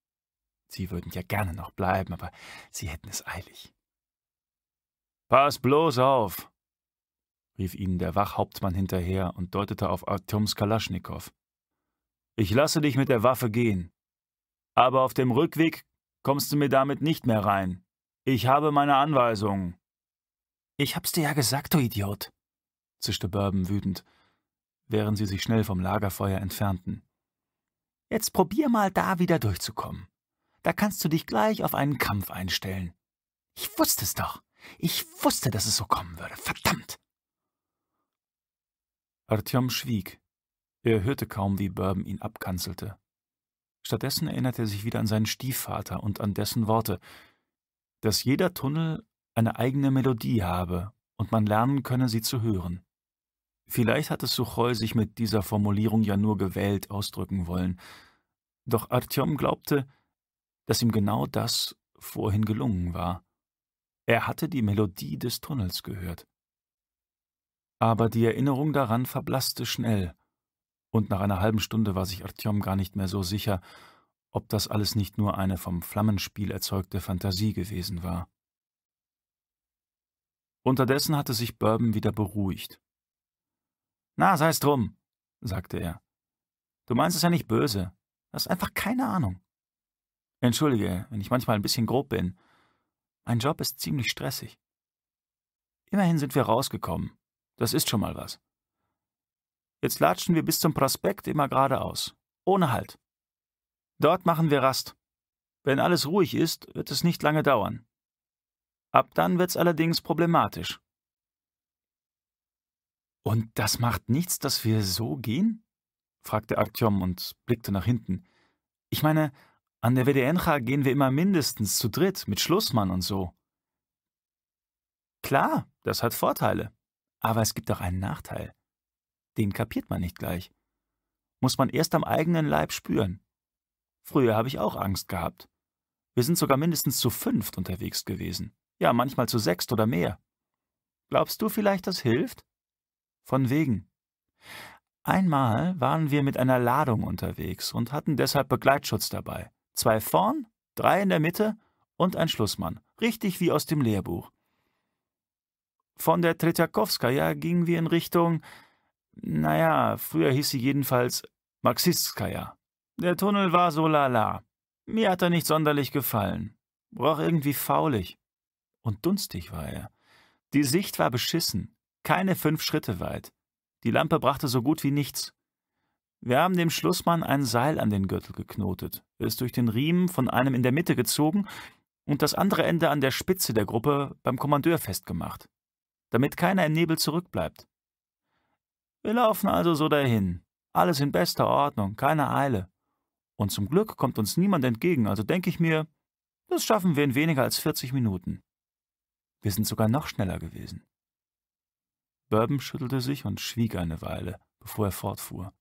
Sie würden ja gerne noch bleiben, aber sie hätten es eilig. Pass bloß auf! rief ihnen der Wachhauptmann hinterher und deutete auf Artyoms Kalaschnikow. Ich lasse dich mit der Waffe gehen. Aber auf dem Rückweg kommst du mir damit nicht mehr rein. Ich habe meine Anweisungen. Ich hab's dir ja gesagt, du Idiot, zischte Bourbon wütend, während sie sich schnell vom Lagerfeuer entfernten. Jetzt probier mal da wieder durchzukommen. Da kannst du dich gleich auf einen Kampf einstellen. Ich wusste es doch. Ich wusste, dass es so kommen würde. Verdammt! Artyom schwieg. Er hörte kaum, wie Bourbon ihn abkanzelte. Stattdessen erinnerte er sich wieder an seinen Stiefvater und an dessen Worte, dass jeder Tunnel eine eigene Melodie habe und man lernen könne, sie zu hören. Vielleicht hatte Suchoi sich mit dieser Formulierung ja nur gewählt ausdrücken wollen, doch Artyom glaubte, dass ihm genau das vorhin gelungen war. Er hatte die Melodie des Tunnels gehört. Aber die Erinnerung daran verblasste schnell, und nach einer halben Stunde war sich Artyom gar nicht mehr so sicher, ob das alles nicht nur eine vom Flammenspiel erzeugte Fantasie gewesen war. Unterdessen hatte sich Bourbon wieder beruhigt. »Na, sei's drum«, sagte er. »Du meinst es ja nicht böse. Hast einfach keine Ahnung. Entschuldige, wenn ich manchmal ein bisschen grob bin. Mein Job ist ziemlich stressig. Immerhin sind wir rausgekommen. Das ist schon mal was. Jetzt latschen wir bis zum Prospekt immer geradeaus. Ohne Halt. Dort machen wir Rast. Wenn alles ruhig ist, wird es nicht lange dauern. Ab dann wird's allerdings problematisch. Und das macht nichts, dass wir so gehen? fragte Artyom und blickte nach hinten. Ich meine, an der WDNH gehen wir immer mindestens zu dritt mit Schlussmann und so. Klar, das hat Vorteile. Aber es gibt auch einen Nachteil. Den kapiert man nicht gleich. Muss man erst am eigenen Leib spüren. Früher habe ich auch Angst gehabt. Wir sind sogar mindestens zu fünft unterwegs gewesen. Ja, manchmal zu sechst oder mehr. Glaubst du vielleicht, das hilft? Von wegen. Einmal waren wir mit einer Ladung unterwegs und hatten deshalb Begleitschutz dabei. Zwei vorn, drei in der Mitte und ein Schlussmann. Richtig wie aus dem Lehrbuch. Von der Tretjakowskaja gingen wir in Richtung, naja, früher hieß sie jedenfalls Marxistskaja. Der Tunnel war so lala. Mir hat er nicht sonderlich gefallen. War auch irgendwie faulig. Und dunstig war er. Die Sicht war beschissen. Keine fünf Schritte weit. Die Lampe brachte so gut wie nichts. Wir haben dem Schlussmann ein Seil an den Gürtel geknotet ist durch den Riemen von einem in der Mitte gezogen und das andere Ende an der Spitze der Gruppe beim Kommandeur festgemacht, damit keiner im Nebel zurückbleibt. Wir laufen also so dahin, alles in bester Ordnung, keine Eile. Und zum Glück kommt uns niemand entgegen, also denke ich mir, das schaffen wir in weniger als 40 Minuten. Wir sind sogar noch schneller gewesen. Bourbon schüttelte sich und schwieg eine Weile, bevor er fortfuhr.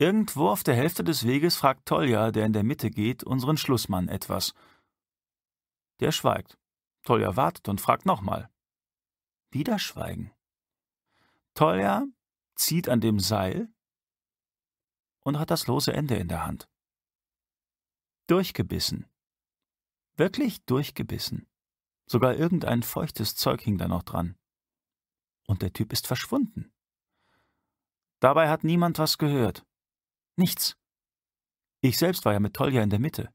Irgendwo auf der Hälfte des Weges fragt Tolja, der in der Mitte geht, unseren Schlussmann etwas. Der schweigt. Tolja wartet und fragt nochmal. Wieder schweigen. Tolja zieht an dem Seil und hat das lose Ende in der Hand. Durchgebissen. Wirklich durchgebissen. Sogar irgendein feuchtes Zeug hing da noch dran. Und der Typ ist verschwunden. Dabei hat niemand was gehört. Nichts. Ich selbst war ja mit Tolja in der Mitte.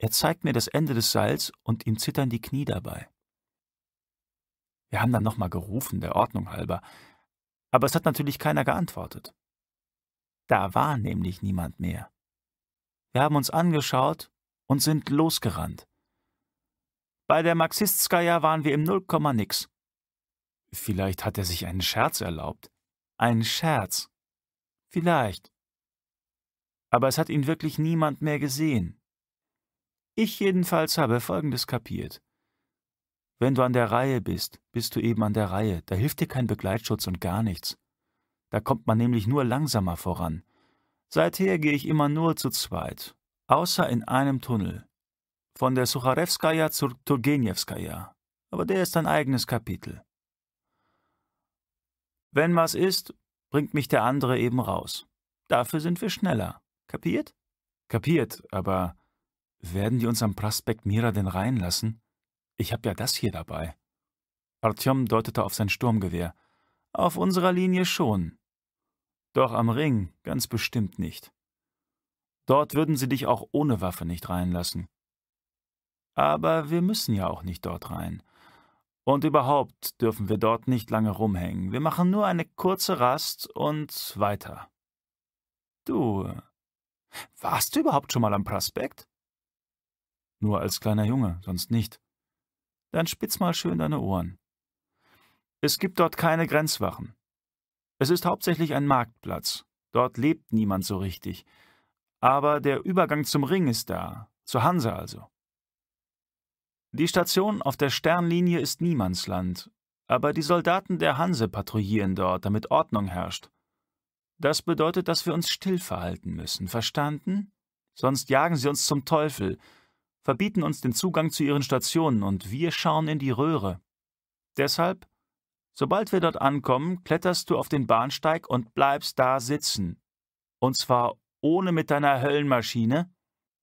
Er zeigt mir das Ende des Seils und ihm zittern die Knie dabei. Wir haben dann nochmal gerufen, der Ordnung halber, aber es hat natürlich keiner geantwortet. Da war nämlich niemand mehr. Wir haben uns angeschaut und sind losgerannt. Bei der Marxistskaya waren wir im Nullkommanix. Vielleicht hat er sich einen Scherz erlaubt. Einen Scherz. Vielleicht aber es hat ihn wirklich niemand mehr gesehen. Ich jedenfalls habe Folgendes kapiert. Wenn du an der Reihe bist, bist du eben an der Reihe, da hilft dir kein Begleitschutz und gar nichts. Da kommt man nämlich nur langsamer voran. Seither gehe ich immer nur zu zweit, außer in einem Tunnel. Von der Sucharewskaja zur Turgenewskaja. Aber der ist ein eigenes Kapitel. Wenn was ist, bringt mich der andere eben raus. Dafür sind wir schneller. Kapiert? Kapiert, aber werden die uns am Prospekt Mira denn reinlassen? Ich hab ja das hier dabei. Artyom deutete auf sein Sturmgewehr. Auf unserer Linie schon. Doch am Ring ganz bestimmt nicht. Dort würden sie dich auch ohne Waffe nicht reinlassen. Aber wir müssen ja auch nicht dort rein. Und überhaupt dürfen wir dort nicht lange rumhängen. Wir machen nur eine kurze Rast und weiter. Du, warst du überhaupt schon mal am Prospekt? Nur als kleiner Junge, sonst nicht. Dann spitz mal schön deine Ohren. Es gibt dort keine Grenzwachen. Es ist hauptsächlich ein Marktplatz. Dort lebt niemand so richtig. Aber der Übergang zum Ring ist da, zur Hanse also. Die Station auf der Sternlinie ist Niemandsland, aber die Soldaten der Hanse patrouillieren dort, damit Ordnung herrscht. Das bedeutet, dass wir uns still verhalten müssen, verstanden? Sonst jagen sie uns zum Teufel, verbieten uns den Zugang zu ihren Stationen und wir schauen in die Röhre. Deshalb, sobald wir dort ankommen, kletterst du auf den Bahnsteig und bleibst da sitzen. Und zwar ohne mit deiner Höllenmaschine,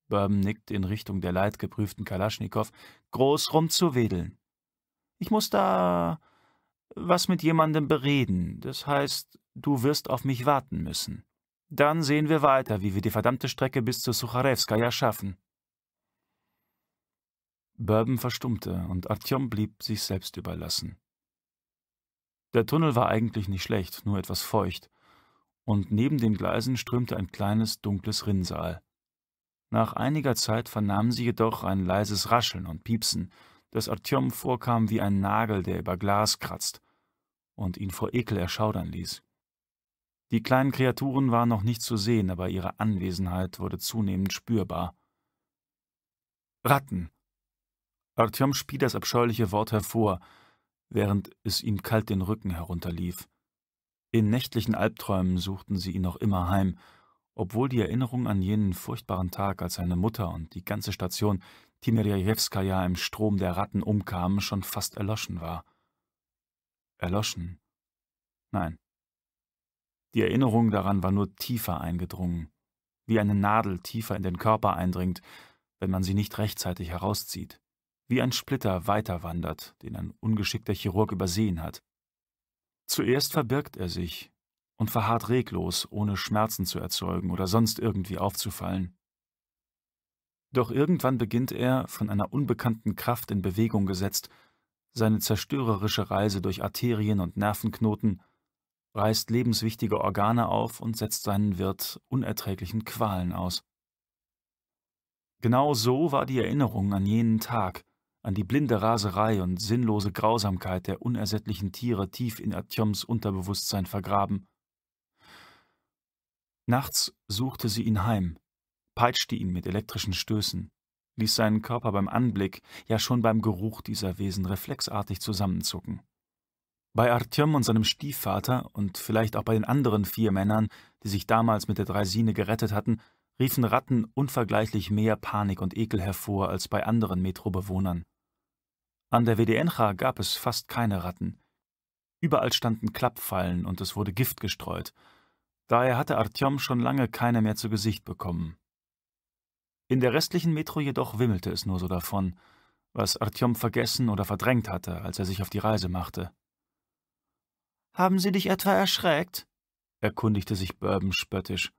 Bourbon nickt in Richtung der leidgeprüften Kalaschnikow, groß rumzuwedeln. Ich muss da was mit jemandem bereden, das heißt du wirst auf mich warten müssen. Dann sehen wir weiter, wie wir die verdammte Strecke bis zur Sucharewskaja schaffen. Bourbon verstummte und Artyom blieb sich selbst überlassen. Der Tunnel war eigentlich nicht schlecht, nur etwas feucht, und neben den Gleisen strömte ein kleines, dunkles Rinnsal. Nach einiger Zeit vernahmen sie jedoch ein leises Rascheln und Piepsen, das Artyom vorkam wie ein Nagel, der über Glas kratzt und ihn vor Ekel erschaudern ließ. Die kleinen Kreaturen waren noch nicht zu sehen, aber ihre Anwesenheit wurde zunehmend spürbar. Ratten. Artyom spie das abscheuliche Wort hervor, während es ihm kalt den Rücken herunterlief. In nächtlichen Albträumen suchten sie ihn noch immer heim, obwohl die Erinnerung an jenen furchtbaren Tag, als seine Mutter und die ganze Station Timirjajewskaja im Strom der Ratten umkamen, schon fast erloschen war. Erloschen? Nein, die Erinnerung daran war nur tiefer eingedrungen, wie eine Nadel tiefer in den Körper eindringt, wenn man sie nicht rechtzeitig herauszieht, wie ein Splitter weiterwandert, den ein ungeschickter Chirurg übersehen hat. Zuerst verbirgt er sich und verharrt reglos, ohne Schmerzen zu erzeugen oder sonst irgendwie aufzufallen. Doch irgendwann beginnt er, von einer unbekannten Kraft in Bewegung gesetzt, seine zerstörerische Reise durch Arterien und Nervenknoten reißt lebenswichtige Organe auf und setzt seinen Wirt unerträglichen Qualen aus. Genau so war die Erinnerung an jenen Tag, an die blinde Raserei und sinnlose Grausamkeit der unersättlichen Tiere tief in Atjoms Unterbewusstsein vergraben. Nachts suchte sie ihn heim, peitschte ihn mit elektrischen Stößen, ließ seinen Körper beim Anblick, ja schon beim Geruch dieser Wesen reflexartig zusammenzucken. Bei Artyom und seinem Stiefvater und vielleicht auch bei den anderen vier Männern, die sich damals mit der Dreisine gerettet hatten, riefen Ratten unvergleichlich mehr Panik und Ekel hervor als bei anderen Metrobewohnern. An der WDNcha gab es fast keine Ratten. Überall standen Klappfallen und es wurde Gift gestreut. Daher hatte Artyom schon lange keine mehr zu Gesicht bekommen. In der restlichen Metro jedoch wimmelte es nur so davon, was Artyom vergessen oder verdrängt hatte, als er sich auf die Reise machte. Haben sie dich etwa erschreckt? erkundigte sich Bourbon spöttisch.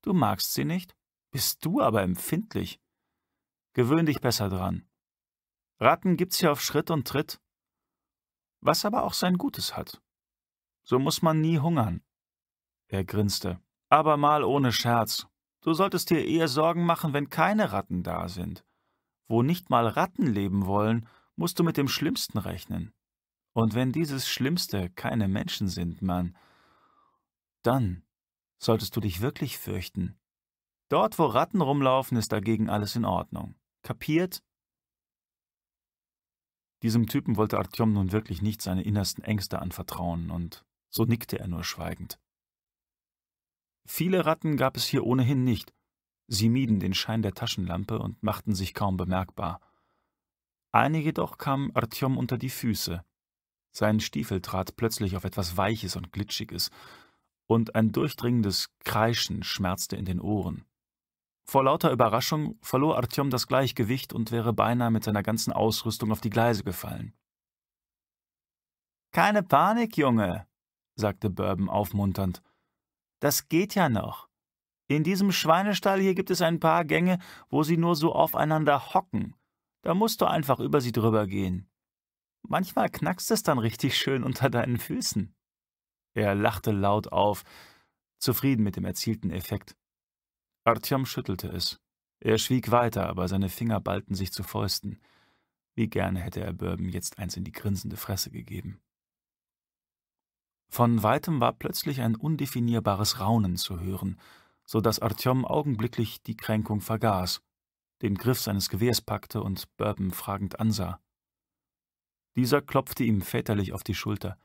Du magst sie nicht, bist du aber empfindlich. Gewöhn dich besser dran. Ratten gibt's hier auf Schritt und Tritt. Was aber auch sein Gutes hat. So muss man nie hungern. Er grinste. Aber mal ohne Scherz. Du solltest dir eher Sorgen machen, wenn keine Ratten da sind. Wo nicht mal Ratten leben wollen, musst du mit dem Schlimmsten rechnen. Und wenn dieses Schlimmste keine Menschen sind, Mann, dann solltest du dich wirklich fürchten. Dort, wo Ratten rumlaufen, ist dagegen alles in Ordnung. Kapiert? Diesem Typen wollte Artyom nun wirklich nicht seine innersten Ängste anvertrauen, und so nickte er nur schweigend. Viele Ratten gab es hier ohnehin nicht. Sie mieden den Schein der Taschenlampe und machten sich kaum bemerkbar. Einige doch kamen Artyom unter die Füße. Sein Stiefel trat plötzlich auf etwas Weiches und Glitschiges, und ein durchdringendes Kreischen schmerzte in den Ohren. Vor lauter Überraschung verlor Artyom das Gleichgewicht und wäre beinahe mit seiner ganzen Ausrüstung auf die Gleise gefallen. Keine Panik, Junge, sagte Bourbon aufmunternd. Das geht ja noch. In diesem Schweinestall hier gibt es ein paar Gänge, wo sie nur so aufeinander hocken. Da musst du einfach über sie drüber gehen. Manchmal knackst es dann richtig schön unter deinen Füßen. Er lachte laut auf, zufrieden mit dem erzielten Effekt. Artyom schüttelte es. Er schwieg weiter, aber seine Finger ballten sich zu Fäusten. Wie gerne hätte er Bourbon jetzt eins in die grinsende Fresse gegeben. Von weitem war plötzlich ein undefinierbares Raunen zu hören, so dass Artyom augenblicklich die Kränkung vergaß, den Griff seines Gewehrs packte und Bourbon fragend ansah. Dieser klopfte ihm väterlich auf die Schulter.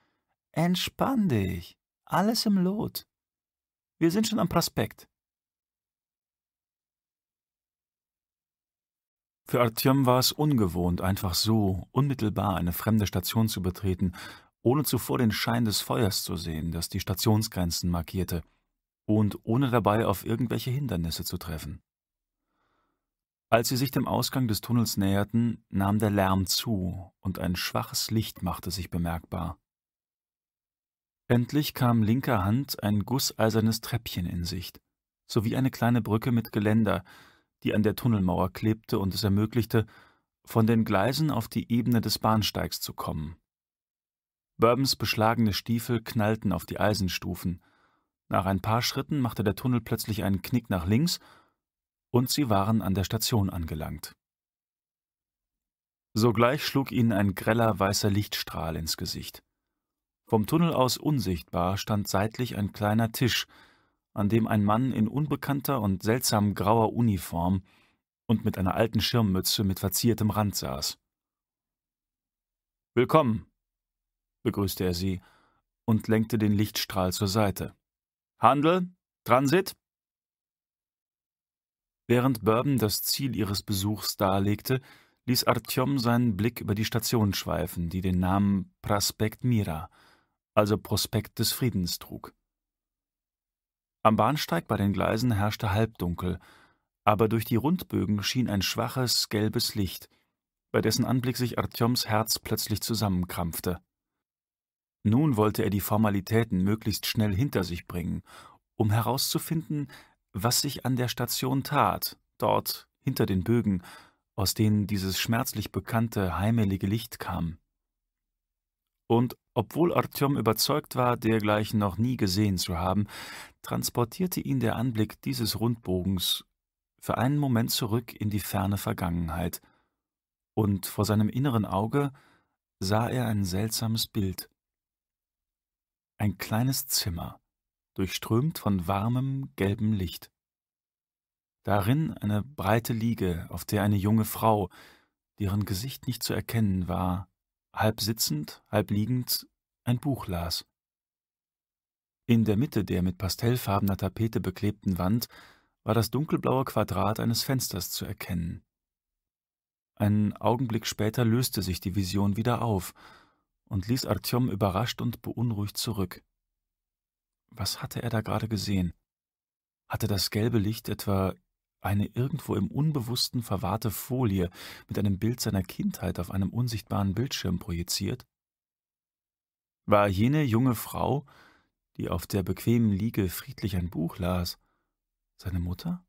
Entspann dich. Alles im Lot. Wir sind schon am Prospekt. Für Artyom war es ungewohnt, einfach so, unmittelbar eine fremde Station zu betreten, ohne zuvor den Schein des Feuers zu sehen, das die Stationsgrenzen markierte, und ohne dabei auf irgendwelche Hindernisse zu treffen. Als sie sich dem Ausgang des Tunnels näherten, nahm der Lärm zu und ein schwaches Licht machte sich bemerkbar. Endlich kam linker Hand ein gusseisernes Treppchen in Sicht, sowie eine kleine Brücke mit Geländer, die an der Tunnelmauer klebte und es ermöglichte, von den Gleisen auf die Ebene des Bahnsteigs zu kommen. Burbens beschlagene Stiefel knallten auf die Eisenstufen. Nach ein paar Schritten machte der Tunnel plötzlich einen Knick nach links und sie waren an der Station angelangt. Sogleich schlug ihnen ein greller weißer Lichtstrahl ins Gesicht. Vom Tunnel aus unsichtbar stand seitlich ein kleiner Tisch, an dem ein Mann in unbekannter und seltsam grauer Uniform und mit einer alten Schirmmütze mit verziertem Rand saß. Willkommen, begrüßte er sie und lenkte den Lichtstrahl zur Seite. Handel? Transit? Während Bourbon das Ziel ihres Besuchs darlegte, ließ Artyom seinen Blick über die Station schweifen, die den Namen Prospekt Mira, also Prospekt des Friedens, trug. Am Bahnsteig bei den Gleisen herrschte Halbdunkel, aber durch die Rundbögen schien ein schwaches, gelbes Licht, bei dessen Anblick sich Artyoms Herz plötzlich zusammenkrampfte. Nun wollte er die Formalitäten möglichst schnell hinter sich bringen, um herauszufinden, was sich an der Station tat, dort hinter den Bögen, aus denen dieses schmerzlich bekannte, heimelige Licht kam. Und obwohl Artyom überzeugt war, dergleichen noch nie gesehen zu haben, transportierte ihn der Anblick dieses Rundbogens für einen Moment zurück in die ferne Vergangenheit, und vor seinem inneren Auge sah er ein seltsames Bild. Ein kleines Zimmer durchströmt von warmem, gelbem Licht. Darin eine breite Liege, auf der eine junge Frau, deren Gesicht nicht zu erkennen war, halb sitzend, halb liegend, ein Buch las. In der Mitte der mit pastellfarbener Tapete beklebten Wand war das dunkelblaue Quadrat eines Fensters zu erkennen. Einen Augenblick später löste sich die Vision wieder auf und ließ Artyom überrascht und beunruhigt zurück. Was hatte er da gerade gesehen? Hatte das gelbe Licht etwa eine irgendwo im Unbewussten verwahrte Folie mit einem Bild seiner Kindheit auf einem unsichtbaren Bildschirm projiziert? War jene junge Frau, die auf der bequemen Liege friedlich ein Buch las, seine Mutter?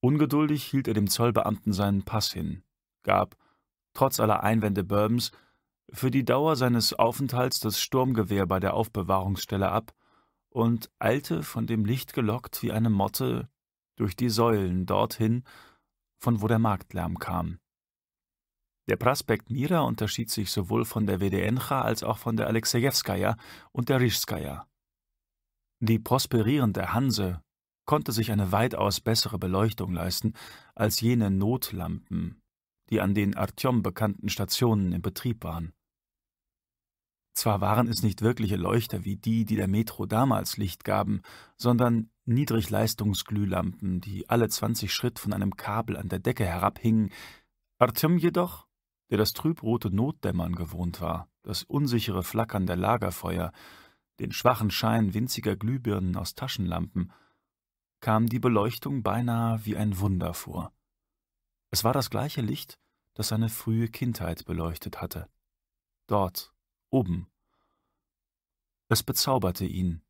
Ungeduldig hielt er dem Zollbeamten seinen Pass hin, gab, trotz aller Einwände Bourbons, für die Dauer seines Aufenthalts das Sturmgewehr bei der Aufbewahrungsstelle ab und eilte, von dem Licht gelockt wie eine Motte, durch die Säulen dorthin, von wo der Marktlärm kam. Der Prospekt Mira unterschied sich sowohl von der WDNcha als auch von der Alexejewskaja und der Rischskaja. Die prosperierende Hanse konnte sich eine weitaus bessere Beleuchtung leisten als jene Notlampen, die an den Artyom bekannten Stationen in Betrieb waren. Zwar waren es nicht wirkliche Leuchter wie die, die der Metro damals Licht gaben, sondern Niedrigleistungsglühlampen, die alle 20 Schritt von einem Kabel an der Decke herabhingen. Artem jedoch, der das trübrote Notdämmern gewohnt war, das unsichere Flackern der Lagerfeuer, den schwachen Schein winziger Glühbirnen aus Taschenlampen, kam die Beleuchtung beinahe wie ein Wunder vor. Es war das gleiche Licht, das seine frühe Kindheit beleuchtet hatte. Dort, oben. Es bezauberte ihn,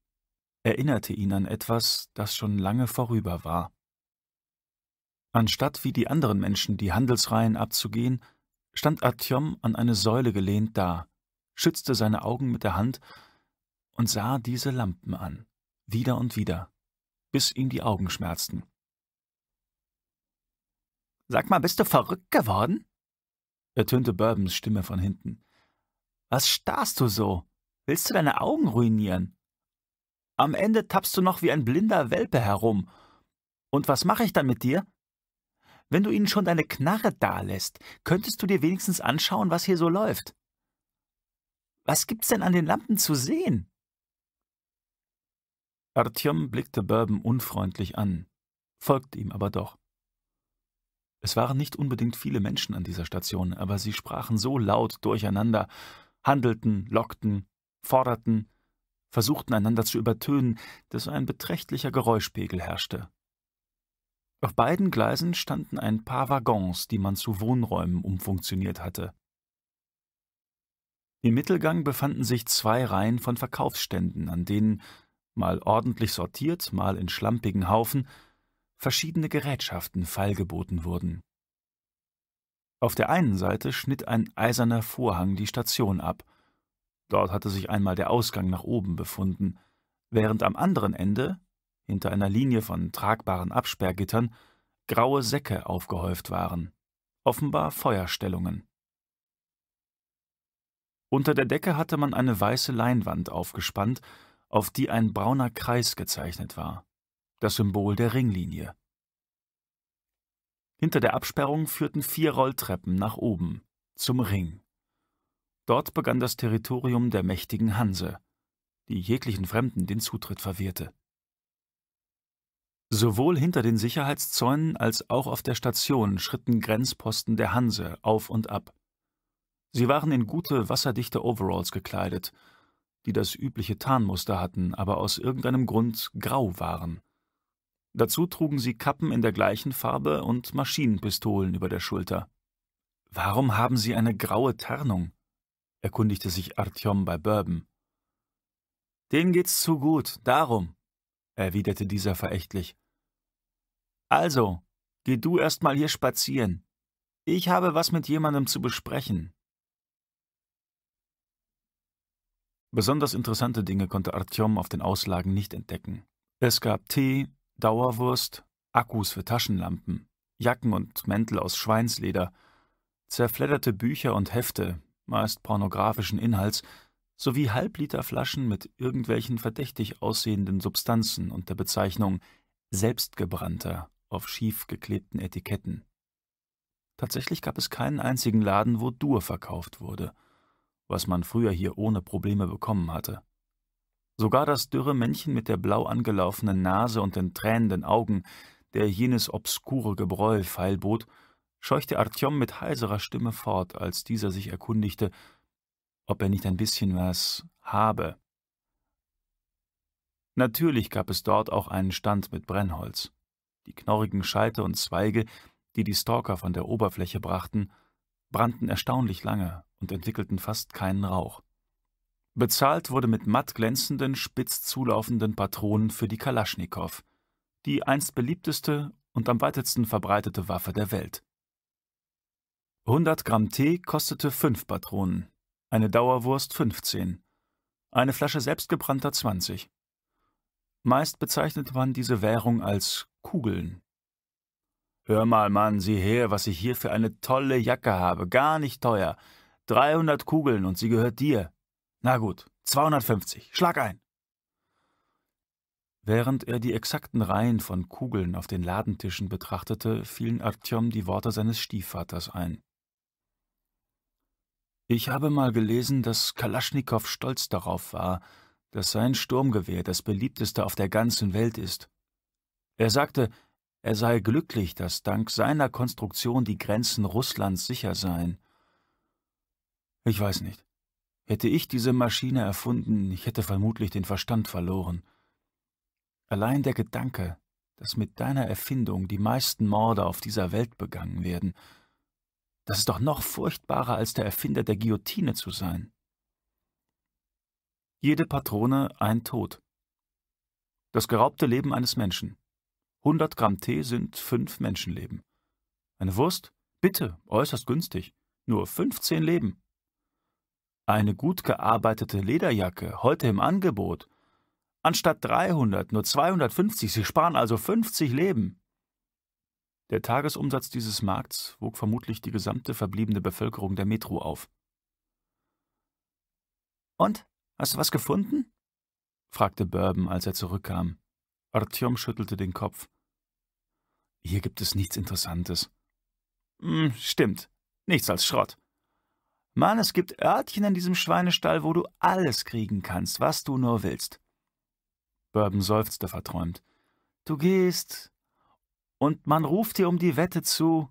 erinnerte ihn an etwas, das schon lange vorüber war. Anstatt wie die anderen Menschen die Handelsreihen abzugehen, stand Artyom an eine Säule gelehnt da, schützte seine Augen mit der Hand und sah diese Lampen an, wieder und wieder, bis ihm die Augen schmerzten. Sag mal, bist du verrückt geworden? ertönte Bourbons Stimme von hinten. Was starrst du so? Willst du deine Augen ruinieren? Am Ende tappst du noch wie ein blinder Welpe herum. Und was mache ich dann mit dir? Wenn du ihnen schon deine Knarre dalässt, könntest du dir wenigstens anschauen, was hier so läuft. Was gibt's denn an den Lampen zu sehen? Artyom blickte Bourbon unfreundlich an, folgte ihm aber doch. Es waren nicht unbedingt viele Menschen an dieser Station, aber sie sprachen so laut durcheinander, handelten, lockten, forderten, versuchten einander zu übertönen, dass ein beträchtlicher Geräuschpegel herrschte. Auf beiden Gleisen standen ein paar Waggons, die man zu Wohnräumen umfunktioniert hatte. Im Mittelgang befanden sich zwei Reihen von Verkaufsständen, an denen, mal ordentlich sortiert, mal in schlampigen Haufen, verschiedene Gerätschaften feilgeboten wurden. Auf der einen Seite schnitt ein eiserner Vorhang die Station ab. Dort hatte sich einmal der Ausgang nach oben befunden, während am anderen Ende, hinter einer Linie von tragbaren Absperrgittern, graue Säcke aufgehäuft waren, offenbar Feuerstellungen. Unter der Decke hatte man eine weiße Leinwand aufgespannt, auf die ein brauner Kreis gezeichnet war, das Symbol der Ringlinie. Hinter der Absperrung führten vier Rolltreppen nach oben, zum Ring. Dort begann das Territorium der mächtigen Hanse, die jeglichen Fremden den Zutritt verwehrte. Sowohl hinter den Sicherheitszäunen als auch auf der Station schritten Grenzposten der Hanse auf und ab. Sie waren in gute, wasserdichte Overalls gekleidet, die das übliche Tarnmuster hatten, aber aus irgendeinem Grund grau waren. Dazu trugen sie Kappen in der gleichen Farbe und Maschinenpistolen über der Schulter. Warum haben sie eine graue Tarnung? erkundigte sich Artyom bei Bourbon. Denen geht's zu gut, darum, erwiderte dieser verächtlich. Also, geh du erst mal hier spazieren. Ich habe was mit jemandem zu besprechen. Besonders interessante Dinge konnte Artyom auf den Auslagen nicht entdecken. Es gab Tee, Dauerwurst, Akkus für Taschenlampen, Jacken und Mäntel aus Schweinsleder, zerfledderte Bücher und Hefte, meist pornografischen Inhalts, sowie Halbliterflaschen mit irgendwelchen verdächtig aussehenden Substanzen und der Bezeichnung selbstgebrannter auf schief geklebten Etiketten. Tatsächlich gab es keinen einzigen Laden, wo Dur verkauft wurde, was man früher hier ohne Probleme bekommen hatte. Sogar das dürre Männchen mit der blau angelaufenen Nase und den tränenden Augen, der jenes obskure Gebräu feilbot, scheuchte Artyom mit heiserer Stimme fort, als dieser sich erkundigte, ob er nicht ein bisschen was habe. Natürlich gab es dort auch einen Stand mit Brennholz. Die knorrigen Scheite und Zweige, die die Stalker von der Oberfläche brachten, brannten erstaunlich lange und entwickelten fast keinen Rauch. Bezahlt wurde mit matt glänzenden, spitz zulaufenden Patronen für die Kalaschnikow, die einst beliebteste und am weitesten verbreitete Waffe der Welt. 100 Gramm Tee kostete 5 Patronen, eine Dauerwurst 15, eine Flasche selbstgebrannter 20. Meist bezeichnet man diese Währung als Kugeln. Hör mal, Mann, sieh her, was ich hier für eine tolle Jacke habe, gar nicht teuer. 300 Kugeln und sie gehört dir. Na gut, 250. Schlag ein. Während er die exakten Reihen von Kugeln auf den Ladentischen betrachtete, fielen Artyom die Worte seines Stiefvaters ein. Ich habe mal gelesen, dass Kalaschnikow stolz darauf war, dass sein Sturmgewehr das beliebteste auf der ganzen Welt ist. Er sagte, er sei glücklich, dass dank seiner Konstruktion die Grenzen Russlands sicher seien. Ich weiß nicht. Hätte ich diese Maschine erfunden, ich hätte vermutlich den Verstand verloren. Allein der Gedanke, dass mit deiner Erfindung die meisten Morde auf dieser Welt begangen werden, das ist doch noch furchtbarer, als der Erfinder der Guillotine zu sein. Jede Patrone ein Tod. Das geraubte Leben eines Menschen. 100 Gramm Tee sind fünf Menschenleben. Eine Wurst? Bitte, äußerst günstig. Nur 15 Leben. Eine gut gearbeitete Lederjacke heute im Angebot. Anstatt 300 nur 250, Sie sparen also 50 Leben. Der Tagesumsatz dieses Markts wog vermutlich die gesamte verbliebene Bevölkerung der Metro auf. Und? Hast du was gefunden? fragte Bourbon, als er zurückkam. Artyom schüttelte den Kopf. Hier gibt es nichts Interessantes. Hm, stimmt. Nichts als Schrott. Mann, es gibt Örtchen in diesem Schweinestall, wo du alles kriegen kannst, was du nur willst. Bourbon seufzte verträumt. Du gehst, und man ruft dir um die Wette zu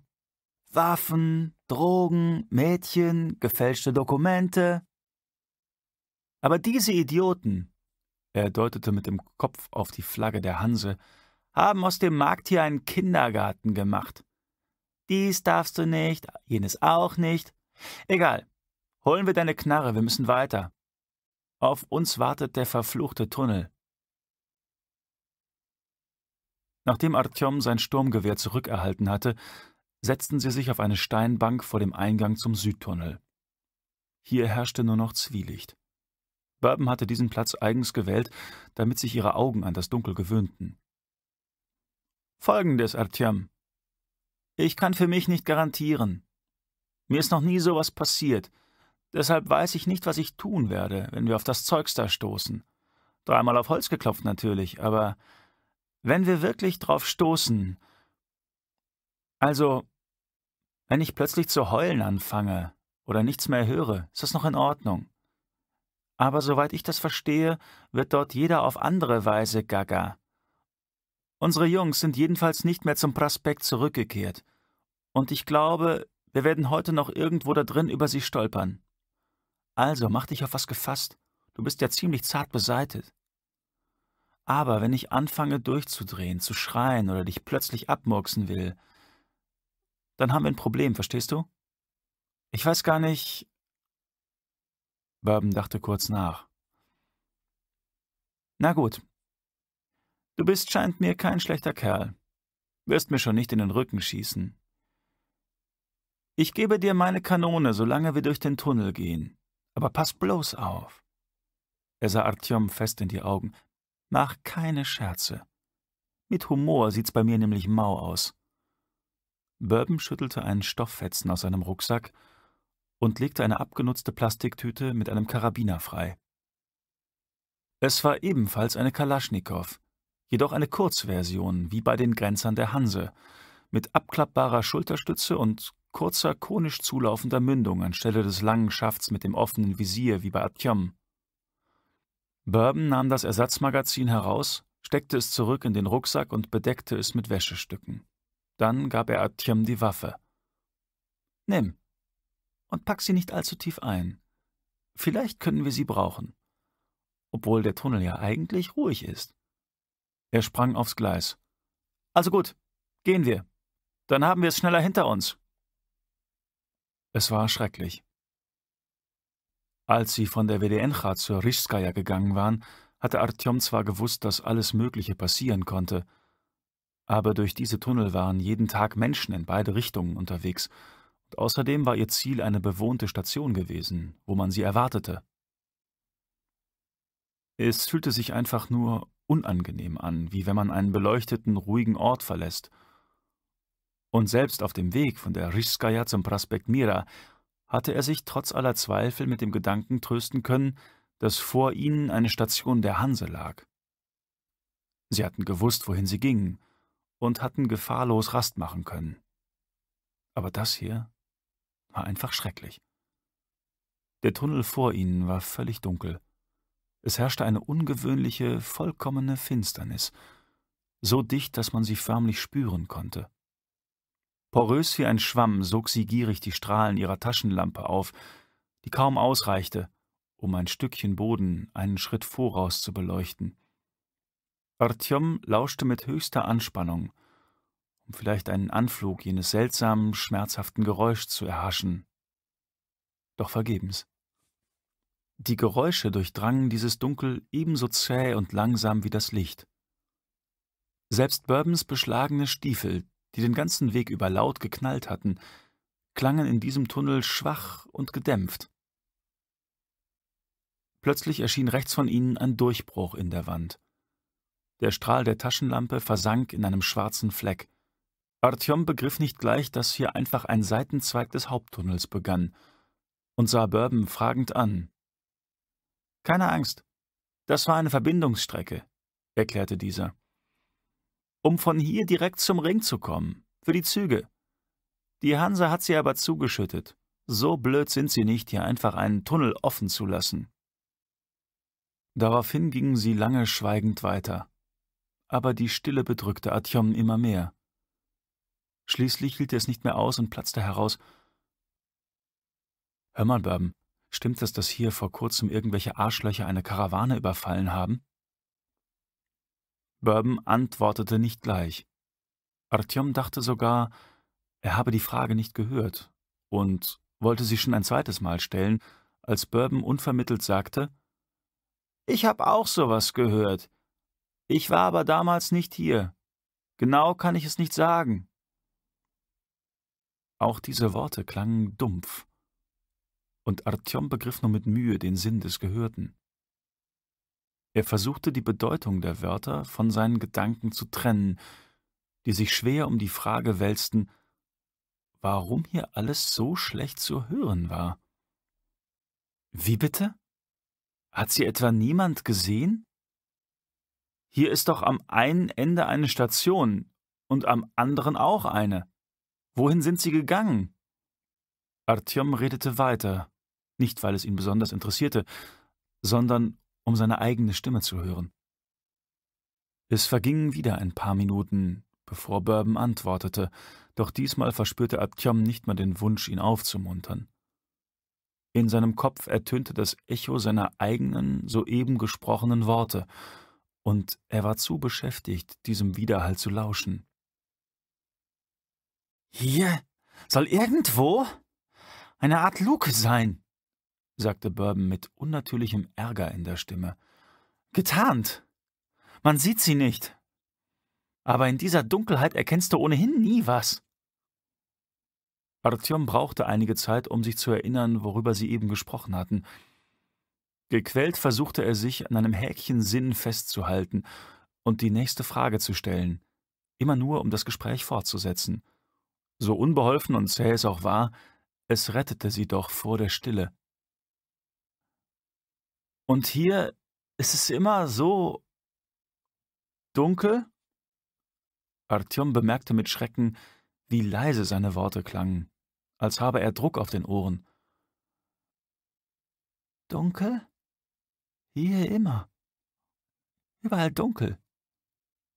Waffen, Drogen, Mädchen, gefälschte Dokumente. Aber diese Idioten, er deutete mit dem Kopf auf die Flagge der Hanse, haben aus dem Markt hier einen Kindergarten gemacht. Dies darfst du nicht, jenes auch nicht. Egal, Holen wir deine Knarre, wir müssen weiter. Auf uns wartet der verfluchte Tunnel. Nachdem Artyom sein Sturmgewehr zurückerhalten hatte, setzten sie sich auf eine Steinbank vor dem Eingang zum Südtunnel. Hier herrschte nur noch Zwielicht. Bourbon hatte diesen Platz eigens gewählt, damit sich ihre Augen an das Dunkel gewöhnten. Folgendes, Artyom. Ich kann für mich nicht garantieren. Mir ist noch nie sowas passiert. Deshalb weiß ich nicht, was ich tun werde, wenn wir auf das Zeugs da stoßen. Dreimal auf Holz geklopft natürlich, aber wenn wir wirklich drauf stoßen. Also, wenn ich plötzlich zu heulen anfange oder nichts mehr höre, ist das noch in Ordnung. Aber soweit ich das verstehe, wird dort jeder auf andere Weise gaga. Unsere Jungs sind jedenfalls nicht mehr zum Prospekt zurückgekehrt. Und ich glaube, wir werden heute noch irgendwo da drin über sie stolpern. Also mach dich auf was gefasst. Du bist ja ziemlich zart beseitet. Aber wenn ich anfange durchzudrehen, zu schreien oder dich plötzlich abmurksen will, dann haben wir ein Problem, verstehst du? Ich weiß gar nicht. Bourbon dachte kurz nach. Na gut. Du bist, scheint mir, kein schlechter Kerl. Wirst mir schon nicht in den Rücken schießen. Ich gebe dir meine Kanone, solange wir durch den Tunnel gehen. Aber pass bloß auf. Er sah Artyom fest in die Augen. Mach keine Scherze. Mit Humor sieht's bei mir nämlich mau aus. Bourbon schüttelte einen Stofffetzen aus seinem Rucksack und legte eine abgenutzte Plastiktüte mit einem Karabiner frei. Es war ebenfalls eine Kalaschnikow, jedoch eine Kurzversion, wie bei den Grenzern der Hanse, mit abklappbarer Schulterstütze und kurzer, konisch zulaufender Mündung anstelle des langen Schafts mit dem offenen Visier wie bei Atjom. Bourbon nahm das Ersatzmagazin heraus, steckte es zurück in den Rucksack und bedeckte es mit Wäschestücken. Dann gab er Atjom die Waffe. Nimm und pack sie nicht allzu tief ein. Vielleicht können wir sie brauchen. Obwohl der Tunnel ja eigentlich ruhig ist. Er sprang aufs Gleis. Also gut, gehen wir. Dann haben wir es schneller hinter uns. Es war schrecklich. Als sie von der wdn WDNcha zur Rischskaya gegangen waren, hatte Artyom zwar gewusst, dass alles Mögliche passieren konnte, aber durch diese Tunnel waren jeden Tag Menschen in beide Richtungen unterwegs, und außerdem war ihr Ziel eine bewohnte Station gewesen, wo man sie erwartete. Es fühlte sich einfach nur unangenehm an, wie wenn man einen beleuchteten, ruhigen Ort verlässt – und selbst auf dem Weg von der Rischskaja zum Prospekt Mira hatte er sich trotz aller Zweifel mit dem Gedanken trösten können, dass vor ihnen eine Station der Hanse lag. Sie hatten gewusst, wohin sie gingen, und hatten gefahrlos Rast machen können. Aber das hier war einfach schrecklich. Der Tunnel vor ihnen war völlig dunkel. Es herrschte eine ungewöhnliche, vollkommene Finsternis, so dicht, dass man sie förmlich spüren konnte. Porös wie ein Schwamm sog sie gierig die Strahlen ihrer Taschenlampe auf, die kaum ausreichte, um ein Stückchen Boden einen Schritt voraus zu beleuchten. Artyom lauschte mit höchster Anspannung, um vielleicht einen Anflug jenes seltsamen, schmerzhaften Geräuschs zu erhaschen. Doch vergebens. Die Geräusche durchdrangen dieses Dunkel ebenso zäh und langsam wie das Licht. Selbst Bourbons beschlagene Stiefel die den ganzen Weg über laut geknallt hatten, klangen in diesem Tunnel schwach und gedämpft. Plötzlich erschien rechts von ihnen ein Durchbruch in der Wand. Der Strahl der Taschenlampe versank in einem schwarzen Fleck. Artyom begriff nicht gleich, dass hier einfach ein Seitenzweig des Haupttunnels begann und sah Bourbon fragend an. »Keine Angst, das war eine Verbindungsstrecke«, erklärte dieser um von hier direkt zum Ring zu kommen, für die Züge. Die Hanse hat sie aber zugeschüttet. So blöd sind sie nicht, hier einfach einen Tunnel offen zu lassen. Daraufhin gingen sie lange schweigend weiter. Aber die Stille bedrückte Atjom immer mehr. Schließlich hielt er es nicht mehr aus und platzte heraus. Hör mal, Bourbon, stimmt es, dass hier vor kurzem irgendwelche Arschlöcher eine Karawane überfallen haben? Bourbon antwortete nicht gleich. Artyom dachte sogar, er habe die Frage nicht gehört und wollte sie schon ein zweites Mal stellen, als Bourbon unvermittelt sagte, »Ich habe auch sowas gehört. Ich war aber damals nicht hier. Genau kann ich es nicht sagen.« Auch diese Worte klangen dumpf, und Artyom begriff nur mit Mühe den Sinn des Gehörten. Er versuchte die Bedeutung der Wörter von seinen Gedanken zu trennen, die sich schwer um die Frage wälzten, warum hier alles so schlecht zu hören war. Wie bitte? Hat sie etwa niemand gesehen? Hier ist doch am einen Ende eine Station und am anderen auch eine. Wohin sind sie gegangen? Artyom redete weiter, nicht weil es ihn besonders interessierte, sondern um seine eigene Stimme zu hören. Es vergingen wieder ein paar Minuten, bevor Bourbon antwortete, doch diesmal verspürte Abtjom nicht mal den Wunsch, ihn aufzumuntern. In seinem Kopf ertönte das Echo seiner eigenen, soeben gesprochenen Worte, und er war zu beschäftigt, diesem Widerhall zu lauschen. Hier soll irgendwo eine Art Luke sein, sagte Bourbon mit unnatürlichem Ärger in der Stimme. Getarnt! Man sieht sie nicht! Aber in dieser Dunkelheit erkennst du ohnehin nie was! Artyom brauchte einige Zeit, um sich zu erinnern, worüber sie eben gesprochen hatten. Gequält versuchte er sich an einem Häkchen Sinn festzuhalten und die nächste Frage zu stellen, immer nur um das Gespräch fortzusetzen. So unbeholfen und zäh es auch war, es rettete sie doch vor der Stille. Und hier ist es immer so dunkel. Artyom bemerkte mit Schrecken, wie leise seine Worte klangen, als habe er Druck auf den Ohren. Dunkel? Hier immer. Überall dunkel,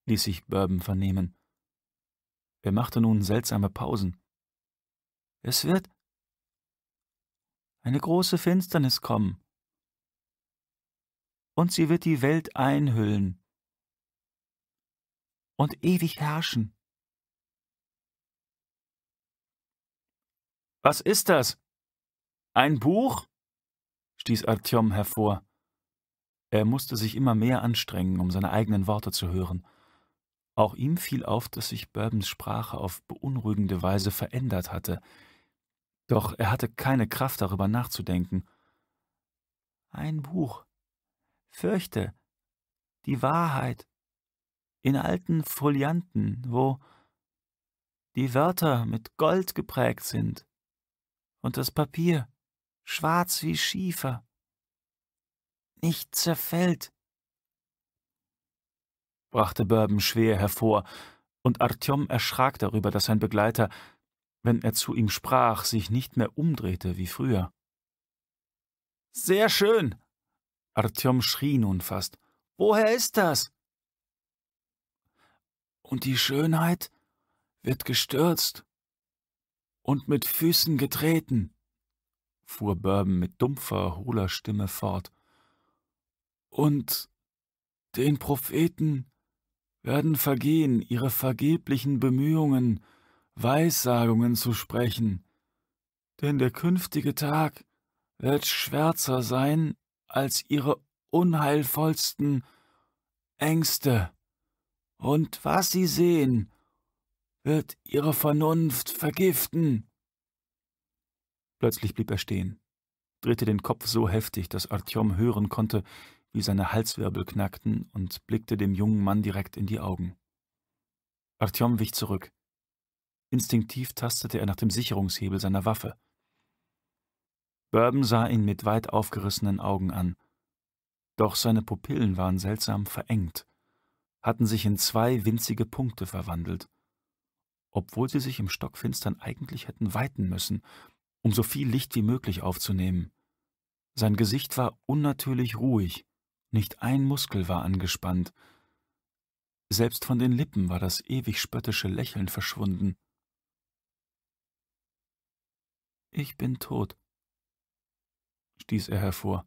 ließ sich Bourbon vernehmen. Er machte nun seltsame Pausen. Es wird eine große Finsternis kommen, und sie wird die Welt einhüllen und ewig herrschen. Was ist das? Ein Buch? stieß Artyom hervor. Er musste sich immer mehr anstrengen, um seine eigenen Worte zu hören. Auch ihm fiel auf, dass sich Bourbons Sprache auf beunruhigende Weise verändert hatte. Doch er hatte keine Kraft, darüber nachzudenken. Ein Buch fürchte, die Wahrheit in alten Folianten, wo die Wörter mit Gold geprägt sind und das Papier schwarz wie Schiefer, nicht zerfällt, brachte Bourbon schwer hervor, und Artyom erschrak darüber, dass sein Begleiter, wenn er zu ihm sprach, sich nicht mehr umdrehte wie früher. Sehr schön, Artyom schrie nun fast. Woher ist das? Und die Schönheit wird gestürzt und mit Füßen getreten, fuhr Bourbon mit dumpfer, hohler Stimme fort. Und den Propheten werden vergehen ihre vergeblichen Bemühungen, Weissagungen zu sprechen, denn der künftige Tag wird schwärzer sein als ihre unheilvollsten Ängste. Und was sie sehen, wird ihre Vernunft vergiften. Plötzlich blieb er stehen, drehte den Kopf so heftig, dass Artyom hören konnte, wie seine Halswirbel knackten, und blickte dem jungen Mann direkt in die Augen. Artyom wich zurück. Instinktiv tastete er nach dem Sicherungshebel seiner Waffe. Bourbon sah ihn mit weit aufgerissenen Augen an. Doch seine Pupillen waren seltsam verengt, hatten sich in zwei winzige Punkte verwandelt. Obwohl sie sich im Stockfinstern eigentlich hätten weiten müssen, um so viel Licht wie möglich aufzunehmen. Sein Gesicht war unnatürlich ruhig, nicht ein Muskel war angespannt. Selbst von den Lippen war das ewig spöttische Lächeln verschwunden. Ich bin tot, stieß er hervor.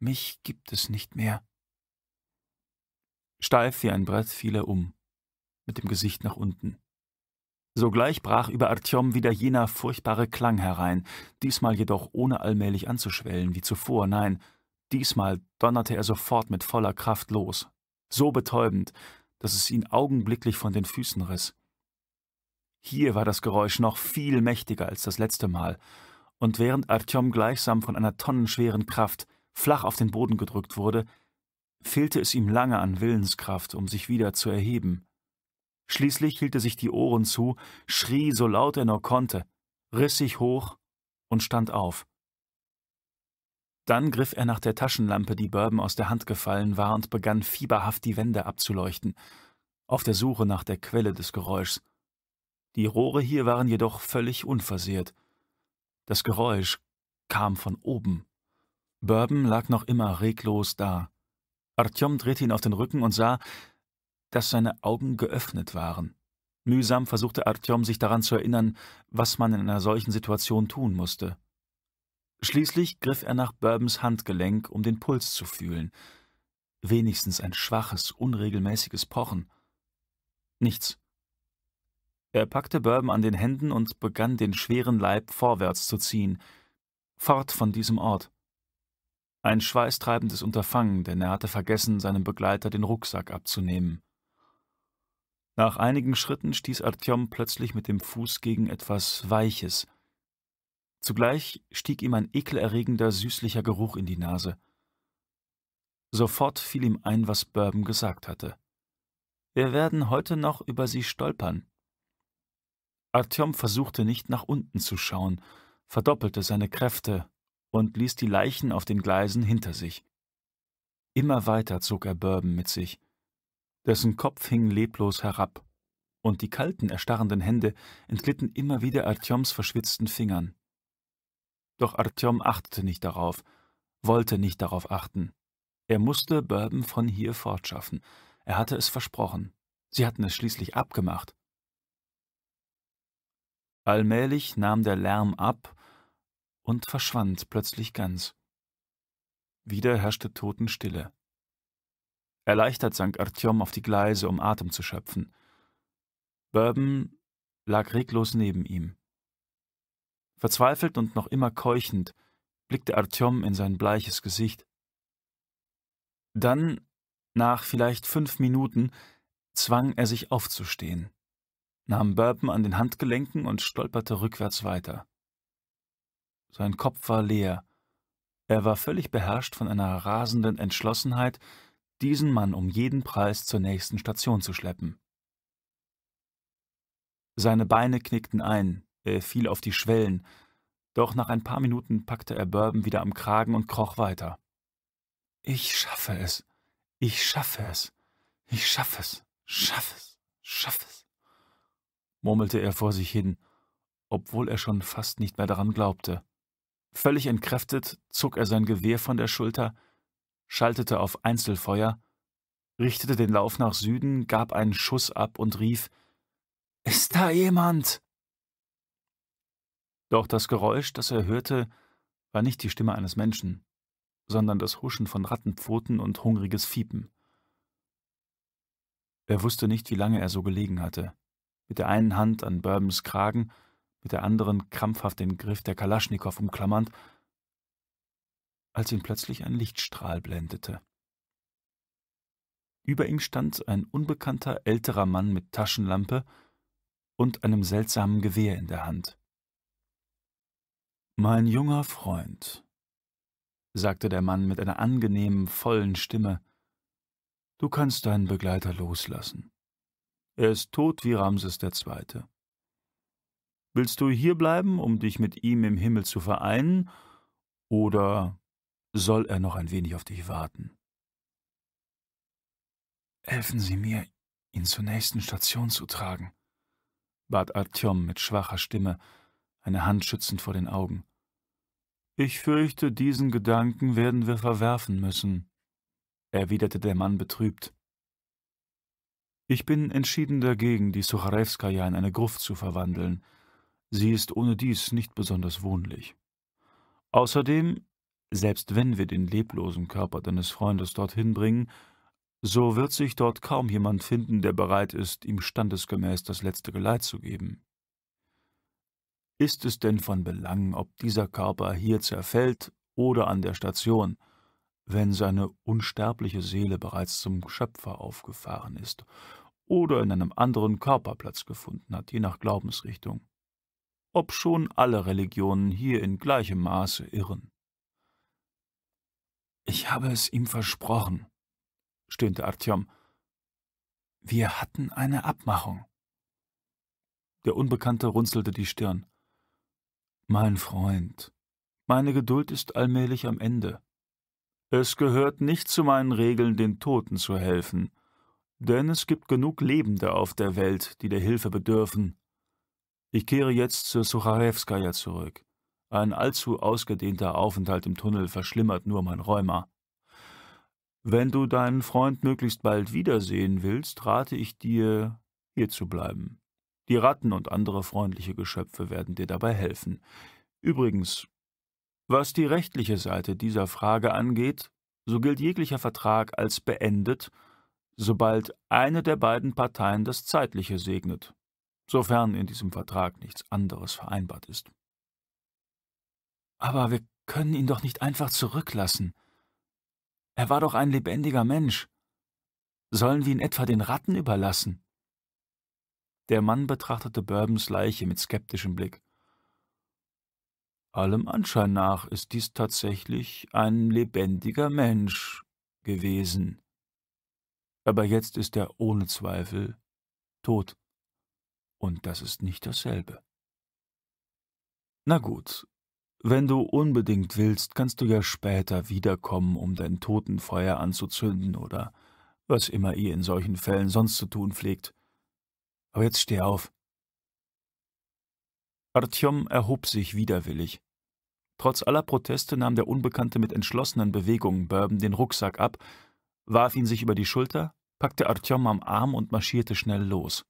Mich gibt es nicht mehr. Steif wie ein Brett fiel er um, mit dem Gesicht nach unten. Sogleich brach über Artyom wieder jener furchtbare Klang herein, diesmal jedoch ohne allmählich anzuschwellen wie zuvor, nein, diesmal donnerte er sofort mit voller Kraft los, so betäubend, dass es ihn augenblicklich von den Füßen riss. Hier war das Geräusch noch viel mächtiger als das letzte Mal, und während Artyom gleichsam von einer tonnenschweren Kraft flach auf den Boden gedrückt wurde, fehlte es ihm lange an Willenskraft, um sich wieder zu erheben. Schließlich hielt er sich die Ohren zu, schrie so laut er nur konnte, riss sich hoch und stand auf. Dann griff er nach der Taschenlampe, die Bourbon aus der Hand gefallen war, und begann fieberhaft die Wände abzuleuchten, auf der Suche nach der Quelle des Geräuschs. Die Rohre hier waren jedoch völlig unversehrt. Das Geräusch kam von oben. Bourbon lag noch immer reglos da. Artyom drehte ihn auf den Rücken und sah, dass seine Augen geöffnet waren. Mühsam versuchte Artyom, sich daran zu erinnern, was man in einer solchen Situation tun musste. Schließlich griff er nach Bourbons Handgelenk, um den Puls zu fühlen. Wenigstens ein schwaches, unregelmäßiges Pochen. Nichts. Er packte Bourbon an den Händen und begann den schweren Leib vorwärts zu ziehen, fort von diesem Ort. Ein schweißtreibendes Unterfangen, denn er hatte vergessen, seinem Begleiter den Rucksack abzunehmen. Nach einigen Schritten stieß Artyom plötzlich mit dem Fuß gegen etwas Weiches. Zugleich stieg ihm ein ekelerregender, süßlicher Geruch in die Nase. Sofort fiel ihm ein, was Bourbon gesagt hatte. Wir werden heute noch über sie stolpern. Artyom versuchte nicht nach unten zu schauen, verdoppelte seine Kräfte und ließ die Leichen auf den Gleisen hinter sich. Immer weiter zog er Bourbon mit sich. Dessen Kopf hing leblos herab, und die kalten, erstarrenden Hände entglitten immer wieder Artyoms verschwitzten Fingern. Doch Artyom achtete nicht darauf, wollte nicht darauf achten. Er musste Bourbon von hier fortschaffen. Er hatte es versprochen. Sie hatten es schließlich abgemacht. Allmählich nahm der Lärm ab und verschwand plötzlich ganz. Wieder herrschte Totenstille. Erleichtert sank Artyom auf die Gleise, um Atem zu schöpfen. Bourbon lag reglos neben ihm. Verzweifelt und noch immer keuchend blickte Artyom in sein bleiches Gesicht. Dann, nach vielleicht fünf Minuten, zwang er sich aufzustehen nahm Burpen an den Handgelenken und stolperte rückwärts weiter. Sein Kopf war leer. Er war völlig beherrscht von einer rasenden Entschlossenheit, diesen Mann um jeden Preis zur nächsten Station zu schleppen. Seine Beine knickten ein, er fiel auf die Schwellen, doch nach ein paar Minuten packte er Bourbon wieder am Kragen und kroch weiter. Ich schaffe es, ich schaffe es, ich schaffe es, schaffe es, schaffe es murmelte er vor sich hin, obwohl er schon fast nicht mehr daran glaubte. Völlig entkräftet zog er sein Gewehr von der Schulter, schaltete auf Einzelfeuer, richtete den Lauf nach Süden, gab einen Schuss ab und rief Ist da jemand? Doch das Geräusch, das er hörte, war nicht die Stimme eines Menschen, sondern das Huschen von Rattenpfoten und hungriges Fiepen. Er wusste nicht, wie lange er so gelegen hatte mit der einen Hand an Bourbons Kragen, mit der anderen krampfhaft den Griff der Kalaschnikow umklammernd, als ihn plötzlich ein Lichtstrahl blendete. Über ihm stand ein unbekannter älterer Mann mit Taschenlampe und einem seltsamen Gewehr in der Hand. Mein junger Freund, sagte der Mann mit einer angenehmen, vollen Stimme, du kannst deinen Begleiter loslassen. Er ist tot wie Ramses II. Willst du hierbleiben, um dich mit ihm im Himmel zu vereinen, oder soll er noch ein wenig auf dich warten? Helfen Sie mir, ihn zur nächsten Station zu tragen, bat Artyom mit schwacher Stimme, eine Hand schützend vor den Augen. Ich fürchte, diesen Gedanken werden wir verwerfen müssen, erwiderte der Mann betrübt. Ich bin entschieden dagegen, die Sucharewskaja in eine Gruft zu verwandeln. Sie ist ohnedies nicht besonders wohnlich. Außerdem, selbst wenn wir den leblosen Körper deines Freundes dorthin bringen, so wird sich dort kaum jemand finden, der bereit ist, ihm standesgemäß das letzte Geleit zu geben. Ist es denn von Belang, ob dieser Körper hier zerfällt oder an der Station – wenn seine unsterbliche Seele bereits zum Schöpfer aufgefahren ist oder in einem anderen Körper Platz gefunden hat, je nach Glaubensrichtung. Ob schon alle Religionen hier in gleichem Maße irren. Ich habe es ihm versprochen, stöhnte Artyom. Wir hatten eine Abmachung. Der Unbekannte runzelte die Stirn. Mein Freund, meine Geduld ist allmählich am Ende. Es gehört nicht zu meinen Regeln, den Toten zu helfen, denn es gibt genug Lebende auf der Welt, die der Hilfe bedürfen. Ich kehre jetzt zur Sucharewskaja zurück. Ein allzu ausgedehnter Aufenthalt im Tunnel verschlimmert nur mein Rheuma. Wenn du deinen Freund möglichst bald wiedersehen willst, rate ich dir, hier zu bleiben. Die Ratten und andere freundliche Geschöpfe werden dir dabei helfen. Übrigens, was die rechtliche Seite dieser Frage angeht, so gilt jeglicher Vertrag als beendet, sobald eine der beiden Parteien das Zeitliche segnet, sofern in diesem Vertrag nichts anderes vereinbart ist. Aber wir können ihn doch nicht einfach zurücklassen. Er war doch ein lebendiger Mensch. Sollen wir ihn etwa den Ratten überlassen? Der Mann betrachtete Bourbons Leiche mit skeptischem Blick. Allem Anschein nach ist dies tatsächlich ein lebendiger Mensch gewesen. Aber jetzt ist er ohne Zweifel tot. Und das ist nicht dasselbe. Na gut, wenn du unbedingt willst, kannst du ja später wiederkommen, um dein Totenfeuer anzuzünden oder was immer ihr in solchen Fällen sonst zu tun pflegt. Aber jetzt steh auf. Artyom erhob sich widerwillig. Trotz aller Proteste nahm der Unbekannte mit entschlossenen Bewegungen Bourbon den Rucksack ab, warf ihn sich über die Schulter, packte Artyom am Arm und marschierte schnell los.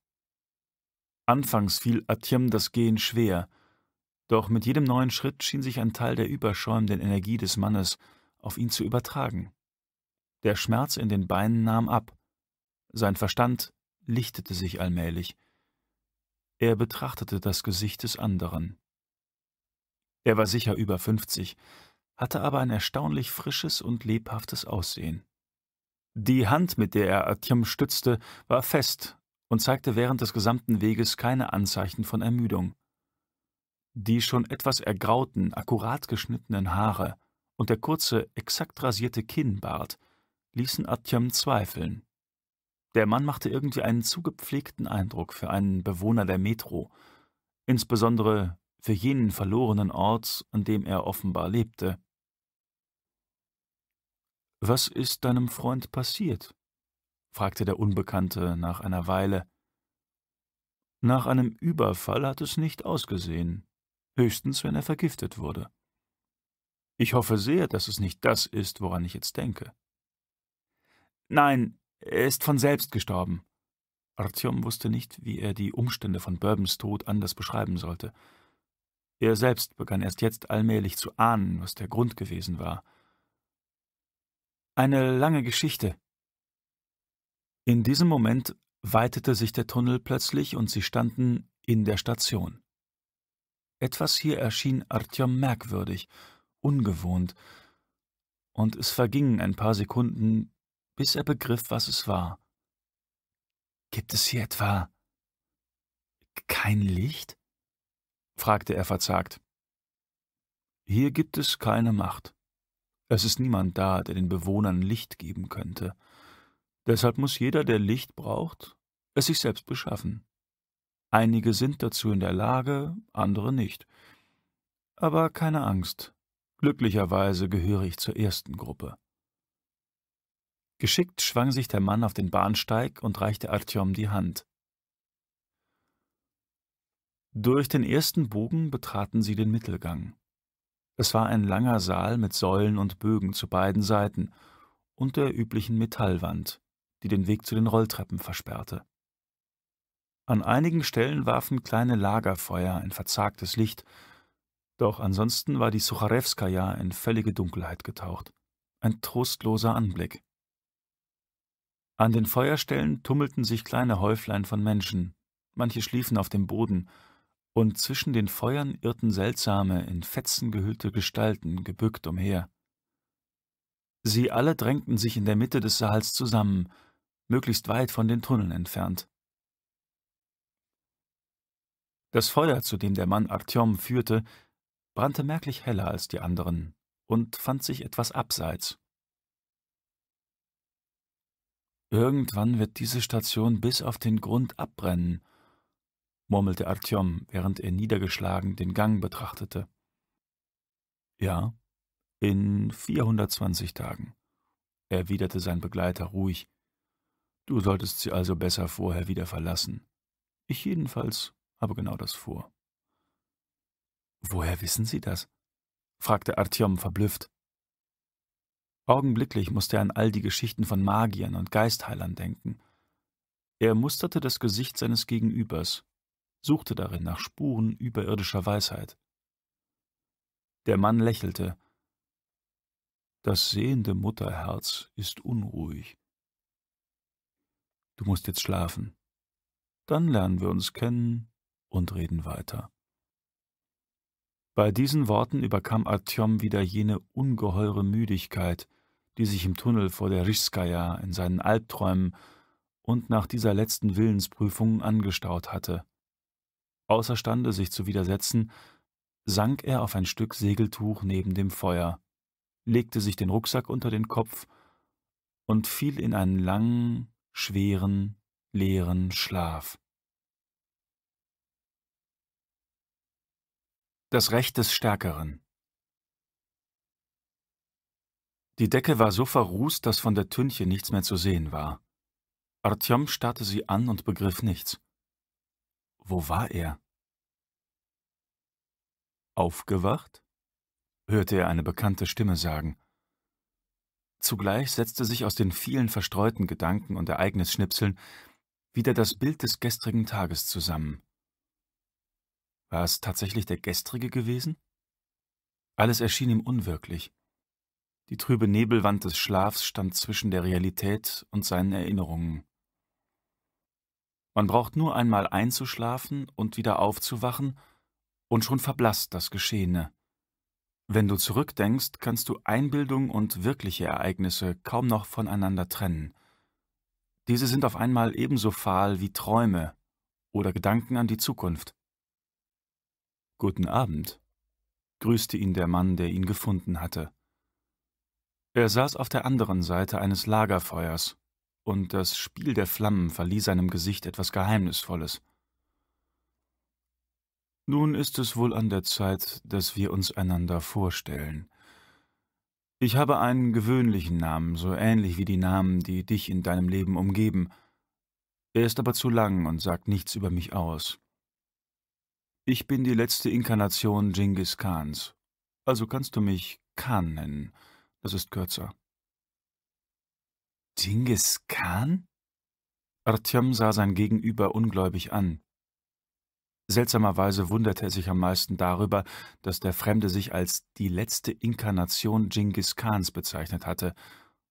Anfangs fiel Artyom das Gehen schwer, doch mit jedem neuen Schritt schien sich ein Teil der überschäumenden Energie des Mannes auf ihn zu übertragen. Der Schmerz in den Beinen nahm ab. Sein Verstand lichtete sich allmählich. Er betrachtete das Gesicht des anderen. Er war sicher über 50, hatte aber ein erstaunlich frisches und lebhaftes Aussehen. Die Hand, mit der er Atjem stützte, war fest und zeigte während des gesamten Weges keine Anzeichen von Ermüdung. Die schon etwas ergrauten, akkurat geschnittenen Haare und der kurze, exakt rasierte Kinnbart ließen Atjem zweifeln. Der Mann machte irgendwie einen zugepflegten Eindruck für einen Bewohner der Metro, insbesondere für jenen verlorenen Ort, an dem er offenbar lebte. Was ist deinem Freund passiert? fragte der Unbekannte nach einer Weile. Nach einem Überfall hat es nicht ausgesehen, höchstens wenn er vergiftet wurde. Ich hoffe sehr, dass es nicht das ist, woran ich jetzt denke. Nein, er ist von selbst gestorben. Artyom wusste nicht, wie er die Umstände von Bourbons Tod anders beschreiben sollte. Er selbst begann erst jetzt allmählich zu ahnen, was der Grund gewesen war. Eine lange Geschichte. In diesem Moment weitete sich der Tunnel plötzlich und sie standen in der Station. Etwas hier erschien Artyom merkwürdig, ungewohnt, und es vergingen ein paar Sekunden, bis er begriff, was es war. Gibt es hier etwa kein Licht? fragte er verzagt. Hier gibt es keine Macht. Es ist niemand da, der den Bewohnern Licht geben könnte. Deshalb muss jeder, der Licht braucht, es sich selbst beschaffen. Einige sind dazu in der Lage, andere nicht. Aber keine Angst, glücklicherweise gehöre ich zur ersten Gruppe. Geschickt schwang sich der Mann auf den Bahnsteig und reichte Artyom die Hand. Durch den ersten Bogen betraten sie den Mittelgang. Es war ein langer Saal mit Säulen und Bögen zu beiden Seiten und der üblichen Metallwand, die den Weg zu den Rolltreppen versperrte. An einigen Stellen warfen kleine Lagerfeuer ein verzagtes Licht, doch ansonsten war die Sucharewskaja in völlige Dunkelheit getaucht. Ein trostloser Anblick. An den Feuerstellen tummelten sich kleine Häuflein von Menschen. Manche schliefen auf dem Boden, und zwischen den Feuern irrten seltsame, in Fetzen gehüllte Gestalten gebückt umher. Sie alle drängten sich in der Mitte des Saals zusammen, möglichst weit von den Tunneln entfernt. Das Feuer, zu dem der Mann Artyom führte, brannte merklich heller als die anderen und fand sich etwas abseits. Irgendwann wird diese Station bis auf den Grund abbrennen, murmelte Artyom, während er niedergeschlagen den Gang betrachtete. Ja, in 420 Tagen, erwiderte sein Begleiter ruhig. Du solltest sie also besser vorher wieder verlassen. Ich jedenfalls habe genau das vor. Woher wissen Sie das? fragte Artyom verblüfft. Augenblicklich musste er an all die Geschichten von Magiern und Geistheilern denken. Er musterte das Gesicht seines Gegenübers, suchte darin nach Spuren überirdischer Weisheit. Der Mann lächelte. Das sehende Mutterherz ist unruhig. Du musst jetzt schlafen. Dann lernen wir uns kennen und reden weiter. Bei diesen Worten überkam Artyom wieder jene ungeheure Müdigkeit, die sich im Tunnel vor der Rischskaja in seinen Albträumen und nach dieser letzten Willensprüfung angestaut hatte außerstande, sich zu widersetzen, sank er auf ein Stück Segeltuch neben dem Feuer, legte sich den Rucksack unter den Kopf und fiel in einen langen, schweren, leeren Schlaf. Das Recht des Stärkeren Die Decke war so verrußt, dass von der Tünche nichts mehr zu sehen war. Artyom starrte sie an und begriff nichts. Wo war er? Aufgewacht? hörte er eine bekannte Stimme sagen. Zugleich setzte sich aus den vielen verstreuten Gedanken und Ereignisschnipseln wieder das Bild des gestrigen Tages zusammen. War es tatsächlich der gestrige gewesen? Alles erschien ihm unwirklich. Die trübe Nebelwand des Schlafs stand zwischen der Realität und seinen Erinnerungen. Man braucht nur einmal einzuschlafen und wieder aufzuwachen, und schon verblasst das Geschehene. Wenn du zurückdenkst, kannst du Einbildung und wirkliche Ereignisse kaum noch voneinander trennen. Diese sind auf einmal ebenso fahl wie Träume oder Gedanken an die Zukunft. Guten Abend, grüßte ihn der Mann, der ihn gefunden hatte. Er saß auf der anderen Seite eines Lagerfeuers und das Spiel der Flammen verlieh seinem Gesicht etwas Geheimnisvolles. Nun ist es wohl an der Zeit, dass wir uns einander vorstellen. Ich habe einen gewöhnlichen Namen, so ähnlich wie die Namen, die dich in deinem Leben umgeben. Er ist aber zu lang und sagt nichts über mich aus. Ich bin die letzte Inkarnation Genghis Khans, also kannst du mich Khan nennen, das ist kürzer. Dinges Khan? Artyom sah sein Gegenüber ungläubig an. Seltsamerweise wunderte er sich am meisten darüber, dass der Fremde sich als die letzte Inkarnation Genghis Khans bezeichnet hatte,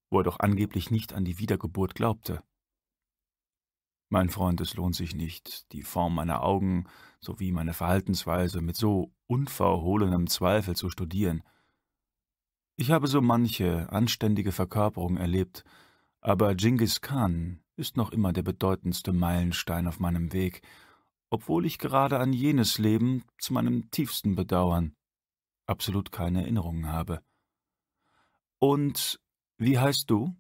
wo er doch angeblich nicht an die Wiedergeburt glaubte. Mein Freund, es lohnt sich nicht, die Form meiner Augen sowie meine Verhaltensweise mit so unverhohlenem Zweifel zu studieren. Ich habe so manche anständige Verkörperung erlebt, aber Genghis Khan ist noch immer der bedeutendste Meilenstein auf meinem Weg, obwohl ich gerade an jenes Leben zu meinem tiefsten Bedauern absolut keine Erinnerungen habe. Und wie heißt du?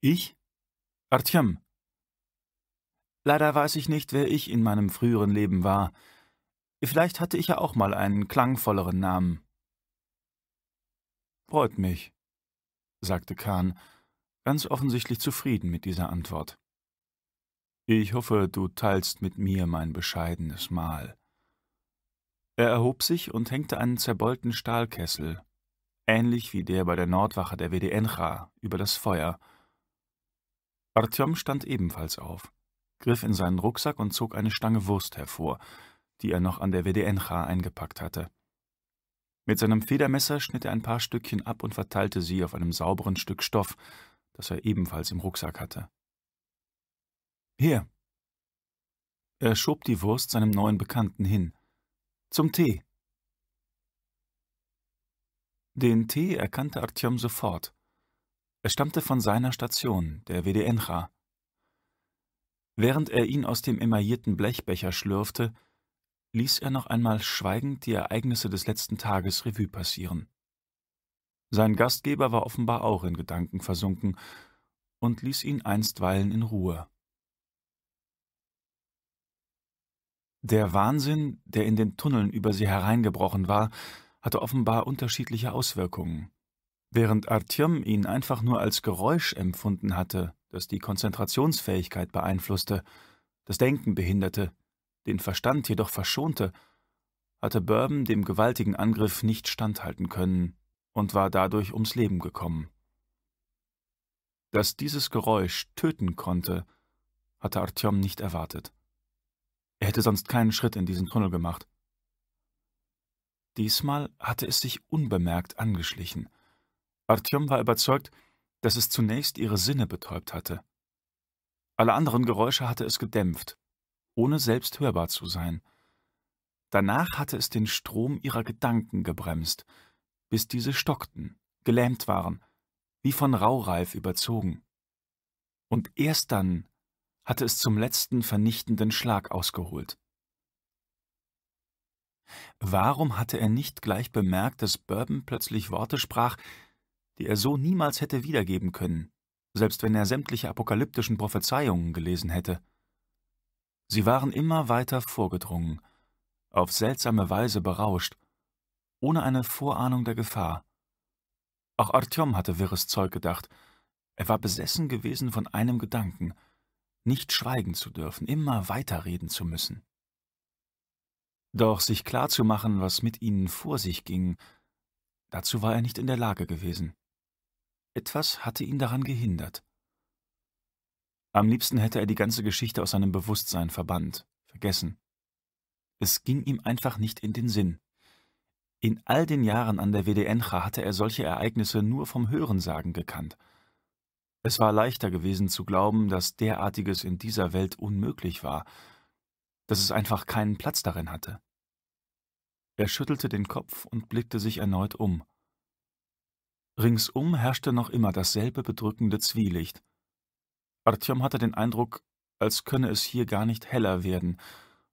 Ich? Artyom. Leider weiß ich nicht, wer ich in meinem früheren Leben war. Vielleicht hatte ich ja auch mal einen klangvolleren Namen. Freut mich, sagte Kahn, ganz offensichtlich zufrieden mit dieser Antwort. Ich hoffe, du teilst mit mir mein bescheidenes Mahl. Er erhob sich und hängte einen zerbeulten Stahlkessel, ähnlich wie der bei der Nordwache der WDNcha, über das Feuer. Artyom stand ebenfalls auf, griff in seinen Rucksack und zog eine Stange Wurst hervor, die er noch an der WDNcha eingepackt hatte. Mit seinem Federmesser schnitt er ein paar Stückchen ab und verteilte sie auf einem sauberen Stück Stoff, das er ebenfalls im Rucksack hatte. »Hier!« Er schob die Wurst seinem neuen Bekannten hin. »Zum Tee!« Den Tee erkannte Artyom sofort. Er stammte von seiner Station, der WDNcha. Während er ihn aus dem emaillierten Blechbecher schlürfte, ließ er noch einmal schweigend die Ereignisse des letzten Tages Revue passieren. Sein Gastgeber war offenbar auch in Gedanken versunken und ließ ihn einstweilen in Ruhe. Der Wahnsinn, der in den Tunneln über sie hereingebrochen war, hatte offenbar unterschiedliche Auswirkungen. Während Artyom ihn einfach nur als Geräusch empfunden hatte, das die Konzentrationsfähigkeit beeinflusste, das Denken behinderte, den Verstand jedoch verschonte, hatte Bourbon dem gewaltigen Angriff nicht standhalten können und war dadurch ums Leben gekommen. Dass dieses Geräusch töten konnte, hatte Artyom nicht erwartet. Er hätte sonst keinen Schritt in diesen Tunnel gemacht. Diesmal hatte es sich unbemerkt angeschlichen. Artyom war überzeugt, dass es zunächst ihre Sinne betäubt hatte. Alle anderen Geräusche hatte es gedämpft, ohne selbst hörbar zu sein. Danach hatte es den Strom ihrer Gedanken gebremst, bis diese stockten, gelähmt waren, wie von Raureif überzogen. Und erst dann hatte es zum letzten vernichtenden Schlag ausgeholt. Warum hatte er nicht gleich bemerkt, dass Bourbon plötzlich Worte sprach, die er so niemals hätte wiedergeben können, selbst wenn er sämtliche apokalyptischen Prophezeiungen gelesen hätte? Sie waren immer weiter vorgedrungen, auf seltsame Weise berauscht, ohne eine Vorahnung der Gefahr. Auch Artyom hatte wirres Zeug gedacht. Er war besessen gewesen von einem Gedanken, nicht schweigen zu dürfen, immer weiterreden zu müssen. Doch sich klarzumachen, was mit ihnen vor sich ging, dazu war er nicht in der Lage gewesen. Etwas hatte ihn daran gehindert. Am liebsten hätte er die ganze Geschichte aus seinem Bewusstsein verbannt, vergessen. Es ging ihm einfach nicht in den Sinn. In all den Jahren an der WDNcha hatte er solche Ereignisse nur vom Hörensagen gekannt. Es war leichter gewesen zu glauben, dass derartiges in dieser Welt unmöglich war, dass es einfach keinen Platz darin hatte. Er schüttelte den Kopf und blickte sich erneut um. Ringsum herrschte noch immer dasselbe bedrückende Zwielicht, Artyom hatte den Eindruck, als könne es hier gar nicht heller werden,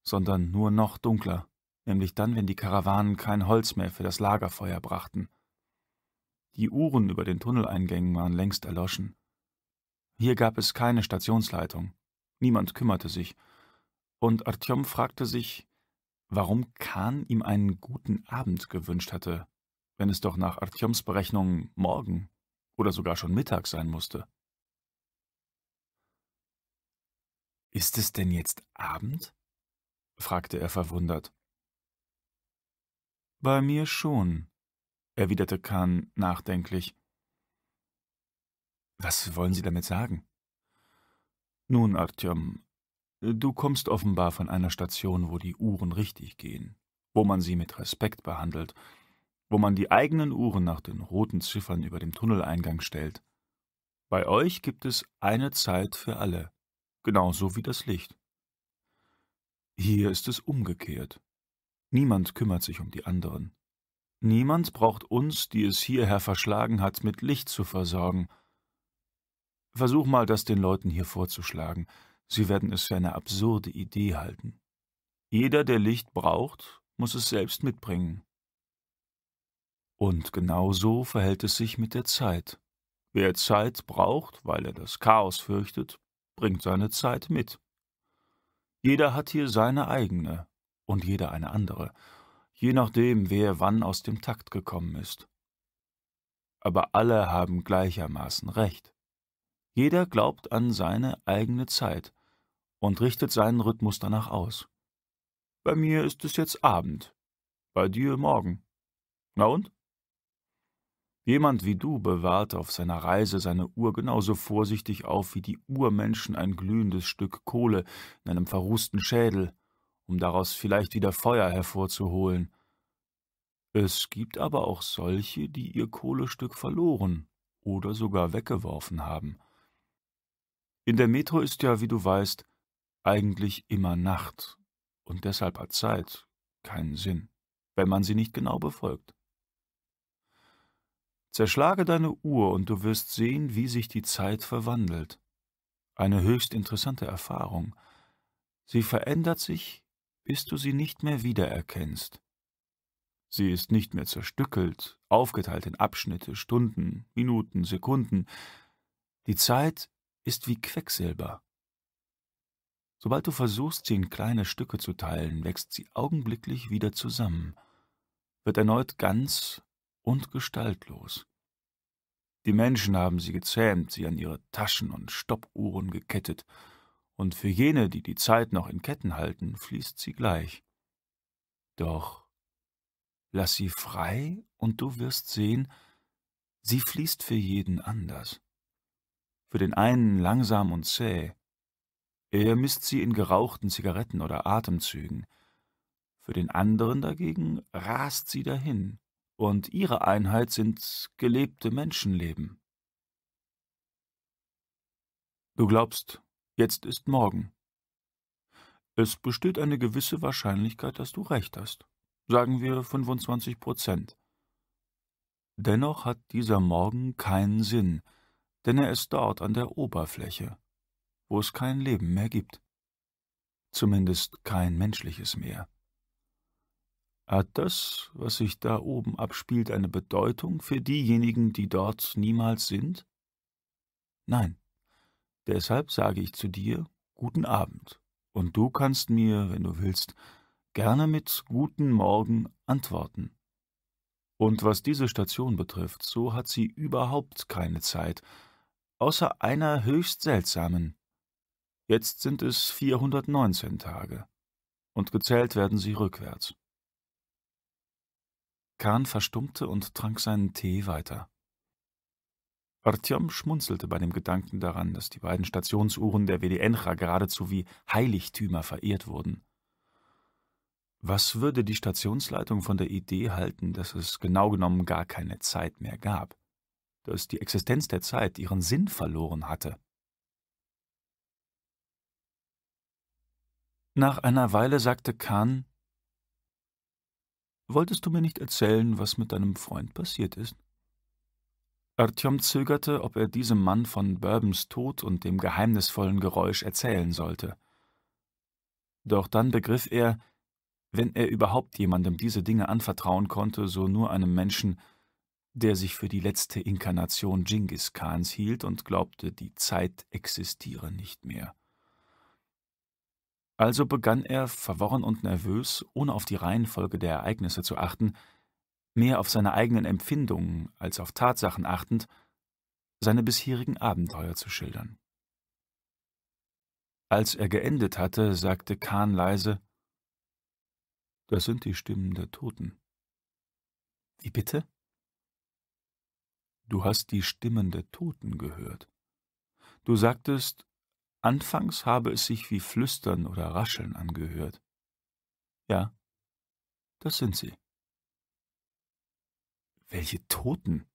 sondern nur noch dunkler, nämlich dann, wenn die Karawanen kein Holz mehr für das Lagerfeuer brachten. Die Uhren über den Tunneleingängen waren längst erloschen. Hier gab es keine Stationsleitung. Niemand kümmerte sich. Und Artyom fragte sich, warum Kahn ihm einen guten Abend gewünscht hatte, wenn es doch nach Artyoms Berechnung morgen oder sogar schon Mittag sein musste. Ist es denn jetzt Abend? fragte er verwundert. Bei mir schon, erwiderte Kahn nachdenklich. Was wollen Sie damit sagen? Nun, Artyom, du kommst offenbar von einer Station, wo die Uhren richtig gehen, wo man sie mit Respekt behandelt, wo man die eigenen Uhren nach den roten Ziffern über dem Tunneleingang stellt. Bei euch gibt es eine Zeit für alle genauso wie das Licht. Hier ist es umgekehrt. Niemand kümmert sich um die anderen. Niemand braucht uns, die es hierher verschlagen hat, mit Licht zu versorgen. Versuch mal, das den Leuten hier vorzuschlagen. Sie werden es für eine absurde Idee halten. Jeder, der Licht braucht, muss es selbst mitbringen. Und genau so verhält es sich mit der Zeit. Wer Zeit braucht, weil er das Chaos fürchtet, bringt seine Zeit mit. Jeder hat hier seine eigene und jeder eine andere, je nachdem, wer wann aus dem Takt gekommen ist. Aber alle haben gleichermaßen recht. Jeder glaubt an seine eigene Zeit und richtet seinen Rhythmus danach aus. Bei mir ist es jetzt Abend, bei dir morgen. Na und? Jemand wie du bewahrte auf seiner Reise seine Uhr genauso vorsichtig auf wie die Urmenschen ein glühendes Stück Kohle in einem verrußten Schädel, um daraus vielleicht wieder Feuer hervorzuholen. Es gibt aber auch solche, die ihr Kohlestück verloren oder sogar weggeworfen haben. In der Metro ist ja, wie du weißt, eigentlich immer Nacht, und deshalb hat Zeit keinen Sinn, wenn man sie nicht genau befolgt. Zerschlage deine Uhr und du wirst sehen, wie sich die Zeit verwandelt. Eine höchst interessante Erfahrung. Sie verändert sich, bis du sie nicht mehr wiedererkennst. Sie ist nicht mehr zerstückelt, aufgeteilt in Abschnitte, Stunden, Minuten, Sekunden. Die Zeit ist wie Quecksilber. Sobald du versuchst, sie in kleine Stücke zu teilen, wächst sie augenblicklich wieder zusammen, wird erneut ganz und gestaltlos. Die Menschen haben sie gezähmt, sie an ihre Taschen und Stoppuhren gekettet, und für jene, die die Zeit noch in Ketten halten, fließt sie gleich. Doch lass sie frei, und du wirst sehen, sie fließt für jeden anders. Für den einen langsam und zäh, er misst sie in gerauchten Zigaretten oder Atemzügen, für den anderen dagegen rast sie dahin, und ihre Einheit sind gelebte Menschenleben. Du glaubst, jetzt ist morgen. Es besteht eine gewisse Wahrscheinlichkeit, dass du recht hast. Sagen wir 25 Prozent. Dennoch hat dieser Morgen keinen Sinn, denn er ist dort an der Oberfläche, wo es kein Leben mehr gibt. Zumindest kein menschliches mehr hat das, was sich da oben abspielt, eine Bedeutung für diejenigen, die dort niemals sind? Nein. Deshalb sage ich zu dir guten Abend, und du kannst mir, wenn du willst, gerne mit guten Morgen antworten. Und was diese Station betrifft, so hat sie überhaupt keine Zeit, außer einer höchst seltsamen. Jetzt sind es 419 Tage, und gezählt werden sie rückwärts. Kahn verstummte und trank seinen Tee weiter. Artyom schmunzelte bei dem Gedanken daran, dass die beiden Stationsuhren der WDNcha geradezu wie Heiligtümer verehrt wurden. Was würde die Stationsleitung von der Idee halten, dass es genau genommen gar keine Zeit mehr gab, dass die Existenz der Zeit ihren Sinn verloren hatte? Nach einer Weile sagte Kahn, Wolltest du mir nicht erzählen, was mit deinem Freund passiert ist? Artyom zögerte, ob er diesem Mann von Bourbons Tod und dem geheimnisvollen Geräusch erzählen sollte. Doch dann begriff er, wenn er überhaupt jemandem diese Dinge anvertrauen konnte, so nur einem Menschen, der sich für die letzte Inkarnation Genghis Khans hielt und glaubte, die Zeit existiere nicht mehr. Also begann er, verworren und nervös, ohne auf die Reihenfolge der Ereignisse zu achten, mehr auf seine eigenen Empfindungen als auf Tatsachen achtend, seine bisherigen Abenteuer zu schildern. Als er geendet hatte, sagte Kahn leise, das sind die Stimmen der Toten. Wie bitte? Du hast die Stimmen der Toten gehört. Du sagtest, Anfangs habe es sich wie Flüstern oder Rascheln angehört. Ja, das sind sie. Welche Toten?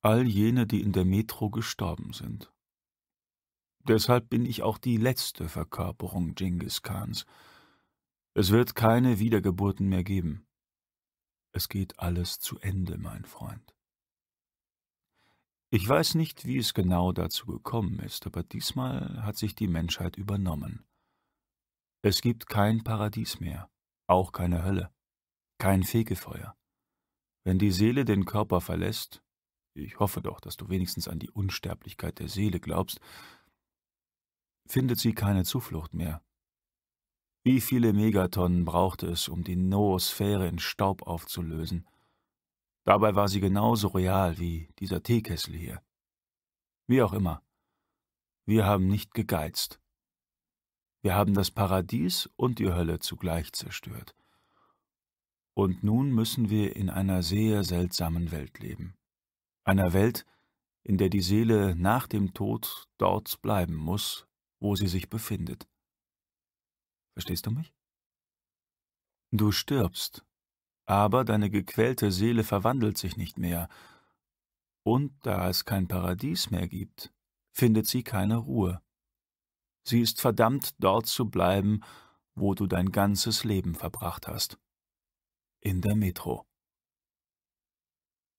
All jene, die in der Metro gestorben sind. Deshalb bin ich auch die letzte Verkörperung Genghis Khans. Es wird keine Wiedergeburten mehr geben. Es geht alles zu Ende, mein Freund. Ich weiß nicht, wie es genau dazu gekommen ist, aber diesmal hat sich die Menschheit übernommen. Es gibt kein Paradies mehr, auch keine Hölle, kein Fegefeuer. Wenn die Seele den Körper verlässt, ich hoffe doch, dass du wenigstens an die Unsterblichkeit der Seele glaubst, findet sie keine Zuflucht mehr. Wie viele Megatonnen braucht es, um die Noosphäre in Staub aufzulösen? Dabei war sie genauso real wie dieser Teekessel hier. Wie auch immer, wir haben nicht gegeizt. Wir haben das Paradies und die Hölle zugleich zerstört. Und nun müssen wir in einer sehr seltsamen Welt leben. Einer Welt, in der die Seele nach dem Tod dort bleiben muss, wo sie sich befindet. Verstehst du mich? Du stirbst, aber deine gequälte Seele verwandelt sich nicht mehr. Und da es kein Paradies mehr gibt, findet sie keine Ruhe. Sie ist verdammt, dort zu bleiben, wo du dein ganzes Leben verbracht hast. In der Metro.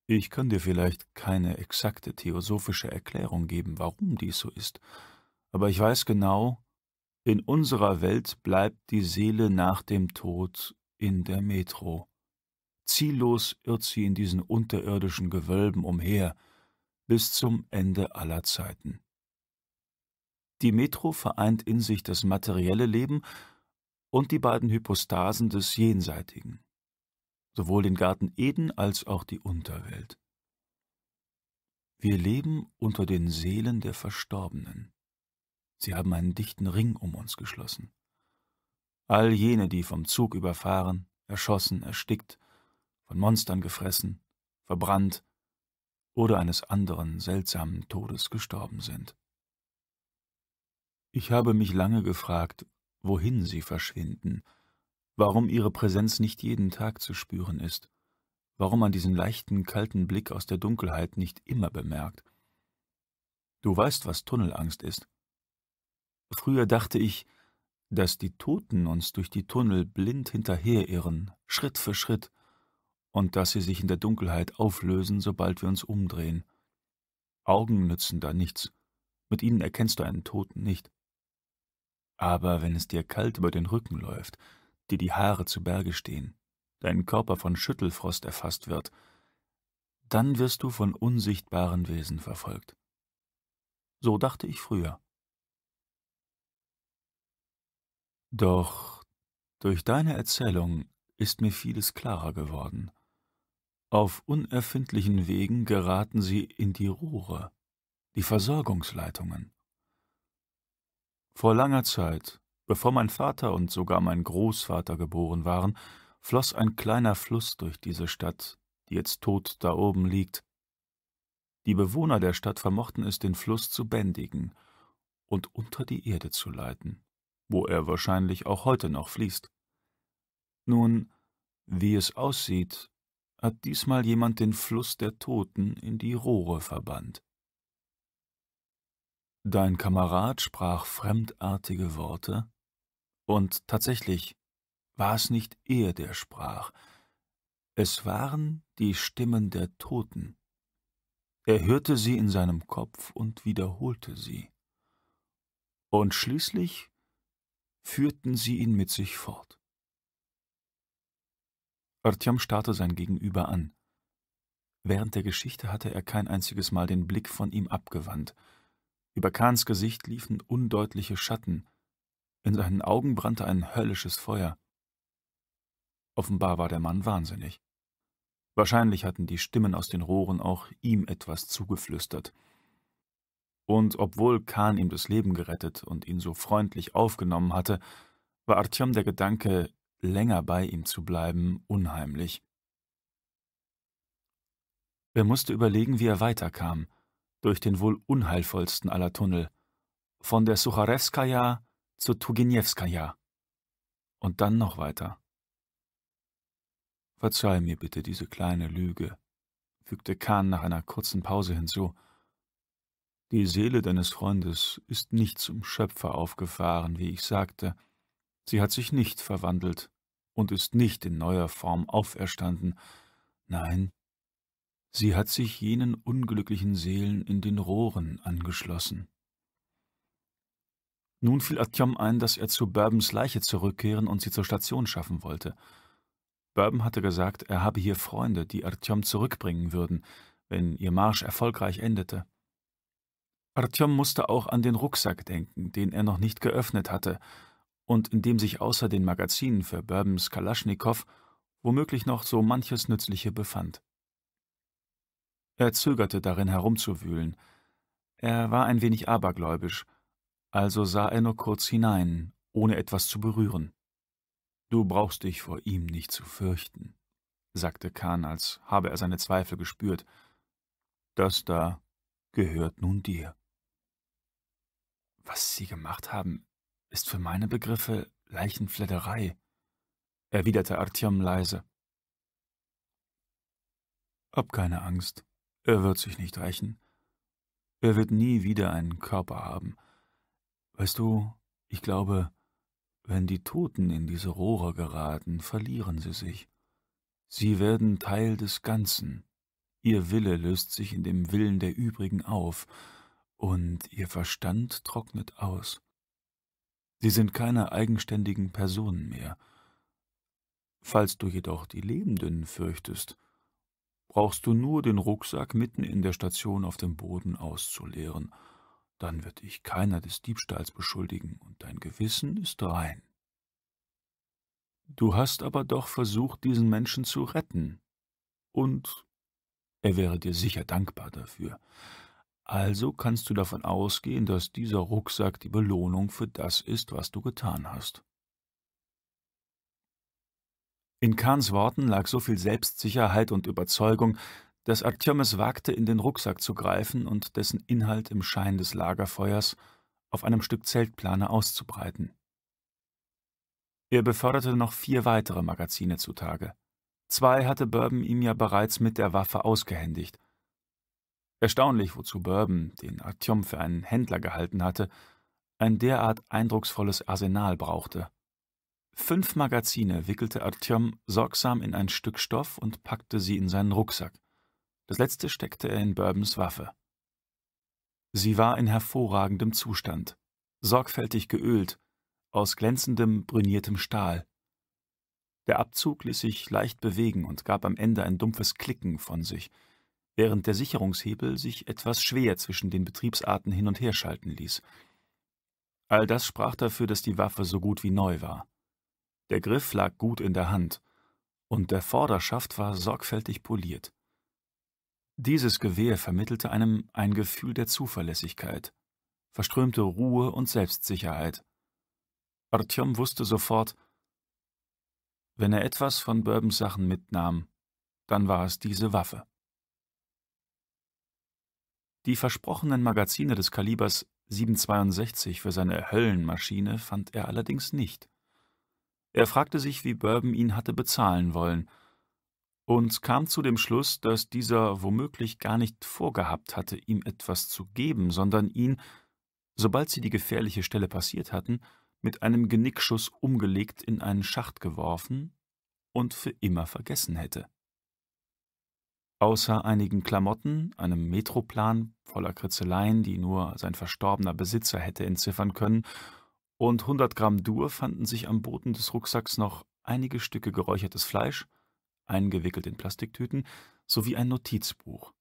Ich kann dir vielleicht keine exakte theosophische Erklärung geben, warum dies so ist, aber ich weiß genau, in unserer Welt bleibt die Seele nach dem Tod in der Metro. Ziellos irrt sie in diesen unterirdischen Gewölben umher, bis zum Ende aller Zeiten. Die Metro vereint in sich das materielle Leben und die beiden Hypostasen des Jenseitigen, sowohl den Garten Eden als auch die Unterwelt. Wir leben unter den Seelen der Verstorbenen. Sie haben einen dichten Ring um uns geschlossen. All jene, die vom Zug überfahren, erschossen, erstickt, von Monstern gefressen, verbrannt oder eines anderen seltsamen Todes gestorben sind. Ich habe mich lange gefragt, wohin sie verschwinden, warum ihre Präsenz nicht jeden Tag zu spüren ist, warum man diesen leichten, kalten Blick aus der Dunkelheit nicht immer bemerkt. Du weißt, was Tunnelangst ist. Früher dachte ich, dass die Toten uns durch die Tunnel blind hinterherirren, Schritt für Schritt, und dass sie sich in der Dunkelheit auflösen, sobald wir uns umdrehen. Augen nützen da nichts. Mit ihnen erkennst du einen Toten nicht. Aber wenn es dir kalt über den Rücken läuft, dir die Haare zu Berge stehen, dein Körper von Schüttelfrost erfasst wird, dann wirst du von unsichtbaren Wesen verfolgt. So dachte ich früher. Doch durch deine Erzählung ist mir vieles klarer geworden. Auf unerfindlichen Wegen geraten sie in die Rohre, die Versorgungsleitungen. Vor langer Zeit, bevor mein Vater und sogar mein Großvater geboren waren, floss ein kleiner Fluss durch diese Stadt, die jetzt tot da oben liegt. Die Bewohner der Stadt vermochten es, den Fluss zu bändigen und unter die Erde zu leiten, wo er wahrscheinlich auch heute noch fließt. Nun, wie es aussieht, hat diesmal jemand den Fluss der Toten in die Rohre verbannt. Dein Kamerad sprach fremdartige Worte, und tatsächlich war es nicht er, der sprach, es waren die Stimmen der Toten. Er hörte sie in seinem Kopf und wiederholte sie. Und schließlich führten sie ihn mit sich fort. Artyom starrte sein Gegenüber an. Während der Geschichte hatte er kein einziges Mal den Blick von ihm abgewandt. Über Kahns Gesicht liefen undeutliche Schatten. In seinen Augen brannte ein höllisches Feuer. Offenbar war der Mann wahnsinnig. Wahrscheinlich hatten die Stimmen aus den Rohren auch ihm etwas zugeflüstert. Und obwohl Kahn ihm das Leben gerettet und ihn so freundlich aufgenommen hatte, war Artyom der Gedanke, länger bei ihm zu bleiben, unheimlich. Er musste überlegen, wie er weiterkam, durch den wohl unheilvollsten aller Tunnel, von der Sucharewskaja zur Tuginjewskaja. und dann noch weiter. Verzeih mir bitte diese kleine Lüge, fügte Kahn nach einer kurzen Pause hinzu. Die Seele deines Freundes ist nicht zum Schöpfer aufgefahren, wie ich sagte. Sie hat sich nicht verwandelt und ist nicht in neuer Form auferstanden. Nein, sie hat sich jenen unglücklichen Seelen in den Rohren angeschlossen. Nun fiel Atjam ein, dass er zu Burbens Leiche zurückkehren und sie zur Station schaffen wollte. Bourbon hatte gesagt, er habe hier Freunde, die Artyom zurückbringen würden, wenn ihr Marsch erfolgreich endete. Artyom musste auch an den Rucksack denken, den er noch nicht geöffnet hatte, und in dem sich außer den Magazinen für Bourbons Kalaschnikow womöglich noch so manches Nützliche befand. Er zögerte darin herumzuwühlen. Er war ein wenig abergläubisch, also sah er nur kurz hinein, ohne etwas zu berühren. Du brauchst dich vor ihm nicht zu fürchten, sagte Kahn, als habe er seine Zweifel gespürt. Das da gehört nun dir. Was sie gemacht haben, ist für meine Begriffe Leichenfledderei, erwiderte Artyom leise. Hab keine Angst, er wird sich nicht rächen. Er wird nie wieder einen Körper haben. Weißt du, ich glaube, wenn die Toten in diese Rohre geraten, verlieren sie sich. Sie werden Teil des Ganzen. Ihr Wille löst sich in dem Willen der übrigen auf, und ihr Verstand trocknet aus. Sie sind keine eigenständigen Personen mehr. Falls du jedoch die Lebenden fürchtest, brauchst du nur den Rucksack mitten in der Station auf dem Boden auszuleeren, dann wird dich keiner des Diebstahls beschuldigen und dein Gewissen ist rein. Du hast aber doch versucht, diesen Menschen zu retten, und er wäre dir sicher dankbar dafür. Also kannst du davon ausgehen, dass dieser Rucksack die Belohnung für das ist, was du getan hast. In Kahns Worten lag so viel Selbstsicherheit und Überzeugung, dass Artyomes wagte, in den Rucksack zu greifen und dessen Inhalt im Schein des Lagerfeuers auf einem Stück Zeltplane auszubreiten. Er beförderte noch vier weitere Magazine zutage. Zwei hatte Bourbon ihm ja bereits mit der Waffe ausgehändigt. Erstaunlich, wozu Bourbon, den Artyom für einen Händler gehalten hatte, ein derart eindrucksvolles Arsenal brauchte. Fünf Magazine wickelte Artyom sorgsam in ein Stück Stoff und packte sie in seinen Rucksack. Das letzte steckte er in Bourbons Waffe. Sie war in hervorragendem Zustand, sorgfältig geölt, aus glänzendem, brüniertem Stahl. Der Abzug ließ sich leicht bewegen und gab am Ende ein dumpfes Klicken von sich – während der Sicherungshebel sich etwas schwer zwischen den Betriebsarten hin und her schalten ließ. All das sprach dafür, dass die Waffe so gut wie neu war. Der Griff lag gut in der Hand, und der Vorderschaft war sorgfältig poliert. Dieses Gewehr vermittelte einem ein Gefühl der Zuverlässigkeit, verströmte Ruhe und Selbstsicherheit. Artyom wusste sofort, wenn er etwas von Bourbons Sachen mitnahm, dann war es diese Waffe. Die versprochenen Magazine des Kalibers 762 für seine Höllenmaschine fand er allerdings nicht. Er fragte sich, wie Bourbon ihn hatte bezahlen wollen, und kam zu dem Schluss, dass dieser womöglich gar nicht vorgehabt hatte, ihm etwas zu geben, sondern ihn, sobald sie die gefährliche Stelle passiert hatten, mit einem Genickschuss umgelegt in einen Schacht geworfen und für immer vergessen hätte. Außer einigen Klamotten, einem Metroplan voller Kritzeleien, die nur sein verstorbener Besitzer hätte entziffern können, und 100 Gramm Dur fanden sich am Boden des Rucksacks noch einige Stücke geräuchertes Fleisch, eingewickelt in Plastiktüten, sowie ein Notizbuch.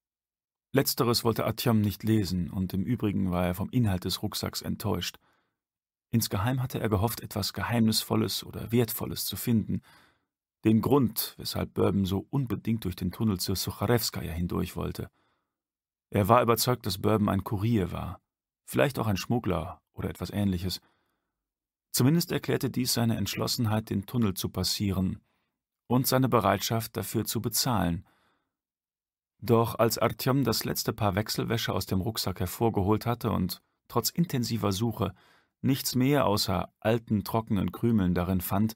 Letzteres wollte Atyam nicht lesen, und im Übrigen war er vom Inhalt des Rucksacks enttäuscht. Insgeheim hatte er gehofft, etwas Geheimnisvolles oder Wertvolles zu finden – den Grund, weshalb Bourbon so unbedingt durch den Tunnel zur Sucharewskaja hindurch wollte. Er war überzeugt, dass Bourbon ein Kurier war, vielleicht auch ein Schmuggler oder etwas ähnliches. Zumindest erklärte dies seine Entschlossenheit, den Tunnel zu passieren und seine Bereitschaft, dafür zu bezahlen. Doch als Artyom das letzte Paar Wechselwäsche aus dem Rucksack hervorgeholt hatte und trotz intensiver Suche nichts mehr außer alten, trockenen Krümeln darin fand,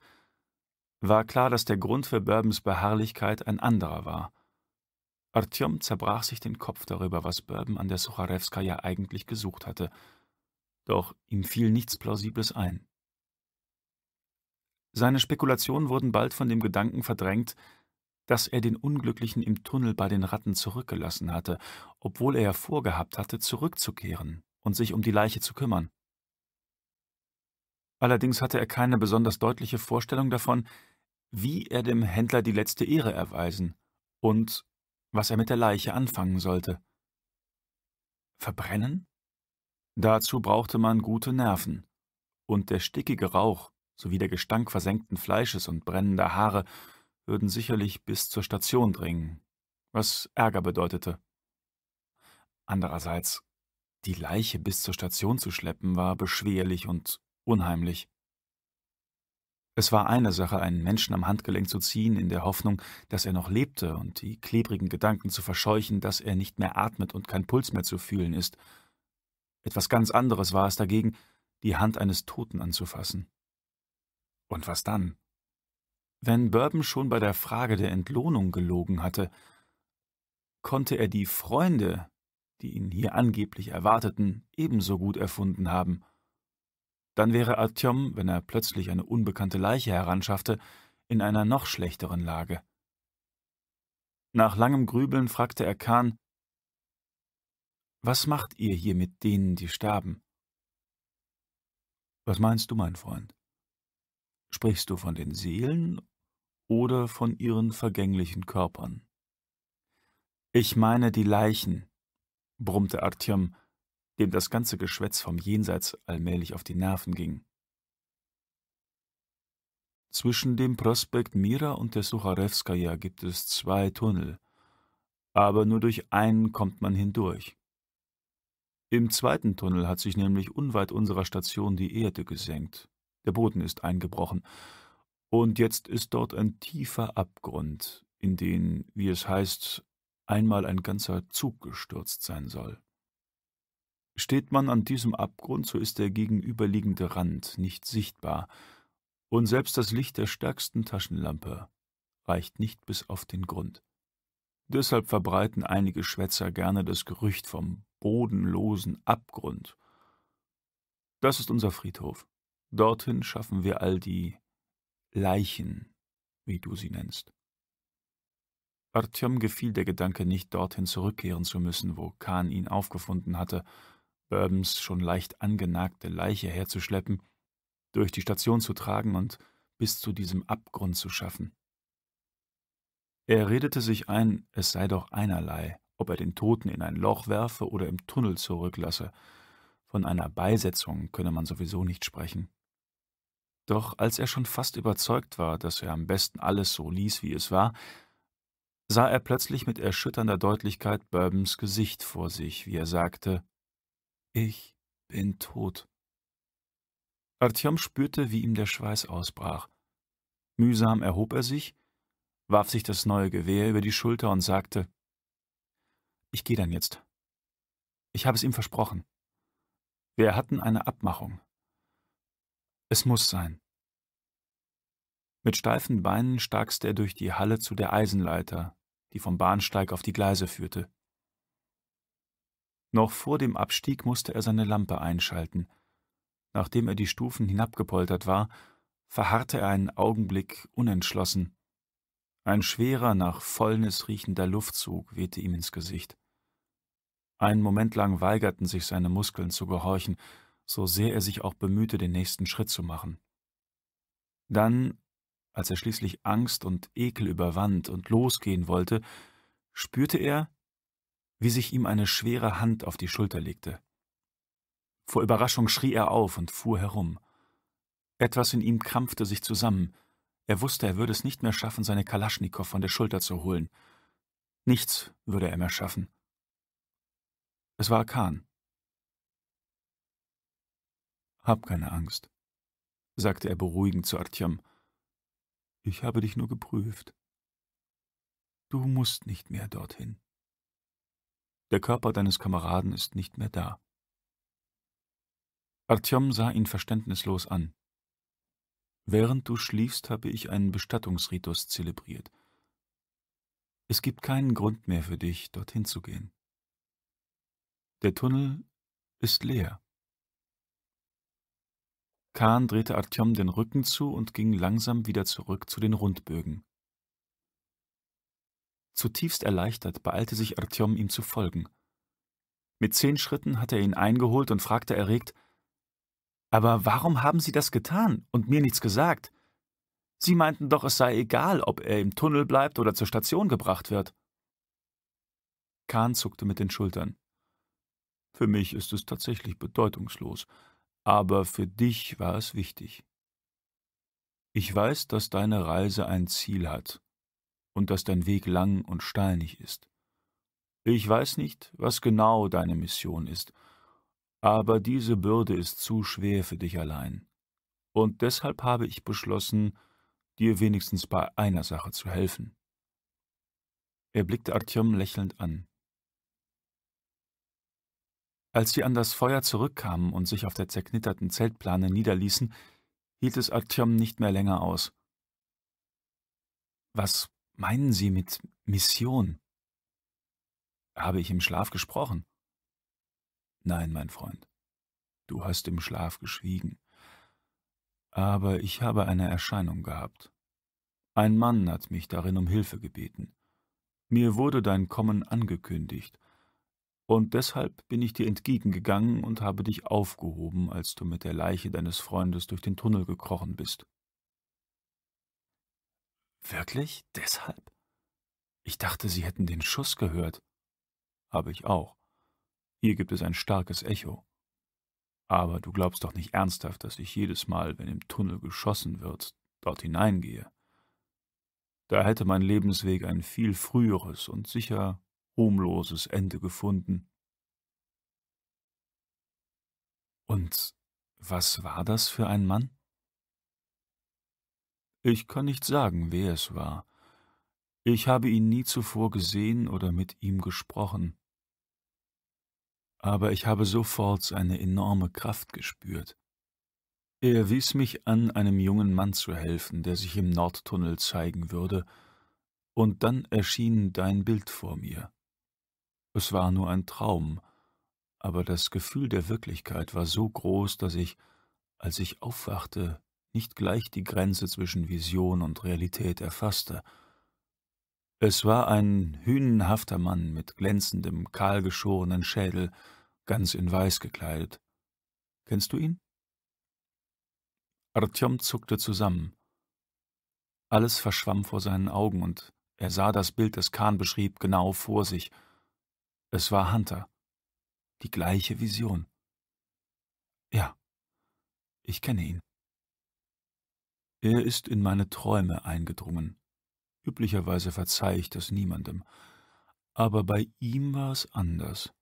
war klar, dass der Grund für Bourbons Beharrlichkeit ein anderer war. Artyom zerbrach sich den Kopf darüber, was Bourbon an der Sucharewska ja eigentlich gesucht hatte. Doch ihm fiel nichts Plausibles ein. Seine Spekulationen wurden bald von dem Gedanken verdrängt, dass er den Unglücklichen im Tunnel bei den Ratten zurückgelassen hatte, obwohl er vorgehabt hatte, zurückzukehren und sich um die Leiche zu kümmern. Allerdings hatte er keine besonders deutliche Vorstellung davon, wie er dem Händler die letzte Ehre erweisen und was er mit der Leiche anfangen sollte. Verbrennen? Dazu brauchte man gute Nerven, und der stickige Rauch sowie der Gestank versenkten Fleisches und brennender Haare würden sicherlich bis zur Station dringen, was Ärger bedeutete. Andererseits, die Leiche bis zur Station zu schleppen, war beschwerlich und unheimlich. Es war eine Sache, einen Menschen am Handgelenk zu ziehen, in der Hoffnung, dass er noch lebte und die klebrigen Gedanken zu verscheuchen, dass er nicht mehr atmet und kein Puls mehr zu fühlen ist. Etwas ganz anderes war es dagegen, die Hand eines Toten anzufassen. Und was dann? Wenn Bourbon schon bei der Frage der Entlohnung gelogen hatte, konnte er die Freunde, die ihn hier angeblich erwarteten, ebenso gut erfunden haben – dann wäre Artyom, wenn er plötzlich eine unbekannte Leiche heranschaffte, in einer noch schlechteren Lage. Nach langem Grübeln fragte er Kahn, »Was macht ihr hier mit denen, die starben?« »Was meinst du, mein Freund? Sprichst du von den Seelen oder von ihren vergänglichen Körpern?« »Ich meine die Leichen«, brummte Artyom, dem das ganze Geschwätz vom Jenseits allmählich auf die Nerven ging. Zwischen dem Prospekt Mira und der Sucharewskaja gibt es zwei Tunnel, aber nur durch einen kommt man hindurch. Im zweiten Tunnel hat sich nämlich unweit unserer Station die Erde gesenkt. Der Boden ist eingebrochen. Und jetzt ist dort ein tiefer Abgrund, in den, wie es heißt, einmal ein ganzer Zug gestürzt sein soll. Steht man an diesem Abgrund, so ist der gegenüberliegende Rand nicht sichtbar, und selbst das Licht der stärksten Taschenlampe reicht nicht bis auf den Grund. Deshalb verbreiten einige Schwätzer gerne das Gerücht vom bodenlosen Abgrund. Das ist unser Friedhof. Dorthin schaffen wir all die Leichen, wie du sie nennst. Artyom gefiel der Gedanke, nicht dorthin zurückkehren zu müssen, wo Kahn ihn aufgefunden hatte, Bourbons schon leicht angenagte Leiche herzuschleppen, durch die Station zu tragen und bis zu diesem Abgrund zu schaffen. Er redete sich ein, es sei doch einerlei, ob er den Toten in ein Loch werfe oder im Tunnel zurücklasse, von einer Beisetzung könne man sowieso nicht sprechen. Doch als er schon fast überzeugt war, dass er am besten alles so ließ, wie es war, sah er plötzlich mit erschütternder Deutlichkeit Bourbons Gesicht vor sich, wie er sagte, ich bin tot. Artyom spürte, wie ihm der Schweiß ausbrach. Mühsam erhob er sich, warf sich das neue Gewehr über die Schulter und sagte, »Ich gehe dann jetzt. Ich habe es ihm versprochen. Wir hatten eine Abmachung. Es muss sein.« Mit steifen Beinen starkste er durch die Halle zu der Eisenleiter, die vom Bahnsteig auf die Gleise führte. Noch vor dem Abstieg musste er seine Lampe einschalten. Nachdem er die Stufen hinabgepoltert war, verharrte er einen Augenblick unentschlossen. Ein schwerer, nach Vollnis riechender Luftzug wehte ihm ins Gesicht. Einen Moment lang weigerten sich seine Muskeln zu gehorchen, so sehr er sich auch bemühte, den nächsten Schritt zu machen. Dann, als er schließlich Angst und Ekel überwand und losgehen wollte, spürte er, wie sich ihm eine schwere Hand auf die Schulter legte. Vor Überraschung schrie er auf und fuhr herum. Etwas in ihm krampfte sich zusammen. Er wusste, er würde es nicht mehr schaffen, seine Kalaschnikow von der Schulter zu holen. Nichts würde er mehr schaffen. Es war Kahn. Hab keine Angst, sagte er beruhigend zu Artyom. Ich habe dich nur geprüft. Du musst nicht mehr dorthin. Der Körper deines Kameraden ist nicht mehr da. Artyom sah ihn verständnislos an. Während du schliefst, habe ich einen Bestattungsritus zelebriert. Es gibt keinen Grund mehr für dich, dorthin zu gehen. Der Tunnel ist leer. Kahn drehte Artyom den Rücken zu und ging langsam wieder zurück zu den Rundbögen. Zutiefst erleichtert beeilte sich Artyom, ihm zu folgen. Mit zehn Schritten hatte er ihn eingeholt und fragte erregt: Aber warum haben Sie das getan und mir nichts gesagt? Sie meinten doch, es sei egal, ob er im Tunnel bleibt oder zur Station gebracht wird. Kahn zuckte mit den Schultern. Für mich ist es tatsächlich bedeutungslos, aber für dich war es wichtig. Ich weiß, dass deine Reise ein Ziel hat, und dass dein Weg lang und steinig ist. Ich weiß nicht, was genau deine Mission ist, aber diese Bürde ist zu schwer für dich allein. Und deshalb habe ich beschlossen, dir wenigstens bei einer Sache zu helfen. Er blickte Artyom lächelnd an. Als sie an das Feuer zurückkamen und sich auf der zerknitterten Zeltplane niederließen, hielt es Artyom nicht mehr länger aus. Was meinen Sie mit Mission? Habe ich im Schlaf gesprochen? Nein, mein Freund, du hast im Schlaf geschwiegen. Aber ich habe eine Erscheinung gehabt. Ein Mann hat mich darin um Hilfe gebeten. Mir wurde dein Kommen angekündigt, und deshalb bin ich dir entgegengegangen und habe dich aufgehoben, als du mit der Leiche deines Freundes durch den Tunnel gekrochen bist. Wirklich? Deshalb? Ich dachte, Sie hätten den Schuss gehört. Habe ich auch. Hier gibt es ein starkes Echo. Aber du glaubst doch nicht ernsthaft, dass ich jedes Mal, wenn im Tunnel geschossen wird, dort hineingehe. Da hätte mein Lebensweg ein viel früheres und sicher ruhmloses Ende gefunden. Und was war das für ein Mann? Ich kann nicht sagen, wer es war. Ich habe ihn nie zuvor gesehen oder mit ihm gesprochen. Aber ich habe sofort seine enorme Kraft gespürt. Er wies mich an, einem jungen Mann zu helfen, der sich im Nordtunnel zeigen würde, und dann erschien dein Bild vor mir. Es war nur ein Traum, aber das Gefühl der Wirklichkeit war so groß, dass ich, als ich aufwachte, nicht gleich die Grenze zwischen Vision und Realität erfasste. Es war ein hünenhafter Mann mit glänzendem, kahlgeschorenen Schädel, ganz in Weiß gekleidet. Kennst du ihn? Artyom zuckte zusammen. Alles verschwamm vor seinen Augen und er sah das Bild, das Kahn beschrieb, genau vor sich. Es war Hunter. Die gleiche Vision. Ja, ich kenne ihn. Er ist in meine Träume eingedrungen. Üblicherweise verzeih ich das niemandem. Aber bei ihm war es anders.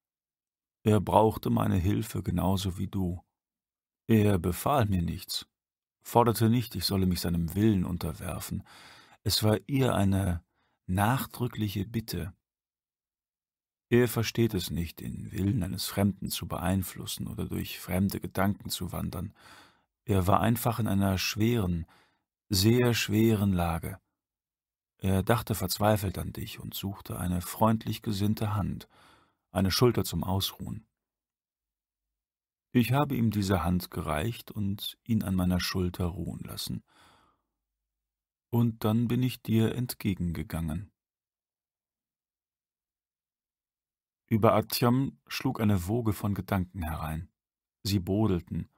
Er brauchte meine Hilfe genauso wie du. Er befahl mir nichts, forderte nicht, ich solle mich seinem Willen unterwerfen. Es war eher eine nachdrückliche Bitte. Er versteht es nicht, den Willen eines Fremden zu beeinflussen oder durch fremde Gedanken zu wandern. Er war einfach in einer schweren, sehr schweren Lage. Er dachte verzweifelt an dich und suchte eine freundlich gesinnte Hand, eine Schulter zum Ausruhen. Ich habe ihm diese Hand gereicht und ihn an meiner Schulter ruhen lassen. Und dann bin ich dir entgegengegangen. Über Atjam schlug eine Woge von Gedanken herein. Sie bodelten,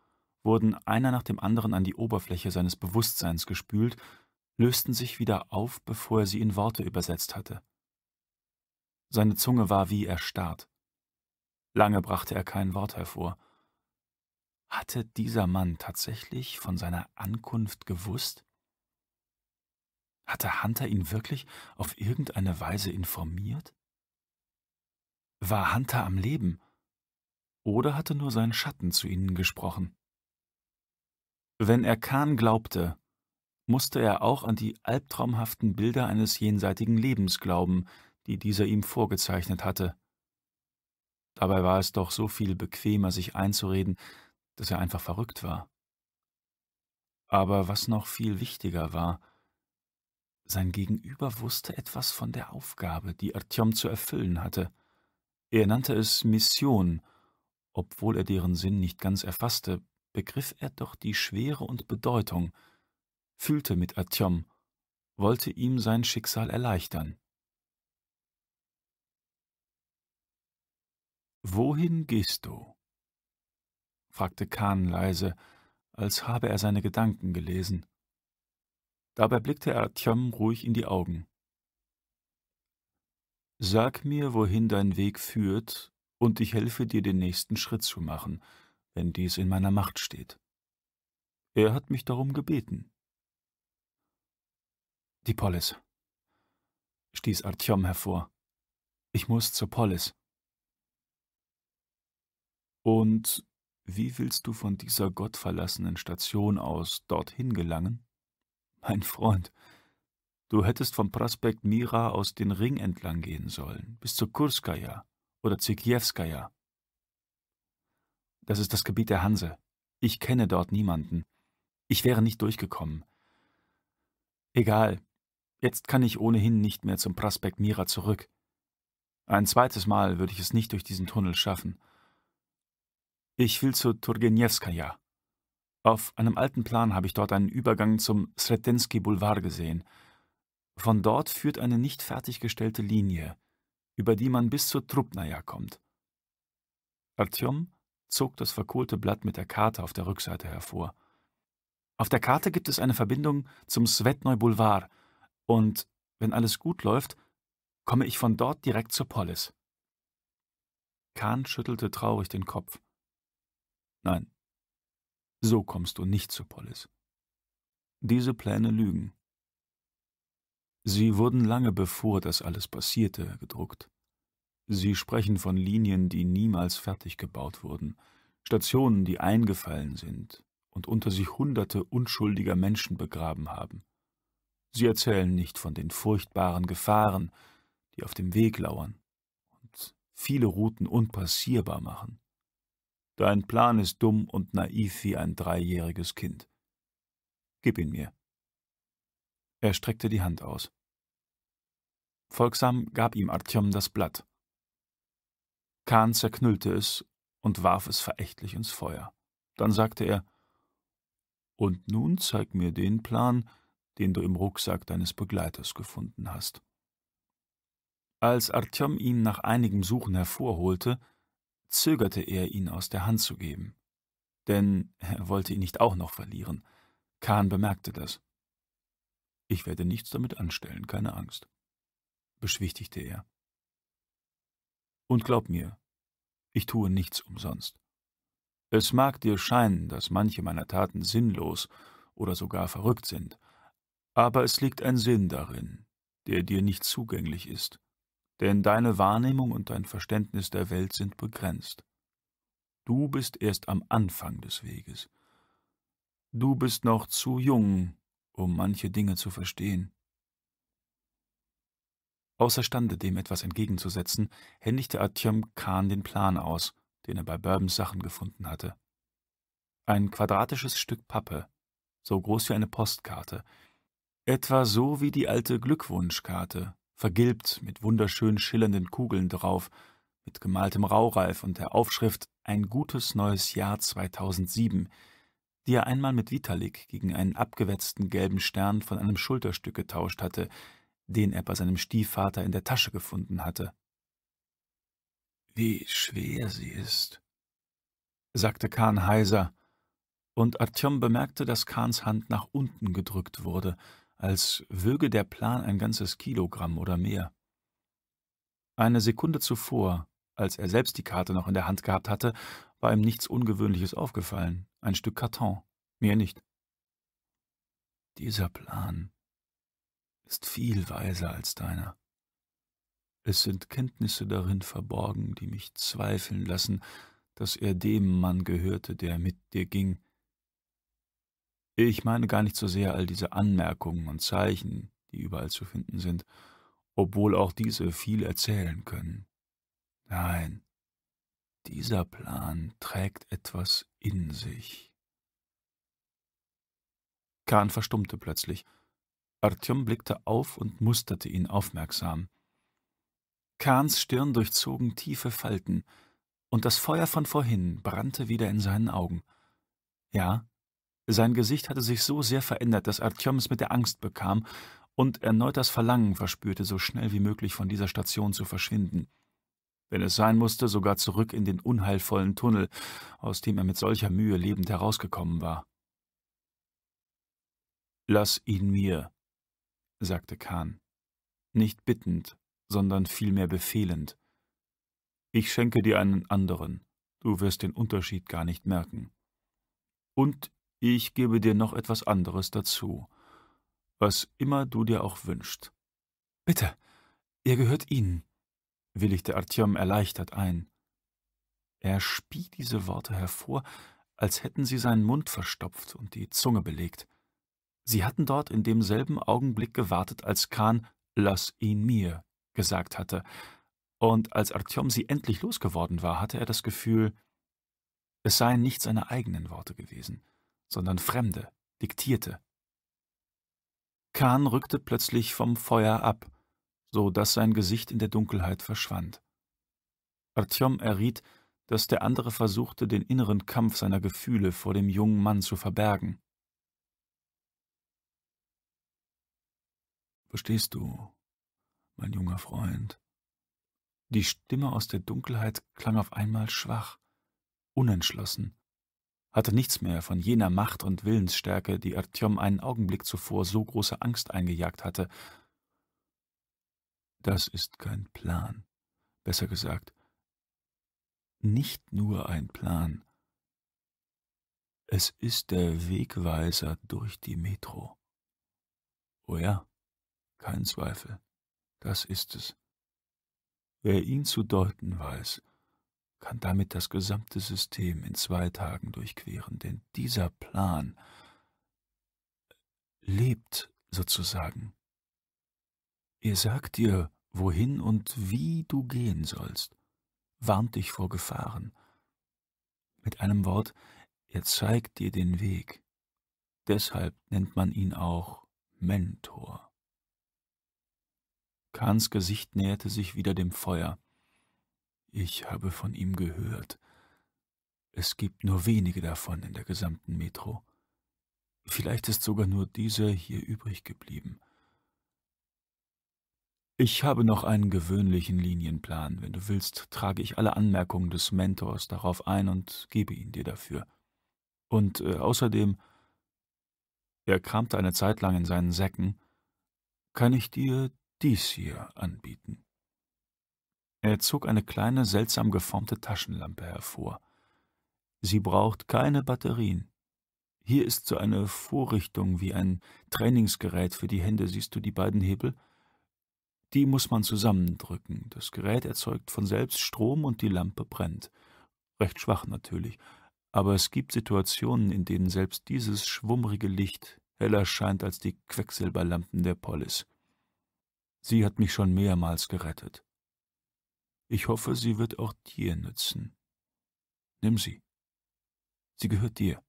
wurden einer nach dem anderen an die Oberfläche seines Bewusstseins gespült, lösten sich wieder auf, bevor er sie in Worte übersetzt hatte. Seine Zunge war wie erstarrt. Lange brachte er kein Wort hervor. Hatte dieser Mann tatsächlich von seiner Ankunft gewusst? Hatte Hunter ihn wirklich auf irgendeine Weise informiert? War Hunter am Leben? Oder hatte nur sein Schatten zu ihnen gesprochen? Wenn er Kahn glaubte, musste er auch an die albtraumhaften Bilder eines jenseitigen Lebens glauben, die dieser ihm vorgezeichnet hatte. Dabei war es doch so viel bequemer, sich einzureden, dass er einfach verrückt war. Aber was noch viel wichtiger war, sein Gegenüber wusste etwas von der Aufgabe, die Artyom zu erfüllen hatte. Er nannte es Mission, obwohl er deren Sinn nicht ganz erfasste, begriff er doch die Schwere und Bedeutung, fühlte mit Atjom, wollte ihm sein Schicksal erleichtern. Wohin gehst du? fragte Kahn leise, als habe er seine Gedanken gelesen. Dabei blickte er Atjom ruhig in die Augen. Sag mir, wohin dein Weg führt, und ich helfe dir, den nächsten Schritt zu machen, wenn dies in meiner Macht steht. Er hat mich darum gebeten. Die Polis, stieß Artyom hervor. Ich muss zur Polis. Und wie willst du von dieser gottverlassenen Station aus dorthin gelangen? Mein Freund, du hättest vom Prospekt Mira aus den Ring entlang gehen sollen, bis zur Kurskaya oder Zikiewskaja. Das ist das Gebiet der Hanse. Ich kenne dort niemanden. Ich wäre nicht durchgekommen. Egal. Jetzt kann ich ohnehin nicht mehr zum Prospekt Mira zurück. Ein zweites Mal würde ich es nicht durch diesen Tunnel schaffen. Ich will zu Turgenjewskaja. Auf einem alten Plan habe ich dort einen Übergang zum Sretensky Boulevard gesehen. Von dort führt eine nicht fertiggestellte Linie, über die man bis zur Trubnaja kommt. Artyom zog das verkohlte Blatt mit der Karte auf der Rückseite hervor. Auf der Karte gibt es eine Verbindung zum Svetnoi Boulevard und, wenn alles gut läuft, komme ich von dort direkt zur Polis. Kahn schüttelte traurig den Kopf. Nein, so kommst du nicht zur Polis. Diese Pläne lügen. Sie wurden lange bevor das alles passierte gedruckt. Sie sprechen von Linien, die niemals fertig gebaut wurden, Stationen, die eingefallen sind und unter sich hunderte unschuldiger Menschen begraben haben. Sie erzählen nicht von den furchtbaren Gefahren, die auf dem Weg lauern und viele Routen unpassierbar machen. Dein Plan ist dumm und naiv wie ein dreijähriges Kind. Gib ihn mir. Er streckte die Hand aus. Folgsam gab ihm Artyom das Blatt. Kahn zerknüllte es und warf es verächtlich ins Feuer. Dann sagte er Und nun zeig mir den Plan, den du im Rucksack deines Begleiters gefunden hast. Als Artyom ihn nach einigem Suchen hervorholte, zögerte er, ihn aus der Hand zu geben. Denn er wollte ihn nicht auch noch verlieren. Kahn bemerkte das. Ich werde nichts damit anstellen, keine Angst, beschwichtigte er. Und glaub mir, ich tue nichts umsonst. Es mag dir scheinen, dass manche meiner Taten sinnlos oder sogar verrückt sind, aber es liegt ein Sinn darin, der dir nicht zugänglich ist, denn deine Wahrnehmung und dein Verständnis der Welt sind begrenzt. Du bist erst am Anfang des Weges. Du bist noch zu jung, um manche Dinge zu verstehen. Außerstande, dem etwas entgegenzusetzen, händigte Atjom Khan den Plan aus, den er bei Bourbons Sachen gefunden hatte. Ein quadratisches Stück Pappe, so groß wie eine Postkarte, etwa so wie die alte Glückwunschkarte, vergilbt mit wunderschön schillernden Kugeln drauf, mit gemaltem Raureif und der Aufschrift Ein gutes neues Jahr 2007, die er einmal mit Vitalik gegen einen abgewetzten gelben Stern von einem Schulterstück getauscht hatte, den er bei seinem Stiefvater in der Tasche gefunden hatte. »Wie schwer sie ist«, sagte Kahn heiser, und Artyom bemerkte, dass Kahns Hand nach unten gedrückt wurde, als wöge der Plan ein ganzes Kilogramm oder mehr. Eine Sekunde zuvor, als er selbst die Karte noch in der Hand gehabt hatte, war ihm nichts Ungewöhnliches aufgefallen, ein Stück Karton, mehr nicht. Dieser Plan, ist viel weiser als deiner. Es sind Kenntnisse darin verborgen, die mich zweifeln lassen, dass er dem Mann gehörte, der mit dir ging. Ich meine gar nicht so sehr all diese Anmerkungen und Zeichen, die überall zu finden sind, obwohl auch diese viel erzählen können. Nein, dieser Plan trägt etwas in sich. Kahn verstummte plötzlich Artyom blickte auf und musterte ihn aufmerksam. Kahns Stirn durchzogen tiefe Falten, und das Feuer von vorhin brannte wieder in seinen Augen. Ja, sein Gesicht hatte sich so sehr verändert, dass Artyom es mit der Angst bekam und erneut das Verlangen verspürte, so schnell wie möglich von dieser Station zu verschwinden. Wenn es sein musste, sogar zurück in den unheilvollen Tunnel, aus dem er mit solcher Mühe lebend herausgekommen war. Lass ihn mir, sagte Kahn, nicht bittend, sondern vielmehr befehlend. Ich schenke dir einen anderen, du wirst den Unterschied gar nicht merken. Und ich gebe dir noch etwas anderes dazu, was immer du dir auch wünschst. Bitte, ihr gehört ihnen, willigte Artyom erleichtert ein. Er spie diese Worte hervor, als hätten sie seinen Mund verstopft und die Zunge belegt. Sie hatten dort in demselben Augenblick gewartet, als Kahn »Lass ihn mir« gesagt hatte. Und als Artyom sie endlich losgeworden war, hatte er das Gefühl, es seien nicht seine eigenen Worte gewesen, sondern fremde, diktierte. Kahn rückte plötzlich vom Feuer ab, so dass sein Gesicht in der Dunkelheit verschwand. Artyom erriet, dass der andere versuchte, den inneren Kampf seiner Gefühle vor dem jungen Mann zu verbergen. Verstehst du, mein junger Freund? Die Stimme aus der Dunkelheit klang auf einmal schwach, unentschlossen, hatte nichts mehr von jener Macht und Willensstärke, die Artyom einen Augenblick zuvor so große Angst eingejagt hatte. Das ist kein Plan, besser gesagt, nicht nur ein Plan. Es ist der Wegweiser durch die Metro. Oh ja, kein Zweifel, das ist es. Wer ihn zu deuten weiß, kann damit das gesamte System in zwei Tagen durchqueren, denn dieser Plan lebt sozusagen. Er sagt dir, wohin und wie du gehen sollst, warnt dich vor Gefahren. Mit einem Wort, er zeigt dir den Weg. Deshalb nennt man ihn auch Mentor. Kahns Gesicht näherte sich wieder dem Feuer. Ich habe von ihm gehört. Es gibt nur wenige davon in der gesamten Metro. Vielleicht ist sogar nur dieser hier übrig geblieben. Ich habe noch einen gewöhnlichen Linienplan. Wenn du willst, trage ich alle Anmerkungen des Mentors darauf ein und gebe ihn dir dafür. Und äh, außerdem, er kramte eine Zeit lang in seinen Säcken, kann ich dir dies hier anbieten. Er zog eine kleine, seltsam geformte Taschenlampe hervor. Sie braucht keine Batterien. Hier ist so eine Vorrichtung wie ein Trainingsgerät für die Hände, siehst du die beiden Hebel? Die muss man zusammendrücken. Das Gerät erzeugt von selbst Strom und die Lampe brennt. Recht schwach natürlich, aber es gibt Situationen, in denen selbst dieses schwummrige Licht heller scheint als die Quecksilberlampen der Polis. Sie hat mich schon mehrmals gerettet. Ich hoffe, sie wird auch dir nützen. Nimm sie. Sie gehört dir.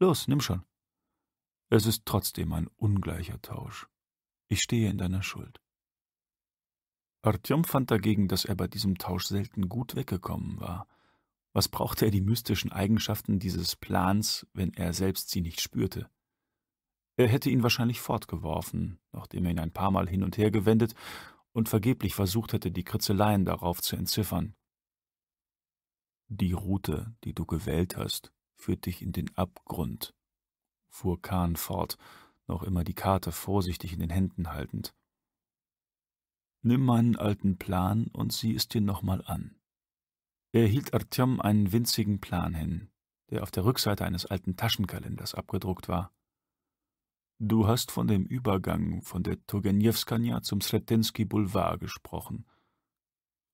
Los, nimm schon. Es ist trotzdem ein ungleicher Tausch. Ich stehe in deiner Schuld. Artyom fand dagegen, dass er bei diesem Tausch selten gut weggekommen war. Was brauchte er die mystischen Eigenschaften dieses Plans, wenn er selbst sie nicht spürte? Er hätte ihn wahrscheinlich fortgeworfen, nachdem er ihn ein paar Mal hin und her gewendet und vergeblich versucht hätte, die Kritzeleien darauf zu entziffern. Die Route, die du gewählt hast, führt dich in den Abgrund, fuhr Kahn fort, noch immer die Karte vorsichtig in den Händen haltend. Nimm meinen alten Plan und sieh es dir nochmal an. Er hielt Artyom einen winzigen Plan hin, der auf der Rückseite eines alten Taschenkalenders abgedruckt war. Du hast von dem Übergang von der Turgenjewskanja zum Sretensky Boulevard gesprochen.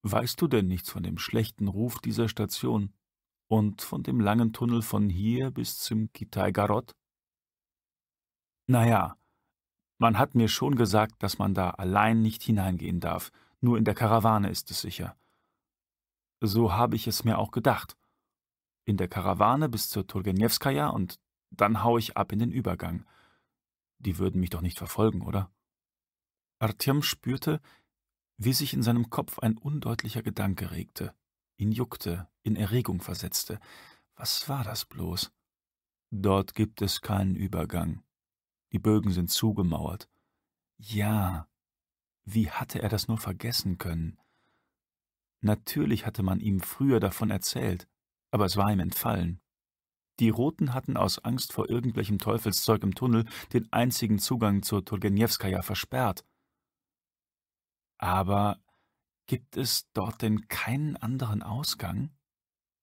Weißt du denn nichts von dem schlechten Ruf dieser Station und von dem langen Tunnel von hier bis zum Kitaigarot? Naja, man hat mir schon gesagt, dass man da allein nicht hineingehen darf, nur in der Karawane ist es sicher. So habe ich es mir auch gedacht. In der Karawane bis zur Turgenjewskaja und dann hau ich ab in den Übergang – die würden mich doch nicht verfolgen, oder? Artyom spürte, wie sich in seinem Kopf ein undeutlicher Gedanke regte, ihn juckte, in Erregung versetzte. Was war das bloß? Dort gibt es keinen Übergang. Die Bögen sind zugemauert. Ja, wie hatte er das nur vergessen können? Natürlich hatte man ihm früher davon erzählt, aber es war ihm entfallen. Die Roten hatten aus Angst vor irgendwelchem Teufelszeug im Tunnel den einzigen Zugang zur Turgenjewskaja versperrt. Aber gibt es dort denn keinen anderen Ausgang?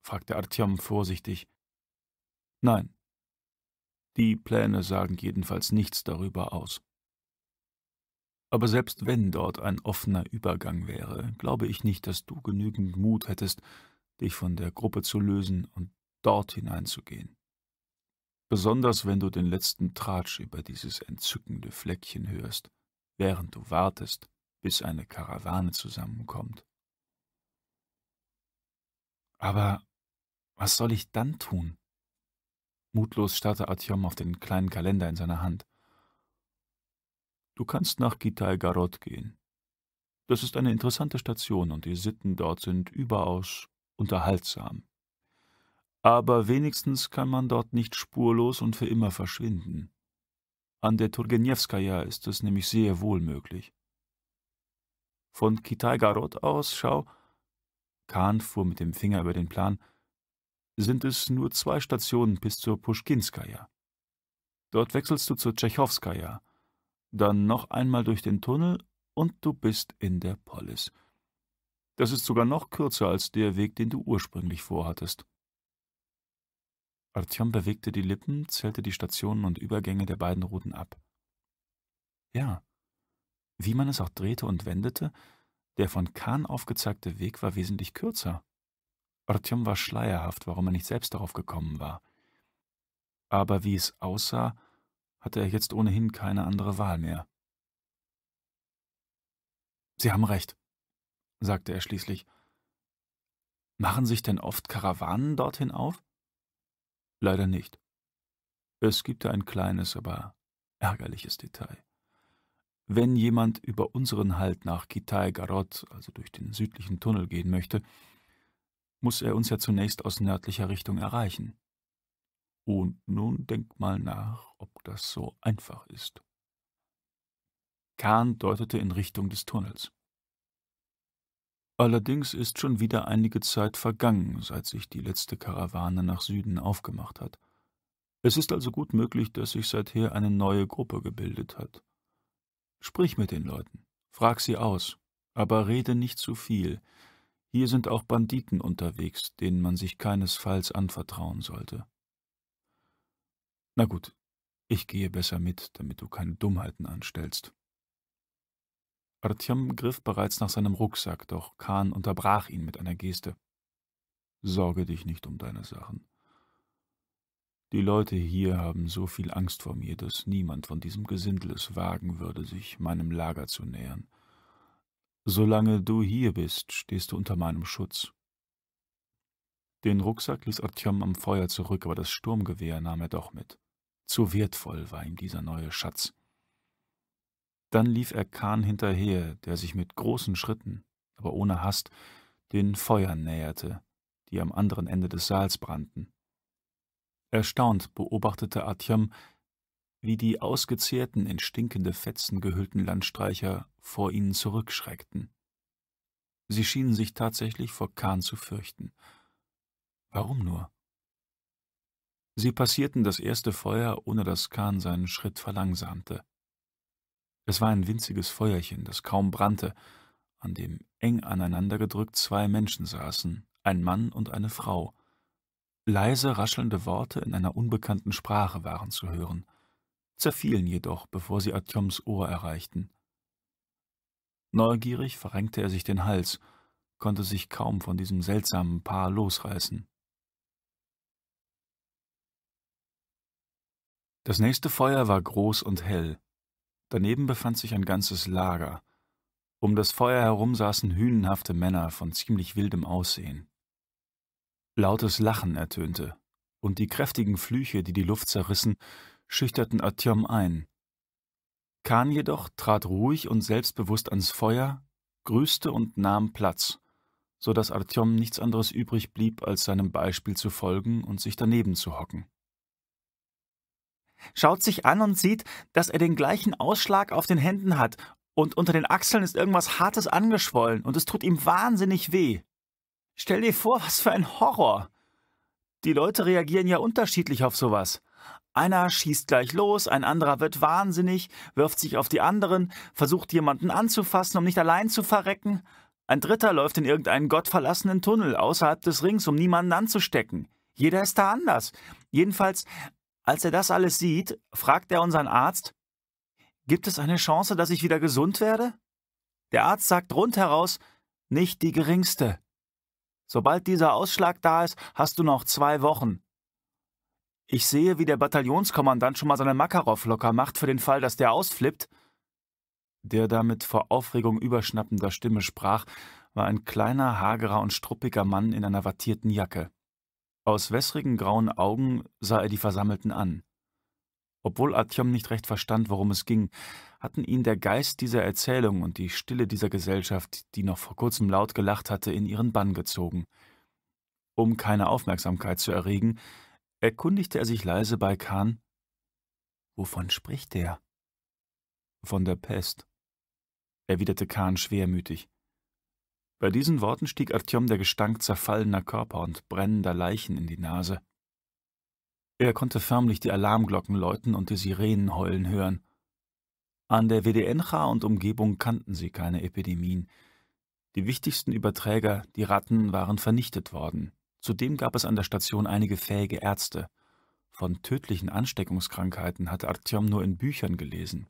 fragte Artyom vorsichtig. Nein. Die Pläne sagen jedenfalls nichts darüber aus. Aber selbst wenn dort ein offener Übergang wäre, glaube ich nicht, dass du genügend Mut hättest, dich von der Gruppe zu lösen und dort hineinzugehen. Besonders wenn du den letzten Tratsch über dieses entzückende Fleckchen hörst, während du wartest, bis eine Karawane zusammenkommt. Aber was soll ich dann tun? Mutlos starrte Atjom auf den kleinen Kalender in seiner Hand. Du kannst nach Kitai Garot gehen. Das ist eine interessante Station und die Sitten dort sind überaus unterhaltsam. Aber wenigstens kann man dort nicht spurlos und für immer verschwinden. An der Turgenjewskaja ist es nämlich sehr wohl möglich. Von Kitaigarod aus, schau, Kahn fuhr mit dem Finger über den Plan, sind es nur zwei Stationen bis zur Puschkinskaja. Dort wechselst du zur Tschechowskaja, dann noch einmal durch den Tunnel und du bist in der Polis. Das ist sogar noch kürzer als der Weg, den du ursprünglich vorhattest. Artyom bewegte die Lippen, zählte die Stationen und Übergänge der beiden Routen ab. Ja, wie man es auch drehte und wendete, der von Kahn aufgezeigte Weg war wesentlich kürzer. Artyom war schleierhaft, warum er nicht selbst darauf gekommen war. Aber wie es aussah, hatte er jetzt ohnehin keine andere Wahl mehr. Sie haben recht, sagte er schließlich. Machen sich denn oft Karawanen dorthin auf? Leider nicht. Es gibt ein kleines, aber ärgerliches Detail. Wenn jemand über unseren Halt nach Kitai Garot, also durch den südlichen Tunnel gehen möchte, muss er uns ja zunächst aus nördlicher Richtung erreichen. Und nun denk mal nach, ob das so einfach ist. Kahn deutete in Richtung des Tunnels. Allerdings ist schon wieder einige Zeit vergangen, seit sich die letzte Karawane nach Süden aufgemacht hat. Es ist also gut möglich, dass sich seither eine neue Gruppe gebildet hat. Sprich mit den Leuten, frag sie aus, aber rede nicht zu viel. Hier sind auch Banditen unterwegs, denen man sich keinesfalls anvertrauen sollte. Na gut, ich gehe besser mit, damit du keine Dummheiten anstellst. Artyom griff bereits nach seinem Rucksack, doch Khan unterbrach ihn mit einer Geste. Sorge dich nicht um deine Sachen. Die Leute hier haben so viel Angst vor mir, dass niemand von diesem Gesindel es wagen würde, sich meinem Lager zu nähern. Solange du hier bist, stehst du unter meinem Schutz. Den Rucksack ließ Artyom am Feuer zurück, aber das Sturmgewehr nahm er doch mit. Zu wertvoll war ihm dieser neue Schatz. Dann lief er Kahn hinterher, der sich mit großen Schritten, aber ohne Hast, den Feuern näherte, die am anderen Ende des Saals brannten. Erstaunt beobachtete Atjam, wie die ausgezehrten, in stinkende Fetzen gehüllten Landstreicher vor ihnen zurückschreckten. Sie schienen sich tatsächlich vor Kahn zu fürchten. Warum nur? Sie passierten das erste Feuer, ohne dass Kahn seinen Schritt verlangsamte. Es war ein winziges Feuerchen, das kaum brannte, an dem eng aneinandergedrückt zwei Menschen saßen, ein Mann und eine Frau. Leise raschelnde Worte in einer unbekannten Sprache waren zu hören, zerfielen jedoch, bevor sie Atjoms Ohr erreichten. Neugierig verrenkte er sich den Hals, konnte sich kaum von diesem seltsamen Paar losreißen. Das nächste Feuer war groß und hell, Daneben befand sich ein ganzes Lager. Um das Feuer herum saßen hünenhafte Männer von ziemlich wildem Aussehen. Lautes Lachen ertönte, und die kräftigen Flüche, die die Luft zerrissen, schüchterten Atjom ein. Khan jedoch trat ruhig und selbstbewusst ans Feuer, grüßte und nahm Platz, so dass Artyom nichts anderes übrig blieb, als seinem Beispiel zu folgen und sich daneben zu hocken schaut sich an und sieht, dass er den gleichen Ausschlag auf den Händen hat und unter den Achseln ist irgendwas Hartes angeschwollen und es tut ihm wahnsinnig weh. Stell dir vor, was für ein Horror! Die Leute reagieren ja unterschiedlich auf sowas. Einer schießt gleich los, ein anderer wird wahnsinnig, wirft sich auf die anderen, versucht jemanden anzufassen, um nicht allein zu verrecken. Ein dritter läuft in irgendeinen gottverlassenen Tunnel außerhalb des Rings, um niemanden anzustecken. Jeder ist da anders. Jedenfalls als er das alles sieht, fragt er unseren Arzt, gibt es eine Chance, dass ich wieder gesund werde? Der Arzt sagt rundheraus, nicht die geringste. Sobald dieser Ausschlag da ist, hast du noch zwei Wochen. Ich sehe, wie der Bataillonskommandant schon mal seine Makarov locker macht für den Fall, dass der ausflippt. Der damit vor Aufregung überschnappender Stimme sprach, war ein kleiner, hagerer und struppiger Mann in einer wattierten Jacke. Aus wässrigen grauen Augen sah er die Versammelten an. Obwohl Artyom nicht recht verstand, worum es ging, hatten ihn der Geist dieser Erzählung und die Stille dieser Gesellschaft, die noch vor kurzem laut gelacht hatte, in ihren Bann gezogen. Um keine Aufmerksamkeit zu erregen, erkundigte er sich leise bei Kahn, »Wovon spricht der?« »Von der Pest«, erwiderte Kahn schwermütig. Bei diesen Worten stieg Artyom der Gestank zerfallener Körper und brennender Leichen in die Nase. Er konnte förmlich die Alarmglocken läuten und die Sirenen heulen hören. An der WDNcha und Umgebung kannten sie keine Epidemien. Die wichtigsten Überträger, die Ratten, waren vernichtet worden. Zudem gab es an der Station einige fähige Ärzte. Von tödlichen Ansteckungskrankheiten hatte Artyom nur in Büchern gelesen.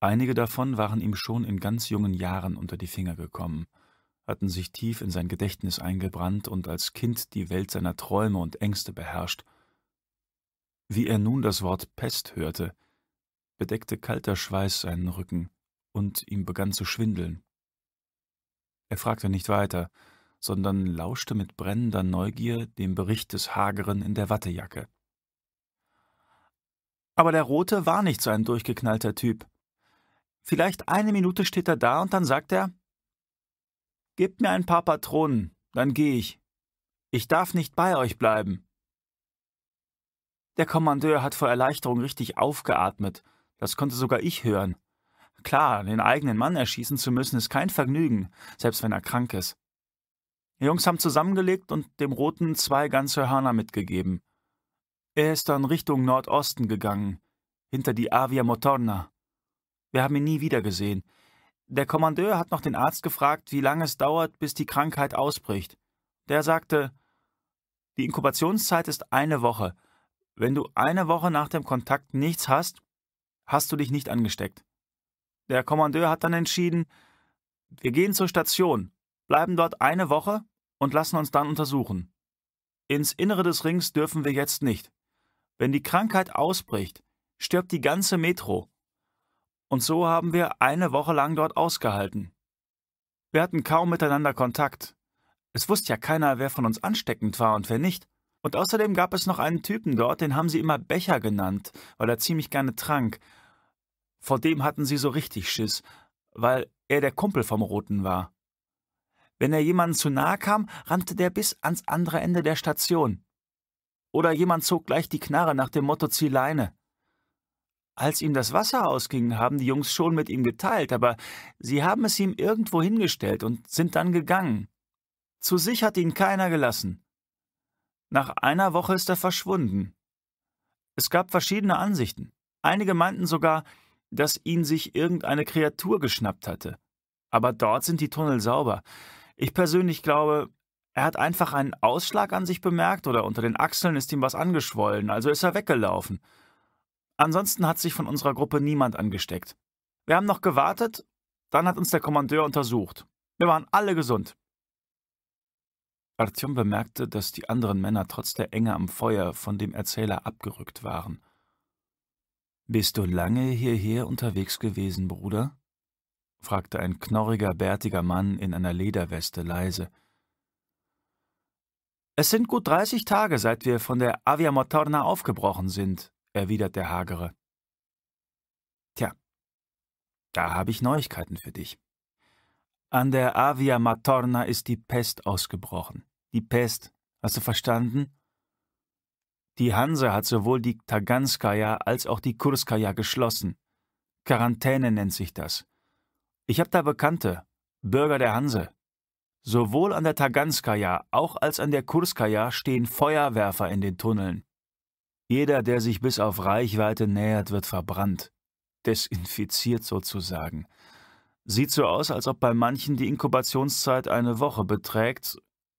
Einige davon waren ihm schon in ganz jungen Jahren unter die Finger gekommen – hatten sich tief in sein Gedächtnis eingebrannt und als Kind die Welt seiner Träume und Ängste beherrscht. Wie er nun das Wort Pest hörte, bedeckte kalter Schweiß seinen Rücken und ihm begann zu schwindeln. Er fragte nicht weiter, sondern lauschte mit brennender Neugier dem Bericht des Hageren in der Wattejacke. Aber der Rote war nicht so ein durchgeknallter Typ. Vielleicht eine Minute steht er da und dann sagt er, Gebt mir ein paar Patronen, dann geh ich. Ich darf nicht bei euch bleiben. Der Kommandeur hat vor Erleichterung richtig aufgeatmet. Das konnte sogar ich hören. Klar, den eigenen Mann erschießen zu müssen, ist kein Vergnügen, selbst wenn er krank ist. Die Jungs haben zusammengelegt und dem Roten zwei ganze Hörner mitgegeben. Er ist dann Richtung Nordosten gegangen, hinter die Avia Motorna. Wir haben ihn nie wiedergesehen, der Kommandeur hat noch den Arzt gefragt, wie lange es dauert, bis die Krankheit ausbricht. Der sagte, die Inkubationszeit ist eine Woche. Wenn du eine Woche nach dem Kontakt nichts hast, hast du dich nicht angesteckt. Der Kommandeur hat dann entschieden, wir gehen zur Station, bleiben dort eine Woche und lassen uns dann untersuchen. Ins Innere des Rings dürfen wir jetzt nicht. Wenn die Krankheit ausbricht, stirbt die ganze Metro. Und so haben wir eine Woche lang dort ausgehalten. Wir hatten kaum miteinander Kontakt. Es wusste ja keiner, wer von uns ansteckend war und wer nicht. Und außerdem gab es noch einen Typen dort, den haben sie immer Becher genannt, weil er ziemlich gerne trank. Vor dem hatten sie so richtig Schiss, weil er der Kumpel vom Roten war. Wenn er jemanden zu nahe kam, rannte der bis ans andere Ende der Station. Oder jemand zog gleich die Knarre nach dem Motto Zieh Leine. Als ihm das Wasser ausging, haben die Jungs schon mit ihm geteilt, aber sie haben es ihm irgendwo hingestellt und sind dann gegangen. Zu sich hat ihn keiner gelassen. Nach einer Woche ist er verschwunden. Es gab verschiedene Ansichten. Einige meinten sogar, dass ihn sich irgendeine Kreatur geschnappt hatte. Aber dort sind die Tunnel sauber. Ich persönlich glaube, er hat einfach einen Ausschlag an sich bemerkt oder unter den Achseln ist ihm was angeschwollen, also ist er weggelaufen. Ansonsten hat sich von unserer Gruppe niemand angesteckt. Wir haben noch gewartet, dann hat uns der Kommandeur untersucht. Wir waren alle gesund. Artyom bemerkte, dass die anderen Männer trotz der Enge am Feuer von dem Erzähler abgerückt waren. Bist du lange hierher unterwegs gewesen, Bruder? fragte ein knorriger, bärtiger Mann in einer Lederweste leise. Es sind gut dreißig Tage, seit wir von der Avia Motorna aufgebrochen sind, erwidert der Hagere. Tja, da habe ich Neuigkeiten für dich. An der Avia Matorna ist die Pest ausgebrochen. Die Pest, hast du verstanden? Die Hanse hat sowohl die Taganskaja als auch die Kurskaja geschlossen. Quarantäne nennt sich das. Ich habe da Bekannte, Bürger der Hanse. Sowohl an der Taganskaja auch als an der Kurskaja stehen Feuerwerfer in den Tunneln. Jeder, der sich bis auf Reichweite nähert, wird verbrannt. Desinfiziert sozusagen. Sieht so aus, als ob bei manchen die Inkubationszeit eine Woche beträgt,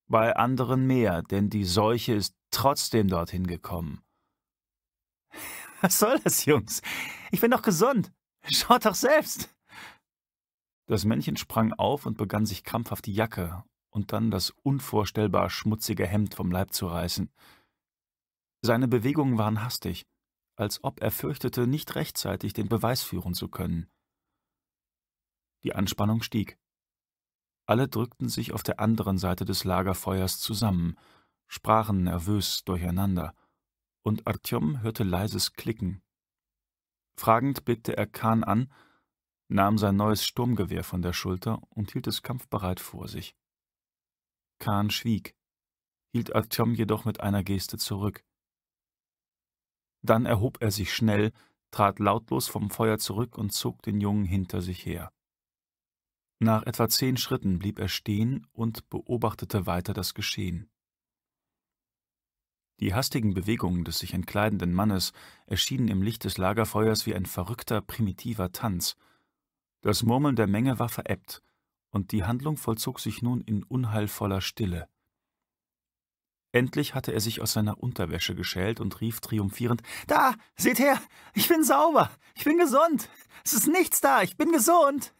bei anderen mehr, denn die Seuche ist trotzdem dorthin gekommen. Was soll das, Jungs? Ich bin doch gesund. Schaut doch selbst. Das Männchen sprang auf und begann sich krampfhaft die Jacke und dann das unvorstellbar schmutzige Hemd vom Leib zu reißen. Seine Bewegungen waren hastig, als ob er fürchtete, nicht rechtzeitig den Beweis führen zu können. Die Anspannung stieg. Alle drückten sich auf der anderen Seite des Lagerfeuers zusammen, sprachen nervös durcheinander, und Artyom hörte leises Klicken. Fragend blickte er Kahn an, nahm sein neues Sturmgewehr von der Schulter und hielt es kampfbereit vor sich. Kahn schwieg, hielt Artyom jedoch mit einer Geste zurück. Dann erhob er sich schnell, trat lautlos vom Feuer zurück und zog den Jungen hinter sich her. Nach etwa zehn Schritten blieb er stehen und beobachtete weiter das Geschehen. Die hastigen Bewegungen des sich entkleidenden Mannes erschienen im Licht des Lagerfeuers wie ein verrückter, primitiver Tanz. Das Murmeln der Menge war verebbt, und die Handlung vollzog sich nun in unheilvoller Stille. Endlich hatte er sich aus seiner Unterwäsche geschält und rief triumphierend Da, seht her, ich bin sauber, ich bin gesund, es ist nichts da, ich bin gesund.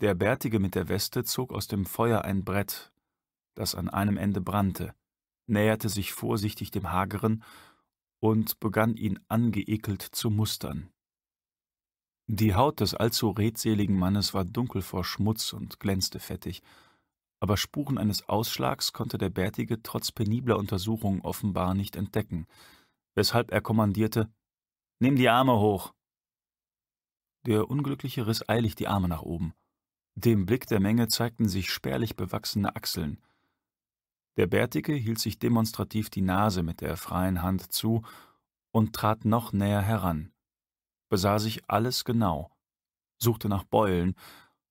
Der Bärtige mit der Weste zog aus dem Feuer ein Brett, das an einem Ende brannte, näherte sich vorsichtig dem Hageren und begann ihn angeekelt zu mustern. Die Haut des allzu redseligen Mannes war dunkel vor Schmutz und glänzte fettig, aber Spuren eines Ausschlags konnte der Bärtige trotz penibler Untersuchungen offenbar nicht entdecken, weshalb er kommandierte, »Nimm die Arme hoch!« Der Unglückliche riss eilig die Arme nach oben. Dem Blick der Menge zeigten sich spärlich bewachsene Achseln. Der Bärtige hielt sich demonstrativ die Nase mit der freien Hand zu und trat noch näher heran, besah sich alles genau, suchte nach Beulen,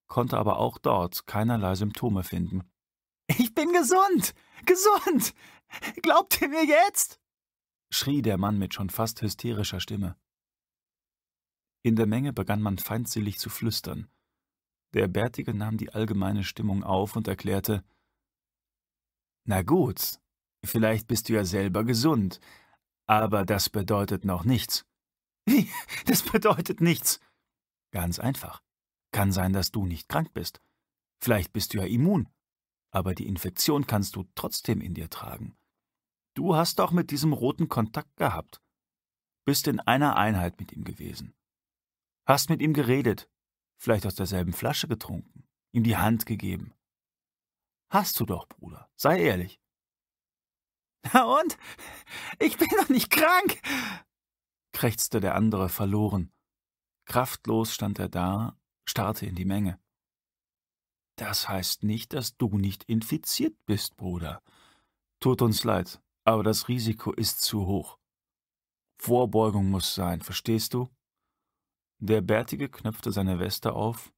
konnte aber auch dort keinerlei Symptome finden. Ich bin gesund! Gesund! Glaubt ihr mir jetzt? schrie der Mann mit schon fast hysterischer Stimme. In der Menge begann man feindselig zu flüstern. Der Bärtige nahm die allgemeine Stimmung auf und erklärte, »Na gut, vielleicht bist du ja selber gesund, aber das bedeutet noch nichts.« »Wie? Das bedeutet nichts?« »Ganz einfach kann sein, dass du nicht krank bist. Vielleicht bist du ja immun, aber die Infektion kannst du trotzdem in dir tragen. Du hast doch mit diesem Roten Kontakt gehabt. Bist in einer Einheit mit ihm gewesen. Hast mit ihm geredet, vielleicht aus derselben Flasche getrunken, ihm die Hand gegeben. Hast du doch, Bruder, sei ehrlich. Na und? Ich bin doch nicht krank! krächzte der andere verloren. Kraftlos stand er da starrte in die Menge. Das heißt nicht, dass du nicht infiziert bist, Bruder. Tut uns leid, aber das Risiko ist zu hoch. Vorbeugung muss sein, verstehst du? Der Bärtige knöpfte seine Weste auf,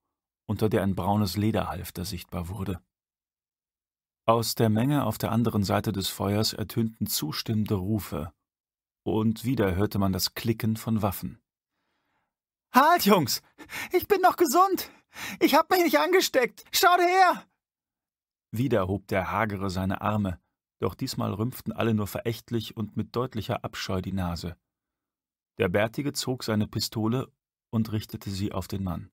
unter der ein braunes Lederhalfter sichtbar wurde. Aus der Menge auf der anderen Seite des Feuers ertönten zustimmende Rufe, und wieder hörte man das Klicken von Waffen. Halt, Jungs! Ich bin noch gesund! Ich hab mich nicht angesteckt! Schaut her! Wieder hob der Hagere seine Arme, doch diesmal rümpften alle nur verächtlich und mit deutlicher Abscheu die Nase. Der Bärtige zog seine Pistole und richtete sie auf den Mann.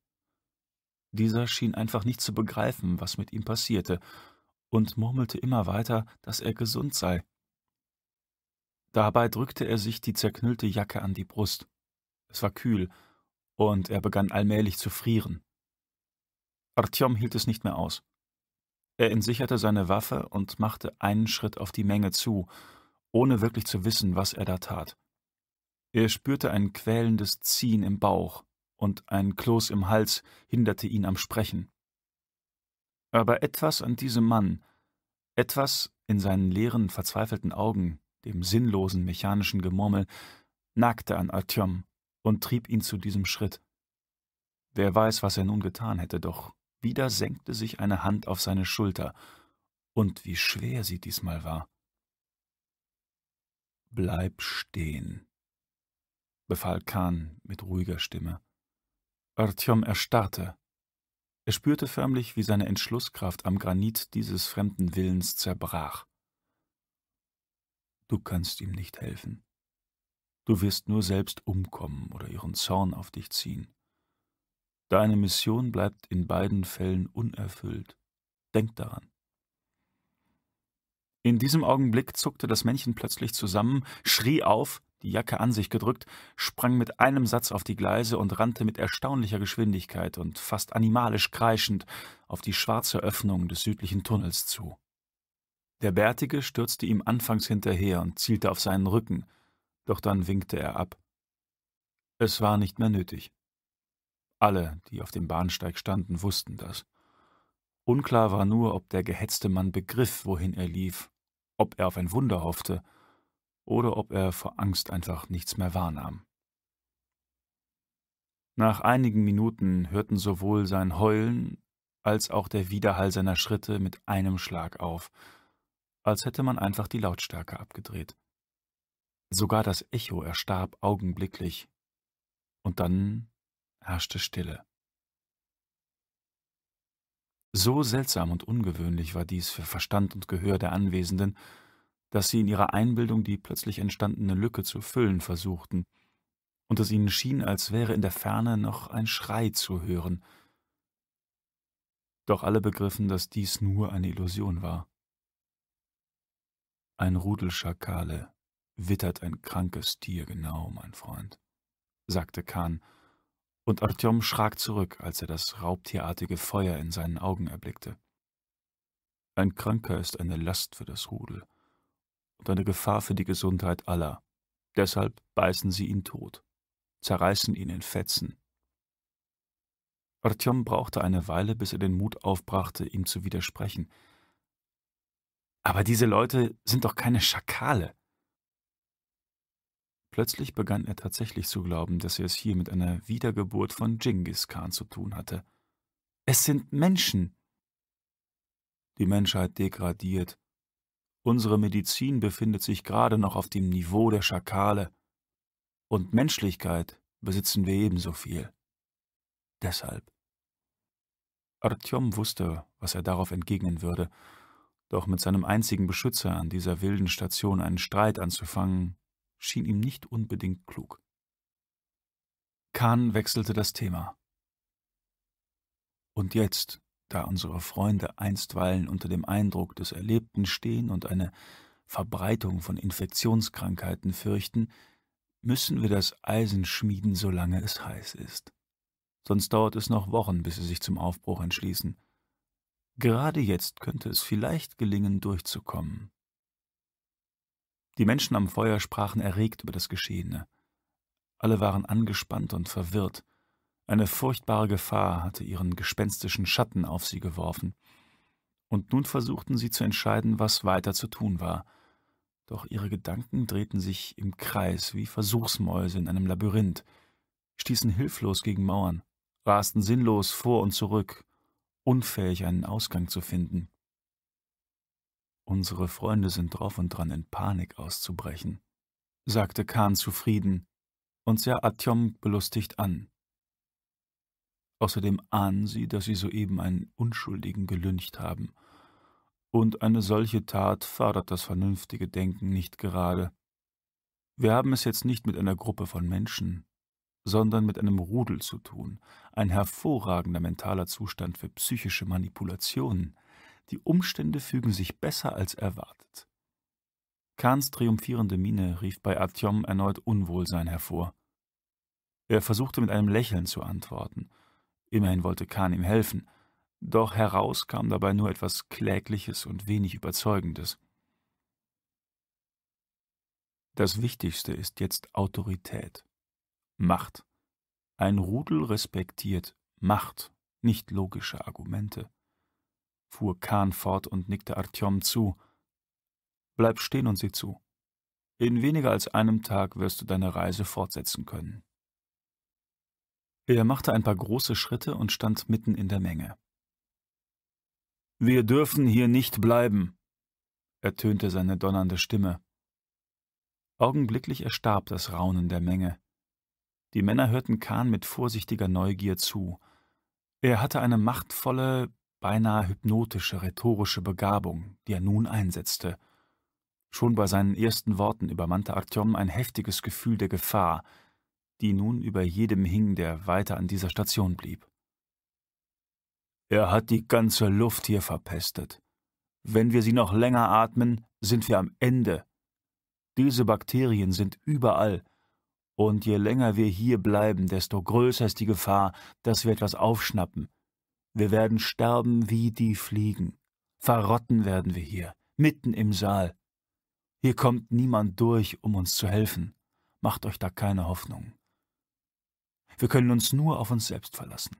Dieser schien einfach nicht zu begreifen, was mit ihm passierte, und murmelte immer weiter, dass er gesund sei. Dabei drückte er sich die zerknüllte Jacke an die Brust. Es war kühl, und er begann allmählich zu frieren. Artyom hielt es nicht mehr aus. Er entsicherte seine Waffe und machte einen Schritt auf die Menge zu, ohne wirklich zu wissen, was er da tat. Er spürte ein quälendes Ziehen im Bauch und ein Kloß im Hals hinderte ihn am Sprechen. Aber etwas an diesem Mann, etwas in seinen leeren, verzweifelten Augen, dem sinnlosen mechanischen Gemurmel, nagte an Artyom und trieb ihn zu diesem Schritt. Wer weiß, was er nun getan hätte, doch wieder senkte sich eine Hand auf seine Schulter, und wie schwer sie diesmal war. Bleib stehen, befahl Kahn mit ruhiger Stimme. Artyom erstarrte. Er spürte förmlich, wie seine Entschlusskraft am Granit dieses fremden Willens zerbrach. Du kannst ihm nicht helfen. Du wirst nur selbst umkommen oder ihren Zorn auf dich ziehen. Deine Mission bleibt in beiden Fällen unerfüllt. Denk daran. In diesem Augenblick zuckte das Männchen plötzlich zusammen, schrie auf, die Jacke an sich gedrückt, sprang mit einem Satz auf die Gleise und rannte mit erstaunlicher Geschwindigkeit und fast animalisch kreischend auf die schwarze Öffnung des südlichen Tunnels zu. Der Bärtige stürzte ihm anfangs hinterher und zielte auf seinen Rücken, doch dann winkte er ab. Es war nicht mehr nötig. Alle, die auf dem Bahnsteig standen, wussten das. Unklar war nur, ob der gehetzte Mann begriff, wohin er lief, ob er auf ein Wunder hoffte oder ob er vor Angst einfach nichts mehr wahrnahm. Nach einigen Minuten hörten sowohl sein Heulen als auch der Widerhall seiner Schritte mit einem Schlag auf, als hätte man einfach die Lautstärke abgedreht. Sogar das Echo erstarb augenblicklich, und dann herrschte Stille. So seltsam und ungewöhnlich war dies für Verstand und Gehör der Anwesenden, dass sie in ihrer Einbildung die plötzlich entstandene Lücke zu füllen versuchten, und es ihnen schien, als wäre in der Ferne noch ein Schrei zu hören. Doch alle begriffen, dass dies nur eine Illusion war. Ein Rudel Schakale wittert ein krankes Tier genau, mein Freund, sagte Kahn, und Artyom schrak zurück, als er das raubtierartige Feuer in seinen Augen erblickte. Ein Kranker ist eine Last für das Rudel und eine Gefahr für die Gesundheit aller. Deshalb beißen sie ihn tot, zerreißen ihn in Fetzen. Artyom brauchte eine Weile, bis er den Mut aufbrachte, ihm zu widersprechen. Aber diese Leute sind doch keine Schakale, Plötzlich begann er tatsächlich zu glauben, dass er es hier mit einer Wiedergeburt von Genghis Khan zu tun hatte. Es sind Menschen! Die Menschheit degradiert. Unsere Medizin befindet sich gerade noch auf dem Niveau der Schakale. Und Menschlichkeit besitzen wir ebenso viel. Deshalb. Artyom wusste, was er darauf entgegnen würde, doch mit seinem einzigen Beschützer an dieser wilden Station einen Streit anzufangen, schien ihm nicht unbedingt klug. Kahn wechselte das Thema. Und jetzt, da unsere Freunde einstweilen unter dem Eindruck des Erlebten stehen und eine Verbreitung von Infektionskrankheiten fürchten, müssen wir das Eisen schmieden, solange es heiß ist. Sonst dauert es noch Wochen, bis sie sich zum Aufbruch entschließen. Gerade jetzt könnte es vielleicht gelingen, durchzukommen. Die Menschen am Feuer sprachen erregt über das Geschehene. Alle waren angespannt und verwirrt. Eine furchtbare Gefahr hatte ihren gespenstischen Schatten auf sie geworfen. Und nun versuchten sie zu entscheiden, was weiter zu tun war. Doch ihre Gedanken drehten sich im Kreis wie Versuchsmäuse in einem Labyrinth, stießen hilflos gegen Mauern, rasten sinnlos vor und zurück, unfähig einen Ausgang zu finden. Unsere Freunde sind drauf und dran, in Panik auszubrechen, sagte Kahn zufrieden und sah Atjom belustigt an. Außerdem ahnen sie, dass sie soeben einen Unschuldigen gelüncht haben. Und eine solche Tat fördert das vernünftige Denken nicht gerade. Wir haben es jetzt nicht mit einer Gruppe von Menschen, sondern mit einem Rudel zu tun, ein hervorragender mentaler Zustand für psychische Manipulationen. Die Umstände fügen sich besser als erwartet. Kahns triumphierende Miene rief bei Artyom erneut Unwohlsein hervor. Er versuchte mit einem Lächeln zu antworten. Immerhin wollte Kahn ihm helfen. Doch heraus kam dabei nur etwas Klägliches und wenig Überzeugendes. Das Wichtigste ist jetzt Autorität. Macht. Ein Rudel respektiert Macht, nicht logische Argumente fuhr Kahn fort und nickte Artyom zu. Bleib stehen und sieh zu. In weniger als einem Tag wirst du deine Reise fortsetzen können. Er machte ein paar große Schritte und stand mitten in der Menge. Wir dürfen hier nicht bleiben, ertönte seine donnernde Stimme. Augenblicklich erstarb das Raunen der Menge. Die Männer hörten Kahn mit vorsichtiger Neugier zu. Er hatte eine machtvolle, beinahe hypnotische rhetorische Begabung, die er nun einsetzte. Schon bei seinen ersten Worten übermannte Artyom ein heftiges Gefühl der Gefahr, die nun über jedem hing, der weiter an dieser Station blieb. Er hat die ganze Luft hier verpestet. Wenn wir sie noch länger atmen, sind wir am Ende. Diese Bakterien sind überall, und je länger wir hier bleiben, desto größer ist die Gefahr, dass wir etwas aufschnappen, wir werden sterben wie die Fliegen. Verrotten werden wir hier, mitten im Saal. Hier kommt niemand durch, um uns zu helfen. Macht euch da keine Hoffnung. Wir können uns nur auf uns selbst verlassen.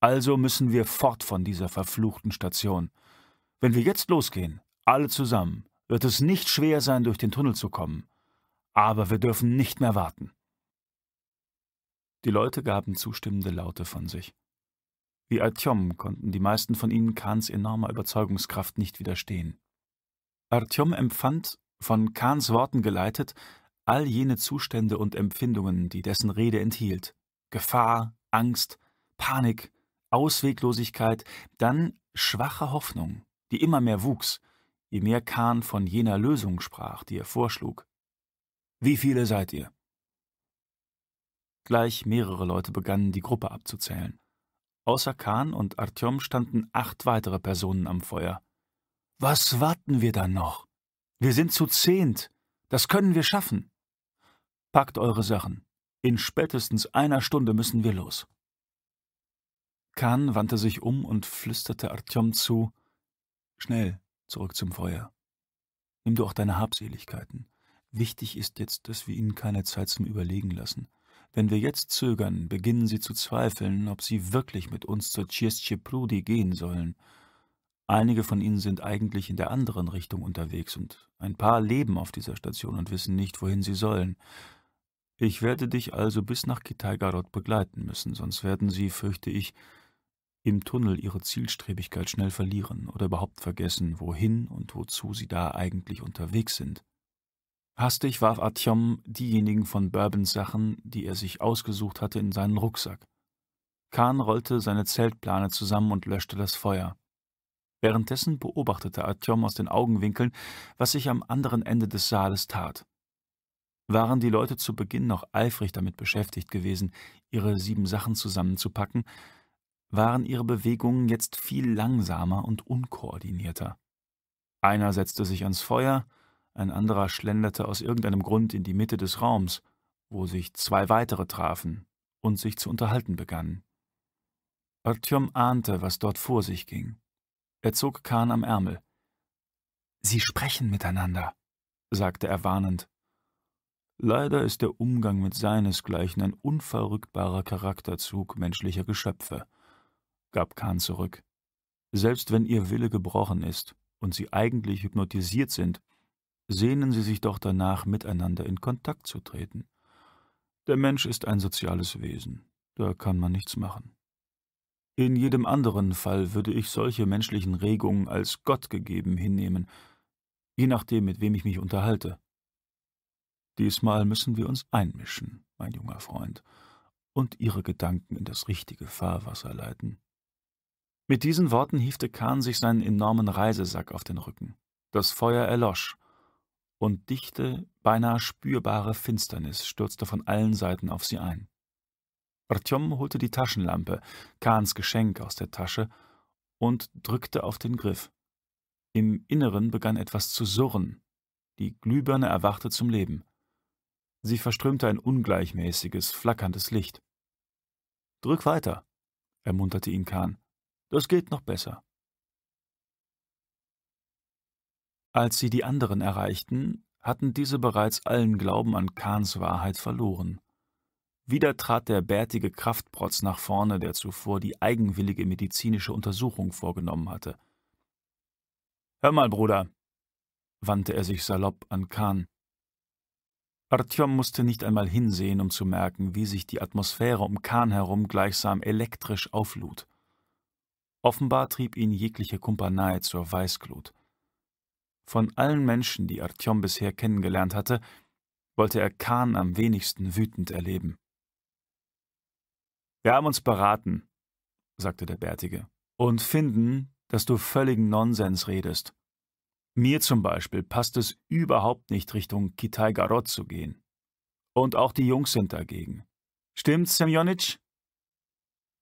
Also müssen wir fort von dieser verfluchten Station. Wenn wir jetzt losgehen, alle zusammen, wird es nicht schwer sein, durch den Tunnel zu kommen. Aber wir dürfen nicht mehr warten. Die Leute gaben zustimmende Laute von sich. Wie Artyom konnten die meisten von ihnen Kahns enormer Überzeugungskraft nicht widerstehen. Artyom empfand, von Kahns Worten geleitet, all jene Zustände und Empfindungen, die dessen Rede enthielt. Gefahr, Angst, Panik, Ausweglosigkeit, dann schwache Hoffnung, die immer mehr wuchs, je mehr Kahn von jener Lösung sprach, die er vorschlug. Wie viele seid ihr? Gleich mehrere Leute begannen, die Gruppe abzuzählen. Außer Kahn und Artyom standen acht weitere Personen am Feuer. Was warten wir dann noch? Wir sind zu zehnt. Das können wir schaffen. Packt eure Sachen. In spätestens einer Stunde müssen wir los. Kahn wandte sich um und flüsterte Artyom zu: Schnell, zurück zum Feuer. Nimm du auch deine Habseligkeiten. Wichtig ist jetzt, dass wir ihnen keine Zeit zum Überlegen lassen. Wenn wir jetzt zögern, beginnen sie zu zweifeln, ob sie wirklich mit uns zur Prudi gehen sollen. Einige von ihnen sind eigentlich in der anderen Richtung unterwegs und ein paar leben auf dieser Station und wissen nicht, wohin sie sollen. Ich werde dich also bis nach Kitaigarot begleiten müssen, sonst werden sie, fürchte ich, im Tunnel ihre Zielstrebigkeit schnell verlieren oder überhaupt vergessen, wohin und wozu sie da eigentlich unterwegs sind. Hastig warf Artyom diejenigen von Bourbons Sachen, die er sich ausgesucht hatte, in seinen Rucksack. Kahn rollte seine Zeltplane zusammen und löschte das Feuer. Währenddessen beobachtete Artyom aus den Augenwinkeln, was sich am anderen Ende des Saales tat. Waren die Leute zu Beginn noch eifrig damit beschäftigt gewesen, ihre sieben Sachen zusammenzupacken, waren ihre Bewegungen jetzt viel langsamer und unkoordinierter. Einer setzte sich ans Feuer, ein anderer schlenderte aus irgendeinem Grund in die Mitte des Raums, wo sich zwei weitere trafen und sich zu unterhalten begannen. Artyom ahnte, was dort vor sich ging. Er zog Kahn am Ärmel. Sie sprechen miteinander, sagte er warnend. Leider ist der Umgang mit seinesgleichen ein unverrückbarer Charakterzug menschlicher Geschöpfe, gab Kahn zurück. Selbst wenn ihr Wille gebrochen ist und sie eigentlich hypnotisiert sind, sehnen sie sich doch danach, miteinander in Kontakt zu treten. Der Mensch ist ein soziales Wesen, da kann man nichts machen. In jedem anderen Fall würde ich solche menschlichen Regungen als gottgegeben hinnehmen, je nachdem, mit wem ich mich unterhalte. Diesmal müssen wir uns einmischen, mein junger Freund, und Ihre Gedanken in das richtige Fahrwasser leiten. Mit diesen Worten hiefte Kahn sich seinen enormen Reisesack auf den Rücken. Das Feuer erlosch und dichte, beinahe spürbare Finsternis stürzte von allen Seiten auf sie ein. Artyom holte die Taschenlampe, Kahns Geschenk, aus der Tasche und drückte auf den Griff. Im Inneren begann etwas zu surren. Die Glühbirne erwachte zum Leben. Sie verströmte ein ungleichmäßiges, flackerndes Licht. Drück weiter, ermunterte ihn Kahn. Das geht noch besser. Als sie die anderen erreichten, hatten diese bereits allen Glauben an Kahns Wahrheit verloren. Wieder trat der bärtige Kraftprotz nach vorne, der zuvor die eigenwillige medizinische Untersuchung vorgenommen hatte. Hör mal, Bruder, wandte er sich salopp an Kahn. Artyom musste nicht einmal hinsehen, um zu merken, wie sich die Atmosphäre um Kahn herum gleichsam elektrisch auflud. Offenbar trieb ihn jegliche Kumpanei zur Weißglut. Von allen Menschen, die Artyom bisher kennengelernt hatte, wollte er Khan am wenigsten wütend erleben. Wir haben uns beraten, sagte der Bärtige, und finden, dass du völligen Nonsens redest. Mir zum Beispiel passt es überhaupt nicht, Richtung Kitai Garot zu gehen. Und auch die Jungs sind dagegen. Stimmt's, Semjonitsch?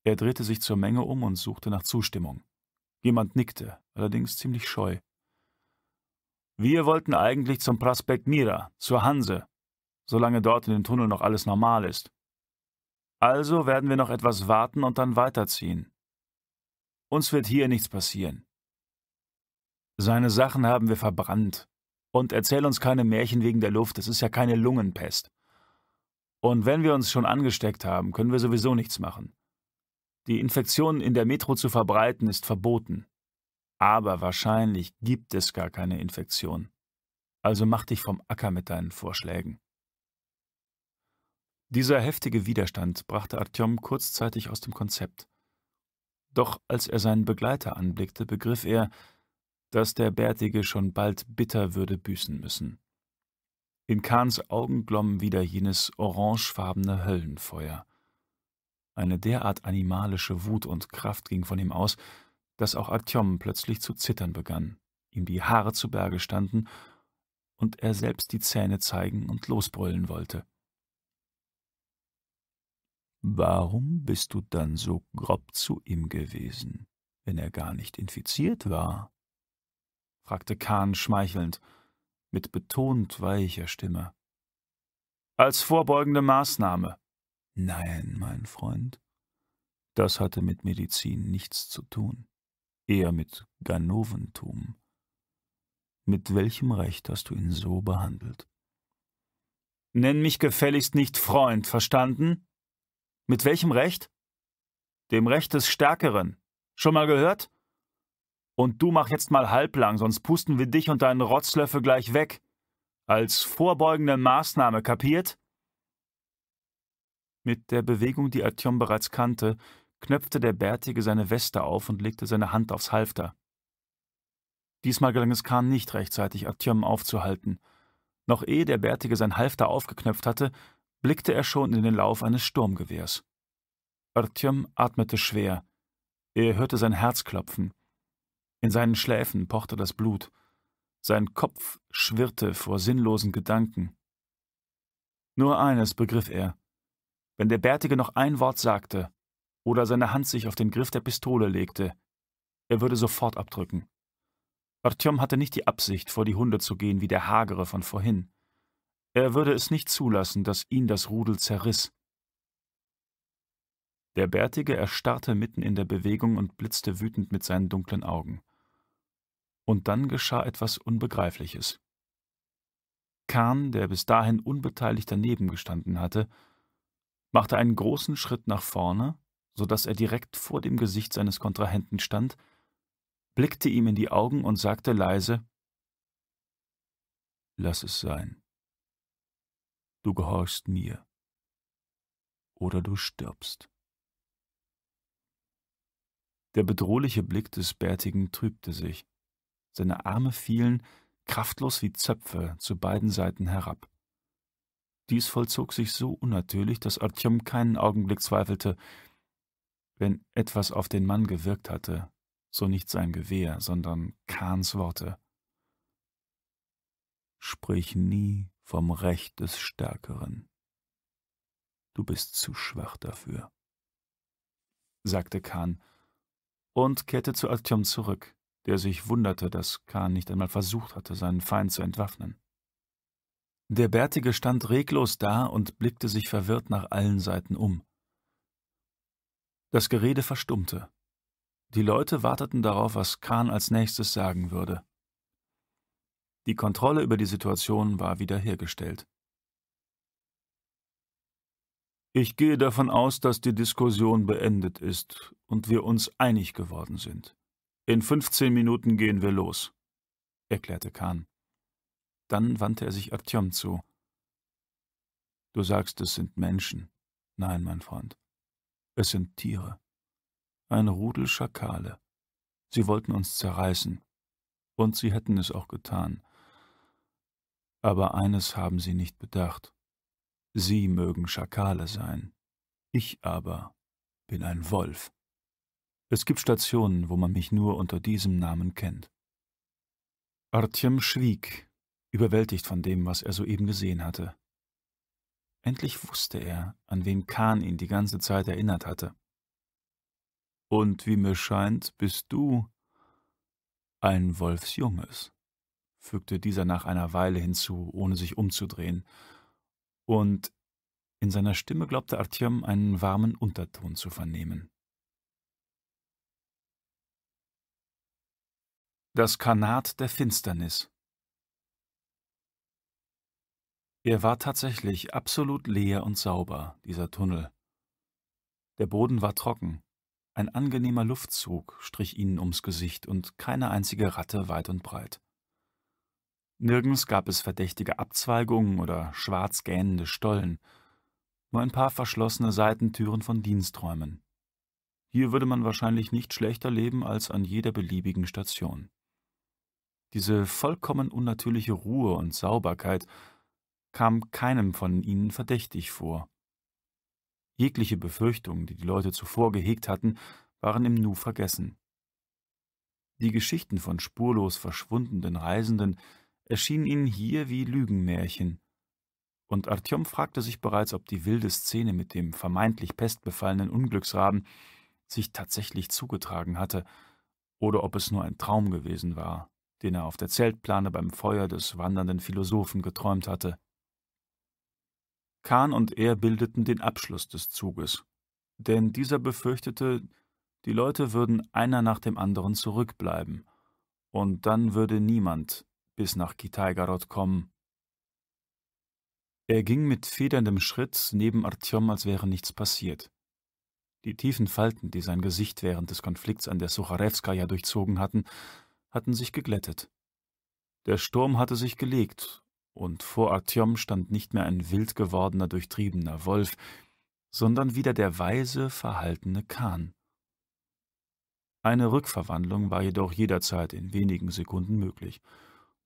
Er drehte sich zur Menge um und suchte nach Zustimmung. Jemand nickte, allerdings ziemlich scheu. Wir wollten eigentlich zum Prospekt Mira, zur Hanse, solange dort in dem Tunnel noch alles normal ist. Also werden wir noch etwas warten und dann weiterziehen. Uns wird hier nichts passieren. Seine Sachen haben wir verbrannt. Und erzähl uns keine Märchen wegen der Luft, es ist ja keine Lungenpest. Und wenn wir uns schon angesteckt haben, können wir sowieso nichts machen. Die Infektion in der Metro zu verbreiten ist verboten. Aber wahrscheinlich gibt es gar keine Infektion. Also mach dich vom Acker mit deinen Vorschlägen. Dieser heftige Widerstand brachte Artyom kurzzeitig aus dem Konzept. Doch als er seinen Begleiter anblickte, begriff er, dass der Bärtige schon bald bitter würde büßen müssen. In Kahns Augen glomm wieder jenes orangefarbene Höllenfeuer. Eine derart animalische Wut und Kraft ging von ihm aus, dass auch Artyom plötzlich zu zittern begann, ihm die Haare zu Berge standen und er selbst die Zähne zeigen und losbrüllen wollte. Warum bist du dann so grob zu ihm gewesen, wenn er gar nicht infiziert war? fragte Kahn schmeichelnd, mit betont weicher Stimme. Als vorbeugende Maßnahme. Nein, mein Freund, das hatte mit Medizin nichts zu tun eher mit Ganoventum. Mit welchem Recht hast du ihn so behandelt? Nenn mich gefälligst nicht Freund, verstanden? Mit welchem Recht? Dem Recht des Stärkeren. Schon mal gehört? Und du mach jetzt mal halblang, sonst pusten wir dich und deinen Rotzlöffel gleich weg. Als vorbeugende Maßnahme, kapiert? Mit der Bewegung, die Atjom bereits kannte, knöpfte der Bärtige seine Weste auf und legte seine Hand aufs Halfter. Diesmal gelang es Kahn nicht rechtzeitig, Artyom aufzuhalten. Noch ehe der Bärtige sein Halfter aufgeknöpft hatte, blickte er schon in den Lauf eines Sturmgewehrs. Artyom atmete schwer. Er hörte sein Herz klopfen. In seinen Schläfen pochte das Blut. Sein Kopf schwirrte vor sinnlosen Gedanken. Nur eines begriff er. Wenn der Bärtige noch ein Wort sagte, oder seine Hand sich auf den Griff der Pistole legte. Er würde sofort abdrücken. Artyom hatte nicht die Absicht, vor die Hunde zu gehen wie der Hagere von vorhin. Er würde es nicht zulassen, dass ihn das Rudel zerriss. Der Bärtige erstarrte mitten in der Bewegung und blitzte wütend mit seinen dunklen Augen. Und dann geschah etwas Unbegreifliches. Kahn, der bis dahin unbeteiligt daneben gestanden hatte, machte einen großen Schritt nach vorne so dass er direkt vor dem Gesicht seines Kontrahenten stand, blickte ihm in die Augen und sagte leise Lass es sein. Du gehorchst mir. Oder du stirbst. Der bedrohliche Blick des Bärtigen trübte sich. Seine Arme fielen, kraftlos wie Zöpfe, zu beiden Seiten herab. Dies vollzog sich so unnatürlich, dass Artyom keinen Augenblick zweifelte, wenn etwas auf den Mann gewirkt hatte, so nicht sein Gewehr, sondern Kahns Worte. Sprich nie vom Recht des Stärkeren. Du bist zu schwach dafür, sagte Kahn und kehrte zu Artyom zurück, der sich wunderte, dass Kahn nicht einmal versucht hatte, seinen Feind zu entwaffnen. Der Bärtige stand reglos da und blickte sich verwirrt nach allen Seiten um. Das Gerede verstummte. Die Leute warteten darauf, was Kahn als nächstes sagen würde. Die Kontrolle über die Situation war wiederhergestellt. Ich gehe davon aus, dass die Diskussion beendet ist und wir uns einig geworden sind. In 15 Minuten gehen wir los, erklärte Kahn. Dann wandte er sich Artyom zu. Du sagst, es sind Menschen. Nein, mein Freund. Es sind Tiere. Ein Rudel Schakale. Sie wollten uns zerreißen. Und sie hätten es auch getan. Aber eines haben sie nicht bedacht. Sie mögen Schakale sein. Ich aber bin ein Wolf. Es gibt Stationen, wo man mich nur unter diesem Namen kennt. Artyom schwieg, überwältigt von dem, was er soeben gesehen hatte. Endlich wusste er, an wen Kahn ihn die ganze Zeit erinnert hatte. Und wie mir scheint, bist du ein Wolfsjunges, fügte dieser nach einer Weile hinzu, ohne sich umzudrehen, und in seiner Stimme glaubte Artyom einen warmen Unterton zu vernehmen. Das Kanat der Finsternis er war tatsächlich absolut leer und sauber, dieser Tunnel. Der Boden war trocken, ein angenehmer Luftzug strich ihnen ums Gesicht und keine einzige Ratte weit und breit. Nirgends gab es verdächtige Abzweigungen oder schwarz gähnende Stollen, nur ein paar verschlossene Seitentüren von Diensträumen. Hier würde man wahrscheinlich nicht schlechter leben als an jeder beliebigen Station. Diese vollkommen unnatürliche Ruhe und Sauberkeit kam keinem von ihnen verdächtig vor. Jegliche Befürchtungen, die die Leute zuvor gehegt hatten, waren im Nu vergessen. Die Geschichten von spurlos verschwundenen Reisenden erschienen ihnen hier wie Lügenmärchen. Und Artyom fragte sich bereits, ob die wilde Szene mit dem vermeintlich pestbefallenen Unglücksraben sich tatsächlich zugetragen hatte oder ob es nur ein Traum gewesen war, den er auf der Zeltplane beim Feuer des wandernden Philosophen geträumt hatte. Kahn und er bildeten den Abschluss des Zuges, denn dieser befürchtete, die Leute würden einer nach dem anderen zurückbleiben, und dann würde niemand bis nach Kitaigarot kommen. Er ging mit federndem Schritt neben Artyom, als wäre nichts passiert. Die tiefen Falten, die sein Gesicht während des Konflikts an der Sucharewskaja durchzogen hatten, hatten sich geglättet. Der Sturm hatte sich gelegt und vor Artyom stand nicht mehr ein wild gewordener, durchtriebener Wolf, sondern wieder der weise, verhaltene Kahn. Eine Rückverwandlung war jedoch jederzeit in wenigen Sekunden möglich.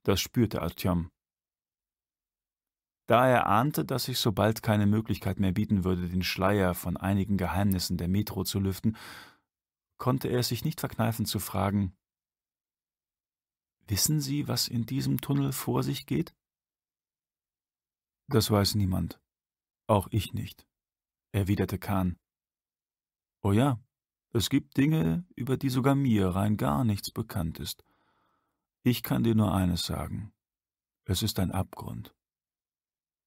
Das spürte Artyom. Da er ahnte, dass sich sobald keine Möglichkeit mehr bieten würde, den Schleier von einigen Geheimnissen der Metro zu lüften, konnte er es sich nicht verkneifen zu fragen, »Wissen Sie, was in diesem Tunnel vor sich geht?« das weiß niemand. Auch ich nicht, erwiderte Kahn. Oh ja, es gibt Dinge, über die sogar mir rein gar nichts bekannt ist. Ich kann dir nur eines sagen. Es ist ein Abgrund.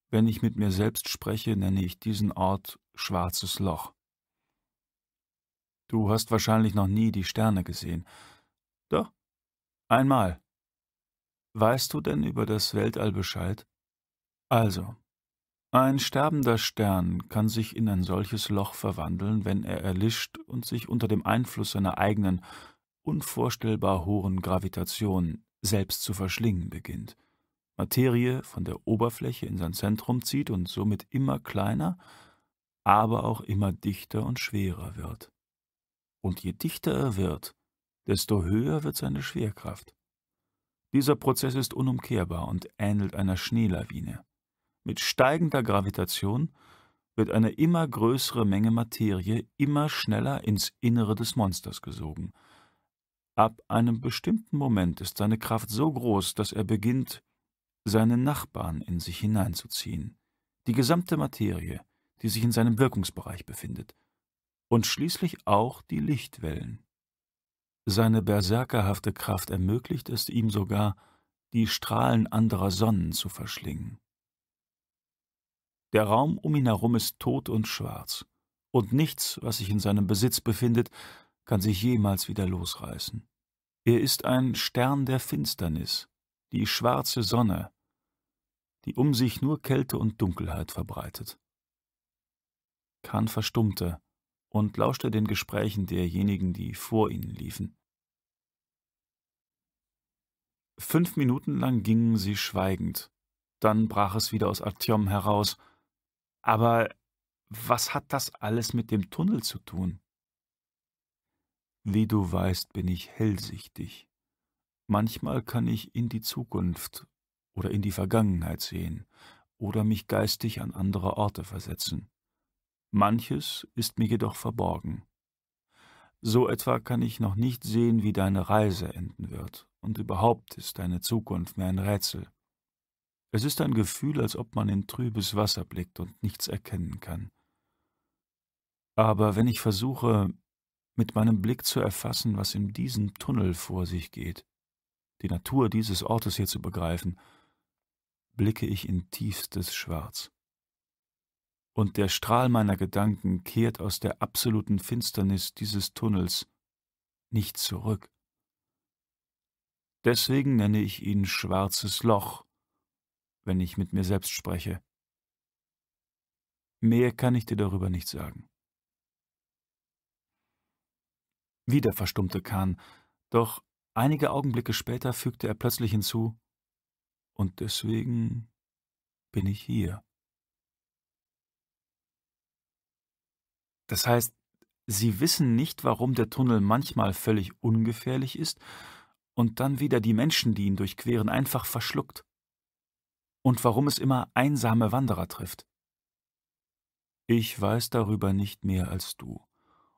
Wenn ich mit mir selbst spreche, nenne ich diesen Ort Schwarzes Loch. Du hast wahrscheinlich noch nie die Sterne gesehen. Doch, einmal. Weißt du denn über das Weltall Bescheid? Also, ein sterbender Stern kann sich in ein solches Loch verwandeln, wenn er erlischt und sich unter dem Einfluss seiner eigenen, unvorstellbar hohen Gravitation selbst zu verschlingen beginnt. Materie von der Oberfläche in sein Zentrum zieht und somit immer kleiner, aber auch immer dichter und schwerer wird. Und je dichter er wird, desto höher wird seine Schwerkraft. Dieser Prozess ist unumkehrbar und ähnelt einer Schneelawine. Mit steigender Gravitation wird eine immer größere Menge Materie immer schneller ins Innere des Monsters gesogen. Ab einem bestimmten Moment ist seine Kraft so groß, dass er beginnt, seine Nachbarn in sich hineinzuziehen, die gesamte Materie, die sich in seinem Wirkungsbereich befindet, und schließlich auch die Lichtwellen. Seine berserkerhafte Kraft ermöglicht es ihm sogar, die Strahlen anderer Sonnen zu verschlingen. Der Raum um ihn herum ist tot und schwarz, und nichts, was sich in seinem Besitz befindet, kann sich jemals wieder losreißen. Er ist ein Stern der Finsternis, die schwarze Sonne, die um sich nur Kälte und Dunkelheit verbreitet. Kahn verstummte und lauschte den Gesprächen derjenigen, die vor ihnen liefen. Fünf Minuten lang gingen sie schweigend. Dann brach es wieder aus Artyom heraus – aber was hat das alles mit dem Tunnel zu tun? Wie du weißt, bin ich hellsichtig. Manchmal kann ich in die Zukunft oder in die Vergangenheit sehen oder mich geistig an andere Orte versetzen. Manches ist mir jedoch verborgen. So etwa kann ich noch nicht sehen, wie deine Reise enden wird, und überhaupt ist deine Zukunft mir ein Rätsel. Es ist ein Gefühl, als ob man in trübes Wasser blickt und nichts erkennen kann. Aber wenn ich versuche, mit meinem Blick zu erfassen, was in diesem Tunnel vor sich geht, die Natur dieses Ortes hier zu begreifen, blicke ich in tiefstes Schwarz. Und der Strahl meiner Gedanken kehrt aus der absoluten Finsternis dieses Tunnels nicht zurück. Deswegen nenne ich ihn schwarzes Loch wenn ich mit mir selbst spreche. Mehr kann ich dir darüber nicht sagen. Wieder verstummte Kahn, doch einige Augenblicke später fügte er plötzlich hinzu, und deswegen bin ich hier. Das heißt, Sie wissen nicht, warum der Tunnel manchmal völlig ungefährlich ist und dann wieder die Menschen, die ihn durchqueren, einfach verschluckt und warum es immer einsame Wanderer trifft. Ich weiß darüber nicht mehr als du,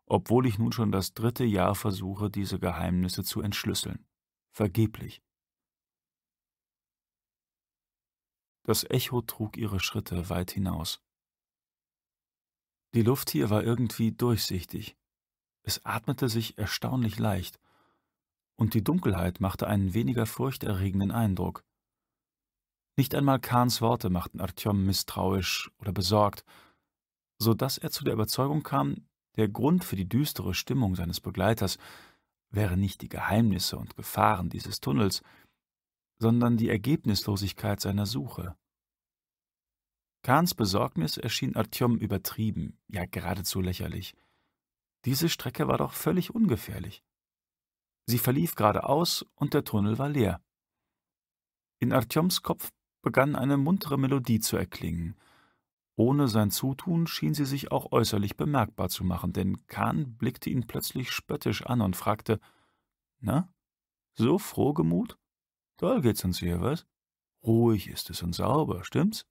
obwohl ich nun schon das dritte Jahr versuche, diese Geheimnisse zu entschlüsseln. Vergeblich. Das Echo trug ihre Schritte weit hinaus. Die Luft hier war irgendwie durchsichtig. Es atmete sich erstaunlich leicht, und die Dunkelheit machte einen weniger furchterregenden Eindruck. Nicht einmal Kahns Worte machten Artyom misstrauisch oder besorgt, so dass er zu der Überzeugung kam, der Grund für die düstere Stimmung seines Begleiters wäre nicht die Geheimnisse und Gefahren dieses Tunnels, sondern die Ergebnislosigkeit seiner Suche. Kahns Besorgnis erschien Artyom übertrieben, ja geradezu lächerlich. Diese Strecke war doch völlig ungefährlich. Sie verlief geradeaus und der Tunnel war leer. In Artyoms Kopf begann eine muntere Melodie zu erklingen. Ohne sein Zutun schien sie sich auch äußerlich bemerkbar zu machen, denn Kahn blickte ihn plötzlich spöttisch an und fragte, »Na, so frohgemut? Toll geht's uns hier, was? Ruhig ist es und sauber, stimmt's?«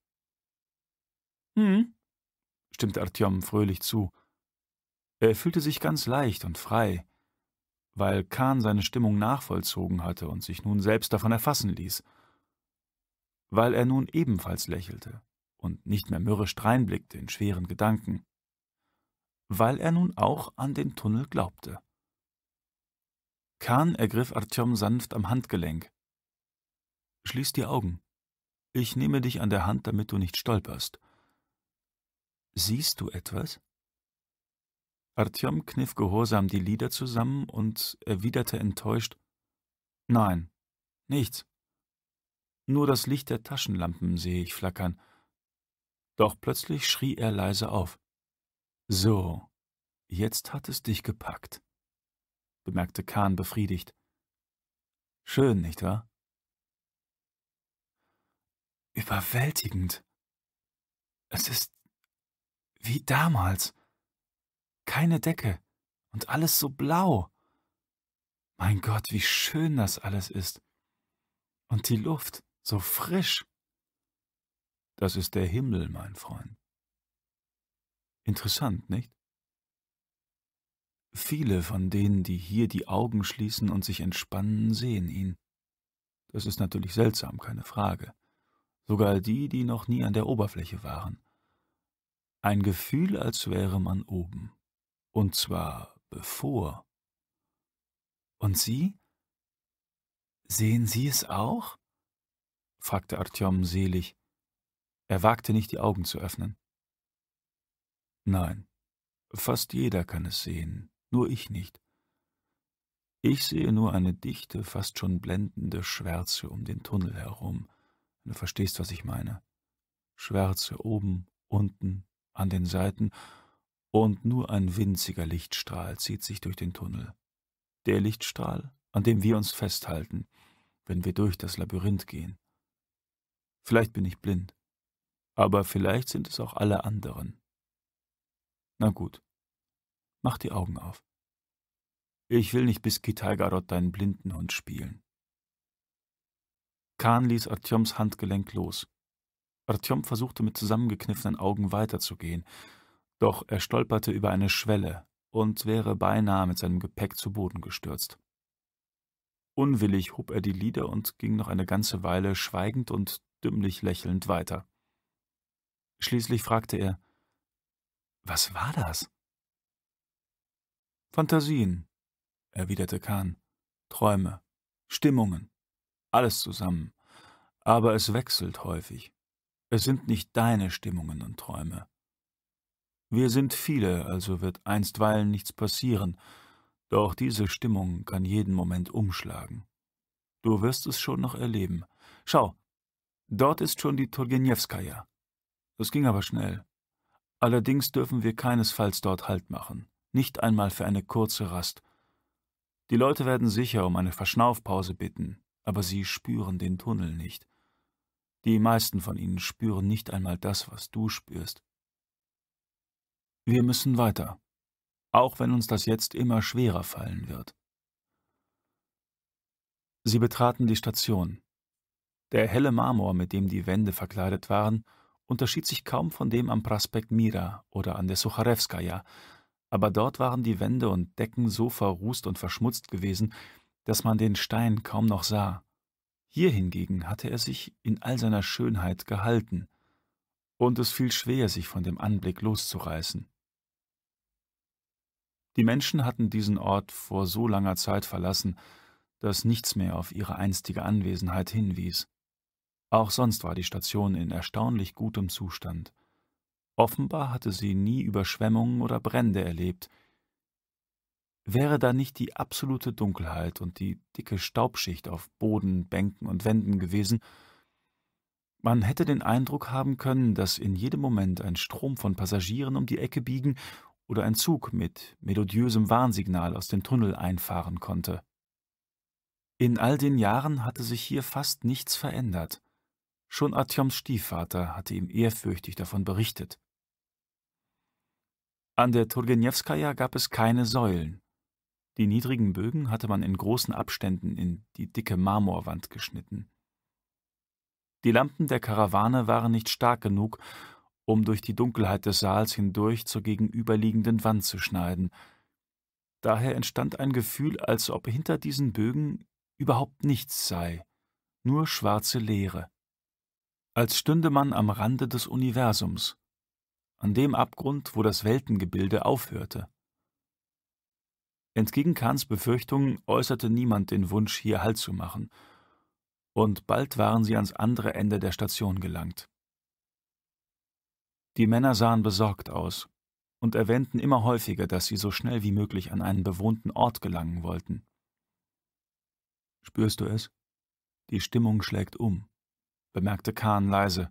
»Hm«, stimmte Artyom fröhlich zu. Er fühlte sich ganz leicht und frei, weil Kahn seine Stimmung nachvollzogen hatte und sich nun selbst davon erfassen ließ – weil er nun ebenfalls lächelte und nicht mehr mürrisch dreinblickte in schweren Gedanken, weil er nun auch an den Tunnel glaubte. Kahn ergriff Artyom sanft am Handgelenk. Schließ die Augen. Ich nehme dich an der Hand, damit du nicht stolperst. Siehst du etwas? Artyom kniff gehorsam die Lider zusammen und erwiderte enttäuscht Nein, nichts. Nur das Licht der Taschenlampen sehe ich flackern. Doch plötzlich schrie er leise auf. So, jetzt hat es dich gepackt, bemerkte Kahn befriedigt. Schön, nicht wahr? Überwältigend. Es ist wie damals. Keine Decke und alles so blau. Mein Gott, wie schön das alles ist. Und die Luft so frisch. Das ist der Himmel, mein Freund. Interessant, nicht? Viele von denen, die hier die Augen schließen und sich entspannen, sehen ihn. Das ist natürlich seltsam, keine Frage. Sogar die, die noch nie an der Oberfläche waren. Ein Gefühl, als wäre man oben. Und zwar bevor. Und Sie? Sehen Sie es auch? fragte Artyom selig. Er wagte nicht, die Augen zu öffnen. Nein, fast jeder kann es sehen, nur ich nicht. Ich sehe nur eine dichte, fast schon blendende Schwärze um den Tunnel herum. Du verstehst, was ich meine. Schwärze oben, unten, an den Seiten, und nur ein winziger Lichtstrahl zieht sich durch den Tunnel. Der Lichtstrahl, an dem wir uns festhalten, wenn wir durch das Labyrinth gehen. Vielleicht bin ich blind, aber vielleicht sind es auch alle anderen. Na gut, mach die Augen auf. Ich will nicht bis Kitaigarot deinen blinden Hund spielen. Kahn ließ Artyoms Handgelenk los. Artyom versuchte mit zusammengekniffenen Augen weiterzugehen, doch er stolperte über eine Schwelle und wäre beinahe mit seinem Gepäck zu Boden gestürzt. Unwillig hob er die Lider und ging noch eine ganze Weile schweigend und dümmlich lächelnd weiter. Schließlich fragte er, was war das? Fantasien, erwiderte Kahn, Träume, Stimmungen, alles zusammen, aber es wechselt häufig. Es sind nicht deine Stimmungen und Träume. Wir sind viele, also wird einstweilen nichts passieren, doch diese Stimmung kann jeden Moment umschlagen. Du wirst es schon noch erleben. Schau, Dort ist schon die Turgenjewskaja. Das ging aber schnell. Allerdings dürfen wir keinesfalls dort Halt machen, nicht einmal für eine kurze Rast. Die Leute werden sicher um eine Verschnaufpause bitten, aber sie spüren den Tunnel nicht. Die meisten von ihnen spüren nicht einmal das, was du spürst. Wir müssen weiter, auch wenn uns das jetzt immer schwerer fallen wird. Sie betraten die Station. Der helle Marmor, mit dem die Wände verkleidet waren, unterschied sich kaum von dem am Prospekt Mira oder an der Sucharewskaja, aber dort waren die Wände und Decken so verrußt und verschmutzt gewesen, dass man den Stein kaum noch sah. Hier hingegen hatte er sich in all seiner Schönheit gehalten, und es fiel schwer, sich von dem Anblick loszureißen. Die Menschen hatten diesen Ort vor so langer Zeit verlassen, dass nichts mehr auf ihre einstige Anwesenheit hinwies. Auch sonst war die Station in erstaunlich gutem Zustand. Offenbar hatte sie nie Überschwemmungen oder Brände erlebt. Wäre da nicht die absolute Dunkelheit und die dicke Staubschicht auf Boden, Bänken und Wänden gewesen, man hätte den Eindruck haben können, dass in jedem Moment ein Strom von Passagieren um die Ecke biegen oder ein Zug mit melodiösem Warnsignal aus dem Tunnel einfahren konnte. In all den Jahren hatte sich hier fast nichts verändert. Schon Artjoms Stiefvater hatte ihm ehrfürchtig davon berichtet. An der Turgenewskaja gab es keine Säulen. Die niedrigen Bögen hatte man in großen Abständen in die dicke Marmorwand geschnitten. Die Lampen der Karawane waren nicht stark genug, um durch die Dunkelheit des Saals hindurch zur gegenüberliegenden Wand zu schneiden. Daher entstand ein Gefühl, als ob hinter diesen Bögen überhaupt nichts sei, nur schwarze Leere als stünde man am Rande des Universums, an dem Abgrund, wo das Weltengebilde aufhörte. Entgegen Kahns Befürchtungen äußerte niemand den Wunsch, hier Halt zu machen, und bald waren sie ans andere Ende der Station gelangt. Die Männer sahen besorgt aus und erwähnten immer häufiger, dass sie so schnell wie möglich an einen bewohnten Ort gelangen wollten. Spürst du es? Die Stimmung schlägt um bemerkte Kahn leise.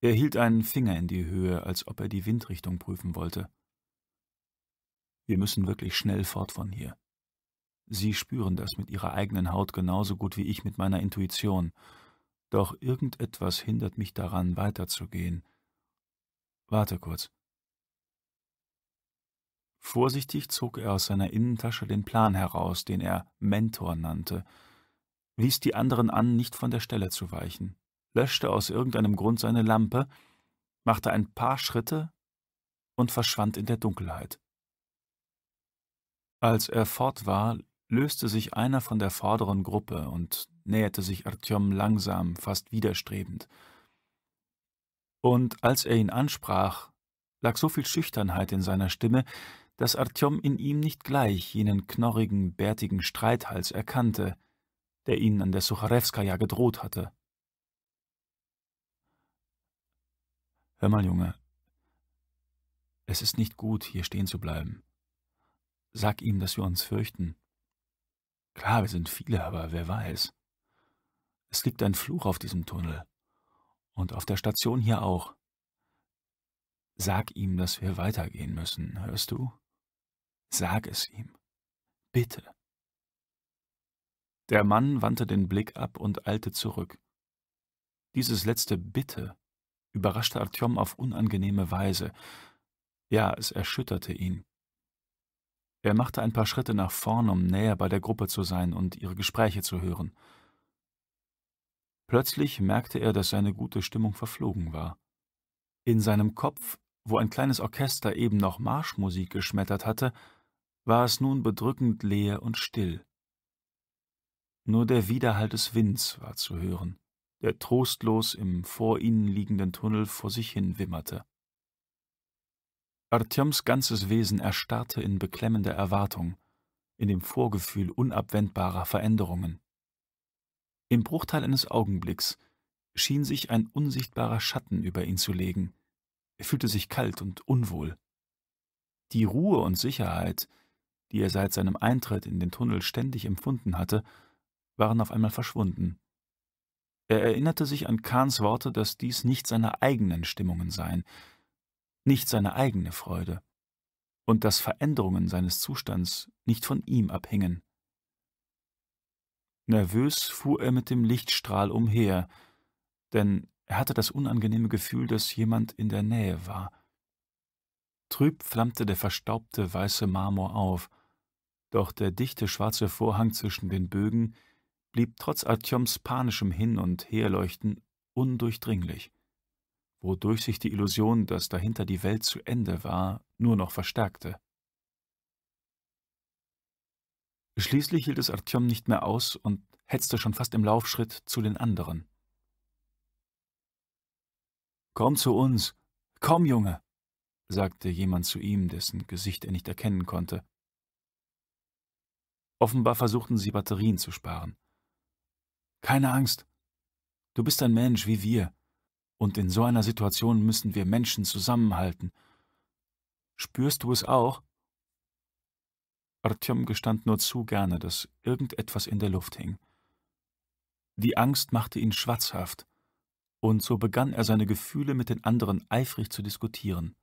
Er hielt einen Finger in die Höhe, als ob er die Windrichtung prüfen wollte. Wir müssen wirklich schnell fort von hier. Sie spüren das mit ihrer eigenen Haut genauso gut wie ich mit meiner Intuition. Doch irgendetwas hindert mich daran, weiterzugehen. Warte kurz. Vorsichtig zog er aus seiner Innentasche den Plan heraus, den er Mentor nannte, wies die anderen an, nicht von der Stelle zu weichen, löschte aus irgendeinem Grund seine Lampe, machte ein paar Schritte und verschwand in der Dunkelheit. Als er fort war, löste sich einer von der vorderen Gruppe und näherte sich Artyom langsam, fast widerstrebend. Und als er ihn ansprach, lag so viel Schüchternheit in seiner Stimme, dass Artyom in ihm nicht gleich jenen knorrigen, bärtigen Streithals erkannte, der ihnen an der Sucharewska ja gedroht hatte. Hör mal, Junge, es ist nicht gut, hier stehen zu bleiben. Sag ihm, dass wir uns fürchten. Klar, wir sind viele, aber wer weiß. Es liegt ein Fluch auf diesem Tunnel. Und auf der Station hier auch. Sag ihm, dass wir weitergehen müssen, hörst du? Sag es ihm. Bitte. Der Mann wandte den Blick ab und eilte zurück. Dieses letzte Bitte überraschte Artyom auf unangenehme Weise. Ja, es erschütterte ihn. Er machte ein paar Schritte nach vorn, um näher bei der Gruppe zu sein und ihre Gespräche zu hören. Plötzlich merkte er, dass seine gute Stimmung verflogen war. In seinem Kopf, wo ein kleines Orchester eben noch Marschmusik geschmettert hatte, war es nun bedrückend leer und still. Nur der Widerhall des Winds war zu hören, der trostlos im vor ihnen liegenden Tunnel vor sich hin wimmerte. Artyoms ganzes Wesen erstarrte in beklemmender Erwartung, in dem Vorgefühl unabwendbarer Veränderungen. Im Bruchteil eines Augenblicks schien sich ein unsichtbarer Schatten über ihn zu legen. Er fühlte sich kalt und unwohl. Die Ruhe und Sicherheit, die er seit seinem Eintritt in den Tunnel ständig empfunden hatte, waren auf einmal verschwunden. Er erinnerte sich an Kahns Worte, dass dies nicht seine eigenen Stimmungen seien, nicht seine eigene Freude, und dass Veränderungen seines Zustands nicht von ihm abhingen. Nervös fuhr er mit dem Lichtstrahl umher, denn er hatte das unangenehme Gefühl, dass jemand in der Nähe war. Trüb flammte der verstaubte weiße Marmor auf, doch der dichte schwarze Vorhang zwischen den Bögen blieb trotz Artyoms panischem Hin- und Herleuchten undurchdringlich, wodurch sich die Illusion, dass dahinter die Welt zu Ende war, nur noch verstärkte. Schließlich hielt es Artyom nicht mehr aus und hetzte schon fast im Laufschritt zu den anderen. »Komm zu uns! Komm, Junge!« sagte jemand zu ihm, dessen Gesicht er nicht erkennen konnte. Offenbar versuchten sie, Batterien zu sparen. Keine Angst. Du bist ein Mensch wie wir. Und in so einer Situation müssen wir Menschen zusammenhalten. Spürst du es auch? Artyom gestand nur zu gerne, dass irgendetwas in der Luft hing. Die Angst machte ihn schwatzhaft, und so begann er seine Gefühle mit den anderen eifrig zu diskutieren.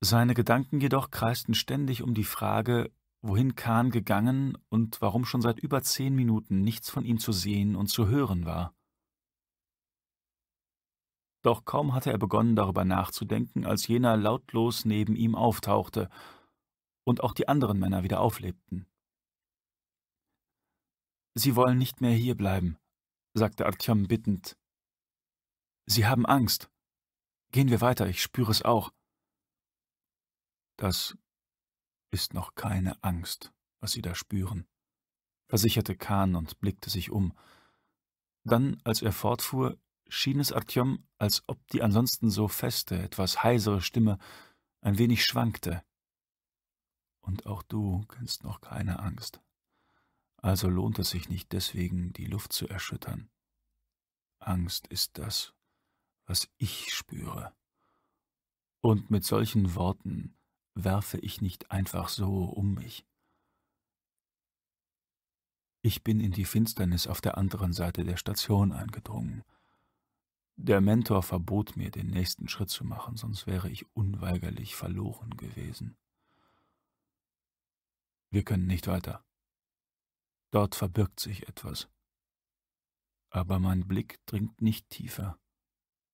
Seine Gedanken jedoch kreisten ständig um die Frage, wohin Kahn gegangen und warum schon seit über zehn Minuten nichts von ihm zu sehen und zu hören war. Doch kaum hatte er begonnen, darüber nachzudenken, als jener lautlos neben ihm auftauchte und auch die anderen Männer wieder auflebten. Sie wollen nicht mehr hierbleiben«, sagte Artyom bittend. Sie haben Angst. Gehen wir weiter, ich spüre es auch. Das ist noch keine Angst, was Sie da spüren, versicherte Kahn und blickte sich um. Dann, als er fortfuhr, schien es Artyom, als ob die ansonsten so feste, etwas heisere Stimme ein wenig schwankte. Und auch du kennst noch keine Angst. Also lohnt es sich nicht deswegen, die Luft zu erschüttern. Angst ist das, was ich spüre. Und mit solchen Worten werfe ich nicht einfach so um mich. Ich bin in die Finsternis auf der anderen Seite der Station eingedrungen. Der Mentor verbot mir, den nächsten Schritt zu machen, sonst wäre ich unweigerlich verloren gewesen. Wir können nicht weiter. Dort verbirgt sich etwas. Aber mein Blick dringt nicht tiefer.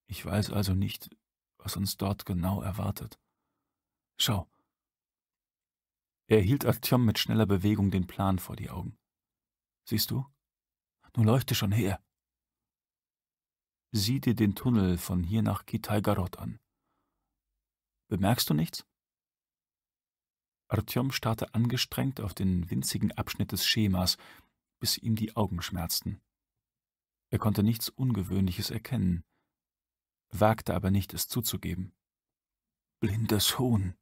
Ich weiß also nicht, was uns dort genau erwartet. Schau, er hielt Artyom mit schneller Bewegung den Plan vor die Augen. Siehst du? Nun leuchte schon her. Sieh dir den Tunnel von hier nach Kitaigarot an. Bemerkst du nichts? Artyom starrte angestrengt auf den winzigen Abschnitt des Schemas, bis ihm die Augen schmerzten. Er konnte nichts Ungewöhnliches erkennen, wagte aber nicht, es zuzugeben. Blindes Hohn,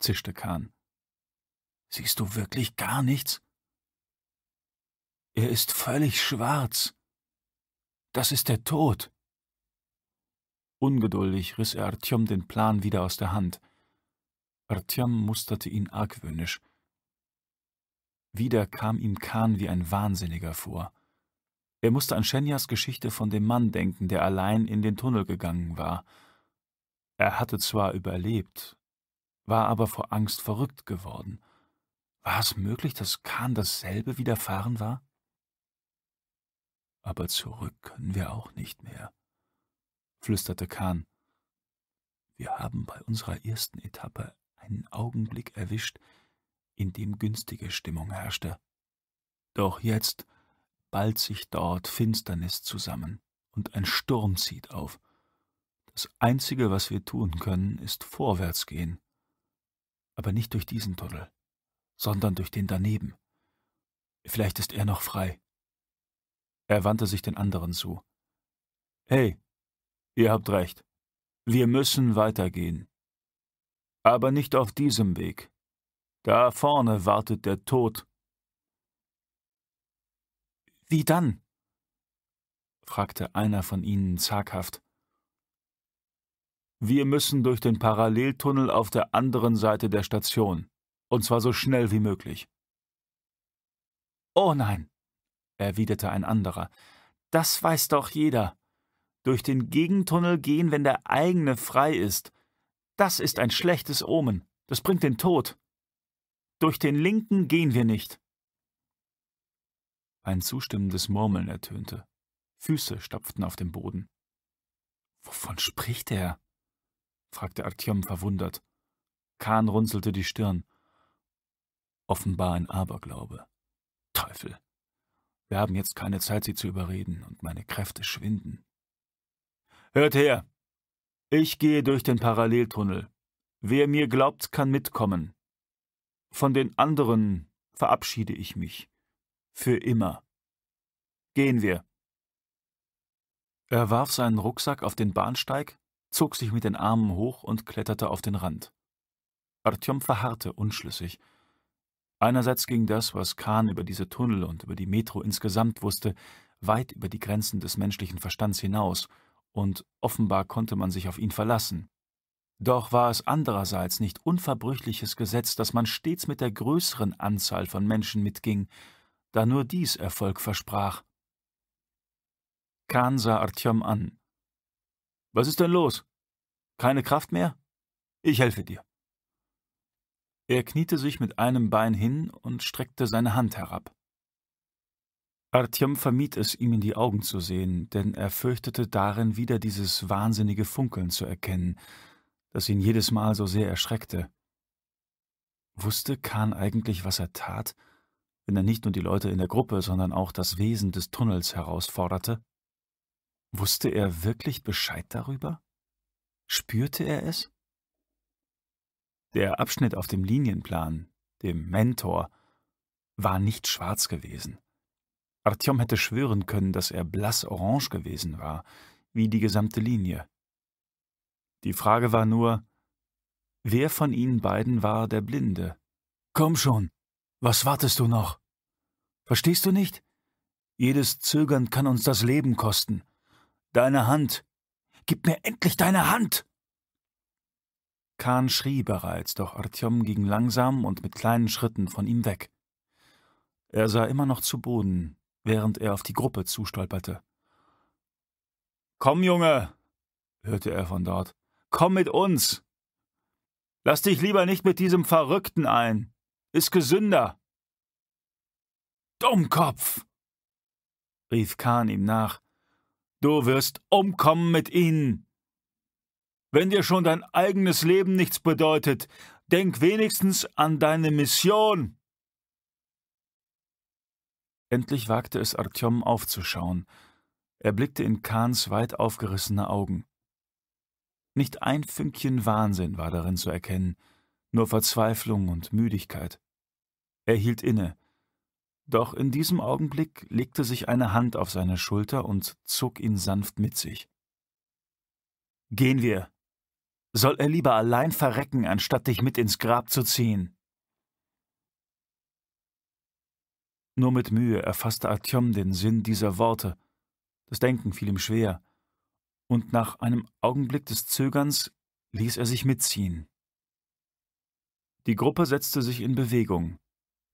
zischte Kahn. Siehst du wirklich gar nichts? Er ist völlig schwarz. Das ist der Tod. Ungeduldig riss er Artyom den Plan wieder aus der Hand. Artyom musterte ihn argwöhnisch. Wieder kam ihm Khan wie ein Wahnsinniger vor. Er musste an Shenyas Geschichte von dem Mann denken, der allein in den Tunnel gegangen war. Er hatte zwar überlebt, war aber vor Angst verrückt geworden. War es möglich, dass Kahn dasselbe widerfahren war? Aber zurück können wir auch nicht mehr, flüsterte Kahn. Wir haben bei unserer ersten Etappe einen Augenblick erwischt, in dem günstige Stimmung herrschte. Doch jetzt ballt sich dort Finsternis zusammen und ein Sturm zieht auf. Das Einzige, was wir tun können, ist vorwärts gehen. Aber nicht durch diesen Tunnel sondern durch den daneben. Vielleicht ist er noch frei. Er wandte sich den anderen zu. Hey, ihr habt recht. Wir müssen weitergehen. Aber nicht auf diesem Weg. Da vorne wartet der Tod. Wie dann? fragte einer von ihnen zaghaft. Wir müssen durch den Paralleltunnel auf der anderen Seite der Station und zwar so schnell wie möglich. Oh nein, erwiderte ein anderer, das weiß doch jeder. Durch den Gegentunnel gehen, wenn der eigene frei ist, das ist ein schlechtes Omen, das bringt den Tod. Durch den linken gehen wir nicht. Ein zustimmendes Murmeln ertönte. Füße stapften auf dem Boden. Wovon spricht er? fragte Artyom verwundert. Kahn runzelte die Stirn. Offenbar ein Aberglaube. Teufel. Wir haben jetzt keine Zeit, sie zu überreden, und meine Kräfte schwinden. Hört her! Ich gehe durch den Paralleltunnel. Wer mir glaubt, kann mitkommen. Von den anderen verabschiede ich mich. Für immer. Gehen wir. Er warf seinen Rucksack auf den Bahnsteig, zog sich mit den Armen hoch und kletterte auf den Rand. Artyom verharrte unschlüssig, Einerseits ging das, was Kahn über diese Tunnel und über die Metro insgesamt wusste, weit über die Grenzen des menschlichen Verstands hinaus, und offenbar konnte man sich auf ihn verlassen. Doch war es andererseits nicht unverbrüchliches Gesetz, dass man stets mit der größeren Anzahl von Menschen mitging, da nur dies Erfolg versprach. Kahn sah Artyom an. Was ist denn los? Keine Kraft mehr? Ich helfe dir. Er kniete sich mit einem Bein hin und streckte seine Hand herab. Artyom vermied es, ihm in die Augen zu sehen, denn er fürchtete darin wieder dieses wahnsinnige Funkeln zu erkennen, das ihn jedes Mal so sehr erschreckte. Wusste Kahn eigentlich, was er tat, wenn er nicht nur die Leute in der Gruppe, sondern auch das Wesen des Tunnels herausforderte? Wusste er wirklich Bescheid darüber? Spürte er es? Der Abschnitt auf dem Linienplan, dem Mentor, war nicht schwarz gewesen. Artyom hätte schwören können, dass er blass orange gewesen war, wie die gesamte Linie. Die Frage war nur, wer von ihnen beiden war der Blinde? Komm schon, was wartest du noch? Verstehst du nicht? Jedes Zögern kann uns das Leben kosten. Deine Hand. Gib mir endlich deine Hand! Kahn schrie bereits, doch Artyom ging langsam und mit kleinen Schritten von ihm weg. Er sah immer noch zu Boden, während er auf die Gruppe zustolperte. Komm, Junge, hörte er von dort. Komm mit uns. Lass dich lieber nicht mit diesem Verrückten ein. Ist gesünder. Dummkopf, rief Kahn ihm nach. Du wirst umkommen mit ihnen. Wenn dir schon dein eigenes Leben nichts bedeutet, denk wenigstens an deine Mission. Endlich wagte es Artyom aufzuschauen. Er blickte in Kahns weit aufgerissene Augen. Nicht ein Fünkchen Wahnsinn war darin zu erkennen, nur Verzweiflung und Müdigkeit. Er hielt inne. Doch in diesem Augenblick legte sich eine Hand auf seine Schulter und zog ihn sanft mit sich. Gehen wir, soll er lieber allein verrecken, anstatt dich mit ins Grab zu ziehen. Nur mit Mühe erfasste Artyom den Sinn dieser Worte. Das Denken fiel ihm schwer, und nach einem Augenblick des Zögerns ließ er sich mitziehen. Die Gruppe setzte sich in Bewegung,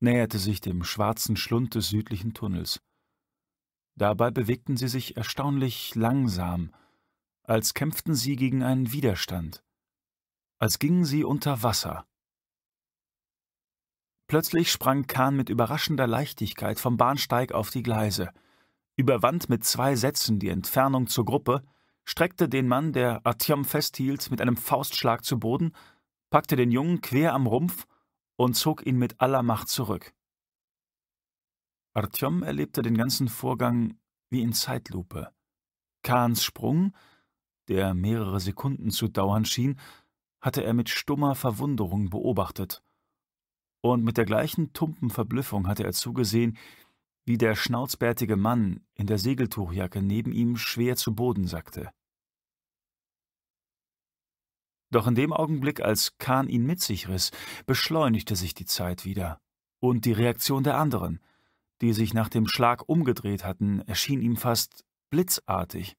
näherte sich dem schwarzen Schlund des südlichen Tunnels. Dabei bewegten sie sich erstaunlich langsam, als kämpften sie gegen einen Widerstand als gingen sie unter Wasser. Plötzlich sprang Kahn mit überraschender Leichtigkeit vom Bahnsteig auf die Gleise, überwand mit zwei Sätzen die Entfernung zur Gruppe, streckte den Mann, der Artyom festhielt, mit einem Faustschlag zu Boden, packte den Jungen quer am Rumpf und zog ihn mit aller Macht zurück. Artyom erlebte den ganzen Vorgang wie in Zeitlupe. Kahns Sprung, der mehrere Sekunden zu dauern schien, hatte er mit stummer Verwunderung beobachtet. Und mit der gleichen tumpen Verblüffung hatte er zugesehen, wie der schnauzbärtige Mann in der Segeltuchjacke neben ihm schwer zu Boden sackte. Doch in dem Augenblick, als Kahn ihn mit sich riss, beschleunigte sich die Zeit wieder. Und die Reaktion der anderen, die sich nach dem Schlag umgedreht hatten, erschien ihm fast blitzartig.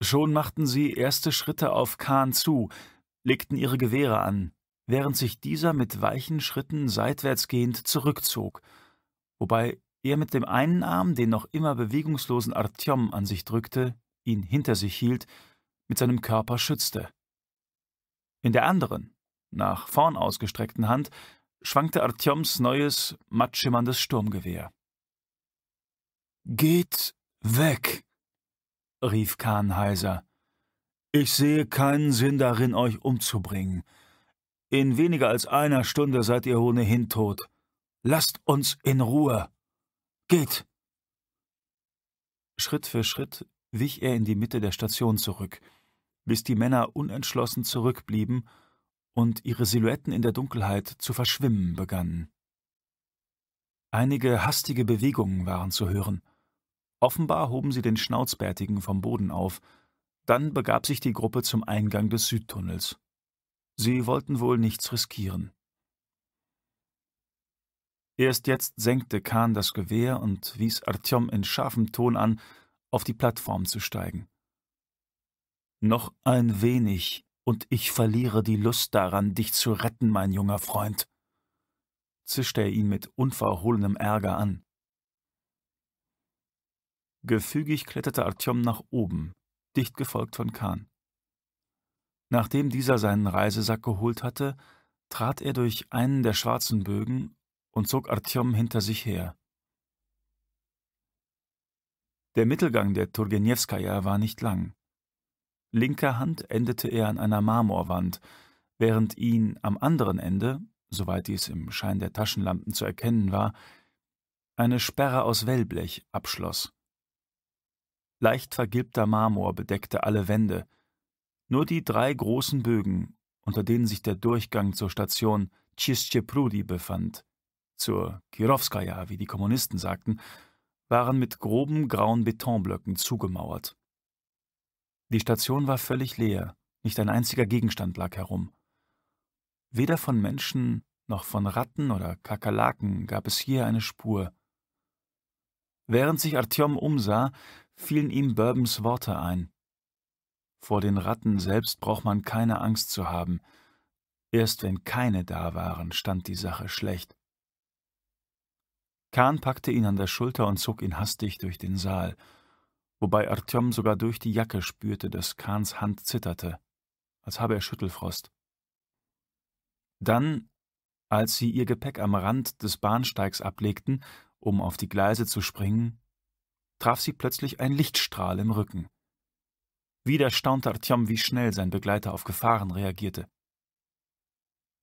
Schon machten sie erste Schritte auf Kahn zu, legten ihre Gewehre an, während sich dieser mit weichen Schritten seitwärtsgehend zurückzog, wobei er mit dem einen Arm den noch immer bewegungslosen Artyom an sich drückte, ihn hinter sich hielt, mit seinem Körper schützte. In der anderen, nach vorn ausgestreckten Hand schwankte Artyoms neues, mattschimmerndes Sturmgewehr. Geht weg, rief Kahn heiser. Ich sehe keinen Sinn darin, euch umzubringen. In weniger als einer Stunde seid ihr ohnehin tot. Lasst uns in Ruhe. Geht! Schritt für Schritt wich er in die Mitte der Station zurück, bis die Männer unentschlossen zurückblieben und ihre Silhouetten in der Dunkelheit zu verschwimmen begannen. Einige hastige Bewegungen waren zu hören. Offenbar hoben sie den Schnauzbärtigen vom Boden auf – dann begab sich die Gruppe zum Eingang des Südtunnels. Sie wollten wohl nichts riskieren. Erst jetzt senkte Kahn das Gewehr und wies Artyom in scharfem Ton an, auf die Plattform zu steigen. Noch ein wenig, und ich verliere die Lust daran, dich zu retten, mein junger Freund, zischte er ihn mit unverhohlenem Ärger an. Gefügig kletterte Artyom nach oben, dicht gefolgt von Kahn. Nachdem dieser seinen Reisesack geholt hatte, trat er durch einen der schwarzen Bögen und zog Artyom hinter sich her. Der Mittelgang der Turgenewskaja war nicht lang. Linker Hand endete er an einer Marmorwand, während ihn am anderen Ende, soweit dies im Schein der Taschenlampen zu erkennen war, eine Sperre aus Wellblech abschloss. Leicht vergilbter Marmor bedeckte alle Wände. Nur die drei großen Bögen, unter denen sich der Durchgang zur Station Tschistscheprudi befand, zur Kirovskaja, wie die Kommunisten sagten, waren mit groben grauen Betonblöcken zugemauert. Die Station war völlig leer, nicht ein einziger Gegenstand lag herum. Weder von Menschen noch von Ratten oder Kakerlaken gab es hier eine Spur. Während sich Artyom umsah, fielen ihm Bourbons Worte ein. Vor den Ratten selbst braucht man keine Angst zu haben. Erst wenn keine da waren, stand die Sache schlecht. Kahn packte ihn an der Schulter und zog ihn hastig durch den Saal, wobei Artyom sogar durch die Jacke spürte, dass Kahns Hand zitterte, als habe er Schüttelfrost. Dann, als sie ihr Gepäck am Rand des Bahnsteigs ablegten, um auf die Gleise zu springen, traf sie plötzlich ein Lichtstrahl im Rücken. Wieder staunte Artyom, wie schnell sein Begleiter auf Gefahren reagierte.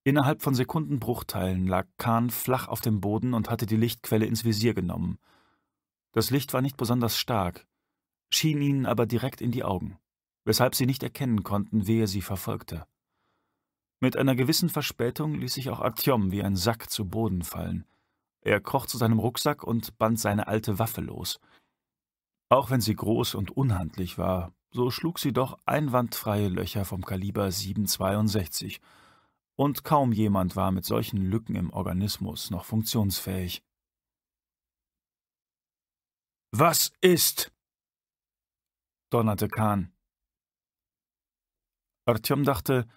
Innerhalb von Sekundenbruchteilen lag Khan flach auf dem Boden und hatte die Lichtquelle ins Visier genommen. Das Licht war nicht besonders stark, schien ihnen aber direkt in die Augen, weshalb sie nicht erkennen konnten, wer sie verfolgte. Mit einer gewissen Verspätung ließ sich auch Artyom wie ein Sack zu Boden fallen. Er kroch zu seinem Rucksack und band seine alte Waffe los. Auch wenn sie groß und unhandlich war, so schlug sie doch einwandfreie Löcher vom Kaliber 762, und kaum jemand war mit solchen Lücken im Organismus noch funktionsfähig. Was ist? donnerte Kahn. Artyom dachte,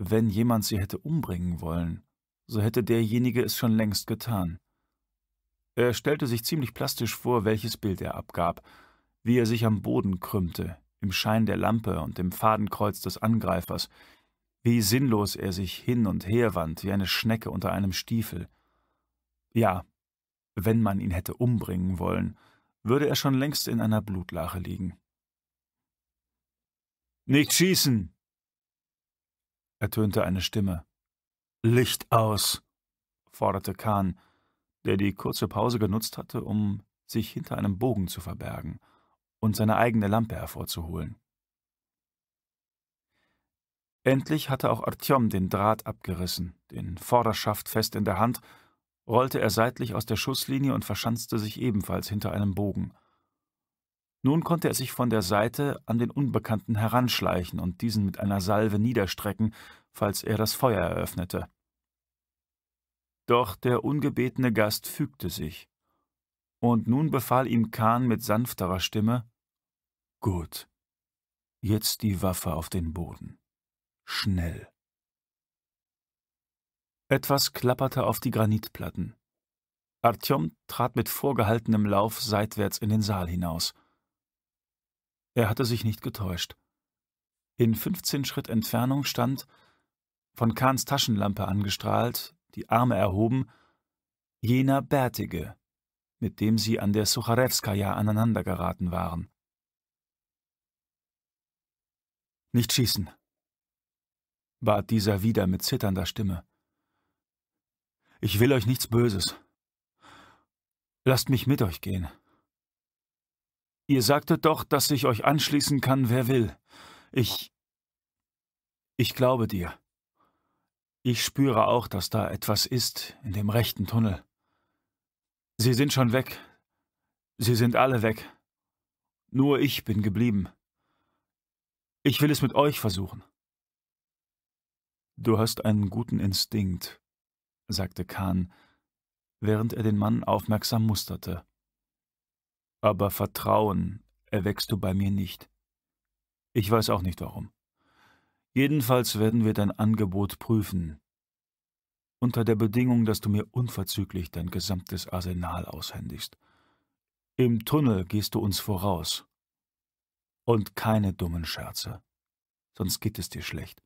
wenn jemand sie hätte umbringen wollen, so hätte derjenige es schon längst getan. Er stellte sich ziemlich plastisch vor, welches Bild er abgab, wie er sich am Boden krümmte, im Schein der Lampe und dem Fadenkreuz des Angreifers, wie sinnlos er sich hin und her wand, wie eine Schnecke unter einem Stiefel. Ja, wenn man ihn hätte umbringen wollen, würde er schon längst in einer Blutlache liegen. »Nicht schießen!« ertönte eine Stimme. »Licht aus!« forderte Kahn, der die kurze Pause genutzt hatte, um sich hinter einem Bogen zu verbergen – und seine eigene Lampe hervorzuholen. Endlich hatte auch Artyom den Draht abgerissen, den Vorderschaft fest in der Hand, rollte er seitlich aus der Schusslinie und verschanzte sich ebenfalls hinter einem Bogen. Nun konnte er sich von der Seite an den Unbekannten heranschleichen und diesen mit einer Salve niederstrecken, falls er das Feuer eröffnete. Doch der ungebetene Gast fügte sich und nun befahl ihm Kahn mit sanfterer Stimme Gut, jetzt die Waffe auf den Boden. Schnell. Etwas klapperte auf die Granitplatten. Artyom trat mit vorgehaltenem Lauf seitwärts in den Saal hinaus. Er hatte sich nicht getäuscht. In 15 Schritt Entfernung stand, von Kahns Taschenlampe angestrahlt, die Arme erhoben, jener bärtige, mit dem sie an der Sucharewskaja aneinandergeraten waren. Nicht schießen, bat dieser wieder mit zitternder Stimme. Ich will euch nichts Böses. Lasst mich mit euch gehen. Ihr sagtet doch, dass ich euch anschließen kann, wer will. Ich. Ich glaube dir. Ich spüre auch, dass da etwas ist in dem rechten Tunnel. Sie sind schon weg. Sie sind alle weg. Nur ich bin geblieben. Ich will es mit euch versuchen. Du hast einen guten Instinkt, sagte Kahn, während er den Mann aufmerksam musterte. Aber Vertrauen erwächst du bei mir nicht. Ich weiß auch nicht warum. Jedenfalls werden wir dein Angebot prüfen, unter der Bedingung, dass du mir unverzüglich dein gesamtes Arsenal aushändigst. Im Tunnel gehst du uns voraus. Und keine dummen Scherze, sonst geht es dir schlecht.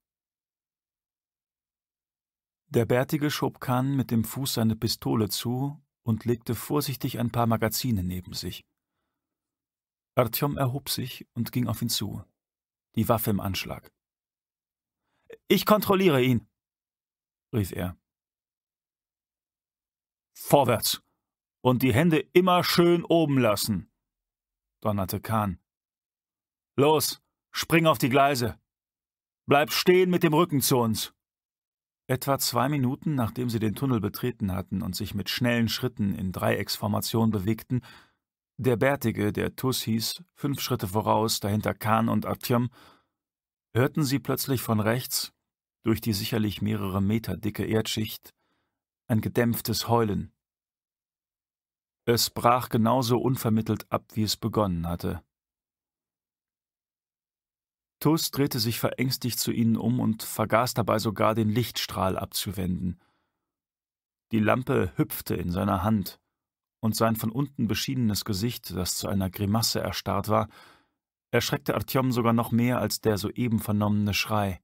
Der Bärtige schob Kahn mit dem Fuß seine Pistole zu und legte vorsichtig ein paar Magazine neben sich. Artyom erhob sich und ging auf ihn zu, die Waffe im Anschlag. Ich kontrolliere ihn, rief er. Vorwärts! Und die Hände immer schön oben lassen! donnerte Kahn. Los, spring auf die Gleise! Bleib stehen mit dem Rücken zu uns! Etwa zwei Minuten, nachdem sie den Tunnel betreten hatten und sich mit schnellen Schritten in Dreiecksformation bewegten, der Bärtige, der Tuss hieß, fünf Schritte voraus, dahinter Kahn und Artyom, hörten sie plötzlich von rechts, durch die sicherlich mehrere Meter dicke Erdschicht, ein gedämpftes Heulen. Es brach genauso unvermittelt ab, wie es begonnen hatte. Tuss drehte sich verängstigt zu ihnen um und vergaß dabei sogar den Lichtstrahl abzuwenden. Die Lampe hüpfte in seiner Hand, und sein von unten beschienenes Gesicht, das zu einer Grimasse erstarrt war, erschreckte Artyom sogar noch mehr als der soeben vernommene Schrei.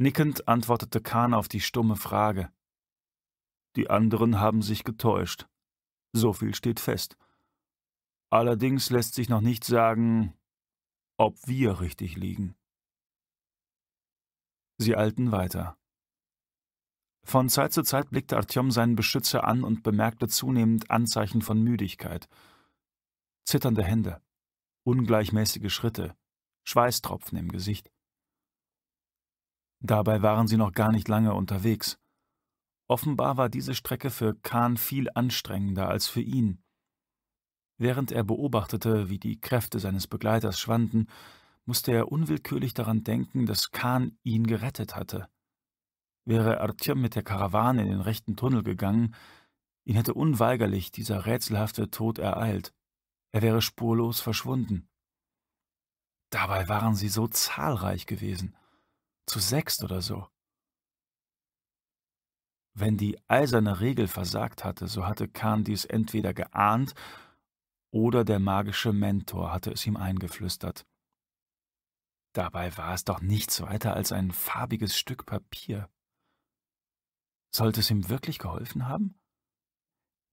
Nickend antwortete Kahn auf die stumme Frage. Die anderen haben sich getäuscht. So viel steht fest. Allerdings lässt sich noch nicht sagen, ob wir richtig liegen. Sie eilten weiter. Von Zeit zu Zeit blickte Artyom seinen Beschützer an und bemerkte zunehmend Anzeichen von Müdigkeit. Zitternde Hände, ungleichmäßige Schritte, Schweißtropfen im Gesicht. Dabei waren sie noch gar nicht lange unterwegs. Offenbar war diese Strecke für Kahn viel anstrengender als für ihn. Während er beobachtete, wie die Kräfte seines Begleiters schwanden, musste er unwillkürlich daran denken, dass Kahn ihn gerettet hatte. Wäre Artyom mit der Karawane in den rechten Tunnel gegangen, ihn hätte unweigerlich dieser rätselhafte Tod ereilt. Er wäre spurlos verschwunden. Dabei waren sie so zahlreich gewesen, zu sechst oder so. Wenn die eiserne Regel versagt hatte, so hatte Kahn dies entweder geahnt oder der magische Mentor hatte es ihm eingeflüstert. Dabei war es doch nichts weiter als ein farbiges Stück Papier. Sollte es ihm wirklich geholfen haben?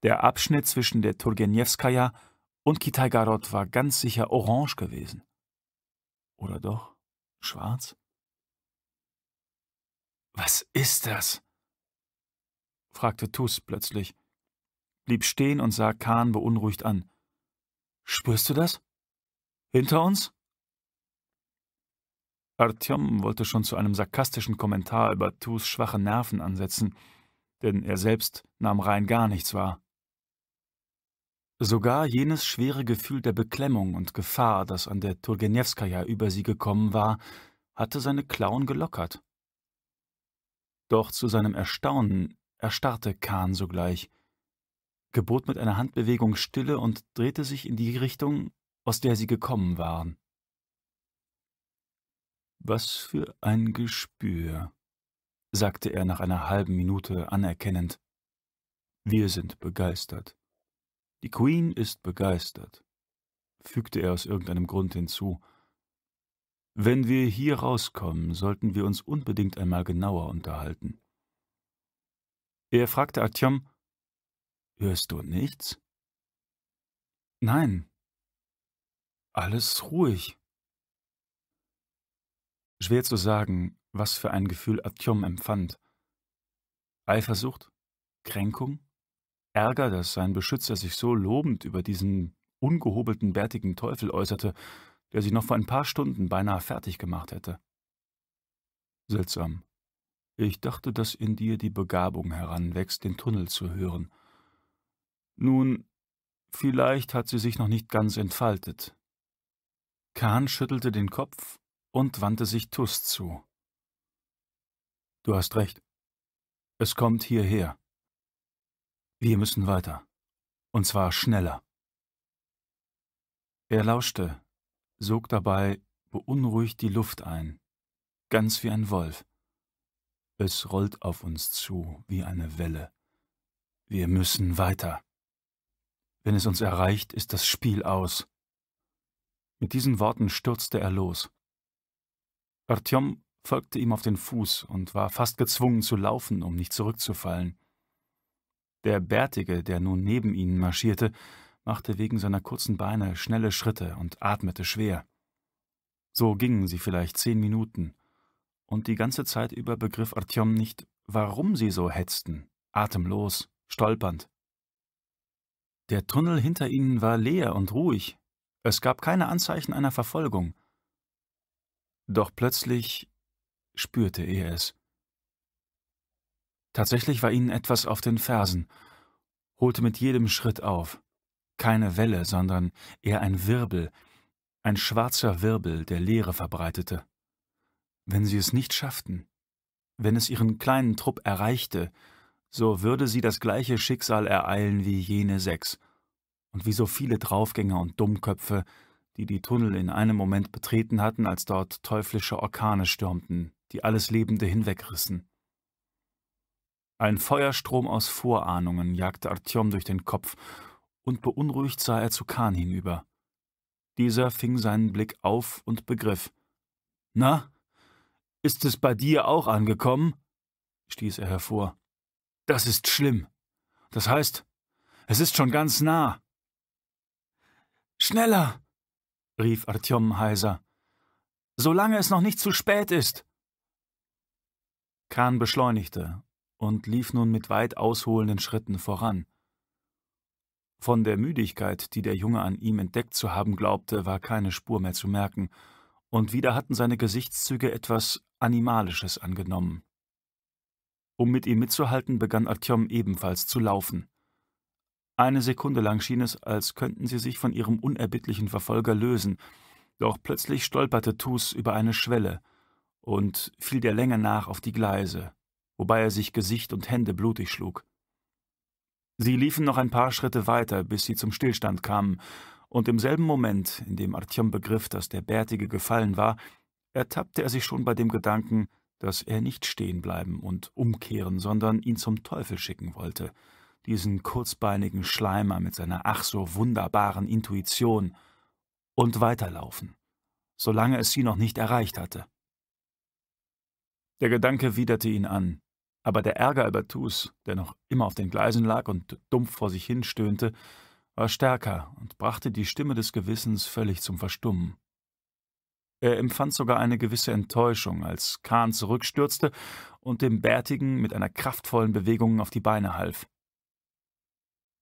Der Abschnitt zwischen der Turgenjewskaja und Kitaigarod war ganz sicher orange gewesen. Oder doch schwarz? Was ist das? fragte Tus plötzlich, blieb stehen und sah Kahn beunruhigt an. Spürst du das? Hinter uns? Artyom wollte schon zu einem sarkastischen Kommentar über Tus schwache Nerven ansetzen, denn er selbst nahm rein gar nichts wahr. Sogar jenes schwere Gefühl der Beklemmung und Gefahr, das an der Turgenewskaja über sie gekommen war, hatte seine Klauen gelockert. Doch zu seinem Erstaunen erstarrte Kahn sogleich, gebot mit einer Handbewegung Stille und drehte sich in die Richtung, aus der sie gekommen waren. Was für ein Gespür, sagte er nach einer halben Minute anerkennend. Wir sind begeistert. Die Queen ist begeistert, fügte er aus irgendeinem Grund hinzu. Wenn wir hier rauskommen, sollten wir uns unbedingt einmal genauer unterhalten. Er fragte Artyom, Hörst du nichts? Nein. Alles ruhig. Schwer zu sagen, was für ein Gefühl Artyom empfand. Eifersucht? Kränkung? Ärger, dass sein Beschützer sich so lobend über diesen ungehobelten, bärtigen Teufel äußerte, der sich noch vor ein paar Stunden beinahe fertig gemacht hätte. Seltsam. Ich dachte, dass in dir die Begabung heranwächst, den Tunnel zu hören. Nun, vielleicht hat sie sich noch nicht ganz entfaltet. Kahn schüttelte den Kopf und wandte sich Tuss zu. Du hast recht. Es kommt hierher. Wir müssen weiter. Und zwar schneller. Er lauschte, sog dabei beunruhigt die Luft ein, ganz wie ein Wolf. Es rollt auf uns zu wie eine Welle. Wir müssen weiter. Wenn es uns erreicht, ist das Spiel aus. Mit diesen Worten stürzte er los. Artyom folgte ihm auf den Fuß und war fast gezwungen zu laufen, um nicht zurückzufallen. Der Bärtige, der nun neben ihnen marschierte, machte wegen seiner kurzen Beine schnelle Schritte und atmete schwer. So gingen sie vielleicht zehn Minuten, und die ganze Zeit über begriff Artyom nicht, warum sie so hetzten, atemlos, stolpernd. Der Tunnel hinter ihnen war leer und ruhig, es gab keine Anzeichen einer Verfolgung. Doch plötzlich spürte er es. Tatsächlich war ihnen etwas auf den Fersen, holte mit jedem Schritt auf. Keine Welle, sondern eher ein Wirbel, ein schwarzer Wirbel, der Leere verbreitete. Wenn sie es nicht schafften, wenn es ihren kleinen Trupp erreichte, so würde sie das gleiche Schicksal ereilen wie jene sechs und wie so viele Draufgänger und Dummköpfe, die die Tunnel in einem Moment betreten hatten, als dort teuflische Orkane stürmten, die alles Lebende hinwegrissen. Ein Feuerstrom aus Vorahnungen jagte Artyom durch den Kopf, und beunruhigt sah er zu Kahn hinüber. Dieser fing seinen Blick auf und begriff. Na, ist es bei dir auch angekommen? stieß er hervor. Das ist schlimm. Das heißt, es ist schon ganz nah. Schneller! rief Artyom heiser. Solange es noch nicht zu spät ist! Kahn beschleunigte und lief nun mit weit ausholenden Schritten voran. Von der Müdigkeit, die der Junge an ihm entdeckt zu haben glaubte, war keine Spur mehr zu merken, und wieder hatten seine Gesichtszüge etwas Animalisches angenommen. Um mit ihm mitzuhalten, begann Artyom ebenfalls zu laufen. Eine Sekunde lang schien es, als könnten sie sich von ihrem unerbittlichen Verfolger lösen, doch plötzlich stolperte Tus über eine Schwelle und fiel der Länge nach auf die Gleise, wobei er sich Gesicht und Hände blutig schlug. Sie liefen noch ein paar Schritte weiter, bis sie zum Stillstand kamen, und im selben Moment, in dem Artyom begriff, dass der Bärtige gefallen war, ertappte er sich schon bei dem Gedanken, dass er nicht stehen bleiben und umkehren, sondern ihn zum Teufel schicken wollte, diesen kurzbeinigen Schleimer mit seiner ach so wunderbaren Intuition, und weiterlaufen, solange es sie noch nicht erreicht hatte. Der Gedanke widerte ihn an, aber der Ärger über Tus, der noch immer auf den Gleisen lag und dumpf vor sich hinstöhnte, war stärker und brachte die Stimme des Gewissens völlig zum Verstummen. Er empfand sogar eine gewisse Enttäuschung, als Kahn zurückstürzte und dem Bärtigen mit einer kraftvollen Bewegung auf die Beine half.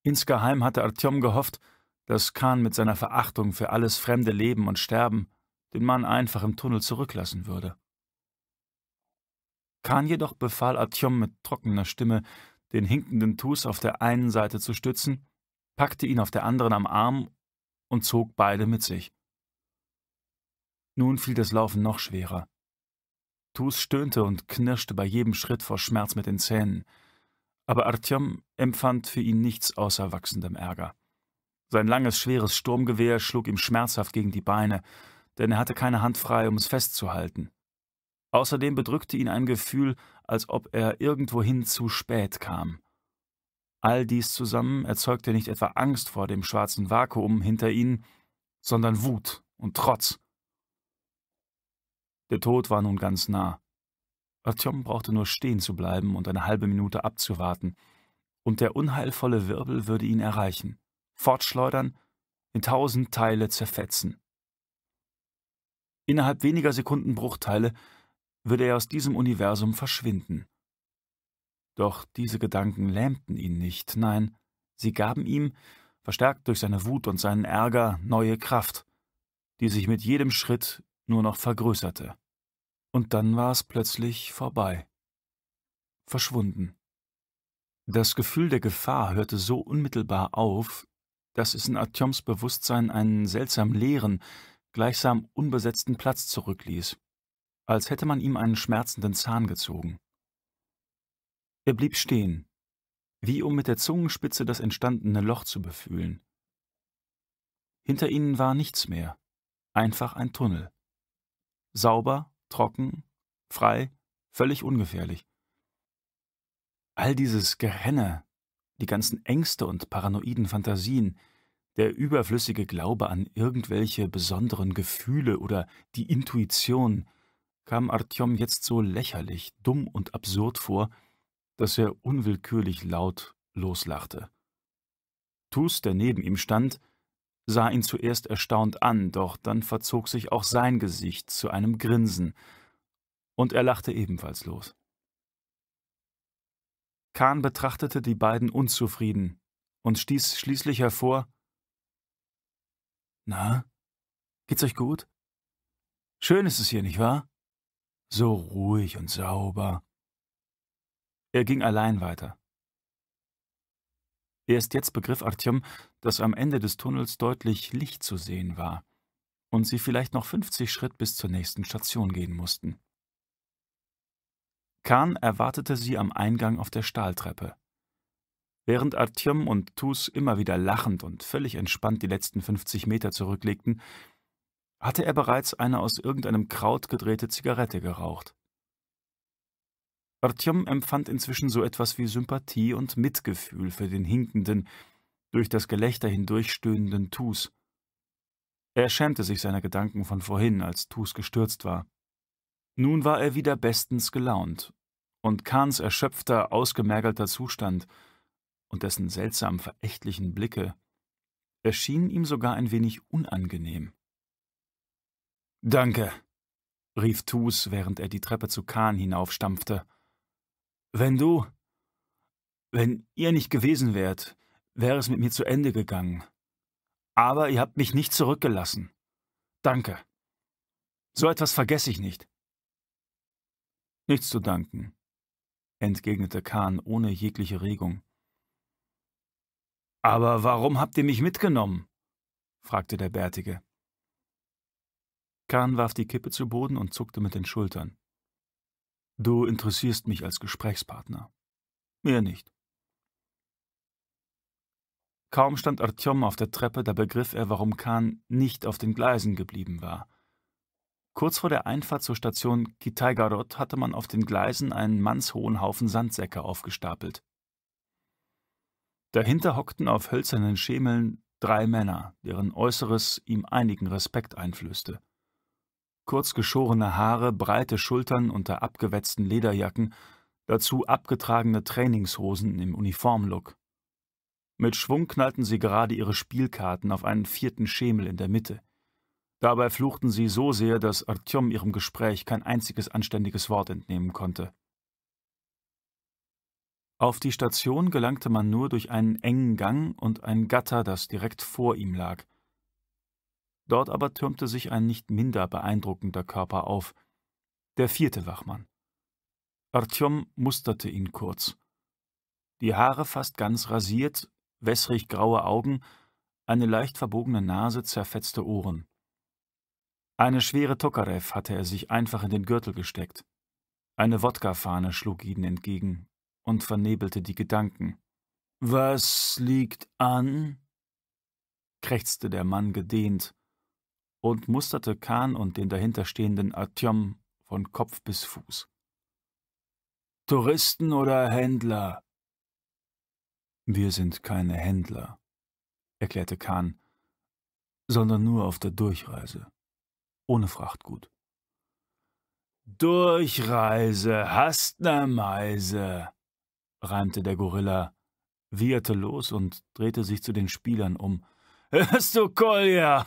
Insgeheim hatte Artyom gehofft, dass Kahn mit seiner Verachtung für alles fremde Leben und Sterben den Mann einfach im Tunnel zurücklassen würde. Kahn jedoch befahl Artyom mit trockener Stimme, den hinkenden Tus auf der einen Seite zu stützen packte ihn auf der anderen am Arm und zog beide mit sich. Nun fiel das Laufen noch schwerer. Tus stöhnte und knirschte bei jedem Schritt vor Schmerz mit den Zähnen, aber Artyom empfand für ihn nichts außer wachsendem Ärger. Sein langes, schweres Sturmgewehr schlug ihm schmerzhaft gegen die Beine, denn er hatte keine Hand frei, um es festzuhalten. Außerdem bedrückte ihn ein Gefühl, als ob er irgendwohin zu spät kam. All dies zusammen erzeugte nicht etwa Angst vor dem schwarzen Vakuum hinter ihnen, sondern Wut und Trotz. Der Tod war nun ganz nah. Artyom brauchte nur stehen zu bleiben und eine halbe Minute abzuwarten, und der unheilvolle Wirbel würde ihn erreichen, fortschleudern, in tausend Teile zerfetzen. Innerhalb weniger Sekundenbruchteile würde er aus diesem Universum verschwinden. Doch diese Gedanken lähmten ihn nicht, nein, sie gaben ihm, verstärkt durch seine Wut und seinen Ärger, neue Kraft, die sich mit jedem Schritt nur noch vergrößerte. Und dann war es plötzlich vorbei. Verschwunden. Das Gefühl der Gefahr hörte so unmittelbar auf, dass es in Artyoms Bewusstsein einen seltsam leeren, gleichsam unbesetzten Platz zurückließ, als hätte man ihm einen schmerzenden Zahn gezogen. Er blieb stehen, wie um mit der Zungenspitze das entstandene Loch zu befühlen. Hinter ihnen war nichts mehr, einfach ein Tunnel. Sauber, trocken, frei, völlig ungefährlich. All dieses Gerenne, die ganzen Ängste und paranoiden Fantasien, der überflüssige Glaube an irgendwelche besonderen Gefühle oder die Intuition, kam Artyom jetzt so lächerlich, dumm und absurd vor, dass er unwillkürlich laut loslachte. Tus, der neben ihm stand, sah ihn zuerst erstaunt an, doch dann verzog sich auch sein Gesicht zu einem Grinsen, und er lachte ebenfalls los. Kahn betrachtete die beiden unzufrieden und stieß schließlich hervor Na, geht's euch gut? Schön ist es hier, nicht wahr? So ruhig und sauber. Er ging allein weiter. Erst jetzt begriff Artyom, dass am Ende des Tunnels deutlich Licht zu sehen war und sie vielleicht noch 50 Schritt bis zur nächsten Station gehen mussten. Kahn erwartete sie am Eingang auf der Stahltreppe. Während Artyom und Tus immer wieder lachend und völlig entspannt die letzten 50 Meter zurücklegten, hatte er bereits eine aus irgendeinem Kraut gedrehte Zigarette geraucht. Artyom empfand inzwischen so etwas wie Sympathie und Mitgefühl für den hinkenden, durch das Gelächter hindurchstöhnenden Tus. Er schämte sich seiner Gedanken von vorhin, als Tus gestürzt war. Nun war er wieder bestens gelaunt, und Kahns erschöpfter, ausgemergelter Zustand und dessen seltsam verächtlichen Blicke erschienen ihm sogar ein wenig unangenehm. »Danke«, rief Tus, während er die Treppe zu Kahn hinaufstampfte. Wenn du, wenn ihr nicht gewesen wärt, wäre es mit mir zu Ende gegangen. Aber ihr habt mich nicht zurückgelassen. Danke. So etwas vergesse ich nicht. Nichts zu danken, entgegnete Kahn ohne jegliche Regung. Aber warum habt ihr mich mitgenommen? fragte der Bärtige. Kahn warf die Kippe zu Boden und zuckte mit den Schultern. Du interessierst mich als Gesprächspartner. Mehr nicht. Kaum stand Artyom auf der Treppe, da begriff er, warum Khan nicht auf den Gleisen geblieben war. Kurz vor der Einfahrt zur Station Kitaigarot hatte man auf den Gleisen einen mannshohen Haufen Sandsäcke aufgestapelt. Dahinter hockten auf hölzernen Schemeln drei Männer, deren Äußeres ihm einigen Respekt einflößte kurzgeschorene Haare, breite Schultern unter abgewetzten Lederjacken, dazu abgetragene Trainingshosen im Uniformlook. Mit Schwung knallten sie gerade ihre Spielkarten auf einen vierten Schemel in der Mitte. Dabei fluchten sie so sehr, dass Artyom ihrem Gespräch kein einziges anständiges Wort entnehmen konnte. Auf die Station gelangte man nur durch einen engen Gang und ein Gatter, das direkt vor ihm lag. Dort aber türmte sich ein nicht minder beeindruckender Körper auf. Der vierte Wachmann. Artyom musterte ihn kurz. Die Haare fast ganz rasiert, wässrig graue Augen, eine leicht verbogene Nase, zerfetzte Ohren. Eine schwere Tokarev hatte er sich einfach in den Gürtel gesteckt. Eine Wodkafahne schlug ihnen entgegen und vernebelte die Gedanken. Was liegt an? krächzte der Mann gedehnt und musterte Kahn und den dahinterstehenden Artyom von Kopf bis Fuß. Touristen oder Händler? Wir sind keine Händler, erklärte Kahn, sondern nur auf der Durchreise, ohne Frachtgut. Durchreise, hast ne Meise, reimte der Gorilla, wieherte los und drehte sich zu den Spielern um. Hörst du, Kolja?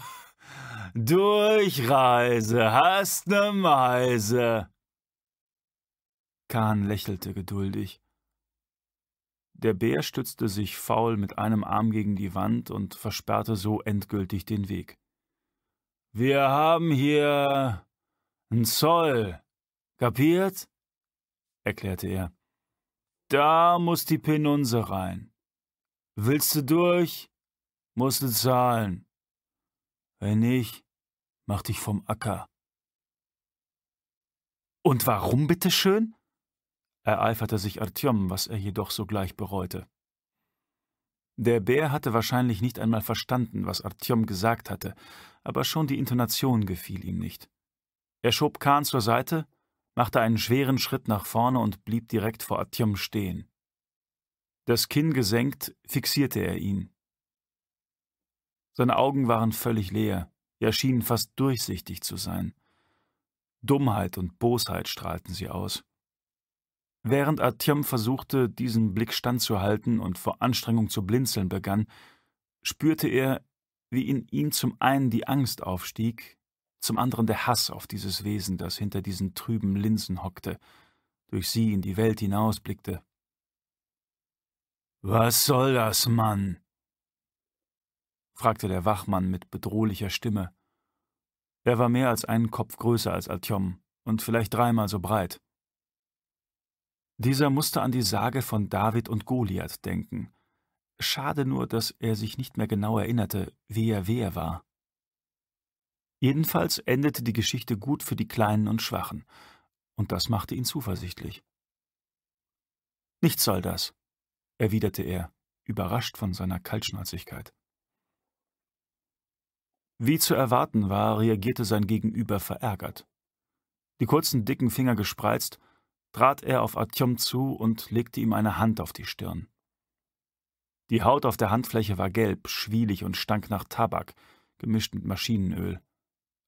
Durchreise, hast ne Meise. Kahn lächelte geduldig. Der Bär stützte sich faul mit einem Arm gegen die Wand und versperrte so endgültig den Weg. Wir haben hier n Zoll. Kapiert? erklärte er. Da muss die Penunse rein. Willst du durch? Musst du zahlen. Wenn nicht, Mach dich vom Acker. Und warum bitteschön? ereiferte sich Artyom, was er jedoch sogleich bereute. Der Bär hatte wahrscheinlich nicht einmal verstanden, was Artyom gesagt hatte, aber schon die Intonation gefiel ihm nicht. Er schob Kahn zur Seite, machte einen schweren Schritt nach vorne und blieb direkt vor Artyom stehen. Das Kinn gesenkt, fixierte er ihn. Seine Augen waren völlig leer ja schienen fast durchsichtig zu sein. Dummheit und Bosheit strahlten sie aus. Während Artyom versuchte, diesen Blick standzuhalten und vor Anstrengung zu blinzeln begann, spürte er, wie in ihm zum einen die Angst aufstieg, zum anderen der Hass auf dieses Wesen, das hinter diesen trüben Linsen hockte, durch sie in die Welt hinausblickte. Was soll das, Mann? fragte der Wachmann mit bedrohlicher Stimme. Er war mehr als einen Kopf größer als Altjom und vielleicht dreimal so breit. Dieser musste an die Sage von David und Goliath denken. Schade nur, dass er sich nicht mehr genau erinnerte, wie er wer war. Jedenfalls endete die Geschichte gut für die Kleinen und Schwachen, und das machte ihn zuversichtlich. Nichts soll das, erwiderte er, überrascht von seiner Kaltschnäuzigkeit. Wie zu erwarten war, reagierte sein Gegenüber verärgert. Die kurzen, dicken Finger gespreizt, trat er auf Artyom ah zu und legte ihm eine Hand auf die Stirn. Die Haut auf der Handfläche war gelb, schwielig und stank nach Tabak, gemischt mit Maschinenöl.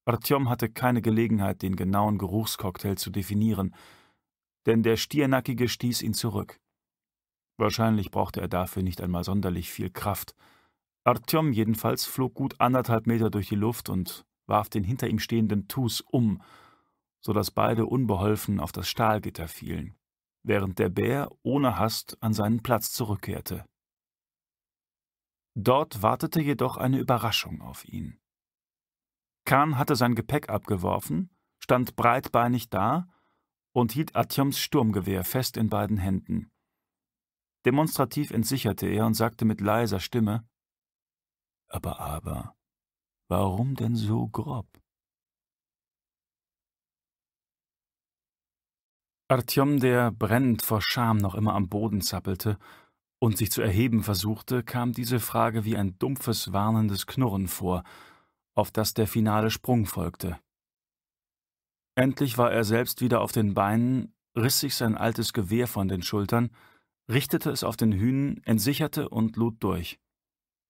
Artyom ah hatte keine Gelegenheit, den genauen Geruchscocktail zu definieren, denn der Stiernackige stieß ihn zurück. Wahrscheinlich brauchte er dafür nicht einmal sonderlich viel Kraft – Artyom jedenfalls flog gut anderthalb Meter durch die Luft und warf den hinter ihm stehenden Tus um, so dass beide unbeholfen auf das Stahlgitter fielen, während der Bär ohne Hast an seinen Platz zurückkehrte. Dort wartete jedoch eine Überraschung auf ihn. Kahn hatte sein Gepäck abgeworfen, stand breitbeinig da und hielt Artyoms Sturmgewehr fest in beiden Händen. Demonstrativ entsicherte er und sagte mit leiser Stimme, aber, aber, warum denn so grob? Artyom, der brennend vor Scham noch immer am Boden zappelte und sich zu erheben versuchte, kam diese Frage wie ein dumpfes, warnendes Knurren vor, auf das der finale Sprung folgte. Endlich war er selbst wieder auf den Beinen, riss sich sein altes Gewehr von den Schultern, richtete es auf den Hünen, entsicherte und lud durch.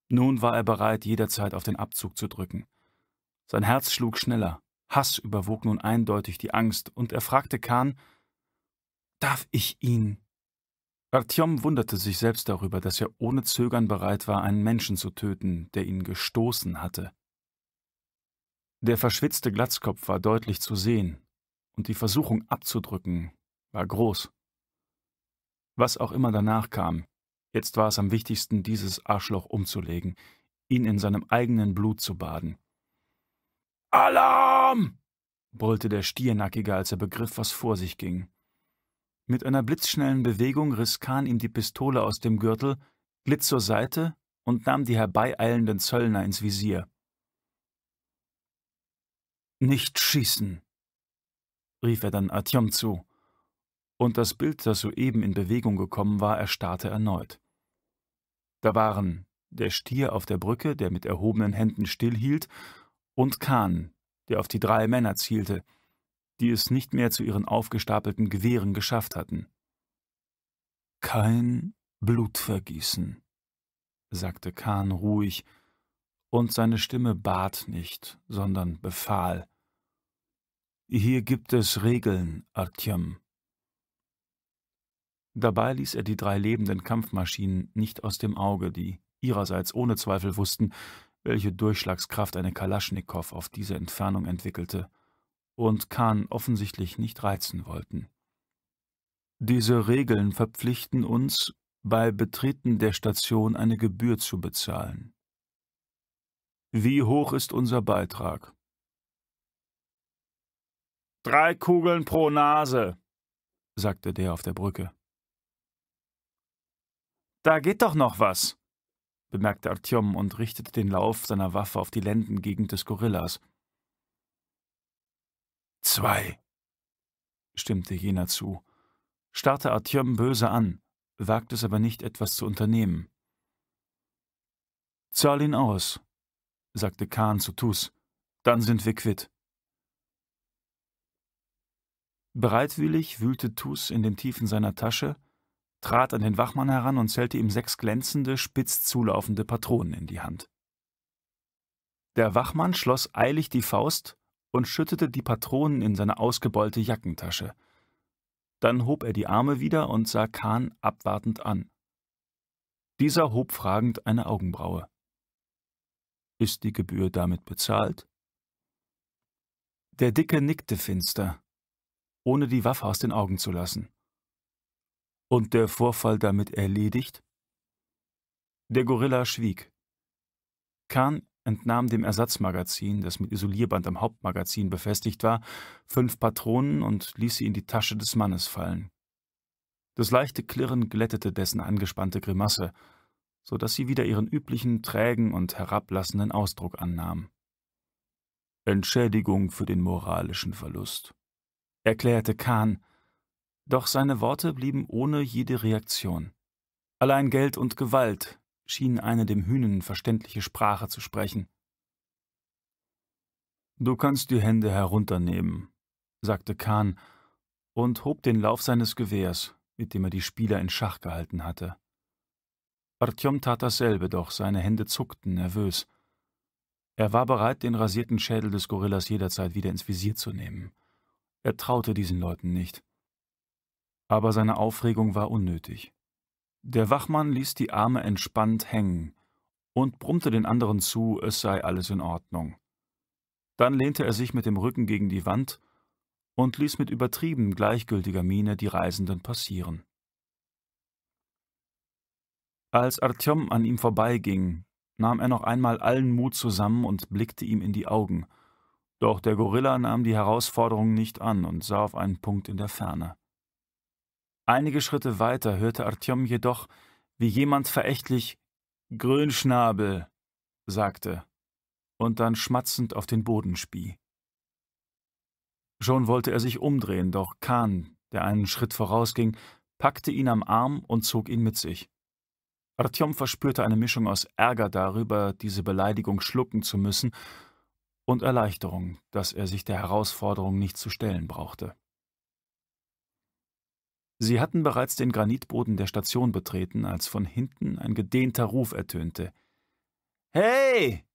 Nun war er bereit, jederzeit auf den Abzug zu drücken. Sein Herz schlug schneller. Hass überwog nun eindeutig die Angst, und er fragte Kahn, Darf ich ihn? Artyom wunderte sich selbst darüber, dass er ohne Zögern bereit war, einen Menschen zu töten, der ihn gestoßen hatte. Der verschwitzte Glatzkopf war deutlich zu sehen, und die Versuchung abzudrücken war groß. Was auch immer danach kam, Jetzt war es am wichtigsten, dieses Arschloch umzulegen, ihn in seinem eigenen Blut zu baden. Alarm! brüllte der Stiernackige, als er begriff, was vor sich ging. Mit einer blitzschnellen Bewegung riss Kahn ihm die Pistole aus dem Gürtel, glitt zur Seite und nahm die herbeieilenden Zöllner ins Visier. Nicht schießen, rief er dann Artyom zu, und das Bild, das soeben in Bewegung gekommen war, erstarrte erneut. Da waren der Stier auf der Brücke, der mit erhobenen Händen stillhielt, und Kahn, der auf die drei Männer zielte, die es nicht mehr zu ihren aufgestapelten Gewehren geschafft hatten. Kein Blutvergießen, sagte Kahn ruhig, und seine Stimme bat nicht, sondern befahl. Hier gibt es Regeln, Artyom. Dabei ließ er die drei lebenden Kampfmaschinen nicht aus dem Auge, die ihrerseits ohne Zweifel wussten, welche Durchschlagskraft eine Kalaschnikow auf diese Entfernung entwickelte und Kahn offensichtlich nicht reizen wollten. Diese Regeln verpflichten uns, bei Betreten der Station eine Gebühr zu bezahlen. Wie hoch ist unser Beitrag? Drei Kugeln pro Nase, sagte der auf der Brücke. Da geht doch noch was, bemerkte Artyom und richtete den Lauf seiner Waffe auf die Lendengegend des Gorillas. Zwei, stimmte jener zu, starrte Artyom böse an, wagte es aber nicht, etwas zu unternehmen. Zahl ihn aus, sagte Kahn zu Tus, dann sind wir quitt. Bereitwillig wühlte Tus in den Tiefen seiner Tasche, trat an den Wachmann heran und zählte ihm sechs glänzende, spitz zulaufende Patronen in die Hand. Der Wachmann schloss eilig die Faust und schüttete die Patronen in seine ausgebeulte Jackentasche. Dann hob er die Arme wieder und sah Kahn abwartend an. Dieser hob fragend eine Augenbraue. Ist die Gebühr damit bezahlt? Der Dicke nickte finster, ohne die Waffe aus den Augen zu lassen. Und der Vorfall damit erledigt? Der Gorilla schwieg. Kahn entnahm dem Ersatzmagazin, das mit Isolierband am Hauptmagazin befestigt war, fünf Patronen und ließ sie in die Tasche des Mannes fallen. Das leichte Klirren glättete dessen angespannte Grimasse, so dass sie wieder ihren üblichen trägen und herablassenden Ausdruck annahm. Entschädigung für den moralischen Verlust, erklärte Kahn doch seine Worte blieben ohne jede Reaktion. Allein Geld und Gewalt schienen eine dem Hühnen verständliche Sprache zu sprechen. Du kannst die Hände herunternehmen, sagte Kahn und hob den Lauf seines Gewehrs, mit dem er die Spieler in Schach gehalten hatte. Artyom tat dasselbe, doch seine Hände zuckten nervös. Er war bereit, den rasierten Schädel des Gorillas jederzeit wieder ins Visier zu nehmen. Er traute diesen Leuten nicht. Aber seine Aufregung war unnötig. Der Wachmann ließ die Arme entspannt hängen und brummte den anderen zu, es sei alles in Ordnung. Dann lehnte er sich mit dem Rücken gegen die Wand und ließ mit übertrieben gleichgültiger Miene die Reisenden passieren. Als Artyom an ihm vorbeiging, nahm er noch einmal allen Mut zusammen und blickte ihm in die Augen. Doch der Gorilla nahm die Herausforderung nicht an und sah auf einen Punkt in der Ferne. Einige Schritte weiter hörte Artyom jedoch, wie jemand verächtlich Grünschnabel sagte und dann schmatzend auf den Boden spie. Schon wollte er sich umdrehen, doch Kahn, der einen Schritt vorausging, packte ihn am Arm und zog ihn mit sich. Artyom verspürte eine Mischung aus Ärger darüber, diese Beleidigung schlucken zu müssen, und Erleichterung, dass er sich der Herausforderung nicht zu stellen brauchte. Sie hatten bereits den Granitboden der Station betreten, als von hinten ein gedehnter Ruf ertönte. Hey,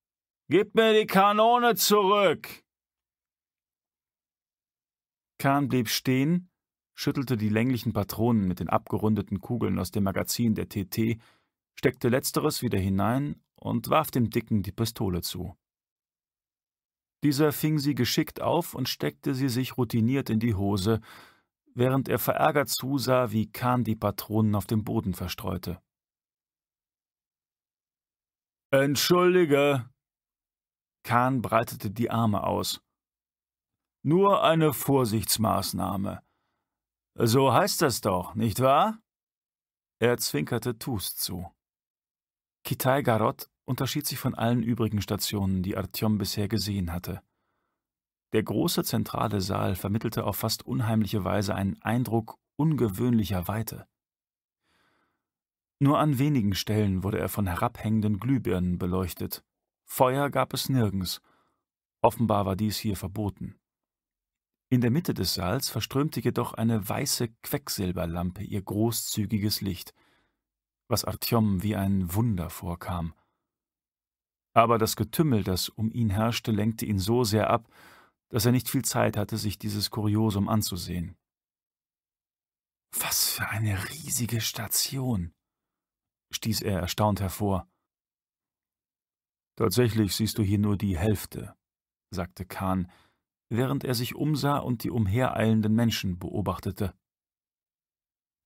gib mir die Kanone zurück! Kahn blieb stehen, schüttelte die länglichen Patronen mit den abgerundeten Kugeln aus dem Magazin der TT, steckte letzteres wieder hinein und warf dem Dicken die Pistole zu. Dieser fing sie geschickt auf und steckte sie sich routiniert in die Hose, während er verärgert zusah, wie Kahn die Patronen auf dem Boden verstreute. Entschuldige! Kahn breitete die Arme aus. Nur eine Vorsichtsmaßnahme. So heißt das doch, nicht wahr? Er zwinkerte Tus zu. Kitai Garot unterschied sich von allen übrigen Stationen, die Artyom bisher gesehen hatte. Der große zentrale Saal vermittelte auf fast unheimliche Weise einen Eindruck ungewöhnlicher Weite. Nur an wenigen Stellen wurde er von herabhängenden Glühbirnen beleuchtet. Feuer gab es nirgends. Offenbar war dies hier verboten. In der Mitte des Saals verströmte jedoch eine weiße Quecksilberlampe ihr großzügiges Licht, was Artyom wie ein Wunder vorkam. Aber das Getümmel, das um ihn herrschte, lenkte ihn so sehr ab, dass er nicht viel Zeit hatte, sich dieses Kuriosum anzusehen. Was für eine riesige Station, stieß er erstaunt hervor. Tatsächlich siehst du hier nur die Hälfte, sagte Kahn, während er sich umsah und die umhereilenden Menschen beobachtete.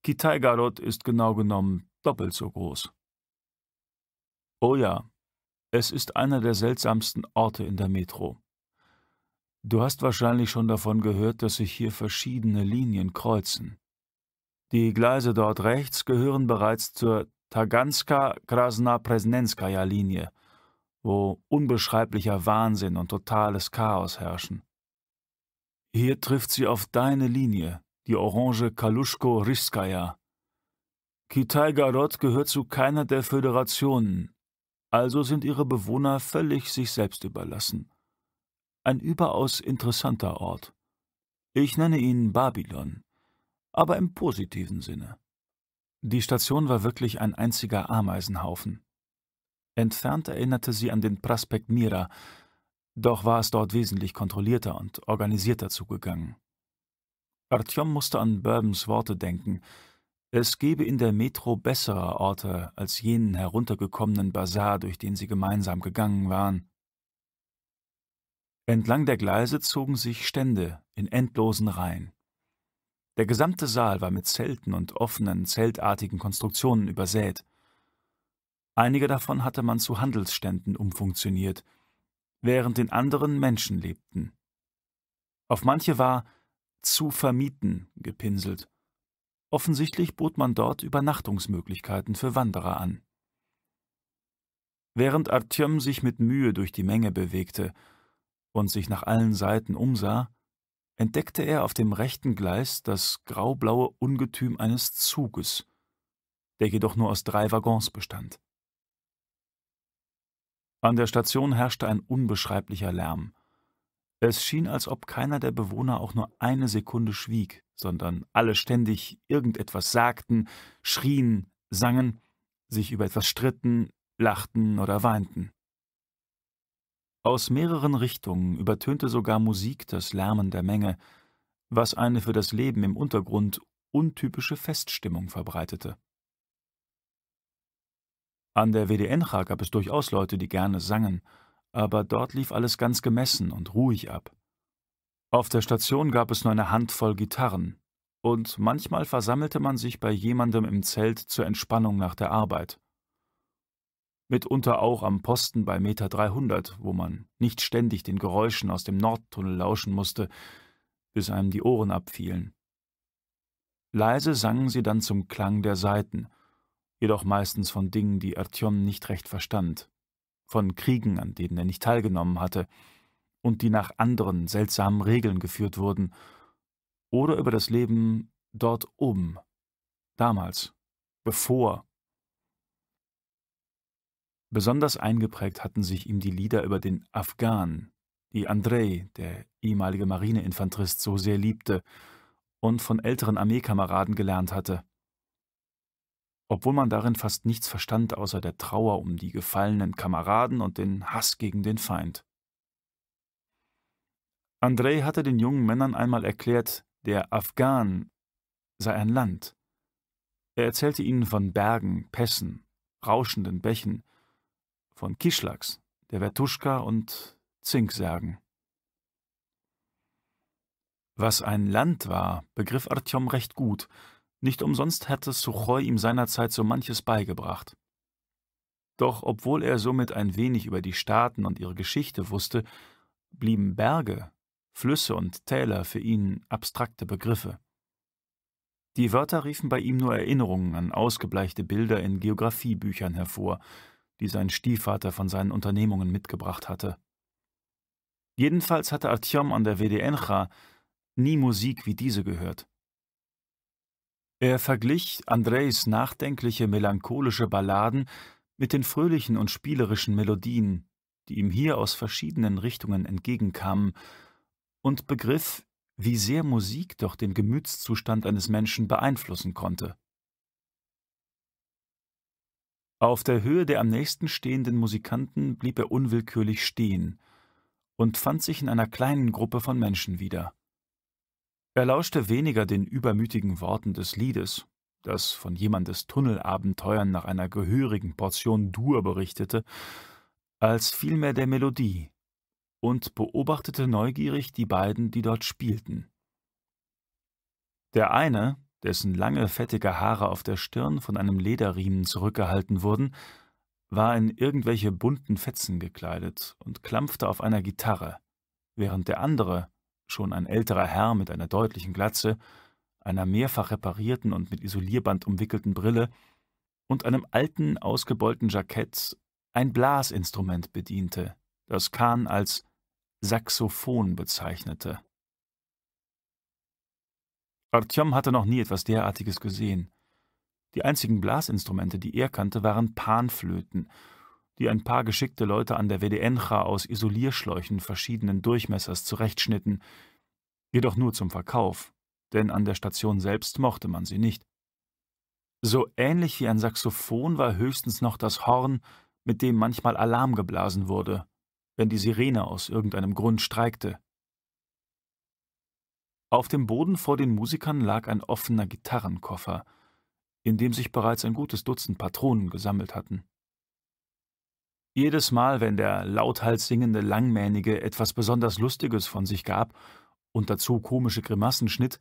Kitaigarot ist genau genommen doppelt so groß. Oh ja, es ist einer der seltsamsten Orte in der Metro. Du hast wahrscheinlich schon davon gehört, dass sich hier verschiedene Linien kreuzen. Die Gleise dort rechts gehören bereits zur taganska krasna presnenskaya linie wo unbeschreiblicher Wahnsinn und totales Chaos herrschen. Hier trifft sie auf deine Linie, die orange Kaluschko-Riskaja. Kitaigarod gehört zu keiner der Föderationen, also sind ihre Bewohner völlig sich selbst überlassen ein überaus interessanter Ort. Ich nenne ihn Babylon, aber im positiven Sinne. Die Station war wirklich ein einziger Ameisenhaufen. Entfernt erinnerte sie an den Prospekt Mira, doch war es dort wesentlich kontrollierter und organisierter zugegangen. Artyom musste an Bourbons Worte denken. Es gebe in der Metro bessere Orte als jenen heruntergekommenen Bazar, durch den sie gemeinsam gegangen waren. Entlang der Gleise zogen sich Stände in endlosen Reihen. Der gesamte Saal war mit Zelten und offenen, zeltartigen Konstruktionen übersät. Einige davon hatte man zu Handelsständen umfunktioniert, während in anderen Menschen lebten. Auf manche war zu vermieten gepinselt. Offensichtlich bot man dort Übernachtungsmöglichkeiten für Wanderer an. Während Artyom sich mit Mühe durch die Menge bewegte, und sich nach allen Seiten umsah, entdeckte er auf dem rechten Gleis das graublaue Ungetüm eines Zuges, der jedoch nur aus drei Waggons bestand. An der Station herrschte ein unbeschreiblicher Lärm. Es schien, als ob keiner der Bewohner auch nur eine Sekunde schwieg, sondern alle ständig irgendetwas sagten, schrien, sangen, sich über etwas stritten, lachten oder weinten. Aus mehreren Richtungen übertönte sogar Musik das Lärmen der Menge, was eine für das Leben im Untergrund untypische Feststimmung verbreitete. An der WDNH gab es durchaus Leute, die gerne sangen, aber dort lief alles ganz gemessen und ruhig ab. Auf der Station gab es nur eine Handvoll Gitarren, und manchmal versammelte man sich bei jemandem im Zelt zur Entspannung nach der Arbeit mitunter auch am Posten bei Meter 300, wo man nicht ständig den Geräuschen aus dem Nordtunnel lauschen musste, bis einem die Ohren abfielen. Leise sangen sie dann zum Klang der Saiten, jedoch meistens von Dingen, die Artyom nicht recht verstand, von Kriegen, an denen er nicht teilgenommen hatte, und die nach anderen seltsamen Regeln geführt wurden, oder über das Leben dort oben, damals, bevor Besonders eingeprägt hatten sich ihm die Lieder über den Afghan, die Andrei, der ehemalige Marineinfanterist, so sehr liebte und von älteren Armeekameraden gelernt hatte. Obwohl man darin fast nichts verstand außer der Trauer um die gefallenen Kameraden und den Hass gegen den Feind. Andrei hatte den jungen Männern einmal erklärt, der Afghan sei ein Land. Er erzählte ihnen von Bergen, Pässen, rauschenden Bächen von Kischlaks, der Vertuschka und Zinksärgen. Was ein Land war, begriff Artyom recht gut. Nicht umsonst hatte Suchoi ihm seinerzeit so manches beigebracht. Doch obwohl er somit ein wenig über die Staaten und ihre Geschichte wusste, blieben Berge, Flüsse und Täler für ihn abstrakte Begriffe. Die Wörter riefen bei ihm nur Erinnerungen an ausgebleichte Bilder in Geographiebüchern hervor, die sein Stiefvater von seinen Unternehmungen mitgebracht hatte. Jedenfalls hatte Artyom an der WDNcha nie Musik wie diese gehört. Er verglich Andrejs nachdenkliche, melancholische Balladen mit den fröhlichen und spielerischen Melodien, die ihm hier aus verschiedenen Richtungen entgegenkamen, und begriff, wie sehr Musik doch den Gemütszustand eines Menschen beeinflussen konnte. Auf der Höhe der am nächsten stehenden Musikanten blieb er unwillkürlich stehen und fand sich in einer kleinen Gruppe von Menschen wieder. Er lauschte weniger den übermütigen Worten des Liedes, das von jemandes Tunnelabenteuern nach einer gehörigen Portion Dur berichtete, als vielmehr der Melodie und beobachtete neugierig die beiden, die dort spielten. Der eine, dessen lange, fettige Haare auf der Stirn von einem Lederriemen zurückgehalten wurden, war in irgendwelche bunten Fetzen gekleidet und klampfte auf einer Gitarre, während der andere, schon ein älterer Herr mit einer deutlichen Glatze, einer mehrfach reparierten und mit Isolierband umwickelten Brille und einem alten, ausgebeulten Jackett ein Blasinstrument bediente, das Kahn als Saxophon bezeichnete. Artyom hatte noch nie etwas derartiges gesehen. Die einzigen Blasinstrumente, die er kannte, waren Panflöten, die ein paar geschickte Leute an der WDNcha aus Isolierschläuchen verschiedenen Durchmessers zurechtschnitten, jedoch nur zum Verkauf, denn an der Station selbst mochte man sie nicht. So ähnlich wie ein Saxophon war höchstens noch das Horn, mit dem manchmal Alarm geblasen wurde, wenn die Sirene aus irgendeinem Grund streikte. Auf dem Boden vor den Musikern lag ein offener Gitarrenkoffer, in dem sich bereits ein gutes Dutzend Patronen gesammelt hatten. Jedes Mal, wenn der lauthals singende Langmähnige etwas besonders Lustiges von sich gab und dazu komische Grimassen schnitt,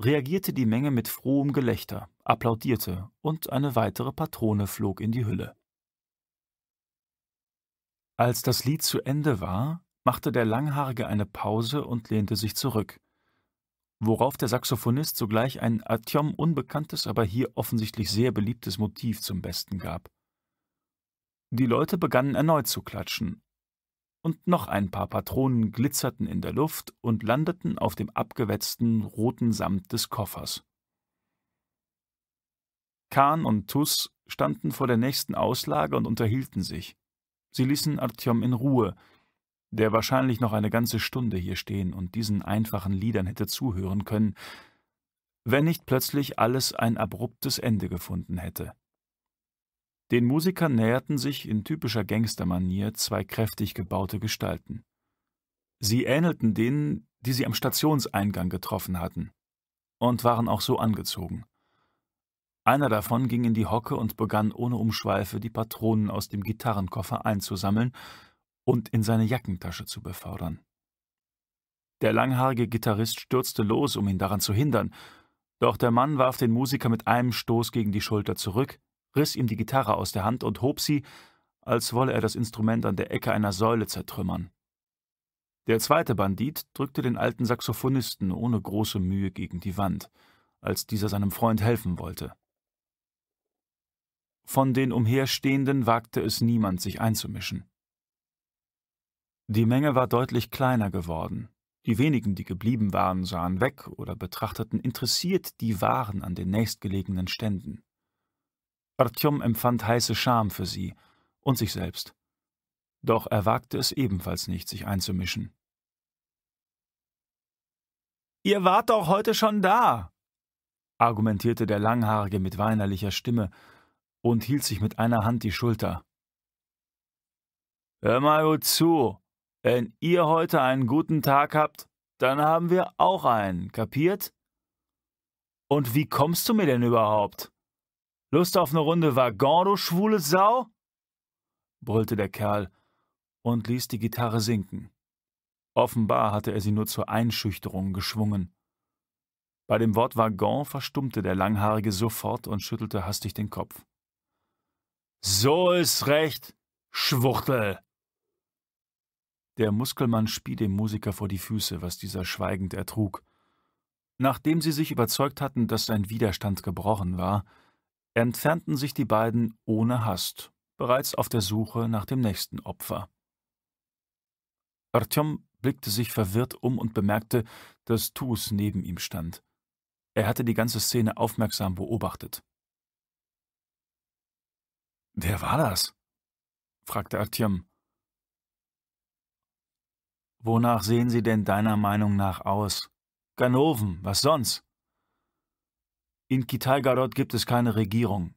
reagierte die Menge mit frohem Gelächter, applaudierte und eine weitere Patrone flog in die Hülle. Als das Lied zu Ende war, machte der Langhaarige eine Pause und lehnte sich zurück worauf der Saxophonist sogleich ein Artyom unbekanntes, aber hier offensichtlich sehr beliebtes Motiv zum Besten gab. Die Leute begannen erneut zu klatschen, und noch ein paar Patronen glitzerten in der Luft und landeten auf dem abgewetzten roten Samt des Koffers. Kahn und Tuss standen vor der nächsten Auslage und unterhielten sich. Sie ließen Artyom in Ruhe, der wahrscheinlich noch eine ganze Stunde hier stehen und diesen einfachen Liedern hätte zuhören können, wenn nicht plötzlich alles ein abruptes Ende gefunden hätte. Den Musikern näherten sich in typischer Gangstermanier zwei kräftig gebaute Gestalten. Sie ähnelten denen, die sie am Stationseingang getroffen hatten, und waren auch so angezogen. Einer davon ging in die Hocke und begann ohne Umschweife die Patronen aus dem Gitarrenkoffer einzusammeln und in seine Jackentasche zu befördern. Der langhaarige Gitarrist stürzte los, um ihn daran zu hindern, doch der Mann warf den Musiker mit einem Stoß gegen die Schulter zurück, riss ihm die Gitarre aus der Hand und hob sie, als wolle er das Instrument an der Ecke einer Säule zertrümmern. Der zweite Bandit drückte den alten Saxophonisten ohne große Mühe gegen die Wand, als dieser seinem Freund helfen wollte. Von den Umherstehenden wagte es niemand, sich einzumischen. Die Menge war deutlich kleiner geworden. Die wenigen, die geblieben waren, sahen weg oder betrachteten interessiert die Waren an den nächstgelegenen Ständen. Artyom empfand heiße Scham für sie und sich selbst. Doch er wagte es ebenfalls nicht, sich einzumischen. Ihr wart doch heute schon da, argumentierte der Langhaarige mit weinerlicher Stimme und hielt sich mit einer Hand die Schulter. Hör mal gut zu, wenn ihr heute einen guten Tag habt, dann haben wir auch einen, kapiert? Und wie kommst du mir denn überhaupt? Lust auf eine Runde Waggon, du schwule Sau? brüllte der Kerl und ließ die Gitarre sinken. Offenbar hatte er sie nur zur Einschüchterung geschwungen. Bei dem Wort Waggon verstummte der Langhaarige sofort und schüttelte hastig den Kopf. So ist recht, Schwuchtel, der Muskelmann spie dem Musiker vor die Füße, was dieser schweigend ertrug. Nachdem sie sich überzeugt hatten, dass sein Widerstand gebrochen war, entfernten sich die beiden ohne Hast, bereits auf der Suche nach dem nächsten Opfer. Artyom blickte sich verwirrt um und bemerkte, dass Tus neben ihm stand. Er hatte die ganze Szene aufmerksam beobachtet. »Wer war das?« fragte Artyom. Wonach sehen sie denn deiner Meinung nach aus? Ganoven, was sonst? In Kitalgarot gibt es keine Regierung.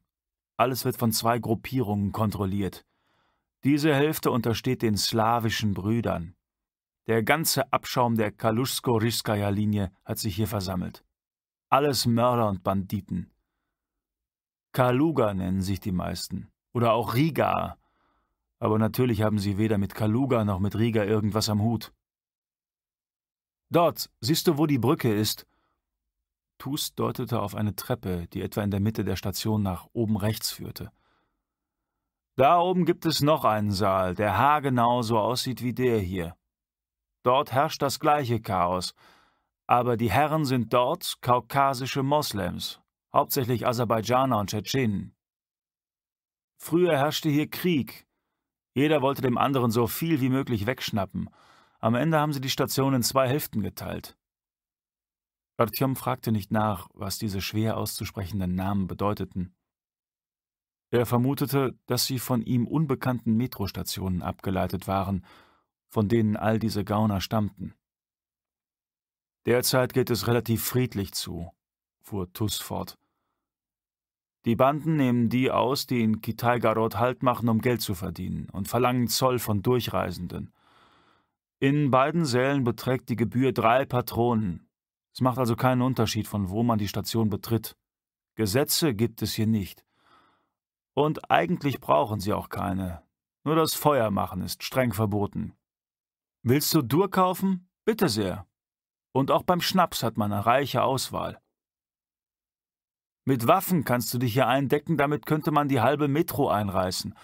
Alles wird von zwei Gruppierungen kontrolliert. Diese Hälfte untersteht den slawischen Brüdern. Der ganze Abschaum der Kaluschsko-Riskaya-Linie hat sich hier versammelt. Alles Mörder und Banditen. Kaluga nennen sich die meisten. Oder auch Riga. Aber natürlich haben sie weder mit Kaluga noch mit Riga irgendwas am Hut. Dort, siehst du, wo die Brücke ist? Tus deutete auf eine Treppe, die etwa in der Mitte der Station nach oben rechts führte. Da oben gibt es noch einen Saal, der haargenau so aussieht wie der hier. Dort herrscht das gleiche Chaos, aber die Herren sind dort kaukasische Moslems, hauptsächlich Aserbaidschaner und Tschetschenen. Früher herrschte hier Krieg. Jeder wollte dem anderen so viel wie möglich wegschnappen – am Ende haben sie die Station in zwei Hälften geteilt. Artyom fragte nicht nach, was diese schwer auszusprechenden Namen bedeuteten. Er vermutete, dass sie von ihm unbekannten Metrostationen abgeleitet waren, von denen all diese Gauner stammten. Derzeit geht es relativ friedlich zu, fuhr Tuss fort. Die Banden nehmen die aus, die in Kitaigarot Halt machen, um Geld zu verdienen, und verlangen Zoll von Durchreisenden. In beiden Sälen beträgt die Gebühr drei Patronen. Es macht also keinen Unterschied, von wo man die Station betritt. Gesetze gibt es hier nicht. Und eigentlich brauchen sie auch keine. Nur das Feuer machen ist streng verboten. Willst du Dur kaufen? Bitte sehr. Und auch beim Schnaps hat man eine reiche Auswahl. Mit Waffen kannst du dich hier eindecken, damit könnte man die halbe Metro einreißen.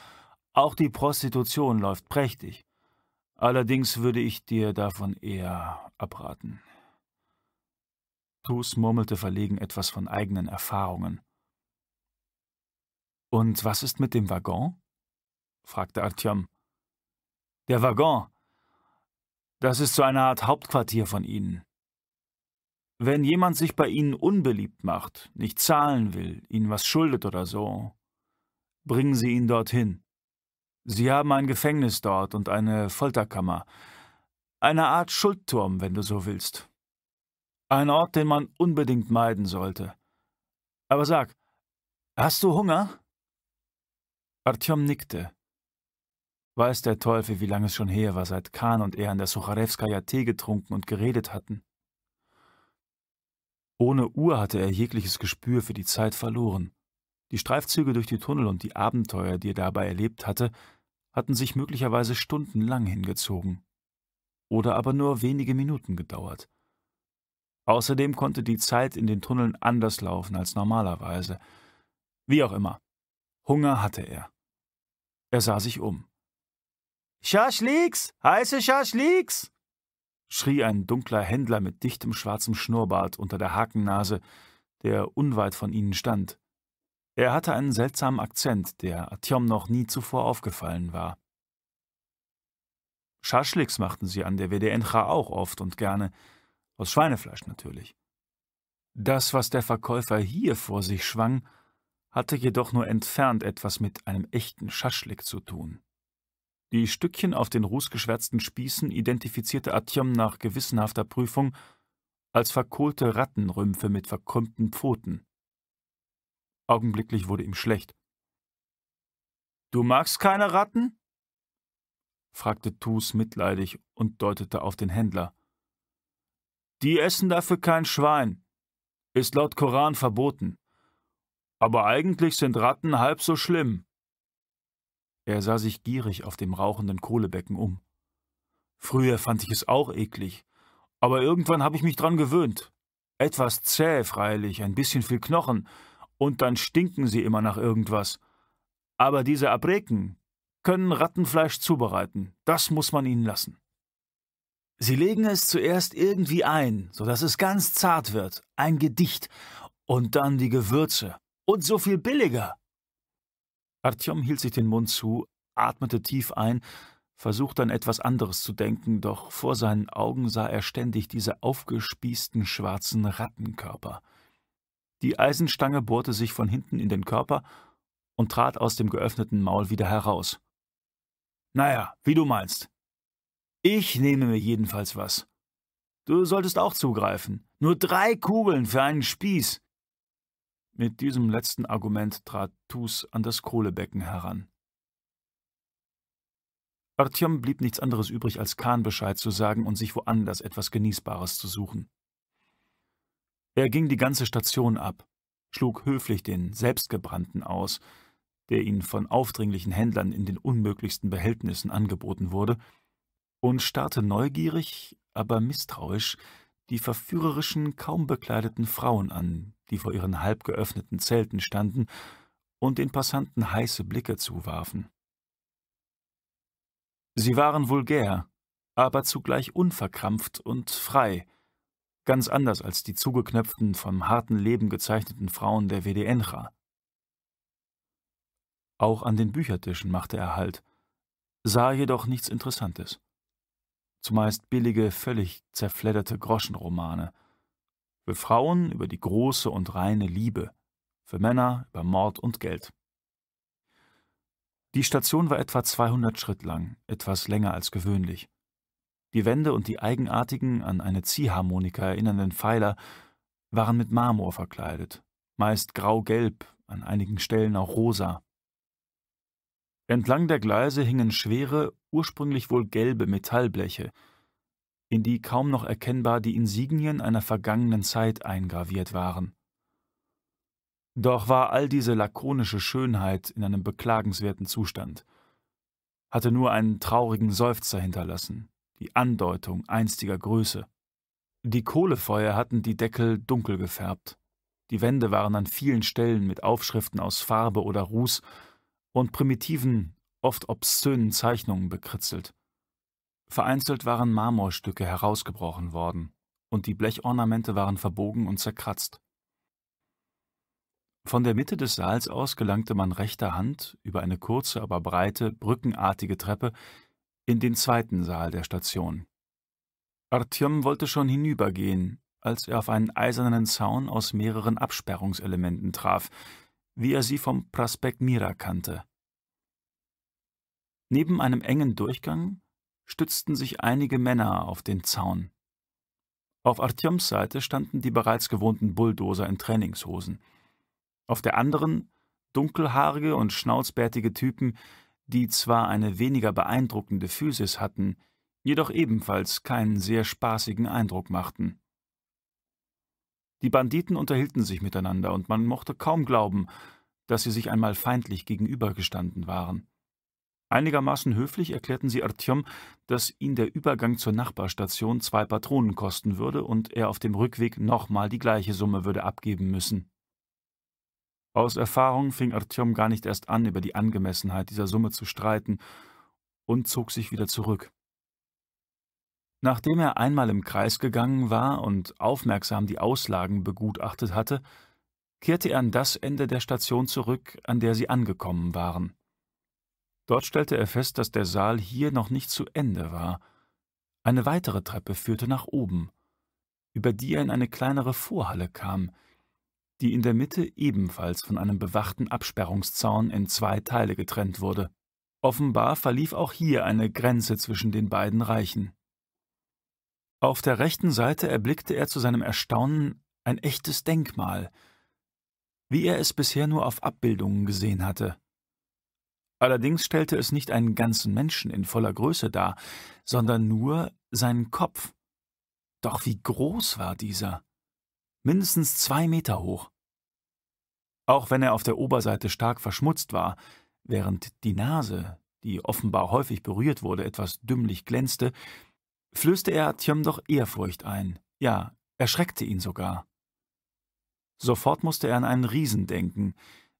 Auch die Prostitution läuft prächtig. Allerdings würde ich dir davon eher abraten. Tus murmelte verlegen etwas von eigenen Erfahrungen. Und was ist mit dem Waggon? fragte Artyom. Der Waggon. Das ist so eine Art Hauptquartier von Ihnen. Wenn jemand sich bei Ihnen unbeliebt macht, nicht zahlen will, Ihnen was schuldet oder so, bringen Sie ihn dorthin. Sie haben ein Gefängnis dort und eine Folterkammer. Eine Art Schuldturm, wenn du so willst. Ein Ort, den man unbedingt meiden sollte. Aber sag, hast du Hunger? Artyom nickte. Weiß der Teufel, wie lange es schon her war, seit Kahn und er an der Sucharewskaja Tee getrunken und geredet hatten. Ohne Uhr hatte er jegliches Gespür für die Zeit verloren. Die Streifzüge durch die Tunnel und die Abenteuer, die er dabei erlebt hatte, hatten sich möglicherweise stundenlang hingezogen oder aber nur wenige Minuten gedauert. Außerdem konnte die Zeit in den Tunneln anders laufen als normalerweise. Wie auch immer, Hunger hatte er. Er sah sich um. Schaschliks, heiße Schaschliks! schrie ein dunkler Händler mit dichtem schwarzem Schnurrbart unter der Hakennase, der unweit von ihnen stand. Er hatte einen seltsamen Akzent, der Atjom noch nie zuvor aufgefallen war. Schaschliks machten sie an der WDNcha auch oft und gerne, aus Schweinefleisch natürlich. Das, was der Verkäufer hier vor sich schwang, hatte jedoch nur entfernt etwas mit einem echten Schaschlik zu tun. Die Stückchen auf den rußgeschwärzten Spießen identifizierte Atjom nach gewissenhafter Prüfung als verkohlte Rattenrümpfe mit verkrümmten Pfoten. Augenblicklich wurde ihm schlecht. Du magst keine Ratten? fragte Tus mitleidig und deutete auf den Händler. Die essen dafür kein Schwein. Ist laut Koran verboten. Aber eigentlich sind Ratten halb so schlimm. Er sah sich gierig auf dem rauchenden Kohlebecken um. Früher fand ich es auch eklig, aber irgendwann habe ich mich dran gewöhnt. Etwas zäh freilich, ein bisschen viel Knochen, und dann stinken sie immer nach irgendwas. Aber diese Abreken können Rattenfleisch zubereiten, das muss man ihnen lassen. Sie legen es zuerst irgendwie ein, sodass es ganz zart wird, ein Gedicht, und dann die Gewürze. Und so viel billiger. Artyom hielt sich den Mund zu, atmete tief ein, versuchte an etwas anderes zu denken, doch vor seinen Augen sah er ständig diese aufgespießten schwarzen Rattenkörper. Die Eisenstange bohrte sich von hinten in den Körper und trat aus dem geöffneten Maul wieder heraus. Naja, wie du meinst. Ich nehme mir jedenfalls was. Du solltest auch zugreifen. Nur drei Kugeln für einen Spieß. Mit diesem letzten Argument trat Tus an das Kohlebecken heran. Artyom blieb nichts anderes übrig, als Kahn Bescheid zu sagen und sich woanders etwas Genießbares zu suchen. Er ging die ganze Station ab, schlug höflich den Selbstgebrannten aus, der ihnen von aufdringlichen Händlern in den unmöglichsten Behältnissen angeboten wurde, und starrte neugierig, aber misstrauisch die verführerischen, kaum bekleideten Frauen an, die vor ihren halb geöffneten Zelten standen und den Passanten heiße Blicke zuwarfen. Sie waren vulgär, aber zugleich unverkrampft und frei, Ganz anders als die zugeknöpften, vom harten Leben gezeichneten Frauen der WDNcha. Auch an den Büchertischen machte er Halt, sah jedoch nichts Interessantes. Zumeist billige, völlig zerfledderte Groschenromane. Für Frauen über die große und reine Liebe, für Männer über Mord und Geld. Die Station war etwa 200 Schritt lang, etwas länger als gewöhnlich. Die Wände und die eigenartigen, an eine Ziehharmonika erinnernden Pfeiler waren mit Marmor verkleidet, meist grau-gelb, an einigen Stellen auch rosa. Entlang der Gleise hingen schwere, ursprünglich wohl gelbe Metallbleche, in die kaum noch erkennbar die Insignien einer vergangenen Zeit eingraviert waren. Doch war all diese lakonische Schönheit in einem beklagenswerten Zustand, hatte nur einen traurigen Seufzer hinterlassen, die Andeutung einstiger Größe. Die Kohlefeuer hatten die Deckel dunkel gefärbt. Die Wände waren an vielen Stellen mit Aufschriften aus Farbe oder Ruß und primitiven, oft obszönen Zeichnungen bekritzelt. Vereinzelt waren Marmorstücke herausgebrochen worden, und die Blechornamente waren verbogen und zerkratzt. Von der Mitte des Saals aus gelangte man rechter Hand über eine kurze, aber breite, brückenartige Treppe in den zweiten Saal der Station. Artyom wollte schon hinübergehen, als er auf einen eisernen Zaun aus mehreren Absperrungselementen traf, wie er sie vom Prospekt Mira kannte. Neben einem engen Durchgang stützten sich einige Männer auf den Zaun. Auf Artyoms Seite standen die bereits gewohnten Bulldozer in Trainingshosen. Auf der anderen dunkelhaarige und schnauzbärtige Typen, die zwar eine weniger beeindruckende Physis hatten, jedoch ebenfalls keinen sehr spaßigen Eindruck machten. Die Banditen unterhielten sich miteinander, und man mochte kaum glauben, dass sie sich einmal feindlich gegenübergestanden waren. Einigermaßen höflich erklärten sie Artyom, dass ihn der Übergang zur Nachbarstation zwei Patronen kosten würde und er auf dem Rückweg nochmal die gleiche Summe würde abgeben müssen. Aus Erfahrung fing Artyom gar nicht erst an, über die Angemessenheit dieser Summe zu streiten und zog sich wieder zurück. Nachdem er einmal im Kreis gegangen war und aufmerksam die Auslagen begutachtet hatte, kehrte er an das Ende der Station zurück, an der sie angekommen waren. Dort stellte er fest, dass der Saal hier noch nicht zu Ende war. Eine weitere Treppe führte nach oben, über die er in eine kleinere Vorhalle kam, die in der Mitte ebenfalls von einem bewachten Absperrungszaun in zwei Teile getrennt wurde. Offenbar verlief auch hier eine Grenze zwischen den beiden Reichen. Auf der rechten Seite erblickte er zu seinem Erstaunen ein echtes Denkmal, wie er es bisher nur auf Abbildungen gesehen hatte. Allerdings stellte es nicht einen ganzen Menschen in voller Größe dar, sondern nur seinen Kopf. Doch wie groß war dieser? Mindestens zwei Meter hoch auch wenn er auf der Oberseite stark verschmutzt war, während die Nase, die offenbar häufig berührt wurde, etwas dümmlich glänzte, flößte er Tjom doch Ehrfurcht ein, ja, erschreckte ihn sogar. Sofort musste er an einen Riesen denken,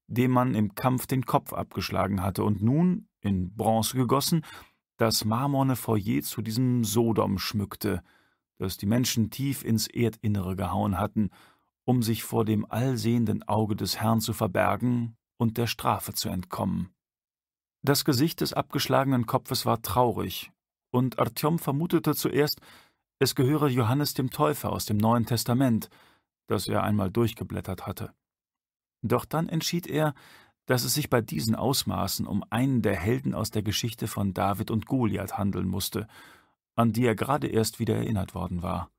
dem man im Kampf den Kopf abgeschlagen hatte und nun, in Bronze gegossen, das marmorne Foyer zu diesem Sodom schmückte, das die Menschen tief ins Erdinnere gehauen hatten um sich vor dem allsehenden Auge des Herrn zu verbergen und der Strafe zu entkommen. Das Gesicht des abgeschlagenen Kopfes war traurig, und Artyom vermutete zuerst, es gehöre Johannes dem Täufer aus dem Neuen Testament, das er einmal durchgeblättert hatte. Doch dann entschied er, dass es sich bei diesen Ausmaßen um einen der Helden aus der Geschichte von David und Goliath handeln musste, an die er gerade erst wieder erinnert worden war.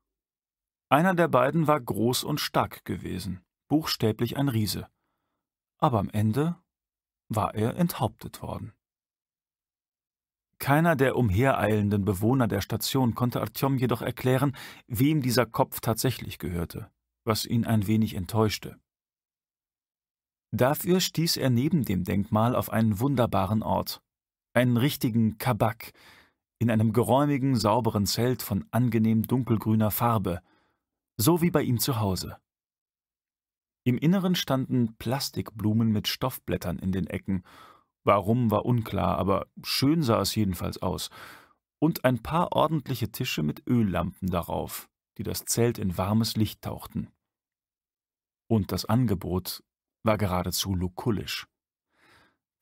Einer der beiden war groß und stark gewesen, buchstäblich ein Riese. Aber am Ende war er enthauptet worden. Keiner der umhereilenden Bewohner der Station konnte Artyom jedoch erklären, wem dieser Kopf tatsächlich gehörte, was ihn ein wenig enttäuschte. Dafür stieß er neben dem Denkmal auf einen wunderbaren Ort, einen richtigen Kabak, in einem geräumigen, sauberen Zelt von angenehm dunkelgrüner Farbe – so wie bei ihm zu Hause. Im Inneren standen Plastikblumen mit Stoffblättern in den Ecken. Warum war unklar, aber schön sah es jedenfalls aus. Und ein paar ordentliche Tische mit Öllampen darauf, die das Zelt in warmes Licht tauchten. Und das Angebot war geradezu lukullisch.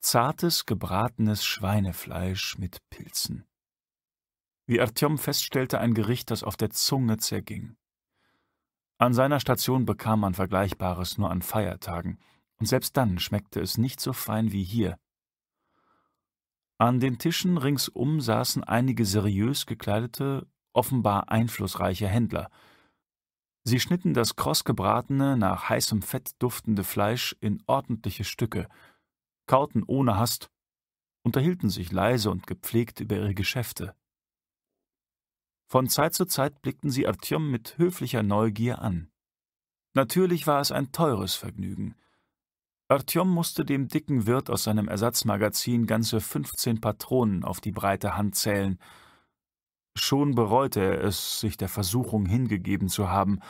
Zartes, gebratenes Schweinefleisch mit Pilzen. Wie Artyom feststellte, ein Gericht, das auf der Zunge zerging. An seiner Station bekam man Vergleichbares nur an Feiertagen, und selbst dann schmeckte es nicht so fein wie hier. An den Tischen ringsum saßen einige seriös gekleidete, offenbar einflussreiche Händler. Sie schnitten das kross gebratene, nach heißem Fett duftende Fleisch in ordentliche Stücke, kauten ohne Hast, unterhielten sich leise und gepflegt über ihre Geschäfte. Von Zeit zu Zeit blickten sie Artyom mit höflicher Neugier an. Natürlich war es ein teures Vergnügen. Artyom musste dem dicken Wirt aus seinem Ersatzmagazin ganze fünfzehn Patronen auf die breite Hand zählen. Schon bereute er es, sich der Versuchung hingegeben zu haben,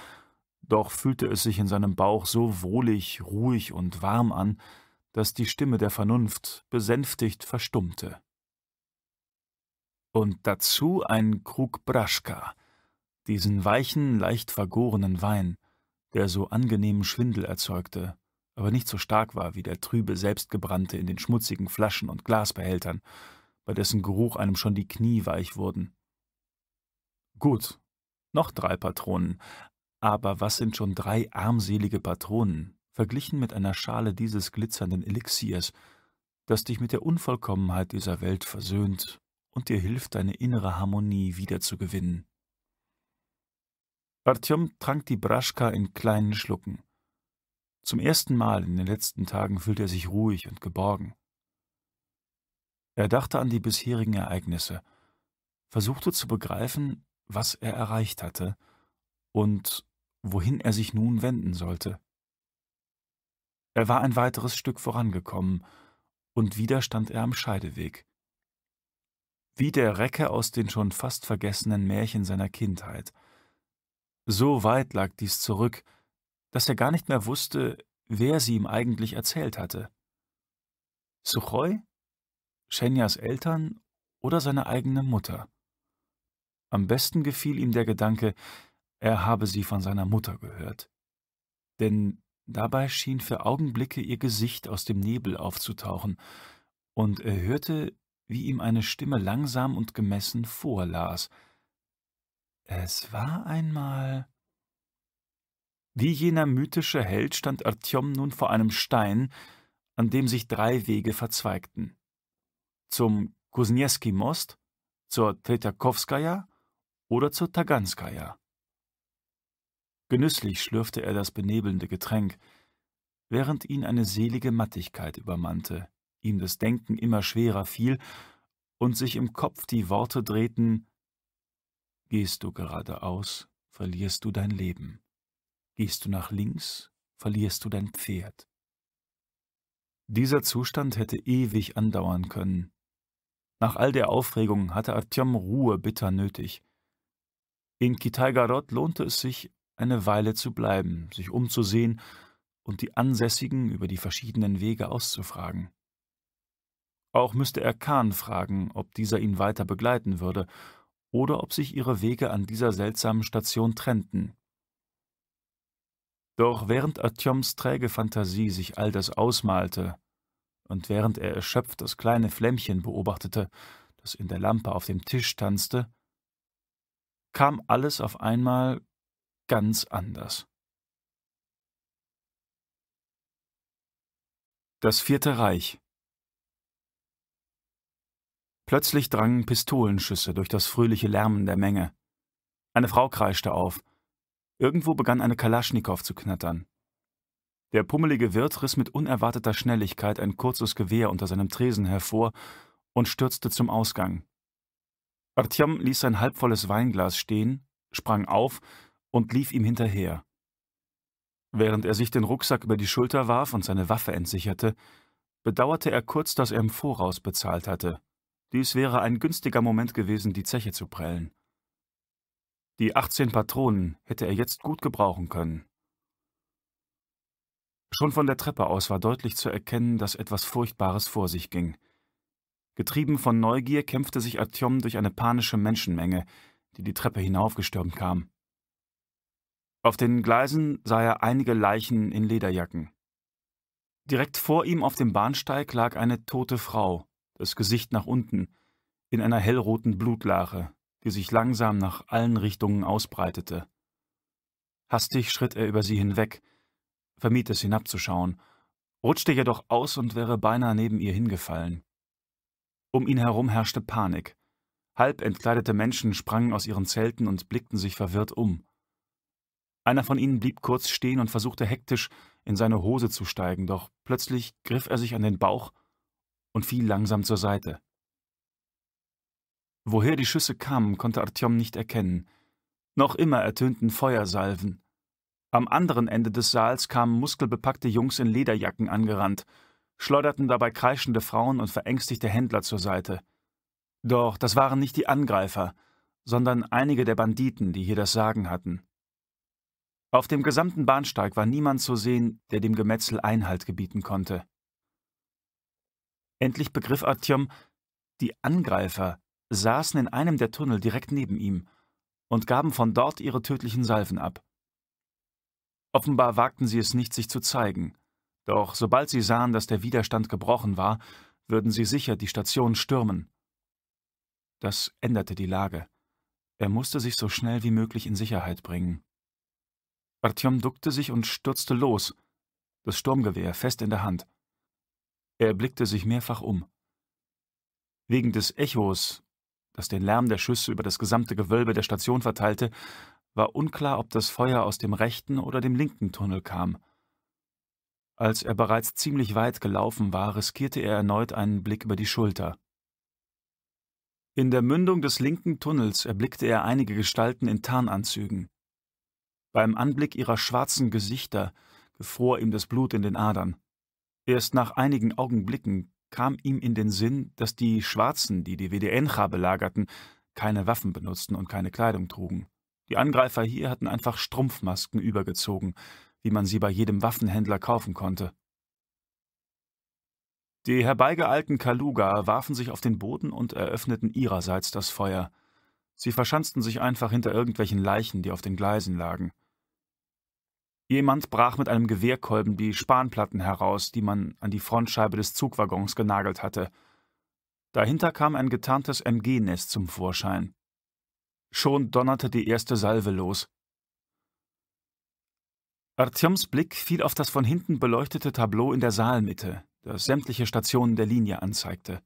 doch fühlte es sich in seinem Bauch so wohlig, ruhig und warm an, dass die Stimme der Vernunft besänftigt verstummte und dazu ein Krug Braschka, diesen weichen, leicht vergorenen Wein, der so angenehmen Schwindel erzeugte, aber nicht so stark war wie der trübe, selbstgebrannte in den schmutzigen Flaschen und Glasbehältern, bei dessen Geruch einem schon die Knie weich wurden. Gut, noch drei Patronen, aber was sind schon drei armselige Patronen, verglichen mit einer Schale dieses glitzernden Elixiers, das dich mit der Unvollkommenheit dieser Welt versöhnt und dir hilft, deine innere Harmonie wiederzugewinnen. Artyom trank die Braschka in kleinen Schlucken. Zum ersten Mal in den letzten Tagen fühlte er sich ruhig und geborgen. Er dachte an die bisherigen Ereignisse, versuchte zu begreifen, was er erreicht hatte und wohin er sich nun wenden sollte. Er war ein weiteres Stück vorangekommen, und wieder stand er am Scheideweg wie der Recke aus den schon fast vergessenen Märchen seiner Kindheit. So weit lag dies zurück, dass er gar nicht mehr wusste, wer sie ihm eigentlich erzählt hatte. Suchoi, Shenyas Eltern oder seine eigene Mutter. Am besten gefiel ihm der Gedanke, er habe sie von seiner Mutter gehört. Denn dabei schien für Augenblicke ihr Gesicht aus dem Nebel aufzutauchen, und er hörte, wie ihm eine Stimme langsam und gemessen vorlas. Es war einmal. Wie jener mythische Held stand Artyom nun vor einem Stein, an dem sich drei Wege verzweigten. Zum Kuznieski-Most, zur Tretakowskaja oder zur Taganskaja. Genüsslich schlürfte er das benebelnde Getränk, während ihn eine selige Mattigkeit übermannte ihm das Denken immer schwerer fiel und sich im Kopf die Worte drehten Gehst du geradeaus, verlierst du dein Leben. Gehst du nach links, verlierst du dein Pferd. Dieser Zustand hätte ewig andauern können. Nach all der Aufregung hatte Artyom Ruhe bitter nötig. In Kitaigarot lohnte es sich, eine Weile zu bleiben, sich umzusehen und die Ansässigen über die verschiedenen Wege auszufragen. Auch müsste er Kahn fragen, ob dieser ihn weiter begleiten würde oder ob sich ihre Wege an dieser seltsamen Station trennten. Doch während Artjoms träge Fantasie sich all das ausmalte und während er erschöpft das kleine Flämmchen beobachtete, das in der Lampe auf dem Tisch tanzte, kam alles auf einmal ganz anders. Das Vierte Reich Plötzlich drangen Pistolenschüsse durch das fröhliche Lärmen der Menge. Eine Frau kreischte auf. Irgendwo begann eine Kalaschnikow zu knattern. Der pummelige Wirt riss mit unerwarteter Schnelligkeit ein kurzes Gewehr unter seinem Tresen hervor und stürzte zum Ausgang. Artyom ließ sein halbvolles Weinglas stehen, sprang auf und lief ihm hinterher. Während er sich den Rucksack über die Schulter warf und seine Waffe entsicherte, bedauerte er kurz, dass er im Voraus bezahlt hatte. Dies wäre ein günstiger Moment gewesen, die Zeche zu prellen. Die 18 Patronen hätte er jetzt gut gebrauchen können. Schon von der Treppe aus war deutlich zu erkennen, dass etwas Furchtbares vor sich ging. Getrieben von Neugier kämpfte sich Artyom durch eine panische Menschenmenge, die die Treppe hinaufgestürmt kam. Auf den Gleisen sah er einige Leichen in Lederjacken. Direkt vor ihm auf dem Bahnsteig lag eine tote Frau, das Gesicht nach unten, in einer hellroten Blutlache, die sich langsam nach allen Richtungen ausbreitete. Hastig schritt er über sie hinweg, vermied es hinabzuschauen, rutschte jedoch aus und wäre beinahe neben ihr hingefallen. Um ihn herum herrschte Panik. Halb entkleidete Menschen sprangen aus ihren Zelten und blickten sich verwirrt um. Einer von ihnen blieb kurz stehen und versuchte hektisch, in seine Hose zu steigen, doch plötzlich griff er sich an den Bauch und fiel langsam zur Seite. Woher die Schüsse kamen, konnte Artyom nicht erkennen. Noch immer ertönten Feuersalven. Am anderen Ende des Saals kamen muskelbepackte Jungs in Lederjacken angerannt, schleuderten dabei kreischende Frauen und verängstigte Händler zur Seite. Doch das waren nicht die Angreifer, sondern einige der Banditen, die hier das Sagen hatten. Auf dem gesamten Bahnsteig war niemand zu sehen, der dem Gemetzel Einhalt gebieten konnte. Endlich begriff Artyom, die Angreifer saßen in einem der Tunnel direkt neben ihm und gaben von dort ihre tödlichen Salven ab. Offenbar wagten sie es nicht, sich zu zeigen, doch sobald sie sahen, dass der Widerstand gebrochen war, würden sie sicher die Station stürmen. Das änderte die Lage. Er musste sich so schnell wie möglich in Sicherheit bringen. Artyom duckte sich und stürzte los, das Sturmgewehr fest in der Hand. Er blickte sich mehrfach um. Wegen des Echos, das den Lärm der Schüsse über das gesamte Gewölbe der Station verteilte, war unklar, ob das Feuer aus dem rechten oder dem linken Tunnel kam. Als er bereits ziemlich weit gelaufen war, riskierte er erneut einen Blick über die Schulter. In der Mündung des linken Tunnels erblickte er einige Gestalten in Tarnanzügen. Beim Anblick ihrer schwarzen Gesichter gefror ihm das Blut in den Adern. Erst nach einigen Augenblicken kam ihm in den Sinn, dass die Schwarzen, die die WDNcha belagerten, keine Waffen benutzten und keine Kleidung trugen. Die Angreifer hier hatten einfach Strumpfmasken übergezogen, wie man sie bei jedem Waffenhändler kaufen konnte. Die herbeigeeilten Kaluga warfen sich auf den Boden und eröffneten ihrerseits das Feuer. Sie verschanzten sich einfach hinter irgendwelchen Leichen, die auf den Gleisen lagen. Jemand brach mit einem Gewehrkolben die Spanplatten heraus, die man an die Frontscheibe des Zugwaggons genagelt hatte. Dahinter kam ein getarntes MG-Nest zum Vorschein. Schon donnerte die erste Salve los. Artyoms Blick fiel auf das von hinten beleuchtete Tableau in der Saalmitte, das sämtliche Stationen der Linie anzeigte.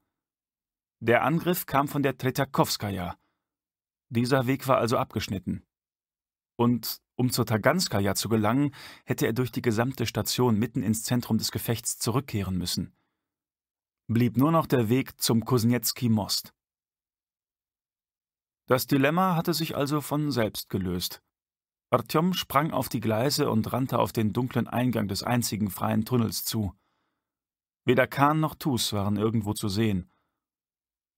Der Angriff kam von der Tretakowskaja. Dieser Weg war also abgeschnitten und um zur Taganskaja zu gelangen, hätte er durch die gesamte Station mitten ins Zentrum des Gefechts zurückkehren müssen. Blieb nur noch der Weg zum Kuznetski Most. Das Dilemma hatte sich also von selbst gelöst. Artyom sprang auf die Gleise und rannte auf den dunklen Eingang des einzigen freien Tunnels zu. Weder Kahn noch Tus waren irgendwo zu sehen.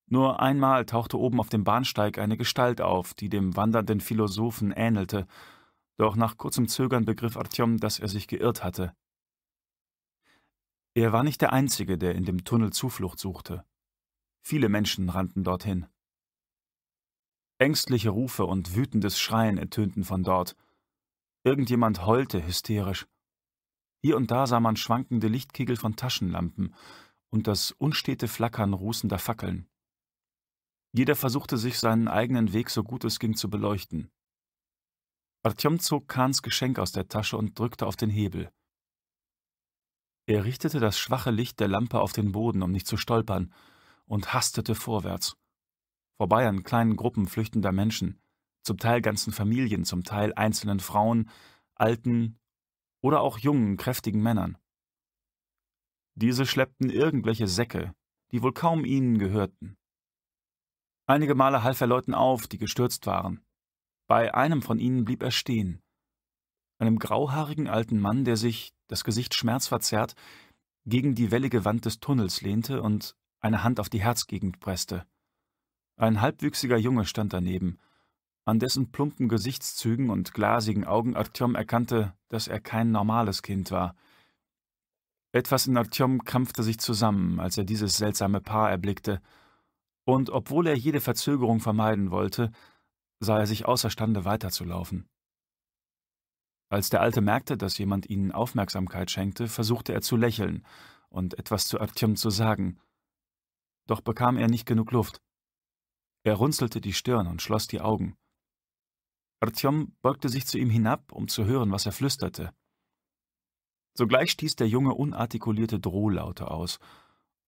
Nur einmal tauchte oben auf dem Bahnsteig eine Gestalt auf, die dem wandernden Philosophen ähnelte, doch nach kurzem Zögern begriff Artyom, dass er sich geirrt hatte. Er war nicht der Einzige, der in dem Tunnel Zuflucht suchte. Viele Menschen rannten dorthin. Ängstliche Rufe und wütendes Schreien ertönten von dort. Irgendjemand heulte hysterisch. Hier und da sah man schwankende Lichtkegel von Taschenlampen und das unstete Flackern rußender Fackeln. Jeder versuchte sich seinen eigenen Weg so gut es ging zu beleuchten. Artyom zog Kahns Geschenk aus der Tasche und drückte auf den Hebel. Er richtete das schwache Licht der Lampe auf den Boden, um nicht zu stolpern, und hastete vorwärts. Vorbei an kleinen Gruppen flüchtender Menschen, zum Teil ganzen Familien, zum Teil einzelnen Frauen, alten oder auch jungen, kräftigen Männern. Diese schleppten irgendwelche Säcke, die wohl kaum ihnen gehörten. Einige Male half er Leuten auf, die gestürzt waren. Bei einem von ihnen blieb er stehen. Einem grauhaarigen alten Mann, der sich, das Gesicht schmerzverzerrt, gegen die wellige Wand des Tunnels lehnte und eine Hand auf die Herzgegend presste. Ein halbwüchsiger Junge stand daneben, an dessen plumpen Gesichtszügen und glasigen Augen Artyom erkannte, dass er kein normales Kind war. Etwas in Artyom krampfte sich zusammen, als er dieses seltsame Paar erblickte – und obwohl er jede Verzögerung vermeiden wollte, sah er sich außerstande weiterzulaufen. Als der Alte merkte, dass jemand ihnen Aufmerksamkeit schenkte, versuchte er zu lächeln und etwas zu Artyom zu sagen. Doch bekam er nicht genug Luft. Er runzelte die Stirn und schloss die Augen. Artyom beugte sich zu ihm hinab, um zu hören, was er flüsterte. Sogleich stieß der Junge unartikulierte Drohlaute aus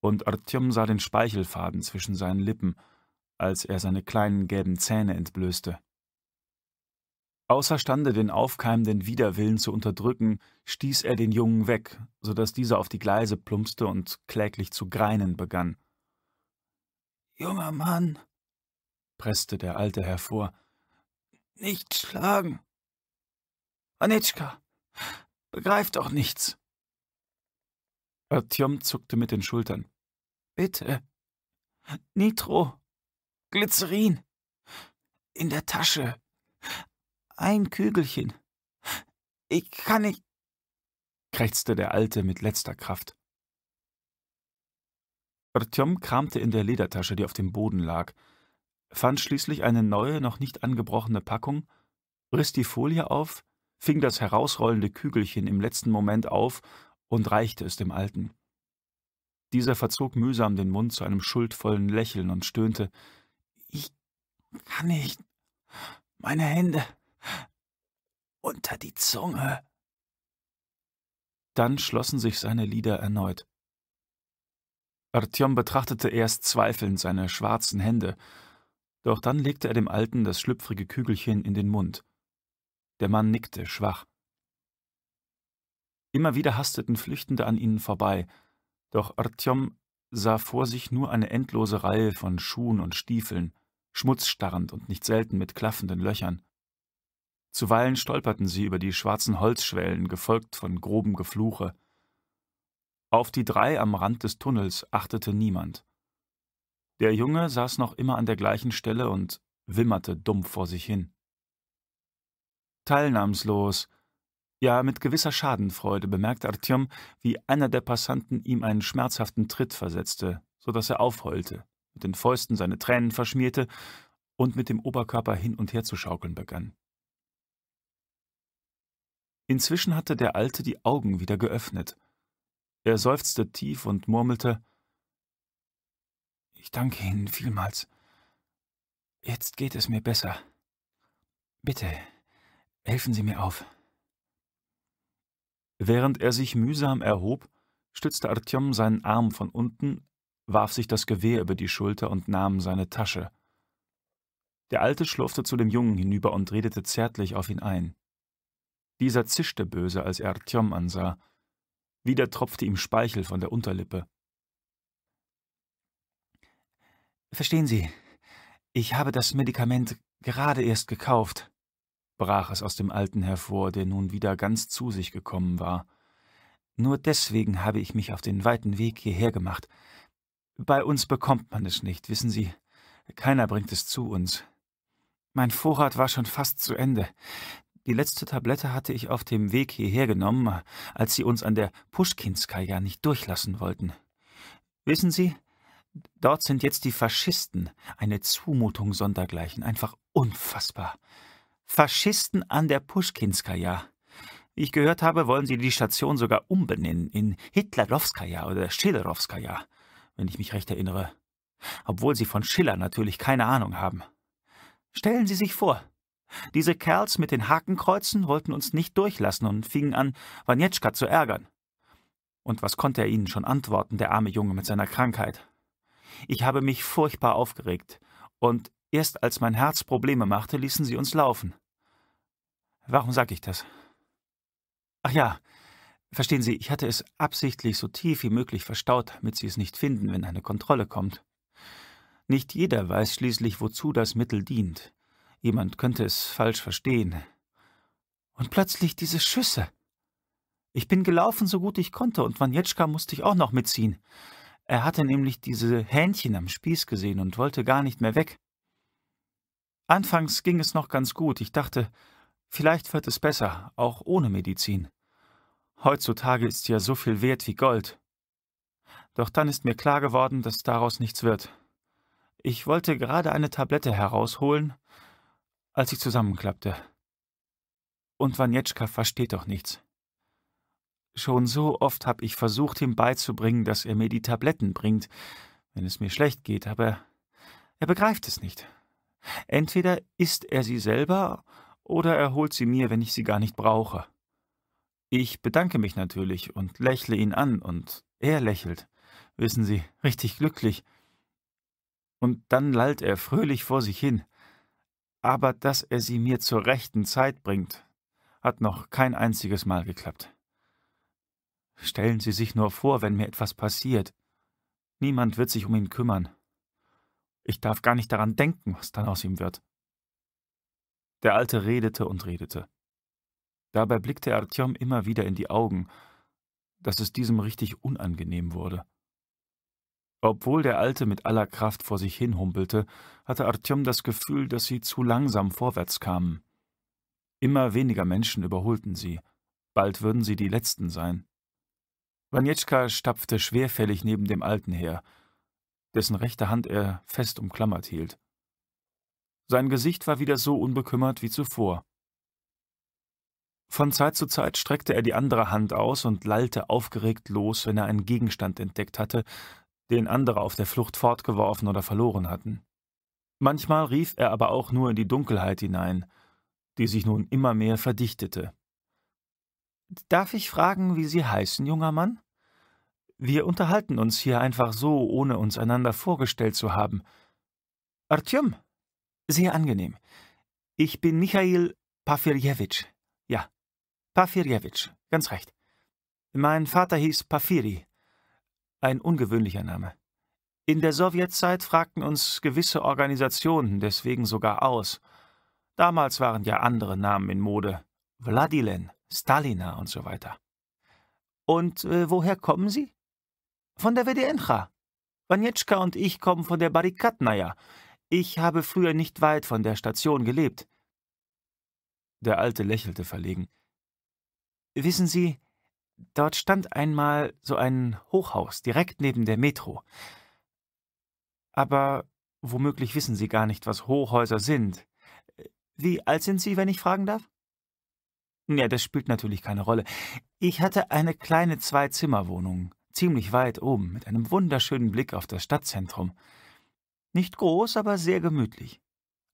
und Artyom sah den Speichelfaden zwischen seinen Lippen, als er seine kleinen gelben Zähne entblößte. Außerstande, den aufkeimenden Widerwillen zu unterdrücken, stieß er den Jungen weg, so dass dieser auf die Gleise plumpste und kläglich zu greinen begann. »Junger Mann«, presste der Alte hervor, »nicht schlagen. Anitschka, begreift doch nichts.« Artyom zuckte mit den Schultern. Bitte. Nitro. Glycerin. In der Tasche. Ein Kügelchen. Ich kann nicht. krächzte der Alte mit letzter Kraft. Artyom kramte in der Ledertasche, die auf dem Boden lag, fand schließlich eine neue, noch nicht angebrochene Packung, riss die Folie auf, fing das herausrollende Kügelchen im letzten Moment auf und reichte es dem Alten. Dieser verzog mühsam den Mund zu einem schuldvollen Lächeln und stöhnte. Ich kann nicht. Meine Hände. Unter die Zunge. Dann schlossen sich seine Lieder erneut. Artyom betrachtete erst zweifelnd seine schwarzen Hände, doch dann legte er dem Alten das schlüpfrige Kügelchen in den Mund. Der Mann nickte schwach. Immer wieder hasteten Flüchtende an ihnen vorbei, doch Artyom sah vor sich nur eine endlose Reihe von Schuhen und Stiefeln, schmutzstarrend und nicht selten mit klaffenden Löchern. Zuweilen stolperten sie über die schwarzen Holzschwellen, gefolgt von grobem Gefluche. Auf die drei am Rand des Tunnels achtete niemand. Der Junge saß noch immer an der gleichen Stelle und wimmerte dumpf vor sich hin. Teilnahmslos ja, mit gewisser Schadenfreude bemerkte Artyom, wie einer der Passanten ihm einen schmerzhaften Tritt versetzte, so dass er aufheulte, mit den Fäusten seine Tränen verschmierte und mit dem Oberkörper hin und her zu schaukeln begann. Inzwischen hatte der Alte die Augen wieder geöffnet. Er seufzte tief und murmelte Ich danke Ihnen vielmals. Jetzt geht es mir besser. Bitte, helfen Sie mir auf. Während er sich mühsam erhob, stützte Artyom seinen Arm von unten, warf sich das Gewehr über die Schulter und nahm seine Tasche. Der Alte schlurfte zu dem Jungen hinüber und redete zärtlich auf ihn ein. Dieser zischte böse, als er Artyom ansah. Wieder tropfte ihm Speichel von der Unterlippe. Verstehen Sie, ich habe das Medikament gerade erst gekauft brach es aus dem Alten hervor, der nun wieder ganz zu sich gekommen war. Nur deswegen habe ich mich auf den weiten Weg hierher gemacht. Bei uns bekommt man es nicht, wissen Sie. Keiner bringt es zu uns. Mein Vorrat war schon fast zu Ende. Die letzte Tablette hatte ich auf dem Weg hierher genommen, als sie uns an der Puschkinskaja nicht durchlassen wollten. Wissen Sie, dort sind jetzt die Faschisten. Eine Zumutung sondergleichen, einfach unfassbar. Faschisten an der Puschkinskaja. ich gehört habe, wollen sie die Station sogar umbenennen in Hitlerowskaja oder Schillerowskaja, wenn ich mich recht erinnere. Obwohl sie von Schiller natürlich keine Ahnung haben. Stellen Sie sich vor, diese Kerls mit den Hakenkreuzen wollten uns nicht durchlassen und fingen an, Wanetschka zu ärgern. Und was konnte er ihnen schon antworten, der arme Junge mit seiner Krankheit? Ich habe mich furchtbar aufgeregt, und erst als mein Herz Probleme machte, ließen sie uns laufen. Warum sage ich das? Ach ja, verstehen Sie, ich hatte es absichtlich so tief wie möglich verstaut, damit Sie es nicht finden, wenn eine Kontrolle kommt. Nicht jeder weiß schließlich, wozu das Mittel dient. Jemand könnte es falsch verstehen. Und plötzlich diese Schüsse. Ich bin gelaufen, so gut ich konnte, und Wanjetschka musste ich auch noch mitziehen. Er hatte nämlich diese Hähnchen am Spieß gesehen und wollte gar nicht mehr weg. Anfangs ging es noch ganz gut. Ich dachte, Vielleicht wird es besser, auch ohne Medizin. Heutzutage ist sie ja so viel wert wie Gold. Doch dann ist mir klar geworden, dass daraus nichts wird. Ich wollte gerade eine Tablette herausholen, als ich zusammenklappte. Und Wanetschka versteht doch nichts. Schon so oft habe ich versucht, ihm beizubringen, dass er mir die Tabletten bringt, wenn es mir schlecht geht, aber er begreift es nicht. Entweder isst er sie selber oder er holt sie mir, wenn ich sie gar nicht brauche. Ich bedanke mich natürlich und lächle ihn an und er lächelt, wissen Sie, richtig glücklich. Und dann lallt er fröhlich vor sich hin. Aber dass er sie mir zur rechten Zeit bringt, hat noch kein einziges Mal geklappt. Stellen Sie sich nur vor, wenn mir etwas passiert. Niemand wird sich um ihn kümmern. Ich darf gar nicht daran denken, was dann aus ihm wird. Der Alte redete und redete. Dabei blickte Artyom immer wieder in die Augen, dass es diesem richtig unangenehm wurde. Obwohl der Alte mit aller Kraft vor sich hin humpelte, hatte Artyom das Gefühl, dass sie zu langsam vorwärts kamen. Immer weniger Menschen überholten sie. Bald würden sie die Letzten sein. Wanjetschka stapfte schwerfällig neben dem Alten her, dessen rechte Hand er fest umklammert hielt. Sein Gesicht war wieder so unbekümmert wie zuvor. Von Zeit zu Zeit streckte er die andere Hand aus und lallte aufgeregt los, wenn er einen Gegenstand entdeckt hatte, den andere auf der Flucht fortgeworfen oder verloren hatten. Manchmal rief er aber auch nur in die Dunkelheit hinein, die sich nun immer mehr verdichtete. Darf ich fragen, wie Sie heißen, junger Mann? Wir unterhalten uns hier einfach so, ohne uns einander vorgestellt zu haben. Artyom, sehr angenehm. Ich bin Michail Pafirjewitsch. Ja, Pafirjewitsch, ganz recht. Mein Vater hieß Pafiri. Ein ungewöhnlicher Name. In der Sowjetzeit fragten uns gewisse Organisationen deswegen sogar aus. Damals waren ja andere Namen in Mode. Wladilen, Stalina und so weiter. Und äh, woher kommen Sie? Von der WDNcha. Wanieczka und ich kommen von der Barikadnaya. Ich habe früher nicht weit von der Station gelebt. Der Alte lächelte verlegen. Wissen Sie, dort stand einmal so ein Hochhaus direkt neben der Metro. Aber womöglich wissen Sie gar nicht, was Hochhäuser sind. Wie alt sind Sie, wenn ich fragen darf? Ja, das spielt natürlich keine Rolle. Ich hatte eine kleine Zwei-Zimmer-Wohnung, ziemlich weit oben, mit einem wunderschönen Blick auf das Stadtzentrum. Nicht groß, aber sehr gemütlich.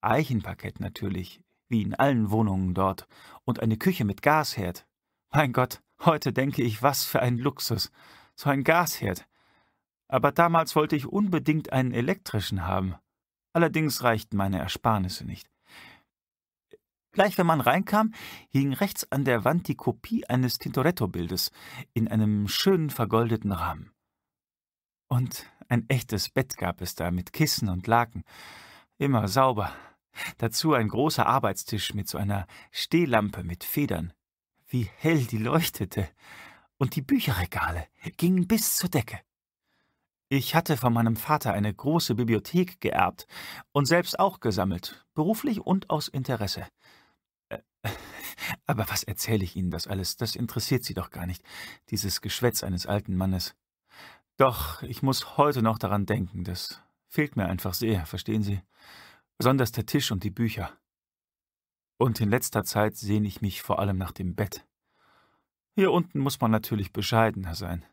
Eichenparkett natürlich, wie in allen Wohnungen dort, und eine Küche mit Gasherd. Mein Gott, heute denke ich, was für ein Luxus. So ein Gasherd. Aber damals wollte ich unbedingt einen elektrischen haben. Allerdings reichten meine Ersparnisse nicht. Gleich wenn man reinkam, hing rechts an der Wand die Kopie eines Tintoretto-Bildes in einem schönen vergoldeten Rahmen. Und ein echtes Bett gab es da mit Kissen und Laken. Immer sauber. Dazu ein großer Arbeitstisch mit so einer Stehlampe mit Federn. Wie hell die leuchtete. Und die Bücherregale gingen bis zur Decke. Ich hatte von meinem Vater eine große Bibliothek geerbt und selbst auch gesammelt, beruflich und aus Interesse. Aber was erzähle ich Ihnen das alles? Das interessiert Sie doch gar nicht, dieses Geschwätz eines alten Mannes. Doch ich muss heute noch daran denken, das fehlt mir einfach sehr, verstehen Sie? Besonders der Tisch und die Bücher. Und in letzter Zeit sehne ich mich vor allem nach dem Bett. Hier unten muss man natürlich bescheidener sein.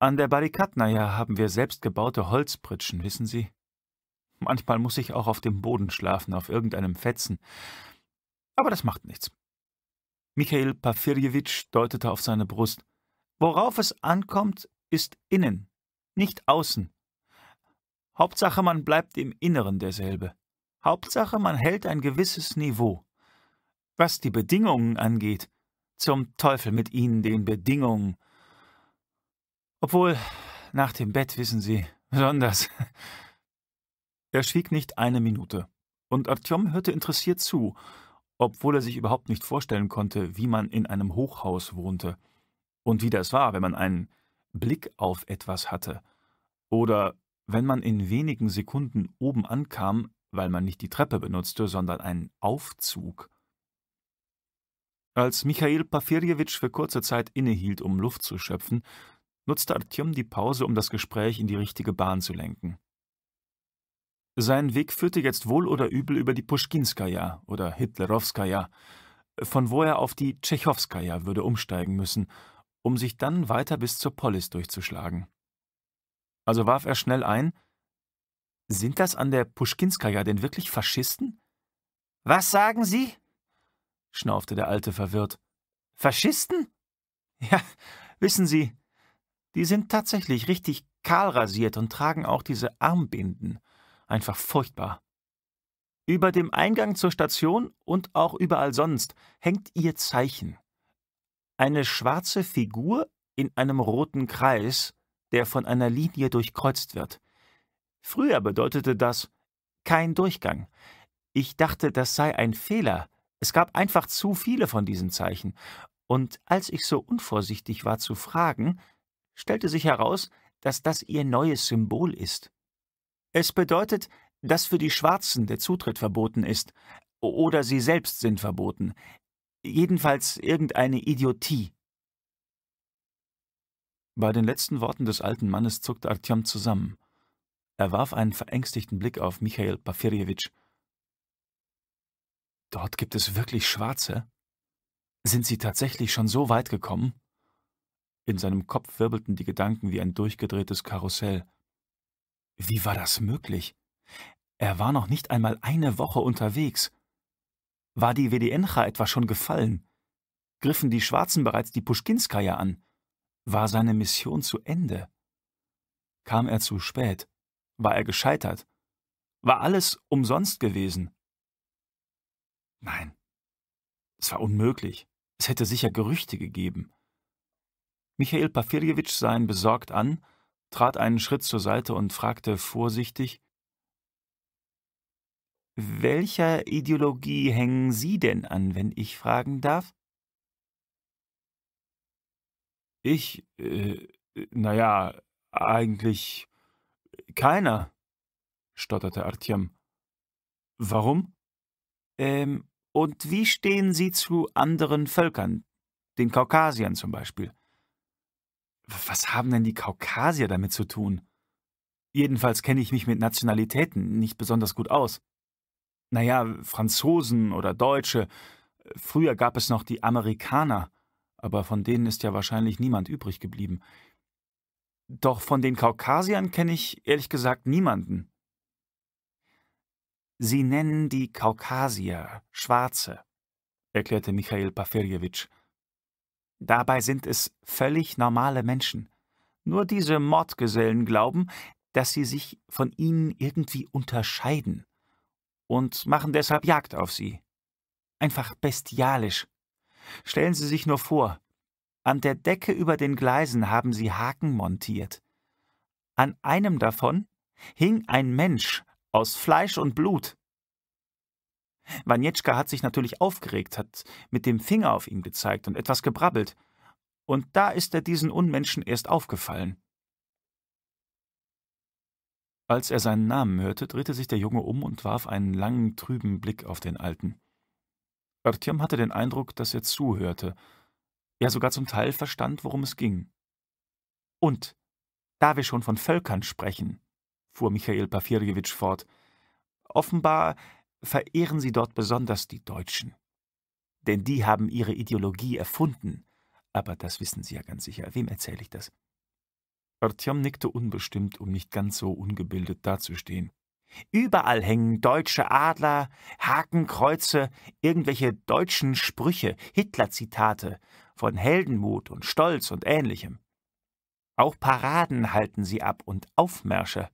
An der Barrikadnaya haben wir selbstgebaute Holzpritschen, wissen Sie? Manchmal muss ich auch auf dem Boden schlafen, auf irgendeinem Fetzen. Aber das macht nichts. Michael Pafirjewitsch deutete auf seine Brust. Worauf es ankommt, ist innen, nicht außen. Hauptsache, man bleibt im Inneren derselbe. Hauptsache, man hält ein gewisses Niveau. Was die Bedingungen angeht, zum Teufel mit ihnen den Bedingungen. Obwohl, nach dem Bett wissen sie, besonders. Er schwieg nicht eine Minute, und Artyom hörte interessiert zu, obwohl er sich überhaupt nicht vorstellen konnte, wie man in einem Hochhaus wohnte und wie das war, wenn man einen Blick auf etwas hatte oder wenn man in wenigen Sekunden oben ankam, weil man nicht die Treppe benutzte, sondern einen Aufzug. Als Michail Pafirjewitsch für kurze Zeit innehielt, um Luft zu schöpfen, nutzte Artyom die Pause, um das Gespräch in die richtige Bahn zu lenken. Sein Weg führte jetzt wohl oder übel über die Puschkinskaja oder Hitlerowskaja, von wo er auf die Tschechowskaja würde umsteigen müssen um sich dann weiter bis zur Polis durchzuschlagen. Also warf er schnell ein: Sind das an der Puschkinskaja denn wirklich Faschisten? Was sagen Sie? schnaufte der Alte verwirrt. Faschisten? Ja, wissen Sie, die sind tatsächlich richtig kahl rasiert und tragen auch diese Armbinden. Einfach furchtbar. Über dem Eingang zur Station und auch überall sonst hängt ihr Zeichen. Eine schwarze Figur in einem roten Kreis, der von einer Linie durchkreuzt wird. Früher bedeutete das kein Durchgang. Ich dachte, das sei ein Fehler. Es gab einfach zu viele von diesen Zeichen. Und als ich so unvorsichtig war zu fragen, stellte sich heraus, dass das ihr neues Symbol ist. Es bedeutet, dass für die Schwarzen der Zutritt verboten ist, oder sie selbst sind verboten. Jedenfalls irgendeine Idiotie. Bei den letzten Worten des alten Mannes zuckte Artyom zusammen. Er warf einen verängstigten Blick auf Michael Pafirjewitsch. Dort gibt es wirklich Schwarze? Sind sie tatsächlich schon so weit gekommen? In seinem Kopf wirbelten die Gedanken wie ein durchgedrehtes Karussell. Wie war das möglich? Er war noch nicht einmal eine Woche unterwegs. War die Wedencha etwa schon gefallen? Griffen die Schwarzen bereits die Puschkinskaja an? War seine Mission zu Ende? Kam er zu spät? War er gescheitert? War alles umsonst gewesen? Nein. Es war unmöglich. Es hätte sicher Gerüchte gegeben. Michael Pafirjewitsch sah ihn besorgt an, trat einen Schritt zur Seite und fragte vorsichtig: welcher Ideologie hängen Sie denn an, wenn ich fragen darf? Ich, äh, naja, eigentlich keiner, stotterte Artyom. Warum? Ähm, und wie stehen Sie zu anderen Völkern, den Kaukasiern zum Beispiel? Was haben denn die Kaukasier damit zu tun? Jedenfalls kenne ich mich mit Nationalitäten nicht besonders gut aus naja, Franzosen oder Deutsche. Früher gab es noch die Amerikaner, aber von denen ist ja wahrscheinlich niemand übrig geblieben. Doch von den Kaukasiern kenne ich ehrlich gesagt niemanden. Sie nennen die Kaukasier Schwarze, erklärte Michael Paferjewitsch. Dabei sind es völlig normale Menschen. Nur diese Mordgesellen glauben, dass sie sich von ihnen irgendwie unterscheiden und machen deshalb Jagd auf sie. Einfach bestialisch. Stellen Sie sich nur vor, an der Decke über den Gleisen haben sie Haken montiert. An einem davon hing ein Mensch aus Fleisch und Blut. Wanietschka hat sich natürlich aufgeregt, hat mit dem Finger auf ihn gezeigt und etwas gebrabbelt. Und da ist er diesen Unmenschen erst aufgefallen. Als er seinen Namen hörte, drehte sich der Junge um und warf einen langen, trüben Blick auf den Alten. Artyom hatte den Eindruck, dass er zuhörte, ja sogar zum Teil verstand, worum es ging. Und, da wir schon von Völkern sprechen, fuhr Michael Pafirjewitsch fort, offenbar verehren sie dort besonders die Deutschen. Denn die haben ihre Ideologie erfunden. Aber das wissen Sie ja ganz sicher. Wem erzähle ich das? Artyom nickte unbestimmt, um nicht ganz so ungebildet dazustehen. Überall hängen deutsche Adler, Hakenkreuze, irgendwelche deutschen Sprüche, Hitler-Zitate von Heldenmut und Stolz und ähnlichem. Auch Paraden halten sie ab und Aufmärsche.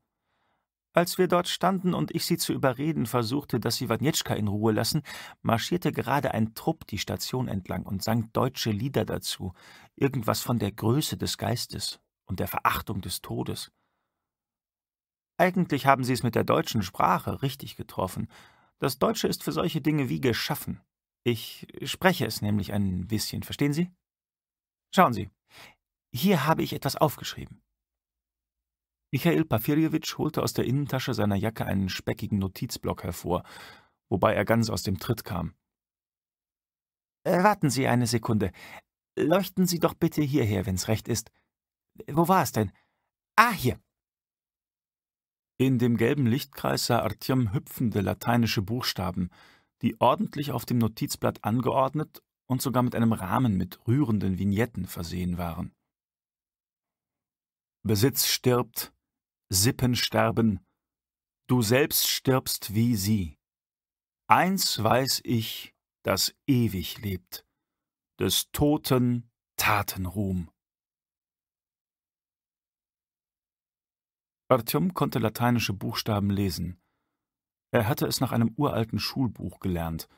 Als wir dort standen und ich sie zu überreden versuchte, dass sie Wanjetschka in Ruhe lassen, marschierte gerade ein Trupp die Station entlang und sang deutsche Lieder dazu, irgendwas von der Größe des Geistes und der Verachtung des Todes. Eigentlich haben sie es mit der deutschen Sprache richtig getroffen. Das Deutsche ist für solche Dinge wie geschaffen. Ich spreche es nämlich ein bisschen, verstehen Sie? Schauen Sie, hier habe ich etwas aufgeschrieben. Michael Pafirjewitsch holte aus der Innentasche seiner Jacke einen speckigen Notizblock hervor, wobei er ganz aus dem Tritt kam. Äh, warten Sie eine Sekunde. Leuchten Sie doch bitte hierher, wenn's recht ist. Wo war es denn? Ah, hier. In dem gelben Lichtkreis sah Artyom hüpfende lateinische Buchstaben, die ordentlich auf dem Notizblatt angeordnet und sogar mit einem Rahmen mit rührenden Vignetten versehen waren. Besitz stirbt, Sippen sterben, du selbst stirbst wie sie. Eins weiß ich, das ewig lebt, des Toten Tatenruhm. Artyom konnte lateinische Buchstaben lesen. Er hatte es nach einem uralten Schulbuch gelernt,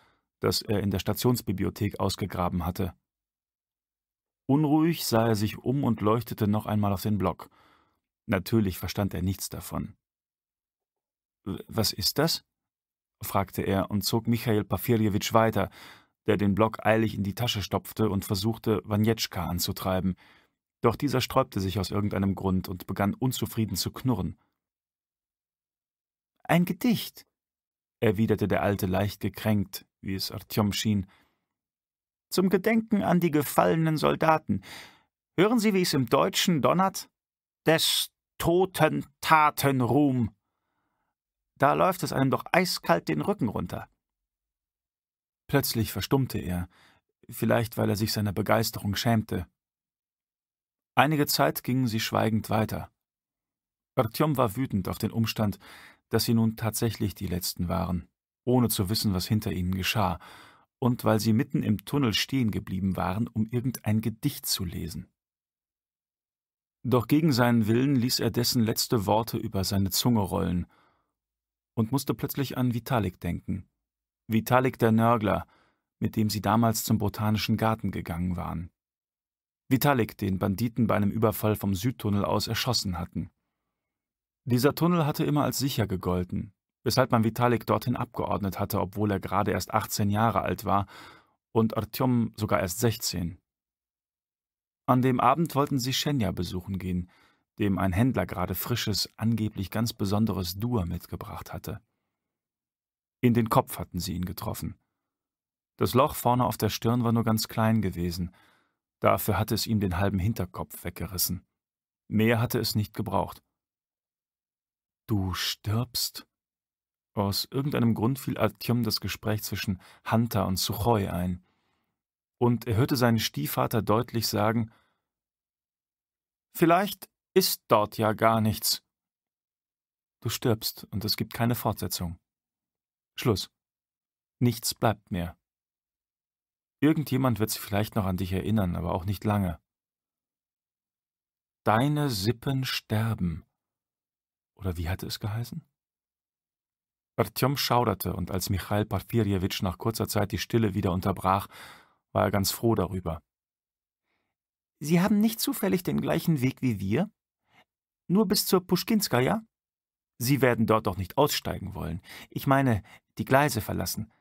das er in der Stationsbibliothek ausgegraben hatte. Unruhig sah er sich um und leuchtete noch einmal auf den Block. Natürlich verstand er nichts davon. Was ist das? fragte er und zog Michael Pafirjewitsch weiter, der den Block eilig in die Tasche stopfte und versuchte, Wanjetschka anzutreiben – doch dieser sträubte sich aus irgendeinem Grund und begann unzufrieden zu knurren. Ein Gedicht, erwiderte der Alte leicht gekränkt, wie es Artyom schien. Zum Gedenken an die gefallenen Soldaten. Hören Sie, wie es im Deutschen donnert? Des Toten Tatenruhm. Da läuft es einem doch eiskalt den Rücken runter. Plötzlich verstummte er, vielleicht weil er sich seiner Begeisterung schämte. Einige Zeit gingen sie schweigend weiter. Artyom war wütend auf den Umstand, dass sie nun tatsächlich die Letzten waren, ohne zu wissen, was hinter ihnen geschah, und weil sie mitten im Tunnel stehen geblieben waren, um irgendein Gedicht zu lesen. Doch gegen seinen Willen ließ er dessen letzte Worte über seine Zunge rollen und musste plötzlich an Vitalik denken. Vitalik der Nörgler, mit dem sie damals zum Botanischen Garten gegangen waren. Vitalik den Banditen bei einem Überfall vom Südtunnel aus erschossen hatten. Dieser Tunnel hatte immer als sicher gegolten, weshalb man Vitalik dorthin abgeordnet hatte, obwohl er gerade erst 18 Jahre alt war und Artyom sogar erst 16. An dem Abend wollten sie Schenja besuchen gehen, dem ein Händler gerade frisches, angeblich ganz besonderes Dur mitgebracht hatte. In den Kopf hatten sie ihn getroffen. Das Loch vorne auf der Stirn war nur ganz klein gewesen – Dafür hatte es ihm den halben Hinterkopf weggerissen. Mehr hatte es nicht gebraucht. Du stirbst? Aus irgendeinem Grund fiel Artyom das Gespräch zwischen Hunter und Suchoi ein. Und er hörte seinen Stiefvater deutlich sagen, Vielleicht ist dort ja gar nichts. Du stirbst und es gibt keine Fortsetzung. Schluss. Nichts bleibt mehr. Irgendjemand wird sich vielleicht noch an dich erinnern, aber auch nicht lange. Deine Sippen sterben. Oder wie hatte es geheißen? Artyom schauderte, und als Michail Parfirjewitsch nach kurzer Zeit die Stille wieder unterbrach, war er ganz froh darüber. Sie haben nicht zufällig den gleichen Weg wie wir? Nur bis zur Puschkinska, ja? Sie werden dort doch nicht aussteigen wollen. Ich meine, die Gleise verlassen.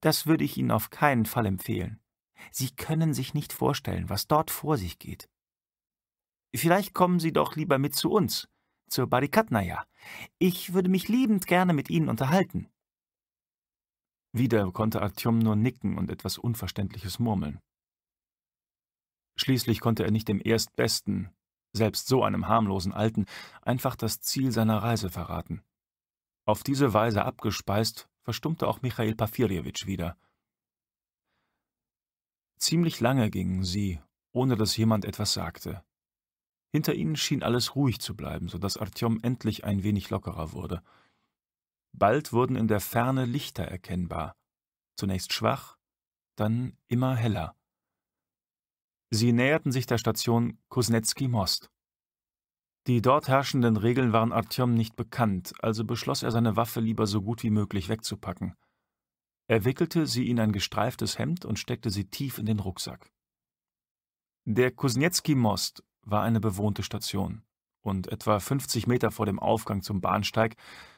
Das würde ich Ihnen auf keinen Fall empfehlen. Sie können sich nicht vorstellen, was dort vor sich geht. Vielleicht kommen Sie doch lieber mit zu uns, zur Barikatnaya. Ich würde mich liebend gerne mit Ihnen unterhalten. Wieder konnte Artyom nur nicken und etwas Unverständliches murmeln. Schließlich konnte er nicht dem Erstbesten, selbst so einem harmlosen Alten, einfach das Ziel seiner Reise verraten. Auf diese Weise abgespeist, verstummte auch Michael Pafirjewitsch wieder. Ziemlich lange gingen sie, ohne dass jemand etwas sagte. Hinter ihnen schien alles ruhig zu bleiben, so dass Artyom endlich ein wenig lockerer wurde. Bald wurden in der Ferne Lichter erkennbar, zunächst schwach, dann immer heller. Sie näherten sich der Station Kuznetski Most. Die dort herrschenden Regeln waren Artyom nicht bekannt, also beschloss er, seine Waffe lieber so gut wie möglich wegzupacken. Er wickelte sie in ein gestreiftes Hemd und steckte sie tief in den Rucksack. Der Kuznetski-Most war eine bewohnte Station, und etwa 50 Meter vor dem Aufgang zum Bahnsteig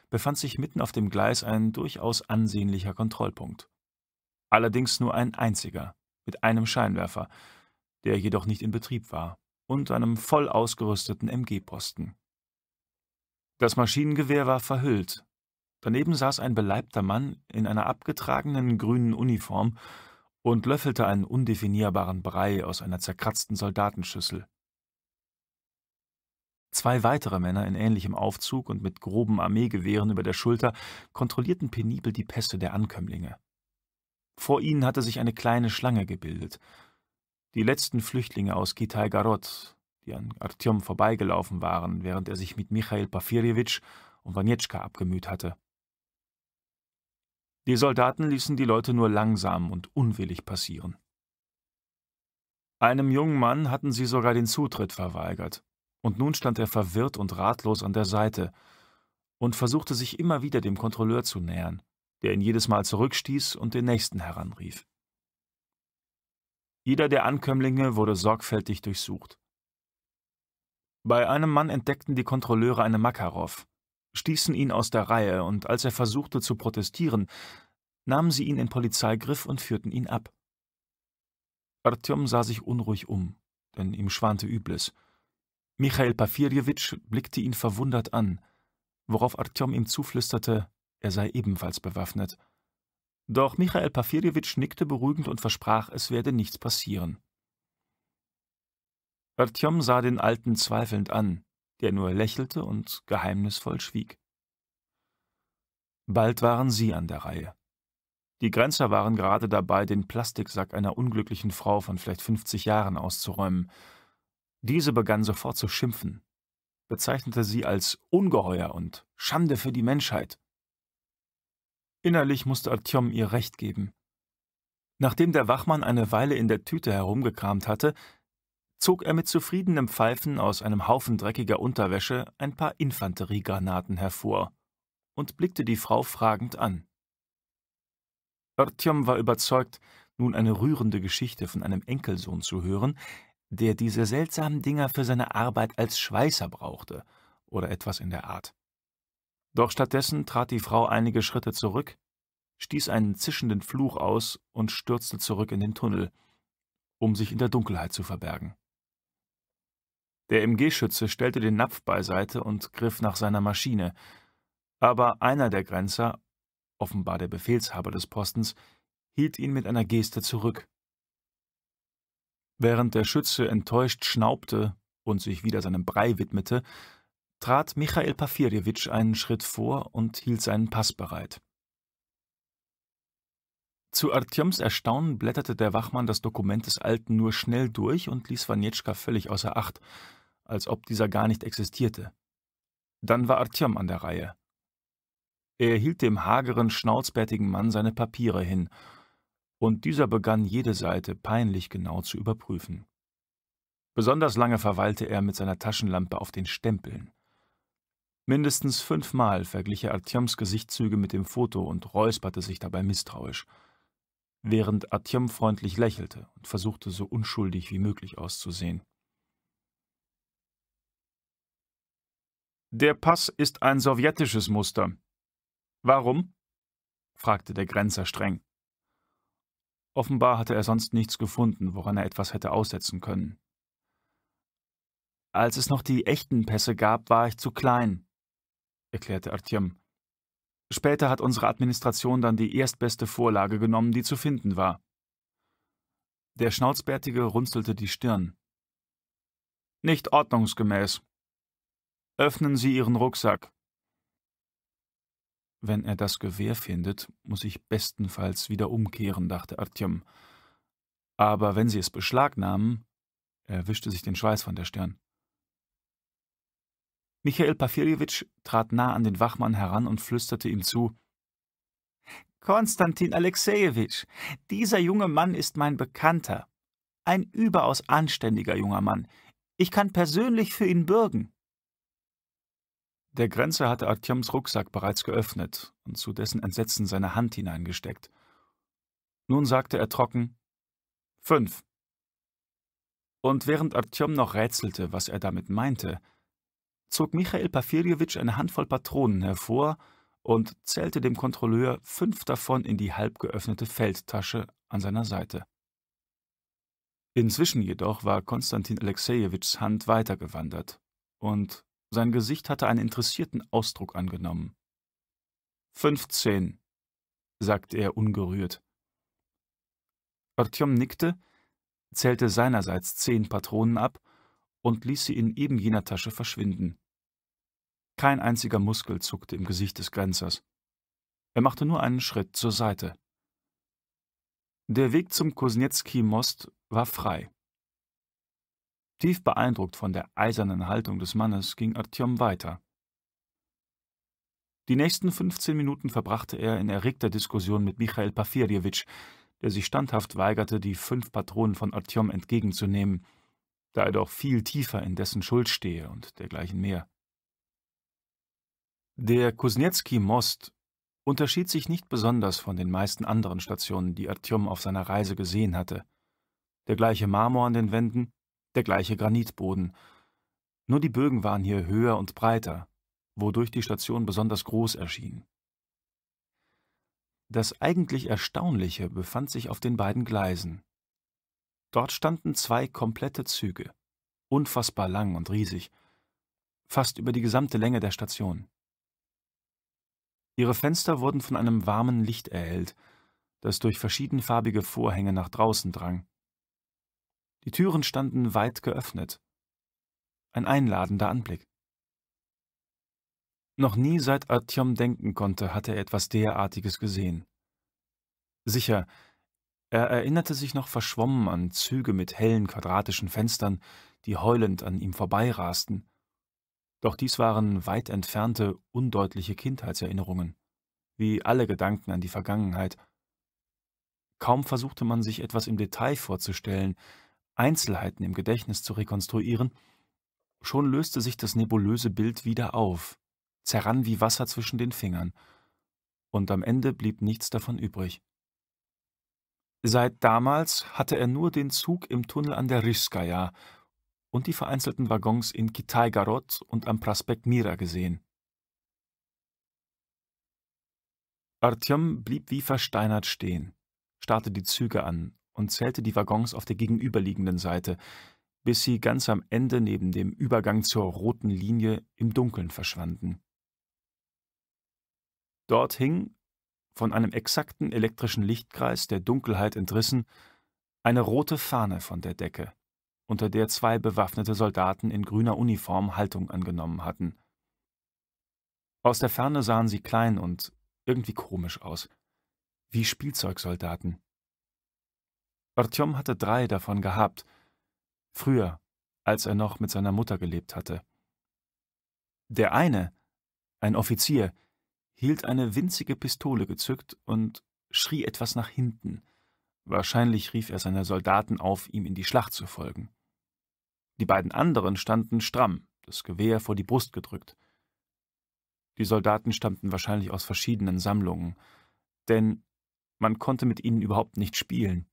befand sich mitten auf dem Gleis ein durchaus ansehnlicher Kontrollpunkt. Allerdings nur ein einziger, mit einem Scheinwerfer, der jedoch nicht in Betrieb war und einem voll ausgerüsteten MG-Posten. Das Maschinengewehr war verhüllt. Daneben saß ein beleibter Mann in einer abgetragenen grünen Uniform und löffelte einen undefinierbaren Brei aus einer zerkratzten Soldatenschüssel. Zwei weitere Männer in ähnlichem Aufzug und mit groben Armeegewehren über der Schulter kontrollierten penibel die Pässe der Ankömmlinge. Vor ihnen hatte sich eine kleine Schlange gebildet, die letzten Flüchtlinge aus Kitai Garot, die an Artyom vorbeigelaufen waren, während er sich mit Michail Pafirjewitsch und Wanetschka abgemüht hatte. Die Soldaten ließen die Leute nur langsam und unwillig passieren. Einem jungen Mann hatten sie sogar den Zutritt verweigert, und nun stand er verwirrt und ratlos an der Seite und versuchte sich immer wieder dem Kontrolleur zu nähern, der ihn jedes Mal zurückstieß und den nächsten heranrief. Jeder der Ankömmlinge wurde sorgfältig durchsucht. Bei einem Mann entdeckten die Kontrolleure einen Makarow, stießen ihn aus der Reihe und als er versuchte zu protestieren, nahmen sie ihn in Polizeigriff und führten ihn ab. Artyom sah sich unruhig um, denn ihm schwante Übles. Michael Pafirjewitsch blickte ihn verwundert an, worauf Artyom ihm zuflüsterte, er sei ebenfalls bewaffnet. Doch Michael Porfirjewitsch nickte beruhigend und versprach, es werde nichts passieren. Artyom sah den Alten zweifelnd an, der nur lächelte und geheimnisvoll schwieg. Bald waren sie an der Reihe. Die Grenzer waren gerade dabei, den Plastiksack einer unglücklichen Frau von vielleicht 50 Jahren auszuräumen. Diese begann sofort zu schimpfen, bezeichnete sie als Ungeheuer und Schande für die Menschheit. Innerlich musste Artyom ihr Recht geben. Nachdem der Wachmann eine Weile in der Tüte herumgekramt hatte, zog er mit zufriedenem Pfeifen aus einem Haufen dreckiger Unterwäsche ein paar Infanteriegranaten hervor und blickte die Frau fragend an. Artyom war überzeugt, nun eine rührende Geschichte von einem Enkelsohn zu hören, der diese seltsamen Dinger für seine Arbeit als Schweißer brauchte oder etwas in der Art. Doch stattdessen trat die Frau einige Schritte zurück, stieß einen zischenden Fluch aus und stürzte zurück in den Tunnel, um sich in der Dunkelheit zu verbergen. Der MG-Schütze stellte den Napf beiseite und griff nach seiner Maschine, aber einer der Grenzer, offenbar der Befehlshaber des Postens, hielt ihn mit einer Geste zurück. Während der Schütze enttäuscht schnaubte und sich wieder seinem Brei widmete, trat Michael Pafirjewitsch einen Schritt vor und hielt seinen Pass bereit. Zu Artyoms Erstaunen blätterte der Wachmann das Dokument des Alten nur schnell durch und ließ Wanetschka völlig außer Acht, als ob dieser gar nicht existierte. Dann war Artyom an der Reihe. Er hielt dem hageren, schnauzbärtigen Mann seine Papiere hin, und dieser begann jede Seite peinlich genau zu überprüfen. Besonders lange verweilte er mit seiner Taschenlampe auf den Stempeln. Mindestens fünfmal verglich er Artjoms Gesichtszüge mit dem Foto und räusperte sich dabei misstrauisch, während Artjom freundlich lächelte und versuchte, so unschuldig wie möglich auszusehen. Der Pass ist ein sowjetisches Muster. Warum? fragte der Grenzer streng. Offenbar hatte er sonst nichts gefunden, woran er etwas hätte aussetzen können. Als es noch die echten Pässe gab, war ich zu klein, erklärte Artyom. Später hat unsere Administration dann die erstbeste Vorlage genommen, die zu finden war. Der Schnauzbärtige runzelte die Stirn. Nicht ordnungsgemäß. Öffnen Sie Ihren Rucksack. Wenn er das Gewehr findet, muss ich bestenfalls wieder umkehren, dachte Artyom. Aber wenn sie es beschlagnahmen, er wischte sich den Schweiß von der Stirn. Michael Pafirjewitsch trat nah an den Wachmann heran und flüsterte ihm zu: Konstantin Alexejewitsch, dieser junge Mann ist mein Bekannter. Ein überaus anständiger junger Mann. Ich kann persönlich für ihn bürgen. Der Grenzer hatte Artjoms Rucksack bereits geöffnet und zu dessen Entsetzen seine Hand hineingesteckt. Nun sagte er trocken: Fünf. Und während Artjom noch rätselte, was er damit meinte, zog Michael Porfirjewitsch eine Handvoll Patronen hervor und zählte dem Kontrolleur fünf davon in die halb geöffnete Feldtasche an seiner Seite. Inzwischen jedoch war Konstantin Alexejewitschs Hand weitergewandert und sein Gesicht hatte einen interessierten Ausdruck angenommen. Fünfzehn, sagte er ungerührt. Artyom nickte, zählte seinerseits zehn Patronen ab und ließ sie in eben jener Tasche verschwinden. Kein einziger Muskel zuckte im Gesicht des Grenzers. Er machte nur einen Schritt zur Seite. Der Weg zum Kosniecki-Most war frei. Tief beeindruckt von der eisernen Haltung des Mannes ging Artyom weiter. Die nächsten 15 Minuten verbrachte er in erregter Diskussion mit Michael Pafirjewitsch, der sich standhaft weigerte, die fünf Patronen von Artyom entgegenzunehmen – da er doch viel tiefer in dessen Schuld stehe und dergleichen mehr. Der Kusnetski Most unterschied sich nicht besonders von den meisten anderen Stationen, die Artyom auf seiner Reise gesehen hatte. Der gleiche Marmor an den Wänden, der gleiche Granitboden. Nur die Bögen waren hier höher und breiter, wodurch die Station besonders groß erschien. Das eigentlich Erstaunliche befand sich auf den beiden Gleisen. Dort standen zwei komplette Züge, unfassbar lang und riesig, fast über die gesamte Länge der Station. Ihre Fenster wurden von einem warmen Licht erhellt, das durch verschiedenfarbige Vorhänge nach draußen drang. Die Türen standen weit geöffnet. Ein einladender Anblick. Noch nie seit Artyom denken konnte, hatte er etwas derartiges gesehen. Sicher, er erinnerte sich noch verschwommen an Züge mit hellen quadratischen Fenstern, die heulend an ihm vorbeirasten. Doch dies waren weit entfernte, undeutliche Kindheitserinnerungen, wie alle Gedanken an die Vergangenheit. Kaum versuchte man sich etwas im Detail vorzustellen, Einzelheiten im Gedächtnis zu rekonstruieren, schon löste sich das nebulöse Bild wieder auf, zerrann wie Wasser zwischen den Fingern, und am Ende blieb nichts davon übrig. Seit damals hatte er nur den Zug im Tunnel an der Rischskaja und die vereinzelten Waggons in Kitaigarod und am Prospekt Mira gesehen. Artyom blieb wie versteinert stehen, starrte die Züge an und zählte die Waggons auf der gegenüberliegenden Seite, bis sie ganz am Ende neben dem Übergang zur roten Linie im Dunkeln verschwanden. Dort hing, von einem exakten elektrischen Lichtkreis der Dunkelheit entrissen, eine rote Fahne von der Decke, unter der zwei bewaffnete Soldaten in grüner Uniform Haltung angenommen hatten. Aus der Ferne sahen sie klein und irgendwie komisch aus, wie Spielzeugsoldaten. Artyom hatte drei davon gehabt, früher, als er noch mit seiner Mutter gelebt hatte. Der eine, ein Offizier, hielt eine winzige Pistole gezückt und schrie etwas nach hinten. Wahrscheinlich rief er seine Soldaten auf, ihm in die Schlacht zu folgen. Die beiden anderen standen stramm, das Gewehr vor die Brust gedrückt. Die Soldaten stammten wahrscheinlich aus verschiedenen Sammlungen, denn man konnte mit ihnen überhaupt nicht spielen.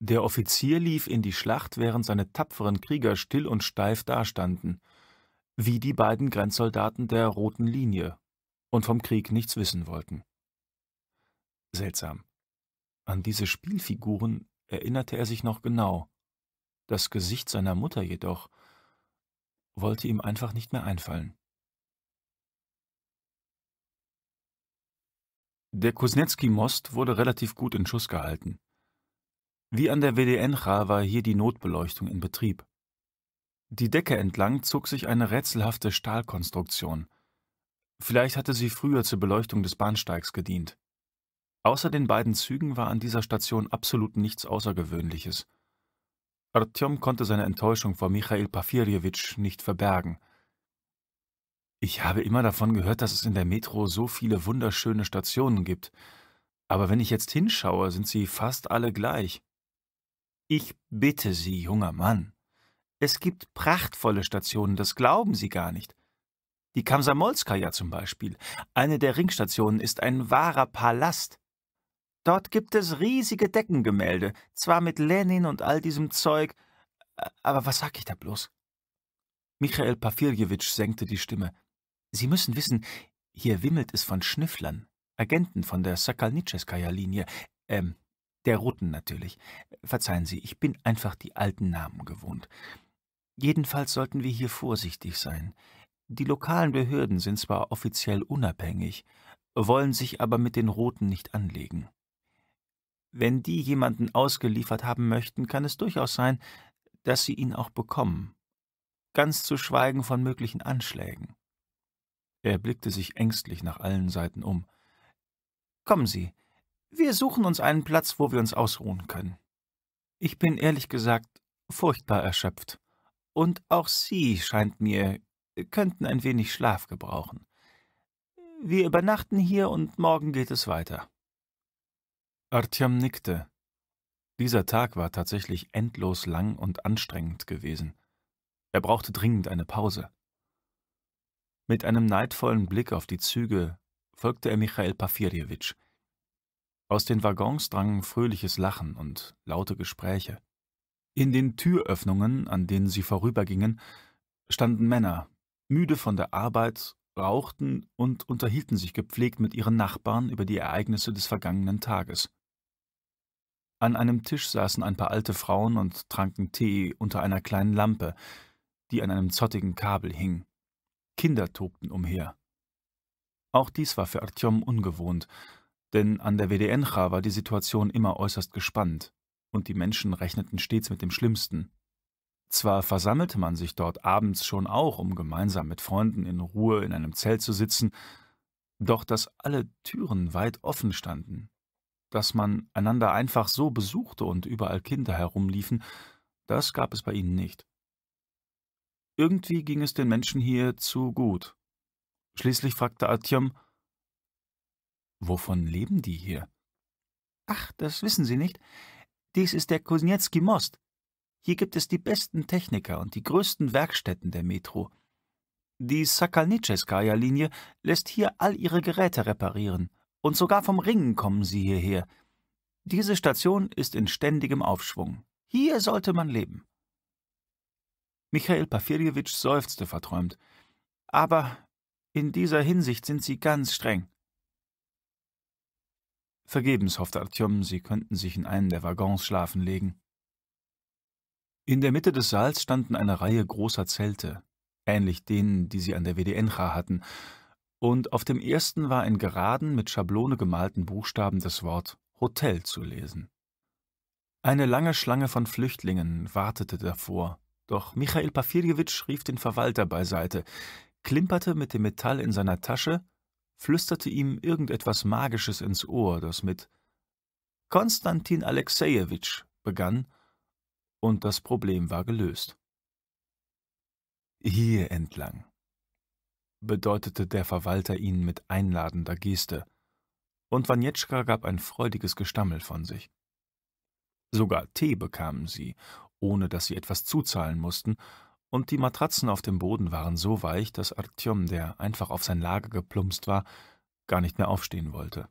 Der Offizier lief in die Schlacht, während seine tapferen Krieger still und steif dastanden – wie die beiden Grenzsoldaten der Roten Linie und vom Krieg nichts wissen wollten. Seltsam. An diese Spielfiguren erinnerte er sich noch genau. Das Gesicht seiner Mutter jedoch wollte ihm einfach nicht mehr einfallen. Der Kuznetski-Most wurde relativ gut in Schuss gehalten. Wie an der WDN-Cha war hier die Notbeleuchtung in Betrieb. Die Decke entlang zog sich eine rätselhafte Stahlkonstruktion. Vielleicht hatte sie früher zur Beleuchtung des Bahnsteigs gedient. Außer den beiden Zügen war an dieser Station absolut nichts Außergewöhnliches. Artyom konnte seine Enttäuschung vor Michail Pafirjewitsch nicht verbergen. Ich habe immer davon gehört, dass es in der Metro so viele wunderschöne Stationen gibt. Aber wenn ich jetzt hinschaue, sind sie fast alle gleich. Ich bitte Sie, junger Mann, es gibt prachtvolle Stationen, das glauben Sie gar nicht. Die Kamsamolskaja zum Beispiel, eine der Ringstationen, ist ein wahrer Palast. Dort gibt es riesige Deckengemälde, zwar mit Lenin und all diesem Zeug, aber was sag ich da bloß? Michael Pafiljewitsch senkte die Stimme. Sie müssen wissen, hier wimmelt es von Schnüfflern, Agenten von der Sakalnitscheskaja-Linie, ähm, der Roten natürlich. Verzeihen Sie, ich bin einfach die alten Namen gewohnt. Jedenfalls sollten wir hier vorsichtig sein. Die lokalen Behörden sind zwar offiziell unabhängig, wollen sich aber mit den Roten nicht anlegen. Wenn die jemanden ausgeliefert haben möchten, kann es durchaus sein, dass sie ihn auch bekommen. Ganz zu schweigen von möglichen Anschlägen. Er blickte sich ängstlich nach allen Seiten um. Kommen Sie, wir suchen uns einen Platz, wo wir uns ausruhen können. Ich bin ehrlich gesagt furchtbar erschöpft und auch Sie, scheint mir, könnten ein wenig Schlaf gebrauchen. Wir übernachten hier und morgen geht es weiter. Artyom nickte. Dieser Tag war tatsächlich endlos lang und anstrengend gewesen. Er brauchte dringend eine Pause. Mit einem neidvollen Blick auf die Züge folgte er Michael Pafirjewitsch. Aus den Waggons drangen fröhliches Lachen und laute Gespräche. In den Türöffnungen, an denen sie vorübergingen, standen Männer, müde von der Arbeit, rauchten und unterhielten sich gepflegt mit ihren Nachbarn über die Ereignisse des vergangenen Tages. An einem Tisch saßen ein paar alte Frauen und tranken Tee unter einer kleinen Lampe, die an einem zottigen Kabel hing. Kinder tobten umher. Auch dies war für Artyom ungewohnt, denn an der WDN-Cha war die Situation immer äußerst gespannt und die Menschen rechneten stets mit dem Schlimmsten. Zwar versammelte man sich dort abends schon auch, um gemeinsam mit Freunden in Ruhe in einem Zelt zu sitzen, doch dass alle Türen weit offen standen, dass man einander einfach so besuchte und überall Kinder herumliefen, das gab es bei ihnen nicht. Irgendwie ging es den Menschen hier zu gut. Schließlich fragte Artyom, »Wovon leben die hier?« »Ach, das wissen Sie nicht. Dies ist der Kosniecki Most. Hier gibt es die besten Techniker und die größten Werkstätten der Metro. Die Sakalnitscheskaja-Linie lässt hier all ihre Geräte reparieren. Und sogar vom Ringen kommen sie hierher. Diese Station ist in ständigem Aufschwung. Hier sollte man leben. Michael Pafirjewitsch seufzte verträumt. Aber in dieser Hinsicht sind sie ganz streng. Vergebens hoffte Artyom, sie könnten sich in einen der Waggons schlafen legen. In der Mitte des Saals standen eine Reihe großer Zelte, ähnlich denen, die sie an der WDNcha hatten, und auf dem ersten war in geraden, mit Schablone gemalten Buchstaben das Wort Hotel zu lesen. Eine lange Schlange von Flüchtlingen wartete davor, doch Michael Pafirjewitsch rief den Verwalter beiseite, klimperte mit dem Metall in seiner Tasche flüsterte ihm irgendetwas Magisches ins Ohr, das mit Konstantin Alexejewitsch begann, und das Problem war gelöst. Hier entlang, bedeutete der Verwalter ihn mit einladender Geste, und Wanjetschka gab ein freudiges Gestammel von sich. Sogar Tee bekamen sie, ohne dass sie etwas zuzahlen mussten, und die Matratzen auf dem Boden waren so weich, dass Artyom, der einfach auf sein Lager geplumpst war, gar nicht mehr aufstehen wollte.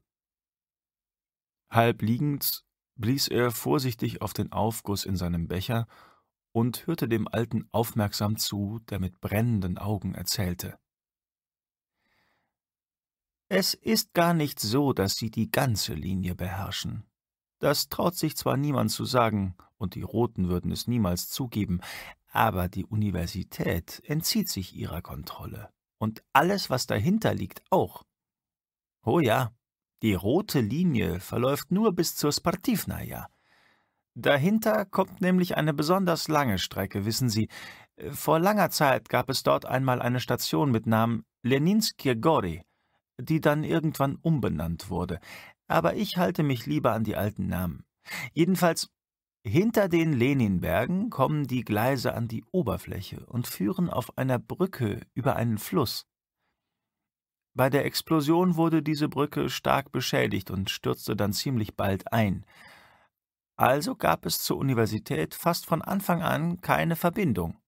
Halb liegend blies er vorsichtig auf den Aufguss in seinem Becher und hörte dem Alten aufmerksam zu, der mit brennenden Augen erzählte. Es ist gar nicht so, dass sie die ganze Linie beherrschen. Das traut sich zwar niemand zu sagen, und die Roten würden es niemals zugeben, aber die Universität entzieht sich ihrer Kontrolle. Und alles, was dahinter liegt, auch. Oh ja, die rote Linie verläuft nur bis zur Spartivnaja. Dahinter kommt nämlich eine besonders lange Strecke, wissen Sie. Vor langer Zeit gab es dort einmal eine Station mit Namen Leninskje Gori, die dann irgendwann umbenannt wurde. Aber ich halte mich lieber an die alten Namen. Jedenfalls hinter den Leninbergen kommen die Gleise an die Oberfläche und führen auf einer Brücke über einen Fluss. Bei der Explosion wurde diese Brücke stark beschädigt und stürzte dann ziemlich bald ein. Also gab es zur Universität fast von Anfang an keine Verbindung.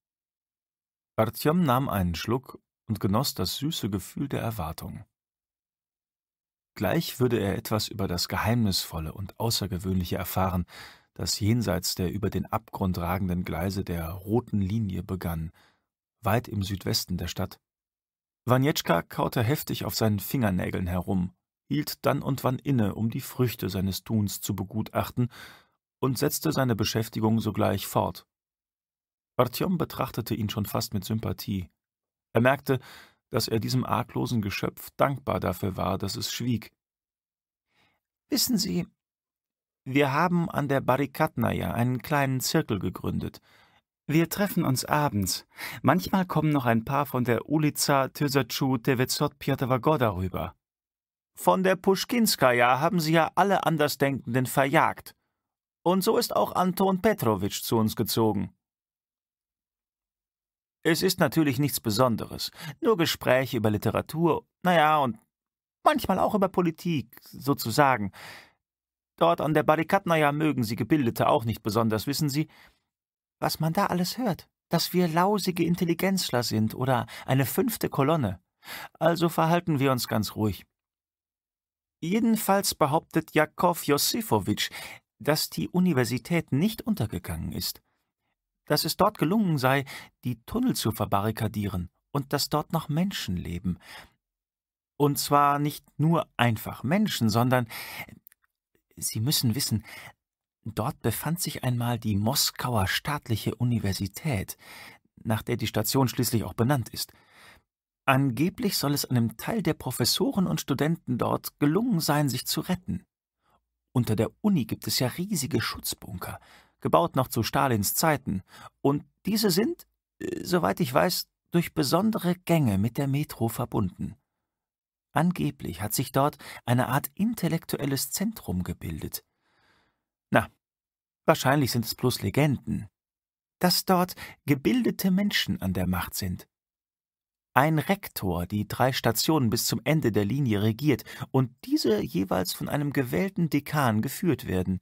Artyom nahm einen Schluck und genoss das süße Gefühl der Erwartung. Gleich würde er etwas über das Geheimnisvolle und Außergewöhnliche erfahren, das jenseits der über den Abgrund ragenden Gleise der roten Linie begann, weit im Südwesten der Stadt. Wanietschka kaute heftig auf seinen Fingernägeln herum, hielt dann und wann inne, um die Früchte seines Tuns zu begutachten, und setzte seine Beschäftigung sogleich fort. Artyom betrachtete ihn schon fast mit Sympathie. Er merkte, dass er diesem arglosen Geschöpf dankbar dafür war, dass es schwieg. Wissen Sie, wir haben an der Barikatnaya einen kleinen Zirkel gegründet. Wir treffen uns abends. Manchmal kommen noch ein paar von der Ulica Tysachu Tevetsot Piotrwagoda rüber. Von der Puschkinskaja haben sie ja alle Andersdenkenden verjagt. Und so ist auch Anton Petrovich zu uns gezogen. Es ist natürlich nichts Besonderes. Nur Gespräche über Literatur, naja, und manchmal auch über Politik, sozusagen. Dort an der Barrikadnaya mögen Sie Gebildete auch nicht besonders, wissen Sie? Was man da alles hört, dass wir lausige Intelligenzler sind oder eine fünfte Kolonne. Also verhalten wir uns ganz ruhig. Jedenfalls behauptet Jakov Josifowitsch, dass die Universität nicht untergegangen ist, dass es dort gelungen sei, die Tunnel zu verbarrikadieren und dass dort noch Menschen leben. Und zwar nicht nur einfach Menschen, sondern Sie müssen wissen, dort befand sich einmal die Moskauer Staatliche Universität, nach der die Station schließlich auch benannt ist. Angeblich soll es einem Teil der Professoren und Studenten dort gelungen sein, sich zu retten. Unter der Uni gibt es ja riesige Schutzbunker, gebaut noch zu Stalins Zeiten, und diese sind, äh, soweit ich weiß, durch besondere Gänge mit der Metro verbunden. Angeblich hat sich dort eine Art intellektuelles Zentrum gebildet. Na, wahrscheinlich sind es bloß Legenden. Dass dort gebildete Menschen an der Macht sind. Ein Rektor, die drei Stationen bis zum Ende der Linie regiert und diese jeweils von einem gewählten Dekan geführt werden.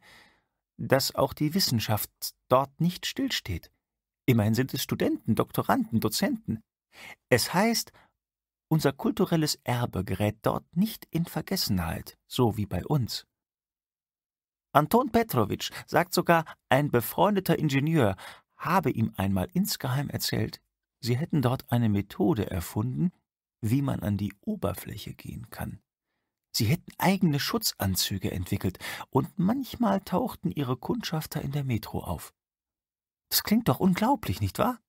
Dass auch die Wissenschaft dort nicht stillsteht. Immerhin sind es Studenten, Doktoranden, Dozenten. Es heißt, unser kulturelles Erbe gerät dort nicht in Vergessenheit, so wie bei uns. Anton Petrovic sagt sogar, ein befreundeter Ingenieur habe ihm einmal insgeheim erzählt, sie hätten dort eine Methode erfunden, wie man an die Oberfläche gehen kann. Sie hätten eigene Schutzanzüge entwickelt, und manchmal tauchten ihre Kundschafter in der Metro auf. Das klingt doch unglaublich, nicht wahr?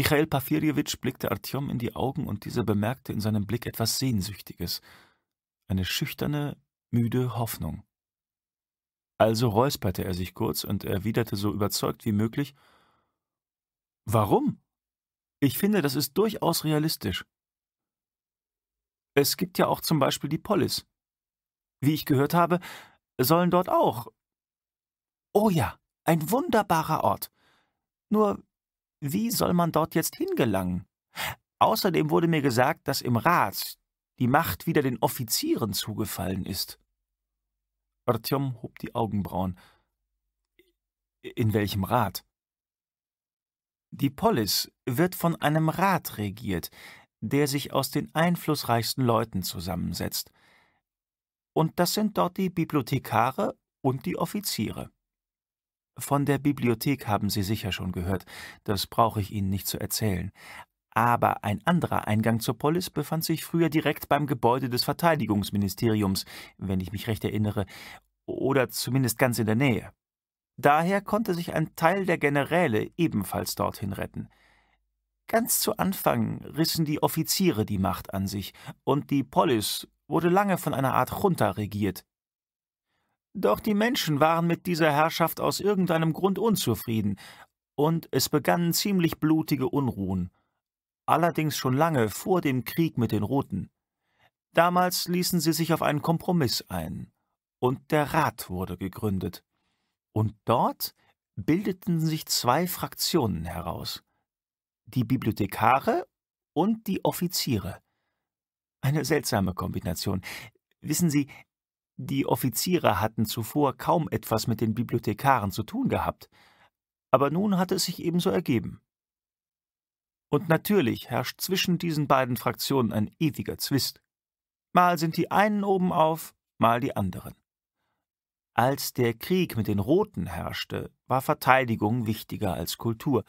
Michael Porfirjewitsch blickte Artyom in die Augen und dieser bemerkte in seinem Blick etwas Sehnsüchtiges, eine schüchterne, müde Hoffnung. Also räusperte er sich kurz und erwiderte so überzeugt wie möglich: Warum? Ich finde, das ist durchaus realistisch. Es gibt ja auch zum Beispiel die Polis. Wie ich gehört habe, sollen dort auch. Oh ja, ein wunderbarer Ort. Nur wie soll man dort jetzt hingelangen? Außerdem wurde mir gesagt, dass im Rat die Macht wieder den Offizieren zugefallen ist. Artyom hob die Augenbrauen. In welchem Rat? Die Polis wird von einem Rat regiert, der sich aus den einflussreichsten Leuten zusammensetzt. Und das sind dort die Bibliothekare und die Offiziere. Von der Bibliothek haben Sie sicher schon gehört, das brauche ich Ihnen nicht zu erzählen. Aber ein anderer Eingang zur Polis befand sich früher direkt beim Gebäude des Verteidigungsministeriums, wenn ich mich recht erinnere, oder zumindest ganz in der Nähe. Daher konnte sich ein Teil der Generäle ebenfalls dorthin retten. Ganz zu Anfang rissen die Offiziere die Macht an sich, und die Polis wurde lange von einer Art Junta regiert. Doch die Menschen waren mit dieser Herrschaft aus irgendeinem Grund unzufrieden, und es begannen ziemlich blutige Unruhen, allerdings schon lange vor dem Krieg mit den Roten. Damals ließen sie sich auf einen Kompromiss ein, und der Rat wurde gegründet. Und dort bildeten sich zwei Fraktionen heraus, die Bibliothekare und die Offiziere. Eine seltsame Kombination. Wissen Sie, die Offiziere hatten zuvor kaum etwas mit den Bibliothekaren zu tun gehabt, aber nun hatte es sich ebenso ergeben. Und natürlich herrscht zwischen diesen beiden Fraktionen ein ewiger Zwist. Mal sind die einen oben auf, mal die anderen. Als der Krieg mit den Roten herrschte, war Verteidigung wichtiger als Kultur,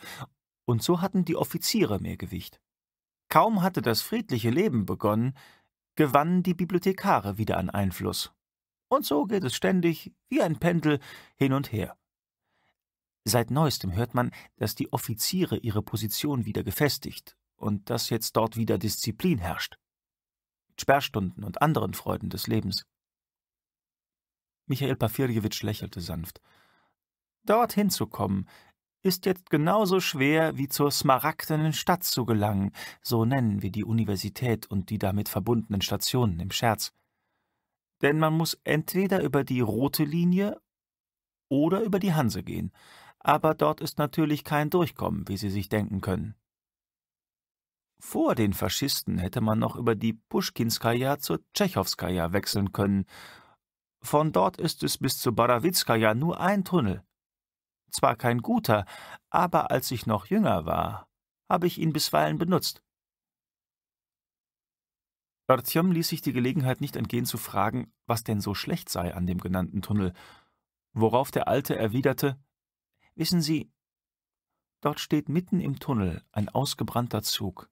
und so hatten die Offiziere mehr Gewicht. Kaum hatte das friedliche Leben begonnen, gewannen die Bibliothekare wieder an Einfluss. Und so geht es ständig, wie ein Pendel, hin und her. Seit neuestem hört man, dass die Offiziere ihre Position wieder gefestigt und dass jetzt dort wieder Disziplin herrscht. Mit Sperrstunden und anderen Freuden des Lebens. Michael Pafirjewitsch lächelte sanft. Dorthin zu kommen, ist jetzt genauso schwer wie zur smaragdenen Stadt zu gelangen, so nennen wir die Universität und die damit verbundenen Stationen im Scherz. Denn man muss entweder über die rote Linie oder über die Hanse gehen. Aber dort ist natürlich kein Durchkommen, wie Sie sich denken können. Vor den Faschisten hätte man noch über die Puschkinskaja zur Tschechowskaja wechseln können. Von dort ist es bis zur Barawitzkaja nur ein Tunnel. Zwar kein guter, aber als ich noch jünger war, habe ich ihn bisweilen benutzt. Artyom ließ sich die Gelegenheit nicht entgehen zu fragen, was denn so schlecht sei an dem genannten Tunnel, worauf der Alte erwiderte Wissen Sie, dort steht mitten im Tunnel ein ausgebrannter Zug.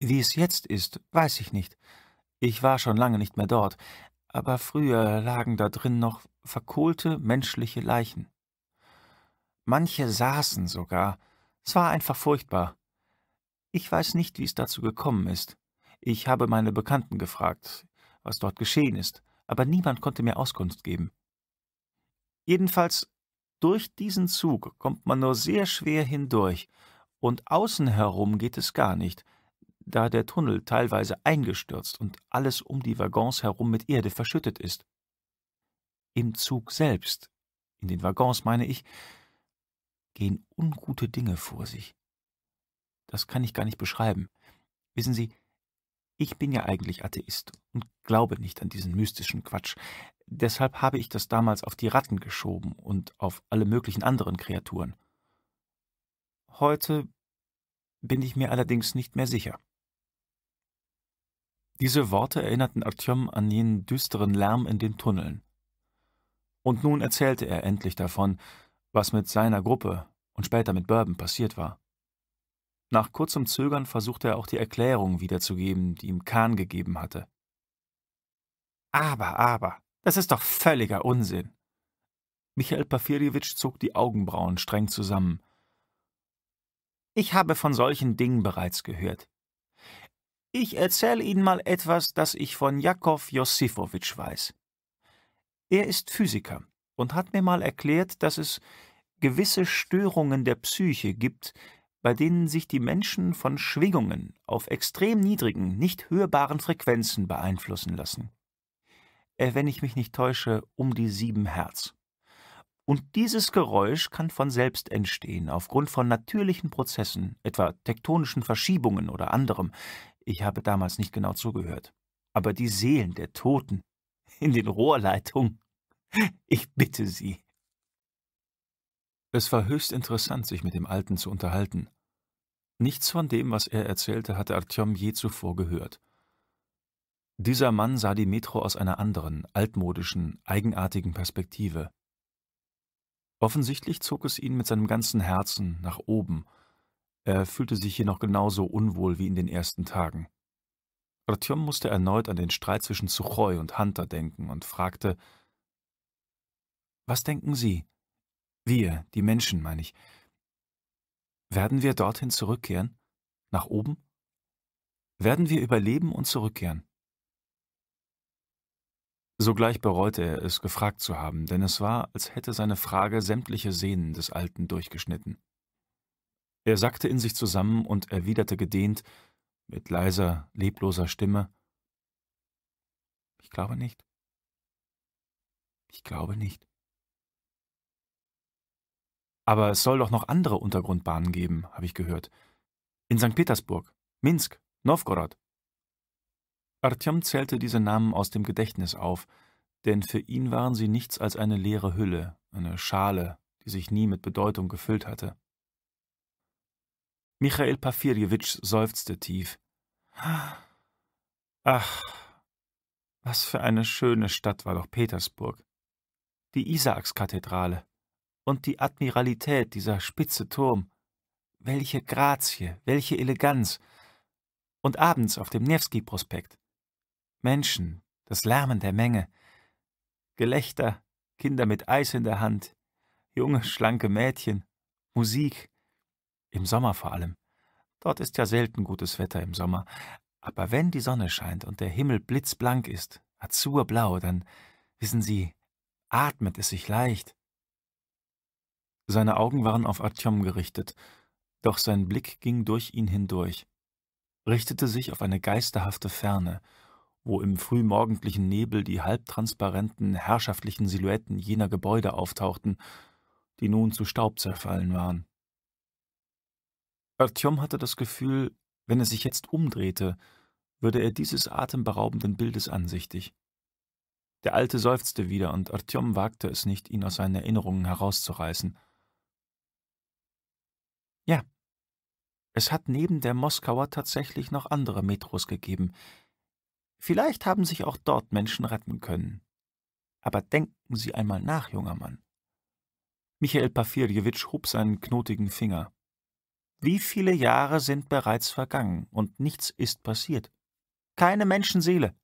Wie es jetzt ist, weiß ich nicht. Ich war schon lange nicht mehr dort, aber früher lagen da drin noch verkohlte menschliche Leichen. Manche saßen sogar. Es war einfach furchtbar. Ich weiß nicht, wie es dazu gekommen ist. Ich habe meine Bekannten gefragt, was dort geschehen ist, aber niemand konnte mir Auskunft geben. Jedenfalls, durch diesen Zug kommt man nur sehr schwer hindurch, und außen herum geht es gar nicht, da der Tunnel teilweise eingestürzt und alles um die Waggons herum mit Erde verschüttet ist. Im Zug selbst, in den Waggons meine ich, gehen ungute Dinge vor sich. Das kann ich gar nicht beschreiben. Wissen Sie, ich bin ja eigentlich Atheist und glaube nicht an diesen mystischen Quatsch. Deshalb habe ich das damals auf die Ratten geschoben und auf alle möglichen anderen Kreaturen. Heute bin ich mir allerdings nicht mehr sicher. Diese Worte erinnerten Artyom an jenen düsteren Lärm in den Tunneln. Und nun erzählte er endlich davon, was mit seiner Gruppe und später mit Bourbon passiert war. Nach kurzem Zögern versuchte er auch die Erklärung wiederzugeben, die ihm Kahn gegeben hatte. Aber, aber, das ist doch völliger Unsinn. Michael Porfirjewitsch zog die Augenbrauen streng zusammen. Ich habe von solchen Dingen bereits gehört. Ich erzähle Ihnen mal etwas, das ich von Jakov Josifowitsch weiß. Er ist Physiker und hat mir mal erklärt, dass es gewisse Störungen der Psyche gibt, bei denen sich die Menschen von Schwingungen auf extrem niedrigen, nicht hörbaren Frequenzen beeinflussen lassen. Äh, wenn ich mich nicht täusche, um die sieben Hertz. Und dieses Geräusch kann von selbst entstehen, aufgrund von natürlichen Prozessen, etwa tektonischen Verschiebungen oder anderem. Ich habe damals nicht genau zugehört. Aber die Seelen der Toten in den Rohrleitungen, ich bitte Sie, es war höchst interessant, sich mit dem Alten zu unterhalten. Nichts von dem, was er erzählte, hatte Artyom je zuvor gehört. Dieser Mann sah die Metro aus einer anderen, altmodischen, eigenartigen Perspektive. Offensichtlich zog es ihn mit seinem ganzen Herzen nach oben. Er fühlte sich hier noch genauso unwohl wie in den ersten Tagen. Artyom musste erneut an den Streit zwischen Suchoi und Hunter denken und fragte: Was denken Sie? Wir, die Menschen, meine ich. Werden wir dorthin zurückkehren? Nach oben? Werden wir überleben und zurückkehren? Sogleich bereute er es, gefragt zu haben, denn es war, als hätte seine Frage sämtliche Sehnen des Alten durchgeschnitten. Er sackte in sich zusammen und erwiderte gedehnt, mit leiser, lebloser Stimme, »Ich glaube nicht. Ich glaube nicht.« aber es soll doch noch andere Untergrundbahnen geben, habe ich gehört. In St. Petersburg, Minsk, Novgorod. Artyom zählte diese Namen aus dem Gedächtnis auf, denn für ihn waren sie nichts als eine leere Hülle, eine Schale, die sich nie mit Bedeutung gefüllt hatte. Michael Pafirjewitsch seufzte tief. Ach, was für eine schöne Stadt war doch Petersburg. Die Isaakskathedrale, und die Admiralität, dieser spitze Turm. Welche Grazie, welche Eleganz. Und abends auf dem Nevsky-Prospekt. Menschen, das Lärmen der Menge. Gelächter, Kinder mit Eis in der Hand, junge, schlanke Mädchen, Musik. Im Sommer vor allem. Dort ist ja selten gutes Wetter im Sommer. Aber wenn die Sonne scheint und der Himmel blitzblank ist, azurblau, dann, wissen Sie, atmet es sich leicht. Seine Augen waren auf Artyom gerichtet, doch sein Blick ging durch ihn hindurch, richtete sich auf eine geisterhafte Ferne, wo im frühmorgendlichen Nebel die halbtransparenten, herrschaftlichen Silhouetten jener Gebäude auftauchten, die nun zu Staub zerfallen waren. Artyom hatte das Gefühl, wenn er sich jetzt umdrehte, würde er dieses atemberaubenden Bildes ansichtig. Der Alte seufzte wieder, und Artyom wagte es nicht, ihn aus seinen Erinnerungen herauszureißen – ja. Es hat neben der Moskauer tatsächlich noch andere Metros gegeben. Vielleicht haben sich auch dort Menschen retten können. Aber denken Sie einmal nach, junger Mann. Michael Pafirjewitsch hob seinen knotigen Finger. Wie viele Jahre sind bereits vergangen und nichts ist passiert? Keine Menschenseele.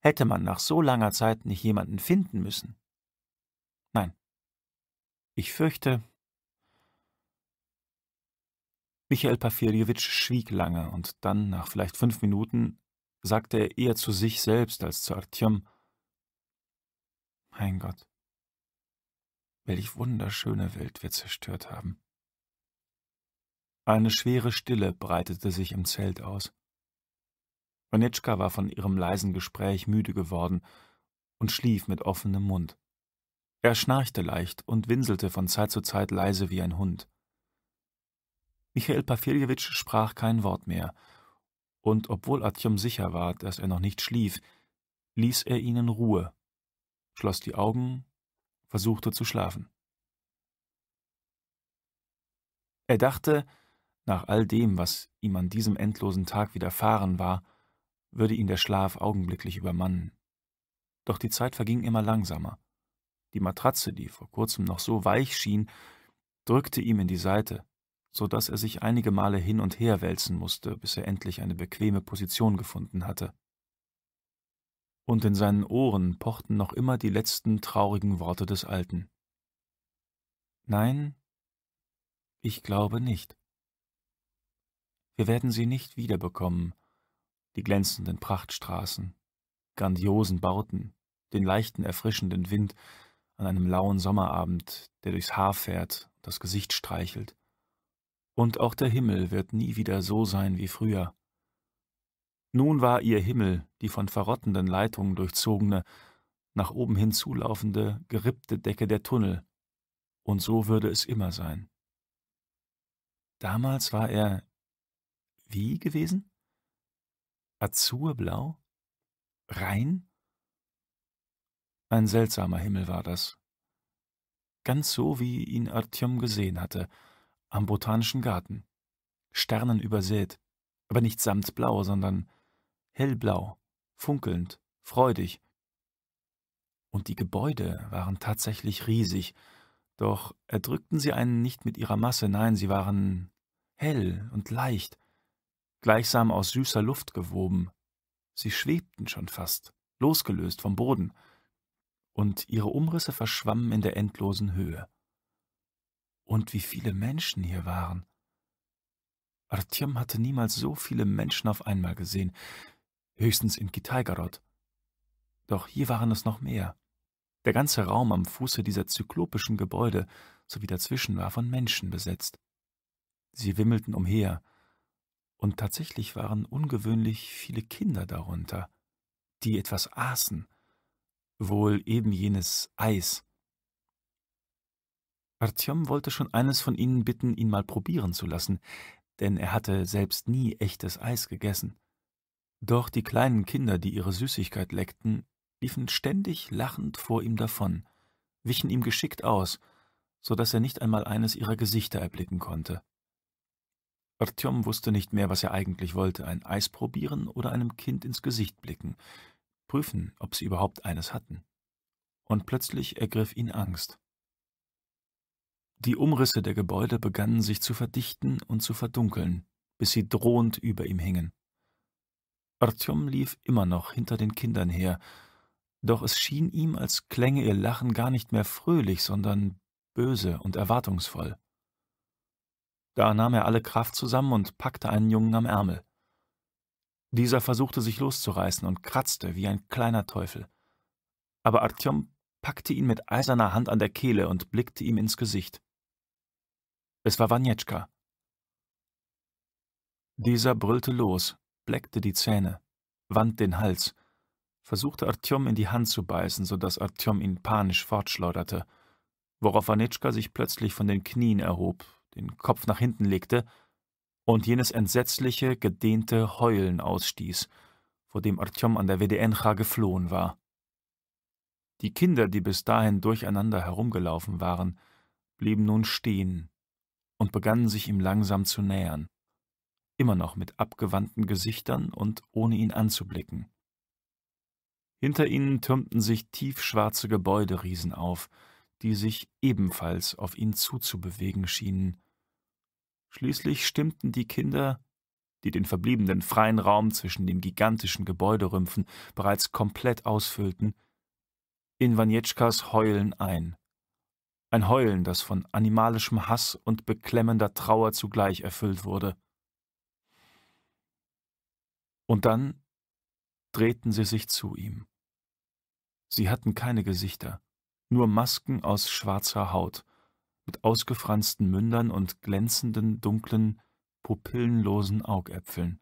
Hätte man nach so langer Zeit nicht jemanden finden müssen? Nein. Ich fürchte, Michael Pafirjewitsch schwieg lange und dann, nach vielleicht fünf Minuten, sagte er eher zu sich selbst als zu Artyom, Mein Gott, welch wunderschöne Welt wir zerstört haben. Eine schwere Stille breitete sich im Zelt aus. Onetschka war von ihrem leisen Gespräch müde geworden und schlief mit offenem Mund. Er schnarchte leicht und winselte von Zeit zu Zeit leise wie ein Hund. Michael Pawjeljewitsch sprach kein Wort mehr. Und obwohl Atjom sicher war, dass er noch nicht schlief, ließ er ihnen Ruhe, schloss die Augen, versuchte zu schlafen. Er dachte, nach all dem, was ihm an diesem endlosen Tag widerfahren war, würde ihn der Schlaf augenblicklich übermannen. Doch die Zeit verging immer langsamer. Die Matratze, die vor kurzem noch so weich schien, drückte ihm in die Seite, so dass er sich einige Male hin und her wälzen musste, bis er endlich eine bequeme Position gefunden hatte. Und in seinen Ohren pochten noch immer die letzten traurigen Worte des Alten. Nein, ich glaube nicht. Wir werden sie nicht wiederbekommen, die glänzenden Prachtstraßen, grandiosen Bauten, den leichten, erfrischenden Wind an einem lauen Sommerabend, der durchs Haar fährt und das Gesicht streichelt und auch der Himmel wird nie wieder so sein wie früher. Nun war ihr Himmel, die von verrottenden Leitungen durchzogene, nach oben hin zulaufende, gerippte Decke der Tunnel, und so würde es immer sein. Damals war er wie gewesen? Azurblau? Rein? Ein seltsamer Himmel war das. Ganz so, wie ihn Artyom gesehen hatte – am Botanischen Garten. Sternen übersät, aber nicht samtblau, sondern hellblau, funkelnd, freudig. Und die Gebäude waren tatsächlich riesig, doch erdrückten sie einen nicht mit ihrer Masse, nein, sie waren hell und leicht, gleichsam aus süßer Luft gewoben. Sie schwebten schon fast, losgelöst vom Boden, und ihre Umrisse verschwammen in der endlosen Höhe und wie viele Menschen hier waren. Artyom hatte niemals so viele Menschen auf einmal gesehen, höchstens in Kitaigarod. Doch hier waren es noch mehr. Der ganze Raum am Fuße dieser zyklopischen Gebäude sowie dazwischen war von Menschen besetzt. Sie wimmelten umher, und tatsächlich waren ungewöhnlich viele Kinder darunter, die etwas aßen, wohl eben jenes Eis, Artyom wollte schon eines von ihnen bitten, ihn mal probieren zu lassen, denn er hatte selbst nie echtes Eis gegessen. Doch die kleinen Kinder, die ihre Süßigkeit leckten, liefen ständig lachend vor ihm davon, wichen ihm geschickt aus, so daß er nicht einmal eines ihrer Gesichter erblicken konnte. Artyom wusste nicht mehr, was er eigentlich wollte, ein Eis probieren oder einem Kind ins Gesicht blicken, prüfen, ob sie überhaupt eines hatten. Und plötzlich ergriff ihn Angst. Die Umrisse der Gebäude begannen sich zu verdichten und zu verdunkeln, bis sie drohend über ihm hingen. Artyom lief immer noch hinter den Kindern her, doch es schien ihm, als klänge ihr Lachen gar nicht mehr fröhlich, sondern böse und erwartungsvoll. Da nahm er alle Kraft zusammen und packte einen Jungen am Ärmel. Dieser versuchte sich loszureißen und kratzte wie ein kleiner Teufel. Aber Artyom packte ihn mit eiserner Hand an der Kehle und blickte ihm ins Gesicht. Es war Wanieczka. Dieser brüllte los, bleckte die Zähne, wand den Hals, versuchte Artyom in die Hand zu beißen, so dass Artjom ihn panisch fortschleuderte, worauf Waniczka sich plötzlich von den Knien erhob, den Kopf nach hinten legte und jenes entsetzliche, gedehnte Heulen ausstieß, vor dem Artyom an der WDN-Cha geflohen war. Die Kinder, die bis dahin durcheinander herumgelaufen waren, blieben nun stehen, und begannen sich ihm langsam zu nähern, immer noch mit abgewandten Gesichtern und ohne ihn anzublicken. Hinter ihnen türmten sich tiefschwarze Gebäuderiesen auf, die sich ebenfalls auf ihn zuzubewegen schienen. Schließlich stimmten die Kinder, die den verbliebenen freien Raum zwischen den gigantischen Gebäuderümpfen bereits komplett ausfüllten, in Wanjetschkas Heulen ein. Ein Heulen, das von animalischem Hass und beklemmender Trauer zugleich erfüllt wurde. Und dann drehten sie sich zu ihm. Sie hatten keine Gesichter, nur Masken aus schwarzer Haut, mit ausgefransten Mündern und glänzenden, dunklen, pupillenlosen Augäpfeln.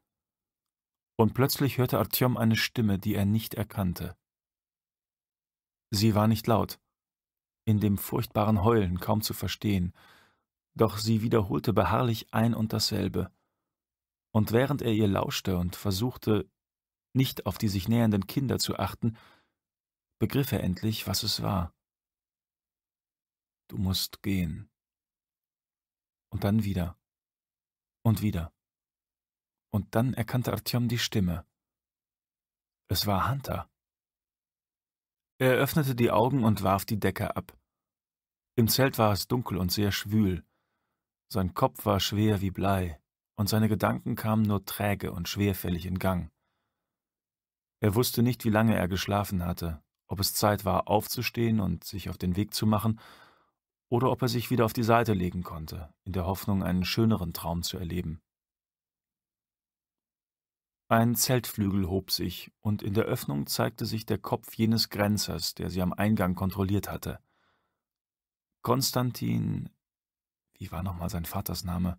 Und plötzlich hörte Artyom eine Stimme, die er nicht erkannte. Sie war nicht laut, in dem furchtbaren Heulen kaum zu verstehen, doch sie wiederholte beharrlich ein und dasselbe. Und während er ihr lauschte und versuchte, nicht auf die sich nähernden Kinder zu achten, begriff er endlich, was es war. Du musst gehen. Und dann wieder. Und wieder. Und dann erkannte Artyom die Stimme. Es war Hunter. Er öffnete die Augen und warf die Decke ab. Im Zelt war es dunkel und sehr schwül. Sein Kopf war schwer wie Blei, und seine Gedanken kamen nur träge und schwerfällig in Gang. Er wusste nicht, wie lange er geschlafen hatte, ob es Zeit war, aufzustehen und sich auf den Weg zu machen, oder ob er sich wieder auf die Seite legen konnte, in der Hoffnung, einen schöneren Traum zu erleben. Ein Zeltflügel hob sich, und in der Öffnung zeigte sich der Kopf jenes Grenzers, der sie am Eingang kontrolliert hatte. Konstantin. Wie war nochmal sein Vaters Name?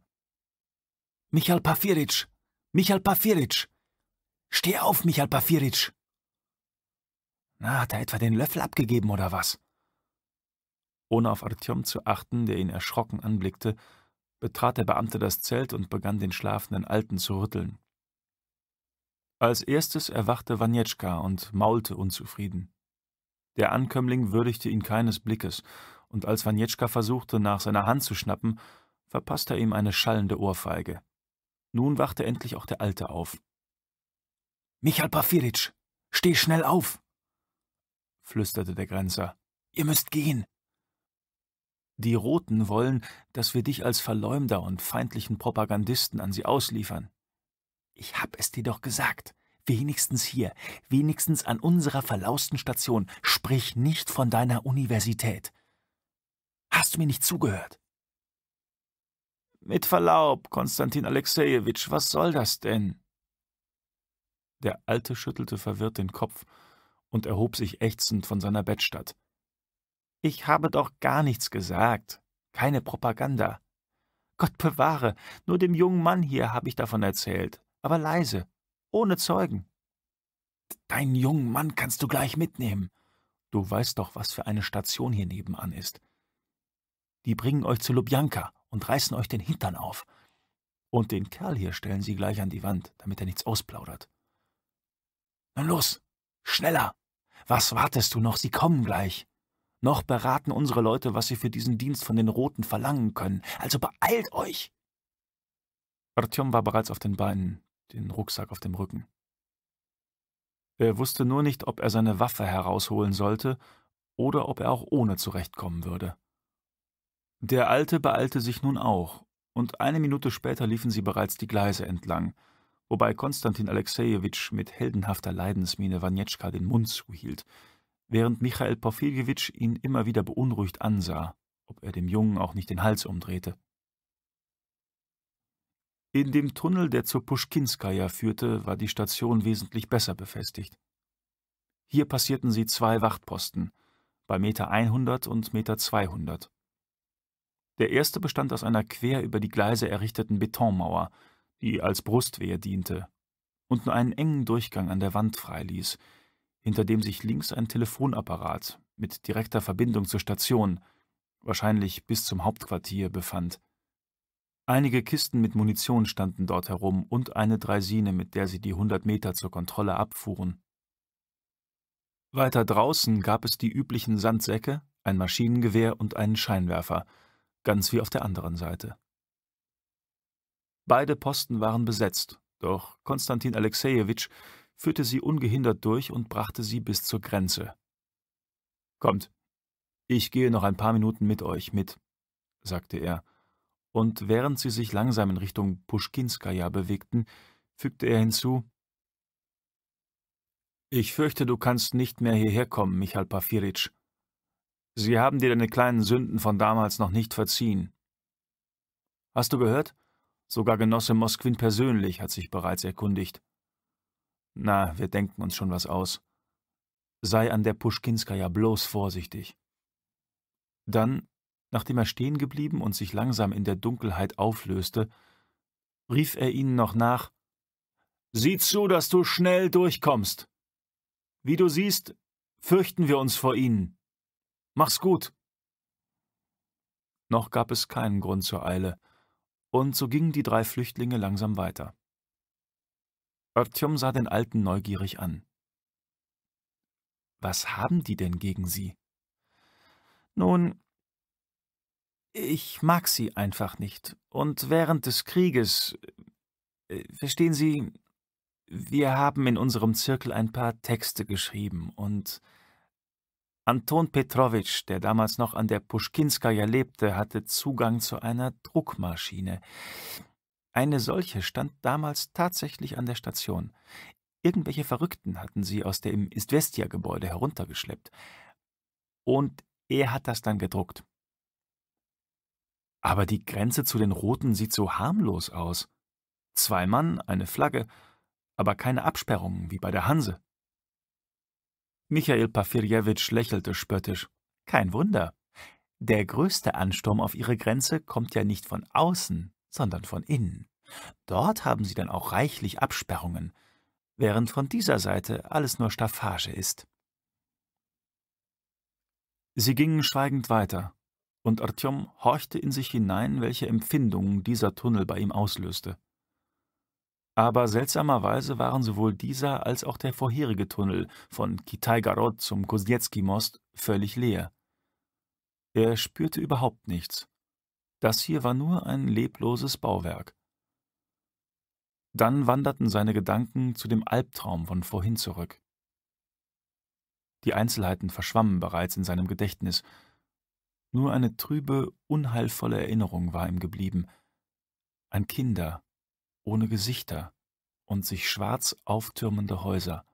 Michal Pafiritsch! Michal Pafiritsch! Steh auf, Michal Pafiritsch! Na, hat er etwa den Löffel abgegeben oder was? Ohne auf Artyom zu achten, der ihn erschrocken anblickte, betrat der Beamte das Zelt und begann den schlafenden Alten zu rütteln. Als erstes erwachte Wanetschka und maulte unzufrieden. Der Ankömmling würdigte ihn keines Blickes, und als Wanetschka versuchte, nach seiner Hand zu schnappen, verpasste er ihm eine schallende Ohrfeige. Nun wachte endlich auch der Alte auf. »Michal Porfiritsch, steh schnell auf!« flüsterte der Grenzer. »Ihr müsst gehen!« »Die Roten wollen, dass wir dich als Verleumder und feindlichen Propagandisten an sie ausliefern. Ich hab es dir doch gesagt. Wenigstens hier, wenigstens an unserer verlausten Station, sprich nicht von deiner Universität. Hast du mir nicht zugehört? Mit Verlaub, Konstantin Alexejewitsch, was soll das denn? Der Alte schüttelte verwirrt den Kopf und erhob sich ächzend von seiner Bettstatt. Ich habe doch gar nichts gesagt, keine Propaganda. Gott bewahre, nur dem jungen Mann hier habe ich davon erzählt aber leise, ohne Zeugen. Deinen jungen Mann kannst du gleich mitnehmen. Du weißt doch, was für eine Station hier nebenan ist. Die bringen euch zu Lubjanka und reißen euch den Hintern auf. Und den Kerl hier stellen sie gleich an die Wand, damit er nichts ausplaudert. Na los, schneller! Was wartest du noch? Sie kommen gleich. Noch beraten unsere Leute, was sie für diesen Dienst von den Roten verlangen können. Also beeilt euch! Artyom war bereits auf den Beinen den Rucksack auf dem Rücken. Er wusste nur nicht, ob er seine Waffe herausholen sollte oder ob er auch ohne zurechtkommen würde. Der Alte beeilte sich nun auch, und eine Minute später liefen sie bereits die Gleise entlang, wobei Konstantin Alexejewitsch mit heldenhafter Leidensmiene Wanetschka den Mund zuhielt, während Michael Porfiljewitsch ihn immer wieder beunruhigt ansah, ob er dem Jungen auch nicht den Hals umdrehte. In dem Tunnel, der zur Puschkinskaja führte, war die Station wesentlich besser befestigt. Hier passierten sie zwei Wachtposten, bei Meter 100 und Meter 200. Der erste bestand aus einer quer über die Gleise errichteten Betonmauer, die als Brustwehr diente und nur einen engen Durchgang an der Wand freiließ, hinter dem sich links ein Telefonapparat mit direkter Verbindung zur Station, wahrscheinlich bis zum Hauptquartier, befand. Einige Kisten mit Munition standen dort herum und eine Draisine, mit der sie die 100 Meter zur Kontrolle abfuhren. Weiter draußen gab es die üblichen Sandsäcke, ein Maschinengewehr und einen Scheinwerfer, ganz wie auf der anderen Seite. Beide Posten waren besetzt, doch Konstantin Alexejewitsch führte sie ungehindert durch und brachte sie bis zur Grenze. Kommt, ich gehe noch ein paar Minuten mit euch mit, sagte er und während sie sich langsam in Richtung Puschkinskaja bewegten, fügte er hinzu, »Ich fürchte, du kannst nicht mehr hierher kommen, Michal Pafiritsch. Sie haben dir deine kleinen Sünden von damals noch nicht verziehen. Hast du gehört? Sogar Genosse Mosquin persönlich hat sich bereits erkundigt. Na, wir denken uns schon was aus. Sei an der Puschkinskaja bloß vorsichtig.« Dann Nachdem er stehen geblieben und sich langsam in der Dunkelheit auflöste, rief er ihnen noch nach Sieh zu, dass du schnell durchkommst. Wie du siehst, fürchten wir uns vor ihnen. Mach's gut. Noch gab es keinen Grund zur Eile, und so gingen die drei Flüchtlinge langsam weiter. Artyom sah den Alten neugierig an. Was haben die denn gegen sie? Nun, ich mag sie einfach nicht. Und während des Krieges... Äh, verstehen Sie, wir haben in unserem Zirkel ein paar Texte geschrieben und Anton Petrowitsch, der damals noch an der Puschkinskaja lebte, hatte Zugang zu einer Druckmaschine. Eine solche stand damals tatsächlich an der Station. Irgendwelche Verrückten hatten sie aus dem Istvestia-Gebäude heruntergeschleppt. Und er hat das dann gedruckt. Aber die Grenze zu den Roten sieht so harmlos aus. Zwei Mann, eine Flagge, aber keine Absperrungen wie bei der Hanse. Michael Pafirjewitsch lächelte spöttisch. Kein Wunder. Der größte Ansturm auf ihre Grenze kommt ja nicht von außen, sondern von innen. Dort haben sie dann auch reichlich Absperrungen, während von dieser Seite alles nur Staffage ist. Sie gingen schweigend weiter und Artyom horchte in sich hinein, welche Empfindungen dieser Tunnel bei ihm auslöste. Aber seltsamerweise waren sowohl dieser als auch der vorherige Tunnel von Kitaigarod zum Kuznetski-Most völlig leer. Er spürte überhaupt nichts. Das hier war nur ein lebloses Bauwerk. Dann wanderten seine Gedanken zu dem Albtraum von vorhin zurück. Die Einzelheiten verschwammen bereits in seinem Gedächtnis, nur eine trübe, unheilvolle Erinnerung war ihm geblieben. An Kinder, ohne Gesichter und sich schwarz auftürmende Häuser.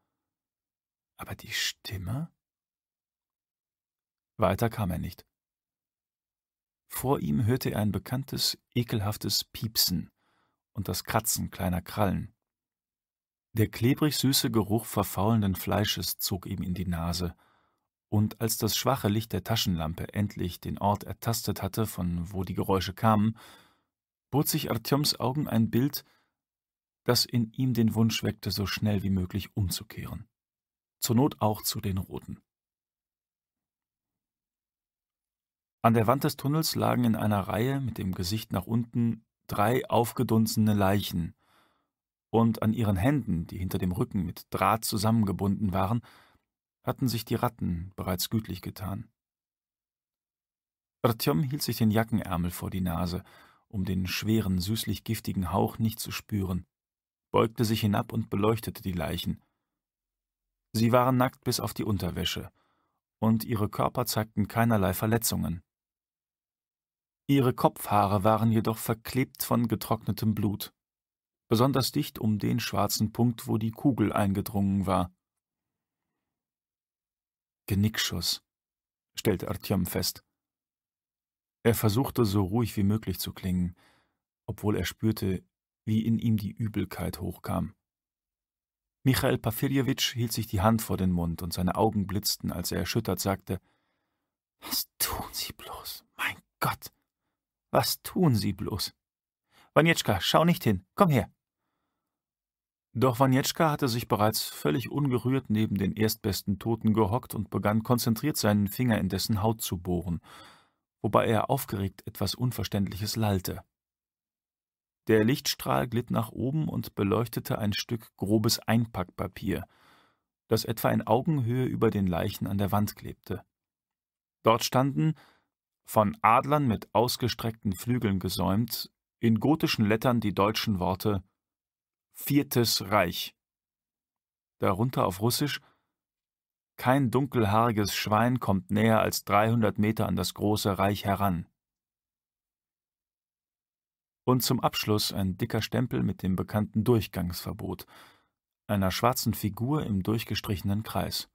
Aber die Stimme? Weiter kam er nicht. Vor ihm hörte er ein bekanntes, ekelhaftes Piepsen und das Kratzen kleiner Krallen. Der klebrig süße Geruch verfaulenden Fleisches zog ihm in die Nase, und als das schwache Licht der Taschenlampe endlich den Ort ertastet hatte, von wo die Geräusche kamen, bot sich Artyoms Augen ein Bild, das in ihm den Wunsch weckte, so schnell wie möglich umzukehren. Zur Not auch zu den Roten. An der Wand des Tunnels lagen in einer Reihe mit dem Gesicht nach unten drei aufgedunsene Leichen, und an ihren Händen, die hinter dem Rücken mit Draht zusammengebunden waren, hatten sich die Ratten bereits gütlich getan. Artyom hielt sich den Jackenärmel vor die Nase, um den schweren, süßlich giftigen Hauch nicht zu spüren, beugte sich hinab und beleuchtete die Leichen. Sie waren nackt bis auf die Unterwäsche, und ihre Körper zeigten keinerlei Verletzungen. Ihre Kopfhaare waren jedoch verklebt von getrocknetem Blut, besonders dicht um den schwarzen Punkt, wo die Kugel eingedrungen war. Genickschuss, stellte Artyom fest. Er versuchte so ruhig wie möglich zu klingen, obwohl er spürte, wie in ihm die Übelkeit hochkam. Michael Pafirjewitsch hielt sich die Hand vor den Mund und seine Augen blitzten, als er erschüttert sagte: Was tun Sie bloß? Mein Gott! Was tun Sie bloß? Wanjetschka, schau nicht hin, komm her! Doch Wanieczka hatte sich bereits völlig ungerührt neben den erstbesten Toten gehockt und begann konzentriert seinen Finger in dessen Haut zu bohren, wobei er aufgeregt etwas Unverständliches lallte. Der Lichtstrahl glitt nach oben und beleuchtete ein Stück grobes Einpackpapier, das etwa in Augenhöhe über den Leichen an der Wand klebte. Dort standen, von Adlern mit ausgestreckten Flügeln gesäumt, in gotischen Lettern die deutschen Worte Viertes Reich. Darunter auf Russisch Kein dunkelhaariges Schwein kommt näher als 300 Meter an das große Reich heran. Und zum Abschluss ein dicker Stempel mit dem bekannten Durchgangsverbot, einer schwarzen Figur im durchgestrichenen Kreis.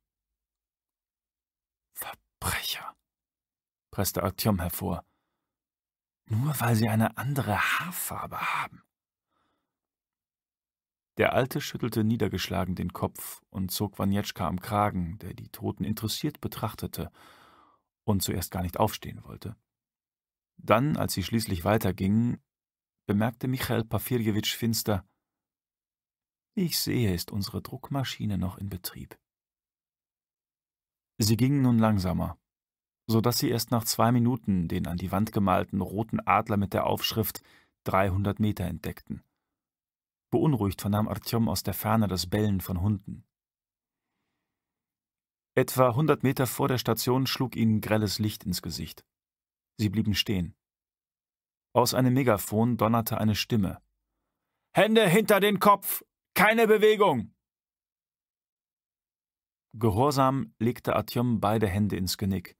Verbrecher, presste Artyom hervor. Nur weil sie eine andere Haarfarbe haben. Der Alte schüttelte niedergeschlagen den Kopf und zog Wanietschka am Kragen, der die Toten interessiert betrachtete und zuerst gar nicht aufstehen wollte. Dann, als sie schließlich weitergingen, bemerkte Michael Pafirjewitsch finster: Ich sehe, ist unsere Druckmaschine noch in Betrieb. Sie gingen nun langsamer, so dass sie erst nach zwei Minuten den an die Wand gemalten roten Adler mit der Aufschrift 300 Meter entdeckten. Beunruhigt vernahm Artyom aus der Ferne das Bellen von Hunden. Etwa hundert Meter vor der Station schlug ihnen grelles Licht ins Gesicht. Sie blieben stehen. Aus einem Megafon donnerte eine Stimme. Hände hinter den Kopf! Keine Bewegung! Gehorsam legte Artyom beide Hände ins Genick.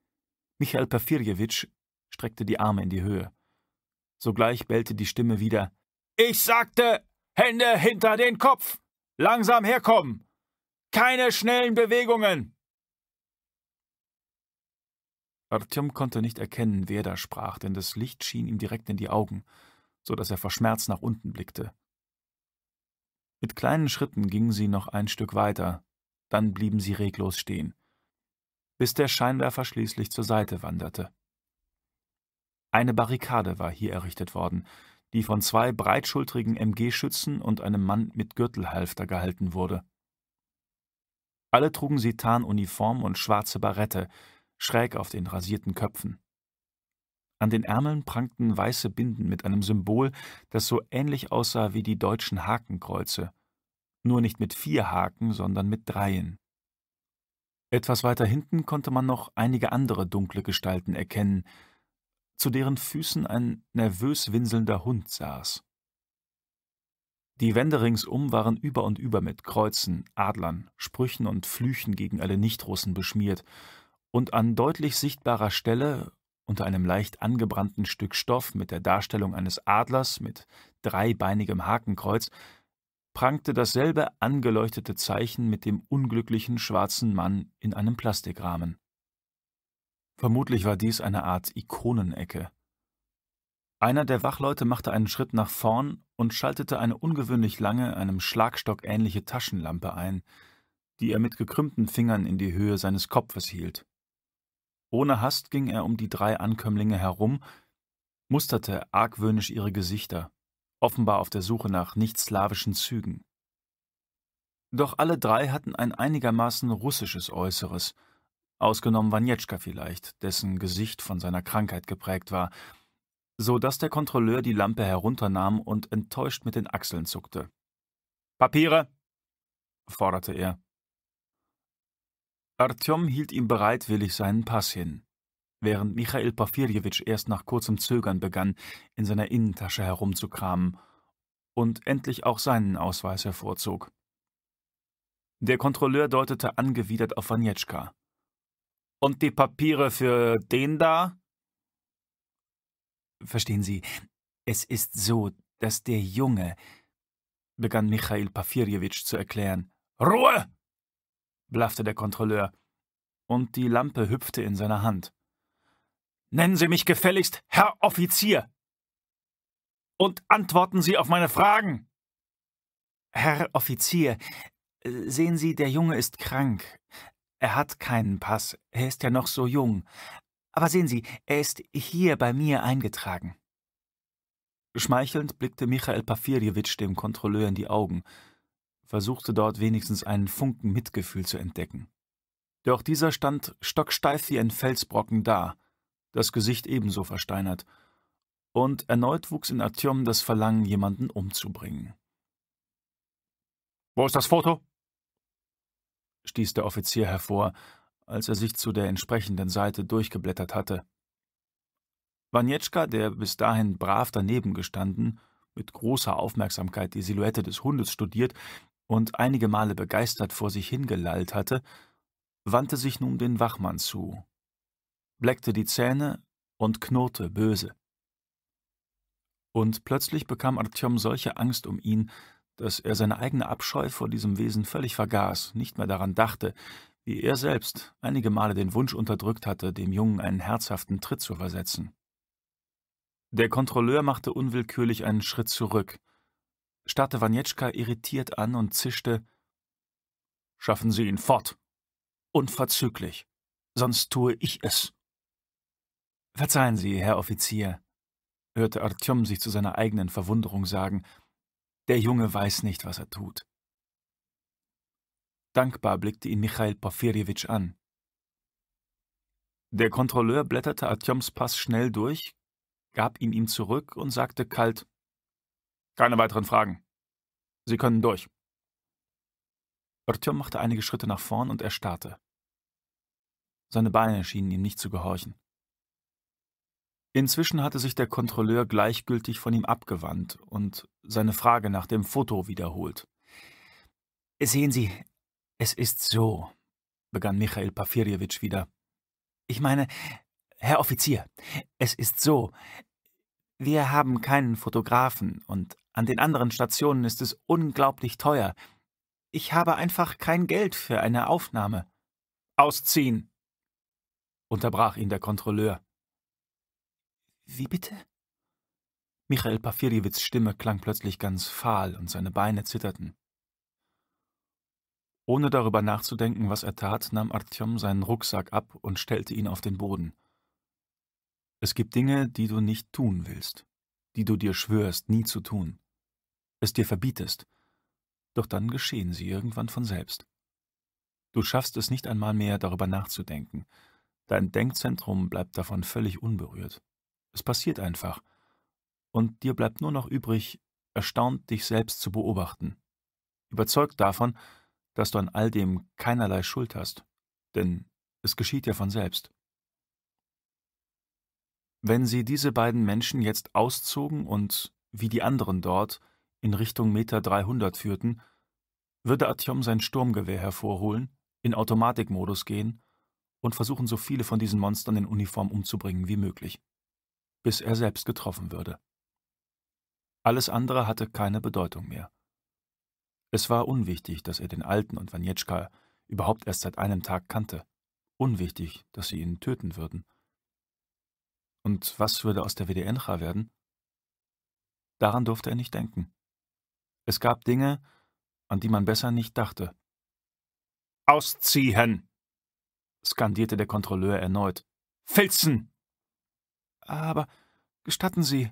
Michael Perfirjewitsch streckte die Arme in die Höhe. Sogleich bellte die Stimme wieder. Ich sagte, Hände hinter den Kopf! Langsam herkommen! Keine schnellen Bewegungen! Artyom konnte nicht erkennen, wer da sprach, denn das Licht schien ihm direkt in die Augen, so dass er verschmerzt nach unten blickte. Mit kleinen Schritten gingen sie noch ein Stück weiter, dann blieben sie reglos stehen, bis der Scheinwerfer schließlich zur Seite wanderte. Eine Barrikade war hier errichtet worden, die von zwei breitschultrigen MG-Schützen und einem Mann mit Gürtelhalfter gehalten wurde. Alle trugen sie Tarnuniform und schwarze Barette, schräg auf den rasierten Köpfen. An den Ärmeln prangten weiße Binden mit einem Symbol, das so ähnlich aussah wie die deutschen Hakenkreuze, nur nicht mit vier Haken, sondern mit dreien. Etwas weiter hinten konnte man noch einige andere dunkle Gestalten erkennen, zu deren Füßen ein nervös winselnder Hund saß. Die Wände ringsum waren über und über mit Kreuzen, Adlern, Sprüchen und Flüchen gegen alle Nichtrussen beschmiert, und an deutlich sichtbarer Stelle, unter einem leicht angebrannten Stück Stoff mit der Darstellung eines Adlers mit dreibeinigem Hakenkreuz, prangte dasselbe angeleuchtete Zeichen mit dem unglücklichen schwarzen Mann in einem Plastikrahmen. Vermutlich war dies eine Art Ikonenecke. Einer der Wachleute machte einen Schritt nach vorn und schaltete eine ungewöhnlich lange, einem Schlagstock ähnliche Taschenlampe ein, die er mit gekrümmten Fingern in die Höhe seines Kopfes hielt. Ohne Hast ging er um die drei Ankömmlinge herum, musterte argwöhnisch ihre Gesichter, offenbar auf der Suche nach nicht-slawischen Zügen. Doch alle drei hatten ein einigermaßen russisches Äußeres – ausgenommen Wanietschka vielleicht, dessen Gesicht von seiner Krankheit geprägt war, so dass der Kontrolleur die Lampe herunternahm und enttäuscht mit den Achseln zuckte. Papiere! forderte er. Artyom hielt ihm bereitwillig seinen Pass hin, während Michail Porfirjewitsch erst nach kurzem Zögern begann, in seiner Innentasche herumzukramen und endlich auch seinen Ausweis hervorzog. Der Kontrolleur deutete angewidert auf Wanietschka. Und die Papiere für den da? Verstehen Sie, es ist so, dass der Junge, begann Michail Pafirjewitsch zu erklären. Ruhe! blaffte der Kontrolleur, und die Lampe hüpfte in seiner Hand. Nennen Sie mich gefälligst Herr Offizier! Und antworten Sie auf meine Fragen! Herr Offizier, sehen Sie, der Junge ist krank. Er hat keinen Pass, er ist ja noch so jung. Aber sehen Sie, er ist hier bei mir eingetragen. Schmeichelnd blickte Michael Pafirjewitsch dem Kontrolleur in die Augen, versuchte dort wenigstens einen Funken Mitgefühl zu entdecken. Doch dieser stand stocksteif wie ein Felsbrocken da, das Gesicht ebenso versteinert, und erneut wuchs in Artyom das Verlangen, jemanden umzubringen. Wo ist das Foto? stieß der Offizier hervor, als er sich zu der entsprechenden Seite durchgeblättert hatte. Wanietschka, der bis dahin brav daneben gestanden, mit großer Aufmerksamkeit die Silhouette des Hundes studiert und einige Male begeistert vor sich hingelallt hatte, wandte sich nun den Wachmann zu, bleckte die Zähne und knurrte böse. Und plötzlich bekam Artyom solche Angst um ihn, dass er seine eigene Abscheu vor diesem Wesen völlig vergaß, nicht mehr daran dachte, wie er selbst einige Male den Wunsch unterdrückt hatte, dem Jungen einen herzhaften Tritt zu versetzen. Der Kontrolleur machte unwillkürlich einen Schritt zurück, starrte Wanietschka irritiert an und zischte »Schaffen Sie ihn fort! Unverzüglich! Sonst tue ich es!« »Verzeihen Sie, Herr Offizier«, hörte Artyom sich zu seiner eigenen Verwunderung sagen der Junge weiß nicht, was er tut. Dankbar blickte ihn Michail Porfirjewitsch an. Der Kontrolleur blätterte Artyoms Pass schnell durch, gab ihn ihm zurück und sagte kalt: Keine weiteren Fragen. Sie können durch. Artyom machte einige Schritte nach vorn und erstarrte. Seine Beine schienen ihm nicht zu gehorchen. Inzwischen hatte sich der Kontrolleur gleichgültig von ihm abgewandt und seine Frage nach dem Foto wiederholt. Sehen Sie, es ist so, begann Michael Pafirjewitsch wieder. Ich meine, Herr Offizier, es ist so. Wir haben keinen Fotografen und an den anderen Stationen ist es unglaublich teuer. Ich habe einfach kein Geld für eine Aufnahme. Ausziehen! unterbrach ihn der Kontrolleur. Wie bitte? Michael Pafirjewitschs Stimme klang plötzlich ganz fahl und seine Beine zitterten. Ohne darüber nachzudenken, was er tat, nahm Artyom seinen Rucksack ab und stellte ihn auf den Boden. Es gibt Dinge, die du nicht tun willst, die du dir schwörst, nie zu tun, es dir verbietest, doch dann geschehen sie irgendwann von selbst. Du schaffst es nicht einmal mehr, darüber nachzudenken, dein Denkzentrum bleibt davon völlig unberührt. Es passiert einfach. Und dir bleibt nur noch übrig, erstaunt dich selbst zu beobachten. Überzeugt davon, dass du an all dem keinerlei Schuld hast. Denn es geschieht ja von selbst. Wenn sie diese beiden Menschen jetzt auszogen und, wie die anderen dort, in Richtung Meter 300 führten, würde Atjom sein Sturmgewehr hervorholen, in Automatikmodus gehen und versuchen, so viele von diesen Monstern in Uniform umzubringen wie möglich bis er selbst getroffen würde. Alles andere hatte keine Bedeutung mehr. Es war unwichtig, dass er den Alten und Wanietschka überhaupt erst seit einem Tag kannte. Unwichtig, dass sie ihn töten würden. Und was würde aus der WDNcha werden? Daran durfte er nicht denken. Es gab Dinge, an die man besser nicht dachte. Ausziehen! skandierte der Kontrolleur erneut. Filzen! Aber gestatten Sie,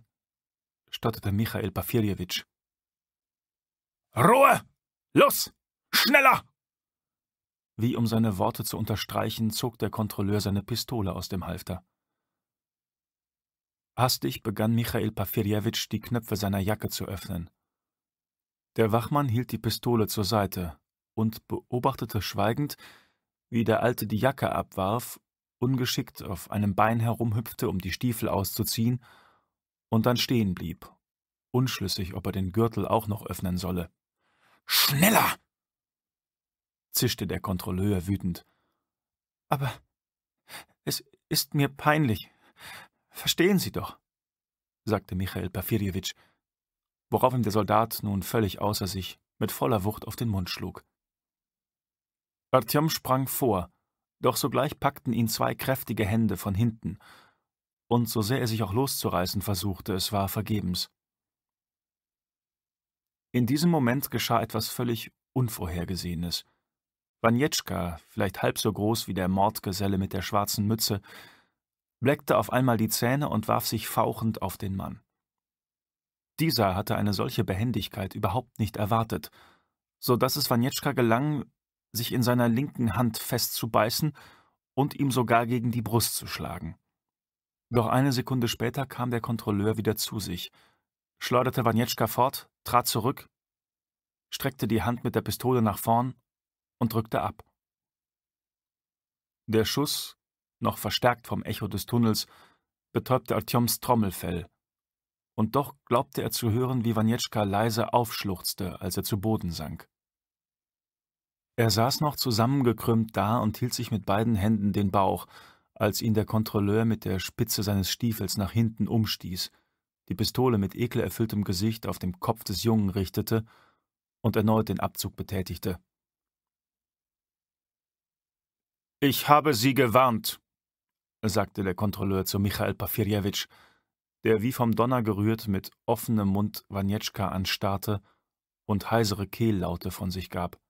stotterte Michael Pafirjewitsch. Ruhe! Los! Schneller! Wie um seine Worte zu unterstreichen, zog der Kontrolleur seine Pistole aus dem Halfter. Hastig begann Michael Pafirjewitsch, die Knöpfe seiner Jacke zu öffnen. Der Wachmann hielt die Pistole zur Seite und beobachtete schweigend, wie der Alte die Jacke abwarf ungeschickt auf einem Bein herumhüpfte, um die Stiefel auszuziehen, und dann stehen blieb, unschlüssig, ob er den Gürtel auch noch öffnen solle. Schneller! zischte der Kontrolleur wütend. Aber es ist mir peinlich. Verstehen Sie doch, sagte Michael Porfirjewitsch, worauf ihm der Soldat nun völlig außer sich mit voller Wucht auf den Mund schlug. Artyom sprang vor, doch sogleich packten ihn zwei kräftige Hände von hinten, und so sehr er sich auch loszureißen versuchte, es war vergebens. In diesem Moment geschah etwas völlig Unvorhergesehenes. Wanjetschka, vielleicht halb so groß wie der Mordgeselle mit der schwarzen Mütze, bleckte auf einmal die Zähne und warf sich fauchend auf den Mann. Dieser hatte eine solche Behendigkeit überhaupt nicht erwartet, so dass es Wanjetschka gelang, sich in seiner linken Hand festzubeißen und ihm sogar gegen die Brust zu schlagen. Doch eine Sekunde später kam der Kontrolleur wieder zu sich, schleuderte Wanietschka fort, trat zurück, streckte die Hand mit der Pistole nach vorn und drückte ab. Der Schuss, noch verstärkt vom Echo des Tunnels, betäubte Artjoms Trommelfell, und doch glaubte er zu hören, wie Wanietschka leise aufschluchzte, als er zu Boden sank. Er saß noch zusammengekrümmt da und hielt sich mit beiden Händen den Bauch, als ihn der Kontrolleur mit der Spitze seines Stiefels nach hinten umstieß, die Pistole mit ekelerfülltem Gesicht auf dem Kopf des Jungen richtete und erneut den Abzug betätigte. »Ich habe Sie gewarnt«, sagte der Kontrolleur zu Michael Pafirjewitsch, der wie vom Donner gerührt mit offenem Mund Wanetschka anstarrte und heisere Kehllaute von sich gab.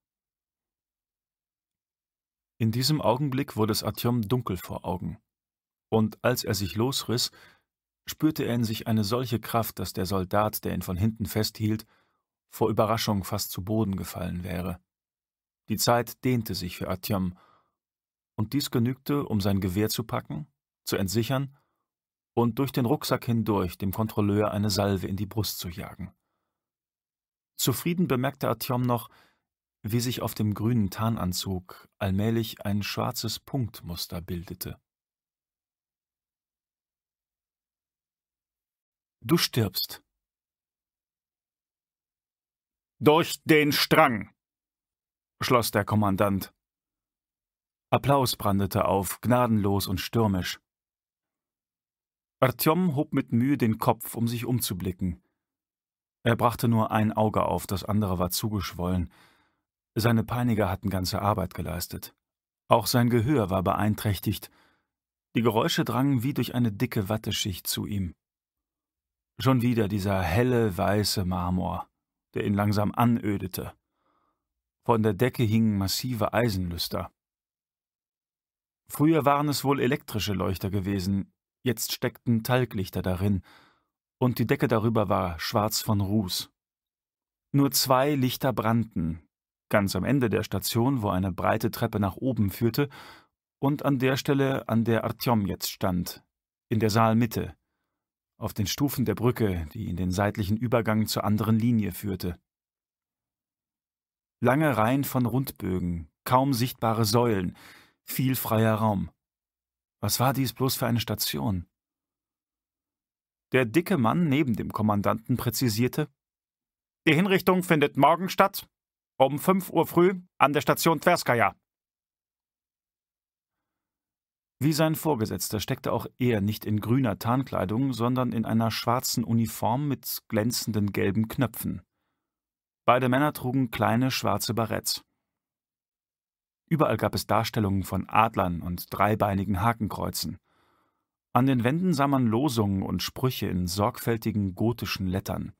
In diesem Augenblick wurde es Artyom dunkel vor Augen. Und als er sich losriss, spürte er in sich eine solche Kraft, dass der Soldat, der ihn von hinten festhielt, vor Überraschung fast zu Boden gefallen wäre. Die Zeit dehnte sich für Artyom, und dies genügte, um sein Gewehr zu packen, zu entsichern und durch den Rucksack hindurch dem Kontrolleur eine Salve in die Brust zu jagen. Zufrieden bemerkte Artyom noch, wie sich auf dem grünen Tarnanzug allmählich ein schwarzes Punktmuster bildete. Du stirbst. Durch den Strang, schloss der Kommandant. Applaus brandete auf, gnadenlos und stürmisch. Artyom hob mit Mühe den Kopf, um sich umzublicken. Er brachte nur ein Auge auf, das andere war zugeschwollen, seine Peiniger hatten ganze Arbeit geleistet. Auch sein Gehör war beeinträchtigt. Die Geräusche drangen wie durch eine dicke Watteschicht zu ihm. Schon wieder dieser helle, weiße Marmor, der ihn langsam anödete. Von der Decke hingen massive Eisenlüster. Früher waren es wohl elektrische Leuchter gewesen, jetzt steckten Talglichter darin, und die Decke darüber war schwarz von Ruß. Nur zwei Lichter brannten, ganz am Ende der Station, wo eine breite Treppe nach oben führte, und an der Stelle, an der Artyom jetzt stand, in der Saalmitte, auf den Stufen der Brücke, die in den seitlichen Übergang zur anderen Linie führte. Lange Reihen von Rundbögen, kaum sichtbare Säulen, viel freier Raum. Was war dies bloß für eine Station? Der dicke Mann neben dem Kommandanten präzisierte, die Hinrichtung findet morgen statt, um 5 Uhr früh an der Station Tverskaya. Wie sein Vorgesetzter steckte auch er nicht in grüner Tarnkleidung, sondern in einer schwarzen Uniform mit glänzenden gelben Knöpfen. Beide Männer trugen kleine schwarze Baretts. Überall gab es Darstellungen von Adlern und dreibeinigen Hakenkreuzen. An den Wänden sah man Losungen und Sprüche in sorgfältigen gotischen Lettern.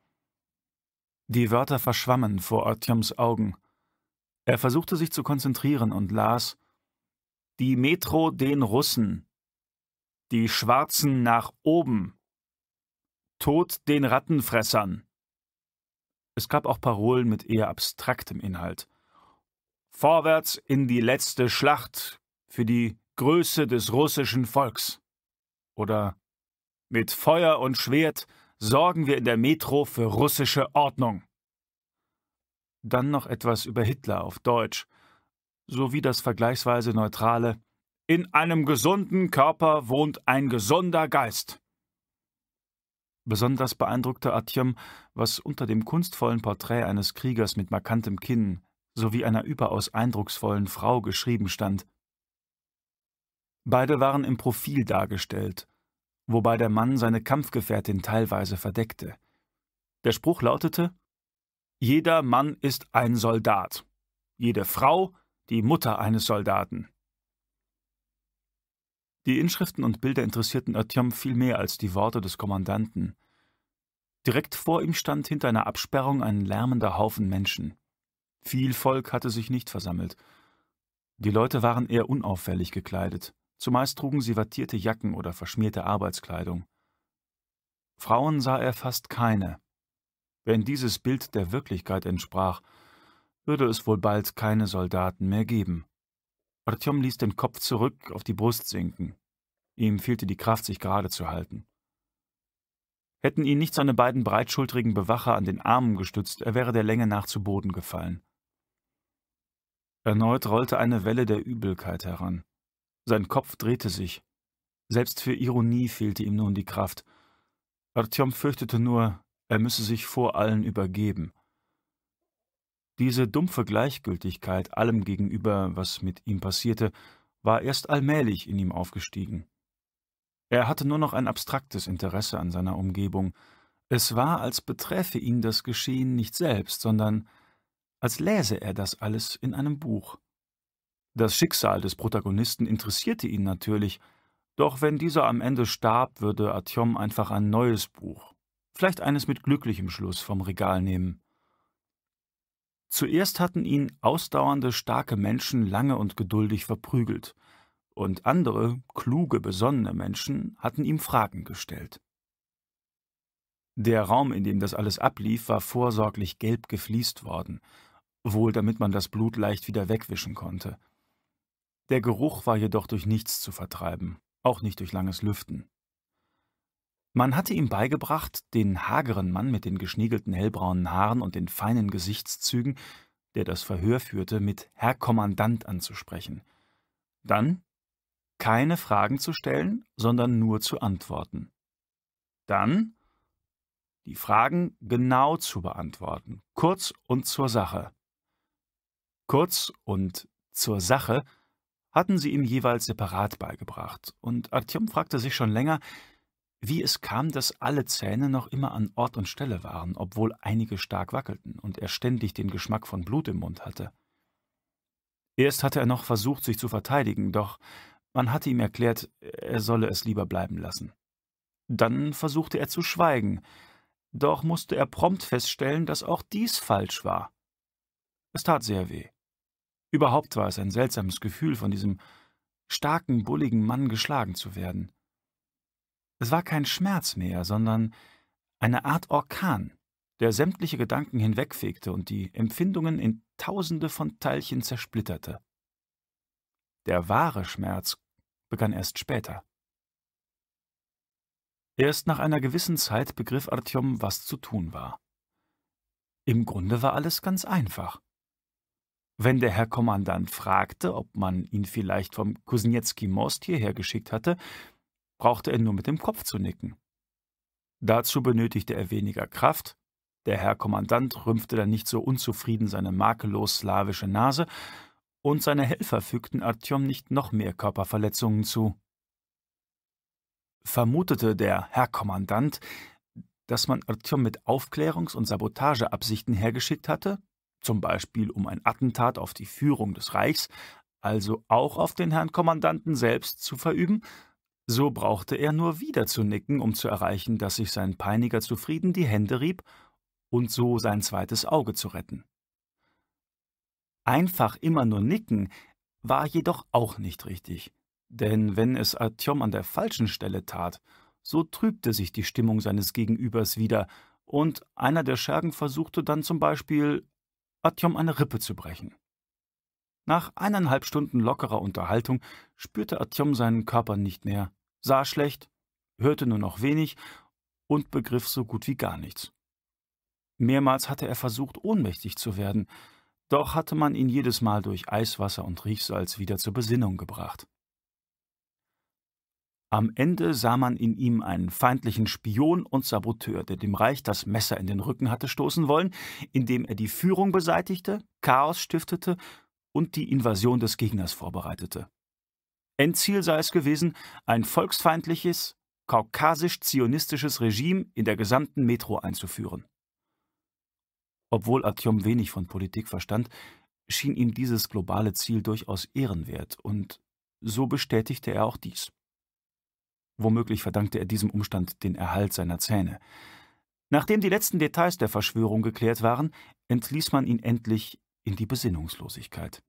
Die Wörter verschwammen vor Ottjams Augen. Er versuchte sich zu konzentrieren und las Die Metro den Russen, die Schwarzen nach oben, Tod den Rattenfressern. Es gab auch Parolen mit eher abstraktem Inhalt. Vorwärts in die letzte Schlacht für die Größe des russischen Volks. Oder mit Feuer und Schwert sorgen wir in der Metro für russische Ordnung. Dann noch etwas über Hitler auf Deutsch, sowie das vergleichsweise neutrale In einem gesunden Körper wohnt ein gesunder Geist. Besonders beeindruckte Atjom, was unter dem kunstvollen Porträt eines Kriegers mit markantem Kinn sowie einer überaus eindrucksvollen Frau geschrieben stand. Beide waren im Profil dargestellt, wobei der Mann seine Kampfgefährtin teilweise verdeckte. Der Spruch lautete Jeder Mann ist ein Soldat, jede Frau die Mutter eines Soldaten. Die Inschriften und Bilder interessierten Ötjam viel mehr als die Worte des Kommandanten. Direkt vor ihm stand hinter einer Absperrung ein lärmender Haufen Menschen. Viel Volk hatte sich nicht versammelt. Die Leute waren eher unauffällig gekleidet. Zumeist trugen sie wattierte Jacken oder verschmierte Arbeitskleidung. Frauen sah er fast keine. Wenn dieses Bild der Wirklichkeit entsprach, würde es wohl bald keine Soldaten mehr geben. Artyom ließ den Kopf zurück auf die Brust sinken. Ihm fehlte die Kraft, sich gerade zu halten. Hätten ihn nicht seine beiden breitschultrigen Bewacher an den Armen gestützt, er wäre der Länge nach zu Boden gefallen. Erneut rollte eine Welle der Übelkeit heran. Sein Kopf drehte sich. Selbst für Ironie fehlte ihm nun die Kraft. Artyom fürchtete nur, er müsse sich vor allen übergeben. Diese dumpfe Gleichgültigkeit allem gegenüber, was mit ihm passierte, war erst allmählich in ihm aufgestiegen. Er hatte nur noch ein abstraktes Interesse an seiner Umgebung. Es war, als beträfe ihn das Geschehen nicht selbst, sondern als läse er das alles in einem Buch. Das Schicksal des Protagonisten interessierte ihn natürlich, doch wenn dieser am Ende starb, würde Artyom einfach ein neues Buch, vielleicht eines mit glücklichem Schluss, vom Regal nehmen. Zuerst hatten ihn ausdauernde, starke Menschen lange und geduldig verprügelt, und andere, kluge, besonnene Menschen hatten ihm Fragen gestellt. Der Raum, in dem das alles ablief, war vorsorglich gelb gefliest worden, wohl damit man das Blut leicht wieder wegwischen konnte – der Geruch war jedoch durch nichts zu vertreiben, auch nicht durch langes Lüften. Man hatte ihm beigebracht, den hageren Mann mit den geschniegelten hellbraunen Haaren und den feinen Gesichtszügen, der das Verhör führte, mit Herr Kommandant anzusprechen. Dann keine Fragen zu stellen, sondern nur zu antworten. Dann die Fragen genau zu beantworten, kurz und zur Sache. Kurz und zur Sache hatten sie ihm jeweils separat beigebracht, und Artyom fragte sich schon länger, wie es kam, dass alle Zähne noch immer an Ort und Stelle waren, obwohl einige stark wackelten und er ständig den Geschmack von Blut im Mund hatte. Erst hatte er noch versucht, sich zu verteidigen, doch man hatte ihm erklärt, er solle es lieber bleiben lassen. Dann versuchte er zu schweigen, doch musste er prompt feststellen, dass auch dies falsch war. Es tat sehr weh. Überhaupt war es ein seltsames Gefühl, von diesem starken, bulligen Mann geschlagen zu werden. Es war kein Schmerz mehr, sondern eine Art Orkan, der sämtliche Gedanken hinwegfegte und die Empfindungen in tausende von Teilchen zersplitterte. Der wahre Schmerz begann erst später. Erst nach einer gewissen Zeit begriff Artyom, was zu tun war. Im Grunde war alles ganz einfach. Wenn der Herr Kommandant fragte, ob man ihn vielleicht vom Kuznetski-Most hierher geschickt hatte, brauchte er nur mit dem Kopf zu nicken. Dazu benötigte er weniger Kraft, der Herr Kommandant rümpfte dann nicht so unzufrieden seine makellos slawische Nase, und seine Helfer fügten Artyom nicht noch mehr Körperverletzungen zu. Vermutete der Herr Kommandant, dass man Artyom mit Aufklärungs- und Sabotageabsichten hergeschickt hatte, zum Beispiel um ein Attentat auf die Führung des Reichs, also auch auf den Herrn Kommandanten selbst zu verüben, so brauchte er nur wieder zu nicken, um zu erreichen, dass sich sein Peiniger zufrieden die Hände rieb und so sein zweites Auge zu retten. Einfach immer nur nicken war jedoch auch nicht richtig, denn wenn es Artyom an der falschen Stelle tat, so trübte sich die Stimmung seines Gegenübers wieder, und einer der Schergen versuchte dann zum Beispiel, Batjom eine Rippe zu brechen. Nach eineinhalb Stunden lockerer Unterhaltung spürte Atjom seinen Körper nicht mehr, sah schlecht, hörte nur noch wenig und begriff so gut wie gar nichts. Mehrmals hatte er versucht, ohnmächtig zu werden, doch hatte man ihn jedes Mal durch Eiswasser und Riechsalz wieder zur Besinnung gebracht. Am Ende sah man in ihm einen feindlichen Spion und Saboteur, der dem Reich das Messer in den Rücken hatte stoßen wollen, indem er die Führung beseitigte, Chaos stiftete und die Invasion des Gegners vorbereitete. Endziel sei es gewesen, ein volksfeindliches, kaukasisch-zionistisches Regime in der gesamten Metro einzuführen. Obwohl Atjom wenig von Politik verstand, schien ihm dieses globale Ziel durchaus ehrenwert, und so bestätigte er auch dies. Womöglich verdankte er diesem Umstand den Erhalt seiner Zähne. Nachdem die letzten Details der Verschwörung geklärt waren, entließ man ihn endlich in die Besinnungslosigkeit.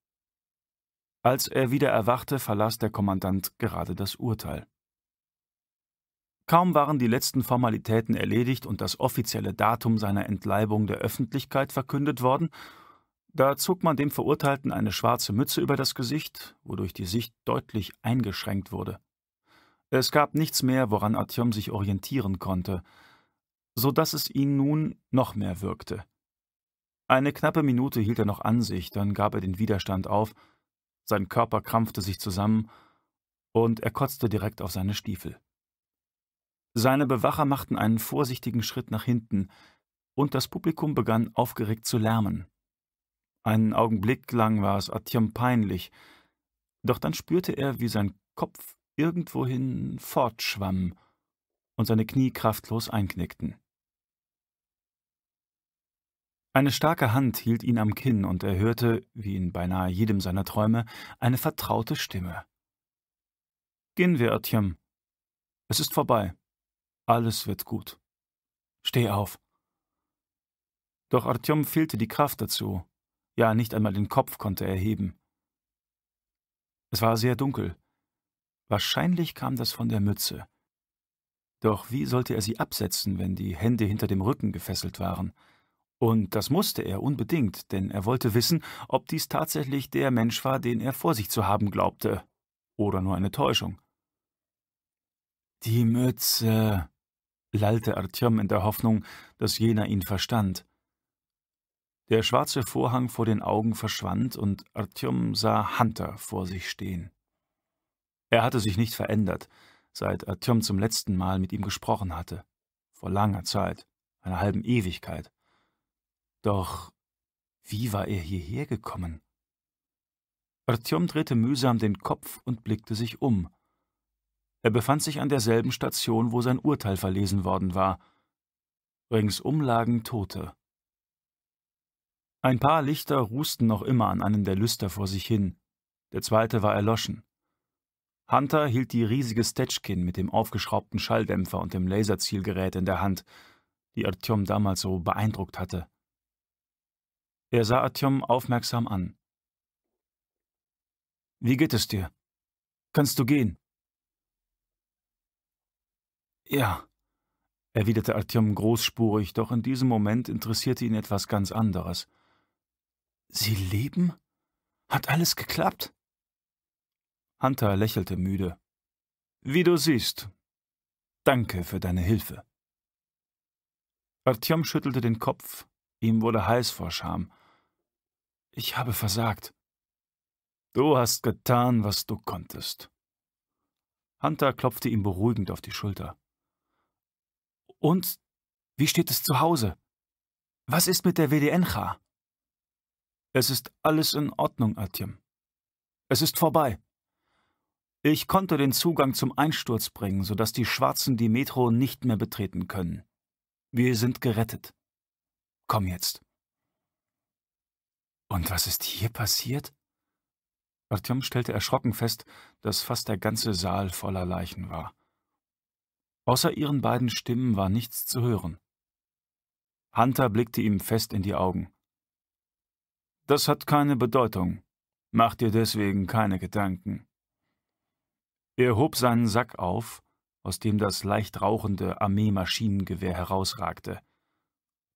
Als er wieder erwachte, verlas der Kommandant gerade das Urteil. Kaum waren die letzten Formalitäten erledigt und das offizielle Datum seiner Entleibung der Öffentlichkeit verkündet worden, da zog man dem Verurteilten eine schwarze Mütze über das Gesicht, wodurch die Sicht deutlich eingeschränkt wurde. Es gab nichts mehr, woran Artyom sich orientieren konnte, so dass es ihn nun noch mehr wirkte. Eine knappe Minute hielt er noch an sich, dann gab er den Widerstand auf, sein Körper krampfte sich zusammen und er kotzte direkt auf seine Stiefel. Seine Bewacher machten einen vorsichtigen Schritt nach hinten, und das Publikum begann aufgeregt zu lärmen. Einen Augenblick lang war es Artyom peinlich, doch dann spürte er, wie sein Kopf irgendwohin fortschwamm und seine Knie kraftlos einknickten. Eine starke Hand hielt ihn am Kinn und er hörte, wie in beinahe jedem seiner Träume, eine vertraute Stimme. Gehen wir, Artyom. Es ist vorbei. Alles wird gut. Steh auf. Doch Artyom fehlte die Kraft dazu. Ja, nicht einmal den Kopf konnte er heben. Es war sehr dunkel. Wahrscheinlich kam das von der Mütze. Doch wie sollte er sie absetzen, wenn die Hände hinter dem Rücken gefesselt waren? Und das musste er unbedingt, denn er wollte wissen, ob dies tatsächlich der Mensch war, den er vor sich zu haben glaubte. Oder nur eine Täuschung. Die Mütze, lallte Artyom in der Hoffnung, dass jener ihn verstand. Der schwarze Vorhang vor den Augen verschwand und Artyom sah Hunter vor sich stehen. Er hatte sich nicht verändert, seit Artyom zum letzten Mal mit ihm gesprochen hatte. Vor langer Zeit, einer halben Ewigkeit. Doch wie war er hierher gekommen? Artyom drehte mühsam den Kopf und blickte sich um. Er befand sich an derselben Station, wo sein Urteil verlesen worden war. Ringsum lagen Tote. Ein paar Lichter rußten noch immer an einem der Lüster vor sich hin. Der zweite war erloschen. Hunter hielt die riesige Stetchkin mit dem aufgeschraubten Schalldämpfer und dem Laserzielgerät in der Hand, die Artyom damals so beeindruckt hatte. Er sah Artyom aufmerksam an. Wie geht es dir? Kannst du gehen? Ja, erwiderte Artyom großspurig, doch in diesem Moment interessierte ihn etwas ganz anderes. Sie leben? Hat alles geklappt? Hunter lächelte müde. Wie du siehst. Danke für deine Hilfe. Artyom schüttelte den Kopf. Ihm wurde heiß vor Scham. Ich habe versagt. Du hast getan, was du konntest. Hunter klopfte ihm beruhigend auf die Schulter. Und wie steht es zu Hause? Was ist mit der WDN-Char? Es ist alles in Ordnung, Atjem. Es ist vorbei. Ich konnte den Zugang zum Einsturz bringen, sodass die Schwarzen die Metro nicht mehr betreten können. Wir sind gerettet. Komm jetzt. Und was ist hier passiert? Artyom stellte erschrocken fest, dass fast der ganze Saal voller Leichen war. Außer ihren beiden Stimmen war nichts zu hören. Hunter blickte ihm fest in die Augen. Das hat keine Bedeutung. Mach dir deswegen keine Gedanken. Er hob seinen Sack auf, aus dem das leicht rauchende Armeemaschinengewehr herausragte.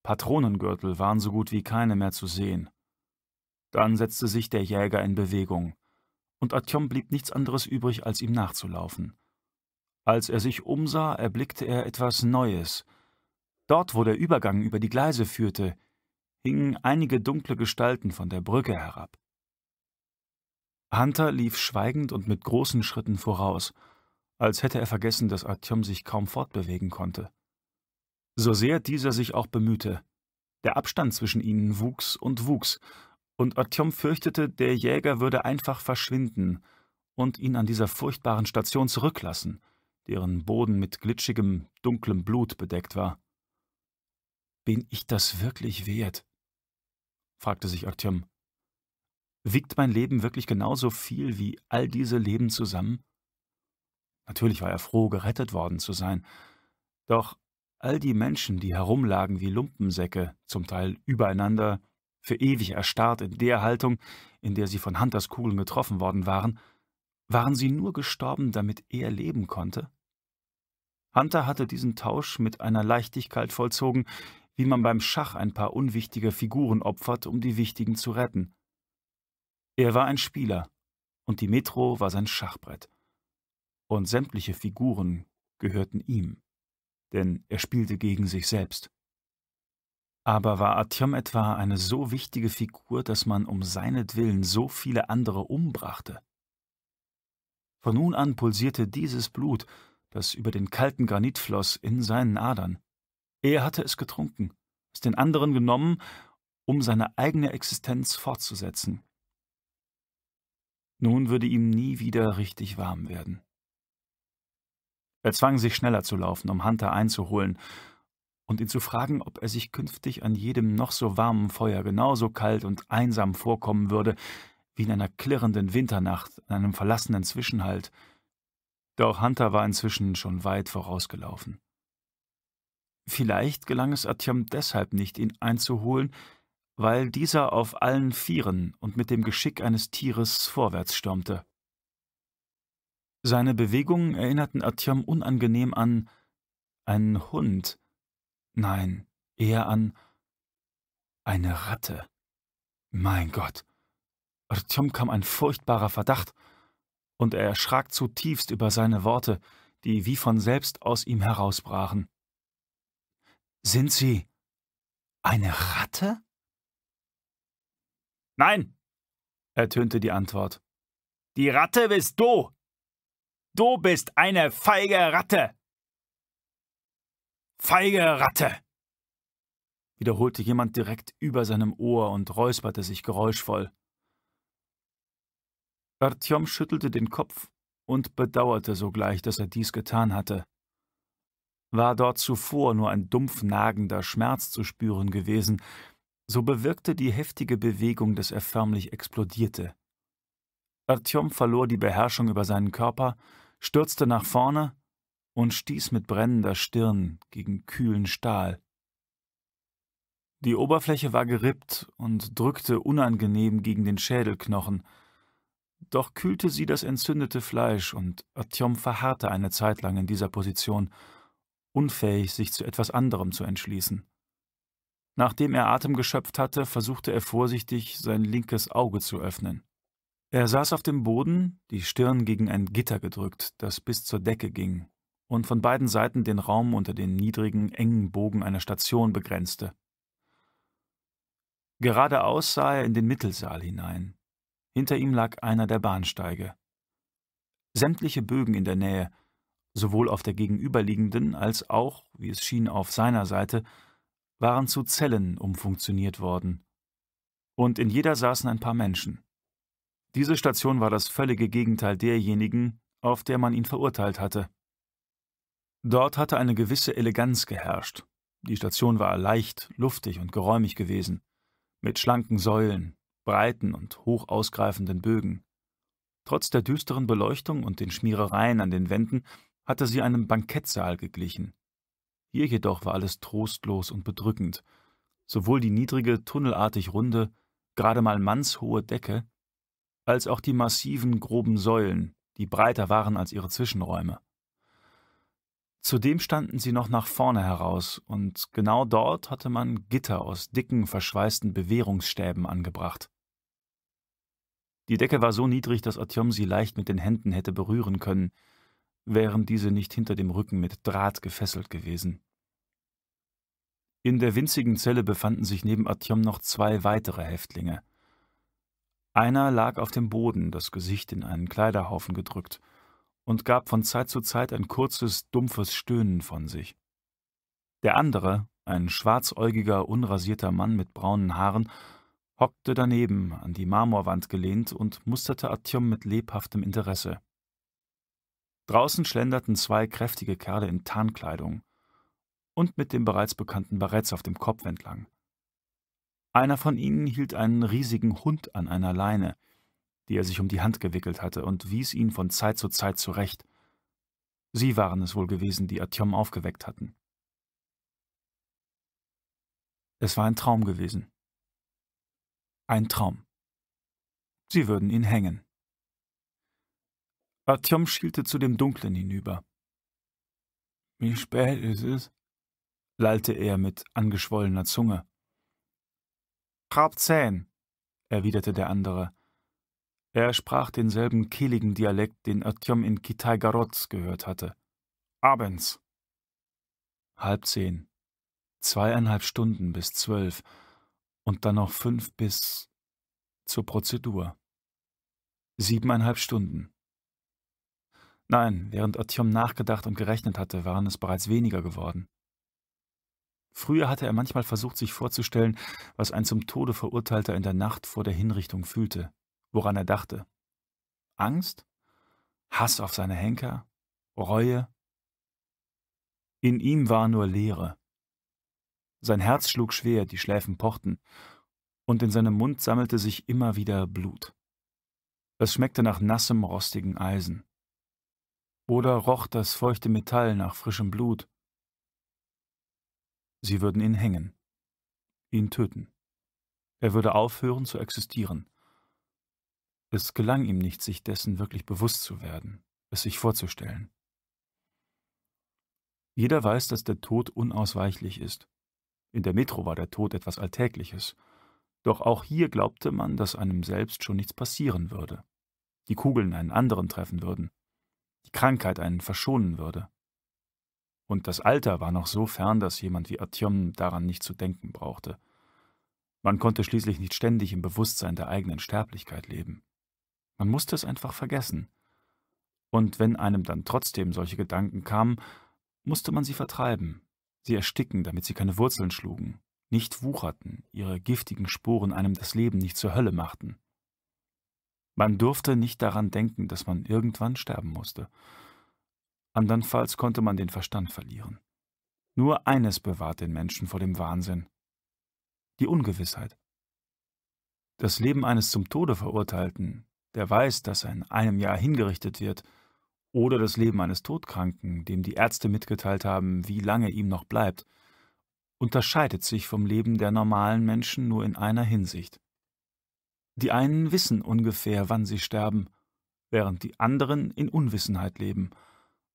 Patronengürtel waren so gut wie keine mehr zu sehen. Dann setzte sich der Jäger in Bewegung, und Atjom blieb nichts anderes übrig, als ihm nachzulaufen. Als er sich umsah, erblickte er etwas Neues. Dort, wo der Übergang über die Gleise führte, hingen einige dunkle Gestalten von der Brücke herab. Hunter lief schweigend und mit großen Schritten voraus, als hätte er vergessen, dass Artyom sich kaum fortbewegen konnte. So sehr dieser sich auch bemühte, der Abstand zwischen ihnen wuchs und wuchs, und Artyom fürchtete, der Jäger würde einfach verschwinden und ihn an dieser furchtbaren Station zurücklassen, deren Boden mit glitschigem, dunklem Blut bedeckt war. »Bin ich das wirklich wert?« fragte sich Artyom. Wiegt mein Leben wirklich genauso viel wie all diese Leben zusammen? Natürlich war er froh, gerettet worden zu sein. Doch all die Menschen, die herumlagen wie Lumpensäcke, zum Teil übereinander, für ewig erstarrt in der Haltung, in der sie von Hunters Kugeln getroffen worden waren, waren sie nur gestorben, damit er leben konnte? Hunter hatte diesen Tausch mit einer Leichtigkeit vollzogen, wie man beim Schach ein paar unwichtige Figuren opfert, um die wichtigen zu retten. Er war ein Spieler, und die Metro war sein Schachbrett. Und sämtliche Figuren gehörten ihm, denn er spielte gegen sich selbst. Aber war Atjom etwa eine so wichtige Figur, dass man um seinetwillen so viele andere umbrachte? Von nun an pulsierte dieses Blut, das über den kalten Granit floss, in seinen Adern. Er hatte es getrunken, es den anderen genommen, um seine eigene Existenz fortzusetzen. Nun würde ihm nie wieder richtig warm werden. Er zwang sich schneller zu laufen, um Hunter einzuholen und ihn zu fragen, ob er sich künftig an jedem noch so warmen Feuer genauso kalt und einsam vorkommen würde, wie in einer klirrenden Winternacht an einem verlassenen Zwischenhalt. Doch Hunter war inzwischen schon weit vorausgelaufen. Vielleicht gelang es Atjam deshalb nicht, ihn einzuholen, weil dieser auf allen Vieren und mit dem Geschick eines Tieres vorwärts stürmte. Seine Bewegungen erinnerten Atjam unangenehm an einen Hund, nein, eher an eine Ratte. Mein Gott. Artyom kam ein furchtbarer Verdacht, und er erschrak zutiefst über seine Worte, die wie von selbst aus ihm herausbrachen. Sind Sie eine Ratte? Nein, ertönte die Antwort. Die Ratte bist du. Du bist eine feige Ratte. Feige Ratte, wiederholte jemand direkt über seinem Ohr und räusperte sich geräuschvoll. Artyom schüttelte den Kopf und bedauerte sogleich, dass er dies getan hatte. War dort zuvor nur ein dumpf nagender Schmerz zu spüren gewesen, so bewirkte die heftige Bewegung, dass er förmlich explodierte. Artyom verlor die Beherrschung über seinen Körper, stürzte nach vorne und stieß mit brennender Stirn gegen kühlen Stahl. Die Oberfläche war gerippt und drückte unangenehm gegen den Schädelknochen, doch kühlte sie das entzündete Fleisch und Artyom verharrte eine Zeit lang in dieser Position, unfähig, sich zu etwas anderem zu entschließen. Nachdem er Atem geschöpft hatte, versuchte er vorsichtig, sein linkes Auge zu öffnen. Er saß auf dem Boden, die Stirn gegen ein Gitter gedrückt, das bis zur Decke ging und von beiden Seiten den Raum unter den niedrigen, engen Bogen einer Station begrenzte. Geradeaus sah er in den Mittelsaal hinein. Hinter ihm lag einer der Bahnsteige. Sämtliche Bögen in der Nähe, sowohl auf der gegenüberliegenden als auch, wie es schien, auf seiner Seite, waren zu Zellen umfunktioniert worden. Und in jeder saßen ein paar Menschen. Diese Station war das völlige Gegenteil derjenigen, auf der man ihn verurteilt hatte. Dort hatte eine gewisse Eleganz geherrscht. Die Station war leicht, luftig und geräumig gewesen, mit schlanken Säulen, breiten und hoch ausgreifenden Bögen. Trotz der düsteren Beleuchtung und den Schmierereien an den Wänden hatte sie einem Bankettsaal geglichen. Hier jedoch war alles trostlos und bedrückend. Sowohl die niedrige, tunnelartig runde, gerade mal mannshohe Decke, als auch die massiven, groben Säulen, die breiter waren als ihre Zwischenräume. Zudem standen sie noch nach vorne heraus, und genau dort hatte man Gitter aus dicken, verschweißten Bewährungsstäben angebracht. Die Decke war so niedrig, dass Otjom sie leicht mit den Händen hätte berühren können, wären diese nicht hinter dem Rücken mit Draht gefesselt gewesen. In der winzigen Zelle befanden sich neben Artyom noch zwei weitere Häftlinge. Einer lag auf dem Boden, das Gesicht in einen Kleiderhaufen gedrückt, und gab von Zeit zu Zeit ein kurzes, dumpfes Stöhnen von sich. Der andere, ein schwarzäugiger, unrasierter Mann mit braunen Haaren, hockte daneben, an die Marmorwand gelehnt und musterte Artyom mit lebhaftem Interesse. Draußen schlenderten zwei kräftige Kerle in Tarnkleidung und mit dem bereits bekannten Baretts auf dem Kopf entlang. Einer von ihnen hielt einen riesigen Hund an einer Leine, die er sich um die Hand gewickelt hatte, und wies ihn von Zeit zu Zeit zurecht. Sie waren es wohl gewesen, die Atjom aufgeweckt hatten. Es war ein Traum gewesen. Ein Traum. Sie würden ihn hängen. Artyom schielte zu dem Dunklen hinüber. »Wie spät ist es?« lallte er mit angeschwollener Zunge. »Halb zehn«, erwiderte der andere. Er sprach denselben kehligen Dialekt, den Artyom in Kitai Kitaigarotz gehört hatte. »Abends.« Halb zehn. Zweieinhalb Stunden bis zwölf und dann noch fünf bis zur Prozedur. Siebeneinhalb Stunden. Nein, während Ottium nachgedacht und gerechnet hatte, waren es bereits weniger geworden. Früher hatte er manchmal versucht, sich vorzustellen, was ein zum Tode Verurteilter in der Nacht vor der Hinrichtung fühlte, woran er dachte. Angst? Hass auf seine Henker? Reue? In ihm war nur Leere. Sein Herz schlug schwer, die Schläfen pochten, und in seinem Mund sammelte sich immer wieder Blut. Es schmeckte nach nassem, rostigen Eisen. Oder roch das feuchte Metall nach frischem Blut? Sie würden ihn hängen, ihn töten. Er würde aufhören zu existieren. Es gelang ihm nicht, sich dessen wirklich bewusst zu werden, es sich vorzustellen. Jeder weiß, dass der Tod unausweichlich ist. In der Metro war der Tod etwas Alltägliches. Doch auch hier glaubte man, dass einem selbst schon nichts passieren würde. Die Kugeln einen anderen treffen würden die Krankheit einen verschonen würde. Und das Alter war noch so fern, dass jemand wie Artyom daran nicht zu denken brauchte. Man konnte schließlich nicht ständig im Bewusstsein der eigenen Sterblichkeit leben. Man musste es einfach vergessen. Und wenn einem dann trotzdem solche Gedanken kamen, musste man sie vertreiben, sie ersticken, damit sie keine Wurzeln schlugen, nicht wucherten, ihre giftigen Sporen einem das Leben nicht zur Hölle machten. Man durfte nicht daran denken, dass man irgendwann sterben musste. Andernfalls konnte man den Verstand verlieren. Nur eines bewahrt den Menschen vor dem Wahnsinn. Die Ungewissheit. Das Leben eines zum Tode verurteilten, der weiß, dass er in einem Jahr hingerichtet wird, oder das Leben eines Todkranken, dem die Ärzte mitgeteilt haben, wie lange ihm noch bleibt, unterscheidet sich vom Leben der normalen Menschen nur in einer Hinsicht. Die einen wissen ungefähr, wann sie sterben, während die anderen in Unwissenheit leben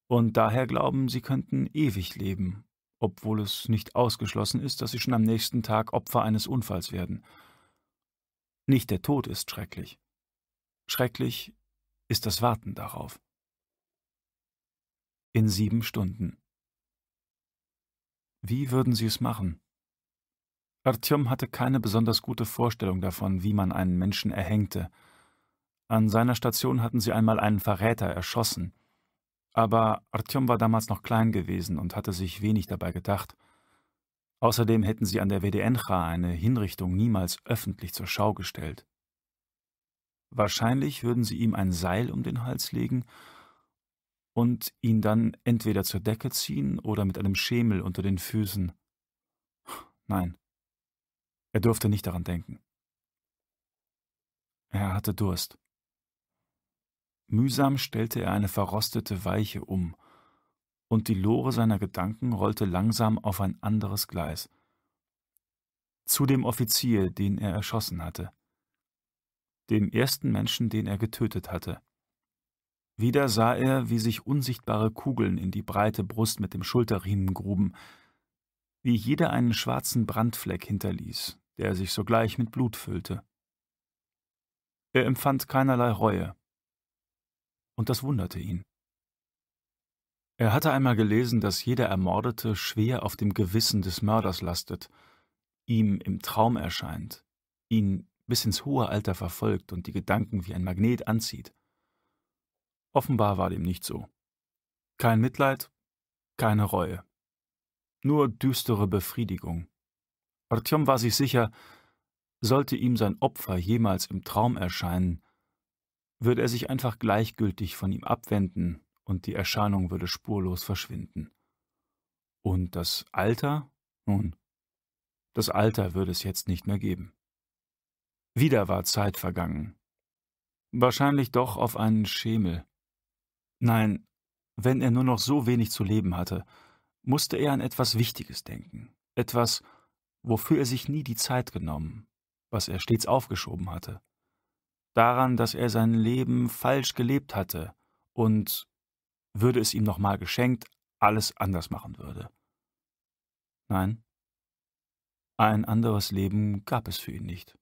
und daher glauben, sie könnten ewig leben, obwohl es nicht ausgeschlossen ist, dass sie schon am nächsten Tag Opfer eines Unfalls werden. Nicht der Tod ist schrecklich. Schrecklich ist das Warten darauf. In sieben Stunden. Wie würden Sie es machen? Artyom hatte keine besonders gute Vorstellung davon, wie man einen Menschen erhängte. An seiner Station hatten sie einmal einen Verräter erschossen. Aber Artyom war damals noch klein gewesen und hatte sich wenig dabei gedacht. Außerdem hätten sie an der WDNcha eine Hinrichtung niemals öffentlich zur Schau gestellt. Wahrscheinlich würden sie ihm ein Seil um den Hals legen und ihn dann entweder zur Decke ziehen oder mit einem Schemel unter den Füßen. Nein, er durfte nicht daran denken. Er hatte Durst. Mühsam stellte er eine verrostete Weiche um, und die Lore seiner Gedanken rollte langsam auf ein anderes Gleis. Zu dem Offizier, den er erschossen hatte. Dem ersten Menschen, den er getötet hatte. Wieder sah er, wie sich unsichtbare Kugeln in die breite Brust mit dem Schulterriemen gruben, wie jeder einen schwarzen Brandfleck hinterließ, der sich sogleich mit Blut füllte. Er empfand keinerlei Reue. Und das wunderte ihn. Er hatte einmal gelesen, dass jeder Ermordete schwer auf dem Gewissen des Mörders lastet, ihm im Traum erscheint, ihn bis ins hohe Alter verfolgt und die Gedanken wie ein Magnet anzieht. Offenbar war dem nicht so. Kein Mitleid, keine Reue, nur düstere Befriedigung. Artyom war sich sicher, sollte ihm sein Opfer jemals im Traum erscheinen, würde er sich einfach gleichgültig von ihm abwenden und die Erscheinung würde spurlos verschwinden. Und das Alter? Nun, das Alter würde es jetzt nicht mehr geben. Wieder war Zeit vergangen. Wahrscheinlich doch auf einen Schemel. Nein, wenn er nur noch so wenig zu leben hatte, musste er an etwas Wichtiges denken, etwas, wofür er sich nie die Zeit genommen, was er stets aufgeschoben hatte. Daran, dass er sein Leben falsch gelebt hatte und, würde es ihm nochmal geschenkt, alles anders machen würde. Nein, ein anderes Leben gab es für ihn nicht,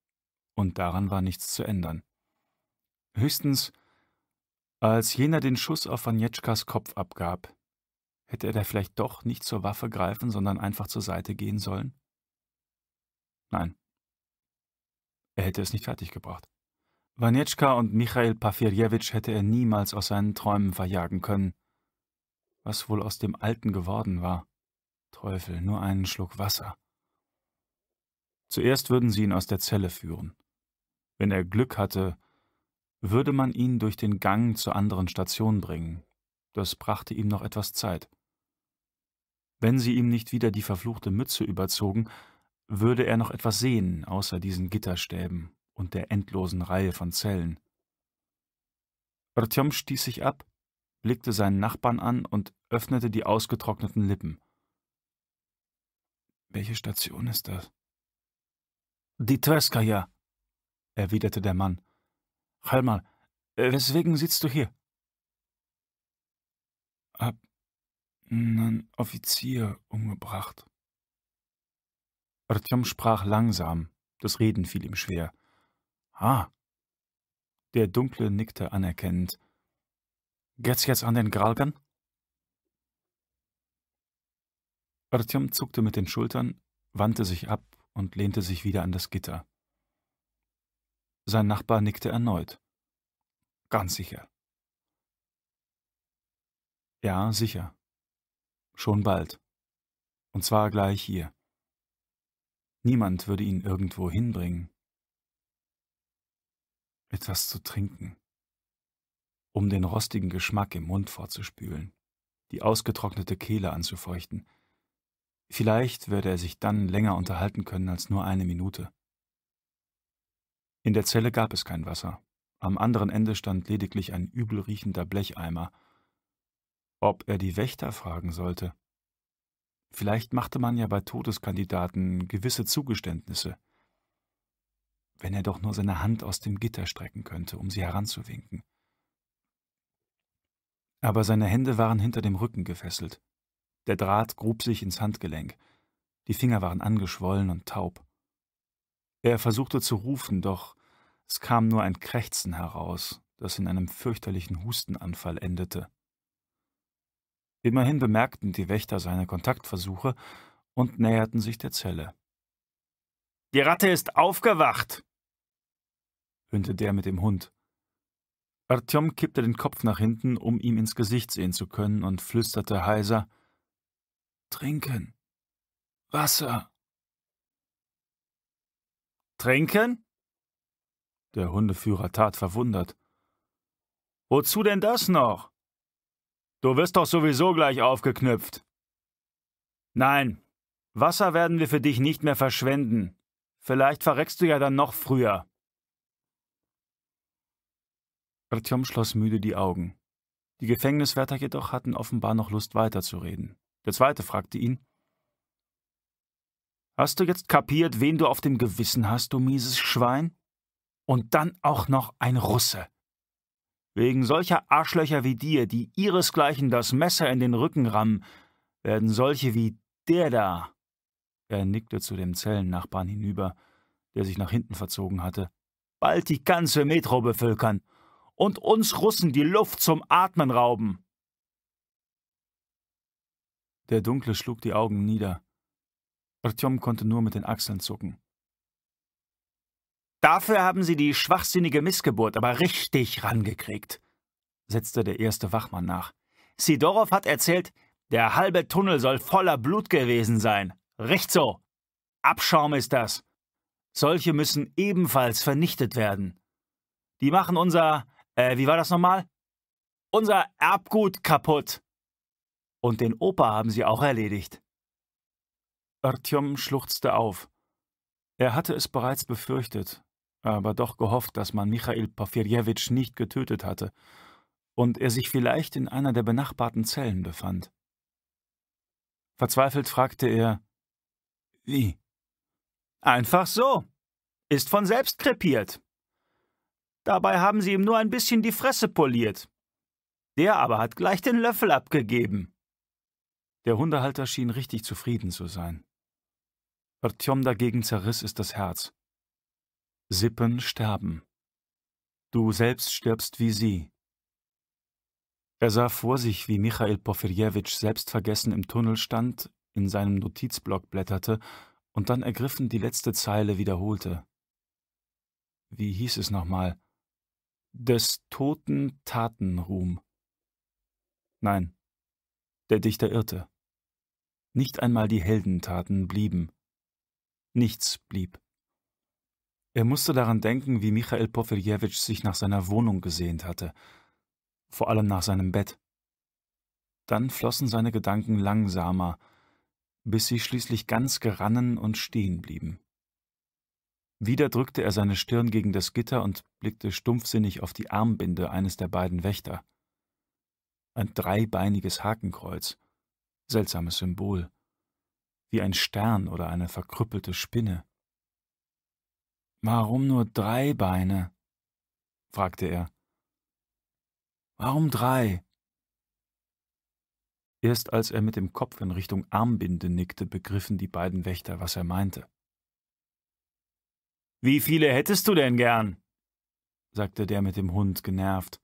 und daran war nichts zu ändern. Höchstens, als jener den Schuss auf Vanjetschkas Kopf abgab, hätte er da vielleicht doch nicht zur Waffe greifen, sondern einfach zur Seite gehen sollen? Nein. Er hätte es nicht fertiggebracht. Wanetschka und Michael Pafirjewitsch hätte er niemals aus seinen Träumen verjagen können. Was wohl aus dem Alten geworden war? Teufel, nur einen Schluck Wasser. Zuerst würden sie ihn aus der Zelle führen. Wenn er Glück hatte, würde man ihn durch den Gang zur anderen Station bringen. Das brachte ihm noch etwas Zeit. Wenn sie ihm nicht wieder die verfluchte Mütze überzogen, würde er noch etwas sehen, außer diesen Gitterstäben und der endlosen Reihe von Zellen. Artyom stieß sich ab, blickte seinen Nachbarn an und öffnete die ausgetrockneten Lippen. Welche Station ist das? Die Tverskaya, erwiderte der Mann. Halmal, äh, weswegen sitzt du hier? Hab einen Offizier umgebracht, Artyom sprach langsam, das Reden fiel ihm schwer. Ah. Der Dunkle nickte anerkennend. Geht's jetzt an den Gralgan? Artyom zuckte mit den Schultern, wandte sich ab und lehnte sich wieder an das Gitter. Sein Nachbar nickte erneut. Ganz sicher. Ja, sicher. Schon bald. Und zwar gleich hier. Niemand würde ihn irgendwo hinbringen. Etwas zu trinken, um den rostigen Geschmack im Mund vorzuspülen, die ausgetrocknete Kehle anzufeuchten. Vielleicht würde er sich dann länger unterhalten können als nur eine Minute. In der Zelle gab es kein Wasser. Am anderen Ende stand lediglich ein übelriechender Blecheimer. Ob er die Wächter fragen sollte? Vielleicht machte man ja bei Todeskandidaten gewisse Zugeständnisse. Wenn er doch nur seine Hand aus dem Gitter strecken könnte, um sie heranzuwinken. Aber seine Hände waren hinter dem Rücken gefesselt. Der Draht grub sich ins Handgelenk. Die Finger waren angeschwollen und taub. Er versuchte zu rufen, doch es kam nur ein Krächzen heraus, das in einem fürchterlichen Hustenanfall endete. Immerhin bemerkten die Wächter seine Kontaktversuche und näherten sich der Zelle. Die Ratte ist aufgewacht, höhnte der mit dem Hund. Artyom kippte den Kopf nach hinten, um ihm ins Gesicht sehen zu können, und flüsterte heiser Trinken. Wasser. Trinken? Der Hundeführer tat verwundert. Wozu denn das noch? Du wirst doch sowieso gleich aufgeknüpft. Nein, Wasser werden wir für dich nicht mehr verschwenden. Vielleicht verreckst du ja dann noch früher. Artyom schloss müde die Augen. Die Gefängniswärter jedoch hatten offenbar noch Lust weiterzureden. Der zweite fragte ihn, Hast du jetzt kapiert, wen du auf dem Gewissen hast, du mieses Schwein? Und dann auch noch ein Russe. Wegen solcher Arschlöcher wie dir, die ihresgleichen das Messer in den Rücken rammen, werden solche wie der da. Er nickte zu dem Zellennachbarn hinüber, der sich nach hinten verzogen hatte. Bald die ganze Metro bevölkern und uns Russen die Luft zum Atmen rauben. Der Dunkle schlug die Augen nieder. Artyom konnte nur mit den Achseln zucken. Dafür haben Sie die schwachsinnige Missgeburt aber richtig rangekriegt, setzte der erste Wachmann nach. Sidorow hat erzählt, der halbe Tunnel soll voller Blut gewesen sein. Recht so. Abschaum ist das. Solche müssen ebenfalls vernichtet werden. Die machen unser, äh, wie war das nochmal? Unser Erbgut kaputt. Und den Opa haben sie auch erledigt. Artyom schluchzte auf. Er hatte es bereits befürchtet aber doch gehofft, dass man Michail Porfirjewitsch nicht getötet hatte und er sich vielleicht in einer der benachbarten Zellen befand. Verzweifelt fragte er: Wie? Einfach so. Ist von selbst krepiert. Dabei haben sie ihm nur ein bisschen die Fresse poliert. Der aber hat gleich den Löffel abgegeben. Der Hundehalter schien richtig zufrieden zu sein. Artyom dagegen zerriss es das Herz. Sippen sterben. Du selbst stirbst wie sie. Er sah vor sich, wie Michail Porfirjewitsch selbstvergessen im Tunnel stand, in seinem Notizblock blätterte und dann ergriffen die letzte Zeile wiederholte. Wie hieß es nochmal? Des toten Tatenruhm. Nein, der Dichter irrte. Nicht einmal die Heldentaten blieben. Nichts blieb. Er musste daran denken, wie Michael Porfirjewitsch sich nach seiner Wohnung gesehnt hatte, vor allem nach seinem Bett. Dann flossen seine Gedanken langsamer, bis sie schließlich ganz gerannen und stehen blieben. Wieder drückte er seine Stirn gegen das Gitter und blickte stumpfsinnig auf die Armbinde eines der beiden Wächter. Ein dreibeiniges Hakenkreuz, seltsames Symbol, wie ein Stern oder eine verkrüppelte Spinne. Warum nur drei Beine? fragte er. Warum drei? Erst als er mit dem Kopf in Richtung Armbinde nickte, begriffen die beiden Wächter, was er meinte. Wie viele hättest du denn gern? sagte der mit dem Hund genervt.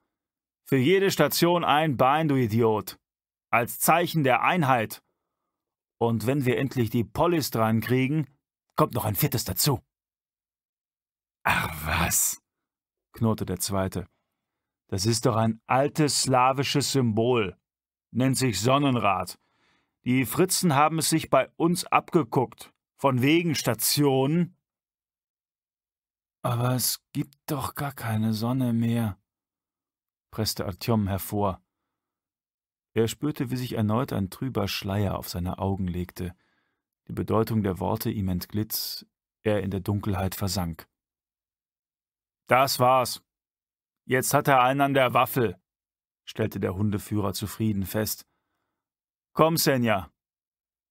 Für jede Station ein Bein, du Idiot. Als Zeichen der Einheit. Und wenn wir endlich die Polis dran kriegen, kommt noch ein viertes dazu. Ach was, knurrte der Zweite. Das ist doch ein altes slawisches Symbol. Nennt sich Sonnenrad. Die Fritzen haben es sich bei uns abgeguckt. Von wegen Stationen. Aber es gibt doch gar keine Sonne mehr, presste Artyom hervor. Er spürte, wie sich erneut ein trüber Schleier auf seine Augen legte, die Bedeutung der Worte ihm entglitt, er in der Dunkelheit versank. Das war's. Jetzt hat er einen an der Waffel, stellte der Hundeführer zufrieden fest. Komm, Senja.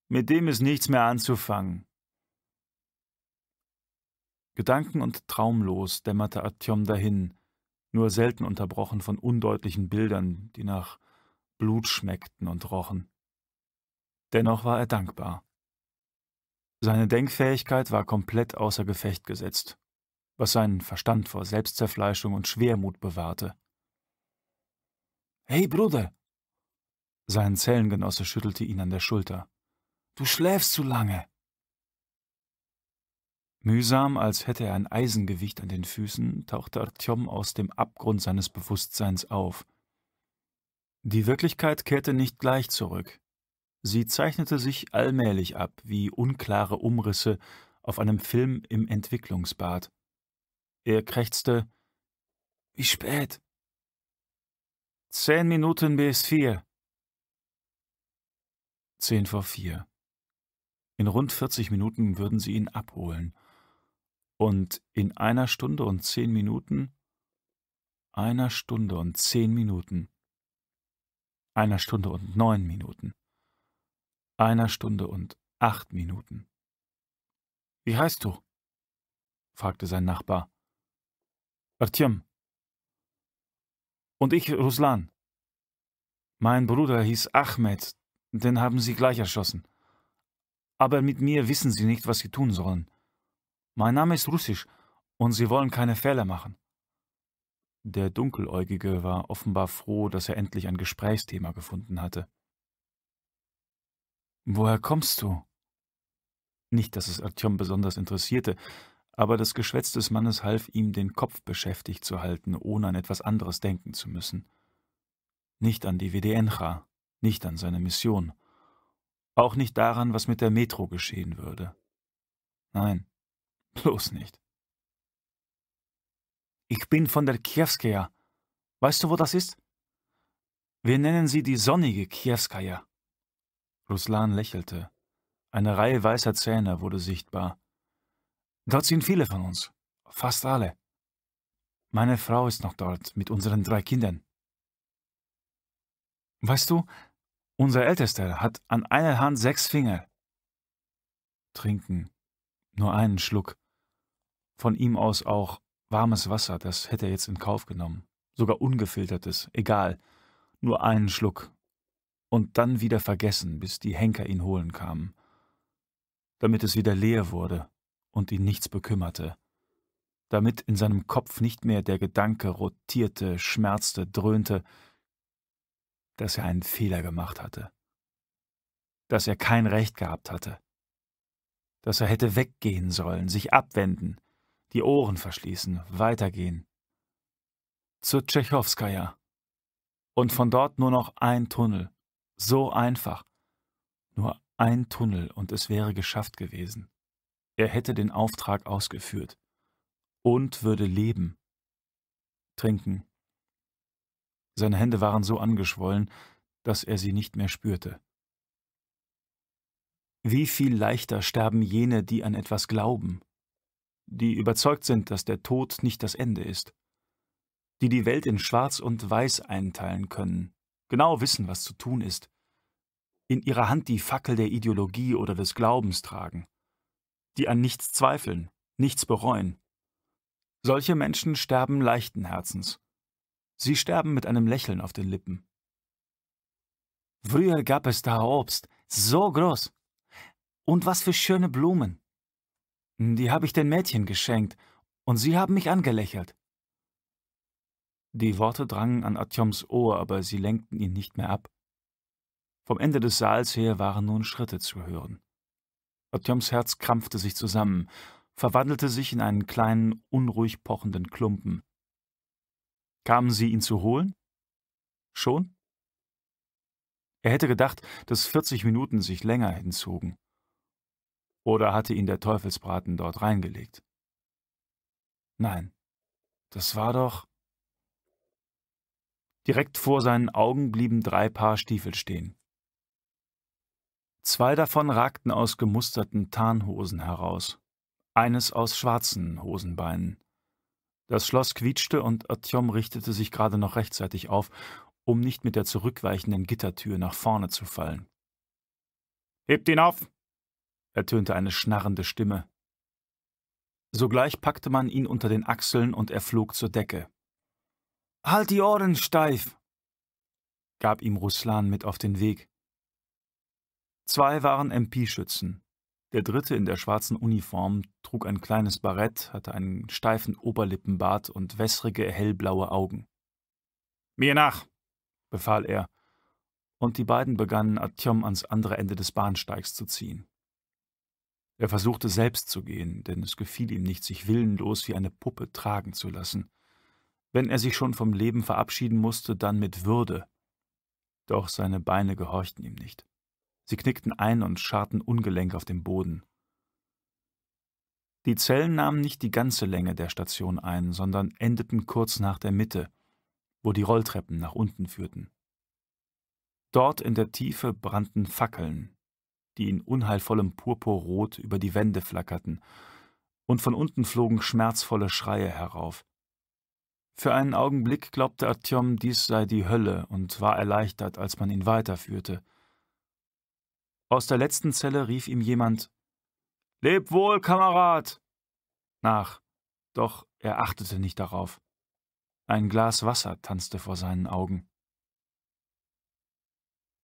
Mit dem ist nichts mehr anzufangen. Gedanken- und traumlos dämmerte Artyom dahin, nur selten unterbrochen von undeutlichen Bildern, die nach Blut schmeckten und rochen. Dennoch war er dankbar. Seine Denkfähigkeit war komplett außer Gefecht gesetzt was seinen Verstand vor Selbstzerfleischung und Schwermut bewahrte. Hey, Bruder! Sein Zellengenosse schüttelte ihn an der Schulter. Du schläfst zu lange! Mühsam, als hätte er ein Eisengewicht an den Füßen, tauchte Artyom aus dem Abgrund seines Bewusstseins auf. Die Wirklichkeit kehrte nicht gleich zurück. Sie zeichnete sich allmählich ab, wie unklare Umrisse auf einem Film im Entwicklungsbad. Er krächzte, wie spät? Zehn Minuten bis vier. Zehn vor vier. In rund vierzig Minuten würden sie ihn abholen. Und in einer Stunde und zehn Minuten, einer Stunde und zehn Minuten, einer Stunde und neun Minuten, einer Stunde und acht Minuten. Wie heißt du? fragte sein Nachbar. Artyom. Und ich, Ruslan. Mein Bruder hieß Ahmed, den haben sie gleich erschossen. Aber mit mir wissen sie nicht, was sie tun sollen. Mein Name ist russisch und sie wollen keine Fehler machen. Der Dunkeläugige war offenbar froh, dass er endlich ein Gesprächsthema gefunden hatte. Woher kommst du? Nicht, dass es Artyom besonders interessierte, aber das Geschwätz des Mannes half ihm, den Kopf beschäftigt zu halten, ohne an etwas anderes denken zu müssen. Nicht an die WDNcha, nicht an seine Mission, auch nicht daran, was mit der Metro geschehen würde. Nein, bloß nicht. Ich bin von der Kiewskaja. Weißt du, wo das ist? Wir nennen sie die sonnige Kiewskaja. Ruslan lächelte. Eine Reihe weißer Zähne wurde sichtbar. Dort sind viele von uns. Fast alle. Meine Frau ist noch dort mit unseren drei Kindern. Weißt du, unser Ältester hat an einer Hand sechs Finger. Trinken. Nur einen Schluck. Von ihm aus auch warmes Wasser, das hätte er jetzt in Kauf genommen. Sogar ungefiltertes, egal. Nur einen Schluck. Und dann wieder vergessen, bis die Henker ihn holen kamen. Damit es wieder leer wurde und ihn nichts bekümmerte, damit in seinem Kopf nicht mehr der Gedanke rotierte, schmerzte, dröhnte, dass er einen Fehler gemacht hatte, dass er kein Recht gehabt hatte, dass er hätte weggehen sollen, sich abwenden, die Ohren verschließen, weitergehen. Zur Tschechowskaja. Und von dort nur noch ein Tunnel. So einfach. Nur ein Tunnel und es wäre geschafft gewesen er hätte den Auftrag ausgeführt und würde leben. Trinken. Seine Hände waren so angeschwollen, dass er sie nicht mehr spürte. Wie viel leichter sterben jene, die an etwas glauben, die überzeugt sind, dass der Tod nicht das Ende ist, die die Welt in Schwarz und Weiß einteilen können, genau wissen, was zu tun ist, in ihrer Hand die Fackel der Ideologie oder des Glaubens tragen die an nichts zweifeln, nichts bereuen. Solche Menschen sterben leichten Herzens. Sie sterben mit einem Lächeln auf den Lippen. Früher gab es da Obst, so groß. Und was für schöne Blumen. Die habe ich den Mädchen geschenkt, und sie haben mich angelächelt. Die Worte drangen an Atjoms Ohr, aber sie lenkten ihn nicht mehr ab. Vom Ende des Saals her waren nun Schritte zu hören. Artjoms Herz krampfte sich zusammen, verwandelte sich in einen kleinen, unruhig pochenden Klumpen. Kamen sie ihn zu holen? Schon? Er hätte gedacht, dass 40 Minuten sich länger hinzogen. Oder hatte ihn der Teufelsbraten dort reingelegt? Nein, das war doch... Direkt vor seinen Augen blieben drei Paar Stiefel stehen. Zwei davon ragten aus gemusterten Tarnhosen heraus, eines aus schwarzen Hosenbeinen. Das Schloss quietschte und Atjom richtete sich gerade noch rechtzeitig auf, um nicht mit der zurückweichenden Gittertür nach vorne zu fallen. Hebt ihn auf! ertönte eine schnarrende Stimme. Sogleich packte man ihn unter den Achseln und er flog zur Decke. Halt die Ohren steif! gab ihm Ruslan mit auf den Weg. Zwei waren MP-Schützen. Der dritte in der schwarzen Uniform trug ein kleines Barett, hatte einen steifen Oberlippenbart und wässrige, hellblaue Augen. Mir nach, befahl er, und die beiden begannen Artyom ans andere Ende des Bahnsteigs zu ziehen. Er versuchte selbst zu gehen, denn es gefiel ihm nicht, sich willenlos wie eine Puppe tragen zu lassen. Wenn er sich schon vom Leben verabschieden musste, dann mit Würde. Doch seine Beine gehorchten ihm nicht. Sie knickten ein und scharten ungelenk auf dem Boden. Die Zellen nahmen nicht die ganze Länge der Station ein, sondern endeten kurz nach der Mitte, wo die Rolltreppen nach unten führten. Dort in der Tiefe brannten Fackeln, die in unheilvollem Purpurrot über die Wände flackerten, und von unten flogen schmerzvolle Schreie herauf. Für einen Augenblick glaubte Artyom, dies sei die Hölle und war erleichtert, als man ihn weiterführte – aus der letzten Zelle rief ihm jemand Leb wohl, Kamerad! nach, doch er achtete nicht darauf. Ein Glas Wasser tanzte vor seinen Augen.